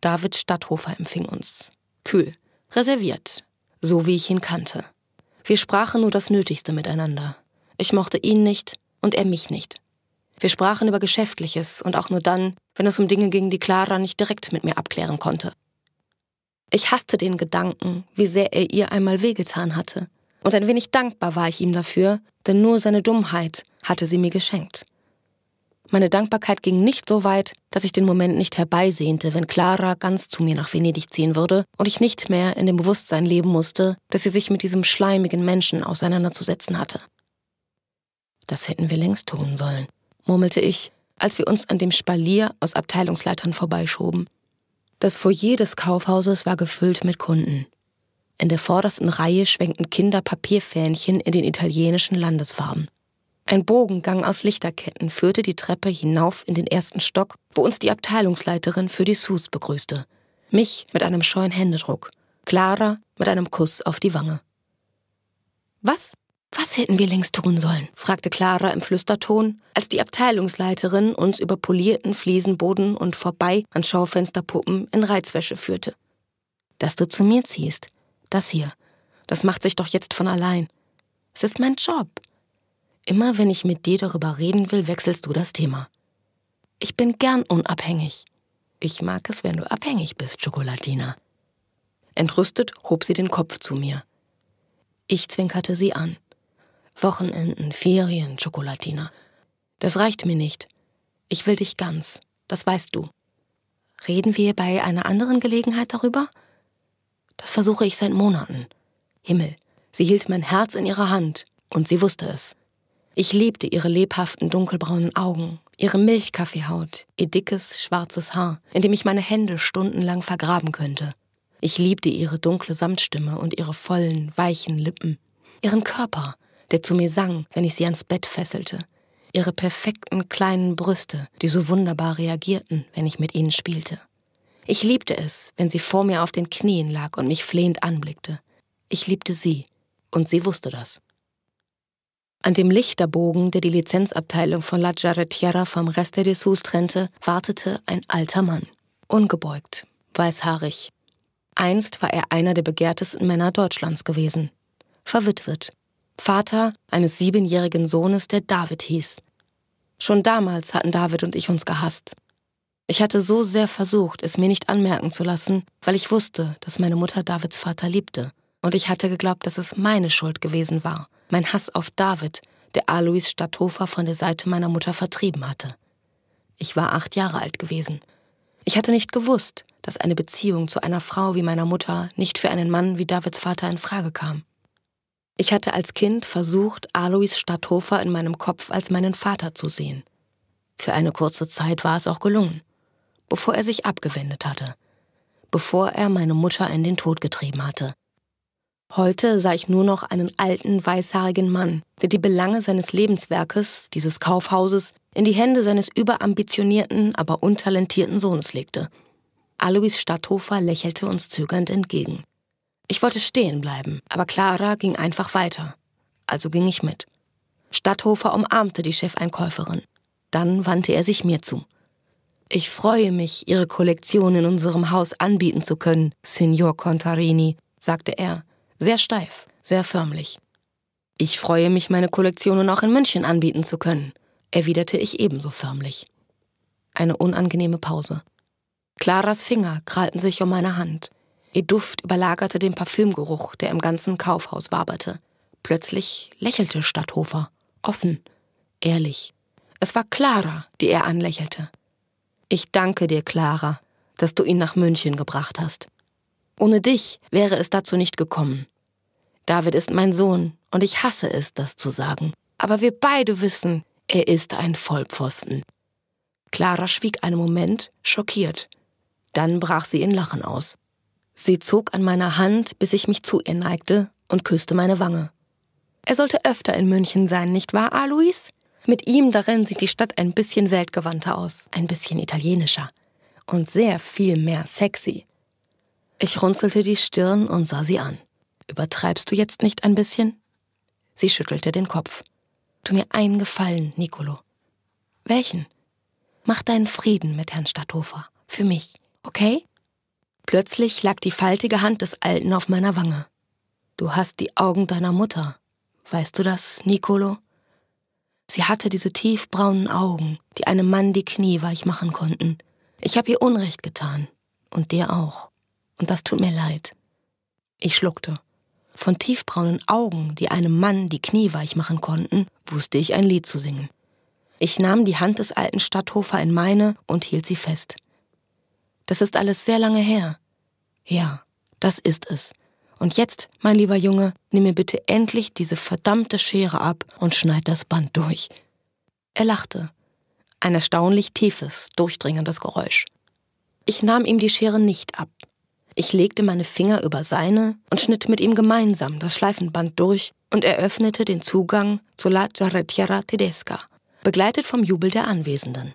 David Stadthofer empfing uns. Kühl, reserviert, so wie ich ihn kannte. Wir sprachen nur das Nötigste miteinander. Ich mochte ihn nicht und er mich nicht. Wir sprachen über Geschäftliches und auch nur dann, wenn es um Dinge ging, die Clara nicht direkt mit mir abklären konnte. Ich hasste den Gedanken, wie sehr er ihr einmal wehgetan hatte. Und ein wenig dankbar war ich ihm dafür, denn nur seine Dummheit hatte sie mir geschenkt. Meine Dankbarkeit ging nicht so weit, dass ich den Moment nicht herbeisehnte, wenn Clara ganz zu mir nach Venedig ziehen würde und ich nicht mehr in dem Bewusstsein leben musste, dass sie sich mit diesem schleimigen Menschen auseinanderzusetzen hatte. Das hätten wir längst tun sollen murmelte ich, als wir uns an dem Spalier aus Abteilungsleitern vorbeischoben. Das Foyer des Kaufhauses war gefüllt mit Kunden. In der vordersten Reihe schwenkten Kinder Papierfähnchen in den italienischen Landesfarben. Ein Bogengang aus Lichterketten führte die Treppe hinauf in den ersten Stock, wo uns die Abteilungsleiterin für die Sus begrüßte. Mich mit einem scheuen Händedruck, Clara mit einem Kuss auf die Wange. Was? Was hätten wir längst tun sollen? fragte Clara im Flüsterton, als die Abteilungsleiterin uns über polierten Fliesenboden und vorbei an Schaufensterpuppen in Reizwäsche führte. Dass du zu mir ziehst. Das hier. Das macht sich doch jetzt von allein. Es ist mein Job. Immer wenn ich mit dir darüber reden will, wechselst du das Thema. Ich bin gern unabhängig. Ich mag es, wenn du abhängig bist, Schokoladina. Entrüstet hob sie den Kopf zu mir. Ich zwinkerte sie an. Wochenenden, Ferien, Schokolatina. Das reicht mir nicht. Ich will dich ganz, das weißt du. Reden wir bei einer anderen Gelegenheit darüber? Das versuche ich seit Monaten. Himmel, sie hielt mein Herz in ihrer Hand, und sie wusste es. Ich liebte ihre lebhaften dunkelbraunen Augen, ihre Milchkaffeehaut, ihr dickes, schwarzes Haar, in dem ich meine Hände stundenlang vergraben könnte. Ich liebte ihre dunkle Samtstimme und ihre vollen, weichen Lippen, ihren Körper, der zu mir sang, wenn ich sie ans Bett fesselte. Ihre perfekten kleinen Brüste, die so wunderbar reagierten, wenn ich mit ihnen spielte. Ich liebte es, wenn sie vor mir auf den Knien lag und mich flehend anblickte. Ich liebte sie, und sie wusste das. An dem Lichterbogen, der die Lizenzabteilung von La Jarretiera vom Reste de Sous trennte, wartete ein alter Mann. Ungebeugt, weißhaarig. Einst war er einer der begehrtesten Männer Deutschlands gewesen. Verwitwet, Vater eines siebenjährigen Sohnes, der David hieß. Schon damals hatten David und ich uns gehasst. Ich hatte so sehr versucht, es mir nicht anmerken zu lassen, weil ich wusste, dass meine Mutter Davids Vater liebte. Und ich hatte geglaubt, dass es meine Schuld gewesen war, mein Hass auf David, der Alois Stadthofer von der Seite meiner Mutter vertrieben hatte. Ich war acht Jahre alt gewesen. Ich hatte nicht gewusst, dass eine Beziehung zu einer Frau wie meiner Mutter nicht für einen Mann wie Davids Vater in Frage kam. Ich hatte als Kind versucht, Alois Stadthofer in meinem Kopf als meinen Vater zu sehen. Für eine kurze Zeit war es auch gelungen, bevor er sich abgewendet hatte, bevor er meine Mutter in den Tod getrieben hatte. Heute sah ich nur noch einen alten, weißhaarigen Mann, der die Belange seines Lebenswerkes, dieses Kaufhauses, in die Hände seines überambitionierten, aber untalentierten Sohnes legte. Alois Stadthofer lächelte uns zögernd entgegen. Ich wollte stehen bleiben, aber Clara ging einfach weiter. Also ging ich mit. Stadthofer umarmte die Chefeinkäuferin. Dann wandte er sich mir zu. Ich freue mich, Ihre Kollektion in unserem Haus anbieten zu können, Signor Contarini, sagte er, sehr steif, sehr förmlich. Ich freue mich, meine Kollektionen auch in München anbieten zu können, erwiderte ich ebenso förmlich. Eine unangenehme Pause. Claras Finger krallten sich um meine Hand. Ihr Duft überlagerte den Parfümgeruch, der im ganzen Kaufhaus waberte. Plötzlich lächelte Stadthofer. Offen, ehrlich. Es war Clara, die er anlächelte. Ich danke dir, Clara, dass du ihn nach München gebracht hast. Ohne dich wäre es dazu nicht gekommen. David ist mein Sohn und ich hasse es, das zu sagen. Aber wir beide wissen, er ist ein Vollpfosten. Clara schwieg einen Moment, schockiert. Dann brach sie in Lachen aus. Sie zog an meiner Hand, bis ich mich zu ihr neigte und küsste meine Wange. Er sollte öfter in München sein, nicht wahr, Alois? Mit ihm darin sieht die Stadt ein bisschen weltgewandter aus, ein bisschen italienischer und sehr viel mehr sexy. Ich runzelte die Stirn und sah sie an. Übertreibst du jetzt nicht ein bisschen? Sie schüttelte den Kopf. Tu mir einen Gefallen, Nicolo. Welchen? Mach deinen Frieden mit Herrn Stadthofer. Für mich, okay? Plötzlich lag die faltige Hand des Alten auf meiner Wange. Du hast die Augen deiner Mutter. Weißt du das, Nicolo? Sie hatte diese tiefbraunen Augen, die einem Mann die Knie weich machen konnten. Ich habe ihr Unrecht getan. Und dir auch. Und das tut mir leid. Ich schluckte. Von tiefbraunen Augen, die einem Mann die Knie weich machen konnten, wusste ich ein Lied zu singen. Ich nahm die Hand des alten Stadthofer in meine und hielt sie fest. Das ist alles sehr lange her. Ja, das ist es. Und jetzt, mein lieber Junge, nimm mir bitte endlich diese verdammte Schere ab und schneid das Band durch. Er lachte. Ein erstaunlich tiefes, durchdringendes Geräusch. Ich nahm ihm die Schere nicht ab. Ich legte meine Finger über seine und schnitt mit ihm gemeinsam das Schleifenband durch und eröffnete den Zugang zu La Jarrettiera Tedesca, begleitet vom Jubel der Anwesenden.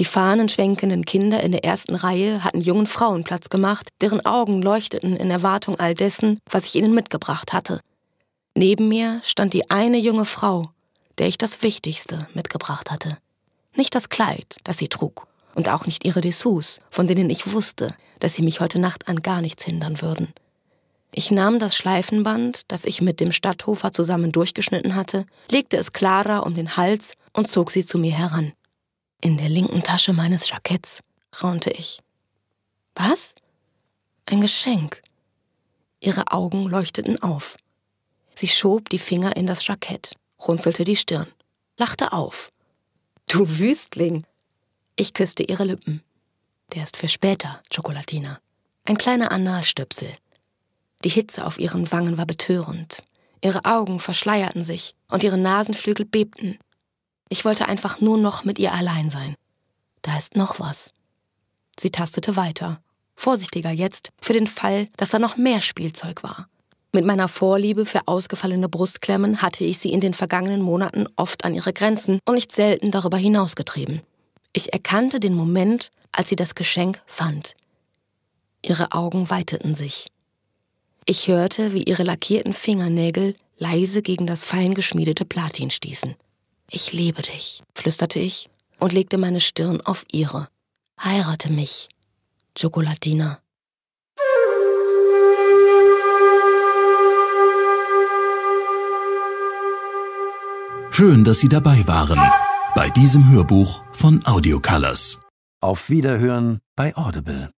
Die fahnenschwenkenden Kinder in der ersten Reihe hatten jungen Frauen Platz gemacht, deren Augen leuchteten in Erwartung all dessen, was ich ihnen mitgebracht hatte. Neben mir stand die eine junge Frau, der ich das Wichtigste mitgebracht hatte. Nicht das Kleid, das sie trug, und auch nicht ihre Dessous, von denen ich wusste, dass sie mich heute Nacht an gar nichts hindern würden. Ich nahm das Schleifenband, das ich mit dem Stadthofer zusammen durchgeschnitten hatte, legte es Clara um den Hals und zog sie zu mir heran. In der linken Tasche meines Jacketts, raunte ich. Was? Ein Geschenk. Ihre Augen leuchteten auf. Sie schob die Finger in das Jackett, runzelte die Stirn, lachte auf. Du Wüstling! Ich küsste ihre Lippen. Der ist für später, Chocolatina. Ein kleiner Analstöpsel. Die Hitze auf ihren Wangen war betörend. Ihre Augen verschleierten sich und ihre Nasenflügel bebten. Ich wollte einfach nur noch mit ihr allein sein. Da ist noch was. Sie tastete weiter, vorsichtiger jetzt, für den Fall, dass da noch mehr Spielzeug war. Mit meiner Vorliebe für ausgefallene Brustklemmen hatte ich sie in den vergangenen Monaten oft an ihre Grenzen und nicht selten darüber hinausgetrieben. Ich erkannte den Moment, als sie das Geschenk fand. Ihre Augen weiteten sich. Ich hörte, wie ihre lackierten Fingernägel leise gegen das feingeschmiedete Platin stießen. Ich liebe dich, flüsterte ich und legte meine Stirn auf ihre. Heirate mich, Chocolatina. Schön, dass Sie dabei waren bei diesem Hörbuch von Audio Colors. Auf Wiederhören bei Audible.